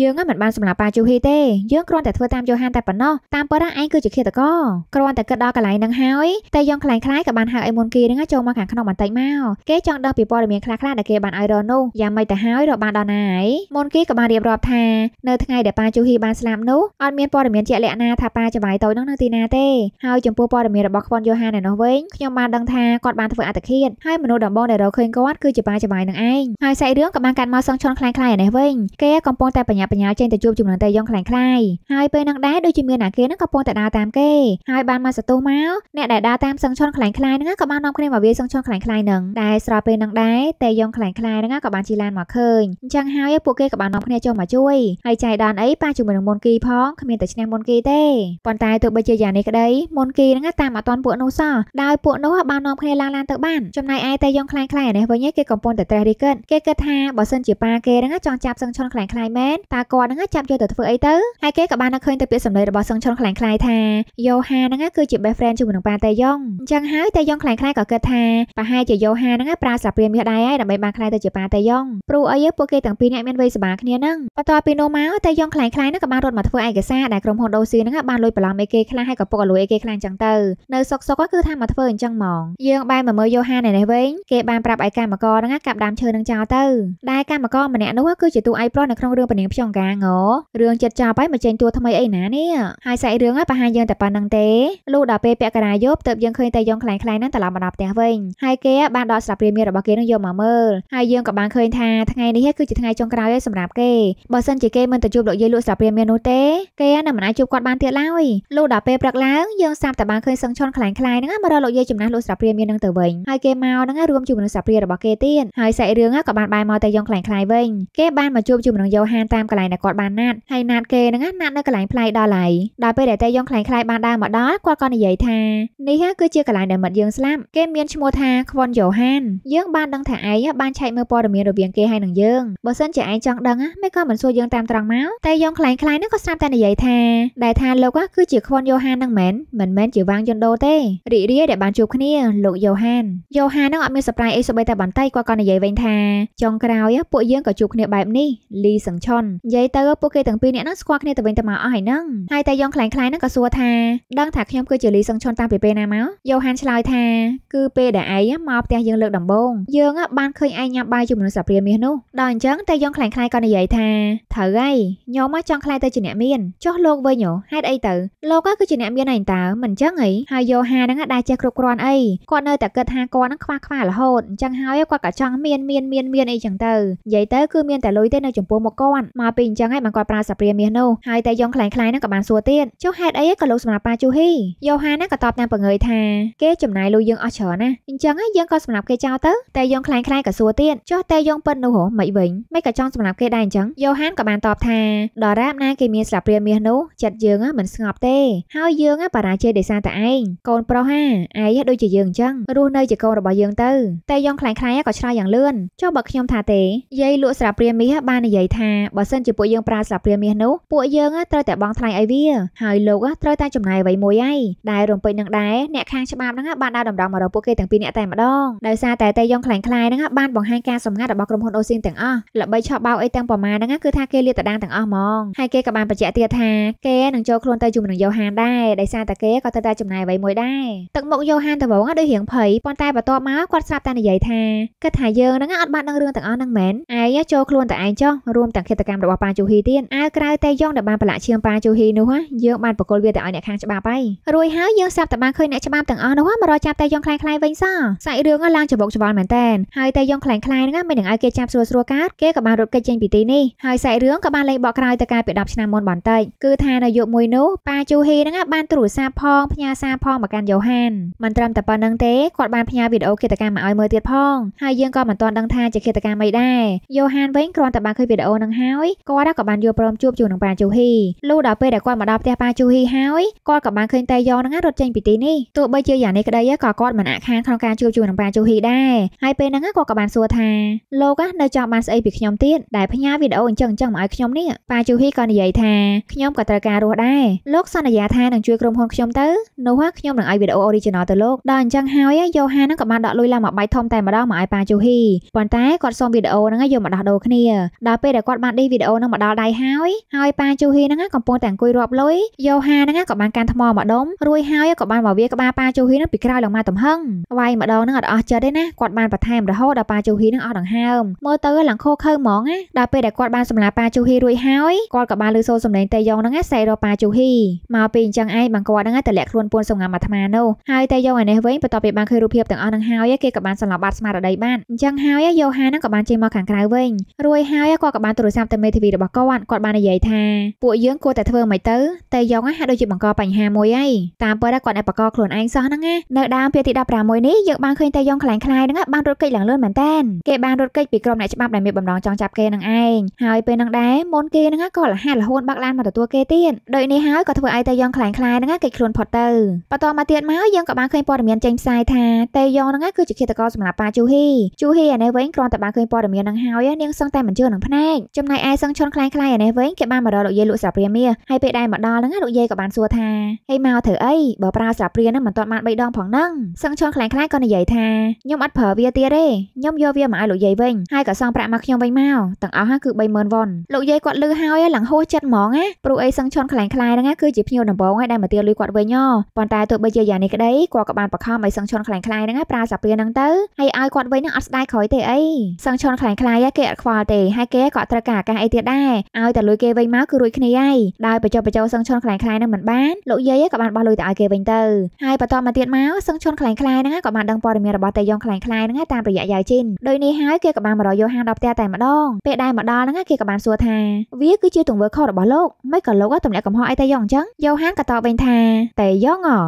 យើងមិនបានសម្លាប់ប៉ាជូហ៊ីទេយើងគ្រាន់តែធ្វើតាមយូហានតែប៉ុណ្ណោះតាមពិតឯងគឺជាឃាតករគ្រាន់តែគិតដល់កន្លែងហ្នឹងហើយតែយើងខ្លាំងខ្លាយក៏បានហៅអីមុនគេហ្នឹងចូលមកខាងក្នុងបន្តិចមកគេចង់ដឹងពីព័ត៌មានខ្លះៗដែលគេបានឲ្យរនោះយ៉ាងម៉េចទៅហើយរកបានដល់ណាហើយមុនគេក៏បានរៀបរាប់ថានៅថ្ងៃដែលប៉ាជូហ៊ីបានស្លាប់នោះអត់មានព័ត៌មានជាក់លាក់ណាថាប៉ាចវាយតូចនឹងនៅទីណាទេហើយចំពោះព័ត៌មានរបស់ខ្វនយូហានឯនោះវិញខ្ញុំបានដឹងថាគាត់បានធ្វើអត្តឃាតហើយមនុស្សដំបងដែលរកឃើញគាត់គឺជាប៉ាចវាយនឹងឯងហើយសាច់រឿងក៏បានកាត់មកសងឈុនខ្លាំងខ្លាយនេះវិញគេកំពុងតែបញ្ញាបញ្ញាចេញទៅជួបជាមួយនឹងតេយងខ្លាំងខ្លាយហើយពេលនឹងដែរដូចជាមានអាគេនឹងកំពុងតែដើរតាមគេហើយបានមកសតុះមកអ្នកដែលដើរតាមសងឈុនខ្លាំងខ្លាយហ្នឹងក៏បាននាំគ្នាមកវាសងឈុនខ្លាំងខ្លាយនឹងដែរស្របពេលនឹងដែរតេយងខ្លាំងខ្លាយហ្នឹងក៏បានជីឡានមកឃើញអញ្ចឹងហើយពួកគេក៏បាននាំគ្នាចូលមកជួយហើយចៃដនអីប៉ះជាមួយនឹងមុនគីផងគ្មានតែឈ្នះមុនគីទេប៉ុន្តែទោះបីជាយ៉ាងនេះក្តីមុនគីហ្នឹងតាមអត់តាន់ពួកនោះសោះដោយពួកនោះបាននាំគ្នាឡើងឡានទៅបានចំណែកឯតេយងខ្លាំងខ្លាយនេះវិញគេកំពុងតែត្រេះរិះគិតគេគិតថាបើសិនជាប៉ាគេហ្នឹងចង់ចាប់សឹងឈុនខ្លាំងខ្លាយមែនតើគាត់ហ្នឹងចាប់យកទៅធ្វើអីទៅហើយគេក៏បានឃើញទៅពាក្យសម្ដីរបស់សឹងឈុនខ្លាំងខ្លាយថាយ៉ូហាហ្នឹងគឺជា best friend ជាមួយនឹងប៉ាតេយ៉ុងអញ្ចឹងហើយតេយ៉ុងខ្លាំងខ្លាយក៏គិតថាប្រហែលជាយ៉ូហាហ្នឹងប្រើសាព្រាមាសដែរហើយដើម្បីបានខ្លាយទៅជាប៉ាតេយ៉ុងព្រោះអីពួកគេទាំងពីរនាក់មានវ័យសមាគ្នាហ្នឹងបន្ទាប់ពីនោះមកតេយ៉ុងខ្លាំងខ្លាយហ្នឹងក៏បានរត់មកធ្វើឯកសារដែលក្រុមហ៊ុនដូស៊ីហ្នឹងបានលុយបន្លំអីគេខ្លះហើយក៏ពុកឲ្យលុយអីគេខ្លះអញ្ចឹងទៅនៅសុកសុកគឺថាមកធ្វើអញ្ចឹងហ្មងយើងបែរមកមើលយ៉ូហាននេះវិញគេបានប្រាប់ឯកកម្មករហ្នឹងកាប់ដើមឈើនឹងចោលទៅដែលកម្មករម្នាក់នោះគឺជាតួឯកប្រុសនៅក្នុងរឿងពនាងភ្យងកាងរឿងចិត្តចាប់ហើយមកចេញតួថ្មីអីណានេះហើយសាច់រឿងហ្នឹងបង្ហាញយើងតែប៉ុណ្្នឹងទេលុះដល់ពេលពាក់កណ្ដាលយប់ទើបយើងឃើញតែយងខ្លាំងខ្លាំងហ្នឹងត្រឡប់មកដល់ផ្ទះវិញហើយគេបានដកស្លាបព្រាមៀរបស់គេនឹងយកមកមើលហើយយើងក៏បានឃើញថាថ្ងៃនេះគឺជាថ្ងៃចុងក្រោយសម្រាប់គេបើសិនជាគេមិនទៅជួបលោកយាយលក់ស្លាបព្រាមៀនោះទេគេនឹងមិនអាចជួបគាត់បានទៀតឡើយលុះដល់ពេលព្រឹកឡើងយើងសាប់តែបានឃើញសឹងឈុនខ្លាំងខ្លាំងហ្នឹងមករកលោកយាយចំណាស់លក់ស្លាបព្រាមៀនឹងទៅវិញហើយគេមកហ្នឹងរួមជាមួយនឹងស្លាបព្រារបស់គេទៀតហើយសាច់រឿងក៏បានបែរមកតែយ៉ងខ្លាំងខ្លាយវិញគេបានមកជួបជាមួយនឹងយ៉ូហានតាមកន្លែងដែលគាត់បានណាត់ហើយណាត់គេហ្នឹងណាត់នៅកន្លែងផ្លៃដល់ហើយដល់ពេលដែលតាយ៉ងខ្លាំងខ្លាយបានដើរមកដល់គាត់ក៏និយាយថានេះគឺជាកន្លែងដែលមិត្តយើងស្លាប់គេមានឈ្មោះថាខ្វុនយ៉ូហានយើងបានដឹងថាឯងបានឆែកមើលព័ត៌មានរវាងគេហើយនឹងយើងបើសិនជាឯងចង់ដឹងមិនក៏មិនសួរយើងតាមត្រង់មកតែយ៉ងខ្លាំងខ្លាយហ្នឹងក៏ស្រាប់តែនិយាយថាដែលថាលោកគឺជាខ្វុនយ៉ូហានហ្នឹងមែនមិនមែនជាវាងយន្តដូទេរីករាយដែលបានជួបគ្នាលោកយ៉ូហានយ៉ូហានហ្នឹងអត់មានសប្រៃអីសូម្បីតែបន្តិចគាត់ក៏និយាយវិញថាចុងក្រោយហើយពួកយើងក៏ជួបគ្នាបែបនេះលីសង្ឆុននិយាយទៅពួកគេទាំងពីរនាក់ហ្នឹងស្គាល់គ្នាទៅវិញទៅមកអស់ហើយហ្នឹងហើយតែយ៉ងខ្លាំងខ្លាំងហ្នឹងក៏សួរថាដឹងថាខ្ញុំគឺជាលីសង្ឆុនតាំងពីពេលណាមកយ៉ូហានឆ្លើយថាគឺពេលដែលឯងមកផ្ទះយើងលើកដំបូងយើងបានឃើញឯងញ៉ាំបាយជាមួយនឹងសាព្រាមាសនោះដល់អញ្ចឹងតែយ៉ងខ្លាំងខ្លាំងក៏និយាយថាត្រូវហើយខ្ញុំមកចង់ខ្លាំងទៅជាអ្នកមានចុះលោកវិញហេតុអីទៅលោកគឺជាអ្នកមានឯងតើមិនអញ្ចឹងហីហើយយ៉ូហានហ្នឹងដែរចេះគ្រប់គ្រាន់អីគាត់នៅតែគិតថាគាត់ហ្នឹងខ្វះខ្វះរហូតអញ្ចឹងហើយគាត់ក៏ចង់មានមានមានមានអីចឹងទៅទៅនិយាយទៅគឺមានតែលុយទេនៅចំពោះមុខគាត់មកពីអញ្ចឹងហើយបានគាត់ប្រើសាព្រាមាសនោះហើយតែយ៉ងខ្លាំងខ្លាយហ្នឹងក៏បានសួរទៀតចុះហេតុអីក៏លោកសម្រាប់ប៉ាជូហ៊ីយ៉ូហានក៏តបតាមបង្ើយថា គេចំណាយលុយយើងអស់ច្រើនណាអញ្ចឹងហើយយើងក៏សម្រាប់គេចោលទៅតែយើងខ្លាំងខ្លាយក៏សួរទៀតចុះតែយើងប៉ិននោះហ៎មិនវិញមិនក៏ចង់សម្រាប់គេដែរអញ្ចឹងយ៉ូហានក៏បានតបថាដរាបណាគេមានស្លាព្រាមាសនោះចិត្តយើងមិនស្ងប់ទេហើយយើងបរាជ័យដោយសារតែឯងកូនប្រុសហាឯងដូចជាយើងអញ្ចឹងរស់នៅជាកូនរបស់យើងទៅតែយើងខ្លាំងខ្លាយក៏ឆ្លើយយ៉ាងលឿនចុះបើខ្ញុំថាទេទេយាយលក់ស្លាបព្រាមាសបាននិយាយថាបើសិនជាពួកយើងប្រើស្លាបព្រាមាសនោះពួកយើងត្រូវតែបង់ថ្លៃឲ្យវា ហើយលោកត្រូវតែចំណាយអ្វីមួយឯងដែលរំពេចនឹងដែរអ្នកខាងច្បាប់ហ្នឹងបានដើរតម្រង់មករកពួកគេទាំងពីរនាក់តែម្ដងដោយសារតែតេយ៉ងខ្លាំងខ្លាយហ្នឹងបានបង្ហាញការសម្ងាត់របស់ក្រុមហ៊ុនអូស៊ីនទាំងអស់ល្បីឆោបបោកអីទាំងប្រមាណហ្នឹងគឺថាគេលាតត្រដាងទាំងអស់ហ្មងហើយគេក៏បានបញ្ជាក់ទៀតថាគេនឹងចូលខ្លួនទៅជាមួយនឹងយ៉ូហានដែរដោយសារតែគេក៏ត្រូវតែចំណាយអ្វីមួយដែរទឹកមុខយ៉ូហានដំបូងដូចរៀងភ័យប៉ុន្តែបន្ទាប់មកគាត់ស្រាប់តែនិយាយថាគិតថាយើងហ្នឹងអត់បានដឹងរឿងទាំងអស់ហ្នឹងមែនឯងចូលខ្លួនតែឯងចុះរួមទាំងហេតុកម្មរបស់ប៉ាជូហ៊ីទៀតអើក្រៅតែយ៉ងដែលបានប្រឡាក់ឈាមប៉ាជូហ៊ីនោះយើងបានបកគលវាទៅឲ្យអ្នកខាងច្បាប់ហើយរួចហើយយើងសាប់តែបានឃើញអ្នកច្បាប់ទាំងអស់នោះមករកចាប់តែយ៉ងខ្លាំងខ្លាំងវិញសោះសាច់រឿងឡើងច្បុកច្បល់មែនតែនហើយតែយ៉ងខ្លាំងខ្លាំងហ្នឹងមិននឹងឲ្យគេចាប់ស្រួលស្រួលកើតគេក៏បានរត់គេចចេញពីទីនេះហើយសាច់រឿងក៏បានលេងបកក្រោយទៅកាលពី10ឆ្នាំមុនបន្តិចគឺថានៅយប់មួយនោះប៉ាជូហ៊ីហ្នឹងបានទូរស័ព្ទផងផ្ញើសារផងមកកាន់យ៉ូហានមិនត្រឹមតែប៉ុណ្្នឹងទេគាត់បានផ្ញើវីដេអូឃាតកម្មមកឲ្យមើលទៀតផងហើយយើងក៏មិនទាន់ដឹងថាជាឃាតកម្មអីដែរដែរយូហានវិញគ្រាន់តែបានឃើញវីដេអូនឹងហើយគាត់ក៏បានយកព្រមជួបជាមួយនឹងប៉ាជូហ៊ីលុះដល់ពេលដែលគាត់មកដល់ផ្ទះប៉ាជូហ៊ីហើយគាត់ក៏បានឃើញតេយ៉ងនឹងរត់ចេញពីទីនេះទោះបីជាយ៉ាងនេះក្តីក៏គាត់មិនអាក់ខានក្នុងការជួបជាមួយនឹងប៉ាជូហ៊ីដែរហើយពេលហ្នឹងគាត់ក៏បានសួរថាលោកនៅចង់បានស្អីពីខ្ញុំទៀតដែលផ្ញើវីដេអូអញ្ចឹងអញ្ចឹងមកឲ្យខ្ញុំនេះប៉ាជូហ៊ីក៏និយាយថាខ្ញុំក៏ត្រូវការរស់ដែរលោកសន្យាថានឹងជួយក្រុមហ៊ុនខ្ញុំទៅនោះខ្ញុំនឹងឲ្យវីដេអូ original ទៅលោកដល់អញ្ចឹងហើយយូហាននឹងក៏បានដកលុយឡើងមកបាយធំតែម្ដងមកឲ្យប៉ាជូហ៊ីប៉ុន្តែគាត់សុំវីដេអូអូហ្នឹងយកមកដោះដូរគ្នាដល់ពេលដែលគាត់បានដេញវីដេអូហ្នឹងមកដល់ដៃហើយហើយប៉ាជូហ៊ីហ្នឹងកំពុងតែអង្គុយរាប់លុយយកហាហ្នឹងក៏បានកាន់ថ្មមកដុំរួយហើយក៏បានមកវាក្បាលប៉ាជូហ៊ីហ្នឹងពីក្រោយឡើងមកទំហឹងវាយម្ដងហ្នឹងអត់អស់ចិត្តទេណាគាត់បានបន្ថែមរហូតដល់ប៉ាជូហ៊ីហ្នឹងអស់ដង្ហើមមើលទៅឡើងខោខើហ្មងណាដល់ពេលដែលគាត់បានសម្លាប់ប៉ាជូហ៊ីរួយហើយគាត់ក៏បានលើសូរសម្លេងតេយ៉ងហ្នឹងសេរ៉ូប៉ាជូហ៊ីមកពីអញ្ចឹងឯងបានគាត់ហ្នឹងតែលាក់ខ្លួនពួនសងំអាត្មានោះហើយតេយ៉ងឯនេះវិញបន្ទាប់ពីបានឃើញរូបភាពទាំងអស់ហ្នឹងហើយគេក៏បានសន្លប់បាត់ស្មារតីបានអញ្ចឹងហើយយោហាហ្នឹងក៏បានជចេញមកខាងក្រៅវិញរួចហើយគាត់ក៏បានទូរស័ព្ទទៅមេធាវីរបស់គាត់គាត់បាននិយាយថាពួកយើងគួរតែធ្វើមិនទៅតែយ៉ងហាក់ដូចជាបង្កបញ្ហាមួយហើយតាមពិតគាត់អាចបង្កខ្លួនឯងសោះហ្នឹងណានៅដើមភាគទី16នេះយើងបានឃើញតែយ៉ងខ្លាំងខ្លាយហ្នឹងបានរត់គេចឡើងលឿនមែនតើគេបានរត់គេចពីក្រុមអ្នកច្បាប់ដែលមានបំណងចង់ចាប់គេនឹងឯងហើយពេលហ្នឹងដែរមុនគេហ្នឹងក៏លះរហូតបាក់ឡានមកទទួលគេទៀតដូចនេះហើយក៏ធ្វើឲ្យតែយ៉ងខ្លាំងខ្លាយហ្នឹងគេចខ្លួនផុតទៅបន្តមកទៀតមកយើងក៏បានឃើញព័ត៌មានចេញផ្សាយថាតេយ៉ងហ្នឹងគឺជាឃាតករសម្រាប់ប៉ាជូហ៊ីជូហ៊ីអានេះវិញគ្រាន់តែបានឃើញព័ត៌ត៌មាននឹងហើយនាងសឹងតែមិនជឿនឹងភ្នែកចំណែកឯសឹងឈុនខ្លាំងខ្លាយឯនេះវិញគេបានមករកលោកយាយលក់ស្រាព្រាមាហើយពេលដែលមកដល់ហ្នឹងលោកយាយក៏បានសួរថាហេមកធ្វើអីបើប្រើស្រាព្រាហ្នឹងមិនទាន់បាន3ដងផងហ្នឹងសឹងឈុនខ្លាំងខ្លាយក៏និយាយថាខ្ញុំអត់ប្រើវាទៀតទេខ្ញុំយកវាមកឲ្យលោកយាយវិញហើយក៏សងប្រាក់មកខ្ញុំវិញមកទាំងអស់ហ្នឹងគឺ30000វ៉ុនលោកយាយគាត់លឺហើយឡើងហួសចិត្តហ្មងណាព្រោះអីសឹងឈុនខ្លាំងខ្លាយហ្នឹងគឺជាភ្នៀវដំបងហើយដែលមកទាលុយគាត់វិញហ៎ប៉ុន្តែទោះបីជាយ៉ាងនេះក្តីគាត់ក៏បានបង្ខំឲ្យសឹងឈុនខ្លាំងខ្លាយហ្នឹងប្រើស្រាព្រាហ្នឹងទៅហើយឲ្យគាត់វិញហ្នឹងអត់ស្ដាយក្រោយទេអីសឹងឈុនន់ខ្លាំងខ្លាយគេអត់ខ្វល់ទេហើយគេក៏ត្រូវការឱកាសអីទៀតដែរឲ្យតែលុយគេវិញមកគឺរួចគ្នាហើយដោយបច្ចុប្បន្នបច្ចុប្បន្នសឹងឈន់ខ្លាំងខ្លាយនឹងមិនបានលោកយាយក៏បានបោះលុយទៅឲ្យគេវិញទៅហើយបន្តមកទៀតមកសឹងឈន់ខ្លាំងខ្លាយហ្នឹងក៏បានដឹងព័ត៌មានរបស់តេយ៉ងខ្លាំងខ្លាយហ្នឹងតាមរយៈយាយជីនដោយនេះហើយគេក៏បានមករកយកហាងដល់ផ្ទះតែម្ដងពេលដែលមកដល់ហ្នឹងគេក៏បានសួរថាវាគឺជាទង្វើខុសរបស់លោកមិនក៏លោកទម្លាក់កំហុសអីតេយ៉ងអញ្ចឹងយូហានក៏តបវិញថាតេយ៉ងអឯ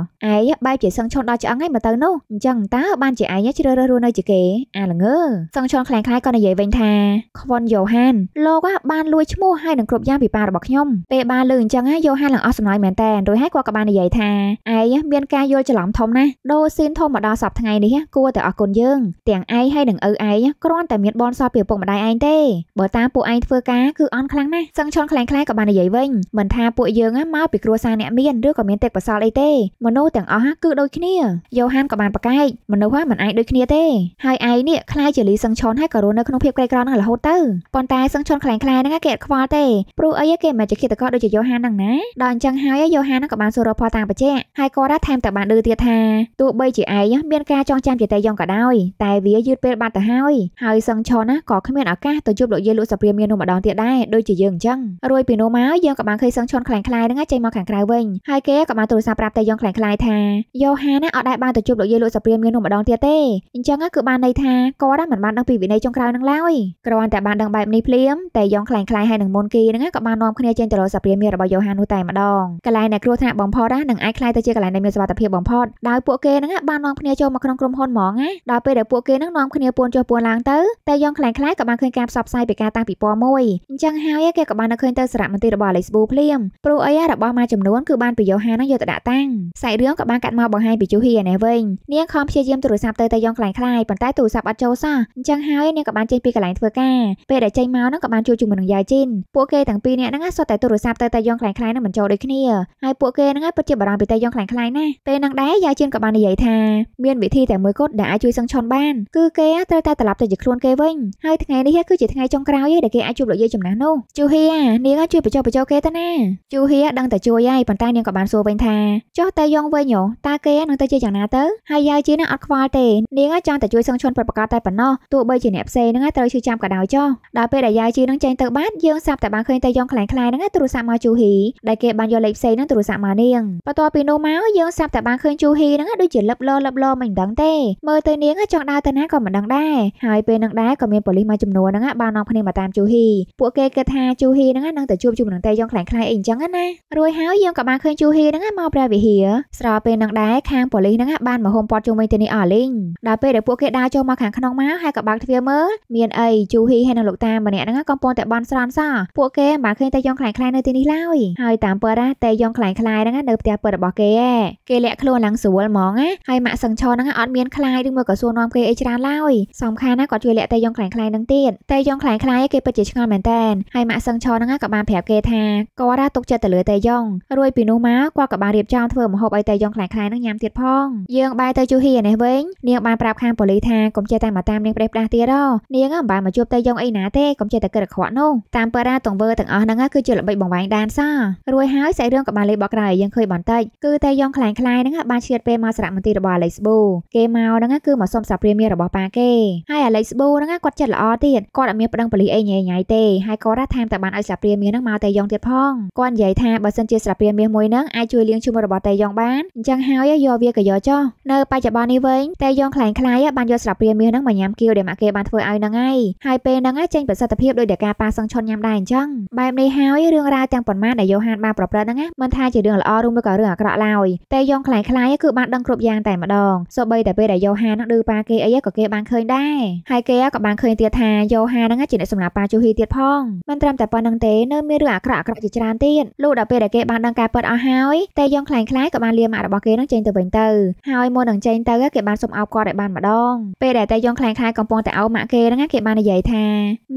ងបែបជាសឹងឈន់ដល់ឆ្អឹងហើយមកទៅនោះអញ្ចឹងតើបានជាឯងជ្រើសរើសរស់នៅជាគេអាល្ងើសឹងឈន់ខ្លាំងខ្លាយក៏និយាយវិញថាខ្វិនយ៉ូហានលោកបានលួចឈ្មោះហើយនឹងគ្រប់យ៉ាងពីប៉ារបស់ខ្ញុំពេលបានលើអញ្ចឹងណាយ៉ូហានឡើងអស់សំណើចមែនតើរួចហើយគាត់ក៏បាននិយាយថាឯងមានការយល់ច្រឡំធំណាស់ដូស៊ីនធំមកដល់សប្តាហ៍ថ្ងៃនេះគួរតែអរគុណយើងទាំងឯងហើយនឹងឪឯងគ្រាន់តែមានបនសល់ពីឪពុកម្ដាយឯងទេបើតាមពួកឯងធ្វើការគឺអន់ខ្លាំងណាស់សឹងឈន់ខ្លាំងខ្លាយក៏បាននិយាយវិញមិនថាពួកយើងមកពីគ្រួសារអ្នកមានឬក៏មានទេពកោសលអីទេមនុស្សទាំងអស់គឺដូចគ្នាយ៉ូហានក៏បានប្រកែកមនុស្សមិនអាចដូចគ្នាទេហើយឯងនេះខ្លាយជាលីសឹងឈន់ហើយក៏រស់នៅក្នុងភាពក្រីក្រនឹងរហូតទៅប៉ុន្តែសឹងឈុនខ្លាំងខ្លាយហ្នឹងគេអត់ខ្វល់ទេព្រោះអីគេមិនជាឃាតករដូចជាយូហានហ្នឹងណាដល់អញ្ចឹងហើយយូហានហ្នឹងក៏បានសួររកផលតាំងបច្ចេកហើយគាត់ថែមទាំងបានឌឺទៀតថាទោះបីជាឯងមានការចងចាំជាតែយ៉ងក៏ដោយតែវាយឺតពេលបាត់ទៅហើយហើយសឹងឈុនណាក៏គ្មានឱកាសទៅជួបលោកយាយលោកសាព្រាមាននោះម្ដងទៀតដែរដូចជាយើងអញ្ចឹងរួយពីនោះមកយើងក៏បានឃើញសឹងឈុនខ្លាំងខ្លាយហ្នឹងចេញមកខាងក្រៅវិញហើយគេក៏បានទូរស័ព្ទប្រាប់តែយ៉ងខ្លាំងខ្លាយថាយូហានណាអត់ដែរបានទៅជួបលោកយាយលោកសាព្រាមាននោះម្ដងទៀតទេអញ្ចឹងគឺបានន័យថាគាត់មិនបានដឹងពីវិន័យចុងក្រោយនឹងឡើយគ្រាន់តែបានដឹងបែបនេះភ្លាមតែយ៉ងខ្លាំងខ្លាយហើយនឹងមុនគីហ្នឹងក៏បាននាំគ្នាចេញទៅរកសព្រាមារបស់យ៉ូហាននោះតែម្ដងកន្លែងដែលគ្រោះថ្នាក់បំផុតនឹងអាចខ្លាយទៅជាកន្លែងដែលមានសុវត្ថិភាពបំផុតដោយពួកគេហ្នឹងបាននាំគ្នាចូលមកក្នុងក្រុមហ៊ុនហ្មងណាដល់ពេលដែលពួកគេហ្នឹងនាំគ្នាពួនចុះពួនឡើងទៅតែយ៉ងខ្លាំងខ្លាយក៏បានឃើញការផ្សព្វផ្សាយពីការតាំងពីពណ៌មួយអញ្ចឹងហើយគេក៏បានឃើញទៅសារមន្ទីររបស់ Alex Boo ភ្លាមព្រោះអីរបស់មួយចំនួនគឺបានពីយ៉ូហានហ្នឹងយកទៅដាក់តាំងសាច់រឿងក៏បានកាត់មកបង្ហាញពីជូហ៊ីនេះវិញនាងខំព្យាយាមទូរស័ព្ទទៅតែយ៉ងខ្លាំងខ្លាយប៉ុន្តែទូរស័ព្ទអត់ចូលសោះអញ្ចឹងហើយនាងក៏បានបានចេញពីកន្លែងធ្វើការពេលដែលចេញមកហ្នឹងក៏បានជួបជាមួយនឹងយាយជីនពួកគេទាំងពីរនាក់ហ្នឹងសុទ្ធតែទូរស័ព្ទទៅតែយ៉ងខ្លាំងខ្លាំងនឹងមិនចូលដូចគ្នាហើយពួកគេហ្នឹងពិតជាបារម្ភពីតែយ៉ងខ្លាំងខ្លាំងណាស់ពេលហ្នឹងដែរយាយជីនក៏បាននិយាយថាមានវិធីតែមួយគត់ដែលអាចជួយសឹងឆន់បានគឺគេត្រូវតែត្រឡប់ទៅជាខ្លួនគេវិញហើយថ្ងៃនេះគឺជាថ្ងៃចុងក្រោយឯងដែលគេអាចជួបលោកយាយចំណាស់នោះជូហ៊ីនាងជួយបញ្ចុះបញ្ចោគេទៅណាជូហ៊ីដឹងតែជួយហើយប៉ុន្តែនាងក៏បានសួរវិញថាចុះតែយ៉ងវិញហ៎តើគេនឹងទៅជាយ៉ាងណាទៅហើយយាយជីនអត់ខ្វល់ទេនាងចង់តែជួយសឹងឆន់ប្រកបតែប៉ុណ្ណោះទោះបីជាអ្នកផ្សេងនឹងហើយត្រូវឈឺចាំក៏ដោយចុះដល់ពេលដែលយាយជីនឹងចេញទៅបាត់យើងសាប់តែបានឃើញតែយ៉ងខ្លែងខ្លែងហ្នឹងទូរស័ព្ទមកជូហ៊ីដែលគេបានយកលេខផ្សេងហ្នឹងទូរស័ព្ទមកនាងបន្ទាប់ពីនោះមកយើងសាប់តែបានឃើញជូហ៊ីហ្នឹងដូចជាលឹបលលឹបលមិនដឹងទេមើលទៅនាងចង់ដើរទៅណាក៏មិនដឹងដែរហើយពេលនឹងដែរក៏មានប៉ូលីសមួយចំនួនហ្នឹងបាននាំគ្នាមកតាមជូហ៊ីពួកគេគិតថាជូហ៊ីហ្នឹងនឹងទៅជួបជុំនឹងតែយ៉ងខ្លែងខ្លែងអីអញ្ចឹងណារួចហើយយើងក៏បានឃើញជូហ៊ីហ្នឹងមកព្រះវិហារស្របពេលនឹងដែរខាងប៉ូលីសហ្នឹងបានមកហុំព័ទ្ធជុំវិញទៅនេះអស់លីងដល់ពេលដែលពួកគេដើរចូលមកខាងក្នុងមកហើយក៏បើកទ្វារមើលមានអីជូហ៊ីហើយនឹងលោកតាម្នាក់ហ្នឹងកំពុងតែបន់ស្រន់សោះពួកគេមិនបានឃើញតែយ៉ងខ្លែងខ្លាយនៅទីនេះឡើយហើយតាមពិតណាតែយ៉ងខ្លែងខ្លាយហ្នឹងនៅផ្ទះពិតរបស់គេឯងគេលាក់ខ្លួនឡើងស្រួលហ្មងណាហើយម៉ាក់សឹងឆនហ្នឹងអត់មានខ្លាយឬមកក៏សួរនាំគេអីច្រើនឡើយសំខាន់ណាគាត់ជួយលាក់តែយ៉ងខ្លែងខ្លាយហ្នឹងទៀតតែយ៉ងខ្លែងខ្លាយគេពិតជាឆ្ងល់មែនតើហើយម៉ាក់សឹងឆនហ្នឹងក៏បានប្រាប់គេថាគាត់ណាទុកចិត្តទៅលើតែយ៉ងរួយពីនោះមកគាត់ក៏បានរៀបចំធ្វើម្ហូបឲ្យតែយ៉ងខ្លែងខ្លាយហ្នឹងញ៉ាំទៀតផងយើងបែរទៅជូហ៊ីនេះវិញនាងបានប្រាប់ខាងប៉ូលីសថាកុំចេះតែមកតាមនាងប្រេះផ្ដាស់ទៀតអូនាងមិនបានមកជួបតែយងអីណាទេកុំចេះតែគិតអាក្រក់នោះតាមពិតណាទង្វើទាំងអស់ហ្នឹងគឺជាល្បិចបង្វែងដានសោះរួចហើយសាច់រឿងក៏បានលេបបកក្រោយឲ្យយើងឃើញបន្តិចគឺតែយងខ្លាំងខ្លាយហ្នឹងបានឈៀតពេលមកសារមន្ទីររបស់អាឡិចស្ប៊ូគេមកហ្នឹងគឺមកសុំសារព្រាមមារបស់ប៉ាគេហើយអាឡិចស្ប៊ូហ្នឹងគាត់ចិត្តល្អទៀតគាត់អត់មានប្តឹងប៉ូលីសអីញ៉ៃញ៉ៃទេហើយគាត់ថាតាមតែបានឲ្យសារព្រាមមាហ្នឹងមកតែយងទៀតផងគាត់និយាយថាបើសិនជាសារព្រាមមាមួយហ្នឹងអាចជួយលៀងឈ្មោះរបស់តែយងបានអញ្ចឹងហើយយកវាក៏យកចុះនៅបច្ចុប្បន្ននេះវិញតែយងខ្លាំងខ្លាយបានយកសារព្រាមមាហ្នឹងមកញ៉ាំគៀវដែលម៉ាក់គេបានធ្វើឲ្យយហ្នឹងហើយហើយពេលហ្នឹងចេញប្រសិទ្ធភាពដោយតែការប៉ាសឹងឈុនញ៉ាំដែរអញ្ចឹងបែបនេះហើយរឿងរ៉ាវទាំងប៉ុន្មានដែលយូហានបានប្រព្រឹត្តហ្នឹងមិនថាជារឿងល្អឬមួយក៏រឿងអាក្រក់ឡើយតែយ៉ងខ្លាំងខ្លាយគឺបានដឹងគ្រប់យ៉ាងតែម្ដងសូម្បីតែពេលដែលយូហានហ្នឹងឌឺប៉ាគេអីក៏គេបានឃើញដែរហើយគេក៏បានឃើញទៀតថាយូហានហ្នឹងជាអ្នកសម្រាប់ប៉ាជូហ៊ីទៀតផងមិនត្រឹមតែប៉ុណ្្នឹងទេនៅមានរឿងអាក្រក់អាក្រក់ជាច្រើនទៀតលុះដល់ពេលដែលគេបានដឹងការពិតអស់ហើយតែយ៉ងខ្លាំងខ្លាយក៏បានលាម៉ាក់របស់គេហ្នឹងចេញទៅវិញទៅហើយមុននឹងចេញទៅគេបានសុំអោបគាត់ឲ្យបានម្ដងពេលដែលតែយ៉ងខ្លាំងខ្លាយកំពុងតែអោបម៉ាក់គេហ្នឹងគេបាននិយាយថា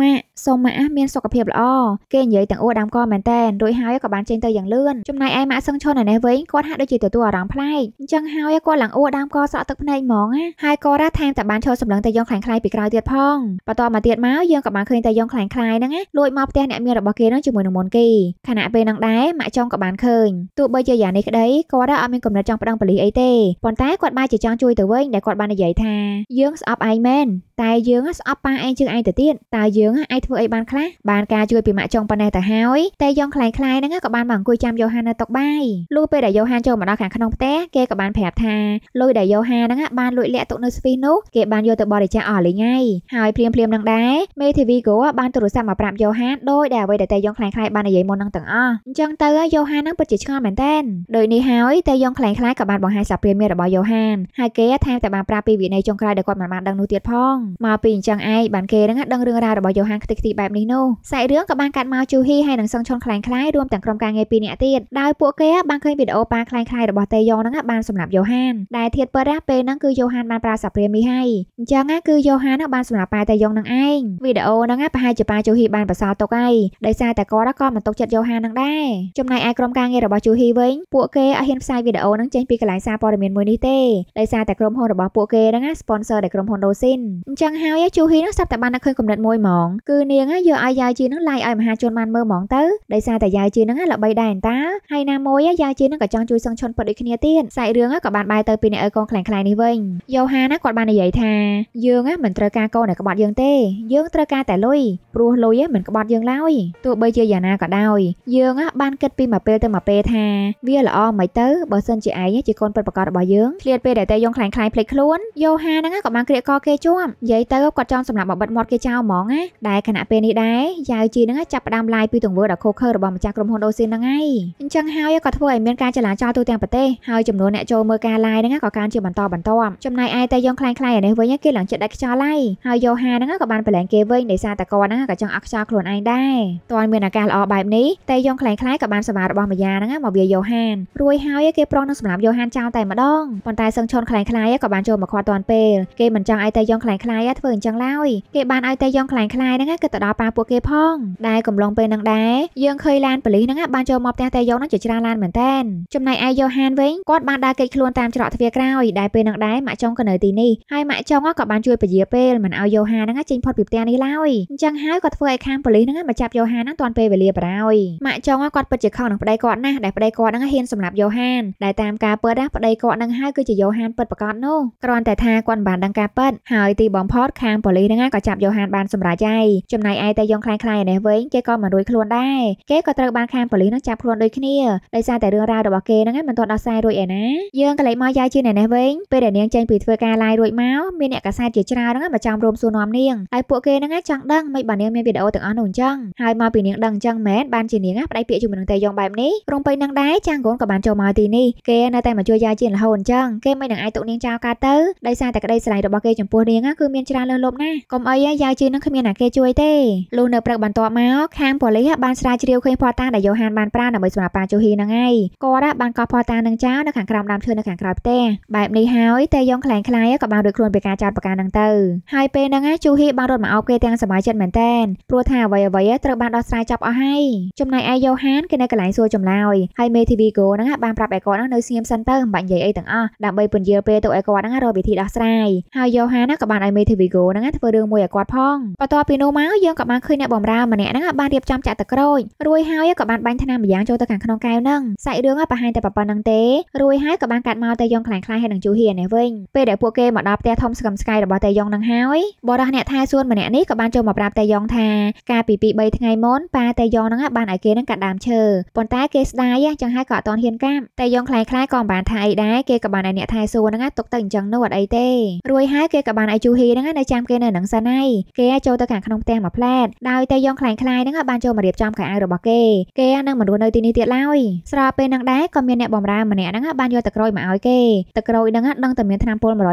ម៉ាក់សូមម៉ាក់អះមានសុខភាពល្អគេនិយាយទាំងអួតដើមកមែនតែនរួចហើយក៏បានចេញទៅយ៉ាងលឿនចំណែកឯម៉ាក់សឹងឈុនឯនេះវិញគាត់ហាក់ដូចជាទទួលអារម្មណ៍ប្លែកអញ្ចឹងហើយគាត់ឡើងអួតដើមកស្រក់ទឹកភ្នែកហ្មងហើយក៏រ៉ាថែមតែបានឈរសម្លឹងតែយងខ្លាំងខ្លាយពីក្រោយទៀតផងបន្តមកទៀតមកយើងក៏បានឃើញតែយងខ្លាំងខ្លាយហ្នឹងលួចមកផ្ទះអ្នកមានរបស់គេហ្នឹងជាមួយនឹងមុនគេខណៈពេលហ្នឹងដែរម៉ាក់ចុងក៏បានឃើញទោះបីជាយ៉ាងនេះក្តីគាត់អត់មានគំនិតចង់ប្តឹងប៉ូលីសអីទេប៉ុន្តែគាត់បែរជាចង់ជួយទៅវិញដែលគាត់បាននិយាយថាយើងស្អប់ឯងមែនតែយើងស្អប់ប៉ាឯងជាងឯងទៅទៀតតើយើងអាចធ្វើអីបានខ្លះបានការជួយពីម៉ាក់ចុងប៉ុណ្ណេះទៅហើយតែយើងខ្លាំងខ្លាយហ្នឹងក៏បានមកអង្គុយចាំយ៉ូហាននៅតុបាយលុះពេលដែលយ៉ូហានចូលមកដល់ខាងក្នុងផ្ទះគេក៏បានប្រាប់ថាលុយដែលយ៉ូហានហ្នឹងបានលួចលាក់ទុកនៅស្វីសនោះគេបានយកទៅបរិច្ចាគអស់លីងហើយហើយព្រាមព្រាមនឹងដែរមេធាវីក៏បានទូរស័ព្ទមកប្រាប់យ៉ូហានដោយដែលអ្វីដែលតែយើងខ្លាំងខ្លាយបាននិយាយមុនហ្នឹងទាំងអស់អញ្ចឹងទៅយ៉ូហានហ្នឹងពិតជាឆ្ងល់មែនតើដោយនេះហើយតែយើងខ្លាំងខ្លាយក៏បានបង្ហាញសារព្រាមមេរបស់យ៉ូហានហើយគេថែមទាំងបានប្រាប់ពីវិន័យចុងក្រោយដែលគាត់មិនបានដឹងនោះទៀតផងមកពីអញ្ចឹងឯងបានគេនឹងដឹងរឿងរ៉ាវរបស់យ៉ូហានខ្ទេចខ្ទីបែបនេះនោះសាច់រឿងក៏បានកាត់មកជូហ៊ីហើយនឹងសឹងឆុនខ្លាំងខ្លាយរួមទាំងក្រុមការងារពីរនាក់ទៀតដោយពួកគេបានឃើញវីដេអូប៉ាខ្លាំងខ្លាយរបស់តេយ៉ងនឹងបានសម្លាប់យ៉ូហានដែលធាតពិតពេលហ្នឹងគឺយ៉ូហានបានប្រើសាព្រាមីហើយអញ្ចឹងគឺយ៉ូហានបានសម្លាប់ប៉ាតេយ៉ងនឹងឯងវីដេអូហ្នឹងប្រហែលជាប៉ាជូហ៊ីបានបន្សល់ទុកហើយដោយសារតែគាត់ក៏មិនទុកចិត្តយ៉ូហាននឹងដែរចំណែកឯក្រុមការងាររបស់ជូហ៊ីវិញពួកគេអត់ហ៊ានផ្សាយវីដេអូនឹងចេញពីកន្លែងសារព័ត៌មានមួយនេះទេដោយសារតែក្រុមហ៊ុនរបស់ពួកគេហ្នឹង sponsor ដែលក្រុមហ៊ុនដូស៊ីនអញចឹងហើយជូហ៊ីនឹងសັບតែបានតែឃើញគំនិតមួយហ្មងគឺនាងយកឲ្យយាយជីនឹងឡាយឲ្យមហាជនបានមើលហ្មងទៅដោយសារតែយាយជីនឹងល្បីដែរអន្តាហើយណាមួយយាយជីនឹងក៏ចង់ជួយសឹងឈុនពុតដូចគ្នាទៀតសាច់រឿងក៏បានបែរទៅពីអ្នកឲ្យកូនខ្លាំងខ្លាយនេះវិញយូហាណាគាត់បាននិយាយថាយើងមិនត្រូវការកូនដែលក្បត់យើងទេយើងត្រូវការតែលុយព្រោះលុយមិនក្បត់យើងឡើយទោះបីជាយ៉ាងណាក៏ដោយយើងបានគិតពីមួយពេលទៅមួយពេលថាវាល្អមិនទៅបើសិនជាឯងជាកូនពិតប្រាកដរបស់យើងឃ្លាតពេលដែលតែយងខ្លាំងខ្លាយភ្លេចខ្លួនយូហាហ្នឹងក៏បានក្រៀកកគេជាប់និយាយទៅគាត់ចង់សម្រាប់បបិទមាត់គេចោលហ្មងណាដែលខណៈពេលនេះដែរយ៉ាវជីនឹងចាប់ផ្ដើមឡាយពីទង្វើដ៏ខុសខើរបស់ម្ចាស់ក្រុមហ៊ុនដូស៊ីនហ្នឹងហើយអញ្ចឹងហើយក៏ធ្វើឲ្យមានការចលាចលទូទាំងប្រទេសហើយចំនួនអ្នកចូលមើលការឡាយហ្នឹងក៏កើនជាបន្តបន្ទាប់ចំណែកឯតែយ៉ងខ្លាំងខ្លាយនេះវិញគេឡើងចិត្តដាច់ខ្យល់ហើយហើយយូហាហ្នឹងក៏បានប្រឡែងគេវិញដោយសារតែគាត់ហ្នឹងក៏ចង់អត់ខ្យល់ខ្លួនឯងដែរតើមានអាកាសល្អបែបនេះតែយ៉ងខ្លាំងខ្លាយក៏បានសមារបស់ម្យ៉ាងហ្នឹងមកវាយូហានរួយហើយគេប្រុងនឹងសម្រាប់យូហានចោលតែម្ដងប៉ុន្តែសឹងឈុនខ្លាំងខ្លាយក៏បានចូលមកខាត់តាន់ពេលគេមិនចង់ឲ្យតែយ៉ងខ្លាំងខ្លាយធ្វើអញ្ចឹងឡើយគេបានឲ្យតែយងខ្លាញ់ខ្លាយហ្នឹងគឺទៅដល់ប៉ាពួកគេផង ដែលកំឡុងពេលនឹងដែរយើងឃើញឡានប៉ូលីសហ្នឹងបានចូលមកផ្ទះតែយងហ្នឹងជាច្រើនឡានមែនតែនចំណែកឯយ៉ូហានវិញគាត់បានដើរកិច្ចខ្លួនតាមច្រកទ្វារក្រោយដែលពេលនឹងដែរម៉ាក់ចុងក៏នៅទីនេះហើយម៉ាក់ចុងក៏បានជួយពជាពេលមិនឲ្យយ៉ូហានហ្នឹងចេញផុតពីផ្ទះនេះឡើយអញ្ចឹងហើយគាត់ធ្វើឲ្យខាងប៉ូលីសហ្នឹងមកចាប់យ៉ូហានហ្នឹងតាន់ពេលវេលាបារោយម៉ាក់ចុងគាត់ពិតជាខឹងនឹងប្តីគាត់ណាស់ដែលប្តីគាត់ហ្នឹងហ៊ានសម្លាប់យ៉ូហានដែលតាមការពិតណាប្តីគាត់ហ្នឹងហើយគឺជាយ៉ូហានពិតប្រកបនោះគ្រាន់តែថាគាត់មិនបានដឹងការពិតហើយទីបបំផុតខាងប៉ូលីសហ្នឹងក៏ចាប់យ៉ូហានបានសម្រេចហើយចំណែកឯតែយ៉ងខ្លាំងខ្លាយនេះវិញគេក៏មិនរួចខ្លួនដែរគេក៏ត្រូវបានខាងប៉ូលីសហ្នឹងចាប់ខ្លួនដូចគ្នាដោយសារតែរឿងរ៉ាវរបស់គេហ្នឹងមិនទាន់ដោះស្រាយរួចឯណាយើងក៏លេចមកយាយជឿអ្នកនេះវិញពេលដែលនាងចេញពីធ្វើការឡាយរួចមកមានអ្នកកាសែតជាច្រើនហ្នឹងមកចាំរួមសួរនាំនាងហើយពួកគេហ្នឹងចង់ដឹងមិនបើនាងមានវីដេអូទាំងអស់នោះអញ្ចឹងហើយមកពីនាងដឹងអញ្ចឹងមែនបានជានាងបដិពាក្យជាមួយនឹងតែយ៉ងបែបនេះរំពេចនឹងដែរចាងកូនក៏បានចូលមកទីនេះគេនៅតែមកជួយយាយជឿរហូតអញ្ចឹងគេមិននឹងអាចទុកនាងចោលការទៅដោយសារតែក្តីស្រឡាញ់របស់គេចំពោះនាងគឺមានច្រើនលើសលប់ណាស់កុំអីយ៉ាវជីនឹងគ្មានអ្នកគេជួយទេលុះនៅព្រឹកបន្ទាប់មកខាងប៉ូលីសបានស្រាវជ្រាវឃើញផតាដែលយូហានបានប្រើដើម្បីសម្រាប់ប៉ាជូហ៊ីនឹងឯងគាត់បានកោះផតានឹងចោលនៅខាងក្រោមដើមឈើនៅខាងក្រោយផ្ទះបែបនេះហើយតែយ៉ងខ្លាំងខ្លាយក៏បានរួចខ្លួនពីការចោតប្រកាសនឹងទៅហើយពេលហ្នឹងជូហ៊ីបានរត់មកអោបគេទាំងសบายចិត្តមែនតែនព្រោះថាអ្វីអ្វីត្រូវបានដោះស្រាយចប់អស់ហើយចំណែកឯយូហានគេនៅកន្លែងសួរចម្លើយហើយមេធីវីហ្គោហ្នឹងបានប្រាប់ឯគាត់ហ្នឹងនៅស្ងៀមសិនទៅមិនបាច់និយាយអីទាំងអស់ដើម្បីពន្យាពេលទៅឯគាត់ហ្នឹងរកវិធីដោះស្រាយហើយយូហានក៏បានឲ្យមេធីវីហ្គោហ្នឹងធ្វើរឿងមួយឲ្យគាត់ផងបន្ទាប់ពីនោះមកយើងក៏បានឃើញអ្នកបំរើម្នាក់ហ្នឹងបានរៀបចំចាក់ទឹកក្រូចរួចហើយក៏បានបាញ់ថ្នាំម្យ៉ាងចូលទៅខាងក្នុងកែវហ្នឹងសាច់រឿងប្រហែលតែប៉ុណ្្នឹងទេរួចហើយក៏បានកាត់មកតែយ៉ងខ្លាំងខ្លាយហើយនឹងជូហៀនេះវិញពេលដែលពួកគេមកដល់ផ្ទះធំស្កឹមស្កាយរបស់តែយ៉ងហ្នឹងហើយបរិះអ្នកថែសួនម្នាក់នេះក៏បានចូលមកប្រាប់តែយ៉ងថាកាលពី2 3ថ្ងៃមុនប៉ាតែយ៉ងហ្នឹងបានឲ្យគេនឹងកាត់ដើមឈើប៉ុន្តែគេស្ដាយចឹងហើយក៏អត់ទាន់ហ៊ានកាប់តែយ៉ងខ្លាំងខ្លាយក៏មិនបានថាអីដែរគេក៏បានឲ្យអ្នកថែសួនហ្នឹងទុកទៅអញ្ចឹងនោះអត់អីទេរួចហើយគេក៏បានឲ្យជូហៀហ្នឹងហើយនៅចាំគេនៅនឹងសិនហើយគេចូលទៅខាងក្នុងផ្ទះមួយផ្លែតដោយតែយ៉ងខ្លាំងខ្លាយហ្នឹងបានចូលមករៀបចំខោអាវរបស់គេគេនឹងមិនរស់នៅទីនេះទៀតឡើយស្របពេលហ្នឹងដែរក៏មានអ្នកបំរើម្នាក់ហ្នឹងបានយកតក្រូចមកឲ្យគេតក្រូចហ្នឹងដឹងតែមានថ្នាំពុល100%ហ្មង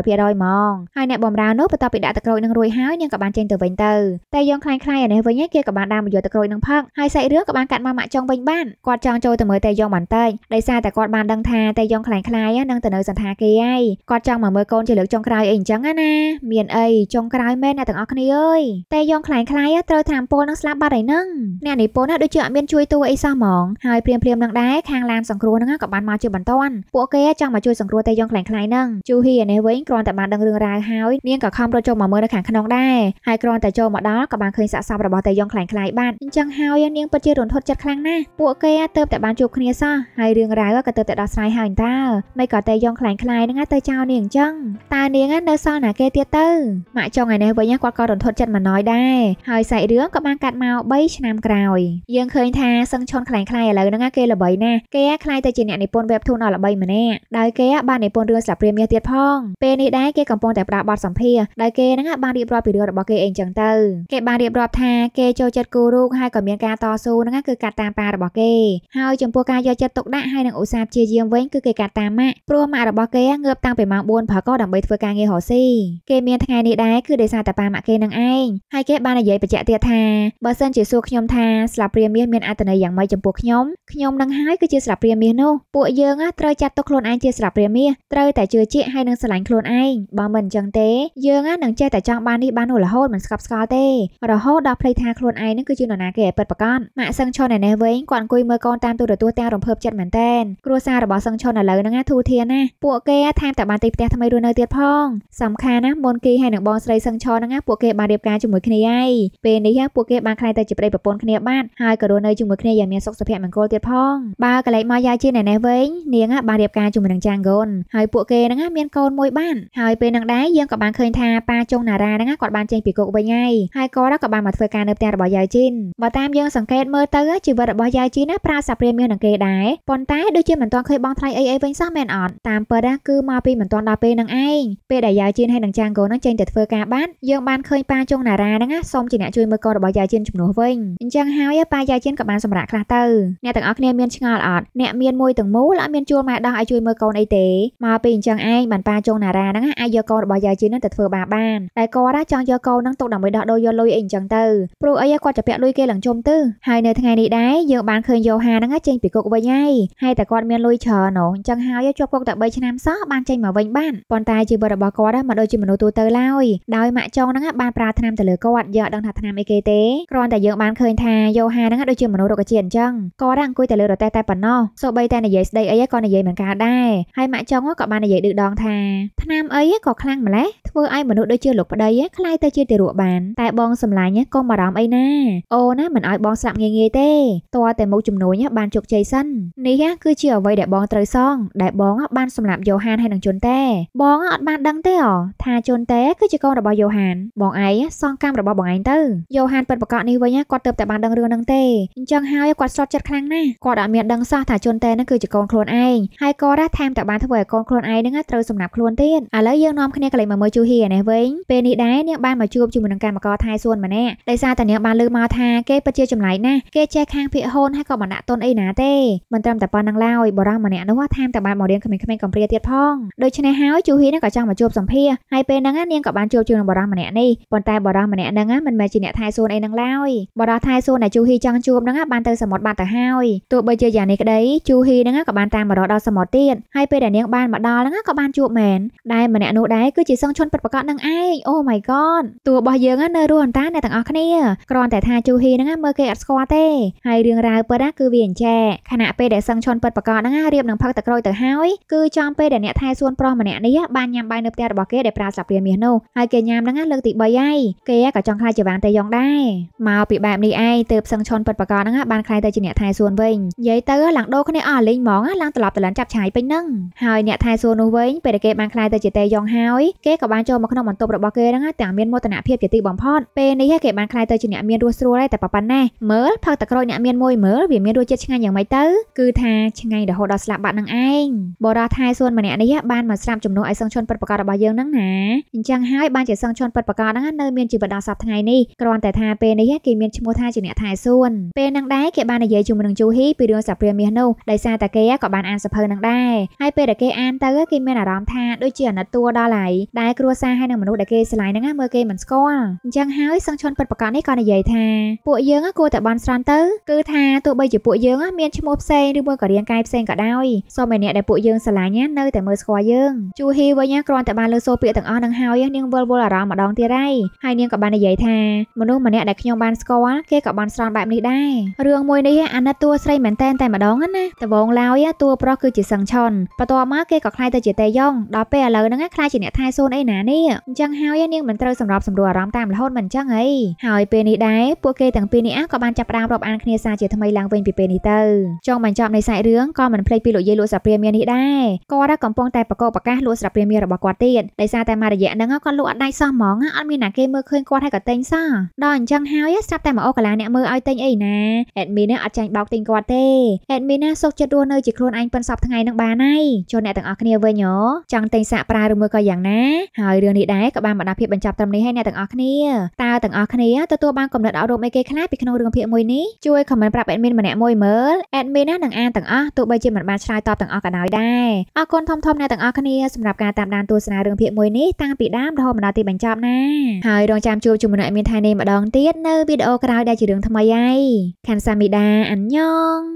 ហើយអ្នកបំរើនោះបន្ទាប់ពីដាក់តក្រូចហ្នឹងរួចហើយនាងក៏បានចេញទៅវិញទៅតែយ៉ងខ្លាំងខ្លាយអានេះវិញគេក៏បានដើរមកយកតក្រូចហ្នឹងផឹកហើយសាច់រឿងក៏បានកាត់មកម៉ាក់ចុងវិញបានគាត់ចង់ចូលទៅមើលតែយ៉ងបន្តិចដោយសារតែគាត់បានដឹងថាតែយ៉ងខ្លាំងខ្លាយនឹងទៅនៅសន្តាគារហើយគាត់ចង់មកមើលកូនជាលើកចុងក្រោយអីអញ្ចឹងណាមានអីចុងក្រោយមែនអ្នកទាំងអស់គ្នាអើយតែយងខ្លាំងខ្លាយត្រូវថ្នាំពលនឹងស្លាប់បាត់ហើយនឹងអ្នកនិពន្ធដូចជាអត់មានជួយតួអីសោះហ្មងហើយព្រាមព្រាមនឹងដែរខាងឡានសង្គ្រោះនឹងក៏បានមកជាបន្ទាន់ពួកគេចង់មកជួយសង្គ្រោះតែយងខ្លាំងខ្លាយនឹងជូហ៊ីនេះវិញគ្រាន់តែបានដឹងរឿងរ៉ាវហើយនាងក៏ខំរត់ចូលមកមើលនៅខាងក្នុងដែរហើយគ្រាន់តែចូលមកដល់ក៏បានឃើញសាកសពរបស់តែយងខ្លាំងខ្លាយបាត់អញ្ចឹងហើយនាងពិតជារន្ធត់ចិត្តខ្លាំងណាស់ពួកគេទៅតែបានជួបគ្នាសោះហើយរឿងរ៉ាវក៏ទៅតែដោះស្រាយហើយតើមិនក៏តែយងខ្លាំងខ្លាយនឹងទៅចោលនាងអញ្ចឹងតើនាងនៅសល់ណាគេទៀតទៅម៉ាក់ចុងឯនេះវិញគាត់ក៏រន្ធត់ចិត្តម៉ាណយដែរហើយសាច់រឿងក៏បានកាត់មក3ឆ្នាំក្រោយយើងឃើញថាសឹងឈុនខ្លាំងខ្លាយឥឡូវហ្នឹងគេល្បីណាស់គេខ្លាយទៅជាអ្នកនិពន្ធ webtoon ដ៏ល្បីម្នាក់ដោយគេបាននិពន្ធរឿងស្លាប់ព្រាមមាសទៀតផងពេលនេះដែរគេកំពុងតែផ្ដល់បទសម្ភាសដោយគេហ្នឹងបានរៀបរាប់ពីរឿងរបស់គេអីចឹងទៅគេបានរៀបរាប់ថា គេចូលចិត្តគូរូកហើយក៏មានការតស៊ូហ្នឹងគឺការតាមប៉ារបស់គេហើយចំពោះការយកចិត្តទុកដាក់ហើយនឹងឧស្សាហ៍ព្យាយាមវិញគឺគេការតាមម៉ាក់ព្រោះម៉ាក់របស់គេងើបតាំងពីម៉ោង4ព្រឹកក៏ដើម្បីធ្វើការងាររស់ស៊ីគេមានថ្ងៃនេះដែរគឺដោយសារតែប៉ាម៉ាក់គេនឹងឯងហើយគេបាននិយាយបញ្ជាក់ទៀតថាបើសិនជាសួរខ្ញុំថាស្លាបព្រាមាសមានអត្ថន័យយ៉ាងម៉េចចំពោះខ្ញុំខ្ញុំនឹងហើយគឺជាស្លាបព្រាមាសនោះពួកយើងត្រូវចាត់ទុកខ្លួនឯងជាស្លាបព្រាមាសត្រូវតែជឿជាក់ហើយនឹងស្រឡាញ់ខ្លួនឯងបើមិនអញ្ចឹងទេយើងនឹងចេះតែចង់បាននេះបាននោះរហូតមិនស្កប់ស្កល់ទេរហូតដល់ភ្លេចថាខ្លួនឯងនឹងគឺជានរណាគេឲ្យពិតប្រាកដម៉ាក់សឹងឆុនឯនេះវិញគាត់អង្គុយមើលកូនតាមទូរទស្សន៍ទាំងរំភើបចិត្តមែនតែនគ្រួសាររបស់សឹងឆុនឥឡូវហ្នឹងធូរធានណាពួកគេថែមតែបានទីផ្ទះថ្មីរស់នៅទៀតផងសំខាន់ណាមុនគីហើយនឹងបងស្រីសឹងឆហ្នឹងណាពួកគេបានរៀបការជាមួយគ្នាហើយពេលនេះពួកគេបានខ្លាយទៅជាប្តីប្រពន្ធគ្នាបានហើយក៏រស់នៅជាមួយគ្នាយ៉ាងមានសុខសុភមង្គលទៀតផងបើកលែកមកយ៉ាជាអ្នកនេះវិញនាងបានរៀបការជាមួយនឹងចាងហ្គូនហើយពួកគេហ្នឹងមានកូនមួយបាន ហើយពេលនឹងដែរយើងក៏បានឃើញថាប៉ាចុងណារ៉ាហ្នឹងគាត់បានចេញពីគុកវិញហើយហើយគាត់ក៏បានមកធ្វើការនៅផ្ទះរបស់យ៉ាជីនបើតាមយើងសង្កេតមើលទៅជីវិតរបស់យ៉ាជីនណាប្រើសាព្រាមាសនឹងគេដែរប៉ុន្តែដូចជាមិនទាន់ឃើញបងថ្លៃអីអីវិញសោះមែនអត់តាមពិតគឺមកពីមិនទាន់ដល់ពេលនឹងឯងពេលដែលយ៉ាជីនហើយនឹងចាងហ្គូនហ្នឹងចេញតែធ្វើការបាត់យើងបានឃើញប៉ាចុងណារ៉ាហ្នឹងណាសូមជាអ្នកជួយមើលកូនរបស់យាយជិនជំនួសវិញអញ្ចឹងហើយប៉ាយាយជិនក៏បានសម្រាកខ្លះទៅអ្នកទាំងអស់គ្នាមានឆ្ងល់អត់អ្នកមានមួយទាំងមូលអត់មានជួលម៉ែដោះឲ្យជួយមើលកូនអីទេមកពីអញ្ចឹងឯងបានប៉ាចុងណារ៉ាហ្នឹងអាចយកកូនរបស់យាយជិនហ្នឹងទៅធ្វើបាបបានតែគាត់ចង់យកកូនហ្នឹងទុកដើម្បីដោះដូរយកលុយអីអញ្ចឹងទៅព្រោះអីគាត់จะពាក់លុយគេឡើងជុំទៅហើយនៅថ្ងៃនេះដែរយើងបានឃើញយូហាហ្នឹងចេញពីគុកវិញហើយហើយតែគាត់មានលុយច្រើនណូអញ្ចឹងហើយជាប់គុកតែ3ឆ្នាំសោះបានចេញមកវិញបានប៉ុន្តែជីវិតរបស់គាត់មិនដូចជាមនុស្សទូទៅឡើយហើយដោយម៉ាក់ចុងហ្នឹងបានប្រើថ្នាំទៅលើគាត់យើងអត់ដឹងថាថ្នាំអីគេទេគ្រាន់តែយើងបានឃើញថាយូហាហ្នឹងដូចជាមនុស្សរុក្ខជាតិអញ្ចឹងគាត់អង្គុយតែលើរទេះតែប៉ុណ្ណោះសូម្បីតែនិយាយស្ដីអីក៏និយាយមិនកើតដែរហើយម៉ាក់ចុងក៏បាននិយាយឌឺដងថាថ្នាំអីក៏ខ្លាំងម្ល៉េះធ្វើឲ្យមនុស្សដូចជាលោកប្តីខ្លាយទៅជាទារកបាន តែបងសម្លាញ់កុំបារម្ភអីណាអូណាមិនឲ្យបងស្លាប់ងាយងាយទេតើតែមុខជំនួយបានជោគជ័យសិននេះគឺជាអ្វីដែលបងត្រូវសងដែលបងបានសម្លាប់យូហានហើយនឹងជុនតេបងអត់បានដឹងទេអថាជុនតេគឺជាកូនរបស់យូហានបងឯងសងកម្មរបស់បងឯងទៅយូហានពិតប្រាកដនេះវិញគាត់ទើបតែបានដឹងរឿងហ្នឹងទេអញ្ចឹងហើយគាត់ស្រត់ចិត្តខ្លាំងណាស់គាត់អត់មានដឹងសោះថាជុនតេហ្នឹងគឺជាកូនខ្លួនឯងហើយក៏រះថែមតែបានធ្វើឲ្យកូនខ្លួនឯងហ្នឹងត្រូវសម្រាប់ខ្លួនទៀតឥឡូវយើងនាំគ្នាកន្លែងមកមើលជូហ៊ីនេះវិញពេលនេះដែរនាងបានមកជួបជាមួយនឹងកម្មករថៃសួនម្នាក់ដោយសារតែនាងបានលើកមកថាគេពិតជាចម្លែកណាស់គេចេះខាងភិកហូនហើយក៏បណ្ដាក់ទុនអីណាទេមិនត្រឹមតែប៉ុណ្្នឹងឡើយបរិសម្នាក់នោះថែមតែបានមករៀនក្មេងៗកំព្រាទៀតផងដូច្នេះហើយជូហ៊ីហ្នឹងក៏ចង់មកជួបសម្ភារហើយពេលហ្នឹងនាងក៏បានជួបជុំនឹងបរិះម្នាក់នេះប៉ុន្តែបរិះម្នាក់ហ្នឹងមិនមែនជាអ្នកថែសួនអីហ្នឹងឡើយបរិះថែសួនដែលជូហ៊ីចង់ជួបហ្នឹងបានទៅសមុទ្របាត់ទៅហើយទោះបីជាយ៉ាងនេះក្តីជូហ៊ីហ្នឹងក៏បានតាមបរិះដល់សមុទ្រទៀតហើយពេលដែលនាងបានមកដល់ហ្នឹងក៏បានជួបមែនដែលម្នាក់នោះដែរគឺជាសឹងឈុនពិតប្រាកដនឹងឯងអូ my god តួរបស់យើងនៅរស់អន្តាអ្នកទាំងអស់គ្នាគ្រាន់តែថាជូហ៊ីហ្នឹងមើលគេអត់ស្គាល់ទេហើយរឿងរ៉ាវពិតគឺវាអញ្ចេះខណៈពេលដែលសឹងឈុនពិតប្រាកដហ្នឹងរៀបនឹងផឹកតក្រូចទៅហើយគឺចំពេលដែលអ្នកថែសួនប្រុសម្នាក់នេះបានញ៉ាំបាយនៅផ្ទះរបស់គេដែលប្រើស្លាបព្រាមាសនោះនោះហើយគេញ៉ាំហ្នឹងលើកទី3ហើយគេក៏ចង់ខ្លាចជាវ៉ាងតេយ៉ងដែរមកពីបែបនេះឯងទើបសឹងឈុនពិតប្រកបហ្នឹងបានខ្លាយទៅជាអ្នកថែសួនវិញនិយាយទៅឡើងដូរគ្នាអស់លេងហ្មងឡើងត្រឡប់ទៅលានចាប់ឆាយពេញហ្នឹងហើយអ្នកថែសួននោះវិញពេលដែលគេបានខ្លាយទៅជាតេយ៉ងហើយគេក៏បានចូលមកក្នុងបន្ទប់របស់គេហ្នឹងទាំងមានមោទនភាពជាទីបំផុតពេលនេះគេបានខ្លាយទៅជាអ្នកមានរសស្រួលហើយតែប៉ុណ្ណេះមើលផឹកតក្រូចអ្នកមានមួយមើលវាមានរសជាតិឆ្ងាញ់យ៉ាងម៉េចទៅ គឺថាឆ្ងាញ់រហូតដល់ស្លាប់បាត់នឹងឯងបរោះថែសួនម្នាក់នេះបានមកស្រាប់ចំនួនឲ្យសឹងឈុនពិតប្រកបរបស់យើងហ្នឹងណាអញ្ចឹងហើយបានជាសឹងឈុនពិតប្រកបហ្នឹងនៅមានជីវិតដល់សប្តាហ៍ថ្ងៃនេះគ្រាន់តែថាពេលនេះគេមានឈ្មោះថាជាអ្នកថែសួនពេលហ្នឹងដែរគេបាននិយាយជាមួយនឹងជូហ៊ីពីរឿងសាព្រាមាសនោះដោយសារតែគេក៏បានអានសភៅហ្នឹងដែរហើយពេលដែលគេអានទៅគេមានអារម្មណ៍ថាដូចជាអាណិតតួដល់ហើយដែលគ្រួសារហើយនឹងមនុស្សដែលគេស្រឡាញ់ហ្នឹងមើលគេមិនស្គាល់អញ្ចឹងហើយសឹងឈុនពិតប្រកបនេះក៏និយាយថាពួកយើងគួរតែបន់ស្រន់ទៅគឺថាទោះបីជាពួកយើងមានឈ្មោះផ្សេងឬមួយក៏រាងកាយផ្សេងក៏ដោយសូមឲ្យអ្នកដែលពួកយើងស្រឡាញ់នៅតែមើលស្គាល់យើងជូហ៊ីវិញគ្រាន់តែបានលើសូរពាក្យទាំងអស់នឹងហើយនាងវល់វល់អារម្មណ៍ម្ដងទៀតហើយហើយនាងក៏បាននិយាយថាមនុស្សម្នាក់ដែលខ្ញុំបានស្គាល់គេក៏បានស្រន់បែបនេះដែររឿងមួយនេះអាណិតតួស្រីមែនតែនតែម្ដងណាដបងឡើយតួប្រុសគឺជាសឹងឆុនបន្ទាប់មកគេក៏ខ្លាយទៅជាតេយ៉ងដល់ពេលឥឡូវហ្នឹងខ្លាយជាអ្នកថែសួនអីណានេះអញ្ចឹងហើយនាងមិនត្រូវសម្របសម្រួលអារម្មណ៍តាមរហូតមិនអញ្ចឹងអីហើយពេលនេះដែរពួកគេទាំងពីរនេះក៏បានចាប់ផ្ដើមរាប់អានគ្នាសារជាថ្មីឡើងវិញពីពេលនេះទៅចុងបញ្ចប់នៃសាច់រឿងក៏មិនភ្លេចពីលោកយាយលោកសាព្រាមៀនេះដែរគាត់កំពុងតែបកកប្រកាសលោកសាព្រាមៀរបស់គាត់ទៀតដោយសារតែមករយៈហ្នឹងគាត់លក់អត់ដៃសោះហ្មងអត់មានអ្នកគេមើលឃើញគាត់ហើយក៏ទិញសោះដល់អញ្ចឹងហើយស្រាប់តែមកអូកាឡាអ្នកមើលឲ្យទិញអីណា admin ណាអត់ចាញ់បោកទិញគាត់ទេ admin ណាសុកចិត្តរស់នៅជាខ្លួនឯងប៉ុនសពថ្ងៃនឹងបានហើយចុះអ្នកទាំងអស់គ្នាវិញហ៎ចង់ទិញសាក់ប្រើឬមួយក៏យ៉ាងណាហើយរឿងនេះដែរក៏បានបណ្ដាភាពបញ្ចប់ត្រឹមនេះហើយអ្នកទាំងអស់គ្នាតើទាំងអស់គ្នាទទួលបានកំណត់អរូបអីគេខ្លះពីក្នុងរឿងភាគមួយនេះជួយ comment ប្រាប់ admin ម្នាក់មួយមើល admin ណានឹងអានទាំងអស់ទោះបីជាមិនបានឆ្លើយតបទាំងអស់ក៏ដោយដែរអរគុណធំៗអ្នកទាំងអស់គ្នាសម្រាប់ការតាមដានទស្សនារឿងភាគមួយនេះតាំងពីដើមតាមរហូតមកដល់ទីបញ្ចប់ណា ហើយរងចាំជួបជាមួយអ្នកមានថៃនេះម្ដងទៀតនៅវីដេអូក្រោយដែលជារឿងថ្មីហើយខាន់សាមីដាអញ្ញង